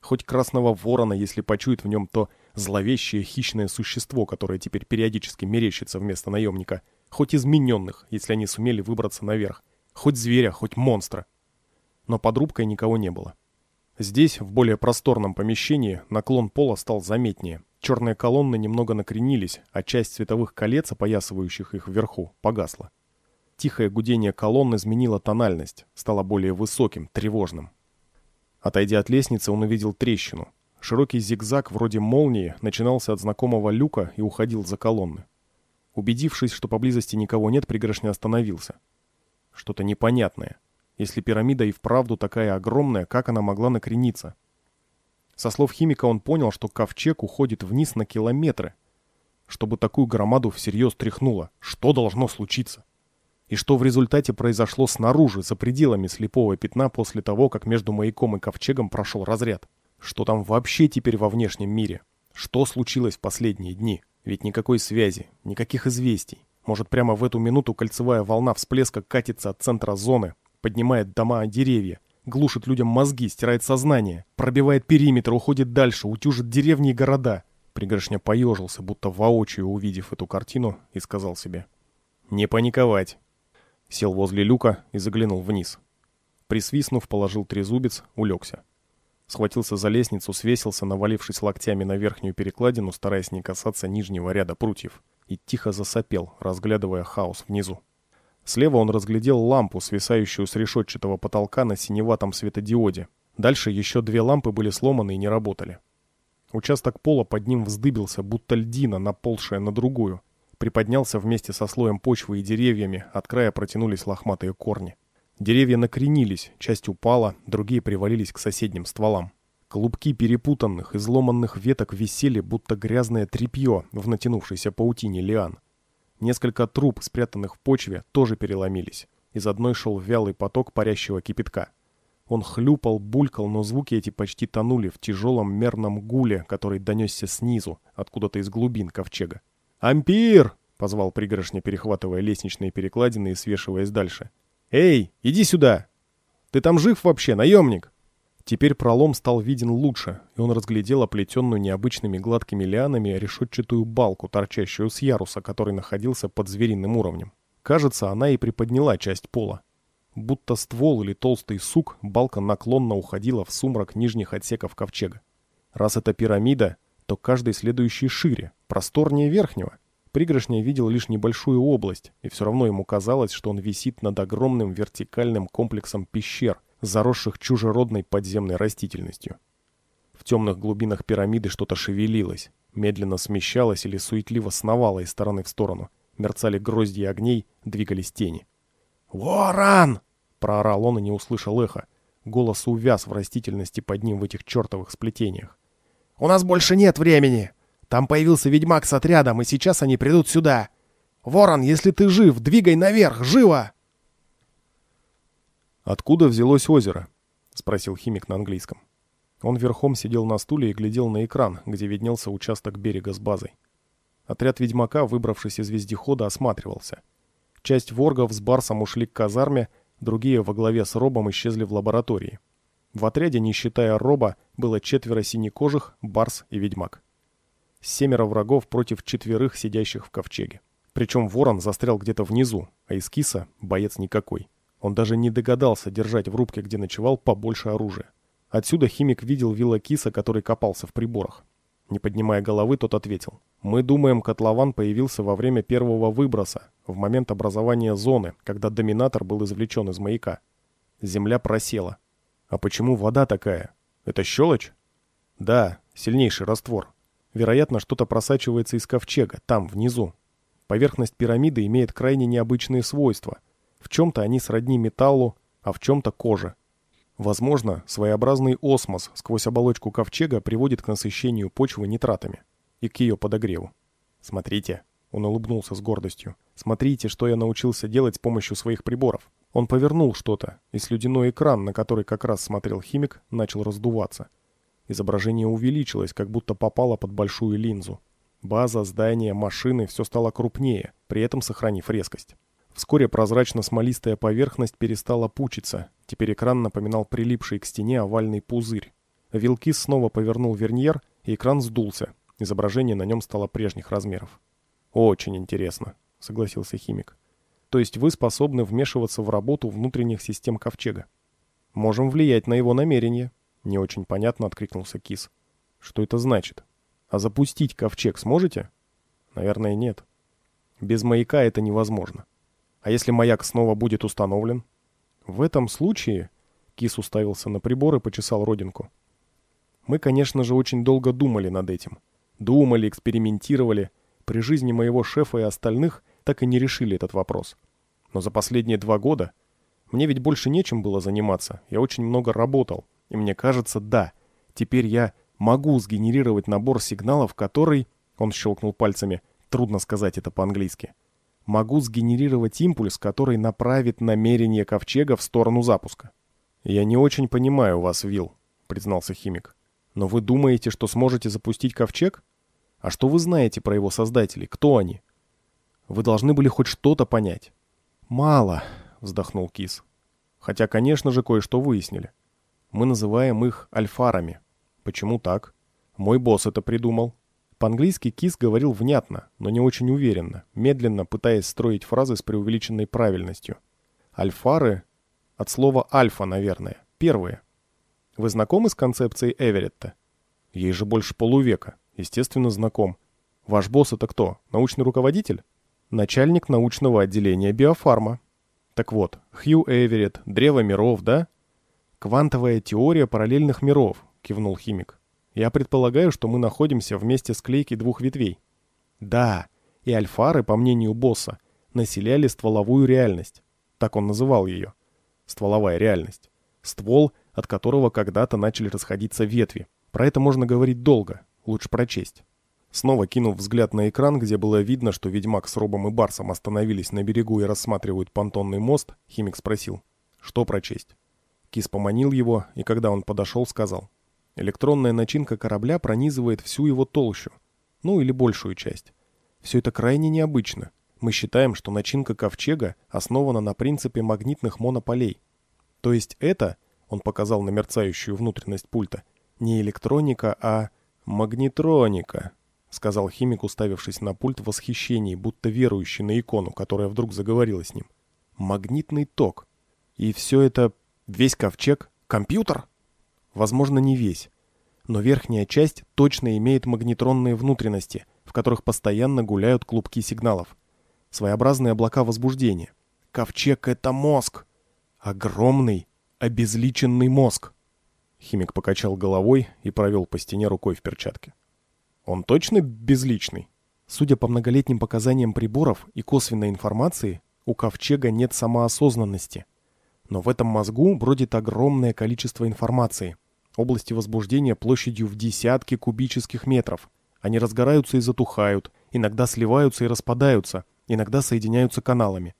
Хоть красного ворона, если почует в нем то зловещее хищное существо, которое теперь периодически мерещится вместо наемника, хоть измененных, если они сумели выбраться наверх, хоть зверя, хоть монстра. Но под рубкой никого не было. Здесь, в более просторном помещении, наклон пола стал заметнее. Черные колонны немного накренились, а часть световых колец, опоясывающих их вверху, погасла. Тихое гудение колонн изменило тональность, стало более высоким, тревожным. Отойдя от лестницы, он увидел трещину. Широкий зигзаг вроде молнии начинался от знакомого люка и уходил за колонны. Убедившись, что поблизости никого нет, пригоршня остановился. Что-то непонятное. Если пирамида и вправду такая огромная, как она могла накрениться? Со слов химика он понял, что ковчег уходит вниз на километры. Чтобы такую громаду всерьез тряхнуло, что должно случиться? И что в результате произошло снаружи, за пределами слепого пятна после того, как между маяком и ковчегом прошел разряд? Что там вообще теперь во внешнем мире? Что случилось в последние дни? Ведь никакой связи, никаких известий. Может, прямо в эту минуту кольцевая волна всплеска катится от центра зоны, поднимает дома, деревья, глушит людям мозги, стирает сознание, пробивает периметр, уходит дальше, утюжит деревни и города. Пригоршня поежился, будто воочию увидев эту картину, и сказал себе «Не паниковать». Сел возле люка и заглянул вниз. Присвистнув, положил трезубец, улегся. Схватился за лестницу, свесился, навалившись локтями на верхнюю перекладину, стараясь не касаться нижнего ряда прутьев, и тихо засопел, разглядывая хаос внизу. Слева он разглядел лампу, свисающую с решетчатого потолка на синеватом светодиоде. Дальше еще две лампы были сломаны и не работали. Участок пола под ним вздыбился, будто льдина, наползшая на другую. Приподнялся вместе со слоем почвы и деревьями, от края протянулись лохматые корни. Деревья накренились, часть упала, другие привалились к соседним стволам. Клубки перепутанных, изломанных веток висели, будто грязное тряпье в натянувшейся паутине лиан. Несколько труб, спрятанных в почве, тоже переломились. Из одной шел вялый поток парящего кипятка. Он хлюпал, булькал, но звуки эти почти тонули в тяжелом мерном гуле, который донесся снизу, откуда-то из глубин ковчега. «Ампир!» — позвал пригоршня, перехватывая лестничные перекладины и свешиваясь дальше. «Эй, иди сюда! Ты там жив вообще, наемник?» Теперь пролом стал виден лучше, и он разглядел оплетенную необычными гладкими лианами решетчатую балку, торчащую с яруса, который находился под звериным уровнем. Кажется, она и приподняла часть пола. Будто ствол или толстый сук, балка наклонно уходила в сумрак нижних отсеков ковчега. Раз это пирамида, то каждый следующий шире, просторнее верхнего. Пригоршня видел лишь небольшую область, и все равно ему казалось, что он висит над огромным вертикальным комплексом пещер – заросших чужеродной подземной растительностью. В темных глубинах пирамиды что-то шевелилось, медленно смещалось или суетливо сновало из стороны в сторону. Мерцали гроздья огней, двигались тени. «Ворон!» — проорал он и не услышал эхо. Голос увяз в растительности под ним в этих чертовых сплетениях. «У нас больше нет времени! Там появился ведьмак с отрядом, и сейчас они придут сюда! Ворон, если ты жив, двигай наверх, живо!» «Откуда взялось озеро?» — спросил химик на английском. Он верхом сидел на стуле и глядел на экран, где виднелся участок берега с базой. Отряд ведьмака, выбравшись из вездехода, осматривался. Часть воргов с барсом ушли к казарме, другие во главе с Робом исчезли в лаборатории. В отряде, не считая Роба, было четверо синекожих, барс и ведьмак. Семеро врагов против четверых сидящих в ковчеге. Причем ворон застрял где-то внизу, а эскиса — боец никакой. Он даже не догадался держать в рубке, где ночевал, побольше оружия. Отсюда химик видел вилла киса, который копался в приборах. Не поднимая головы, тот ответил. «Мы думаем, котлован появился во время первого выброса, в момент образования зоны, когда доминатор был извлечен из маяка. Земля просела. А почему вода такая? Это щелочь?» «Да, сильнейший раствор. Вероятно, что-то просачивается из ковчега, там, внизу. Поверхность пирамиды имеет крайне необычные свойства – в чем-то они сродни металлу, а в чем-то коже. Возможно, своеобразный осмос сквозь оболочку ковчега приводит к насыщению почвы нитратами и к ее подогреву. «Смотрите», — он улыбнулся с гордостью, — «смотрите, что я научился делать с помощью своих приборов». Он повернул что-то, и слюдяной экран, на который как раз смотрел химик, начал раздуваться. Изображение увеличилось, как будто попало под большую линзу. База, здание, машины — все стало крупнее, при этом сохранив резкость. Вскоре прозрачно-смолистая поверхность перестала пучиться. Теперь экран напоминал прилипший к стене овальный пузырь. Вилки снова повернул верньер, и экран сдулся. Изображение на нем стало прежних размеров. «Очень интересно», — согласился химик. «То есть вы способны вмешиваться в работу внутренних систем Ковчега?» «Можем влиять на его намерения», — не очень понятно откликнулся Кис. «Что это значит? А запустить Ковчег сможете?» «Наверное, нет. Без маяка это невозможно. А если маяк снова будет установлен? В этом случае... Кис уставился на прибор и почесал родинку. Мы, конечно же, очень долго думали над этим. Думали, экспериментировали. При жизни моего шефа и остальных так и не решили этот вопрос. Но за последние два года мне ведь больше нечем было заниматься. Я очень много работал. И мне кажется, да, теперь я могу сгенерировать набор сигналов, который... Он щелкнул пальцами. Трудно сказать это по-английски могу сгенерировать импульс, который направит намерение ковчега в сторону запуска. «Я не очень понимаю вас, Вил, признался химик. «Но вы думаете, что сможете запустить ковчег? А что вы знаете про его создателей? Кто они?» «Вы должны были хоть что-то понять». «Мало», — вздохнул Кис. «Хотя, конечно же, кое-что выяснили. Мы называем их альфарами. Почему так? Мой босс это придумал. По-английски Кис говорил внятно, но не очень уверенно, медленно пытаясь строить фразы с преувеличенной правильностью. «Альфары» — от слова «альфа», наверное, первые. Вы знакомы с концепцией Эверетта? Ей же больше полувека, естественно, знаком. Ваш босс это кто, научный руководитель? Начальник научного отделения биофарма. Так вот, Хью Эверетт, Древо миров, да? «Квантовая теория параллельных миров», — кивнул химик. Я предполагаю, что мы находимся вместе месте склейки двух ветвей. Да, и альфары, по мнению босса, населяли стволовую реальность. Так он называл ее. Стволовая реальность. Ствол, от которого когда-то начали расходиться ветви. Про это можно говорить долго, лучше прочесть. Снова кинув взгляд на экран, где было видно, что ведьмак с Робом и Барсом остановились на берегу и рассматривают понтонный мост, химик спросил, что прочесть. Кис поманил его, и когда он подошел, сказал – Электронная начинка корабля пронизывает всю его толщу, ну или большую часть. Все это крайне необычно. Мы считаем, что начинка ковчега основана на принципе магнитных монополей. То есть это, он показал на мерцающую внутренность пульта, не электроника, а магнитроника, сказал химик, уставившись на пульт в восхищении, будто верующий на икону, которая вдруг заговорила с ним. Магнитный ток. И все это... Весь ковчег? Компьютер? возможно не весь. Но верхняя часть точно имеет магнетронные внутренности, в которых постоянно гуляют клубки сигналов. Своеобразные облака возбуждения. Ковчег — это мозг! Огромный, обезличенный мозг! Химик покачал головой и провел по стене рукой в перчатке. Он точно безличный? Судя по многолетним показаниям приборов и косвенной информации, у ковчега нет самоосознанности. Но в этом мозгу бродит огромное количество информации — области возбуждения площадью в десятки кубических метров. Они разгораются и затухают, иногда сливаются и распадаются, иногда соединяются каналами.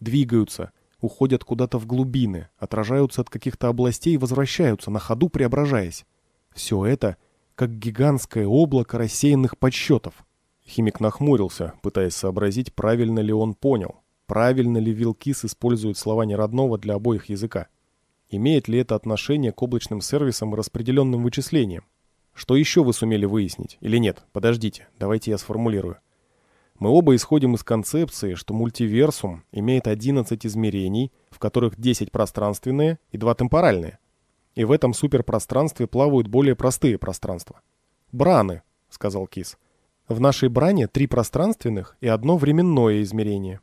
Двигаются, уходят куда-то в глубины, отражаются от каких-то областей и возвращаются, на ходу преображаясь. Все это как гигантское облако рассеянных подсчетов. Химик нахмурился, пытаясь сообразить, правильно ли он понял, правильно ли Вилкис использует слова неродного для обоих языка. Имеет ли это отношение к облачным сервисам и распределенным вычислениям? Что еще вы сумели выяснить? Или нет? Подождите, давайте я сформулирую. Мы оба исходим из концепции, что мультиверсум имеет 11 измерений, в которых 10 пространственные и 2 темпоральные. И в этом суперпространстве плавают более простые пространства. «Браны», — сказал Кис. «В нашей бране три пространственных и одно временное измерение».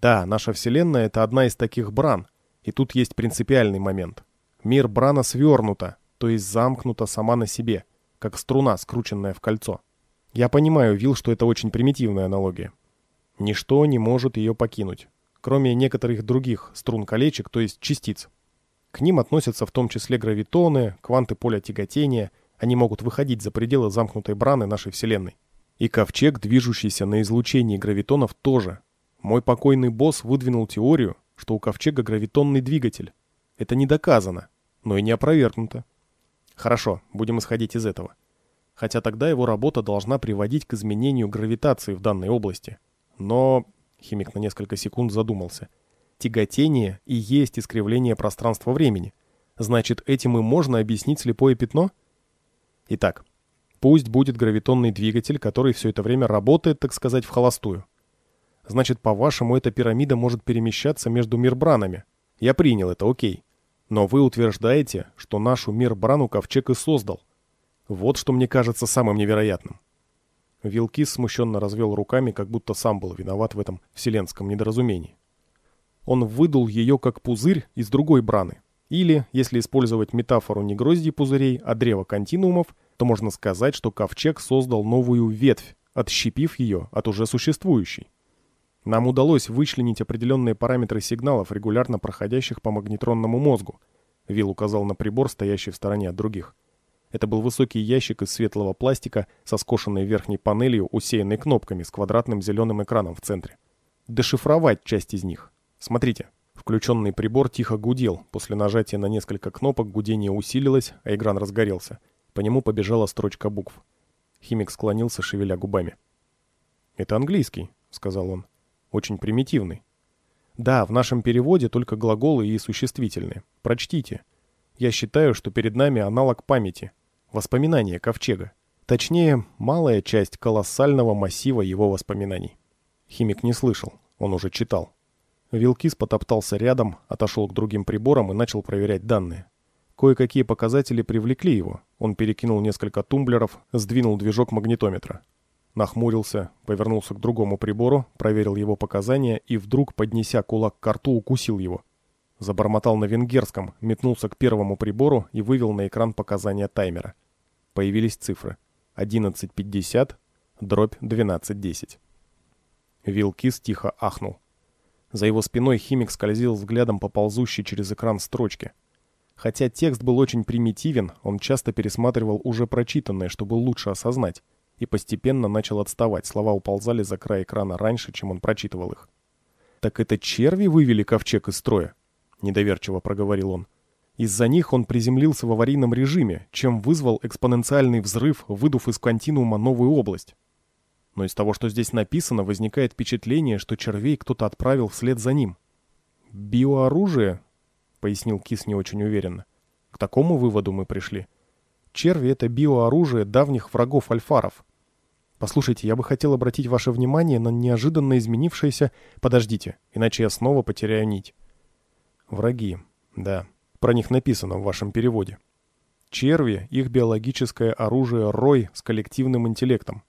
Да, наша Вселенная — это одна из таких бран, и тут есть принципиальный момент. Мир Брана свернута, то есть замкнута сама на себе, как струна, скрученная в кольцо. Я понимаю, Вил, что это очень примитивная аналогия. Ничто не может ее покинуть, кроме некоторых других струн-колечек, то есть частиц. К ним относятся в том числе гравитоны, кванты поля тяготения, они могут выходить за пределы замкнутой браны нашей Вселенной. И ковчег, движущийся на излучении гравитонов, тоже. Мой покойный босс выдвинул теорию, что у ковчега гравитонный двигатель. Это не доказано, но и не опровергнуто. Хорошо, будем исходить из этого. Хотя тогда его работа должна приводить к изменению гравитации в данной области. Но... Химик на несколько секунд задумался. Тяготение и есть искривление пространства-времени. Значит, этим и можно объяснить слепое пятно? Итак, пусть будет гравитонный двигатель, который все это время работает, так сказать, в холостую. Значит, по-вашему, эта пирамида может перемещаться между мирбранами. Я принял это, окей. Но вы утверждаете, что нашу мирбрану ковчег и создал. Вот что мне кажется самым невероятным. Вилкис смущенно развел руками, как будто сам был виноват в этом вселенском недоразумении. Он выдул ее как пузырь из другой браны. Или, если использовать метафору не грозди пузырей, а древа континуумов, то можно сказать, что ковчег создал новую ветвь, отщепив ее от уже существующей. Нам удалось вычленить определенные параметры сигналов, регулярно проходящих по магнетронному мозгу. Вил указал на прибор, стоящий в стороне от других. Это был высокий ящик из светлого пластика со скошенной верхней панелью, усеянной кнопками с квадратным зеленым экраном в центре. Дешифровать часть из них. Смотрите. Включенный прибор тихо гудел. После нажатия на несколько кнопок гудение усилилось, а экран разгорелся. По нему побежала строчка букв. Химик склонился, шевеля губами. «Это английский», — сказал он очень примитивный. Да, в нашем переводе только глаголы и существительные. Прочтите. Я считаю, что перед нами аналог памяти. Воспоминания ковчега. Точнее, малая часть колоссального массива его воспоминаний. Химик не слышал, он уже читал. Вилкис потоптался рядом, отошел к другим приборам и начал проверять данные. Кое-какие показатели привлекли его. Он перекинул несколько тумблеров, сдвинул движок магнитометра. Нахмурился, повернулся к другому прибору, проверил его показания и вдруг, поднеся кулак к рту, укусил его. Забормотал на венгерском, метнулся к первому прибору и вывел на экран показания таймера. Появились цифры. 11.50, дробь 12.10. Вилкис тихо ахнул. За его спиной химик скользил взглядом по ползущей через экран строчке. Хотя текст был очень примитивен, он часто пересматривал уже прочитанное, чтобы лучше осознать и постепенно начал отставать, слова уползали за край экрана раньше, чем он прочитывал их. «Так это черви вывели ковчег из строя?» — недоверчиво проговорил он. Из-за них он приземлился в аварийном режиме, чем вызвал экспоненциальный взрыв, выдув из континуума новую область. Но из того, что здесь написано, возникает впечатление, что червей кто-то отправил вслед за ним. «Биооружие?» — пояснил Кис не очень уверенно. «К такому выводу мы пришли. Черви — это биооружие давних врагов альфаров. Послушайте, я бы хотел обратить ваше внимание на неожиданно изменившееся... Подождите, иначе я снова потеряю нить. Враги. Да, про них написано в вашем переводе. Черви — их биологическое оружие Рой с коллективным интеллектом.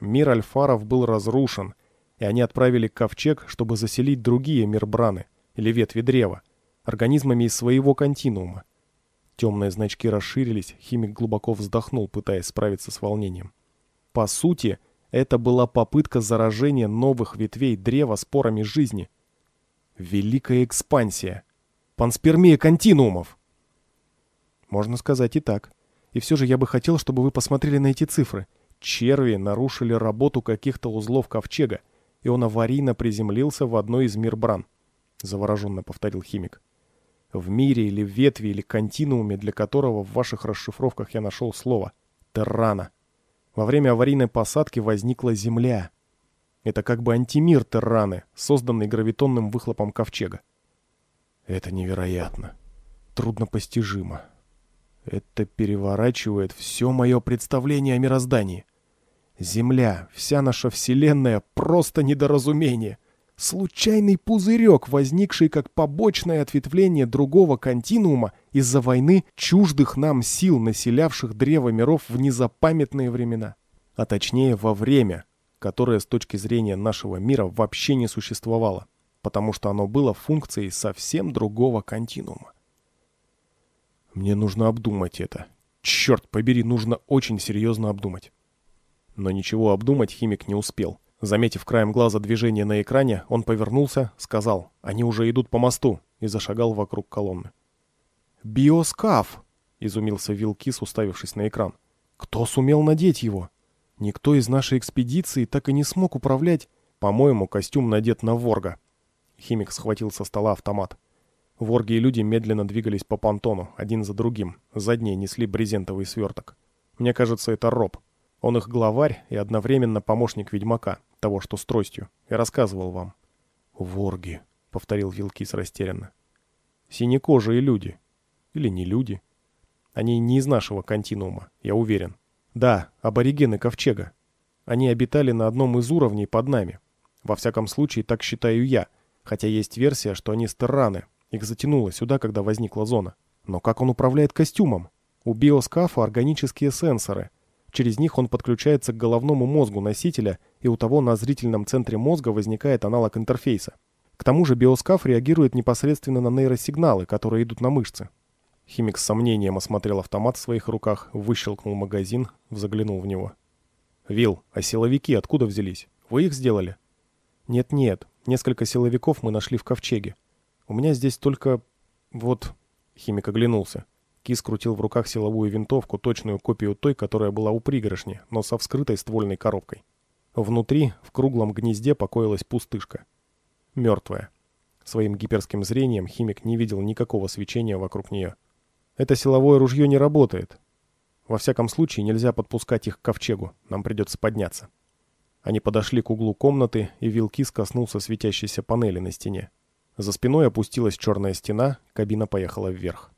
Мир альфаров был разрушен, и они отправили ковчег, чтобы заселить другие мирбраны, или ветви древа, организмами из своего континуума. Темные значки расширились, химик глубоко вздохнул, пытаясь справиться с волнением. По сути, это была попытка заражения новых ветвей древа спорами жизни. Великая экспансия. Панспермия континуумов. Можно сказать и так. И все же я бы хотел, чтобы вы посмотрели на эти цифры. Черви нарушили работу каких-то узлов ковчега, и он аварийно приземлился в одной из мирбран. Завороженно повторил химик в мире или в ветви или континууме, для которого в ваших расшифровках я нашел слово «террана». Во время аварийной посадки возникла Земля. Это как бы антимир Терраны, созданный гравитонным выхлопом ковчега. Это невероятно. труднопостижимо Это переворачивает все мое представление о мироздании. Земля, вся наша Вселенная — просто недоразумение. Случайный пузырек, возникший как побочное ответвление другого континуума из-за войны чуждых нам сил, населявших древо миров в незапамятные времена. А точнее, во время, которое с точки зрения нашего мира вообще не существовало, потому что оно было функцией совсем другого континуума. Мне нужно обдумать это. Черт побери, нужно очень серьезно обдумать. Но ничего обдумать химик не успел. Заметив краем глаза движение на экране, он повернулся, сказал «Они уже идут по мосту» и зашагал вокруг колонны. «Биоскаф!» — изумился Вилкис, уставившись на экран. «Кто сумел надеть его? Никто из нашей экспедиции так и не смог управлять. По-моему, костюм надет на ворга». Химик схватил со стола автомат. Ворги и люди медленно двигались по понтону, один за другим. Задние несли брезентовый сверток. Мне кажется, это Роб. Он их главарь и одновременно помощник ведьмака, того, что с тростью. Я рассказывал вам». «Ворги», — повторил Вилкис растерянно. «Синекожие люди. Или не люди. Они не из нашего континуума, я уверен. Да, аборигены Ковчега. Они обитали на одном из уровней под нами. Во всяком случае, так считаю я, хотя есть версия, что они стерраны. Их затянуло сюда, когда возникла зона. Но как он управляет костюмом? У биоскафа органические сенсоры. Через них он подключается к головному мозгу носителя — и у того на зрительном центре мозга возникает аналог интерфейса. К тому же биоскаф реагирует непосредственно на нейросигналы, которые идут на мышцы. Химик с сомнением осмотрел автомат в своих руках, выщелкнул магазин, заглянул в него. «Вилл, а силовики откуда взялись? Вы их сделали?» «Нет-нет, несколько силовиков мы нашли в ковчеге. У меня здесь только... вот...» Химик оглянулся. Кис крутил в руках силовую винтовку, точную копию той, которая была у пригоршни, но со вскрытой ствольной коробкой. Внутри, в круглом гнезде, покоилась пустышка. Мертвая. Своим гиперским зрением химик не видел никакого свечения вокруг нее. Это силовое ружье не работает. Во всяком случае, нельзя подпускать их к ковчегу, нам придется подняться. Они подошли к углу комнаты, и вилки скоснулся светящейся панели на стене. За спиной опустилась черная стена, кабина поехала вверх.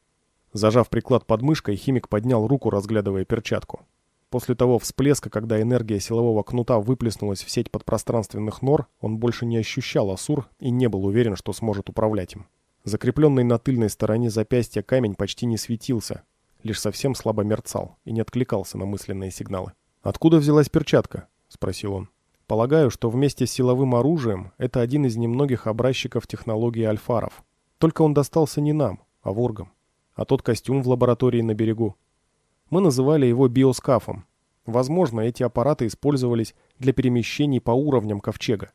Зажав приклад под мышкой, химик поднял руку, разглядывая перчатку. После того всплеска, когда энергия силового кнута выплеснулась в сеть подпространственных нор, он больше не ощущал Асур и не был уверен, что сможет управлять им. Закрепленный на тыльной стороне запястья камень почти не светился, лишь совсем слабо мерцал и не откликался на мысленные сигналы. «Откуда взялась перчатка?» – спросил он. «Полагаю, что вместе с силовым оружием это один из немногих образчиков технологии альфаров. Только он достался не нам, а воргам. А тот костюм в лаборатории на берегу мы называли его биоскафом. Возможно, эти аппараты использовались для перемещений по уровням ковчега.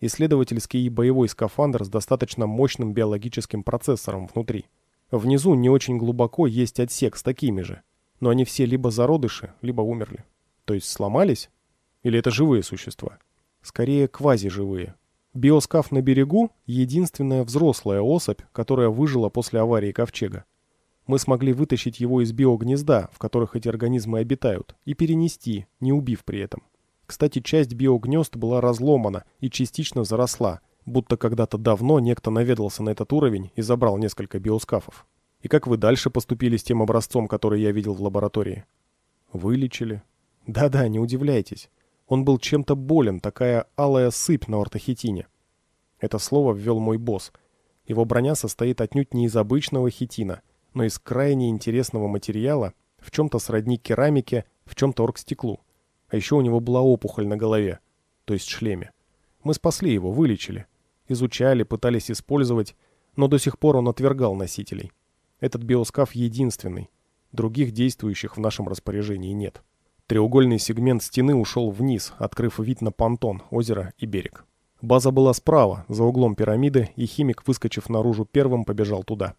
Исследовательский и боевой скафандр с достаточно мощным биологическим процессором внутри. Внизу не очень глубоко есть отсек с такими же. Но они все либо зародыши, либо умерли. То есть сломались? Или это живые существа? Скорее, квазиживые. Биоскаф на берегу — единственная взрослая особь, которая выжила после аварии ковчега. Мы смогли вытащить его из биогнезда, в которых эти организмы обитают, и перенести, не убив при этом. Кстати, часть биогнезд была разломана и частично заросла, будто когда-то давно некто наведался на этот уровень и забрал несколько биоскафов. И как вы дальше поступили с тем образцом, который я видел в лаборатории? Вылечили. Да-да, не удивляйтесь. Он был чем-то болен, такая алая сыпь на ортохитине. Это слово ввел мой босс. Его броня состоит отнюдь не из обычного хитина – но из крайне интересного материала, в чем-то сродни керамике, в чем-то оргстеклу. А еще у него была опухоль на голове, то есть шлеме. Мы спасли его, вылечили. Изучали, пытались использовать, но до сих пор он отвергал носителей. Этот биоскаф единственный. Других действующих в нашем распоряжении нет. Треугольный сегмент стены ушел вниз, открыв вид на понтон, озеро и берег. База была справа, за углом пирамиды, и химик, выскочив наружу первым, побежал туда.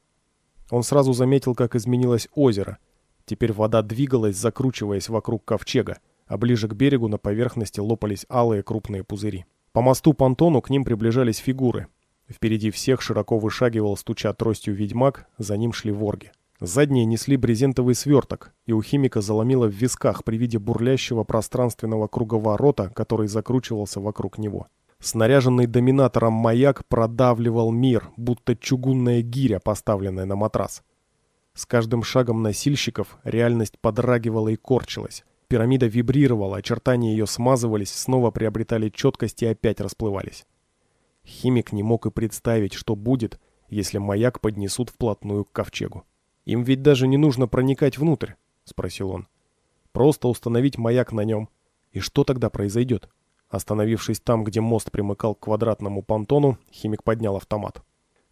Он сразу заметил, как изменилось озеро. Теперь вода двигалась, закручиваясь вокруг ковчега, а ближе к берегу на поверхности лопались алые крупные пузыри. По мосту понтону к ним приближались фигуры. Впереди всех широко вышагивал, стуча тростью ведьмак, за ним шли ворги. Задние несли брезентовый сверток, и у химика заломило в висках при виде бурлящего пространственного круговорота, который закручивался вокруг него. Снаряженный доминатором маяк продавливал мир, будто чугунная гиря, поставленная на матрас. С каждым шагом носильщиков реальность подрагивала и корчилась. Пирамида вибрировала, очертания ее смазывались, снова приобретали четкость и опять расплывались. Химик не мог и представить, что будет, если маяк поднесут вплотную к ковчегу. «Им ведь даже не нужно проникать внутрь», — спросил он. «Просто установить маяк на нем. И что тогда произойдет?» Остановившись там, где мост примыкал к квадратному понтону, химик поднял автомат.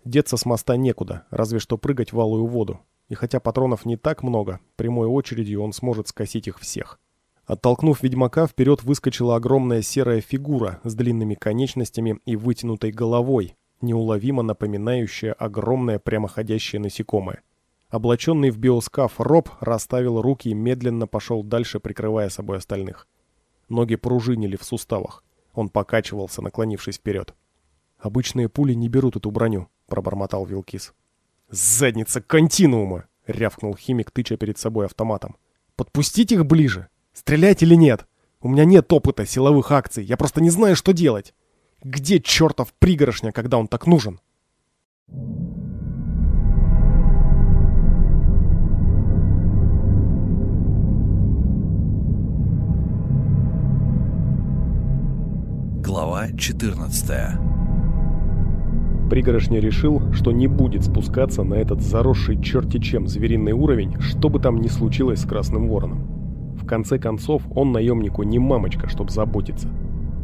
Деться с моста некуда, разве что прыгать в алую воду. И хотя патронов не так много, прямой очередью он сможет скосить их всех. Оттолкнув ведьмака, вперед выскочила огромная серая фигура с длинными конечностями и вытянутой головой, неуловимо напоминающая огромное прямоходящее насекомое. Облаченный в биоскаф Роб расставил руки и медленно пошел дальше, прикрывая собой остальных. Ноги пружинили в суставах. Он покачивался, наклонившись вперед. «Обычные пули не берут эту броню», — пробормотал Вилкис. «Задница континуума!» — рявкнул химик, тыча перед собой автоматом. «Подпустить их ближе? Стрелять или нет? У меня нет опыта силовых акций, я просто не знаю, что делать. Где чертов пригоршня, когда он так нужен?» Thank you. Глава 14 Пригоршня решил, что не будет спускаться на этот заросший черти чем звериный уровень, что бы там ни случилось с Красным Вороном. В конце концов, он наемнику не мамочка, чтобы заботиться.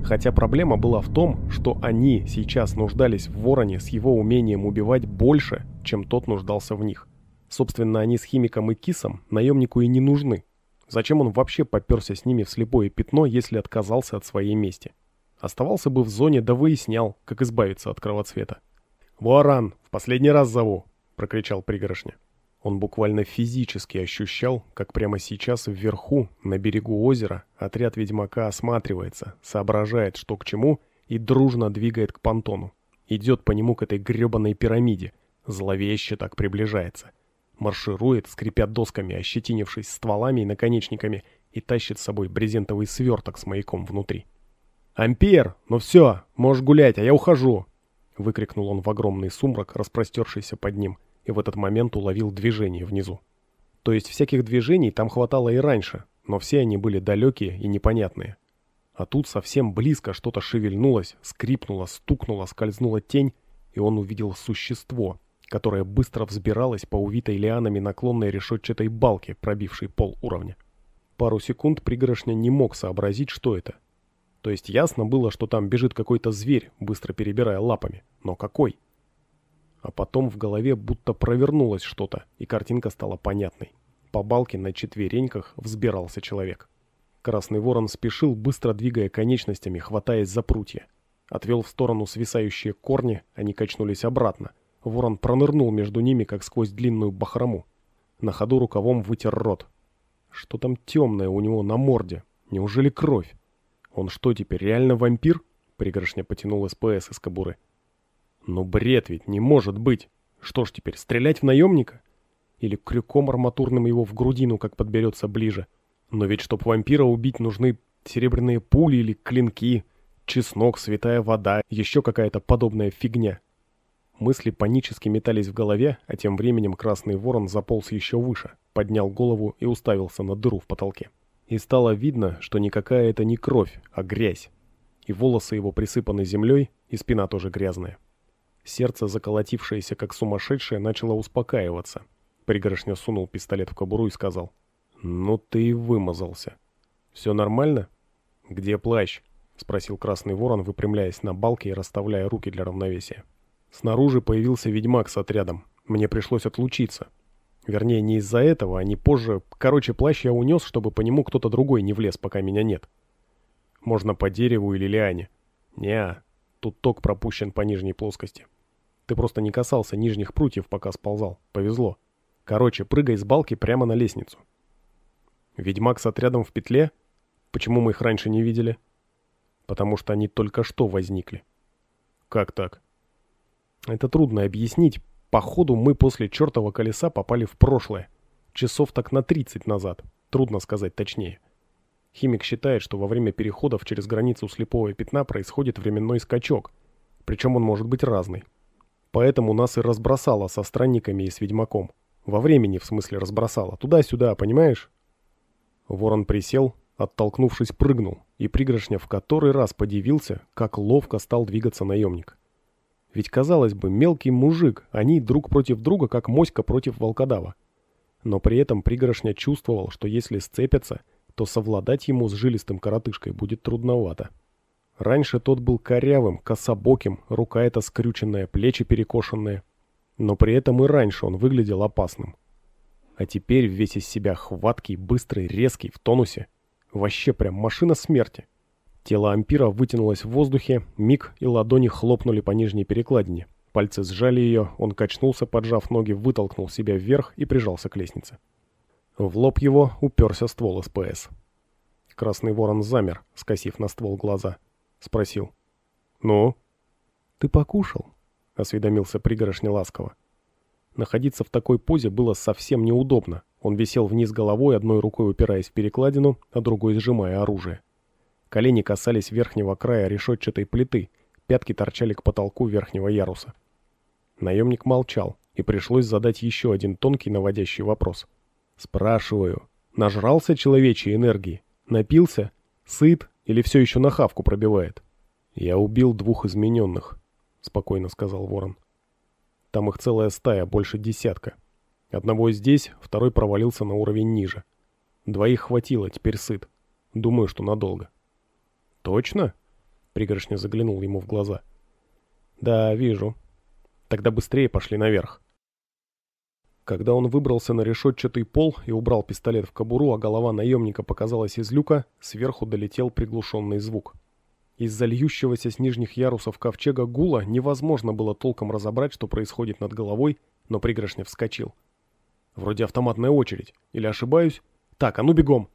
Хотя проблема была в том, что они сейчас нуждались в Вороне с его умением убивать больше, чем тот нуждался в них. Собственно, они с Химиком и Кисом наемнику и не нужны. Зачем он вообще поперся с ними в слепое пятно, если отказался от своей мести? Оставался бы в зоне, да выяснял, как избавиться от кровоцвета. «Вуаран, в последний раз зову!» — прокричал пригоршня. Он буквально физически ощущал, как прямо сейчас вверху, на берегу озера, отряд ведьмака осматривается, соображает, что к чему, и дружно двигает к понтону. Идет по нему к этой гребаной пирамиде. Зловеще так приближается. Марширует, скрипя досками, ощетинившись стволами и наконечниками, и тащит с собой брезентовый сверток с маяком внутри. «Ампер, ну все, можешь гулять, а я ухожу!» Выкрикнул он в огромный сумрак, распростершийся под ним, и в этот момент уловил движение внизу. То есть всяких движений там хватало и раньше, но все они были далекие и непонятные. А тут совсем близко что-то шевельнулось, скрипнуло, стукнуло, скользнула тень, и он увидел существо, которое быстро взбиралось по увитой лианами наклонной решетчатой балке, пробившей пол уровня. Пару секунд пригоршня не мог сообразить, что это — то есть ясно было, что там бежит какой-то зверь, быстро перебирая лапами. Но какой? А потом в голове будто провернулось что-то, и картинка стала понятной. По балке на четвереньках взбирался человек. Красный ворон спешил, быстро двигая конечностями, хватаясь за прутья. Отвел в сторону свисающие корни, они качнулись обратно. Ворон пронырнул между ними, как сквозь длинную бахрому. На ходу рукавом вытер рот. Что там темное у него на морде? Неужели кровь? Он что теперь, реально вампир? Пригоршня потянул СПС из кобуры. Ну бред ведь, не может быть. Что ж теперь, стрелять в наемника? Или крюком арматурным его в грудину, как подберется ближе? Но ведь, чтоб вампира убить, нужны серебряные пули или клинки, чеснок, святая вода, еще какая-то подобная фигня. Мысли панически метались в голове, а тем временем красный ворон заполз еще выше, поднял голову и уставился на дыру в потолке и стало видно, что никакая это не кровь, а грязь. И волосы его присыпаны землей, и спина тоже грязная. Сердце, заколотившееся как сумасшедшее, начало успокаиваться. Пригоршня сунул пистолет в кобуру и сказал, «Ну ты и вымазался. Все нормально?» «Где плащ?» — спросил Красный Ворон, выпрямляясь на балке и расставляя руки для равновесия. Снаружи появился ведьмак с отрядом. Мне пришлось отлучиться. Вернее, не из-за этого, а не позже. Короче, плащ я унес, чтобы по нему кто-то другой не влез, пока меня нет. Можно по дереву или лиане. Не, тут ток пропущен по нижней плоскости. Ты просто не касался нижних прутьев, пока сползал. Повезло. Короче, прыгай с балки прямо на лестницу. Ведьмак с отрядом в петле? Почему мы их раньше не видели? Потому что они только что возникли. Как так? Это трудно объяснить, Походу, мы после чертова колеса попали в прошлое. Часов так на 30 назад. Трудно сказать точнее. Химик считает, что во время переходов через границу слепого пятна происходит временной скачок. Причем он может быть разный. Поэтому нас и разбросало со странниками и с ведьмаком. Во времени, в смысле, разбросало. Туда-сюда, понимаешь? Ворон присел, оттолкнувшись, прыгнул. И пригоршня в который раз подивился, как ловко стал двигаться наемник. Ведь, казалось бы, мелкий мужик, они друг против друга, как моська против волкодава. Но при этом пригоршня чувствовал, что если сцепятся, то совладать ему с жилистым коротышкой будет трудновато. Раньше тот был корявым, кособоким, рука эта скрюченная, плечи перекошенные. Но при этом и раньше он выглядел опасным. А теперь весь из себя хваткий, быстрый, резкий, в тонусе. Вообще прям машина смерти. Тело ампира вытянулось в воздухе, миг и ладони хлопнули по нижней перекладине. Пальцы сжали ее, он качнулся, поджав ноги, вытолкнул себя вверх и прижался к лестнице. В лоб его уперся ствол СПС. Красный ворон замер, скосив на ствол глаза. Спросил. «Ну?» «Ты покушал?» — осведомился пригоршня ласково. Находиться в такой позе было совсем неудобно. Он висел вниз головой, одной рукой упираясь в перекладину, а другой сжимая оружие. Колени касались верхнего края решетчатой плиты, пятки торчали к потолку верхнего яруса. Наемник молчал, и пришлось задать еще один тонкий наводящий вопрос. «Спрашиваю, нажрался человечьей энергии? Напился? Сыт? Или все еще на хавку пробивает?» «Я убил двух измененных», — спокойно сказал Ворон. «Там их целая стая, больше десятка. Одного здесь, второй провалился на уровень ниже. Двоих хватило, теперь сыт. Думаю, что надолго». «Точно?» — пригоршня заглянул ему в глаза. «Да, вижу. Тогда быстрее пошли наверх». Когда он выбрался на решетчатый пол и убрал пистолет в кобуру, а голова наемника показалась из люка, сверху долетел приглушенный звук. Из-за льющегося с нижних ярусов ковчега гула невозможно было толком разобрать, что происходит над головой, но пригоршня вскочил. «Вроде автоматная очередь. Или ошибаюсь? Так, а ну бегом!»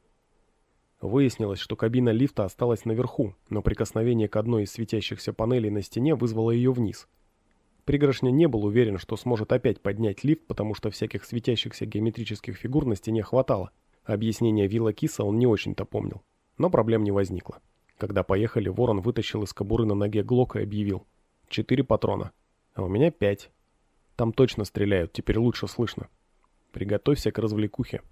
Выяснилось, что кабина лифта осталась наверху, но прикосновение к одной из светящихся панелей на стене вызвало ее вниз. Пригоршня не был уверен, что сможет опять поднять лифт, потому что всяких светящихся геометрических фигур на стене хватало. Объяснение Вилла Киса он не очень-то помнил. Но проблем не возникло. Когда поехали, Ворон вытащил из кобуры на ноге Глока и объявил. «Четыре патрона. А у меня пять. Там точно стреляют, теперь лучше слышно. Приготовься к развлекухе».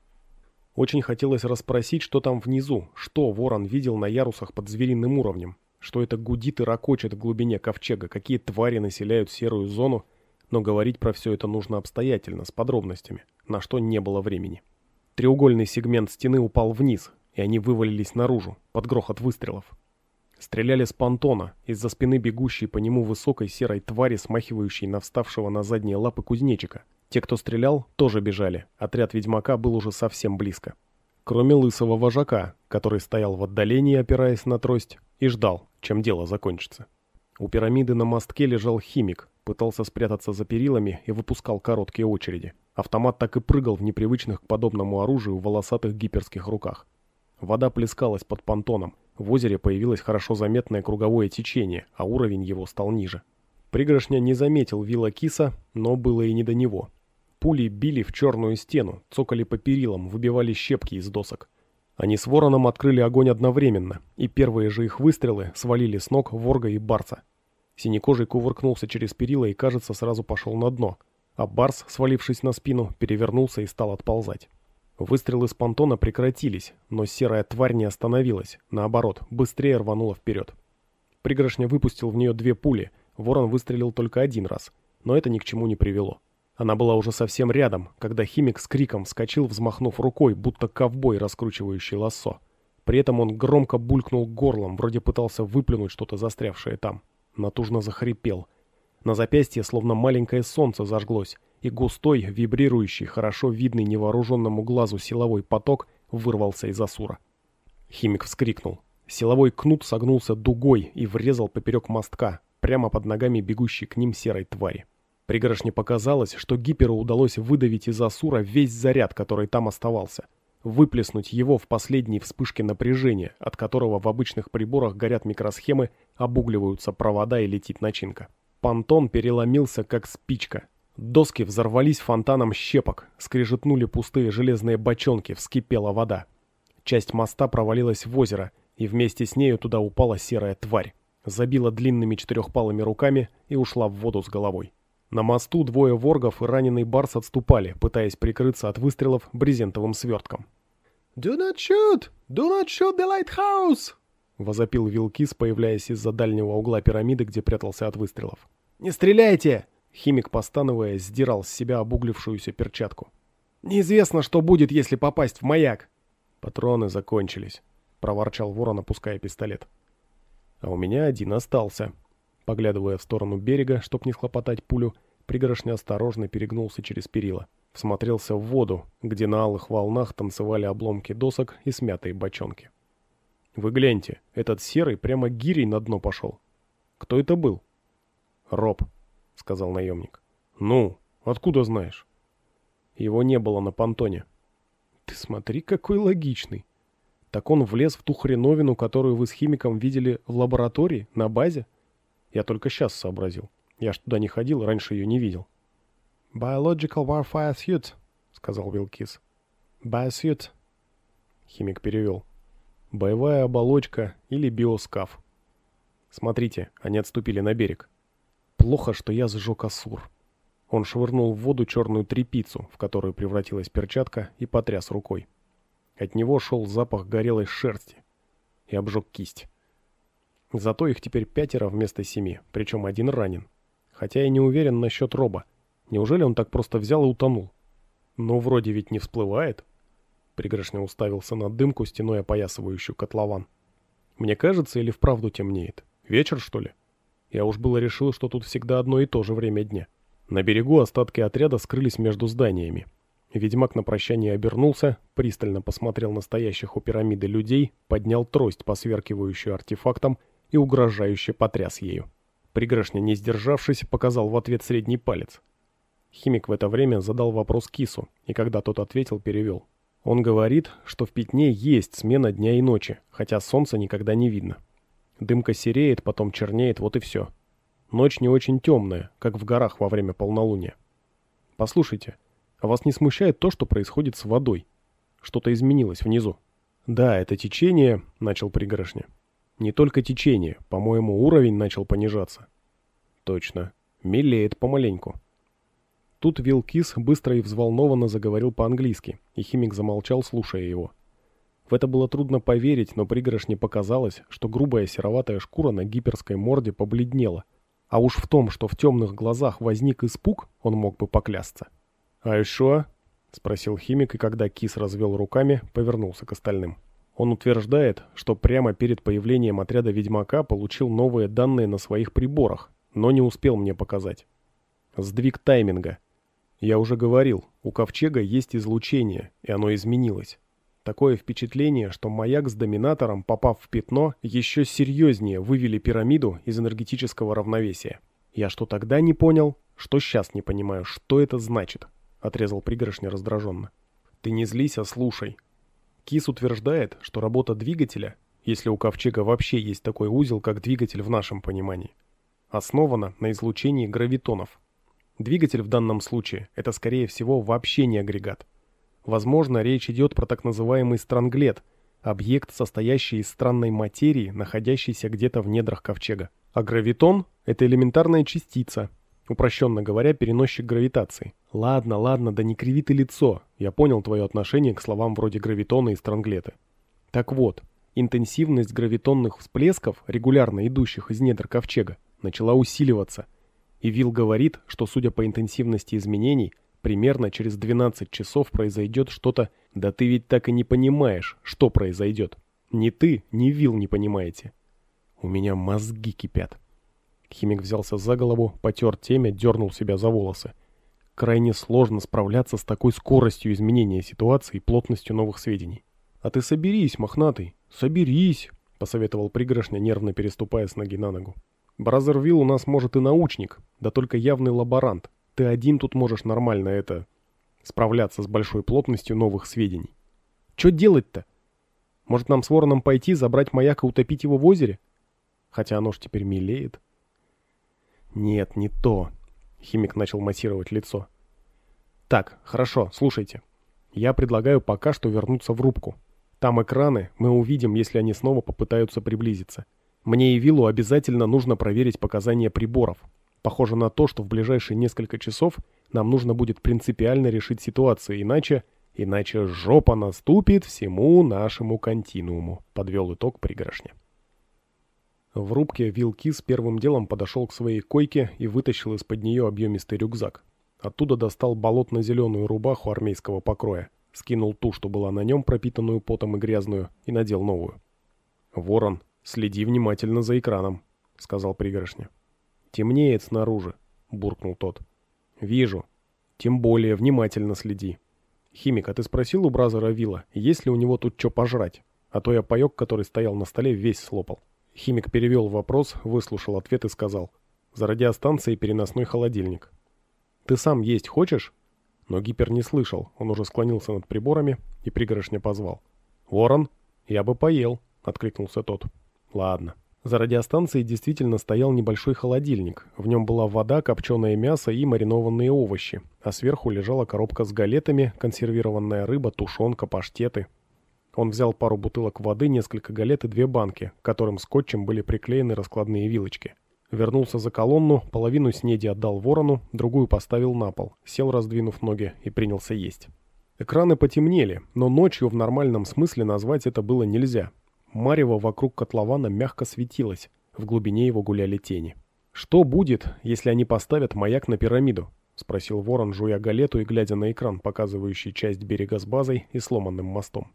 Очень хотелось расспросить, что там внизу, что ворон видел на ярусах под звериным уровнем, что это гудит и ракочет в глубине ковчега, какие твари населяют серую зону, но говорить про все это нужно обстоятельно, с подробностями, на что не было времени. Треугольный сегмент стены упал вниз, и они вывалились наружу, под грохот выстрелов. Стреляли с понтона, из-за спины бегущей по нему высокой серой твари, смахивающей на вставшего на задние лапы кузнечика – те, кто стрелял, тоже бежали. Отряд ведьмака был уже совсем близко. Кроме лысого вожака, который стоял в отдалении, опираясь на трость, и ждал, чем дело закончится. У пирамиды на мостке лежал химик, пытался спрятаться за перилами и выпускал короткие очереди. Автомат так и прыгал в непривычных к подобному оружию волосатых гиперских руках. Вода плескалась под понтоном, в озере появилось хорошо заметное круговое течение, а уровень его стал ниже. Пригоршня не заметил вилла киса, но было и не до него. Пули били в черную стену, цокали по перилам, выбивали щепки из досок. Они с Вороном открыли огонь одновременно, и первые же их выстрелы свалили с ног Ворга и Барса. Синекожий кувыркнулся через перила и, кажется, сразу пошел на дно, а Барс, свалившись на спину, перевернулся и стал отползать. Выстрелы с понтона прекратились, но серая тварь не остановилась, наоборот, быстрее рванула вперед. Пригоршня выпустил в нее две пули, Ворон выстрелил только один раз, но это ни к чему не привело. Она была уже совсем рядом, когда химик с криком вскочил, взмахнув рукой, будто ковбой, раскручивающий лассо. При этом он громко булькнул горлом, вроде пытался выплюнуть что-то застрявшее там. Натужно захрипел. На запястье словно маленькое солнце зажглось, и густой, вибрирующий, хорошо видный невооруженному глазу силовой поток вырвался из Асура. Химик вскрикнул. Силовой кнут согнулся дугой и врезал поперек мостка, прямо под ногами бегущей к ним серой твари. Пригоршне показалось, что Гиперу удалось выдавить из Асура весь заряд, который там оставался. Выплеснуть его в последней вспышке напряжения, от которого в обычных приборах горят микросхемы, обугливаются провода и летит начинка. Пантон переломился, как спичка. Доски взорвались фонтаном щепок, скрежетнули пустые железные бочонки, вскипела вода. Часть моста провалилась в озеро, и вместе с нею туда упала серая тварь. Забила длинными четырехпалыми руками и ушла в воду с головой. На мосту двое воргов и раненый барс отступали, пытаясь прикрыться от выстрелов брезентовым свертком. «Do not shoot! Do not shoot the lighthouse!» — возопил Вилкис, появляясь из-за дальнего угла пирамиды, где прятался от выстрелов. «Не стреляйте!» — химик, постановая, сдирал с себя обуглившуюся перчатку. «Неизвестно, что будет, если попасть в маяк!» «Патроны закончились», — проворчал ворон, опуская пистолет. «А у меня один остался», Поглядывая в сторону берега, чтоб не схлопотать пулю, пригоршня осторожно перегнулся через перила. Всмотрелся в воду, где на алых волнах танцевали обломки досок и смятые бочонки. «Вы гляньте, этот серый прямо гирей на дно пошел. Кто это был?» «Роб», — сказал наемник. «Ну, откуда знаешь?» Его не было на понтоне. «Ты смотри, какой логичный. Так он влез в ту хреновину, которую вы с химиком видели в лаборатории, на базе?» Я только сейчас сообразил. Я ж туда не ходил, раньше ее не видел. «Biological Warfare Suit», — сказал Вилкис. «Биосьют», — химик перевел. «Боевая оболочка или биоскаф». «Смотрите, они отступили на берег». «Плохо, что я зажег Асур». Он швырнул в воду черную трепицу, в которую превратилась перчатка, и потряс рукой. От него шел запах горелой шерсти. И обжег кисть. Зато их теперь пятеро вместо семи, причем один ранен. Хотя я не уверен насчет Роба. Неужели он так просто взял и утонул? Ну, вроде ведь не всплывает. Пригоршня уставился на дымку, стеной опоясывающую котлован. Мне кажется, или вправду темнеет? Вечер, что ли? Я уж было решил, что тут всегда одно и то же время дня. На берегу остатки отряда скрылись между зданиями. Ведьмак на прощание обернулся, пристально посмотрел на стоящих у пирамиды людей, поднял трость, посверкивающую артефактом, и угрожающе потряс ею. Пригрышня, не сдержавшись, показал в ответ средний палец. Химик в это время задал вопрос кису, и когда тот ответил, перевел. Он говорит, что в пятне есть смена дня и ночи, хотя солнца никогда не видно. Дымка сереет, потом чернеет, вот и все. Ночь не очень темная, как в горах во время полнолуния. Послушайте, а вас не смущает то, что происходит с водой? Что-то изменилось внизу. Да, это течение, начал пригоршня. Не только течение, по-моему, уровень начал понижаться. Точно, мелеет помаленьку. Тут Вилкис быстро и взволнованно заговорил по-английски, и химик замолчал, слушая его. В это было трудно поверить, но пригоршне показалось, что грубая сероватая шкура на гиперской морде побледнела. А уж в том, что в темных глазах возник испуг, он мог бы поклясться. А еще? спросил химик, и когда кис развел руками, повернулся к остальным. — он утверждает, что прямо перед появлением отряда Ведьмака получил новые данные на своих приборах, но не успел мне показать. Сдвиг тайминга. Я уже говорил, у Ковчега есть излучение, и оно изменилось. Такое впечатление, что маяк с доминатором, попав в пятно, еще серьезнее вывели пирамиду из энергетического равновесия. Я что тогда не понял, что сейчас не понимаю, что это значит, — отрезал пригоршня раздраженно. «Ты не злись, а слушай», КИС утверждает, что работа двигателя, если у ковчега вообще есть такой узел, как двигатель в нашем понимании, основана на излучении гравитонов. Двигатель в данном случае – это, скорее всего, вообще не агрегат. Возможно, речь идет про так называемый странглет – объект, состоящий из странной материи, находящейся где-то в недрах ковчега. А гравитон – это элементарная частица – Упрощенно говоря, переносчик гравитации. Ладно, ладно, да не криви ты лицо. Я понял твое отношение к словам вроде гравитона и странглета. Так вот, интенсивность гравитонных всплесков, регулярно идущих из недр ковчега, начала усиливаться. И Вил говорит, что, судя по интенсивности изменений, примерно через 12 часов произойдет что-то... Да ты ведь так и не понимаешь, что произойдет. Ни ты, ни Вил не понимаете. У меня мозги кипят. Химик взялся за голову, потер темя, дернул себя за волосы. Крайне сложно справляться с такой скоростью изменения ситуации и плотностью новых сведений. «А ты соберись, мохнатый, соберись!» – посоветовал пригоршня, нервно переступая с ноги на ногу. Бразер Вилл у нас, может, и научник, да только явный лаборант. Ты один тут можешь нормально это... справляться с большой плотностью новых сведений. Чё делать-то? Может, нам с Вороном пойти, забрать маяк и утопить его в озере? Хотя оно ж теперь милеет». «Нет, не то», — химик начал массировать лицо. «Так, хорошо, слушайте. Я предлагаю пока что вернуться в рубку. Там экраны, мы увидим, если они снова попытаются приблизиться. Мне и Виллу обязательно нужно проверить показания приборов. Похоже на то, что в ближайшие несколько часов нам нужно будет принципиально решить ситуацию, иначе... Иначе жопа наступит всему нашему континууму», — подвел итог пригоршня. В рубке Вилки с первым делом подошел к своей койке и вытащил из-под нее объемистый рюкзак. Оттуда достал болотно-зеленую рубаху армейского покроя, скинул ту, что была на нем, пропитанную потом и грязную, и надел новую. «Ворон, следи внимательно за экраном», — сказал пригоршня. «Темнеет снаружи», — буркнул тот. «Вижу. Тем более внимательно следи». «Химик, а ты спросил у Бразера Вилла, есть ли у него тут что пожрать? А то я паёк, который стоял на столе, весь слопал». Химик перевел вопрос, выслушал ответ и сказал. «За радиостанцией переносной холодильник». «Ты сам есть хочешь?» Но Гипер не слышал, он уже склонился над приборами и пригоршня позвал. «Ворон, я бы поел», — откликнулся тот. «Ладно». За радиостанцией действительно стоял небольшой холодильник. В нем была вода, копченое мясо и маринованные овощи, а сверху лежала коробка с галетами, консервированная рыба, тушенка, паштеты, он взял пару бутылок воды, несколько галет и две банки, к которым скотчем были приклеены раскладные вилочки. Вернулся за колонну, половину снеди отдал ворону, другую поставил на пол, сел, раздвинув ноги, и принялся есть. Экраны потемнели, но ночью в нормальном смысле назвать это было нельзя. Марево вокруг котлована мягко светилось, в глубине его гуляли тени. «Что будет, если они поставят маяк на пирамиду?» – спросил ворон, жуя галету и глядя на экран, показывающий часть берега с базой и сломанным мостом.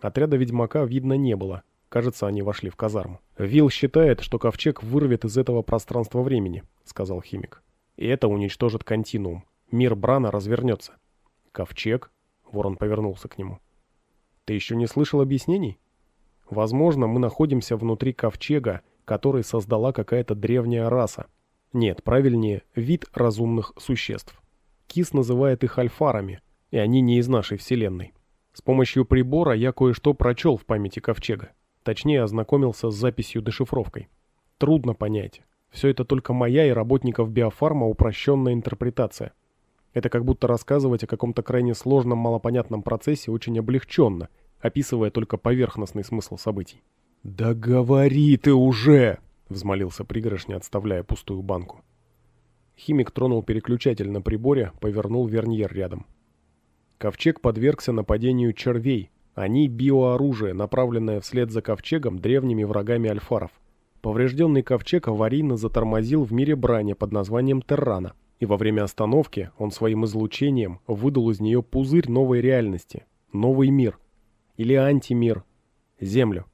Отряда ведьмака видно не было. Кажется, они вошли в казарму. «Вилл считает, что ковчег вырвет из этого пространства времени», — сказал химик. «И это уничтожит континуум. Мир Брана развернется». «Ковчег?» — Ворон повернулся к нему. «Ты еще не слышал объяснений? Возможно, мы находимся внутри ковчега, который создала какая-то древняя раса. Нет, правильнее, вид разумных существ. Кис называет их альфарами, и они не из нашей вселенной. С помощью прибора я кое-что прочел в памяти ковчега. Точнее, ознакомился с записью-дешифровкой. Трудно понять. Все это только моя и работников биофарма упрощенная интерпретация. Это как будто рассказывать о каком-то крайне сложном, малопонятном процессе очень облегченно, описывая только поверхностный смысл событий. «Да говори ты уже!» — взмолился пригоршня, отставляя пустую банку. Химик тронул переключатель на приборе, повернул верньер рядом. Ковчег подвергся нападению червей. Они – биооружие, направленное вслед за ковчегом древними врагами альфаров. Поврежденный ковчег аварийно затормозил в мире брани под названием Террана, и во время остановки он своим излучением выдал из нее пузырь новой реальности, новый мир. Или антимир. Землю.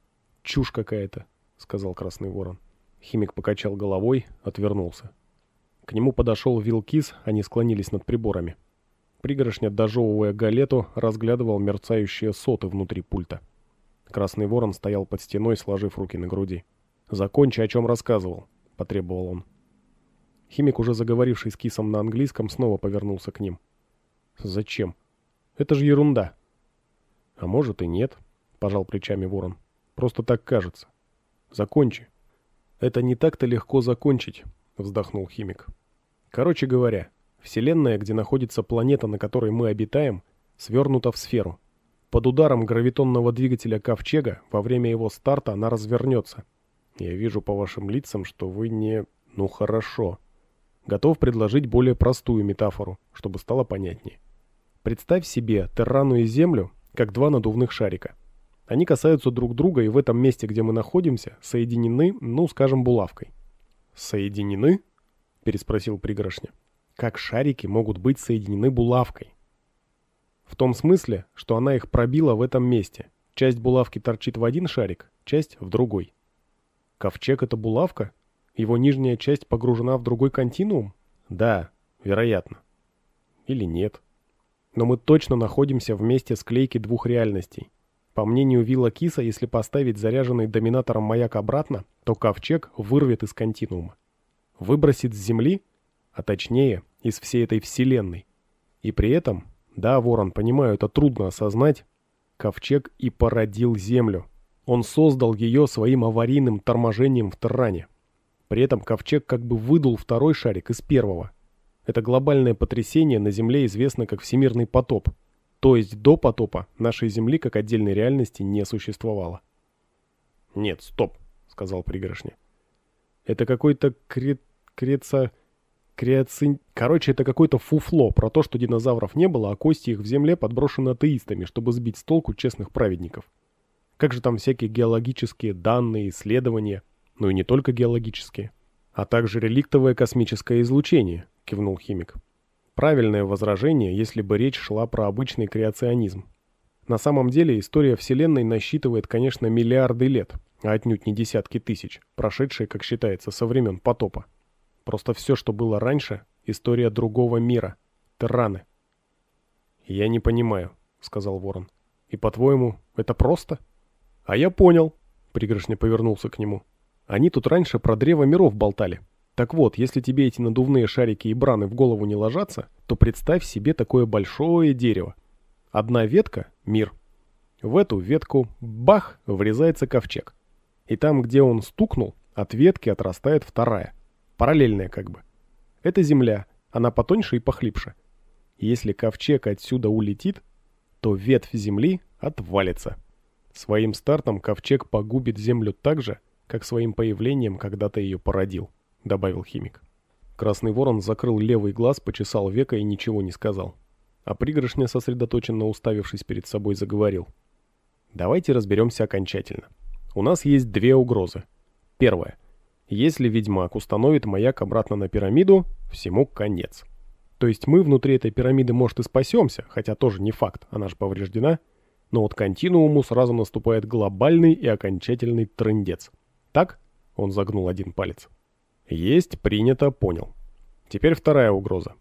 Чушь какая-то, сказал Красный Ворон. Химик покачал головой, отвернулся. К нему подошел Вилкис, они склонились над приборами. Пригоршня, дожевывая галету, разглядывал мерцающие соты внутри пульта. Красный ворон стоял под стеной, сложив руки на груди. «Закончи, о чем рассказывал», — потребовал он. Химик, уже заговоривший с кисом на английском, снова повернулся к ним. «Зачем? Это же ерунда!» «А может и нет», — пожал плечами ворон. «Просто так кажется. Закончи». «Это не так-то легко закончить», — вздохнул химик. «Короче говоря, Вселенная, где находится планета, на которой мы обитаем, свернута в сферу. Под ударом гравитонного двигателя Ковчега во время его старта она развернется. Я вижу по вашим лицам, что вы не... ну хорошо. Готов предложить более простую метафору, чтобы стало понятнее. Представь себе Террану и Землю как два надувных шарика. Они касаются друг друга и в этом месте, где мы находимся, соединены, ну скажем, булавкой. «Соединены?» – переспросил пригоршня как шарики могут быть соединены булавкой. В том смысле, что она их пробила в этом месте. Часть булавки торчит в один шарик, часть в другой. Ковчег — это булавка? Его нижняя часть погружена в другой континуум? Да, вероятно. Или нет. Но мы точно находимся в месте склейки двух реальностей. По мнению Вилла Киса, если поставить заряженный доминатором маяк обратно, то ковчег вырвет из континуума. Выбросит с Земли — а точнее, из всей этой вселенной. И при этом, да, Ворон, понимаю, это трудно осознать, Ковчег и породил Землю. Он создал ее своим аварийным торможением в Таране. При этом Ковчег как бы выдул второй шарик из первого. Это глобальное потрясение на Земле известно как Всемирный потоп. То есть до потопа нашей Земли как отдельной реальности не существовало. «Нет, стоп», — сказал пригоршня. «Это какой-то крет... креца...» Креоцин... Короче, это какое-то фуфло про то, что динозавров не было, а кости их в земле подброшены атеистами, чтобы сбить с толку честных праведников. Как же там всякие геологические данные, исследования, ну и не только геологические, а также реликтовое космическое излучение, кивнул химик. Правильное возражение, если бы речь шла про обычный креационизм. На самом деле история Вселенной насчитывает, конечно, миллиарды лет, а отнюдь не десятки тысяч, прошедшие, как считается, со времен потопа. Просто все, что было раньше, история другого мира. Терраны. «Я не понимаю», — сказал Ворон. «И по-твоему, это просто?» «А я понял», — пригоршня повернулся к нему. «Они тут раньше про древо миров болтали. Так вот, если тебе эти надувные шарики и браны в голову не ложатся, то представь себе такое большое дерево. Одна ветка — мир. В эту ветку — бах — врезается ковчег. И там, где он стукнул, от ветки отрастает вторая — параллельная как бы. Это земля, она потоньше и похлипше. Если ковчег отсюда улетит, то ветвь земли отвалится. Своим стартом ковчег погубит землю так же, как своим появлением когда-то ее породил, добавил химик. Красный ворон закрыл левый глаз, почесал века и ничего не сказал. А пригоршня, сосредоточенно уставившись перед собой, заговорил. «Давайте разберемся окончательно. У нас есть две угрозы. Первая – если ведьмак установит маяк обратно на пирамиду, всему конец. То есть мы внутри этой пирамиды, может, и спасемся, хотя тоже не факт, она же повреждена. Но вот континууму сразу наступает глобальный и окончательный трындец. Так? Он загнул один палец. Есть, принято, понял. Теперь вторая угроза.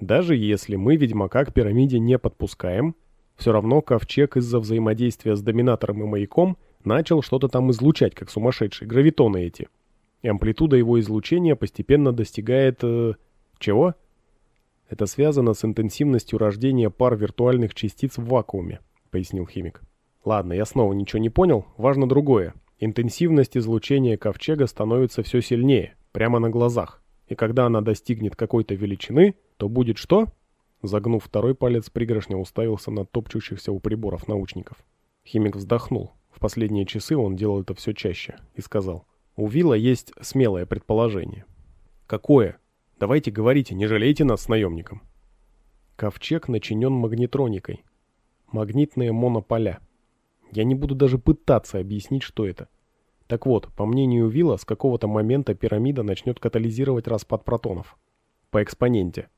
Даже если мы ведьмака к пирамиде не подпускаем, все равно ковчег из-за взаимодействия с доминатором и маяком начал что-то там излучать, как сумасшедшие гравитоны эти – и амплитуда его излучения постепенно достигает... Э, чего? Это связано с интенсивностью рождения пар виртуальных частиц в вакууме, пояснил химик. Ладно, я снова ничего не понял, важно другое. Интенсивность излучения ковчега становится все сильнее, прямо на глазах. И когда она достигнет какой-то величины, то будет что? Загнув второй палец, пригоршня уставился на топчущихся у приборов научников. Химик вздохнул. В последние часы он делал это все чаще. И сказал. У Вилла есть смелое предположение. Какое? Давайте говорите, не жалейте нас с наемником. Ковчег начинен магнетроникой. Магнитные монополя. Я не буду даже пытаться объяснить, что это. Так вот, по мнению Вилла, с какого-то момента пирамида начнет катализировать распад протонов. По экспоненте.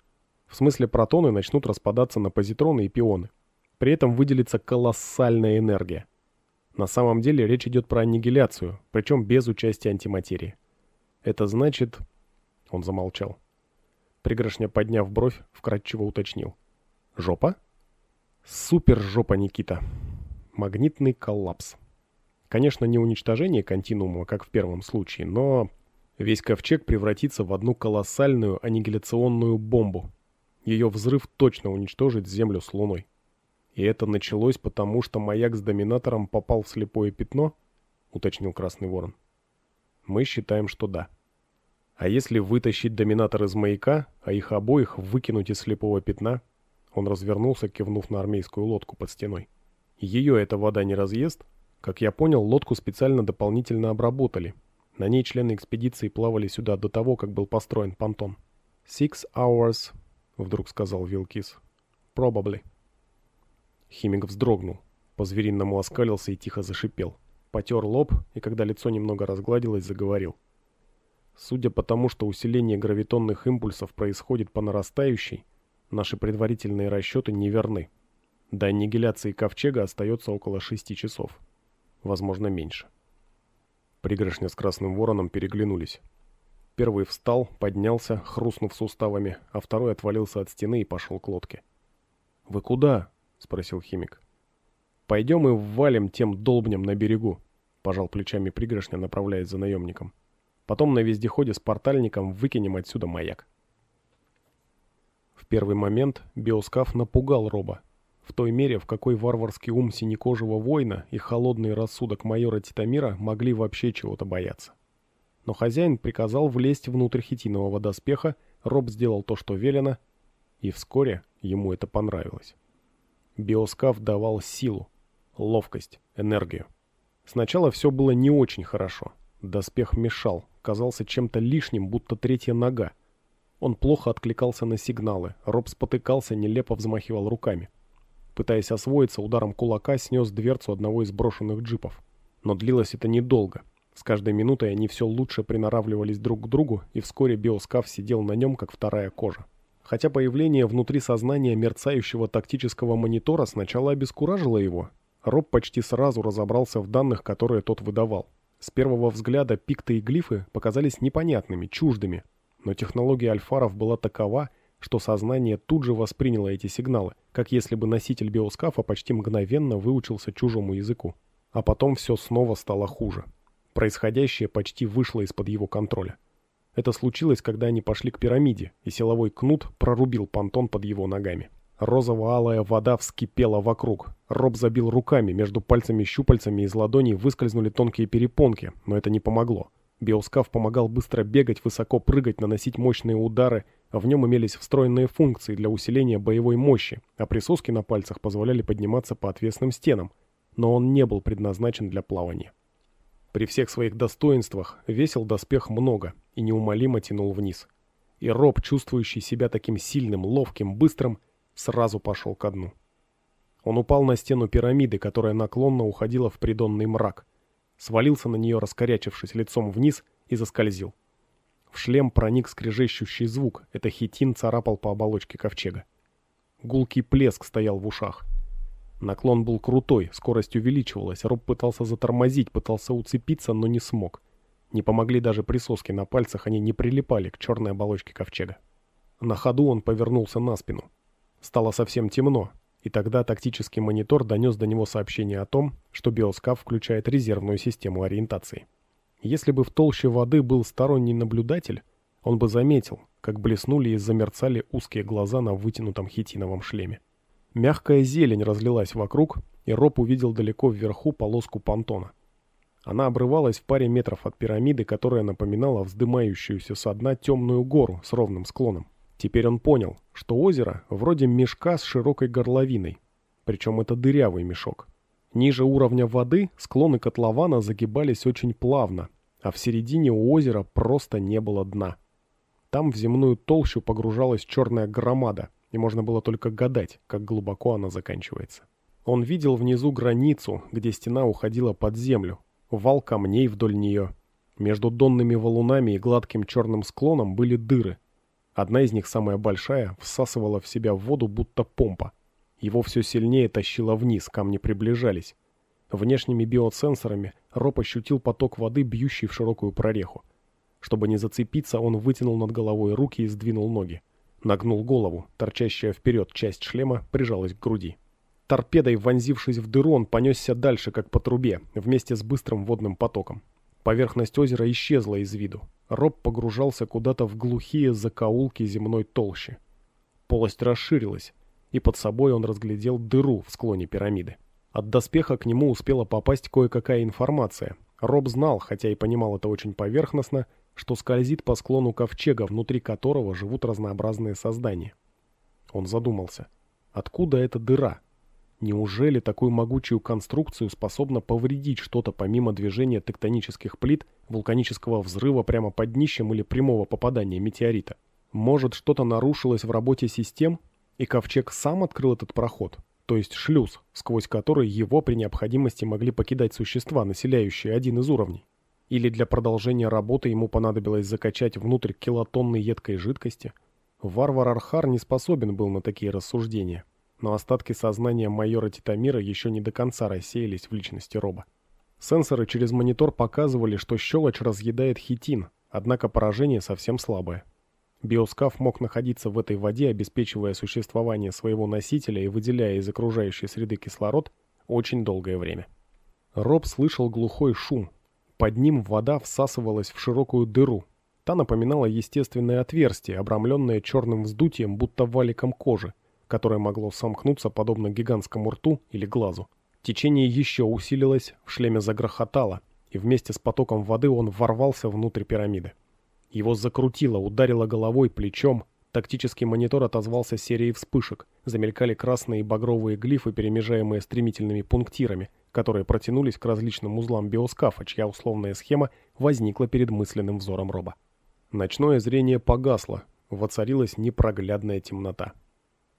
В смысле протоны начнут распадаться на позитроны и пионы. При этом выделится колоссальная энергия – на самом деле речь идет про аннигиляцию, причем без участия антиматерии. Это значит... Он замолчал. Пригоршня, подняв бровь, вкратчиво уточнил. Жопа? Супер жопа, Никита. Магнитный коллапс. Конечно, не уничтожение континуума, как в первом случае, но весь ковчег превратится в одну колоссальную аннигиляционную бомбу. Ее взрыв точно уничтожит Землю с Луной. «И это началось потому, что маяк с доминатором попал в слепое пятно?» — уточнил Красный Ворон. «Мы считаем, что да. А если вытащить доминатор из маяка, а их обоих выкинуть из слепого пятна?» Он развернулся, кивнув на армейскую лодку под стеной. «Ее эта вода не разъест?» Как я понял, лодку специально дополнительно обработали. На ней члены экспедиции плавали сюда до того, как был построен понтон. «Six hours», — вдруг сказал Вилкис. «Probably». Химик вздрогнул, по-звериному оскалился и тихо зашипел. Потер лоб и, когда лицо немного разгладилось, заговорил. Судя по тому, что усиление гравитонных импульсов происходит по нарастающей, наши предварительные расчеты неверны. До аннигиляции ковчега остается около шести часов. Возможно, меньше. Пригоршня с красным вороном переглянулись. Первый встал, поднялся, хрустнув суставами, а второй отвалился от стены и пошел к лодке. «Вы куда?» — спросил химик. «Пойдем и ввалим тем долбням на берегу», — пожал плечами пригоршня, направляясь за наемником. «Потом на вездеходе с портальником выкинем отсюда маяк». В первый момент биоскаф напугал Роба. В той мере, в какой варварский ум синекожего воина и холодный рассудок майора Титамира могли вообще чего-то бояться. Но хозяин приказал влезть внутрь хитинового доспеха, Роб сделал то, что велено, и вскоре ему это понравилось. Биоскаф давал силу, ловкость, энергию. Сначала все было не очень хорошо. Доспех мешал, казался чем-то лишним, будто третья нога. Он плохо откликался на сигналы, Роб спотыкался, нелепо взмахивал руками. Пытаясь освоиться, ударом кулака снес дверцу одного из брошенных джипов. Но длилось это недолго. С каждой минутой они все лучше приноравливались друг к другу, и вскоре биоскаф сидел на нем, как вторая кожа хотя появление внутри сознания мерцающего тактического монитора сначала обескуражило его. Роб почти сразу разобрался в данных, которые тот выдавал. С первого взгляда пикты и глифы показались непонятными, чуждыми, но технология альфаров была такова, что сознание тут же восприняло эти сигналы, как если бы носитель биоскафа почти мгновенно выучился чужому языку. А потом все снова стало хуже. Происходящее почти вышло из-под его контроля. Это случилось, когда они пошли к пирамиде, и силовой кнут прорубил понтон под его ногами. Розово-алая вода вскипела вокруг. Роб забил руками, между пальцами-щупальцами из ладоней выскользнули тонкие перепонки, но это не помогло. Биоскаф помогал быстро бегать, высоко прыгать, наносить мощные удары, а в нем имелись встроенные функции для усиления боевой мощи, а присоски на пальцах позволяли подниматься по отвесным стенам, но он не был предназначен для плавания. При всех своих достоинствах весил доспех много и неумолимо тянул вниз. И Роб, чувствующий себя таким сильным, ловким, быстрым, сразу пошел ко дну. Он упал на стену пирамиды, которая наклонно уходила в придонный мрак. Свалился на нее, раскорячившись лицом вниз, и заскользил. В шлем проник скрежещущий звук, это хитин царапал по оболочке ковчега. Гулкий плеск стоял в ушах — Наклон был крутой, скорость увеличивалась, Роб пытался затормозить, пытался уцепиться, но не смог. Не помогли даже присоски на пальцах, они не прилипали к черной оболочке ковчега. На ходу он повернулся на спину. Стало совсем темно, и тогда тактический монитор донес до него сообщение о том, что биоскаф включает резервную систему ориентации. Если бы в толще воды был сторонний наблюдатель, он бы заметил, как блеснули и замерцали узкие глаза на вытянутом хитиновом шлеме. Мягкая зелень разлилась вокруг, и Роб увидел далеко вверху полоску понтона. Она обрывалась в паре метров от пирамиды, которая напоминала вздымающуюся со дна темную гору с ровным склоном. Теперь он понял, что озеро вроде мешка с широкой горловиной, причем это дырявый мешок. Ниже уровня воды склоны котлована загибались очень плавно, а в середине у озера просто не было дна. Там в земную толщу погружалась черная громада, и можно было только гадать, как глубоко она заканчивается. Он видел внизу границу, где стена уходила под землю, вал камней вдоль нее. Между донными валунами и гладким черным склоном были дыры. Одна из них, самая большая, всасывала в себя воду, будто помпа. Его все сильнее тащило вниз, камни приближались. Внешними биосенсорами Роб ощутил поток воды, бьющий в широкую прореху. Чтобы не зацепиться, он вытянул над головой руки и сдвинул ноги. Нагнул голову, торчащая вперед часть шлема прижалась к груди. Торпедой, вонзившись в дыру, он понесся дальше, как по трубе, вместе с быстрым водным потоком. Поверхность озера исчезла из виду. Роб погружался куда-то в глухие закоулки земной толщи. Полость расширилась, и под собой он разглядел дыру в склоне пирамиды. От доспеха к нему успела попасть кое-какая информация. Роб знал, хотя и понимал это очень поверхностно, что скользит по склону ковчега, внутри которого живут разнообразные создания. Он задумался. Откуда эта дыра? Неужели такую могучую конструкцию способно повредить что-то помимо движения тектонических плит, вулканического взрыва прямо под днищем или прямого попадания метеорита? Может, что-то нарушилось в работе систем, и ковчег сам открыл этот проход, то есть шлюз, сквозь который его при необходимости могли покидать существа, населяющие один из уровней? Или для продолжения работы ему понадобилось закачать внутрь килотонны едкой жидкости? Варвар Архар не способен был на такие рассуждения, но остатки сознания майора Титамира еще не до конца рассеялись в личности Роба. Сенсоры через монитор показывали, что щелочь разъедает хитин, однако поражение совсем слабое. Биоскаф мог находиться в этой воде, обеспечивая существование своего носителя и выделяя из окружающей среды кислород очень долгое время. Роб слышал глухой шум, под ним вода всасывалась в широкую дыру. Та напоминала естественное отверстие, обрамленное черным вздутием, будто валиком кожи, которое могло сомкнуться подобно гигантскому рту или глазу. Течение еще усилилось, в шлеме загрохотало, и вместе с потоком воды он ворвался внутрь пирамиды. Его закрутило, ударило головой, плечом, Тактический монитор отозвался серией вспышек. Замелькали красные и багровые глифы, перемежаемые стремительными пунктирами, которые протянулись к различным узлам биоскафа, чья условная схема возникла перед мысленным взором Роба. Ночное зрение погасло, воцарилась непроглядная темнота.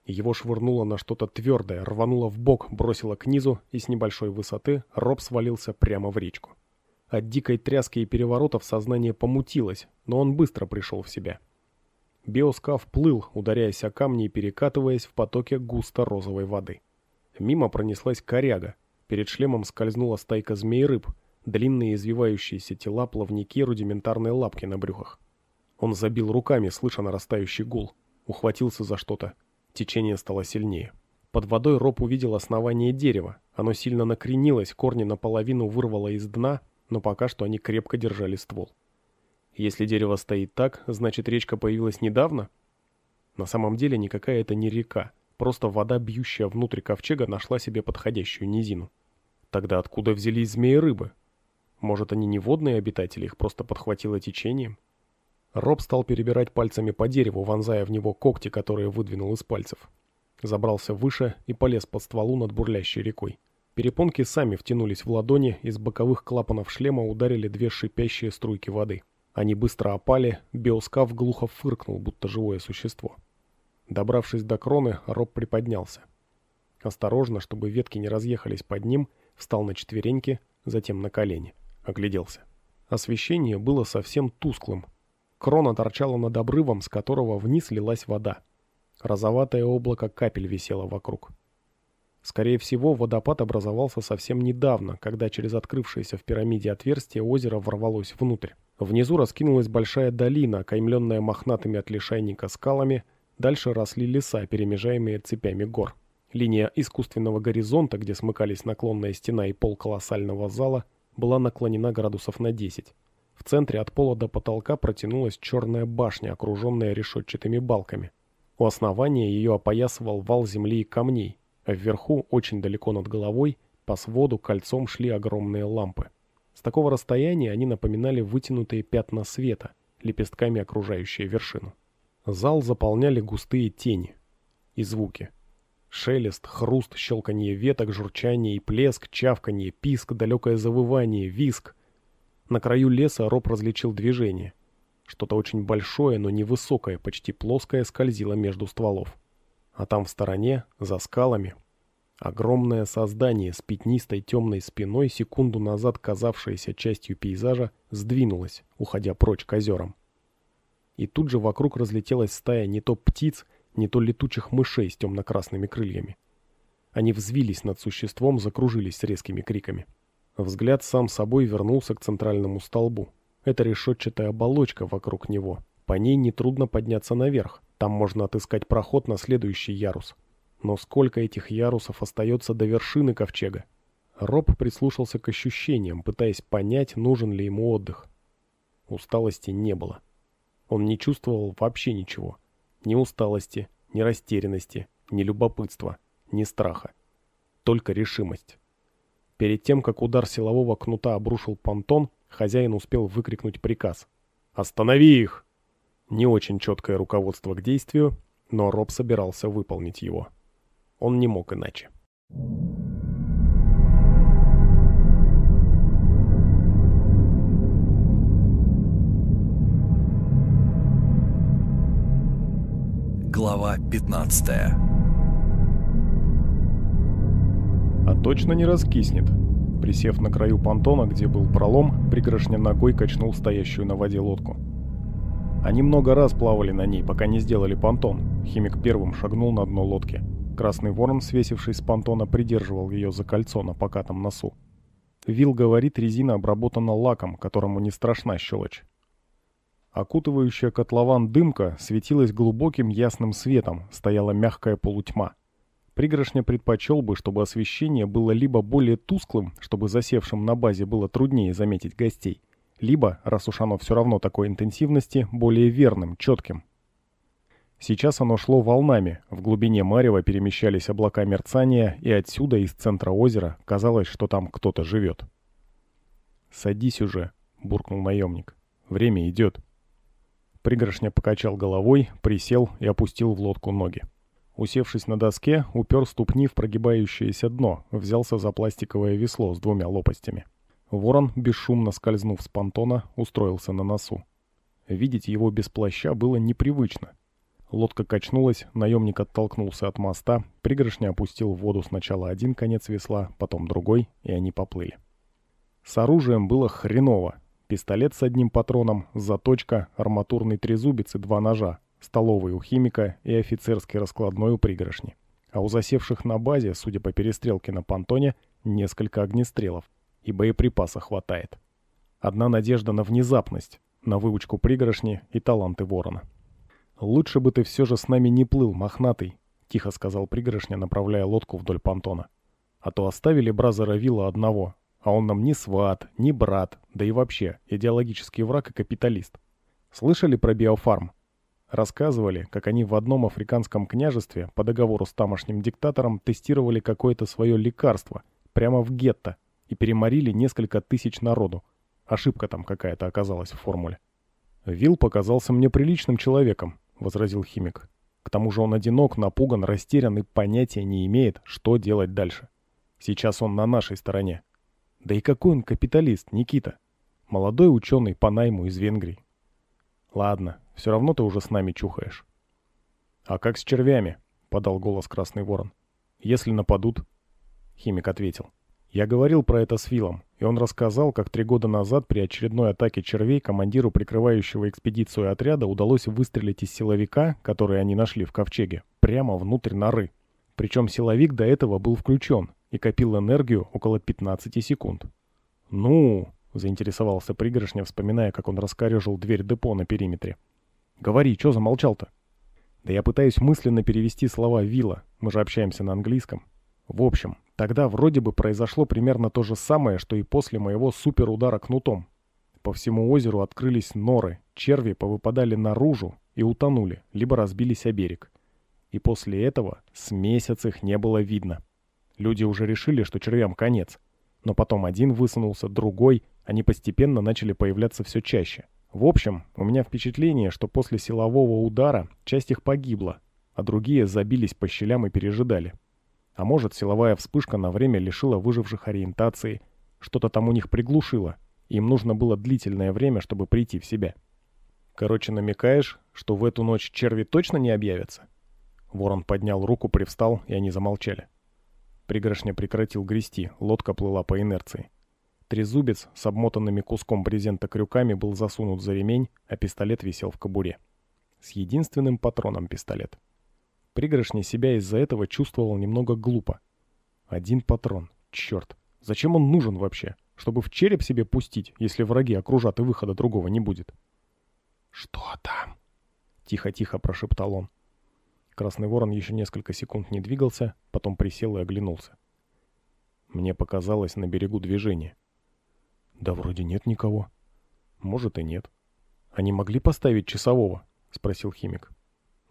Его швырнуло на что-то твердое, рвануло в бок, бросило к низу, и с небольшой высоты Роб свалился прямо в речку. От дикой тряски и переворотов сознание помутилось, но он быстро пришел в себя – Биоскаф плыл, ударяясь о камни и перекатываясь в потоке густо-розовой воды. Мимо пронеслась коряга. Перед шлемом скользнула стайка змей-рыб, длинные извивающиеся тела, плавники, рудиментарные лапки на брюхах. Он забил руками, слыша нарастающий гул. Ухватился за что-то. Течение стало сильнее. Под водой Роб увидел основание дерева. Оно сильно накренилось, корни наполовину вырвало из дна, но пока что они крепко держали ствол. Если дерево стоит так, значит речка появилась недавно? На самом деле никакая это не река, просто вода, бьющая внутрь ковчега, нашла себе подходящую низину. Тогда откуда взялись змеи-рыбы? Может, они не водные обитатели, их просто подхватило течением? Роб стал перебирать пальцами по дереву, вонзая в него когти, которые выдвинул из пальцев. Забрался выше и полез под стволу над бурлящей рекой. Перепонки сами втянулись в ладони, из боковых клапанов шлема ударили две шипящие струйки воды. Они быстро опали, биоскаф глухо фыркнул, будто живое существо. Добравшись до кроны, Роб приподнялся. Осторожно, чтобы ветки не разъехались под ним, встал на четвереньки, затем на колени. Огляделся. Освещение было совсем тусклым. Крона торчала над обрывом, с которого вниз лилась вода. Розоватое облако капель висело вокруг. Скорее всего, водопад образовался совсем недавно, когда через открывшееся в пирамиде отверстие озеро ворвалось внутрь. Внизу раскинулась большая долина, окаймленная мохнатыми от лишайника скалами, дальше росли леса, перемежаемые цепями гор. Линия искусственного горизонта, где смыкались наклонная стена и пол колоссального зала, была наклонена градусов на 10. В центре от пола до потолка протянулась черная башня, окруженная решетчатыми балками. У основания ее опоясывал вал земли и камней, а вверху, очень далеко над головой, по своду кольцом шли огромные лампы. С такого расстояния они напоминали вытянутые пятна света, лепестками окружающие вершину. Зал заполняли густые тени и звуки. Шелест, хруст, щелканье веток, журчание и плеск, чавканье, писк, далекое завывание, виск. На краю леса Роб различил движение. Что-то очень большое, но невысокое, почти плоское скользило между стволов. А там в стороне, за скалами, Огромное создание с пятнистой темной спиной, секунду назад казавшееся частью пейзажа, сдвинулось, уходя прочь к озерам. И тут же вокруг разлетелась стая не то птиц, не то летучих мышей с темно-красными крыльями. Они взвились над существом, закружились с резкими криками. Взгляд сам собой вернулся к центральному столбу. Это решетчатая оболочка вокруг него. По ней нетрудно подняться наверх. Там можно отыскать проход на следующий ярус – но сколько этих ярусов остается до вершины ковчега? Роб прислушался к ощущениям, пытаясь понять, нужен ли ему отдых. Усталости не было. Он не чувствовал вообще ничего. Ни усталости, ни растерянности, ни любопытства, ни страха. Только решимость. Перед тем, как удар силового кнута обрушил понтон, хозяин успел выкрикнуть приказ. «Останови их!» Не очень четкое руководство к действию, но Роб собирался выполнить его. Он не мог иначе. Глава 15 А точно не раскиснет. Присев на краю понтона, где был пролом, пригоршня ногой качнул стоящую на воде лодку. Они много раз плавали на ней, пока не сделали понтон. Химик первым шагнул на дно лодки. Красный ворон, свесивший с понтона, придерживал ее за кольцо на покатом носу. Вил говорит, резина обработана лаком, которому не страшна щелочь. Окутывающая котлован дымка светилась глубоким ясным светом, стояла мягкая полутьма. Пригоршня предпочел бы, чтобы освещение было либо более тусклым, чтобы засевшим на базе было труднее заметить гостей, либо, раз уж оно все равно такой интенсивности, более верным, четким, Сейчас оно шло волнами, в глубине марева перемещались облака мерцания, и отсюда, из центра озера, казалось, что там кто-то живет. «Садись уже», — буркнул наемник. «Время идет». Пригоршня покачал головой, присел и опустил в лодку ноги. Усевшись на доске, упер ступни в прогибающееся дно, взялся за пластиковое весло с двумя лопастями. Ворон, бесшумно скользнув с понтона, устроился на носу. Видеть его без плаща было непривычно, Лодка качнулась, наемник оттолкнулся от моста, пригоршня опустил в воду сначала один конец весла, потом другой, и они поплыли. С оружием было хреново. Пистолет с одним патроном, заточка, арматурный трезубец и два ножа, столовый у химика и офицерский раскладной у пригоршни. А у засевших на базе, судя по перестрелке на понтоне, несколько огнестрелов. И боеприпаса хватает. Одна надежда на внезапность, на выучку пригоршни и таланты ворона. «Лучше бы ты все же с нами не плыл, мохнатый», — тихо сказал пригоршня, направляя лодку вдоль понтона. «А то оставили Бразера Вилла одного, а он нам не сват, не брат, да и вообще идеологический враг и капиталист. Слышали про биофарм? Рассказывали, как они в одном африканском княжестве по договору с тамошним диктатором тестировали какое-то свое лекарство прямо в гетто и переморили несколько тысяч народу. Ошибка там какая-то оказалась в формуле. Вилл показался мне приличным человеком, — возразил химик. «К тому же он одинок, напуган, растерян и понятия не имеет, что делать дальше. Сейчас он на нашей стороне». «Да и какой он капиталист, Никита? Молодой ученый по найму из Венгрии». «Ладно, все равно ты уже с нами чухаешь». «А как с червями?» — подал голос Красный Ворон. «Если нападут?» — химик ответил. «Я говорил про это с Филом. И он рассказал, как три года назад при очередной атаке червей командиру прикрывающего экспедицию отряда удалось выстрелить из силовика, который они нашли в ковчеге, прямо внутрь норы. Причем силовик до этого был включен и копил энергию около 15 секунд. «Ну...» — заинтересовался Пригоршня, вспоминая, как он раскорежил дверь депо на периметре. «Говори, что замолчал-то?» «Да я пытаюсь мысленно перевести слова Вилла, мы же общаемся на английском. В общем, Тогда вроде бы произошло примерно то же самое, что и после моего суперудара кнутом. По всему озеру открылись норы, черви повыпадали наружу и утонули, либо разбились о берег. И после этого с месяц их не было видно. Люди уже решили, что червям конец. Но потом один высунулся, другой, они постепенно начали появляться все чаще. В общем, у меня впечатление, что после силового удара часть их погибла, а другие забились по щелям и пережидали. А может, силовая вспышка на время лишила выживших ориентации, что-то там у них приглушило, им нужно было длительное время, чтобы прийти в себя. Короче, намекаешь, что в эту ночь черви точно не объявятся? Ворон поднял руку, привстал, и они замолчали. Пригоршня прекратил грести, лодка плыла по инерции. Трезубец с обмотанными куском брезента крюками был засунут за ремень, а пистолет висел в кобуре. С единственным патроном пистолет — Пригоршни себя из-за этого чувствовал немного глупо. Один патрон. Черт. Зачем он нужен вообще? Чтобы в череп себе пустить, если враги окружат и выхода другого не будет. «Что там?» Тихо-тихо прошептал он. Красный ворон еще несколько секунд не двигался, потом присел и оглянулся. Мне показалось на берегу движение. «Да вроде нет никого». «Может и нет». «Они могли поставить часового?» — спросил химик.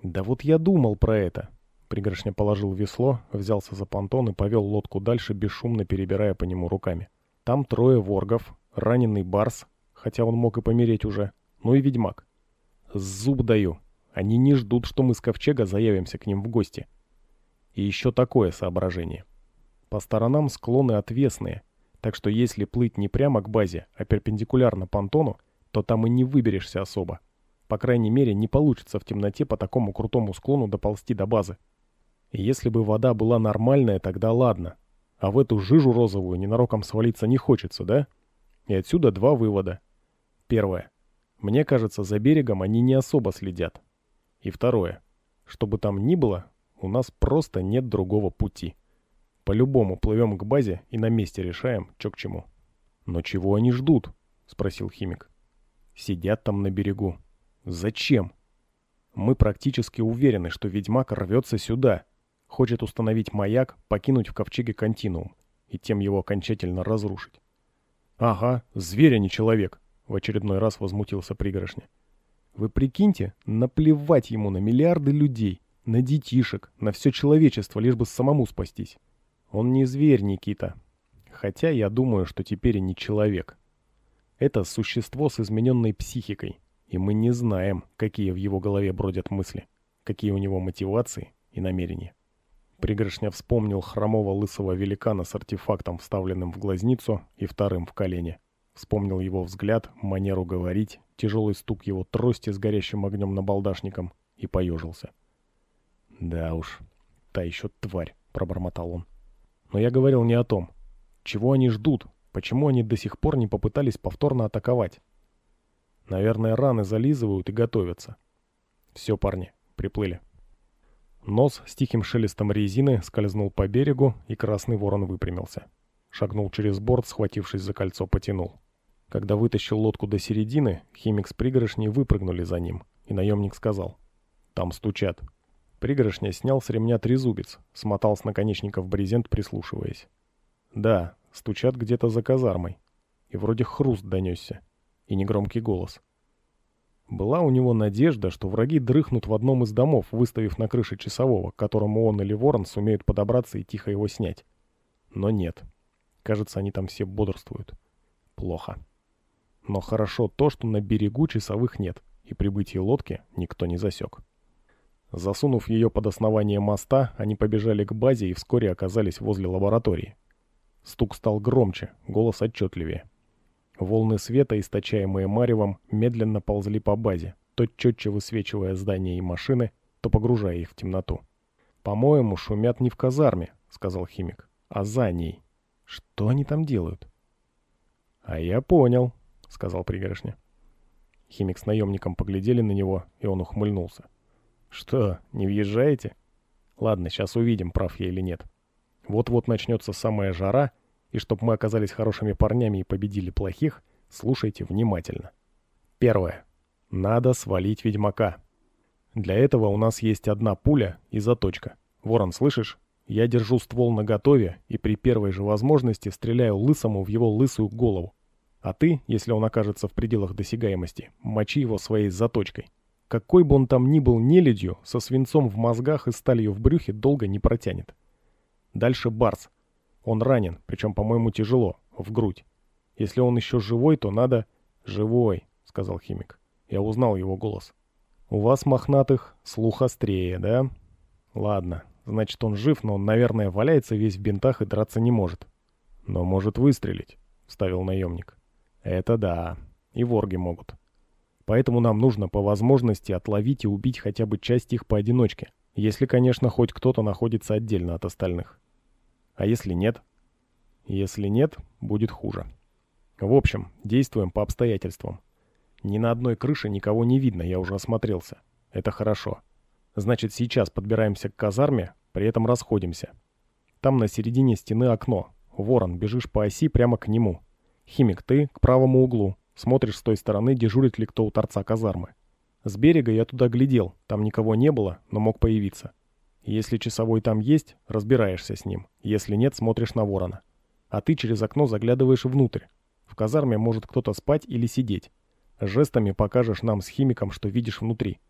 «Да вот я думал про это». Пригоршня положил весло, взялся за понтон и повел лодку дальше, бесшумно перебирая по нему руками. Там трое воргов, раненый барс, хотя он мог и помереть уже, ну и ведьмак. Зуб даю. Они не ждут, что мы с ковчега заявимся к ним в гости. И еще такое соображение. По сторонам склоны отвесные, так что если плыть не прямо к базе, а перпендикулярно понтону, то там и не выберешься особо. По крайней мере, не получится в темноте по такому крутому склону доползти до базы. И если бы вода была нормальная, тогда ладно. А в эту жижу розовую ненароком свалиться не хочется, да? И отсюда два вывода. Первое. Мне кажется, за берегом они не особо следят. И второе. Что бы там ни было, у нас просто нет другого пути. По-любому плывем к базе и на месте решаем, чё к чему. «Но чего они ждут?» — спросил химик. «Сидят там на берегу», Зачем? Мы практически уверены, что ведьмак рвется сюда. Хочет установить маяк, покинуть в ковчеге континуум и тем его окончательно разрушить. «Ага, зверь, а не человек!» — в очередной раз возмутился пригоршня. «Вы прикиньте, наплевать ему на миллиарды людей, на детишек, на все человечество, лишь бы самому спастись. Он не зверь, Никита. Хотя я думаю, что теперь и не человек. Это существо с измененной психикой, и мы не знаем, какие в его голове бродят мысли, какие у него мотивации и намерения. Пригоршня вспомнил хромого лысого великана с артефактом, вставленным в глазницу и вторым в колени. Вспомнил его взгляд, манеру говорить, тяжелый стук его трости с горящим огнем на набалдашником и поежился. «Да уж, та еще тварь», — пробормотал он. «Но я говорил не о том. Чего они ждут? Почему они до сих пор не попытались повторно атаковать? Наверное, раны зализывают и готовятся. Все, парни, приплыли. Нос с тихим шелестом резины скользнул по берегу, и красный ворон выпрямился. Шагнул через борт, схватившись за кольцо, потянул. Когда вытащил лодку до середины, химик с пригоршней выпрыгнули за ним, и наемник сказал. «Там стучат». Пригоршня снял с ремня трезубец, смотал с наконечника в брезент, прислушиваясь. «Да, стучат где-то за казармой». И вроде хруст донесся и негромкий голос. Была у него надежда, что враги дрыхнут в одном из домов, выставив на крыше часового, к которому он или ворон сумеют подобраться и тихо его снять. Но нет. Кажется, они там все бодрствуют. Плохо. Но хорошо то, что на берегу часовых нет, и прибытие лодки никто не засек. Засунув ее под основание моста, они побежали к базе и вскоре оказались возле лаборатории. Стук стал громче, голос отчетливее. Волны света, источаемые маревом, медленно ползли по базе, то четче высвечивая здания и машины, то погружая их в темноту. «По-моему, шумят не в казарме», — сказал химик, — «а за ней. Что они там делают?» «А я понял», — сказал пригоршня. Химик с наемником поглядели на него, и он ухмыльнулся. «Что, не въезжаете?» «Ладно, сейчас увидим, прав я или нет. Вот-вот начнется самая жара, — и чтобы мы оказались хорошими парнями и победили плохих, слушайте внимательно. Первое. Надо свалить ведьмака. Для этого у нас есть одна пуля и заточка. Ворон, слышишь? Я держу ствол наготове и при первой же возможности стреляю лысому в его лысую голову. А ты, если он окажется в пределах досягаемости, мочи его своей заточкой. Какой бы он там ни был нелюдью, со свинцом в мозгах и сталью в брюхе долго не протянет. Дальше Барс. Он ранен, причем, по-моему, тяжело, в грудь. Если он еще живой, то надо... Живой, сказал химик. Я узнал его голос. У вас, мохнатых, слух острее, да? Ладно, значит, он жив, но он, наверное, валяется весь в бинтах и драться не может. Но может выстрелить, вставил наемник. Это да, и ворги могут. Поэтому нам нужно по возможности отловить и убить хотя бы часть их поодиночке, если, конечно, хоть кто-то находится отдельно от остальных. А если нет? Если нет, будет хуже. В общем, действуем по обстоятельствам. Ни на одной крыше никого не видно, я уже осмотрелся. Это хорошо. Значит, сейчас подбираемся к казарме, при этом расходимся. Там на середине стены окно. Ворон, бежишь по оси прямо к нему. Химик, ты к правому углу. Смотришь с той стороны, дежурит ли кто у торца казармы. С берега я туда глядел, там никого не было, но мог появиться. Если часовой там есть, разбираешься с ним. Если нет, смотришь на ворона. А ты через окно заглядываешь внутрь. В казарме может кто-то спать или сидеть. Жестами покажешь нам с химиком, что видишь внутри.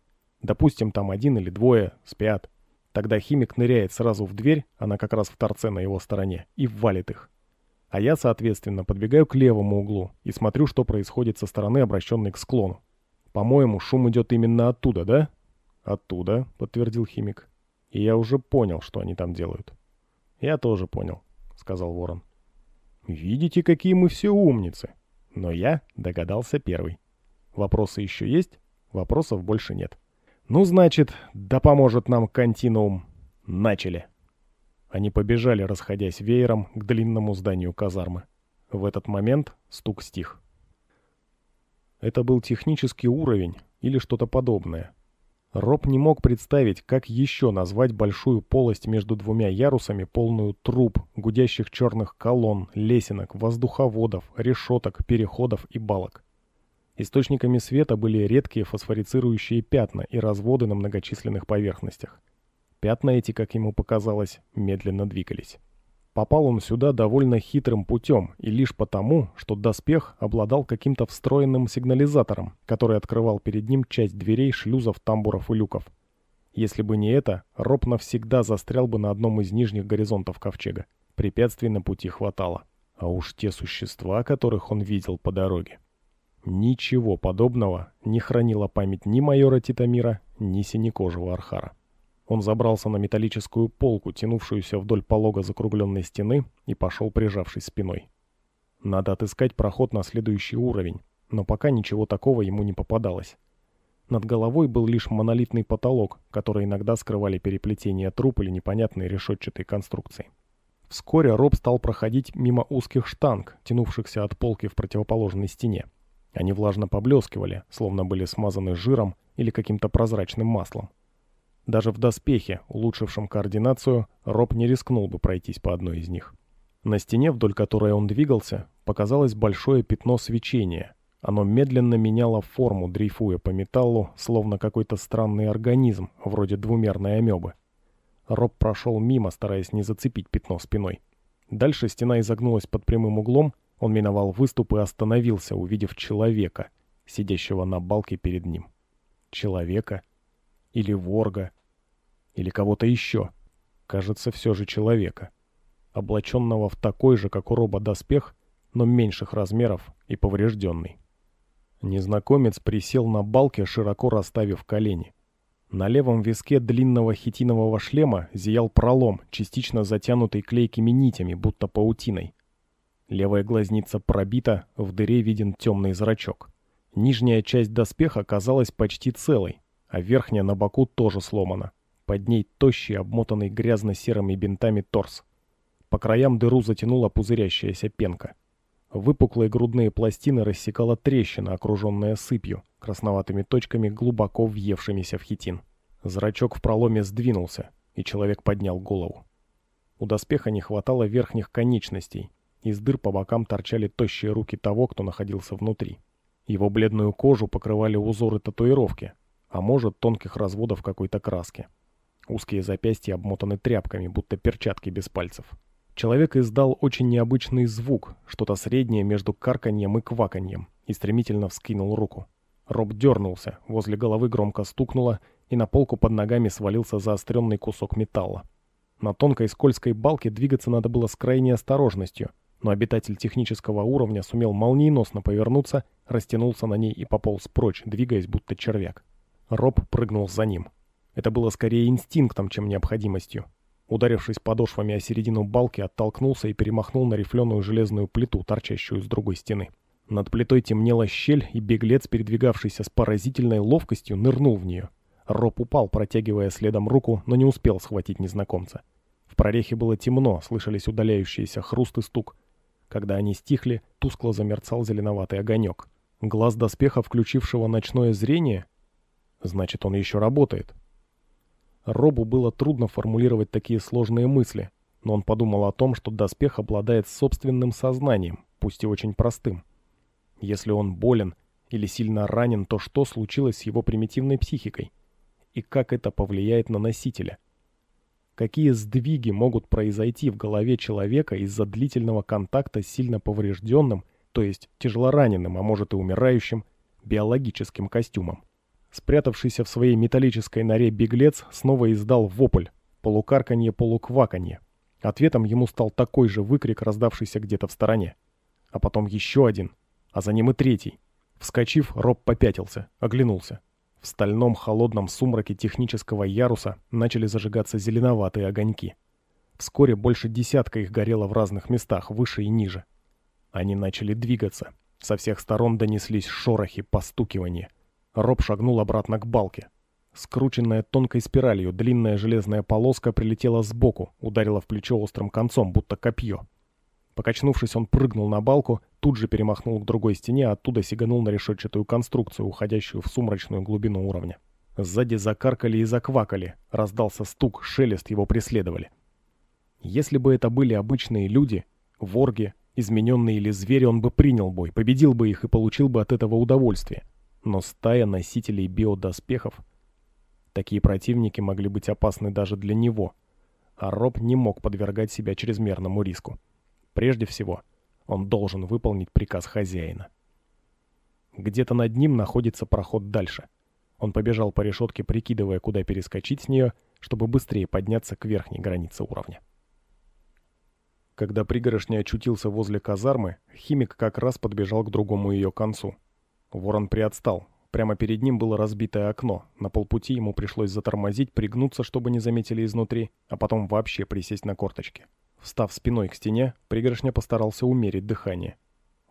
Допустим, там один или двое спят. Тогда химик ныряет сразу в дверь, она как раз в торце на его стороне, и ввалит их. А я, соответственно, подбегаю к левому углу и смотрю, что происходит со стороны, обращенной к склону. По-моему, шум идет именно оттуда, да? Оттуда, подтвердил химик. И я уже понял, что они там делают. Я тоже понял, сказал Ворон. Видите, какие мы все умницы. Но я догадался первый. Вопросы еще есть? Вопросов больше нет. Ну, значит, да поможет нам континуум. Начали. Они побежали, расходясь веером, к длинному зданию казармы. В этот момент стук стих. Это был технический уровень или что-то подобное. Роб не мог представить, как еще назвать большую полость между двумя ярусами, полную труб, гудящих черных колонн, лесенок, воздуховодов, решеток, переходов и балок. Источниками света были редкие фосфорицирующие пятна и разводы на многочисленных поверхностях. Пятна эти, как ему показалось, медленно двигались. Попал он сюда довольно хитрым путем, и лишь потому, что доспех обладал каким-то встроенным сигнализатором, который открывал перед ним часть дверей, шлюзов, тамбуров и люков. Если бы не это, Роб навсегда застрял бы на одном из нижних горизонтов ковчега. Препятствий на пути хватало. А уж те существа, которых он видел по дороге. Ничего подобного не хранила память ни майора Титамира, ни синекожего Архара. Он забрался на металлическую полку, тянувшуюся вдоль полога закругленной стены, и пошел, прижавшись спиной. Надо отыскать проход на следующий уровень, но пока ничего такого ему не попадалось. Над головой был лишь монолитный потолок, который иногда скрывали переплетение труб или непонятные решетчатые конструкции. Вскоре Роб стал проходить мимо узких штанг, тянувшихся от полки в противоположной стене. Они влажно поблескивали, словно были смазаны жиром или каким-то прозрачным маслом. Даже в доспехе, улучшившем координацию, Роб не рискнул бы пройтись по одной из них. На стене, вдоль которой он двигался, показалось большое пятно свечения. Оно медленно меняло форму, дрейфуя по металлу, словно какой-то странный организм, вроде двумерной амебы. Роб прошел мимо, стараясь не зацепить пятно спиной. Дальше стена изогнулась под прямым углом, он миновал выступ и остановился, увидев человека, сидящего на балке перед ним. Человека — или ворга. Или кого-то еще. Кажется, все же человека. Облаченного в такой же, как у роба, доспех, но меньших размеров и поврежденный. Незнакомец присел на балке, широко расставив колени. На левом виске длинного хитинового шлема зиял пролом, частично затянутый клейкими нитями, будто паутиной. Левая глазница пробита, в дыре виден темный зрачок. Нижняя часть доспеха казалась почти целой, а верхняя на боку тоже сломана. Под ней тощий, обмотанный грязно-серыми бинтами торс. По краям дыру затянула пузырящаяся пенка. Выпуклые грудные пластины рассекала трещина, окруженная сыпью, красноватыми точками, глубоко въевшимися в хитин. Зрачок в проломе сдвинулся, и человек поднял голову. У доспеха не хватало верхних конечностей, из дыр по бокам торчали тощие руки того, кто находился внутри. Его бледную кожу покрывали узоры татуировки, а может тонких разводов какой-то краски. Узкие запястья обмотаны тряпками, будто перчатки без пальцев. Человек издал очень необычный звук, что-то среднее между карканьем и кваканьем, и стремительно вскинул руку. Роб дернулся, возле головы громко стукнуло, и на полку под ногами свалился заостренный кусок металла. На тонкой скользкой балке двигаться надо было с крайней осторожностью, но обитатель технического уровня сумел молниеносно повернуться, растянулся на ней и пополз прочь, двигаясь будто червяк. Роб прыгнул за ним. Это было скорее инстинктом, чем необходимостью. Ударившись подошвами о середину балки, оттолкнулся и перемахнул на рифленую железную плиту, торчащую с другой стены. Над плитой темнела щель, и беглец, передвигавшийся с поразительной ловкостью, нырнул в нее. Роб упал, протягивая следом руку, но не успел схватить незнакомца. В прорехе было темно, слышались удаляющиеся хруст и стук. Когда они стихли, тускло замерцал зеленоватый огонек. Глаз доспеха, включившего ночное зрение, Значит, он еще работает. Робу было трудно формулировать такие сложные мысли, но он подумал о том, что доспех обладает собственным сознанием, пусть и очень простым. Если он болен или сильно ранен, то что случилось с его примитивной психикой? И как это повлияет на носителя? Какие сдвиги могут произойти в голове человека из-за длительного контакта с сильно поврежденным, то есть тяжелораненым, а может и умирающим, биологическим костюмом? Спрятавшийся в своей металлической норе беглец снова издал вопль. Полукарканье, полукваканье. Ответом ему стал такой же выкрик, раздавшийся где-то в стороне. А потом еще один. А за ним и третий. Вскочив, Роб попятился, оглянулся. В стальном холодном сумраке технического яруса начали зажигаться зеленоватые огоньки. Вскоре больше десятка их горело в разных местах, выше и ниже. Они начали двигаться. Со всех сторон донеслись шорохи, постукивания. Роб шагнул обратно к балке. Скрученная тонкой спиралью, длинная железная полоска прилетела сбоку, ударила в плечо острым концом, будто копье. Покачнувшись, он прыгнул на балку, тут же перемахнул к другой стене, а оттуда сиганул на решетчатую конструкцию, уходящую в сумрачную глубину уровня. Сзади закаркали и заквакали, раздался стук, шелест его преследовали. Если бы это были обычные люди, ворги, измененные или звери, он бы принял бой, победил бы их и получил бы от этого удовольствие но стая носителей биодоспехов. Такие противники могли быть опасны даже для него, а Роб не мог подвергать себя чрезмерному риску. Прежде всего, он должен выполнить приказ хозяина. Где-то над ним находится проход дальше. Он побежал по решетке, прикидывая, куда перескочить с нее, чтобы быстрее подняться к верхней границе уровня. Когда пригоршня очутился возле казармы, химик как раз подбежал к другому ее концу — Ворон приотстал. Прямо перед ним было разбитое окно. На полпути ему пришлось затормозить, пригнуться, чтобы не заметили изнутри, а потом вообще присесть на корточки. Встав спиной к стене, пригоршня постарался умерить дыхание.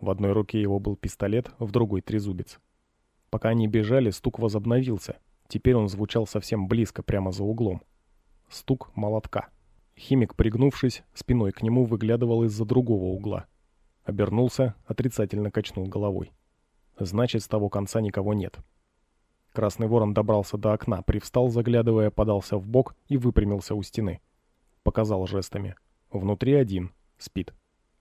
В одной руке его был пистолет, в другой — трезубец. Пока они бежали, стук возобновился. Теперь он звучал совсем близко, прямо за углом. Стук молотка. Химик, пригнувшись, спиной к нему выглядывал из-за другого угла. Обернулся, отрицательно качнул головой. Значит, с того конца никого нет. Красный ворон добрался до окна, привстал, заглядывая, подался в бок и выпрямился у стены. Показал жестами. Внутри один. Спит.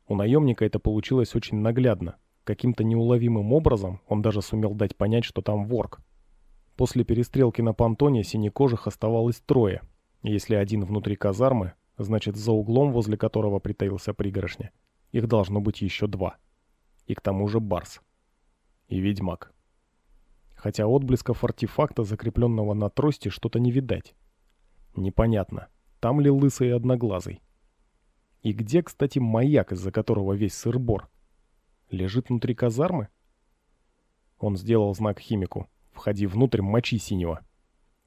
У наемника это получилось очень наглядно. Каким-то неуловимым образом он даже сумел дать понять, что там ворк. После перестрелки на понтоне синекожих оставалось трое. Если один внутри казармы, значит за углом, возле которого притаился пригоршня, их должно быть еще два. И к тому же Барс и ведьмак. Хотя отблесков артефакта, закрепленного на трости, что-то не видать. Непонятно, там ли лысый и одноглазый. И где, кстати, маяк, из-за которого весь сыр-бор? Лежит внутри казармы? Он сделал знак химику. «Входи внутрь, мочи синего».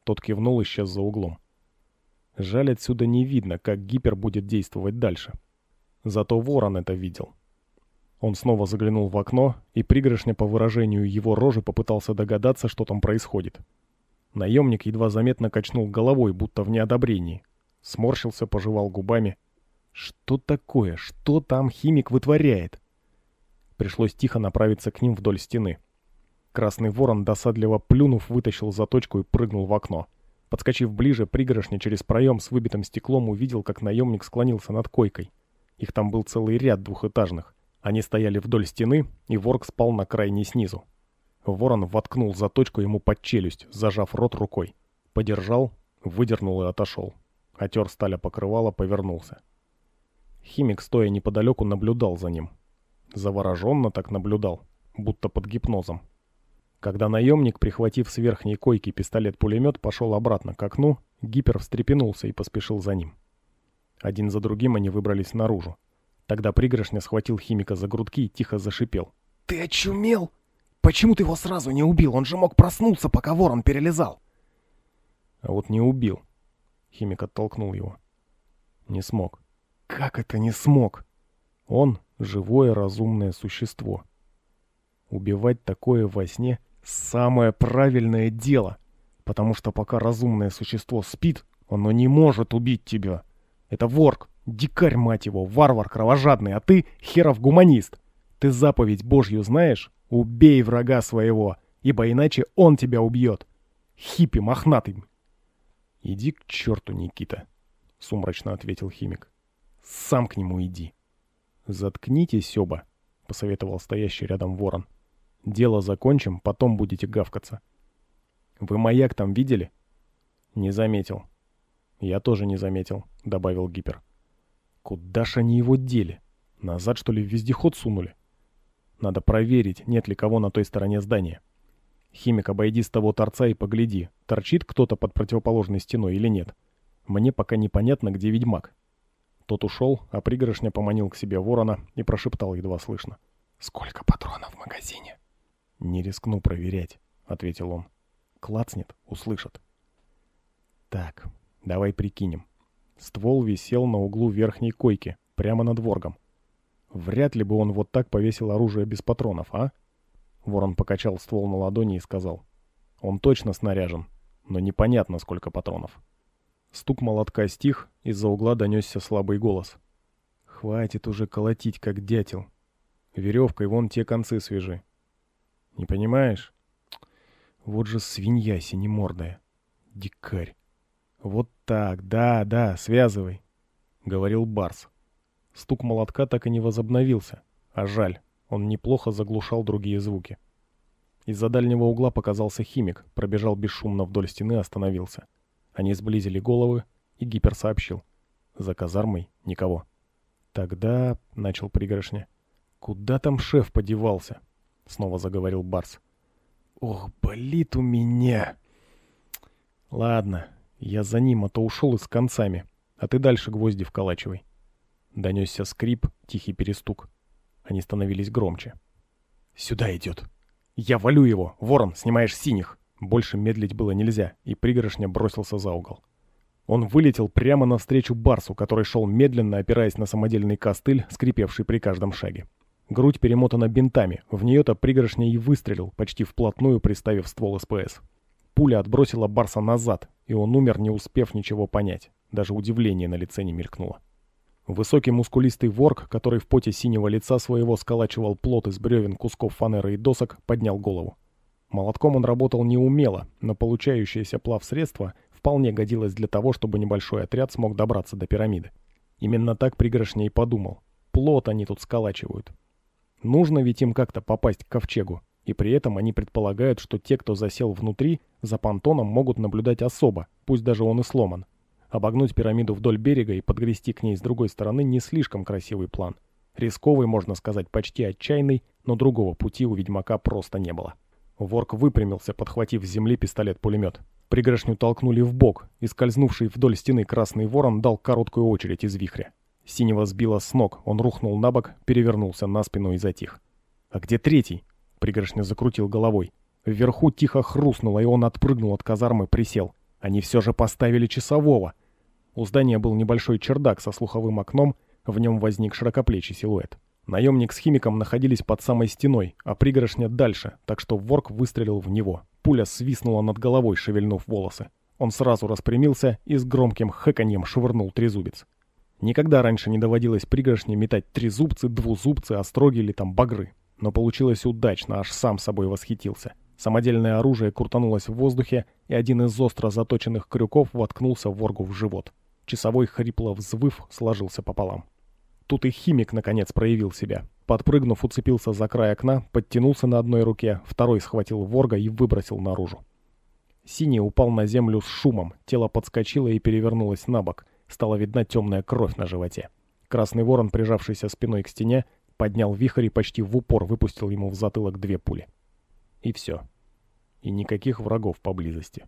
Тот кивнул и исчез за углом. Жаль, отсюда не видно, как гипер будет действовать дальше. Зато ворон это видел. Он снова заглянул в окно, и пригоршня по выражению его рожи попытался догадаться, что там происходит. Наемник едва заметно качнул головой, будто в неодобрении. Сморщился, пожевал губами. «Что такое? Что там химик вытворяет?» Пришлось тихо направиться к ним вдоль стены. Красный ворон, досадливо плюнув, вытащил заточку и прыгнул в окно. Подскочив ближе, пригоршня через проем с выбитым стеклом увидел, как наемник склонился над койкой. Их там был целый ряд двухэтажных. Они стояли вдоль стены, и ворк спал на крайней снизу. Ворон воткнул заточку ему под челюсть, зажав рот рукой. Подержал, выдернул и отошел. Отер сталь покрывала, повернулся. Химик, стоя неподалеку, наблюдал за ним. Завороженно так наблюдал, будто под гипнозом. Когда наемник, прихватив с верхней койки пистолет-пулемет, пошел обратно к окну, Гипер встрепенулся и поспешил за ним. Один за другим они выбрались наружу. Тогда пригоршня схватил химика за грудки и тихо зашипел. «Ты очумел? Почему ты его сразу не убил? Он же мог проснуться, пока ворон перелезал!» «А вот не убил!» Химик оттолкнул его. «Не смог». «Как это не смог?» «Он — живое разумное существо. Убивать такое во сне — самое правильное дело, потому что пока разумное существо спит, оно не может убить тебя. Это ворк, Дикарь, мать его, варвар кровожадный, а ты херов гуманист. Ты заповедь Божью знаешь? Убей врага своего, ибо иначе он тебя убьет. Хиппи мохнатый. Иди к черту, Никита, сумрачно ответил химик. Сам к нему иди. Заткнитесь оба, посоветовал стоящий рядом ворон. Дело закончим, потом будете гавкаться. Вы маяк там видели? Не заметил. Я тоже не заметил, добавил Гипер. Куда ж они его дели? Назад, что ли, в вездеход сунули? Надо проверить, нет ли кого на той стороне здания. Химик, обойди с того торца и погляди, торчит кто-то под противоположной стеной или нет. Мне пока непонятно, где ведьмак. Тот ушел, а пригоршня поманил к себе ворона и прошептал едва слышно. «Сколько патронов в магазине?» «Не рискну проверять», — ответил он. «Клацнет, услышат». «Так, давай прикинем. Ствол висел на углу верхней койки, прямо над воргом. Вряд ли бы он вот так повесил оружие без патронов, а? Ворон покачал ствол на ладони и сказал. Он точно снаряжен, но непонятно, сколько патронов. Стук молотка стих, из-за угла донесся слабый голос. «Хватит уже колотить, как дятел. Веревкой вон те концы свежи. Не понимаешь? Вот же свинья синемордая. Дикарь. «Вот так, да, да, связывай», — говорил Барс. Стук молотка так и не возобновился, а жаль, он неплохо заглушал другие звуки. Из-за дальнего угла показался химик, пробежал бесшумно вдоль стены и остановился. Они сблизили головы, и Гипер сообщил. За казармой никого. «Тогда...» — начал пригоршня. «Куда там шеф подевался?» — снова заговорил Барс. «Ох, болит у меня!» «Ладно, «Я за ним, а то ушел и с концами. А ты дальше гвозди вколачивай». Донесся скрип, тихий перестук. Они становились громче. «Сюда идет!» «Я валю его! Ворон, снимаешь синих!» Больше медлить было нельзя, и пригоршня бросился за угол. Он вылетел прямо навстречу барсу, который шел медленно, опираясь на самодельный костыль, скрипевший при каждом шаге. Грудь перемотана бинтами, в нее-то пригоршня и выстрелил, почти вплотную приставив ствол СПС. Пуля отбросила Барса назад, и он умер, не успев ничего понять. Даже удивление на лице не мелькнуло. Высокий мускулистый ворк, который в поте синего лица своего сколачивал плот из бревен кусков фанеры и досок, поднял голову. Молотком он работал неумело, но получающееся плавсредство вполне годилось для того, чтобы небольшой отряд смог добраться до пирамиды. Именно так пригоршней подумал. Плот они тут сколачивают. Нужно ведь им как-то попасть к ковчегу. И при этом они предполагают, что те, кто засел внутри, за понтоном могут наблюдать особо, пусть даже он и сломан. Обогнуть пирамиду вдоль берега и подгрести к ней с другой стороны не слишком красивый план. Рисковый, можно сказать, почти отчаянный, но другого пути у ведьмака просто не было. Ворк выпрямился, подхватив с земли пистолет-пулемет. Пригоршню толкнули в бок, и скользнувший вдоль стены красный ворон дал короткую очередь из вихря. Синего сбило с ног, он рухнул на бок, перевернулся на спину и затих. «А где третий?» Пригоршня закрутил головой. Вверху тихо хрустнуло, и он отпрыгнул от казармы, присел. Они все же поставили часового. У здания был небольшой чердак со слуховым окном, в нем возник широкоплечий силуэт. Наемник с химиком находились под самой стеной, а пригоршня дальше, так что ворк выстрелил в него. Пуля свистнула над головой, шевельнув волосы. Он сразу распрямился и с громким хэканьем швырнул трезубец. Никогда раньше не доводилось пригоршне метать трезубцы, двузубцы, остроги или там багры но получилось удачно, аж сам собой восхитился. Самодельное оружие крутанулось в воздухе, и один из остро заточенных крюков воткнулся в воргу в живот. Часовой хрипло взвыв, сложился пополам. Тут и химик, наконец, проявил себя. Подпрыгнув, уцепился за край окна, подтянулся на одной руке, второй схватил ворга и выбросил наружу. Синий упал на землю с шумом, тело подскочило и перевернулось на бок. Стала видна темная кровь на животе. Красный ворон, прижавшийся спиной к стене, поднял вихрь и почти в упор выпустил ему в затылок две пули. И все. И никаких врагов поблизости.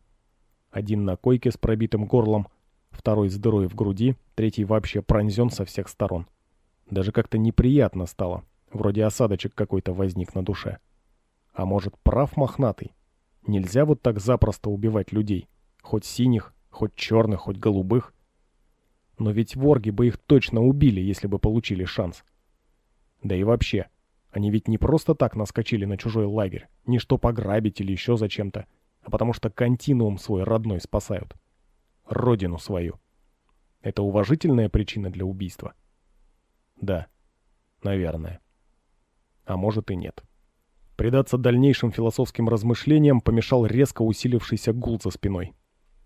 Один на койке с пробитым горлом, второй с дырой в груди, третий вообще пронзен со всех сторон. Даже как-то неприятно стало, вроде осадочек какой-то возник на душе. А может, прав мохнатый? Нельзя вот так запросто убивать людей, хоть синих, хоть черных, хоть голубых. Но ведь ворги бы их точно убили, если бы получили шанс. Да и вообще, они ведь не просто так наскочили на чужой лагерь, не что пограбить или еще зачем-то, а потому что континуум свой родной спасают. Родину свою. Это уважительная причина для убийства? Да, наверное. А может и нет. Предаться дальнейшим философским размышлениям помешал резко усилившийся гул за спиной.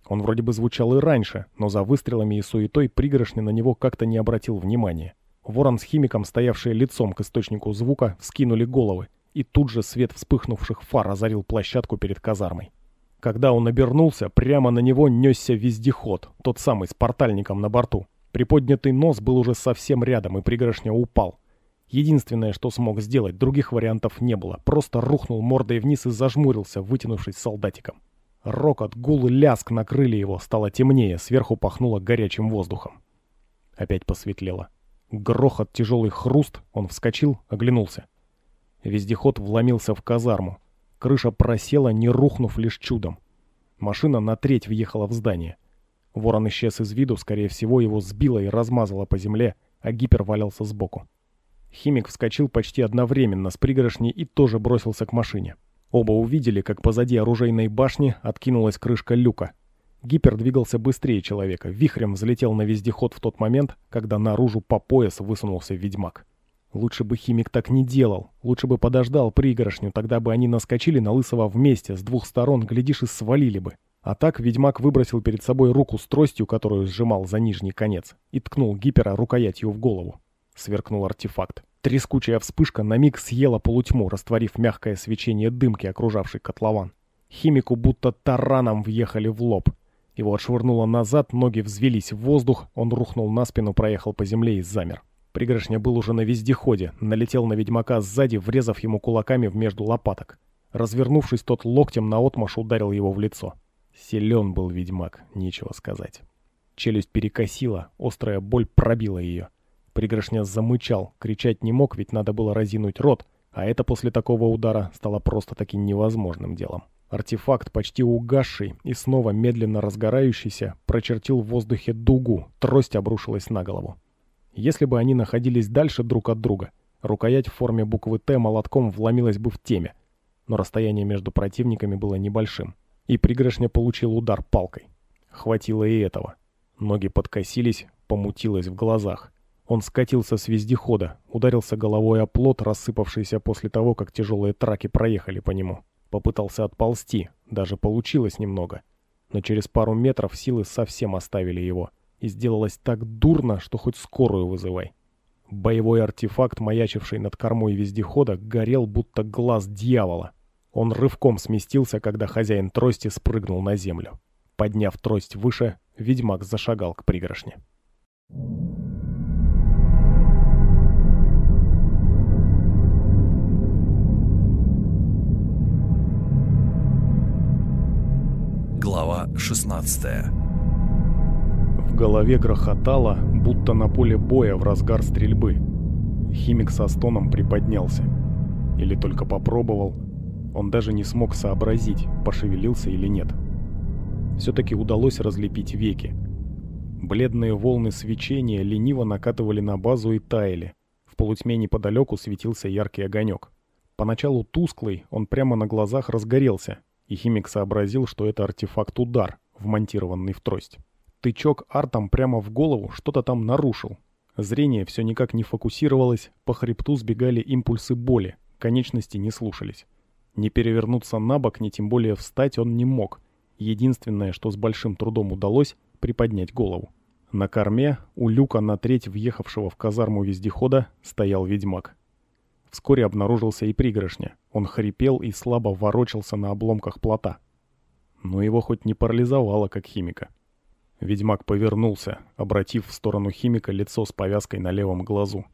Он вроде бы звучал и раньше, но за выстрелами и суетой пригоршня на него как-то не обратил внимания. Ворон с химиком, стоявшие лицом к источнику звука, вскинули головы, и тут же свет вспыхнувших фар озарил площадку перед казармой. Когда он обернулся, прямо на него несся вездеход, тот самый с портальником на борту. Приподнятый нос был уже совсем рядом, и пригоршня упал. Единственное, что смог сделать, других вариантов не было. Просто рухнул мордой вниз и зажмурился, вытянувшись солдатиком. Рокот, гул и ляск накрыли его, стало темнее, сверху пахнуло горячим воздухом. Опять посветлело. Грохот, тяжелый хруст, он вскочил, оглянулся. Вездеход вломился в казарму. Крыша просела, не рухнув лишь чудом. Машина на треть въехала в здание. Ворон исчез из виду, скорее всего, его сбило и размазало по земле, а гипер валялся сбоку. Химик вскочил почти одновременно с пригоршни и тоже бросился к машине. Оба увидели, как позади оружейной башни откинулась крышка люка, Гипер двигался быстрее человека, вихрем взлетел на вездеход в тот момент, когда наружу по пояс высунулся ведьмак. Лучше бы химик так не делал, лучше бы подождал пригоршню, тогда бы они наскочили на Лысого вместе, с двух сторон, глядишь, и свалили бы. А так ведьмак выбросил перед собой руку с тростью, которую сжимал за нижний конец, и ткнул Гипера рукоятью в голову. Сверкнул артефакт. Трескучая вспышка на миг съела полутьму, растворив мягкое свечение дымки, окружавшей котлован. Химику будто тараном въехали в лоб — его отшвырнуло назад, ноги взвелись в воздух, он рухнул на спину, проехал по земле и замер. Пригоршня был уже на вездеходе, налетел на ведьмака сзади, врезав ему кулаками в между лопаток. Развернувшись, тот локтем на наотмашь ударил его в лицо. Силен был ведьмак, нечего сказать. Челюсть перекосила, острая боль пробила ее. Пригоршня замычал, кричать не мог, ведь надо было разинуть рот, а это после такого удара стало просто-таки невозможным делом. Артефакт, почти угасший и снова медленно разгорающийся, прочертил в воздухе дугу, трость обрушилась на голову. Если бы они находились дальше друг от друга, рукоять в форме буквы «Т» молотком вломилась бы в теме, но расстояние между противниками было небольшим, и пригоршня получил удар палкой. Хватило и этого. Ноги подкосились, помутилось в глазах. Он скатился с вездехода, ударился головой о плот, рассыпавшийся после того, как тяжелые траки проехали по нему. Попытался отползти, даже получилось немного. Но через пару метров силы совсем оставили его. И сделалось так дурно, что хоть скорую вызывай. Боевой артефакт, маячивший над кормой вездехода, горел будто глаз дьявола. Он рывком сместился, когда хозяин трости спрыгнул на землю. Подняв трость выше, ведьмак зашагал к пригоршне. Thank you. Глава 16 В голове грохотало, будто на поле боя в разгар стрельбы. Химик со стоном приподнялся. Или только попробовал. Он даже не смог сообразить, пошевелился или нет. Все-таки удалось разлепить веки. Бледные волны свечения лениво накатывали на базу и таяли. В полутьме неподалеку светился яркий огонек. Поначалу тусклый, он прямо на глазах разгорелся, и химик сообразил, что это артефакт-удар, вмонтированный в трость. Тычок артом прямо в голову что-то там нарушил. Зрение все никак не фокусировалось, по хребту сбегали импульсы боли, конечности не слушались. Не перевернуться на бок, ни тем более встать он не мог. Единственное, что с большим трудом удалось, приподнять голову. На корме, у люка на треть въехавшего в казарму вездехода, стоял ведьмак. Вскоре обнаружился и пригоршня. Он хрипел и слабо ворочался на обломках плота. Но его хоть не парализовало, как химика. Ведьмак повернулся, обратив в сторону химика лицо с повязкой на левом глазу.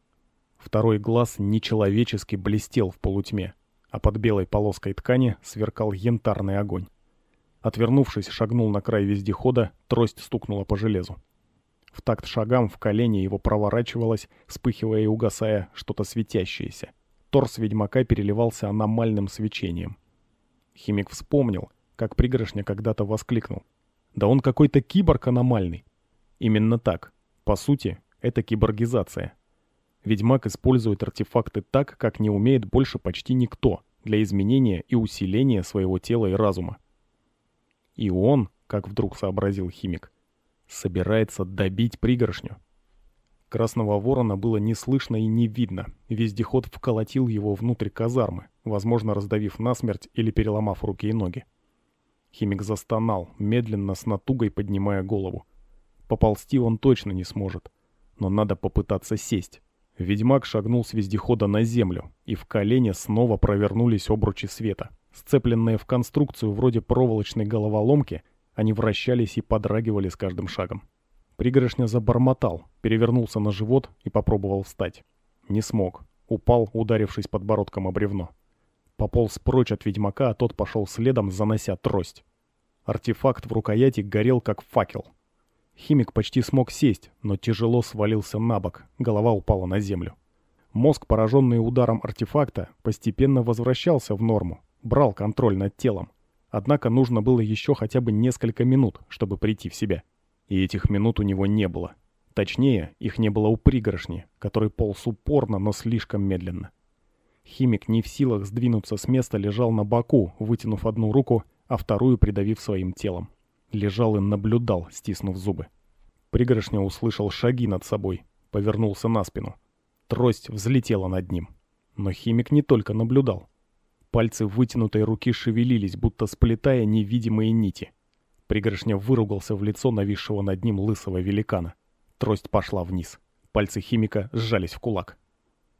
Второй глаз нечеловечески блестел в полутьме, а под белой полоской ткани сверкал янтарный огонь. Отвернувшись, шагнул на край вездехода, трость стукнула по железу. В такт шагам в колени его проворачивалось, вспыхивая и угасая, что-то светящееся — Торс ведьмака переливался аномальным свечением. Химик вспомнил, как пригоршня когда-то воскликнул. «Да он какой-то киборг аномальный!» Именно так. По сути, это киборгизация. Ведьмак использует артефакты так, как не умеет больше почти никто, для изменения и усиления своего тела и разума. И он, как вдруг сообразил химик, собирается добить пригоршню. Красного ворона было не слышно и не видно. Вездеход вколотил его внутрь казармы, возможно, раздавив насмерть или переломав руки и ноги. Химик застонал, медленно, с натугой поднимая голову. Поползти он точно не сможет, но надо попытаться сесть. Ведьмак шагнул с вездехода на землю, и в колене снова провернулись обручи света. Сцепленные в конструкцию вроде проволочной головоломки, они вращались и подрагивали с каждым шагом. Пригоршня забормотал, перевернулся на живот и попробовал встать. Не смог. Упал, ударившись подбородком о бревно. Пополз прочь от ведьмака, а тот пошел следом, занося трость. Артефакт в рукояти горел, как факел. Химик почти смог сесть, но тяжело свалился на бок, голова упала на землю. Мозг, пораженный ударом артефакта, постепенно возвращался в норму, брал контроль над телом. Однако нужно было еще хотя бы несколько минут, чтобы прийти в себя. — и этих минут у него не было. Точнее, их не было у пригоршни, который полз упорно, но слишком медленно. Химик не в силах сдвинуться с места лежал на боку, вытянув одну руку, а вторую придавив своим телом. Лежал и наблюдал, стиснув зубы. Пригоршня услышал шаги над собой, повернулся на спину. Трость взлетела над ним. Но химик не только наблюдал. Пальцы вытянутой руки шевелились, будто сплетая невидимые нити. Пригоршня выругался в лицо нависшего над ним лысого великана. Трость пошла вниз. Пальцы химика сжались в кулак.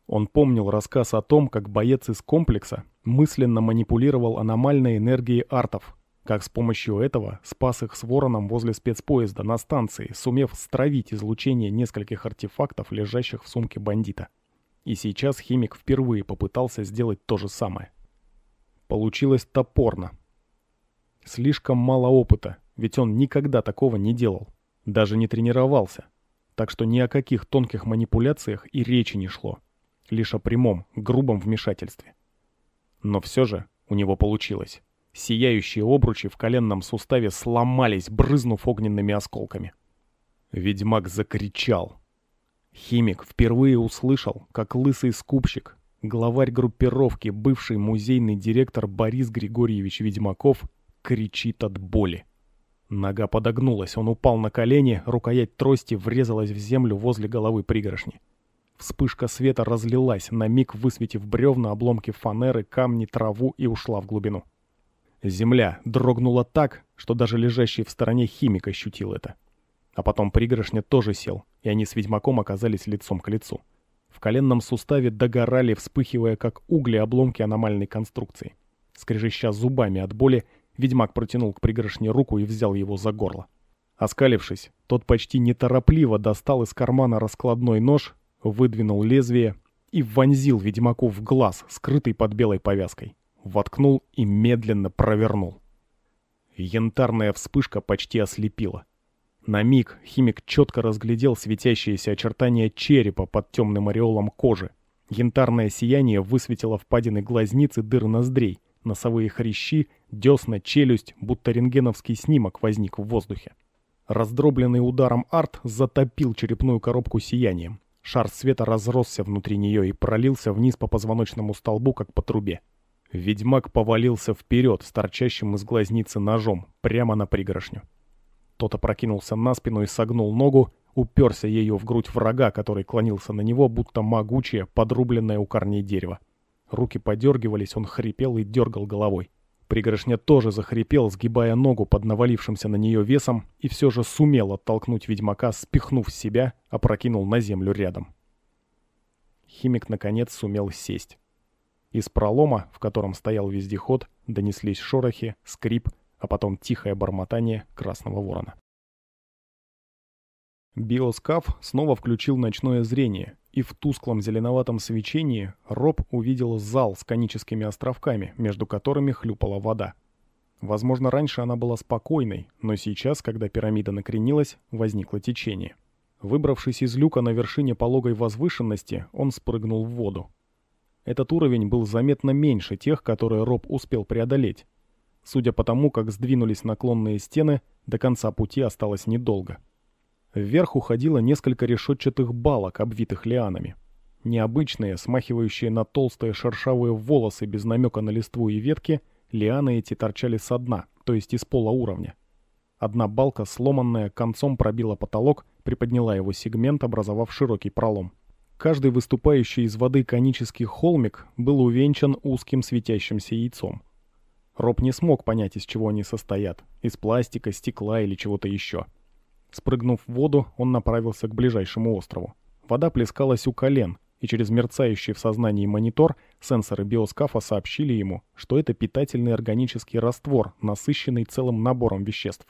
Он помнил рассказ о том, как боец из комплекса мысленно манипулировал аномальной энергией артов, как с помощью этого спас их с вороном возле спецпоезда на станции, сумев стравить излучение нескольких артефактов, лежащих в сумке бандита. И сейчас химик впервые попытался сделать то же самое. Получилось топорно, слишком мало опыта, ведь он никогда такого не делал, даже не тренировался. Так что ни о каких тонких манипуляциях и речи не шло, лишь о прямом, грубом вмешательстве. Но все же у него получилось. Сияющие обручи в коленном суставе сломались, брызнув огненными осколками. Ведьмак закричал. Химик впервые услышал, как лысый скупщик, главарь группировки, бывший музейный директор Борис Григорьевич Ведьмаков кричит от боли. Нога подогнулась, он упал на колени, рукоять трости врезалась в землю возле головы пригоршни. Вспышка света разлилась, на миг высветив бревна, обломки фанеры, камни, траву и ушла в глубину. Земля дрогнула так, что даже лежащий в стороне химик ощутил это. А потом пригоршня тоже сел, и они с ведьмаком оказались лицом к лицу. В коленном суставе догорали, вспыхивая как угли обломки аномальной конструкции. Скрежеща зубами от боли, Ведьмак протянул к пригоршне руку и взял его за горло. Оскалившись, тот почти неторопливо достал из кармана раскладной нож, выдвинул лезвие и вонзил ведьмаку в глаз, скрытый под белой повязкой. Воткнул и медленно провернул. Янтарная вспышка почти ослепила. На миг химик четко разглядел светящиеся очертания черепа под темным ореолом кожи. Янтарное сияние высветило впадины глазницы дыр ноздрей — носовые хрящи, десна, челюсть, будто рентгеновский снимок возник в воздухе. Раздробленный ударом арт затопил черепную коробку сиянием. Шар света разросся внутри нее и пролился вниз по позвоночному столбу, как по трубе. Ведьмак повалился вперед с торчащим из глазницы ножом, прямо на пригоршню. Тот опрокинулся на спину и согнул ногу, уперся ею в грудь врага, который клонился на него, будто могучее, подрубленное у корней дерево. Руки подергивались, он хрипел и дергал головой. Пригоршня тоже захрипел, сгибая ногу под навалившимся на нее весом, и все же сумел оттолкнуть ведьмака, спихнув себя, опрокинул на землю рядом. Химик, наконец, сумел сесть. Из пролома, в котором стоял вездеход, донеслись шорохи, скрип, а потом тихое бормотание красного ворона. Биоскаф снова включил ночное зрение, и в тусклом зеленоватом свечении Роб увидел зал с коническими островками, между которыми хлюпала вода. Возможно, раньше она была спокойной, но сейчас, когда пирамида накренилась, возникло течение. Выбравшись из люка на вершине пологой возвышенности, он спрыгнул в воду. Этот уровень был заметно меньше тех, которые Роб успел преодолеть. Судя по тому, как сдвинулись наклонные стены, до конца пути осталось недолго. — Вверх уходило несколько решетчатых балок, обвитых лианами. Необычные, смахивающие на толстые шершавые волосы без намека на листву и ветки, лианы эти торчали со дна, то есть из пола уровня. Одна балка, сломанная, концом пробила потолок, приподняла его сегмент, образовав широкий пролом. Каждый выступающий из воды конический холмик был увенчан узким светящимся яйцом. Роб не смог понять, из чего они состоят – из пластика, стекла или чего-то еще – Спрыгнув в воду, он направился к ближайшему острову. Вода плескалась у колен, и через мерцающий в сознании монитор сенсоры биоскафа сообщили ему, что это питательный органический раствор, насыщенный целым набором веществ.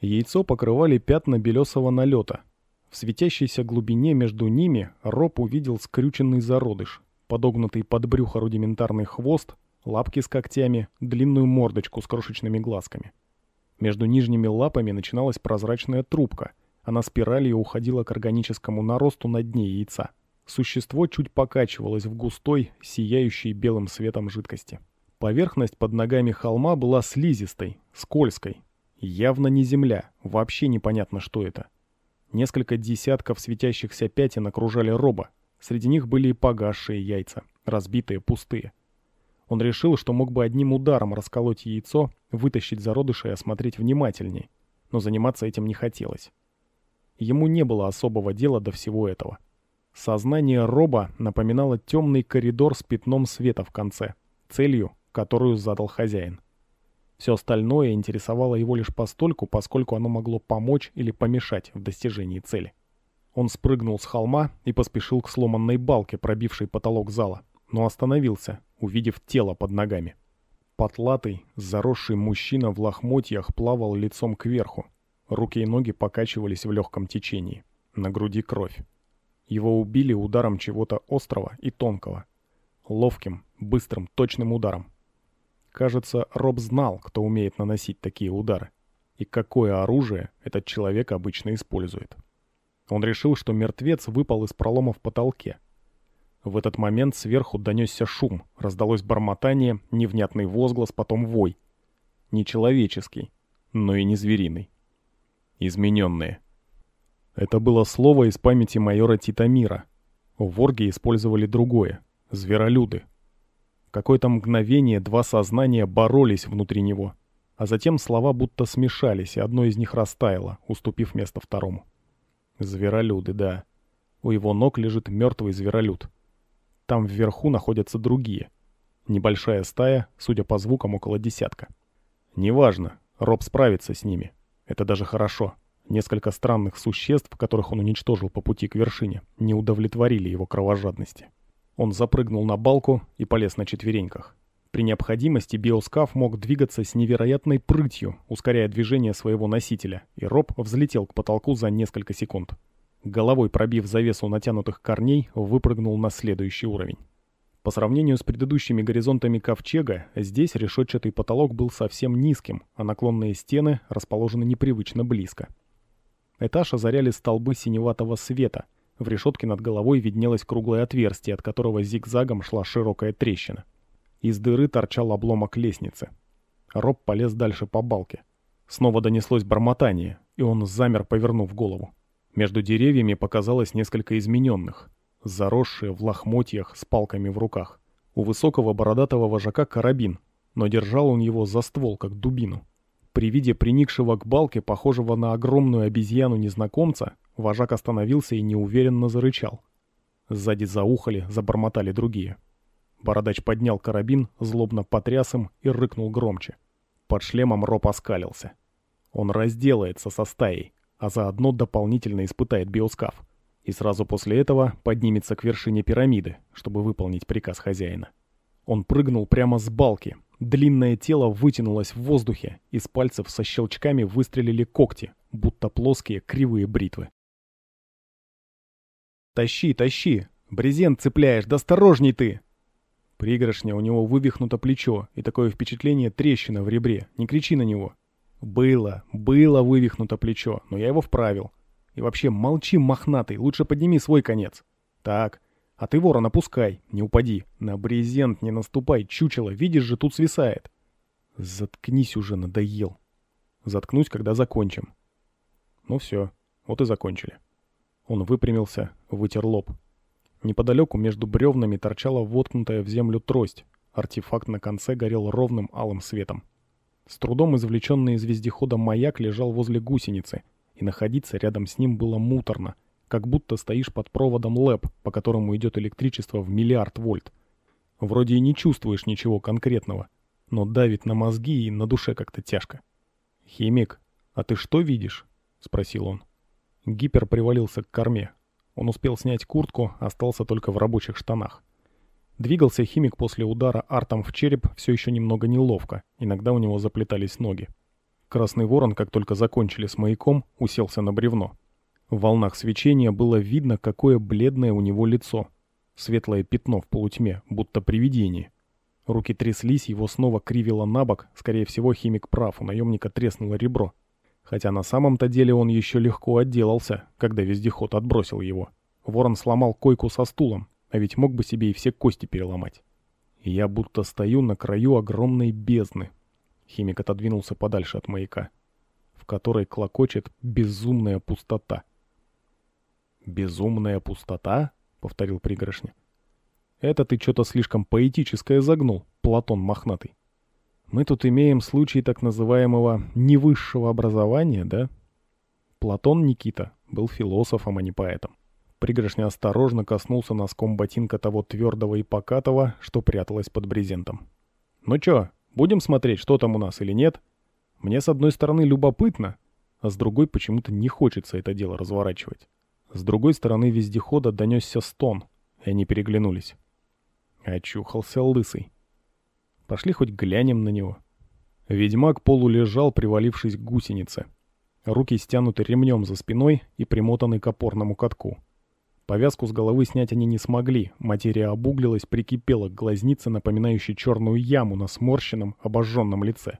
Яйцо покрывали пятна белесого налета. В светящейся глубине между ними Роб увидел скрюченный зародыш, подогнутый под брюхо рудиментарный хвост, лапки с когтями, длинную мордочку с крошечными глазками. Между нижними лапами начиналась прозрачная трубка. Она спиралью уходила к органическому наросту на дне яйца. Существо чуть покачивалось в густой, сияющей белым светом жидкости. Поверхность под ногами холма была слизистой, скользкой. Явно не земля, вообще непонятно, что это. Несколько десятков светящихся пятен окружали роба. Среди них были и погасшие яйца, разбитые, пустые. Он решил, что мог бы одним ударом расколоть яйцо, вытащить зародыши и осмотреть внимательней, но заниматься этим не хотелось. Ему не было особого дела до всего этого. Сознание Роба напоминало темный коридор с пятном света в конце, целью, которую задал хозяин. Все остальное интересовало его лишь постольку, поскольку оно могло помочь или помешать в достижении цели. Он спрыгнул с холма и поспешил к сломанной балке, пробившей потолок зала, но остановился, увидев тело под ногами. Потлатый, заросший мужчина в лохмотьях плавал лицом кверху. Руки и ноги покачивались в легком течении. На груди кровь. Его убили ударом чего-то острого и тонкого. Ловким, быстрым, точным ударом. Кажется, Роб знал, кто умеет наносить такие удары. И какое оружие этот человек обычно использует. Он решил, что мертвец выпал из пролома в потолке – в этот момент сверху донесся шум, раздалось бормотание, невнятный возглас, потом вой. Не человеческий, но и не звериный. Измененные. Это было слово из памяти майора Титамира. Ворги использовали другое — зверолюды. Какое-то мгновение два сознания боролись внутри него, а затем слова будто смешались, и одно из них растаяло, уступив место второму. Зверолюды, да. У его ног лежит мертвый зверолюд — там вверху находятся другие. Небольшая стая, судя по звукам, около десятка. Неважно, Роб справится с ними. Это даже хорошо. Несколько странных существ, которых он уничтожил по пути к вершине, не удовлетворили его кровожадности. Он запрыгнул на балку и полез на четвереньках. При необходимости биоскаф мог двигаться с невероятной прытью, ускоряя движение своего носителя, и Роб взлетел к потолку за несколько секунд головой пробив завесу натянутых корней, выпрыгнул на следующий уровень. По сравнению с предыдущими горизонтами ковчега, здесь решетчатый потолок был совсем низким, а наклонные стены расположены непривычно близко. Этаж озаряли столбы синеватого света. В решетке над головой виднелось круглое отверстие, от которого зигзагом шла широкая трещина. Из дыры торчал обломок лестницы. Роб полез дальше по балке. Снова донеслось бормотание, и он замер, повернув голову. Между деревьями показалось несколько измененных, заросшие в лохмотьях с палками в руках. У высокого бородатого вожака карабин, но держал он его за ствол, как дубину. При виде приникшего к балке, похожего на огромную обезьяну незнакомца, вожак остановился и неуверенно зарычал. Сзади заухали, забормотали другие. Бородач поднял карабин, злобно потряс им и рыкнул громче. Под шлемом роп оскалился. Он разделается со стаей, а заодно дополнительно испытает биоскаф. И сразу после этого поднимется к вершине пирамиды, чтобы выполнить приказ хозяина. Он прыгнул прямо с балки. Длинное тело вытянулось в воздухе, из пальцев со щелчками выстрелили когти, будто плоские кривые бритвы. «Тащи, тащи! Брезент цепляешь, да осторожней ты!» Пригоршня у него вывихнуто плечо, и такое впечатление трещина в ребре. Не кричи на него. Было, было вывихнуто плечо, но я его вправил. И вообще, молчи, мохнатый, лучше подними свой конец. Так. А ты ворона пускай, не упади. На брезент не наступай, чучело, видишь же, тут свисает. Заткнись уже, надоел. Заткнусь, когда закончим. Ну все, вот и закончили. Он выпрямился, вытер лоб. Неподалеку между бревнами торчала воткнутая в землю трость. Артефакт на конце горел ровным алым светом. С трудом извлеченный из вездехода маяк лежал возле гусеницы, и находиться рядом с ним было муторно, как будто стоишь под проводом ЛЭП, по которому идет электричество в миллиард вольт. Вроде и не чувствуешь ничего конкретного, но давит на мозги и на душе как-то тяжко. «Химик, а ты что видишь?» — спросил он. Гипер привалился к корме. Он успел снять куртку, остался только в рабочих штанах. Двигался химик после удара артом в череп все еще немного неловко, иногда у него заплетались ноги. Красный ворон, как только закончили с маяком, уселся на бревно. В волнах свечения было видно, какое бледное у него лицо. Светлое пятно в полутьме, будто привидение. Руки тряслись, его снова кривило на бок, скорее всего, химик прав, у наемника треснуло ребро. Хотя на самом-то деле он еще легко отделался, когда вездеход отбросил его. Ворон сломал койку со стулом, а ведь мог бы себе и все кости переломать. Я будто стою на краю огромной бездны. Химик отодвинулся подальше от маяка, в которой клокочет безумная пустота. «Безумная пустота?» — повторил пригоршня. «Это ты что-то слишком поэтическое загнул, Платон Мохнатый. Мы тут имеем случай так называемого невысшего образования, да?» Платон Никита был философом, а не поэтом. Пригоршня осторожно коснулся носком ботинка того твердого и покатого, что пряталось под брезентом. «Ну чё, будем смотреть, что там у нас или нет? Мне с одной стороны любопытно, а с другой почему-то не хочется это дело разворачивать. С другой стороны вездехода донесся стон, и они переглянулись. Очухался лысый. Пошли хоть глянем на него. Ведьмак полулежал, привалившись к гусенице. Руки стянуты ремнем за спиной и примотаны к опорному катку. Повязку с головы снять они не смогли. Материя обуглилась, прикипела к глазнице, напоминающей черную яму на сморщенном, обожженном лице.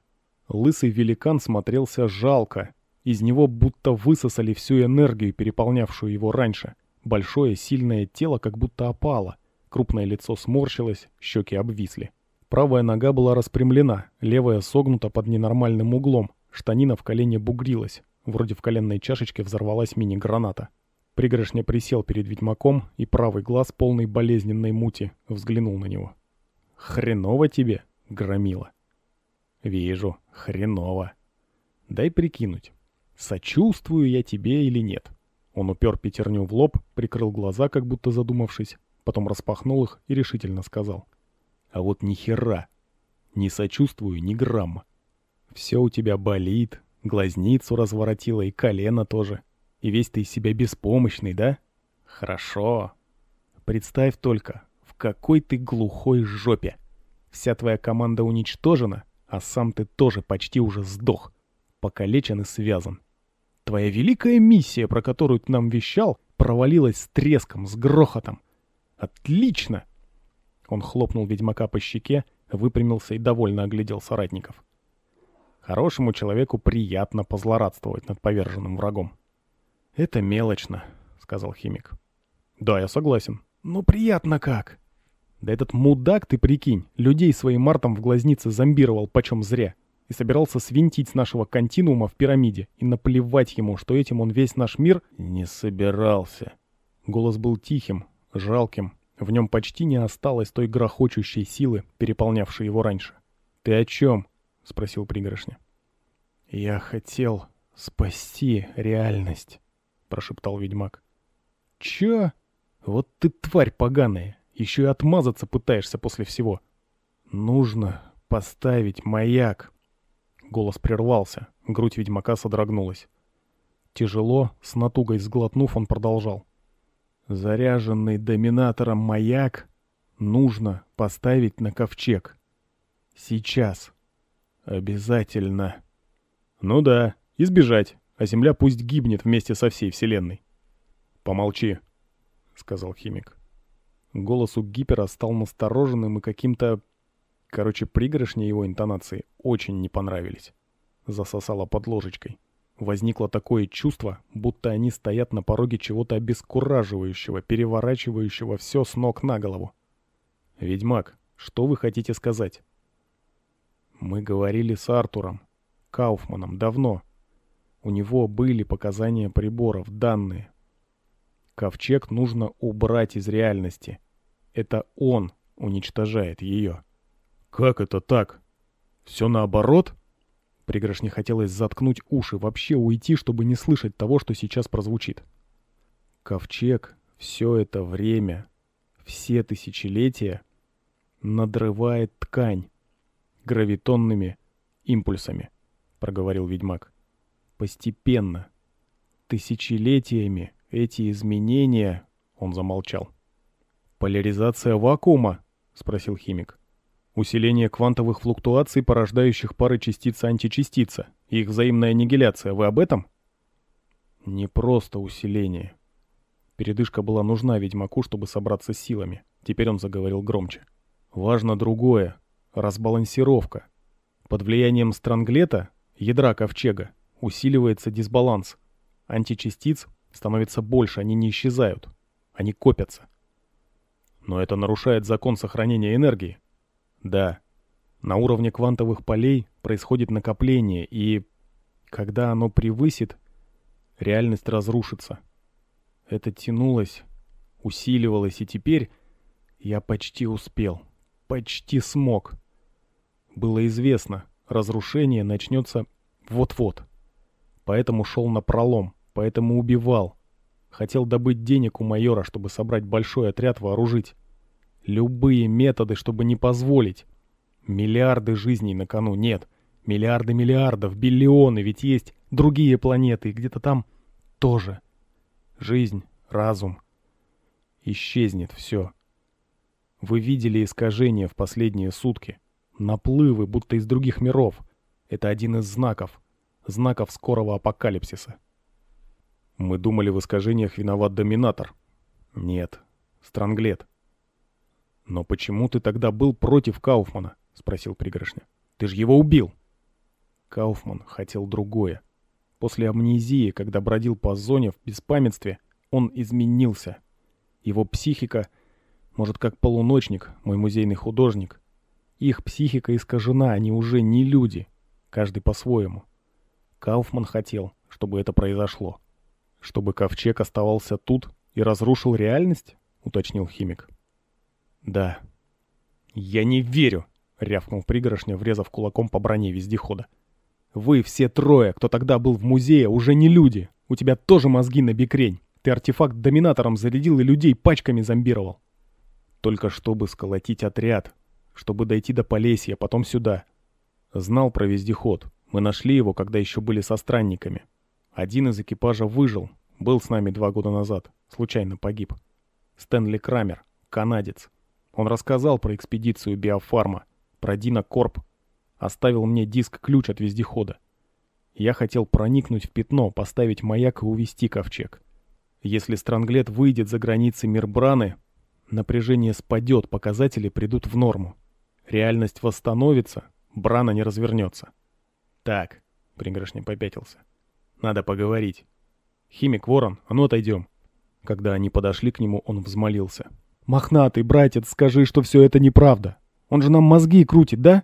Лысый великан смотрелся жалко. Из него будто высосали всю энергию, переполнявшую его раньше. Большое, сильное тело как будто опало. Крупное лицо сморщилось, щеки обвисли. Правая нога была распрямлена, левая согнута под ненормальным углом. Штанина в колене бугрилась. Вроде в коленной чашечке взорвалась мини-граната. Пригоршня присел перед ведьмаком, и правый глаз, полный болезненной мути, взглянул на него. «Хреново тебе, громила!» «Вижу, хреново. Дай прикинуть, сочувствую я тебе или нет?» Он упер пятерню в лоб, прикрыл глаза, как будто задумавшись, потом распахнул их и решительно сказал. «А вот ни хера! Не сочувствую ни грамма. Все у тебя болит, глазницу разворотило и колено тоже. И весь ты из себя беспомощный, да? Хорошо. Представь только, в какой ты глухой жопе. Вся твоя команда уничтожена, а сам ты тоже почти уже сдох, покалечен и связан. Твоя великая миссия, про которую ты нам вещал, провалилась с треском, с грохотом. Отлично! Он хлопнул ведьмака по щеке, выпрямился и довольно оглядел соратников. Хорошему человеку приятно позлорадствовать над поверженным врагом. «Это мелочно», — сказал химик. «Да, я согласен. Но «Ну, приятно как!» «Да этот мудак, ты прикинь, людей своим артом в глазнице зомбировал почем зря и собирался свинтить с нашего континуума в пирамиде и наплевать ему, что этим он весь наш мир...» «Не собирался». Голос был тихим, жалким. В нем почти не осталось той грохочущей силы, переполнявшей его раньше. «Ты о чем?» — спросил пригоршня. «Я хотел спасти реальность» прошептал ведьмак. «Чё? Вот ты тварь поганая! ещё и отмазаться пытаешься после всего!» «Нужно поставить маяк!» Голос прервался, грудь ведьмака содрогнулась. Тяжело, с натугой сглотнув, он продолжал. «Заряженный доминатором маяк нужно поставить на ковчег. Сейчас. Обязательно!» «Ну да, избежать!» а Земля пусть гибнет вместе со всей Вселенной. «Помолчи», — сказал химик. Голос у Гипера стал настороженным и каким-то... Короче, пригоршни его интонации очень не понравились. Засосало под ложечкой. Возникло такое чувство, будто они стоят на пороге чего-то обескураживающего, переворачивающего все с ног на голову. «Ведьмак, что вы хотите сказать?» «Мы говорили с Артуром, Кауфманом, давно», у него были показания приборов, данные. Ковчег нужно убрать из реальности. Это он уничтожает ее. «Как это так? Все наоборот?» Пригрош не хотелось заткнуть уши, вообще уйти, чтобы не слышать того, что сейчас прозвучит. Ковчег все это время, все тысячелетия надрывает ткань гравитонными импульсами, проговорил ведьмак. Постепенно. Тысячелетиями эти изменения... Он замолчал. «Поляризация вакуума?» — спросил химик. «Усиление квантовых флуктуаций, порождающих пары частица-античастица, их взаимная аннигиляция, вы об этом?» «Не просто усиление», Передышка была нужна ведьмаку, чтобы собраться с силами. Теперь он заговорил громче. Важно другое. Разбалансировка. Под влиянием странглета, ядра ковчега, усиливается дисбаланс. Античастиц становится больше, они не исчезают. Они копятся. Но это нарушает закон сохранения энергии. Да, на уровне квантовых полей происходит накопление, и когда оно превысит, реальность разрушится. Это тянулось, усиливалось, и теперь я почти успел, почти смог. Было известно, разрушение начнется вот-вот поэтому шел на пролом, поэтому убивал. Хотел добыть денег у майора, чтобы собрать большой отряд вооружить. Любые методы, чтобы не позволить. Миллиарды жизней на кону нет. Миллиарды миллиардов, биллионы, ведь есть другие планеты, где-то там тоже. Жизнь, разум. Исчезнет все. Вы видели искажения в последние сутки. Наплывы, будто из других миров. Это один из знаков знаков скорого апокалипсиса. Мы думали, в искажениях виноват доминатор. Нет, Странглет. Но почему ты тогда был против Кауфмана? Спросил пригоршня. Ты же его убил. Кауфман хотел другое. После амнезии, когда бродил по зоне в беспамятстве, он изменился. Его психика, может, как полуночник, мой музейный художник, их психика искажена, они уже не люди, каждый по-своему. Кауфман хотел, чтобы это произошло. Чтобы ковчег оставался тут и разрушил реальность, уточнил химик. Да. Я не верю, рявкнул пригоршня, врезав кулаком по броне вездехода. Вы все трое, кто тогда был в музее, уже не люди. У тебя тоже мозги на бикрень. Ты артефакт доминатором зарядил и людей пачками зомбировал. Только чтобы сколотить отряд, чтобы дойти до Полесья, потом сюда. Знал про вездеход, мы нашли его, когда еще были со странниками. Один из экипажа выжил, был с нами два года назад, случайно погиб. Стэнли Крамер, канадец. Он рассказал про экспедицию биофарма, про Дина Корп. Оставил мне диск-ключ от вездехода. Я хотел проникнуть в пятно, поставить маяк и увести ковчег. Если Странглет выйдет за границы Мирбраны, напряжение спадет, показатели придут в норму. Реальность восстановится, Брана не развернется. «Так», — пригоршня попятился, — «надо поговорить. Химик Ворон, а ну отойдем». Когда они подошли к нему, он взмолился. «Мохнатый, братец, скажи, что все это неправда. Он же нам мозги крутит, да?»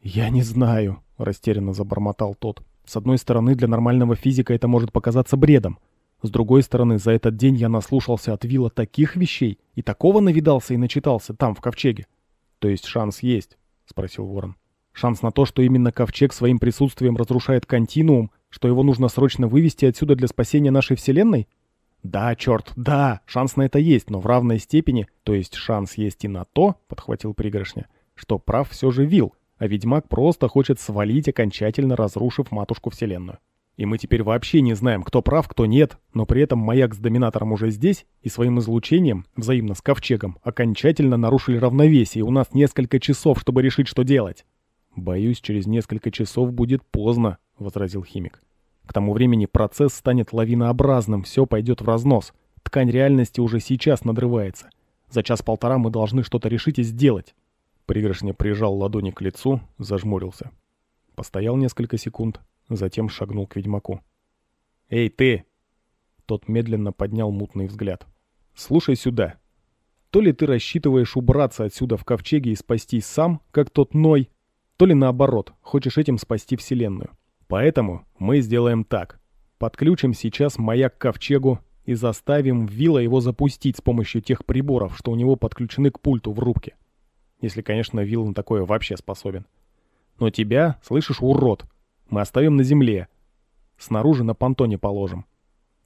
«Я не знаю», — растерянно забормотал тот. «С одной стороны, для нормального физика это может показаться бредом. С другой стороны, за этот день я наслушался от Вилла таких вещей и такого навидался и начитался там, в ковчеге». «То есть шанс есть?» — спросил Ворон. Шанс на то, что именно Ковчег своим присутствием разрушает континуум, что его нужно срочно вывести отсюда для спасения нашей Вселенной? Да, черт, да, шанс на это есть, но в равной степени, то есть шанс есть и на то, подхватил пригоршня, что прав все же Вил, а ведьмак просто хочет свалить, окончательно разрушив матушку Вселенную. И мы теперь вообще не знаем, кто прав, кто нет, но при этом маяк с доминатором уже здесь, и своим излучением, взаимно с ковчегом, окончательно нарушили равновесие, и у нас несколько часов, чтобы решить, что делать. «Боюсь, через несколько часов будет поздно», — возразил химик. «К тому времени процесс станет лавинообразным, все пойдет в разнос. Ткань реальности уже сейчас надрывается. За час-полтора мы должны что-то решить и сделать». Пригоршня прижал ладони к лицу, зажмурился. Постоял несколько секунд, затем шагнул к ведьмаку. «Эй, ты!» Тот медленно поднял мутный взгляд. «Слушай сюда. То ли ты рассчитываешь убраться отсюда в ковчеге и спастись сам, как тот Ной, то ли наоборот, хочешь этим спасти Вселенную. Поэтому мы сделаем так. Подключим сейчас маяк к ковчегу и заставим Вилла его запустить с помощью тех приборов, что у него подключены к пульту в рубке. Если, конечно, Вилл на такое вообще способен. Но тебя, слышишь, урод, мы оставим на земле. Снаружи на понтоне положим.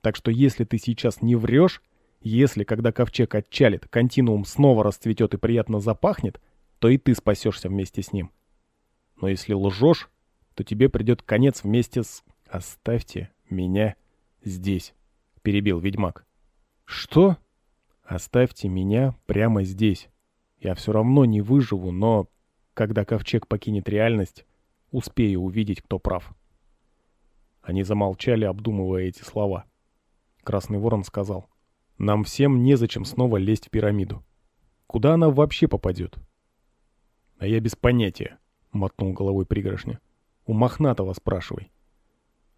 Так что если ты сейчас не врешь, если, когда ковчег отчалит, континуум снова расцветет и приятно запахнет, то и ты спасешься вместе с ним. Но если лжешь, то тебе придет конец вместе с... Оставьте меня здесь, перебил ведьмак. Что? Оставьте меня прямо здесь. Я все равно не выживу, но когда ковчег покинет реальность, успею увидеть, кто прав. Они замолчали, обдумывая эти слова. Красный ворон сказал, «Нам всем незачем снова лезть в пирамиду. Куда она вообще попадет?» «А я без понятия», мотнул головой пригоршня. У Мохнатого спрашивай.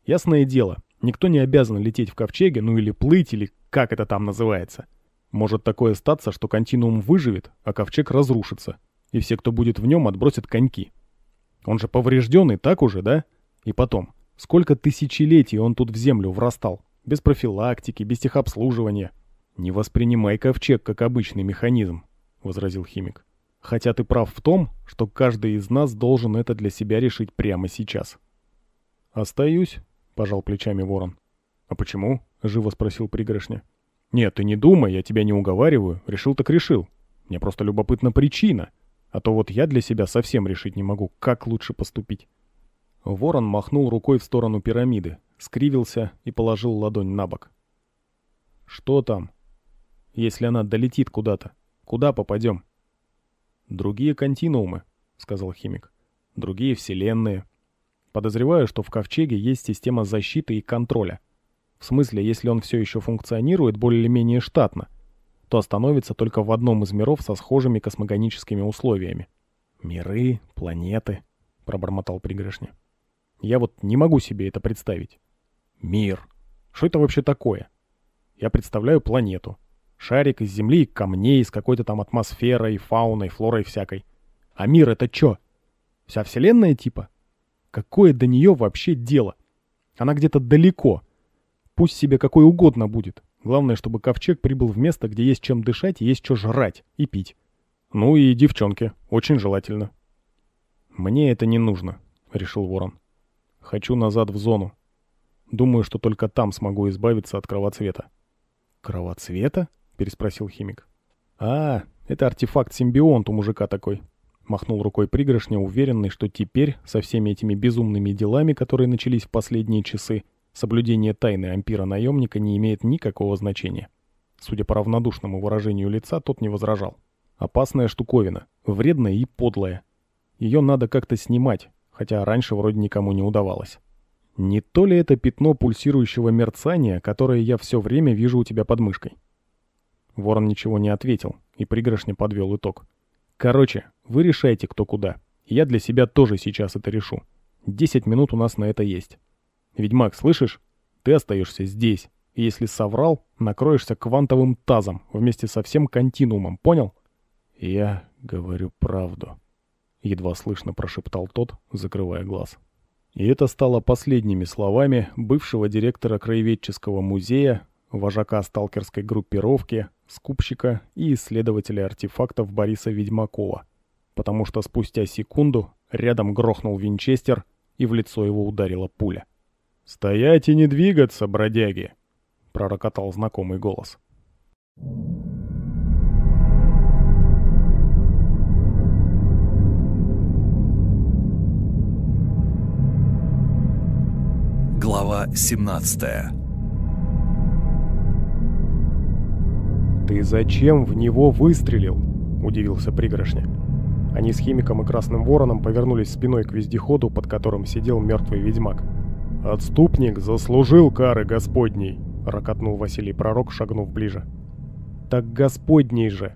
Ясное дело, никто не обязан лететь в ковчеге, ну или плыть, или как это там называется. Может такое статься, что континуум выживет, а ковчег разрушится, и все, кто будет в нем, отбросят коньки. Он же поврежденный, так уже, да? И потом, сколько тысячелетий он тут в землю врастал, без профилактики, без техобслуживания. Не воспринимай ковчег как обычный механизм, возразил химик. Хотя ты прав в том, что каждый из нас должен это для себя решить прямо сейчас. «Остаюсь», — пожал плечами ворон. «А почему?» — живо спросил пригоршня. «Нет, ты не думай, я тебя не уговариваю. Решил так решил. Мне просто любопытна причина. А то вот я для себя совсем решить не могу, как лучше поступить». Ворон махнул рукой в сторону пирамиды, скривился и положил ладонь на бок. «Что там? Если она долетит куда-то, куда попадем?» Другие континуумы, сказал химик. Другие вселенные. Подозреваю, что в ковчеге есть система защиты и контроля. В смысле, если он все еще функционирует более-менее штатно, то остановится только в одном из миров со схожими космогоническими условиями. «Миры, планеты», — пробормотал пригрышня. «Я вот не могу себе это представить». «Мир. Что это вообще такое?» «Я представляю планету. Шарик из земли и камней, с какой-то там атмосферой, фауной, флорой всякой. А мир это чё? Вся вселенная типа? Какое до нее вообще дело? Она где-то далеко. Пусть себе какой угодно будет. Главное, чтобы ковчег прибыл в место, где есть чем дышать, есть что жрать и пить. Ну и девчонки, очень желательно. Мне это не нужно, решил Ворон. Хочу назад в зону. Думаю, что только там смогу избавиться от кровоцвета. Кровоцвета? переспросил химик. «А, это артефакт-симбионт у мужика такой», — махнул рукой пригоршня, уверенный, что теперь, со всеми этими безумными делами, которые начались в последние часы, соблюдение тайны ампира-наемника не имеет никакого значения. Судя по равнодушному выражению лица, тот не возражал. «Опасная штуковина, вредная и подлая. Ее надо как-то снимать, хотя раньше вроде никому не удавалось». Не то ли это пятно пульсирующего мерцания, которое я все время вижу у тебя под мышкой? Ворон ничего не ответил, и пригоршня подвел итог. «Короче, вы решайте, кто куда. Я для себя тоже сейчас это решу. Десять минут у нас на это есть. Ведьмак, слышишь? Ты остаешься здесь, и если соврал, накроешься квантовым тазом вместе со всем континуумом, понял?» «Я говорю правду», — едва слышно прошептал тот, закрывая глаз. И это стало последними словами бывшего директора краеведческого музея вожака сталкерской группировки, скупщика и исследователя артефактов Бориса Ведьмакова, потому что спустя секунду рядом грохнул винчестер и в лицо его ударила пуля. «Стоять и не двигаться, бродяги!» — пророкотал знакомый голос. Глава 17 «Ты зачем в него выстрелил?» – удивился пригоршня. Они с химиком и красным вороном повернулись спиной к вездеходу, под которым сидел мертвый ведьмак. «Отступник заслужил кары господней!» – ракотнул Василий Пророк, шагнув ближе. «Так господней же!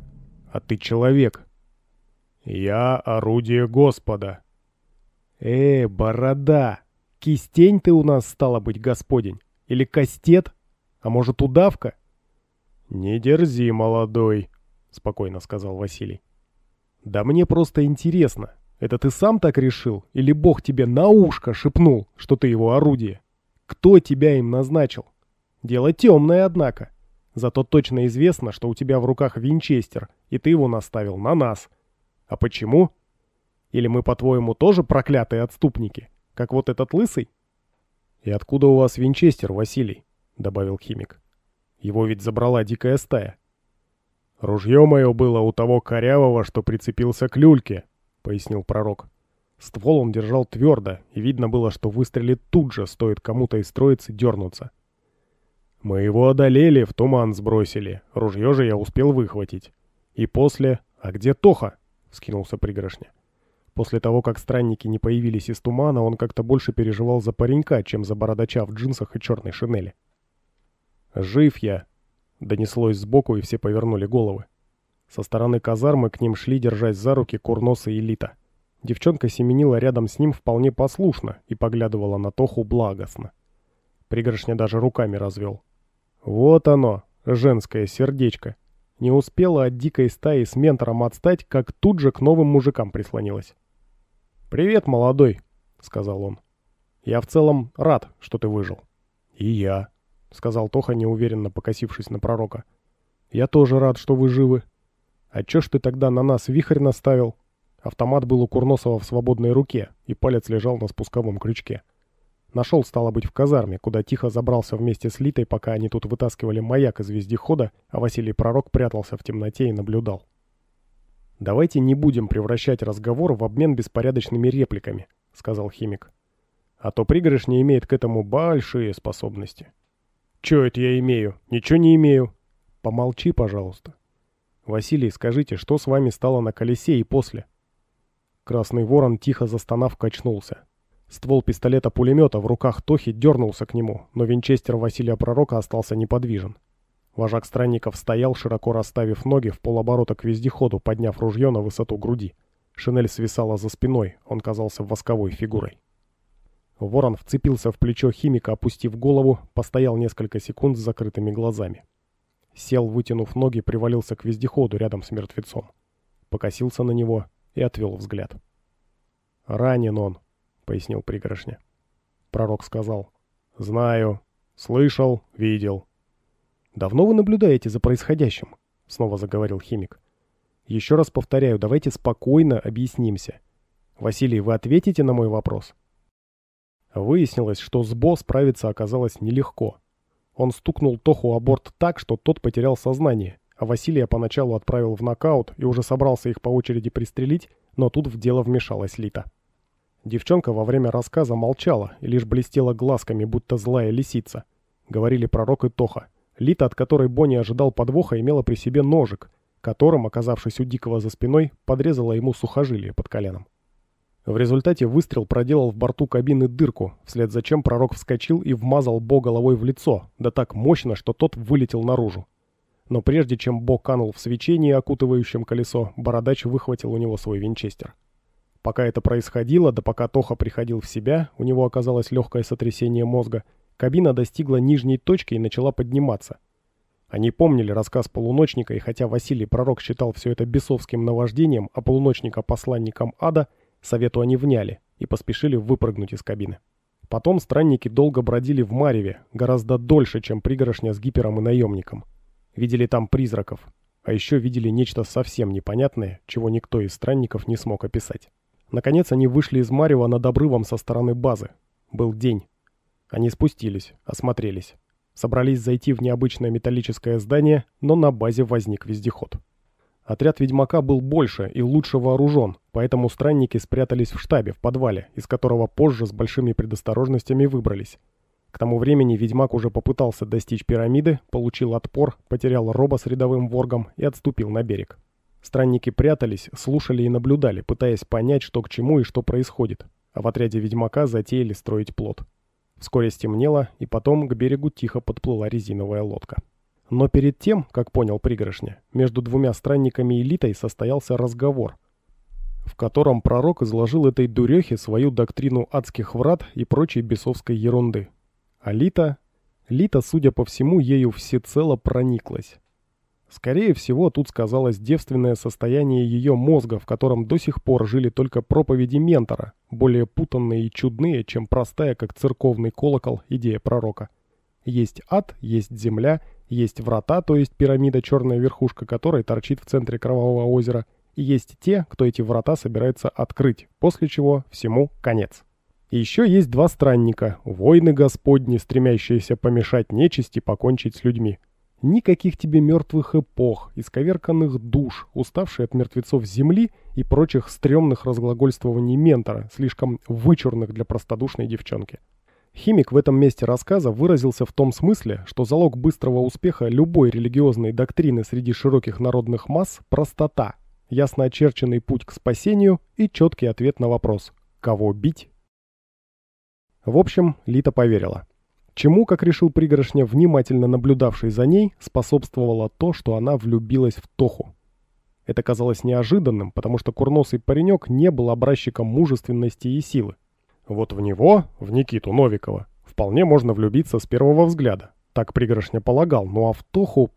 А ты человек!» «Я орудие Господа!» «Э, борода! Кистень ты у нас, стала быть, господень! Или кастет? А может, удавка?» «Не дерзи, молодой», — спокойно сказал Василий. «Да мне просто интересно. Это ты сам так решил? Или Бог тебе на ушко шепнул, что ты его орудие? Кто тебя им назначил? Дело темное, однако. Зато точно известно, что у тебя в руках винчестер, и ты его наставил на нас. А почему? Или мы, по-твоему, тоже проклятые отступники, как вот этот лысый?» «И откуда у вас винчестер, Василий?» — добавил химик. Его ведь забрала дикая стая. «Ружье мое было у того корявого, что прицепился к люльке», — пояснил пророк. Ствол он держал твердо, и видно было, что выстрелит тут же, стоит кому-то из троицы дернуться. Мы его одолели, в туман сбросили. Ружье же я успел выхватить. И после... А где Тоха? Вскинулся пригоршня. После того, как странники не появились из тумана, он как-то больше переживал за паренька, чем за бородача в джинсах и черной шинели. «Жив я!» — донеслось сбоку, и все повернули головы. Со стороны казармы к ним шли, держась за руки, Курноса и Лита. Девчонка семенила рядом с ним вполне послушно и поглядывала на Тоху благостно. Пригоршня даже руками развел. «Вот оно, женское сердечко!» Не успела от дикой стаи с ментором отстать, как тут же к новым мужикам прислонилась. «Привет, молодой!» — сказал он. «Я в целом рад, что ты выжил». «И я», — сказал Тоха, неуверенно покосившись на пророка. «Я тоже рад, что вы живы. А чё ж ты тогда на нас вихрь наставил?» Автомат был у Курносова в свободной руке, и палец лежал на спусковом крючке. Нашел, стало быть, в казарме, куда тихо забрался вместе с Литой, пока они тут вытаскивали маяк из вездехода, а Василий Пророк прятался в темноте и наблюдал. «Давайте не будем превращать разговор в обмен беспорядочными репликами», — сказал химик. «А то не имеет к этому большие способности». Что это я имею? Ничего не имею». «Помолчи, пожалуйста». «Василий, скажите, что с вами стало на колесе и после?» Красный ворон, тихо застонав, качнулся. Ствол пистолета-пулемета в руках Тохи дернулся к нему, но винчестер Василия Пророка остался неподвижен. Вожак странников стоял, широко расставив ноги в полоборота к вездеходу, подняв ружье на высоту груди. Шинель свисала за спиной, он казался восковой фигурой. Ворон вцепился в плечо химика, опустив голову, постоял несколько секунд с закрытыми глазами. Сел, вытянув ноги, привалился к вездеходу рядом с мертвецом. Покосился на него и отвел взгляд. «Ранен он», — пояснил пригоршня. Пророк сказал. «Знаю. Слышал, видел». «Давно вы наблюдаете за происходящим?» — снова заговорил химик. «Еще раз повторяю, давайте спокойно объяснимся. Василий, вы ответите на мой вопрос?» Выяснилось, что с Бо справиться оказалось нелегко. Он стукнул Тоху о борт так, что тот потерял сознание, а Василия поначалу отправил в нокаут и уже собрался их по очереди пристрелить, но тут в дело вмешалась Лита. Девчонка во время рассказа молчала и лишь блестела глазками, будто злая лисица. Говорили пророк и Тоха. Лита, от которой Бонни ожидал подвоха, имела при себе ножик, которым, оказавшись у Дикого за спиной, подрезала ему сухожилие под коленом. В результате выстрел проделал в борту кабины дырку, вслед за чем пророк вскочил и вмазал Бо головой в лицо, да так мощно, что тот вылетел наружу. Но прежде чем Бо канул в свечении, окутывающем колесо, бородач выхватил у него свой винчестер. Пока это происходило, да пока Тоха приходил в себя, у него оказалось легкое сотрясение мозга, кабина достигла нижней точки и начала подниматься. Они помнили рассказ полуночника, и хотя Василий Пророк считал все это бесовским наваждением, а полуночника посланником ада – Совету они вняли и поспешили выпрыгнуть из кабины. Потом странники долго бродили в Мареве, гораздо дольше, чем пригорошня с гипером и наемником. Видели там призраков, а еще видели нечто совсем непонятное, чего никто из странников не смог описать. Наконец они вышли из Марева над обрывом со стороны базы. Был день. Они спустились, осмотрелись. Собрались зайти в необычное металлическое здание, но на базе возник вездеход. Отряд ведьмака был больше и лучше вооружен, поэтому странники спрятались в штабе в подвале, из которого позже с большими предосторожностями выбрались. К тому времени ведьмак уже попытался достичь пирамиды, получил отпор, потерял роба с рядовым воргом и отступил на берег. Странники прятались, слушали и наблюдали, пытаясь понять, что к чему и что происходит. А в отряде ведьмака затеяли строить плот. Вскоре стемнело, и потом к берегу тихо подплыла резиновая лодка. Но перед тем, как понял пригоршня, между двумя странниками элитой состоялся разговор, в котором пророк изложил этой дурехе свою доктрину адских врат и прочей бесовской ерунды. А Лита... Лита, судя по всему, ею всецело прониклась. Скорее всего, тут сказалось девственное состояние ее мозга, в котором до сих пор жили только проповеди ментора, более путанные и чудные, чем простая, как церковный колокол, идея пророка – есть ад, есть земля, есть врата, то есть пирамида, черная верхушка которой торчит в центре Кровавого озера, и есть те, кто эти врата собирается открыть, после чего всему конец. И еще есть два странника, воины господни, стремящиеся помешать нечисти покончить с людьми. Никаких тебе мертвых эпох, исковерканных душ, уставшие от мертвецов земли и прочих стрёмных разглагольствований ментора, слишком вычурных для простодушной девчонки. Химик в этом месте рассказа выразился в том смысле, что залог быстрого успеха любой религиозной доктрины среди широких народных масс – простота, ясно очерченный путь к спасению и четкий ответ на вопрос «Кого бить?». В общем, Лита поверила. Чему, как решил пригоршня, внимательно наблюдавший за ней, способствовало то, что она влюбилась в Тоху. Это казалось неожиданным, потому что курносый паренек не был образчиком мужественности и силы. Вот в него, в Никиту Новикова, вполне можно влюбиться с первого взгляда. Так пригоршня полагал, ну а в Тоху...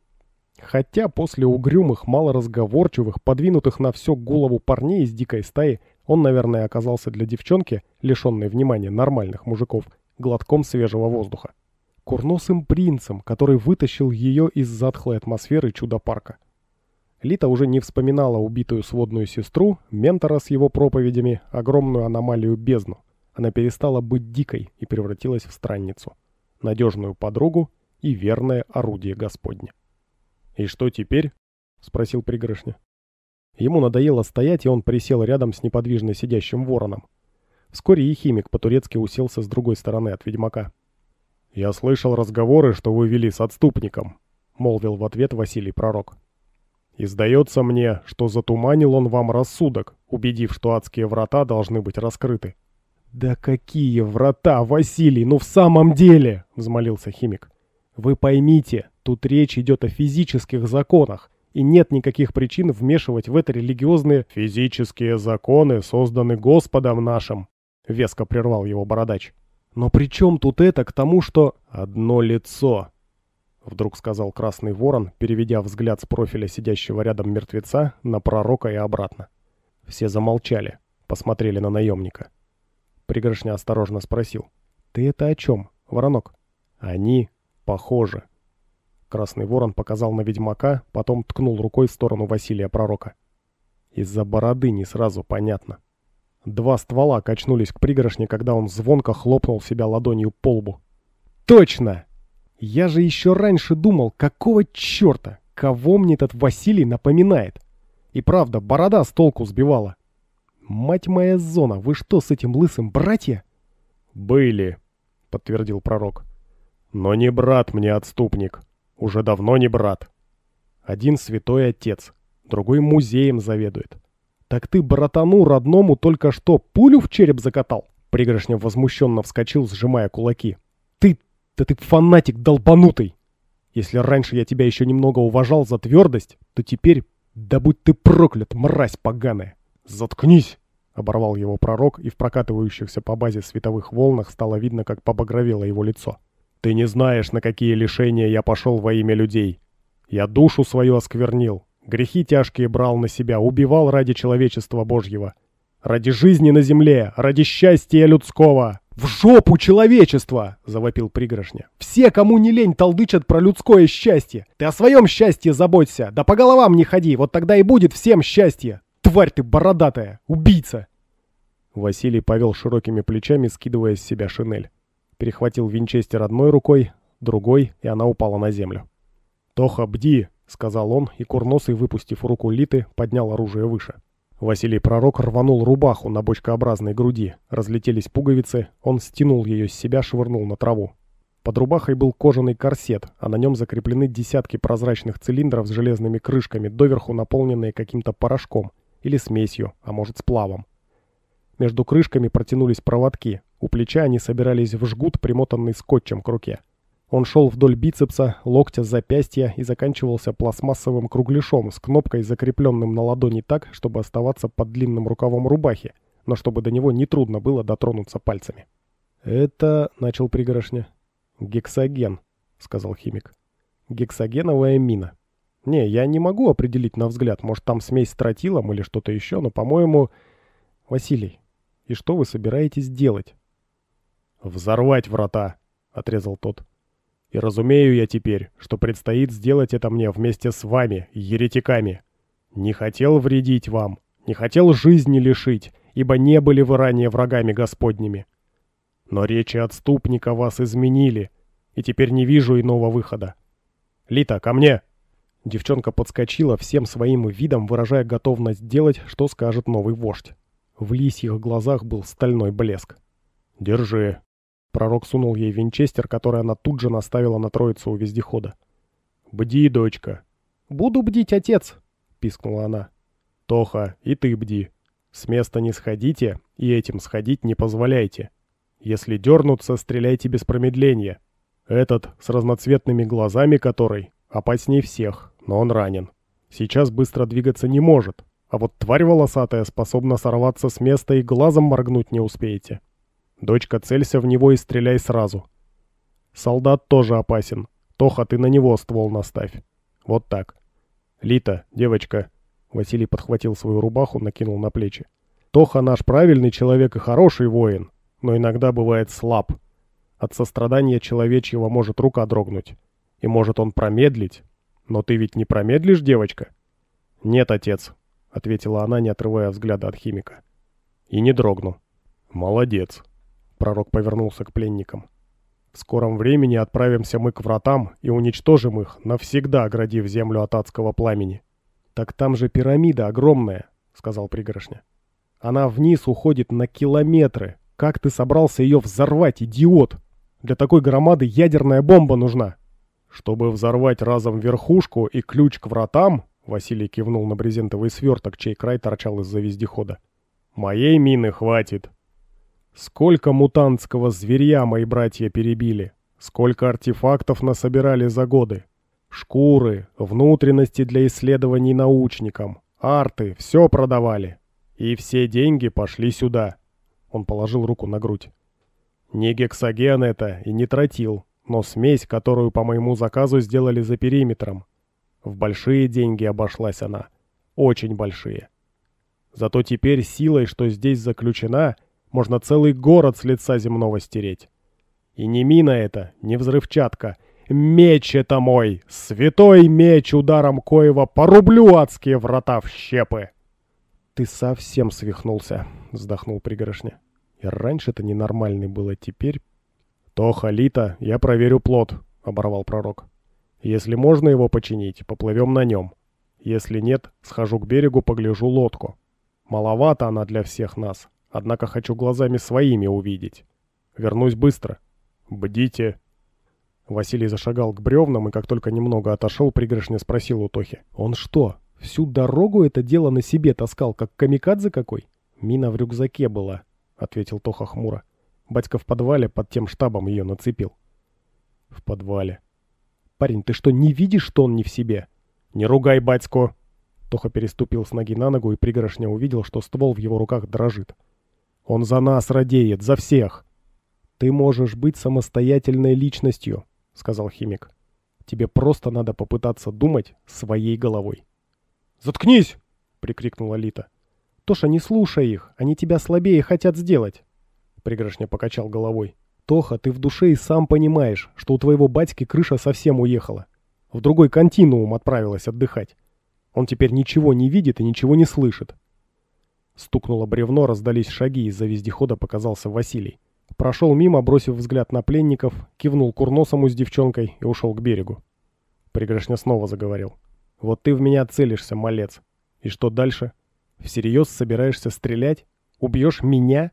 Хотя после угрюмых, малоразговорчивых, подвинутых на всю голову парней из дикой стаи, он, наверное, оказался для девчонки, лишенной внимания нормальных мужиков, глотком свежего воздуха. Курносым принцем, который вытащил ее из затхлой атмосферы чудо-парка. Лита уже не вспоминала убитую сводную сестру, ментора с его проповедями, огромную аномалию бездну. Она перестала быть дикой и превратилась в странницу, надежную подругу и верное орудие Господне. «И что теперь?» — спросил пригоршня. Ему надоело стоять, и он присел рядом с неподвижно сидящим вороном. Вскоре и химик по-турецки уселся с другой стороны от ведьмака. «Я слышал разговоры, что вы вели с отступником», — молвил в ответ Василий Пророк. «И сдается мне, что затуманил он вам рассудок, убедив, что адские врата должны быть раскрыты. «Да какие врата, Василий, ну в самом деле!» — взмолился химик. «Вы поймите, тут речь идет о физических законах, и нет никаких причин вмешивать в это религиозные «физические законы, созданы Господом нашим», — веско прервал его бородач. «Но при чем тут это к тому, что...» «Одно лицо», — вдруг сказал Красный Ворон, переведя взгляд с профиля сидящего рядом мертвеца на пророка и обратно. Все замолчали, посмотрели на наемника. Пригоршня осторожно спросил. «Ты это о чем, Воронок?» «Они похожи». Красный ворон показал на ведьмака, потом ткнул рукой в сторону Василия Пророка. Из-за бороды не сразу понятно. Два ствола качнулись к пригоршне, когда он звонко хлопнул себя ладонью по лбу. «Точно! Я же еще раньше думал, какого черта, кого мне этот Василий напоминает? И правда, борода с толку сбивала. «Мать моя зона, вы что, с этим лысым братья?» «Были», — подтвердил пророк. «Но не брат мне отступник. Уже давно не брат. Один святой отец, другой музеем заведует. Так ты братану родному только что пулю в череп закатал?» Пригоршнев возмущенно вскочил, сжимая кулаки. «Ты... да ты фанатик долбанутый! Если раньше я тебя еще немного уважал за твердость, то теперь... да будь ты проклят, мразь поганая!» «Заткнись!» — оборвал его пророк, и в прокатывающихся по базе световых волнах стало видно, как побагровело его лицо. «Ты не знаешь, на какие лишения я пошел во имя людей. Я душу свою осквернил, грехи тяжкие брал на себя, убивал ради человечества Божьего. Ради жизни на земле, ради счастья людского!» «В жопу человечества!» – завопил пригоршня. «Все, кому не лень, толдычат про людское счастье! Ты о своем счастье заботься! Да по головам не ходи, вот тогда и будет всем счастье! тварь ты бородатая! Убийца!» Василий повел широкими плечами, скидывая с себя шинель. Перехватил винчестер одной рукой, другой, и она упала на землю. «Тоха, бди!» — сказал он, и курносый, выпустив руку Литы, поднял оружие выше. Василий Пророк рванул рубаху на бочкообразной груди, разлетелись пуговицы, он стянул ее с себя, швырнул на траву. Под рубахой был кожаный корсет, а на нем закреплены десятки прозрачных цилиндров с железными крышками, доверху наполненные каким-то порошком, или смесью, а может сплавом. Между крышками протянулись проводки, у плеча они собирались в жгут, примотанный скотчем к руке. Он шел вдоль бицепса, локтя, запястья и заканчивался пластмассовым кругляшом с кнопкой, закрепленным на ладони так, чтобы оставаться под длинным рукавом рубахи, но чтобы до него нетрудно было дотронуться пальцами. «Это...» — начал пригорошня. «Гексоген», — сказал химик. «Гексогеновая мина». Не, я не могу определить на взгляд, может там смесь с тротилом или что-то еще, но, по-моему... Василий, и что вы собираетесь делать? Взорвать врата, отрезал тот. И разумею я теперь, что предстоит сделать это мне вместе с вами, еретиками. Не хотел вредить вам, не хотел жизни лишить, ибо не были вы ранее врагами Господними. Но речи отступника вас изменили, и теперь не вижу иного выхода. Лита, ко мне!» Девчонка подскочила всем своим видом, выражая готовность делать, что скажет новый вождь. В лисьих глазах был стальной блеск. «Держи». Пророк сунул ей винчестер, который она тут же наставила на троицу у вездехода. «Бди, дочка». «Буду бдить, отец», — пискнула она. «Тоха, и ты бди. С места не сходите, и этим сходить не позволяйте. Если дернутся, стреляйте без промедления. Этот, с разноцветными глазами который, опасней всех, но он ранен. Сейчас быстро двигаться не может, а вот тварь волосатая способна сорваться с места и глазом моргнуть не успеете. Дочка, целься в него и стреляй сразу. Солдат тоже опасен. Тоха, ты на него ствол наставь. Вот так. Лита, девочка. Василий подхватил свою рубаху, накинул на плечи. Тоха наш правильный человек и хороший воин, но иногда бывает слаб. От сострадания человечьего может рука дрогнуть. И может он промедлить, «Но ты ведь не промедлишь, девочка?» «Нет, отец», — ответила она, не отрывая взгляда от химика. «И не дрогну». «Молодец», — пророк повернулся к пленникам. «В скором времени отправимся мы к вратам и уничтожим их, навсегда оградив землю от адского пламени». «Так там же пирамида огромная», — сказал пригоршня. «Она вниз уходит на километры. Как ты собрался ее взорвать, идиот? Для такой громады ядерная бомба нужна». Чтобы взорвать разом верхушку и ключ к вратам, Василий кивнул на брезентовый сверток, чей край торчал из-за вездехода. «Моей мины хватит!» «Сколько мутантского зверья мои братья перебили! Сколько артефактов насобирали за годы! Шкуры, внутренности для исследований научникам, арты — все продавали! И все деньги пошли сюда!» Он положил руку на грудь. «Не гексоген это и не тротил но смесь, которую по моему заказу сделали за периметром. В большие деньги обошлась она. Очень большие. Зато теперь силой, что здесь заключена, можно целый город с лица земного стереть. И не мина это, не взрывчатка. Меч это мой, святой меч ударом коего порублю адские врата в щепы. Ты совсем свихнулся, вздохнул пригоршня. И раньше-то ненормальный был, а теперь «Тоха, Лита, я проверю плод», — оборвал пророк. «Если можно его починить, поплывем на нем. Если нет, схожу к берегу, погляжу лодку. Маловато она для всех нас, однако хочу глазами своими увидеть. Вернусь быстро. Бдите!» Василий зашагал к бревнам и, как только немного отошел, пригоршня спросил у Тохи. «Он что, всю дорогу это дело на себе таскал, как камикадзе какой?» «Мина в рюкзаке была», — ответил Тоха хмуро. Батька в подвале под тем штабом ее нацепил. В подвале. Парень, ты что, не видишь, что он не в себе? Не ругай батьку! Тоха переступил с ноги на ногу и пригоршня увидел, что ствол в его руках дрожит. Он за нас радеет, за всех. Ты можешь быть самостоятельной личностью, сказал химик. Тебе просто надо попытаться думать своей головой. «Заткнись!» — прикрикнула Лита. «Тоша, не слушай их. Они тебя слабее хотят сделать пригоршня покачал головой. «Тоха, ты в душе и сам понимаешь, что у твоего батьки крыша совсем уехала. В другой континуум отправилась отдыхать. Он теперь ничего не видит и ничего не слышит». Стукнуло бревно, раздались шаги, из-за вездехода показался Василий. Прошел мимо, бросив взгляд на пленников, кивнул курносому с девчонкой и ушел к берегу. Пригоршня снова заговорил. «Вот ты в меня целишься, малец. И что дальше? Всерьез собираешься стрелять? Убьешь меня?»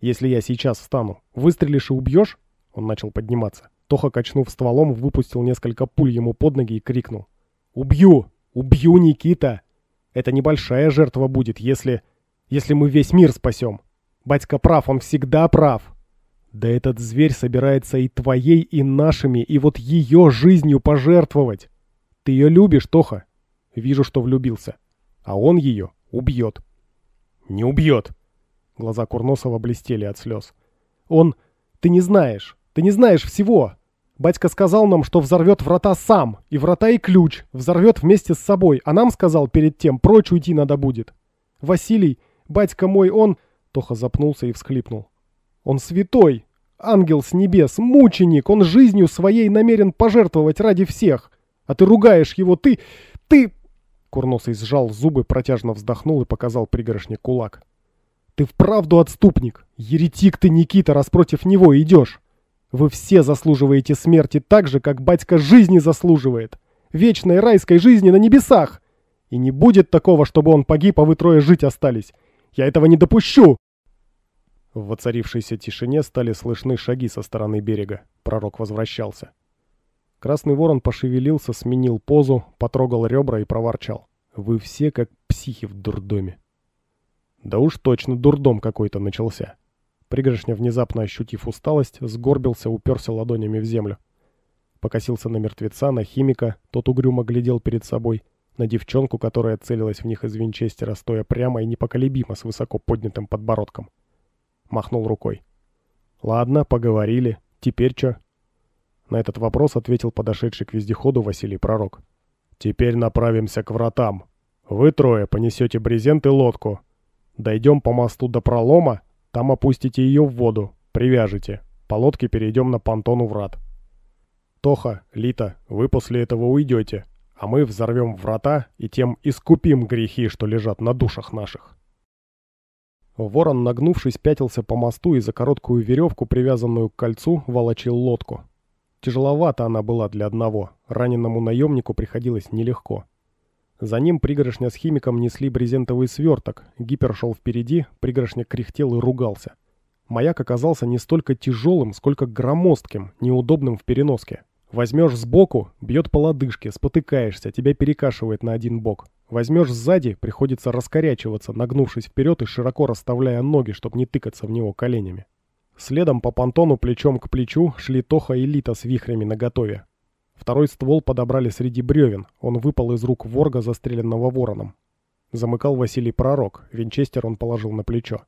Если я сейчас встану, выстрелишь и убьешь?» Он начал подниматься. Тоха, качнув стволом, выпустил несколько пуль ему под ноги и крикнул. «Убью! Убью, Никита! Это небольшая жертва будет, если... если мы весь мир спасем! Батька прав, он всегда прав!» «Да этот зверь собирается и твоей, и нашими, и вот ее жизнью пожертвовать! Ты ее любишь, Тоха?» «Вижу, что влюбился. А он ее убьет». «Не убьет!» Глаза Курносова блестели от слез. «Он... Ты не знаешь! Ты не знаешь всего! Батька сказал нам, что взорвет врата сам, и врата и ключ, взорвет вместе с собой, а нам сказал перед тем, прочь уйти надо будет. Василий, батька мой, он...» Тоха запнулся и всхлипнул. «Он святой! Ангел с небес, мученик! Он жизнью своей намерен пожертвовать ради всех! А ты ругаешь его, ты... ты...» Курносый сжал зубы, протяжно вздохнул и показал пригоршник кулак. Ты вправду отступник. Еретик ты, Никита, раз против него идешь. Вы все заслуживаете смерти так же, как батька жизни заслуживает. Вечной райской жизни на небесах. И не будет такого, чтобы он погиб, а вы трое жить остались. Я этого не допущу!» В воцарившейся тишине стали слышны шаги со стороны берега. Пророк возвращался. Красный ворон пошевелился, сменил позу, потрогал ребра и проворчал. «Вы все как психи в дурдоме». Да уж точно дурдом какой-то начался. Пригоршня, внезапно ощутив усталость, сгорбился, уперся ладонями в землю. Покосился на мертвеца, на химика, тот угрюмо глядел перед собой, на девчонку, которая целилась в них из винчестера, стоя прямо и непоколебимо с высоко поднятым подбородком. Махнул рукой. «Ладно, поговорили. Теперь чё?» На этот вопрос ответил подошедший к вездеходу Василий Пророк. «Теперь направимся к вратам. Вы трое понесете брезент и лодку, Дойдем по мосту до пролома, там опустите ее в воду, привяжете. По лодке перейдем на понтон у врат. Тоха, Лита, вы после этого уйдете, а мы взорвем врата и тем искупим грехи, что лежат на душах наших. Ворон, нагнувшись, пятился по мосту и за короткую веревку, привязанную к кольцу, волочил лодку. Тяжеловата она была для одного, раненому наемнику приходилось нелегко. За ним пригоршня с химиком несли брезентовый сверток. Гипер шел впереди, пригоршня кряхтел и ругался. Маяк оказался не столько тяжелым, сколько громоздким, неудобным в переноске. Возьмешь сбоку – бьет по лодыжке, спотыкаешься, тебя перекашивает на один бок. Возьмешь сзади – приходится раскорячиваться, нагнувшись вперед и широко расставляя ноги, чтобы не тыкаться в него коленями. Следом по понтону плечом к плечу шли Тоха и Лита с вихрями наготове. Второй ствол подобрали среди бревен, он выпал из рук ворга, застреленного вороном. Замыкал Василий Пророк, винчестер он положил на плечо.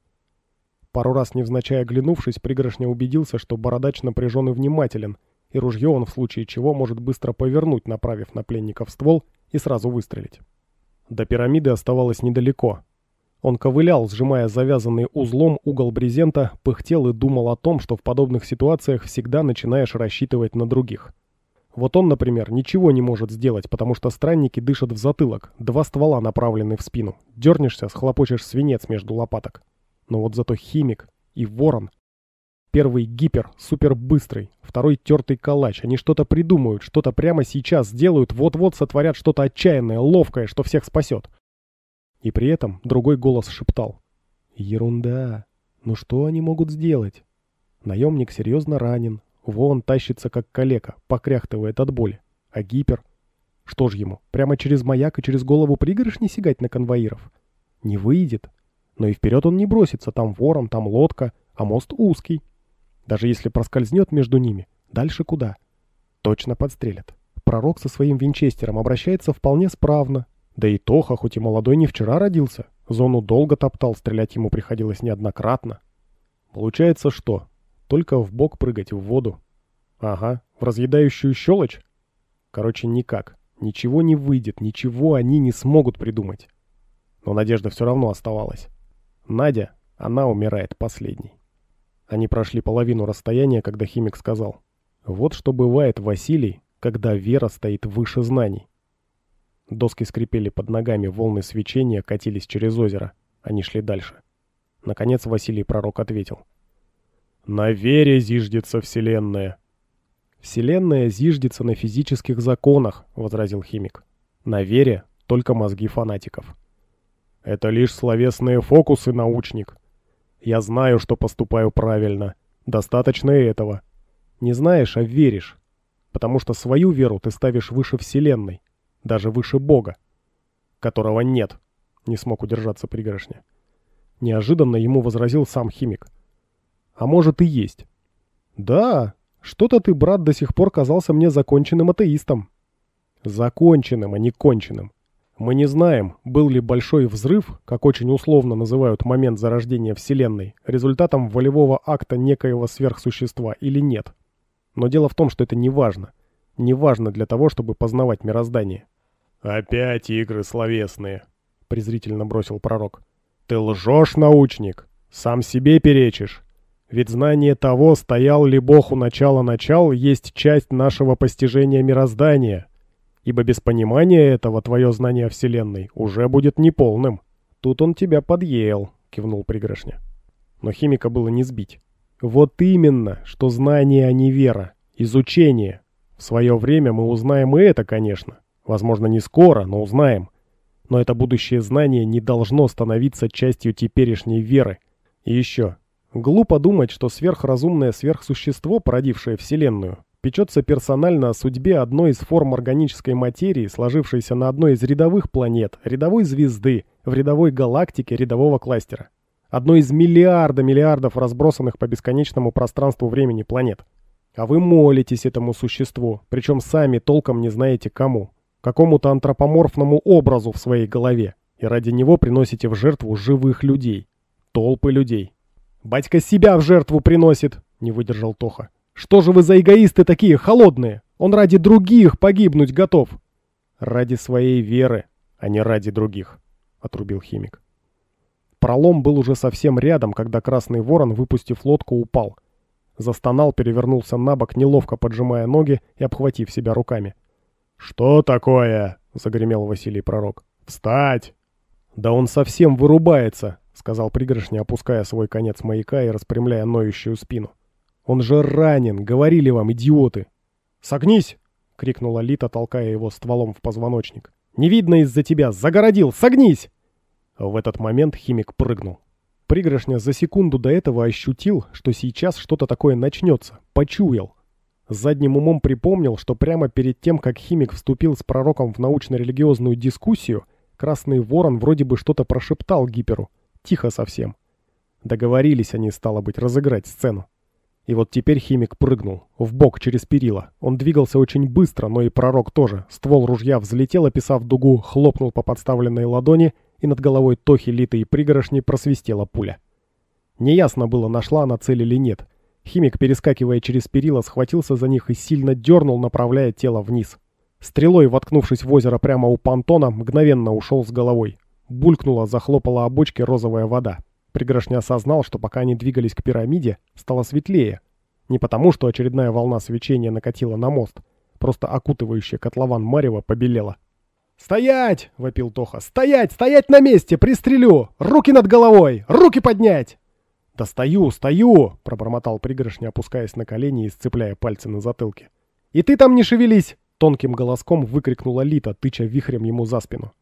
Пару раз невзначай оглянувшись, пригоршня убедился, что бородач напряжен и внимателен, и ружье он в случае чего может быстро повернуть, направив на пленников ствол и сразу выстрелить. До пирамиды оставалось недалеко. Он ковылял, сжимая завязанный узлом угол брезента, пыхтел и думал о том, что в подобных ситуациях всегда начинаешь рассчитывать на других – вот он, например, ничего не может сделать, потому что странники дышат в затылок, два ствола направлены в спину. Дернешься, схлопочешь свинец между лопаток. Но вот зато химик и ворон. Первый гипер, супербыстрый, второй тертый калач. Они что-то придумают, что-то прямо сейчас сделают, вот-вот сотворят что-то отчаянное, ловкое, что всех спасет. И при этом другой голос шептал. «Ерунда. Ну что они могут сделать?» Наемник серьезно ранен, Вон тащится как калека, покряхтывает от боли. А гипер? Что ж ему, прямо через маяк и через голову пригоршни сигать на конвоиров? Не выйдет. Но и вперед он не бросится, там ворон, там лодка, а мост узкий. Даже если проскользнет между ними, дальше куда? Точно подстрелят. Пророк со своим винчестером обращается вполне справно. Да и Тоха, хоть и молодой, не вчера родился. Зону долго топтал, стрелять ему приходилось неоднократно. Получается что? Только в бок прыгать в воду. Ага, в разъедающую щелочь? Короче, никак. Ничего не выйдет, ничего они не смогут придумать. Но надежда все равно оставалась. Надя, она умирает последней. Они прошли половину расстояния, когда химик сказал. Вот что бывает, Василий, когда вера стоит выше знаний. Доски скрипели под ногами, волны свечения катились через озеро. Они шли дальше. Наконец Василий Пророк ответил. На вере зиждется Вселенная. Вселенная зиждется на физических законах, возразил химик. На вере только мозги фанатиков. Это лишь словесные фокусы, научник. Я знаю, что поступаю правильно. Достаточно этого. Не знаешь, а веришь. Потому что свою веру ты ставишь выше Вселенной, даже выше Бога, которого нет, не смог удержаться пригоршня. Неожиданно ему возразил сам химик – а может и есть. Да, что-то ты, брат, до сих пор казался мне законченным атеистом. Законченным, а не конченным. Мы не знаем, был ли большой взрыв, как очень условно называют момент зарождения Вселенной, результатом волевого акта некоего сверхсущества или нет. Но дело в том, что это не важно. Не важно для того, чтобы познавать мироздание. «Опять игры словесные», — презрительно бросил пророк. «Ты лжешь, научник! Сам себе перечишь!» Ведь знание того, стоял ли Бог у начала начал, есть часть нашего постижения мироздания. Ибо без понимания этого твое знание о Вселенной уже будет неполным. Тут он тебя подъел, кивнул пригоршня. Но химика было не сбить. Вот именно, что знание, а не вера. Изучение. В свое время мы узнаем и это, конечно. Возможно, не скоро, но узнаем. Но это будущее знание не должно становиться частью теперешней веры. И еще, Глупо думать, что сверхразумное сверхсущество, породившее Вселенную, печется персонально о судьбе одной из форм органической материи, сложившейся на одной из рядовых планет, рядовой звезды, в рядовой галактике рядового кластера. Одной из миллиарда миллиардов разбросанных по бесконечному пространству времени планет. А вы молитесь этому существу, причем сами толком не знаете кому. Какому-то антропоморфному образу в своей голове. И ради него приносите в жертву живых людей. Толпы людей. «Батька себя в жертву приносит!» — не выдержал Тоха. «Что же вы за эгоисты такие холодные? Он ради других погибнуть готов!» «Ради своей веры, а не ради других», — отрубил химик. Пролом был уже совсем рядом, когда Красный Ворон, выпустив лодку, упал. Застонал, перевернулся на бок, неловко поджимая ноги и обхватив себя руками. «Что такое?» — загремел Василий Пророк. «Встать!» «Да он совсем вырубается!» — сказал пригоршня, опуская свой конец маяка и распрямляя ноющую спину. «Он же ранен! Говорили вам, идиоты!» «Согнись!» — крикнула Лита, толкая его стволом в позвоночник. «Не видно из-за тебя! Загородил! Согнись!» В этот момент химик прыгнул. Пригоршня за секунду до этого ощутил, что сейчас что-то такое начнется. Почуял. Задним умом припомнил, что прямо перед тем, как химик вступил с пророком в научно-религиозную дискуссию, Красный Ворон вроде бы что-то прошептал Гиперу. Тихо совсем. Договорились они, стало быть, разыграть сцену. И вот теперь химик прыгнул. в бок через перила. Он двигался очень быстро, но и пророк тоже. Ствол ружья взлетел, описав дугу, хлопнул по подставленной ладони, и над головой Тохи, Литы и пригорошни просвистела пуля. Неясно было, нашла она цель или нет. Химик, перескакивая через перила, схватился за них и сильно дернул, направляя тело вниз. Стрелой, воткнувшись в озеро прямо у понтона, мгновенно ушел с головой. Булькнула, захлопала о бочке розовая вода. Пригоршня осознал, что пока они двигались к пирамиде, стало светлее. Не потому, что очередная волна свечения накатила на мост. Просто окутывающая котлован Марева побелела. «Стоять!» — вопил Тоха. «Стоять! Стоять на месте! Пристрелю! Руки над головой! Руки поднять!» «Да стою, стою!» — пробормотал пригоршня, опускаясь на колени и сцепляя пальцы на затылке. «И ты там не шевелись!» — тонким голоском выкрикнула Лита, тыча вихрем ему за спину.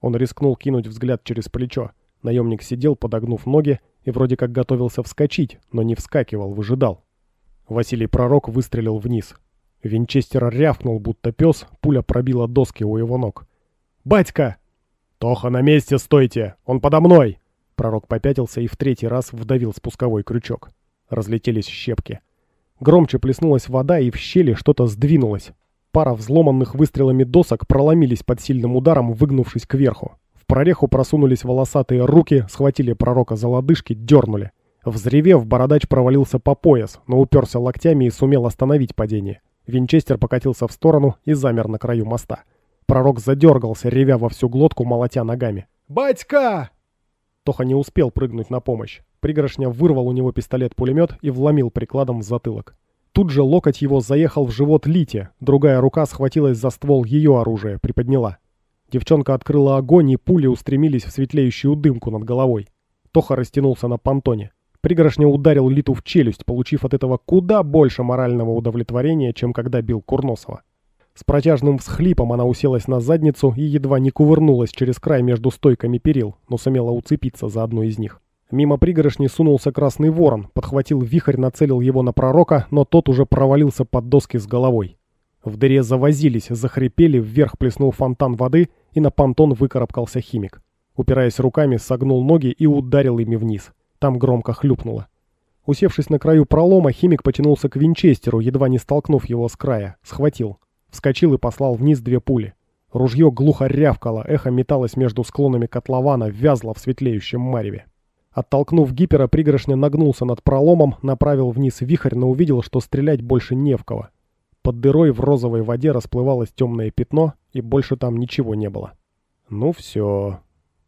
Он рискнул кинуть взгляд через плечо. Наемник сидел, подогнув ноги, и вроде как готовился вскочить, но не вскакивал, выжидал. Василий Пророк выстрелил вниз. Винчестер рявкнул, будто пес, пуля пробила доски у его ног. «Батька!» «Тоха, на месте стойте! Он подо мной!» Пророк попятился и в третий раз вдавил спусковой крючок. Разлетелись щепки. Громче плеснулась вода, и в щели что-то сдвинулось. Пара взломанных выстрелами досок проломились под сильным ударом, выгнувшись кверху. В прореху просунулись волосатые руки, схватили пророка за лодыжки, дернули. Взревев, бородач провалился по пояс, но уперся локтями и сумел остановить падение. Винчестер покатился в сторону и замер на краю моста. Пророк задергался, ревя во всю глотку, молотя ногами. «Батька!» Тоха не успел прыгнуть на помощь. Пригоршня вырвал у него пистолет-пулемет и вломил прикладом в затылок. Тут же локоть его заехал в живот Лите, другая рука схватилась за ствол ее оружия, приподняла. Девчонка открыла огонь, и пули устремились в светлеющую дымку над головой. Тоха растянулся на понтоне. Пригоршня ударил Литу в челюсть, получив от этого куда больше морального удовлетворения, чем когда бил Курносова. С протяжным всхлипом она уселась на задницу и едва не кувырнулась через край между стойками перил, но сумела уцепиться за одну из них. Мимо пригоршни сунулся красный ворон, подхватил вихрь, нацелил его на пророка, но тот уже провалился под доски с головой. В дыре завозились, захрипели, вверх плеснул фонтан воды, и на понтон выкарабкался химик. Упираясь руками, согнул ноги и ударил ими вниз. Там громко хлюпнуло. Усевшись на краю пролома, химик потянулся к винчестеру, едва не столкнув его с края. Схватил. Вскочил и послал вниз две пули. Ружье глухо рявкало, эхо металось между склонами котлована, вязло в светлеющем мареве. Оттолкнув гипера, пригоршня нагнулся над проломом, направил вниз вихрь, но увидел, что стрелять больше не в кого. Под дырой в розовой воде расплывалось темное пятно, и больше там ничего не было. «Ну все.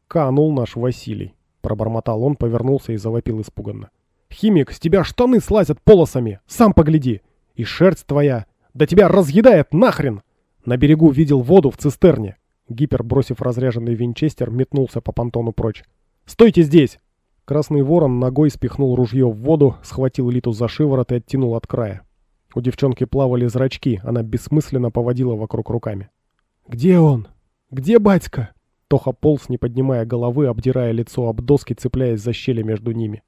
Канул наш Василий», — пробормотал он, повернулся и завопил испуганно. «Химик, с тебя штаны слазят полосами! Сам погляди! И шерсть твоя! Да тебя разъедает нахрен!» На берегу видел воду в цистерне. Гипер, бросив разряженный винчестер, метнулся по понтону прочь. «Стойте здесь!» Красный ворон ногой спихнул ружье в воду, схватил Литу за шиворот и оттянул от края. У девчонки плавали зрачки, она бессмысленно поводила вокруг руками. «Где он? Где батька?» Тоха полз, не поднимая головы, обдирая лицо об доски, цепляясь за щели между ними.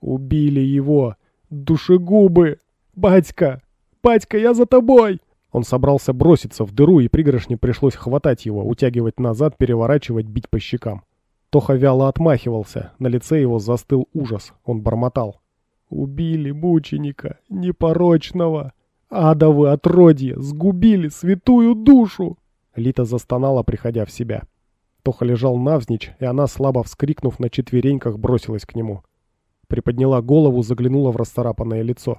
«Убили его! Душегубы! Батька! Батька, я за тобой!» Он собрался броситься в дыру, и пригоршне пришлось хватать его, утягивать назад, переворачивать, бить по щекам. Тоха вяло отмахивался, на лице его застыл ужас, он бормотал. «Убили мученика, непорочного! Адовы отродье, сгубили святую душу!» Лита застонала, приходя в себя. Тоха лежал навзничь, и она, слабо вскрикнув, на четвереньках бросилась к нему. Приподняла голову, заглянула в расцарапанное лицо.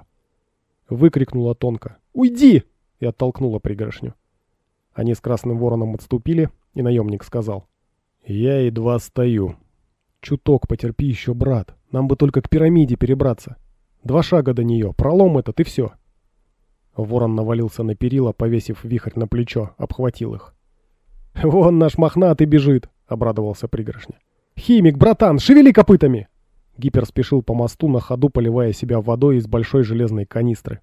Выкрикнула тонко «Уйди!» и оттолкнула пригоршню. Они с Красным Вороном отступили, и наемник сказал — я едва стою. Чуток потерпи еще, брат. Нам бы только к пирамиде перебраться. Два шага до нее, пролом этот и все. Ворон навалился на перила, повесив вихрь на плечо, обхватил их. «Вон наш мохнатый бежит!» — обрадовался пригоршня. «Химик, братан, шевели копытами!» Гипер спешил по мосту, на ходу поливая себя водой из большой железной канистры.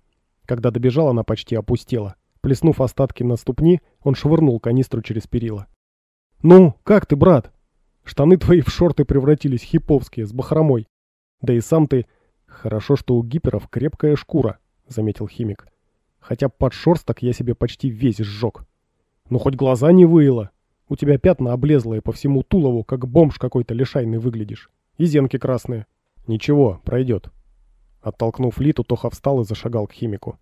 Когда добежал, она почти опустела. Плеснув остатки на ступни, он швырнул канистру через перила. «Ну, как ты, брат?» «Штаны твои в шорты превратились, хиповские, с бахромой. Да и сам ты...» «Хорошо, что у гиперов крепкая шкура», — заметил химик. «Хотя под шорсток я себе почти весь сжег. Ну, хоть глаза не выело. У тебя пятна облезлые по всему Тулову, как бомж какой-то лишайный выглядишь. И зенки красные. Ничего, пройдет». Оттолкнув Литу, Тоха встал и зашагал к химику.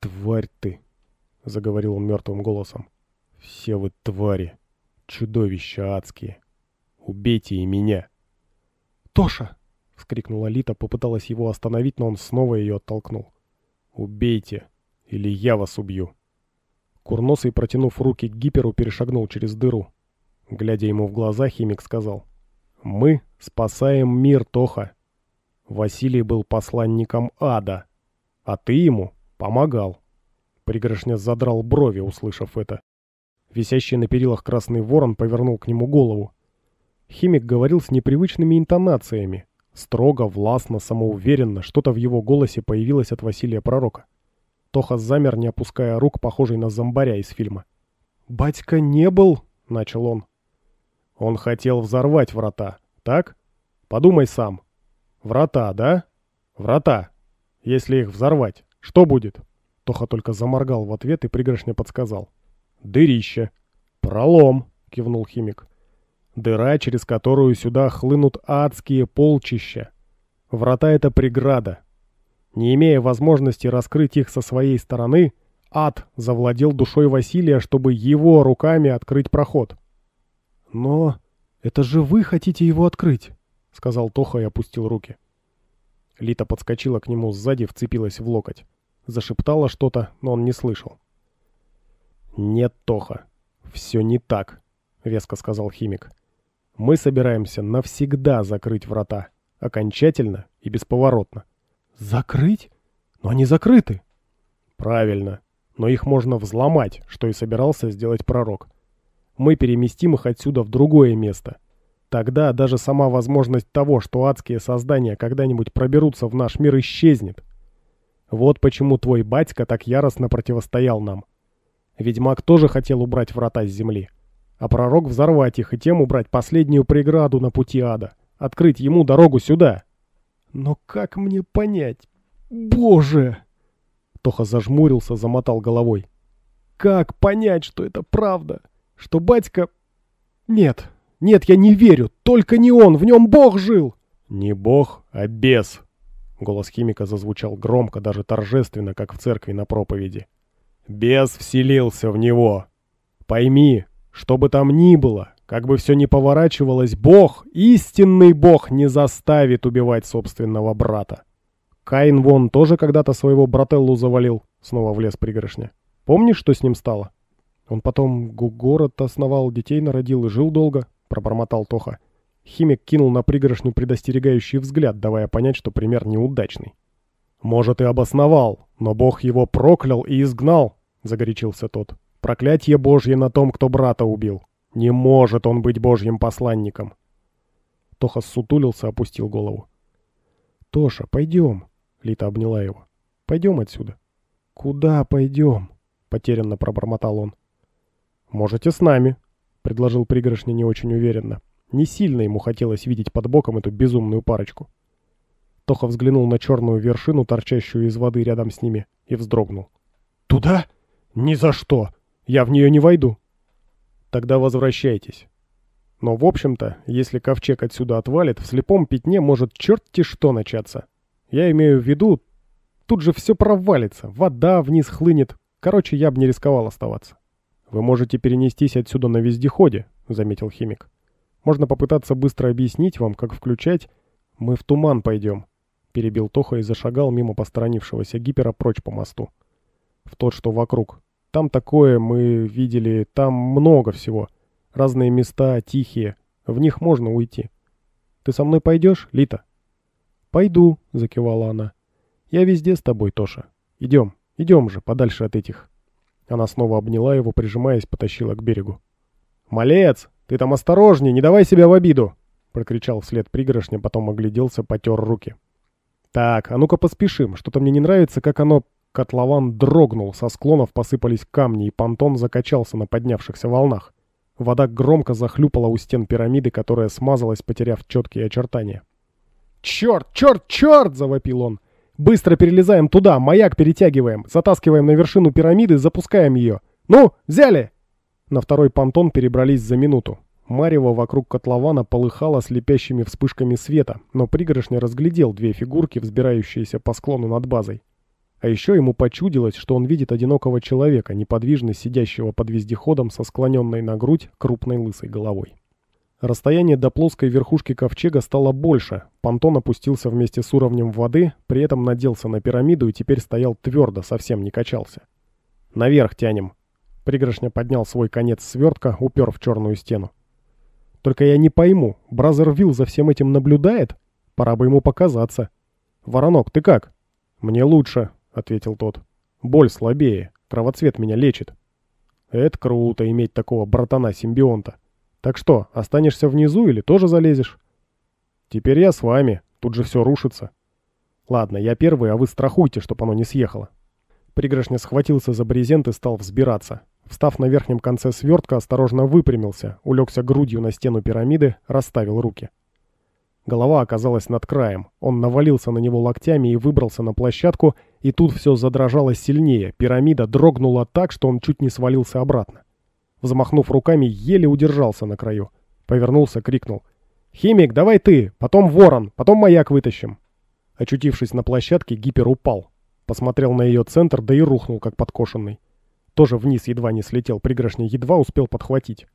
«Тварь ты!» — заговорил он мертвым голосом. «Все вы твари!» Чудовища адские. Убейте и меня. «Тоша!» — вскрикнула Лита, попыталась его остановить, но он снова ее оттолкнул. «Убейте, или я вас убью!» Курносый, протянув руки к гиперу, перешагнул через дыру. Глядя ему в глаза, химик сказал. «Мы спасаем мир, Тоха!» Василий был посланником ада, а ты ему помогал. Пригоршня задрал брови, услышав это. Висящий на перилах красный ворон повернул к нему голову. Химик говорил с непривычными интонациями. Строго, властно, самоуверенно, что-то в его голосе появилось от Василия Пророка. Тоха замер, не опуская рук, похожий на зомбаря из фильма. «Батька не был!» — начал он. «Он хотел взорвать врата, так? Подумай сам. Врата, да? Врата. Если их взорвать, что будет?» Тоха только заморгал в ответ и пригоршня подсказал. Дырище. Пролом, кивнул химик. Дыра, через которую сюда хлынут адские полчища. Врата — это преграда. Не имея возможности раскрыть их со своей стороны, ад завладел душой Василия, чтобы его руками открыть проход. «Но это же вы хотите его открыть!» — сказал Тоха и опустил руки. Лита подскочила к нему сзади, вцепилась в локоть. Зашептала что-то, но он не слышал. «Нет, Тоха, все не так», — резко сказал химик. «Мы собираемся навсегда закрыть врата. Окончательно и бесповоротно». «Закрыть? Но они закрыты». «Правильно. Но их можно взломать, что и собирался сделать пророк. Мы переместим их отсюда в другое место. Тогда даже сама возможность того, что адские создания когда-нибудь проберутся в наш мир, исчезнет. Вот почему твой батька так яростно противостоял нам». Ведьмак тоже хотел убрать врата с земли. А пророк взорвать их и тем убрать последнюю преграду на пути ада. Открыть ему дорогу сюда. Но как мне понять? Боже! Тоха зажмурился, замотал головой. Как понять, что это правда? Что батька... Нет, нет, я не верю. Только не он. В нем бог жил. Не бог, а бес. Голос химика зазвучал громко, даже торжественно, как в церкви на проповеди. Бес вселился в него. Пойми, что бы там ни было, как бы все ни поворачивалось, Бог, истинный Бог, не заставит убивать собственного брата. Каин вон тоже когда-то своего брателлу завалил. Снова влез пригоршня. Помнишь, что с ним стало? Он потом город основал, детей народил и жил долго, пробормотал Тоха. Химик кинул на пригоршню предостерегающий взгляд, давая понять, что пример неудачный. Может и обосновал, но бог его проклял и изгнал, — загорячился тот. «Проклятье Божье на том, кто брата убил! Не может он быть Божьим посланником!» Тоха ссутулился, опустил голову. «Тоша, пойдем!» — Лита обняла его. «Пойдем отсюда!» «Куда пойдем?» — потерянно пробормотал он. «Можете с нами», — предложил пригоршня не очень уверенно. Не сильно ему хотелось видеть под боком эту безумную парочку. Тоха взглянул на черную вершину, торчащую из воды рядом с ними, и вздрогнул. «Туда?» «Ни за что! Я в нее не войду!» «Тогда возвращайтесь». Но, в общем-то, если ковчег отсюда отвалит, в слепом пятне может черти что начаться. Я имею в виду, тут же все провалится, вода вниз хлынет. Короче, я бы не рисковал оставаться. «Вы можете перенестись отсюда на вездеходе», — заметил химик. «Можно попытаться быстро объяснить вам, как включать. Мы в туман пойдем», — перебил Тоха и зашагал мимо посторонившегося гипера прочь по мосту. В тот, что вокруг, там такое мы видели, там много всего. Разные места, тихие. В них можно уйти. Ты со мной пойдешь, Лита? Пойду, закивала она. Я везде с тобой, Тоша. Идем, идем же, подальше от этих. Она снова обняла его, прижимаясь, потащила к берегу. «Малец, ты там осторожнее, не давай себя в обиду!» Прокричал вслед пригоршня, потом огляделся, потер руки. «Так, а ну-ка поспешим, что-то мне не нравится, как оно Котлован дрогнул, со склонов посыпались камни, и понтон закачался на поднявшихся волнах. Вода громко захлюпала у стен пирамиды, которая смазалась, потеряв четкие очертания. «Черт, черт, черт!» — завопил он. «Быстро перелезаем туда, маяк перетягиваем, затаскиваем на вершину пирамиды, запускаем ее. Ну, взяли!» На второй понтон перебрались за минуту. Марево вокруг котлована полыхало слепящими вспышками света, но пригоршня разглядел две фигурки, взбирающиеся по склону над базой. А еще ему почудилось, что он видит одинокого человека, неподвижно сидящего под вездеходом со склоненной на грудь крупной лысой головой. Расстояние до плоской верхушки ковчега стало больше. Понтон опустился вместе с уровнем воды, при этом наделся на пирамиду и теперь стоял твердо, совсем не качался. «Наверх тянем!» Пригоршня поднял свой конец свертка, упер в черную стену. «Только я не пойму, бразер Бразервилл за всем этим наблюдает? Пора бы ему показаться!» «Воронок, ты как?» «Мне лучше», — ответил тот. «Боль слабее. Кровоцвет меня лечит». «Это круто, иметь такого братана-симбионта. Так что, останешься внизу или тоже залезешь?» «Теперь я с вами. Тут же все рушится». «Ладно, я первый, а вы страхуйте, чтобы оно не съехало». Пригоршня схватился за брезент и стал взбираться. Встав на верхнем конце свертка, осторожно выпрямился, улегся грудью на стену пирамиды, расставил руки. Голова оказалась над краем. Он навалился на него локтями и выбрался на площадку, и тут все задрожало сильнее, пирамида дрогнула так, что он чуть не свалился обратно. Взмахнув руками, еле удержался на краю. Повернулся, крикнул. «Химик, давай ты! Потом ворон! Потом маяк вытащим!» Очутившись на площадке, гипер упал. Посмотрел на ее центр, да и рухнул, как подкошенный. Тоже вниз едва не слетел, пригоршня едва успел подхватить.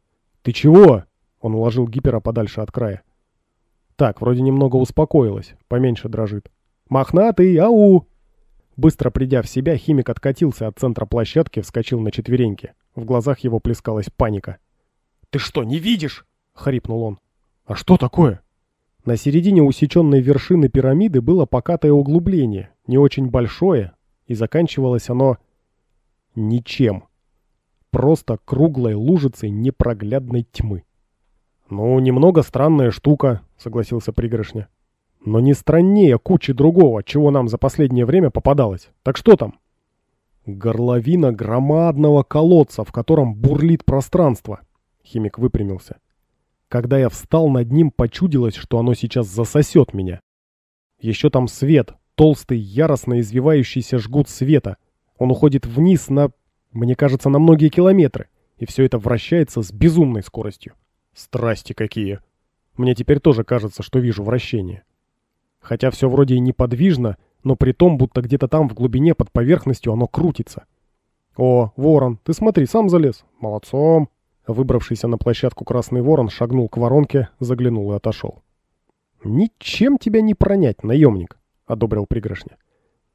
«Ты чего?» Он уложил гипера подальше от края. Так, вроде немного успокоилась, поменьше дрожит. «Мохнатый, ау!» Быстро придя в себя, химик откатился от центра площадки, вскочил на четвереньки. В глазах его плескалась паника. «Ты что, не видишь?» — хрипнул он. «А что такое?» На середине усеченной вершины пирамиды было покатое углубление, не очень большое, и заканчивалось оно ничем. Просто круглой лужицей непроглядной тьмы. «Ну, немного странная штука», — согласился пригоршня но не страннее кучи другого, чего нам за последнее время попадалось. Так что там? Горловина громадного колодца, в котором бурлит пространство. Химик выпрямился. Когда я встал над ним, почудилось, что оно сейчас засосет меня. Еще там свет, толстый, яростно извивающийся жгут света. Он уходит вниз на, мне кажется, на многие километры. И все это вращается с безумной скоростью. Страсти какие! Мне теперь тоже кажется, что вижу вращение. Хотя все вроде и неподвижно, но при том, будто где-то там в глубине под поверхностью оно крутится. «О, ворон, ты смотри, сам залез. Молодцом!» Выбравшийся на площадку красный ворон шагнул к воронке, заглянул и отошел. «Ничем тебя не пронять, наемник!» — одобрил пригоршня.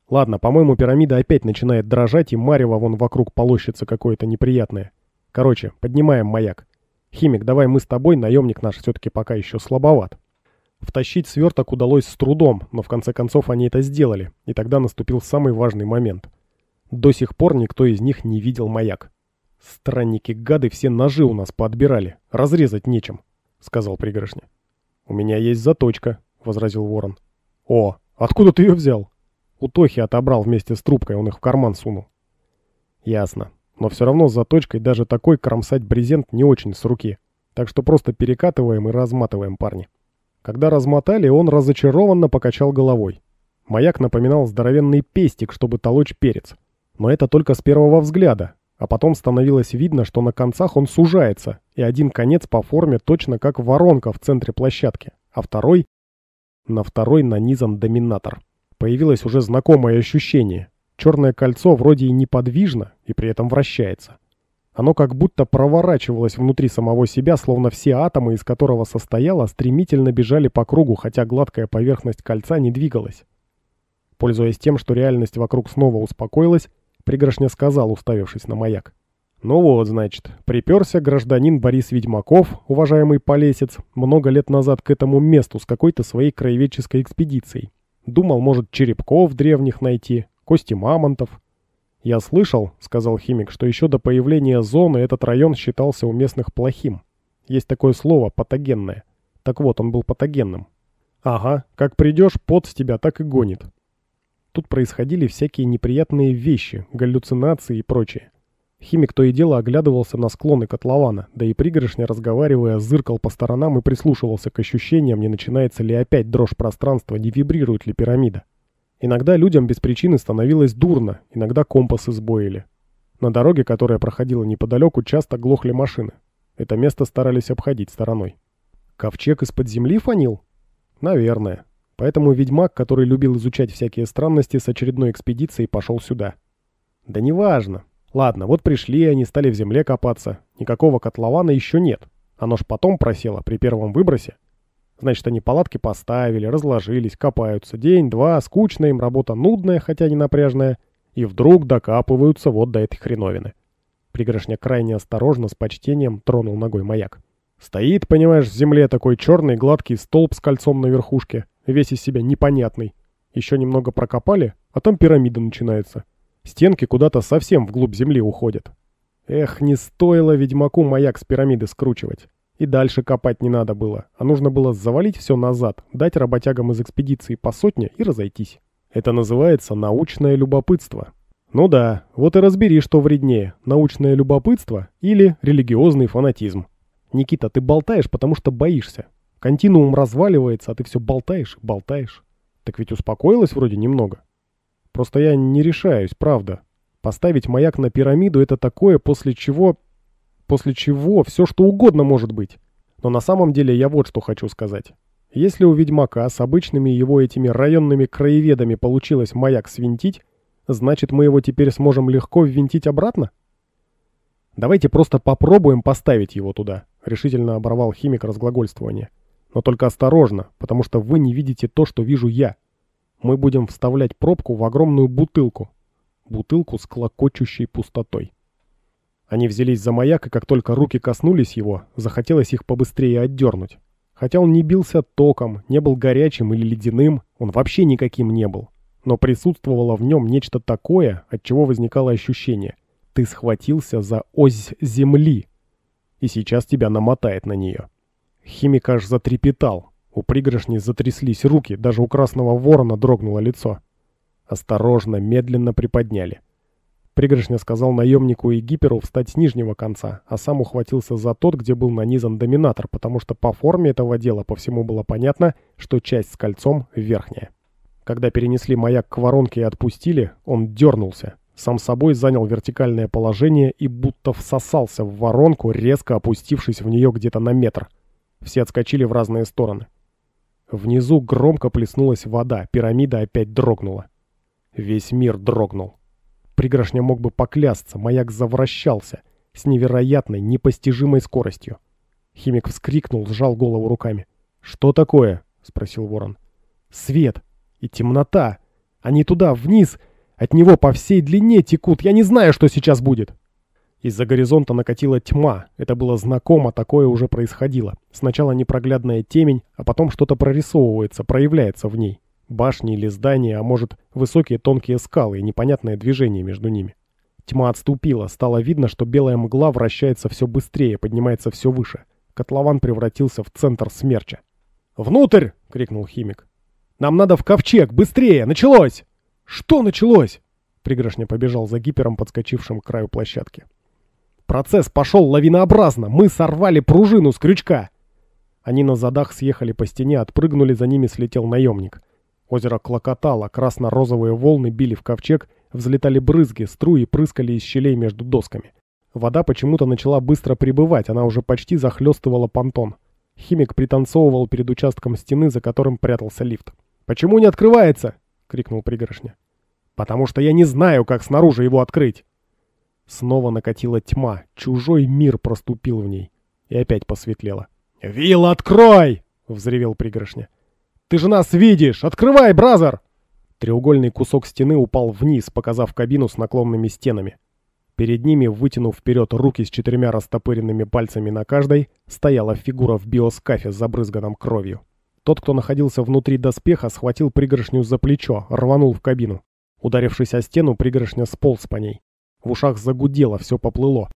«Ладно, по-моему, пирамида опять начинает дрожать, и марево вон вокруг полощется какое-то неприятное. Короче, поднимаем маяк. Химик, давай мы с тобой, наемник наш все-таки пока еще слабоват». Втащить сверток удалось с трудом, но в конце концов они это сделали, и тогда наступил самый важный момент. До сих пор никто из них не видел маяк. «Странники-гады все ножи у нас подбирали, разрезать нечем», — сказал пригоршня. «У меня есть заточка», — возразил ворон. «О, откуда ты ее взял?» «У Тохи отобрал вместе с трубкой, он их в карман сунул». «Ясно. Но все равно с заточкой даже такой кромсать брезент не очень с руки. Так что просто перекатываем и разматываем парни». Когда размотали, он разочарованно покачал головой. Маяк напоминал здоровенный пестик, чтобы толочь перец. Но это только с первого взгляда, а потом становилось видно, что на концах он сужается, и один конец по форме точно как воронка в центре площадки, а второй... На второй нанизан доминатор. Появилось уже знакомое ощущение. Черное кольцо вроде и неподвижно, и при этом вращается. Оно как будто проворачивалось внутри самого себя, словно все атомы, из которого состояло, стремительно бежали по кругу, хотя гладкая поверхность кольца не двигалась. Пользуясь тем, что реальность вокруг снова успокоилась, пригоршня сказал, уставившись на маяк. «Ну вот, значит, приперся гражданин Борис Ведьмаков, уважаемый полесец, много лет назад к этому месту с какой-то своей краеведческой экспедицией. Думал, может, черепков древних найти, кости мамонтов». «Я слышал», — сказал химик, — «что еще до появления зоны этот район считался у местных плохим. Есть такое слово «патогенное». Так вот, он был патогенным». «Ага, как придешь, пот с тебя так и гонит». Тут происходили всякие неприятные вещи, галлюцинации и прочее. Химик то и дело оглядывался на склоны котлована, да и пригоршня, разговаривая, зыркал по сторонам и прислушивался к ощущениям, не начинается ли опять дрожь пространства, не вибрирует ли пирамида. Иногда людям без причины становилось дурно, иногда компасы сбоили. На дороге, которая проходила неподалеку, часто глохли машины. Это место старались обходить стороной. Ковчег из-под земли фонил? Наверное. Поэтому ведьмак, который любил изучать всякие странности, с очередной экспедицией пошел сюда. Да неважно. Ладно, вот пришли они, стали в земле копаться. Никакого котлована еще нет. Оно ж потом просело при первом выбросе. Значит, они палатки поставили, разложились, копаются. День-два, скучная им работа, нудная, хотя не напряжная. И вдруг докапываются вот до этой хреновины. Пригоршня крайне осторожно, с почтением, тронул ногой маяк. Стоит, понимаешь, в земле такой черный гладкий столб с кольцом на верхушке, весь из себя непонятный. Еще немного прокопали, а там пирамида начинается. Стенки куда-то совсем вглубь земли уходят. Эх, не стоило ведьмаку маяк с пирамиды скручивать. И дальше копать не надо было, а нужно было завалить все назад, дать работягам из экспедиции по сотне и разойтись. Это называется научное любопытство. Ну да, вот и разбери, что вреднее, научное любопытство или религиозный фанатизм. Никита, ты болтаешь, потому что боишься. Континуум разваливается, а ты все болтаешь болтаешь. Так ведь успокоилась вроде немного. Просто я не решаюсь, правда. Поставить маяк на пирамиду — это такое, после чего после чего все что угодно может быть. Но на самом деле я вот что хочу сказать. Если у Ведьмака с обычными его этими районными краеведами получилось маяк свинтить, значит мы его теперь сможем легко ввинтить обратно? Давайте просто попробуем поставить его туда, решительно оборвал химик разглагольствование. Но только осторожно, потому что вы не видите то, что вижу я. Мы будем вставлять пробку в огромную бутылку. Бутылку с клокочущей пустотой. Они взялись за маяк, и как только руки коснулись его, захотелось их побыстрее отдернуть. Хотя он не бился током, не был горячим или ледяным, он вообще никаким не был. Но присутствовало в нем нечто такое, от чего возникало ощущение. Ты схватился за ось земли, и сейчас тебя намотает на нее. Химик аж затрепетал. У пригоршни затряслись руки, даже у красного ворона дрогнуло лицо. Осторожно, медленно приподняли. Пригоршня сказал наемнику и гиперу встать с нижнего конца, а сам ухватился за тот, где был нанизан доминатор, потому что по форме этого дела по всему было понятно, что часть с кольцом верхняя. Когда перенесли маяк к воронке и отпустили, он дернулся. Сам собой занял вертикальное положение и будто всосался в воронку, резко опустившись в нее где-то на метр. Все отскочили в разные стороны. Внизу громко плеснулась вода, пирамида опять дрогнула. Весь мир дрогнул. Пригоршня мог бы поклясться, маяк завращался с невероятной, непостижимой скоростью. Химик вскрикнул, сжал голову руками. «Что такое?» — спросил ворон. «Свет и темнота. Они туда, вниз. От него по всей длине текут. Я не знаю, что сейчас будет». Из-за горизонта накатила тьма. Это было знакомо, такое уже происходило. Сначала непроглядная темень, а потом что-то прорисовывается, проявляется в ней. Башни или здания, а может, высокие тонкие скалы и непонятное движение между ними. Тьма отступила, стало видно, что белая мгла вращается все быстрее, поднимается все выше. Котлован превратился в центр смерча. «Внутрь!» — крикнул химик. «Нам надо в ковчег! Быстрее! Началось!» «Что началось?» Пригоршня побежал за гипером, подскочившим к краю площадки. «Процесс пошел лавинообразно! Мы сорвали пружину с крючка!» Они на задах съехали по стене, отпрыгнули, за ними слетел наемник. Озеро клокотало, красно-розовые волны били в ковчег, взлетали брызги, струи прыскали из щелей между досками. Вода почему-то начала быстро прибывать, она уже почти захлестывала понтон. Химик пританцовывал перед участком стены, за которым прятался лифт. «Почему не открывается?» — крикнул пригоршня. «Потому что я не знаю, как снаружи его открыть!» Снова накатила тьма, чужой мир проступил в ней. И опять посветлело. «Вилл, открой!» — взревел пригоршня. Ты же нас видишь! Открывай, бразер!» Треугольный кусок стены упал вниз, показав кабину с наклонными стенами. Перед ними, вытянув вперед руки с четырьмя растопыренными пальцами на каждой, стояла фигура в биоскафе с забрызганным кровью. Тот, кто находился внутри доспеха, схватил пригоршню за плечо, рванул в кабину. Ударившись о стену, пригоршня сполз по ней. В ушах загудело, все поплыло.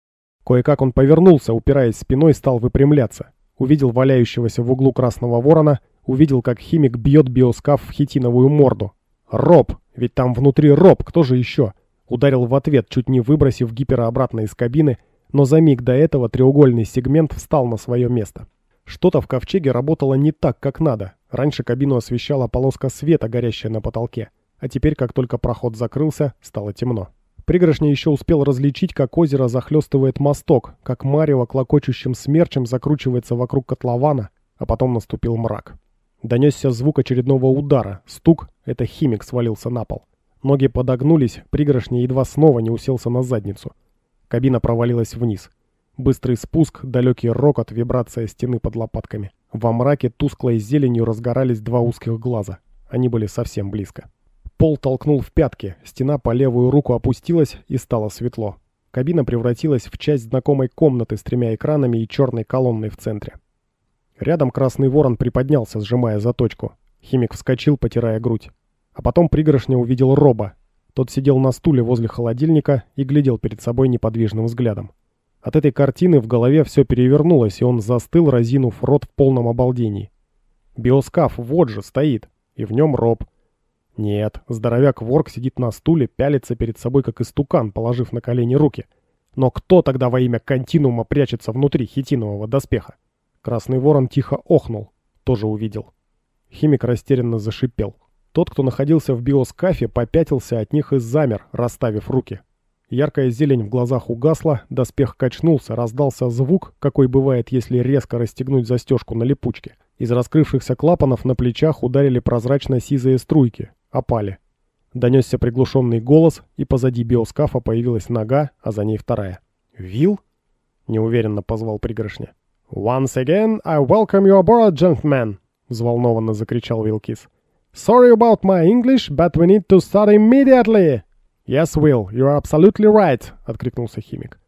Кое-как он повернулся, упираясь спиной, стал выпрямляться. Увидел валяющегося в углу красного ворона, увидел, как химик бьет биоскаф в хитиновую морду. «Роб! Ведь там внутри роб! Кто же еще?» Ударил в ответ, чуть не выбросив гипера обратно из кабины, но за миг до этого треугольный сегмент встал на свое место. Что-то в ковчеге работало не так, как надо. Раньше кабину освещала полоска света, горящая на потолке. А теперь, как только проход закрылся, стало темно. Пригоршня еще успел различить, как озеро захлестывает мосток, как марево клокочущим смерчем закручивается вокруг котлована, а потом наступил мрак. Донесся звук очередного удара. Стук. Это химик свалился на пол. Ноги подогнулись, пригоршня едва снова не уселся на задницу. Кабина провалилась вниз. Быстрый спуск, далекий рокот, вибрация стены под лопатками. Во мраке тусклой зеленью разгорались два узких глаза. Они были совсем близко. Пол толкнул в пятки, стена по левую руку опустилась и стало светло. Кабина превратилась в часть знакомой комнаты с тремя экранами и черной колонной в центре. Рядом красный ворон приподнялся, сжимая заточку. Химик вскочил, потирая грудь. А потом пригоршня увидел Роба. Тот сидел на стуле возле холодильника и глядел перед собой неподвижным взглядом. От этой картины в голове все перевернулось, и он застыл, разинув рот в полном обалдении. Биоскаф вот же стоит, и в нем Роб. Нет, здоровяк Ворк сидит на стуле, пялится перед собой, как истукан, положив на колени руки. Но кто тогда во имя континуума прячется внутри хитинового доспеха? Красный ворон тихо охнул, тоже увидел. Химик растерянно зашипел. Тот, кто находился в биоскафе, попятился от них и замер, расставив руки. Яркая зелень в глазах угасла, доспех качнулся, раздался звук, какой бывает, если резко расстегнуть застежку на липучке. Из раскрывшихся клапанов на плечах ударили прозрачно-сизые струйки. Опали. Донесся приглушенный голос, и позади биоскафа появилась нога, а за ней вторая. «Вил?» — неуверенно позвал пригоршня. «Once again, I welcome you aboard, gentlemen!» — взволнованно закричал Вилкис. «Sorry about my English, but we need to start immediately!» «Yes, Will, you're absolutely right!» — откликнулся химик.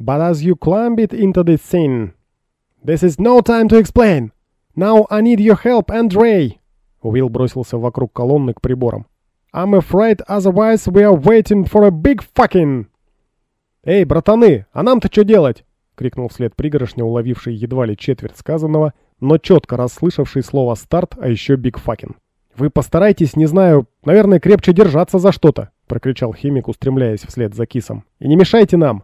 «But as you climb it into the scene...» «This is no time to explain! Now I need your help Andrei. Will Уилл бросился вокруг колонны к приборам. «I'm afraid otherwise we are waiting for a big fucking...» «Эй, братаны, а нам-то что делать?» крикнул вслед пригоршня, уловивший едва ли четверть сказанного, но четко расслышавший слово «старт», а еще «бигфакин». «Вы постарайтесь, не знаю, наверное, крепче держаться за что-то», прокричал химик, устремляясь вслед за кисом. «И не мешайте нам!»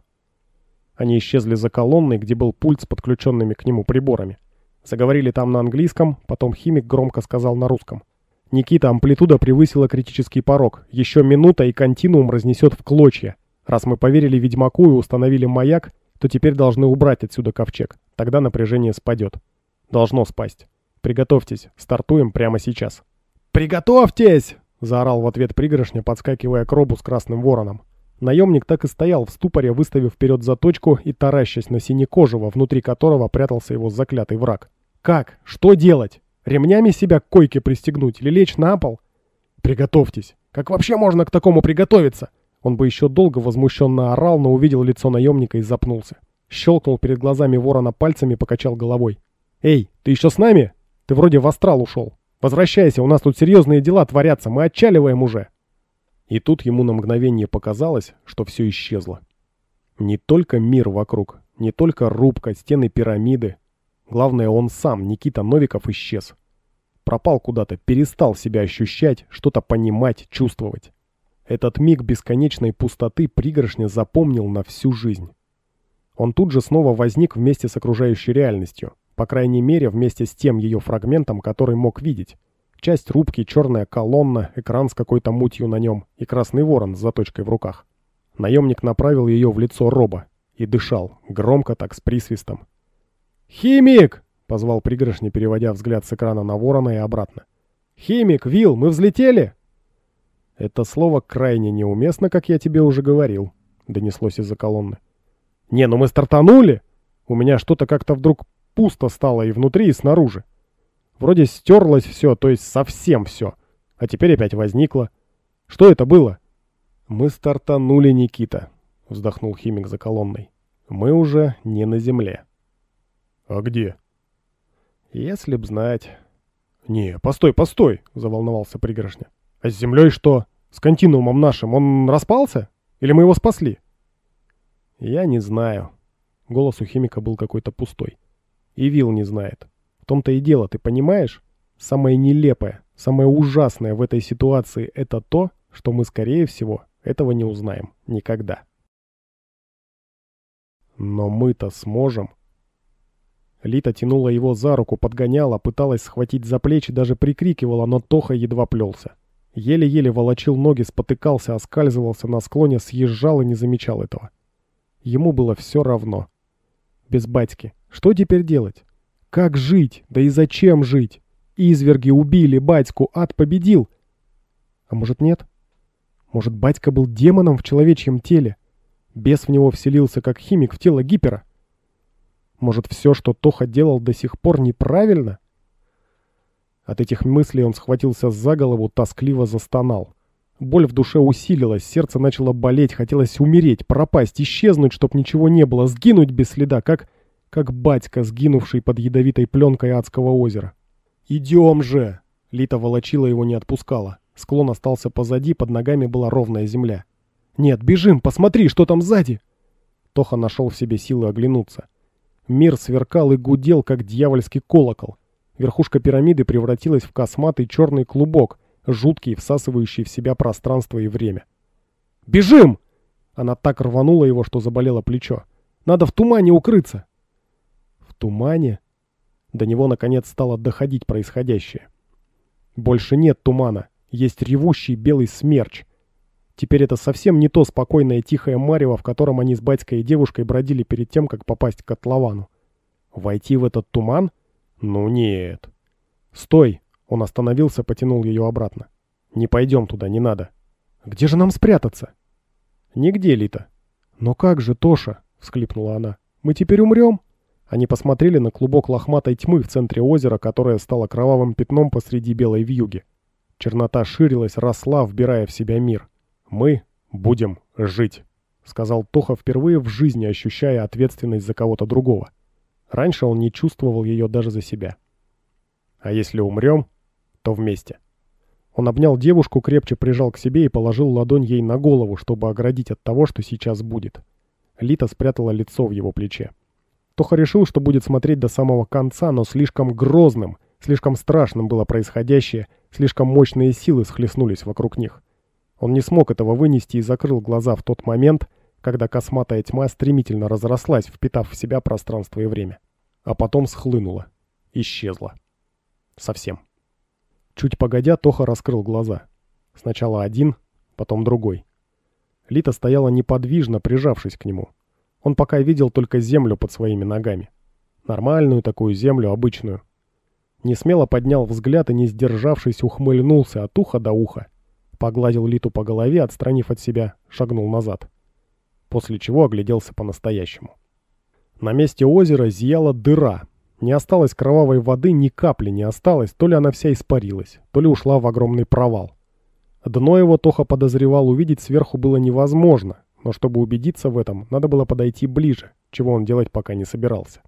Они исчезли за колонной, где был пульт с подключенными к нему приборами. Заговорили там на английском, потом химик громко сказал на русском. «Никита, амплитуда превысила критический порог. Еще минута, и континуум разнесет в клочья. Раз мы поверили ведьмаку и установили маяк, то теперь должны убрать отсюда ковчег. Тогда напряжение спадет. Должно спасть. Приготовьтесь, стартуем прямо сейчас. «Приготовьтесь!» — заорал в ответ пригоршня, подскакивая к робу с красным вороном. Наемник так и стоял в ступоре, выставив вперед заточку и таращась на синекожего, внутри которого прятался его заклятый враг. «Как? Что делать? Ремнями себя к койке пристегнуть или лечь на пол?» «Приготовьтесь! Как вообще можно к такому приготовиться?» Он бы еще долго возмущенно орал, но увидел лицо наемника и запнулся. Щелкнул перед глазами ворона пальцами, покачал головой. «Эй, ты еще с нами? Ты вроде в астрал ушел. Возвращайся, у нас тут серьезные дела творятся, мы отчаливаем уже!» И тут ему на мгновение показалось, что все исчезло. Не только мир вокруг, не только рубка, стены пирамиды. Главное, он сам, Никита Новиков, исчез. Пропал куда-то, перестал себя ощущать, что-то понимать, чувствовать. Этот миг бесконечной пустоты пригоршня запомнил на всю жизнь. Он тут же снова возник вместе с окружающей реальностью, по крайней мере вместе с тем ее фрагментом, который мог видеть. Часть рубки, черная колонна, экран с какой-то мутью на нем и красный ворон с заточкой в руках. Наемник направил ее в лицо Роба и дышал, громко так, с присвистом. «Химик!» — позвал пригоршни, переводя взгляд с экрана на ворона и обратно. «Химик, Вил, мы взлетели?» «Это слово крайне неуместно, как я тебе уже говорил», — донеслось из-за колонны. «Не, ну мы стартанули! У меня что-то как-то вдруг пусто стало и внутри, и снаружи. Вроде стерлось все, то есть совсем все. А теперь опять возникло. Что это было?» «Мы стартанули, Никита», — вздохнул химик за колонной. «Мы уже не на земле». «А где?» «Если б знать». «Не, постой, постой!» — заволновался пригоршня. А с Землей что? С континуумом нашим он распался? Или мы его спасли? Я не знаю. Голос у химика был какой-то пустой. И Вил не знает. В том-то и дело, ты понимаешь? Самое нелепое, самое ужасное в этой ситуации это то, что мы, скорее всего, этого не узнаем никогда. Но мы-то сможем. Лита тянула его за руку, подгоняла, пыталась схватить за плечи, даже прикрикивала, но Тоха едва плелся. Еле-еле волочил ноги, спотыкался, оскальзывался на склоне, съезжал и не замечал этого. Ему было все равно. Без батьки. Что теперь делать? Как жить? Да и зачем жить? Изверги убили батьку, ад победил. А может нет? Может батька был демоном в человечьем теле? Бес в него вселился, как химик в тело гипера? Может все, что Тоха делал до сих пор неправильно? От этих мыслей он схватился за голову, тоскливо застонал. Боль в душе усилилась, сердце начало болеть, хотелось умереть, пропасть, исчезнуть, чтоб ничего не было, сгинуть без следа, как... как батька, сгинувший под ядовитой пленкой адского озера. «Идем же!» Лита волочила его не отпускала. Склон остался позади, под ногами была ровная земля. «Нет, бежим, посмотри, что там сзади!» Тоха нашел в себе силы оглянуться. Мир сверкал и гудел, как дьявольский колокол. Верхушка пирамиды превратилась в косматый черный клубок, жуткий, всасывающий в себя пространство и время. «Бежим!» Она так рванула его, что заболело плечо. «Надо в тумане укрыться!» «В тумане?» До него, наконец, стало доходить происходящее. «Больше нет тумана. Есть ревущий белый смерч. Теперь это совсем не то спокойное тихое марево, в котором они с батькой и девушкой бродили перед тем, как попасть к котловану. Войти в этот туман — «Ну нет». «Стой!» Он остановился, потянул ее обратно. «Не пойдем туда, не надо». «Где же нам спрятаться?» «Нигде, Лита». «Но как же, Тоша?» — всхлипнула она. «Мы теперь умрем?» Они посмотрели на клубок лохматой тьмы в центре озера, которое стало кровавым пятном посреди белой вьюги. Чернота ширилась, росла, вбирая в себя мир. «Мы будем жить», — сказал Тоха впервые в жизни, ощущая ответственность за кого-то другого. Раньше он не чувствовал ее даже за себя. «А если умрем, то вместе». Он обнял девушку, крепче прижал к себе и положил ладонь ей на голову, чтобы оградить от того, что сейчас будет. Лита спрятала лицо в его плече. Тоха решил, что будет смотреть до самого конца, но слишком грозным, слишком страшным было происходящее, слишком мощные силы схлестнулись вокруг них. Он не смог этого вынести и закрыл глаза в тот момент, когда косматая тьма стремительно разрослась, впитав в себя пространство и время а потом схлынула. Исчезла. Совсем. Чуть погодя, Тоха раскрыл глаза. Сначала один, потом другой. Лита стояла неподвижно, прижавшись к нему. Он пока видел только землю под своими ногами. Нормальную такую землю, обычную. Не смело поднял взгляд и, не сдержавшись, ухмыльнулся от уха до уха. Погладил Литу по голове, отстранив от себя, шагнул назад. После чего огляделся по-настоящему. На месте озера зияла дыра. Не осталось кровавой воды, ни капли не осталось, то ли она вся испарилась, то ли ушла в огромный провал. Дно его Тоха подозревал увидеть сверху было невозможно, но чтобы убедиться в этом, надо было подойти ближе, чего он делать пока не собирался.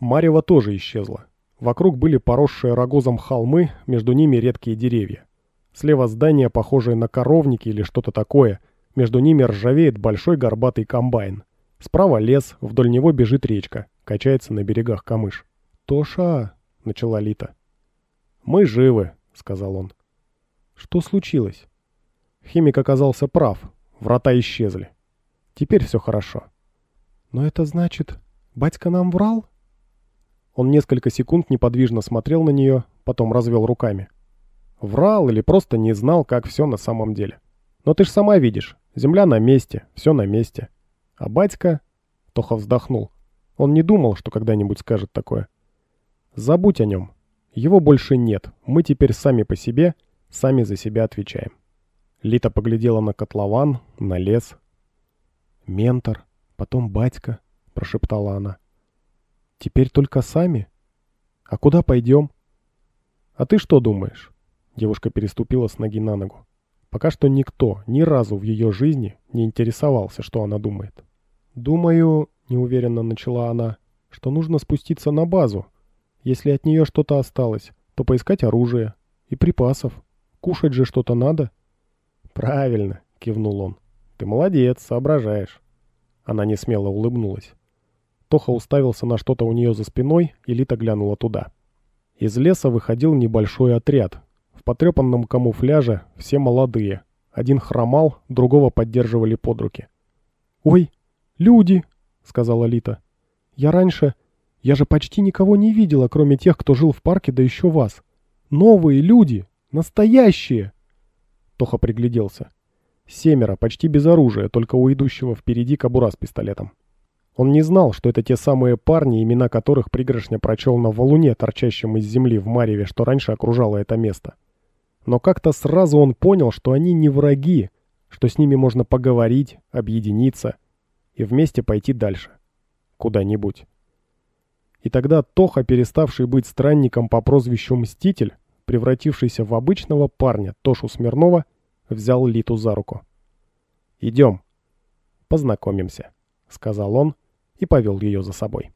Марева тоже исчезла. Вокруг были поросшие рогозом холмы, между ними редкие деревья. Слева здание, похожее на коровники или что-то такое, между ними ржавеет большой горбатый комбайн. Справа лес, вдоль него бежит речка, качается на берегах камыш. «Тоша!» — начала Лита. «Мы живы», — сказал он. «Что случилось?» Химик оказался прав. Врата исчезли. Теперь все хорошо. «Но это значит, батька нам врал?» Он несколько секунд неподвижно смотрел на нее, потом развел руками. Врал или просто не знал, как все на самом деле. «Но ты ж сама видишь. Земля на месте, все на месте». А батька... Тоха вздохнул. Он не думал, что когда-нибудь скажет такое. Забудь о нем. Его больше нет. Мы теперь сами по себе, сами за себя отвечаем. Лита поглядела на котлован, на лес. «Ментор, потом батька», — прошептала она. «Теперь только сами? А куда пойдем?» «А ты что думаешь?» Девушка переступила с ноги на ногу. Пока что никто ни разу в ее жизни не интересовался, что она думает. «Думаю», — неуверенно начала она, — «что нужно спуститься на базу. Если от нее что-то осталось, то поискать оружие и припасов. Кушать же что-то надо». «Правильно», — кивнул он. «Ты молодец, соображаешь». Она не смело улыбнулась. Тоха уставился на что-то у нее за спиной, и Лита глянула туда. Из леса выходил небольшой отряд. В потрепанном камуфляже все молодые. Один хромал, другого поддерживали под руки. «Ой!» «Люди!» — сказала Лита. «Я раньше... Я же почти никого не видела, кроме тех, кто жил в парке, да еще вас. Новые люди! Настоящие!» Тоха пригляделся. Семеро, почти без оружия, только у идущего впереди кобура с пистолетом. Он не знал, что это те самые парни, имена которых пригоршня прочел на валуне, торчащем из земли в Мареве, что раньше окружало это место. Но как-то сразу он понял, что они не враги, что с ними можно поговорить, объединиться — и вместе пойти дальше. Куда-нибудь. И тогда Тоха, переставший быть странником по прозвищу Мститель, превратившийся в обычного парня Тошу Смирнова, взял Литу за руку. «Идем. Познакомимся», — сказал он и повел ее за собой.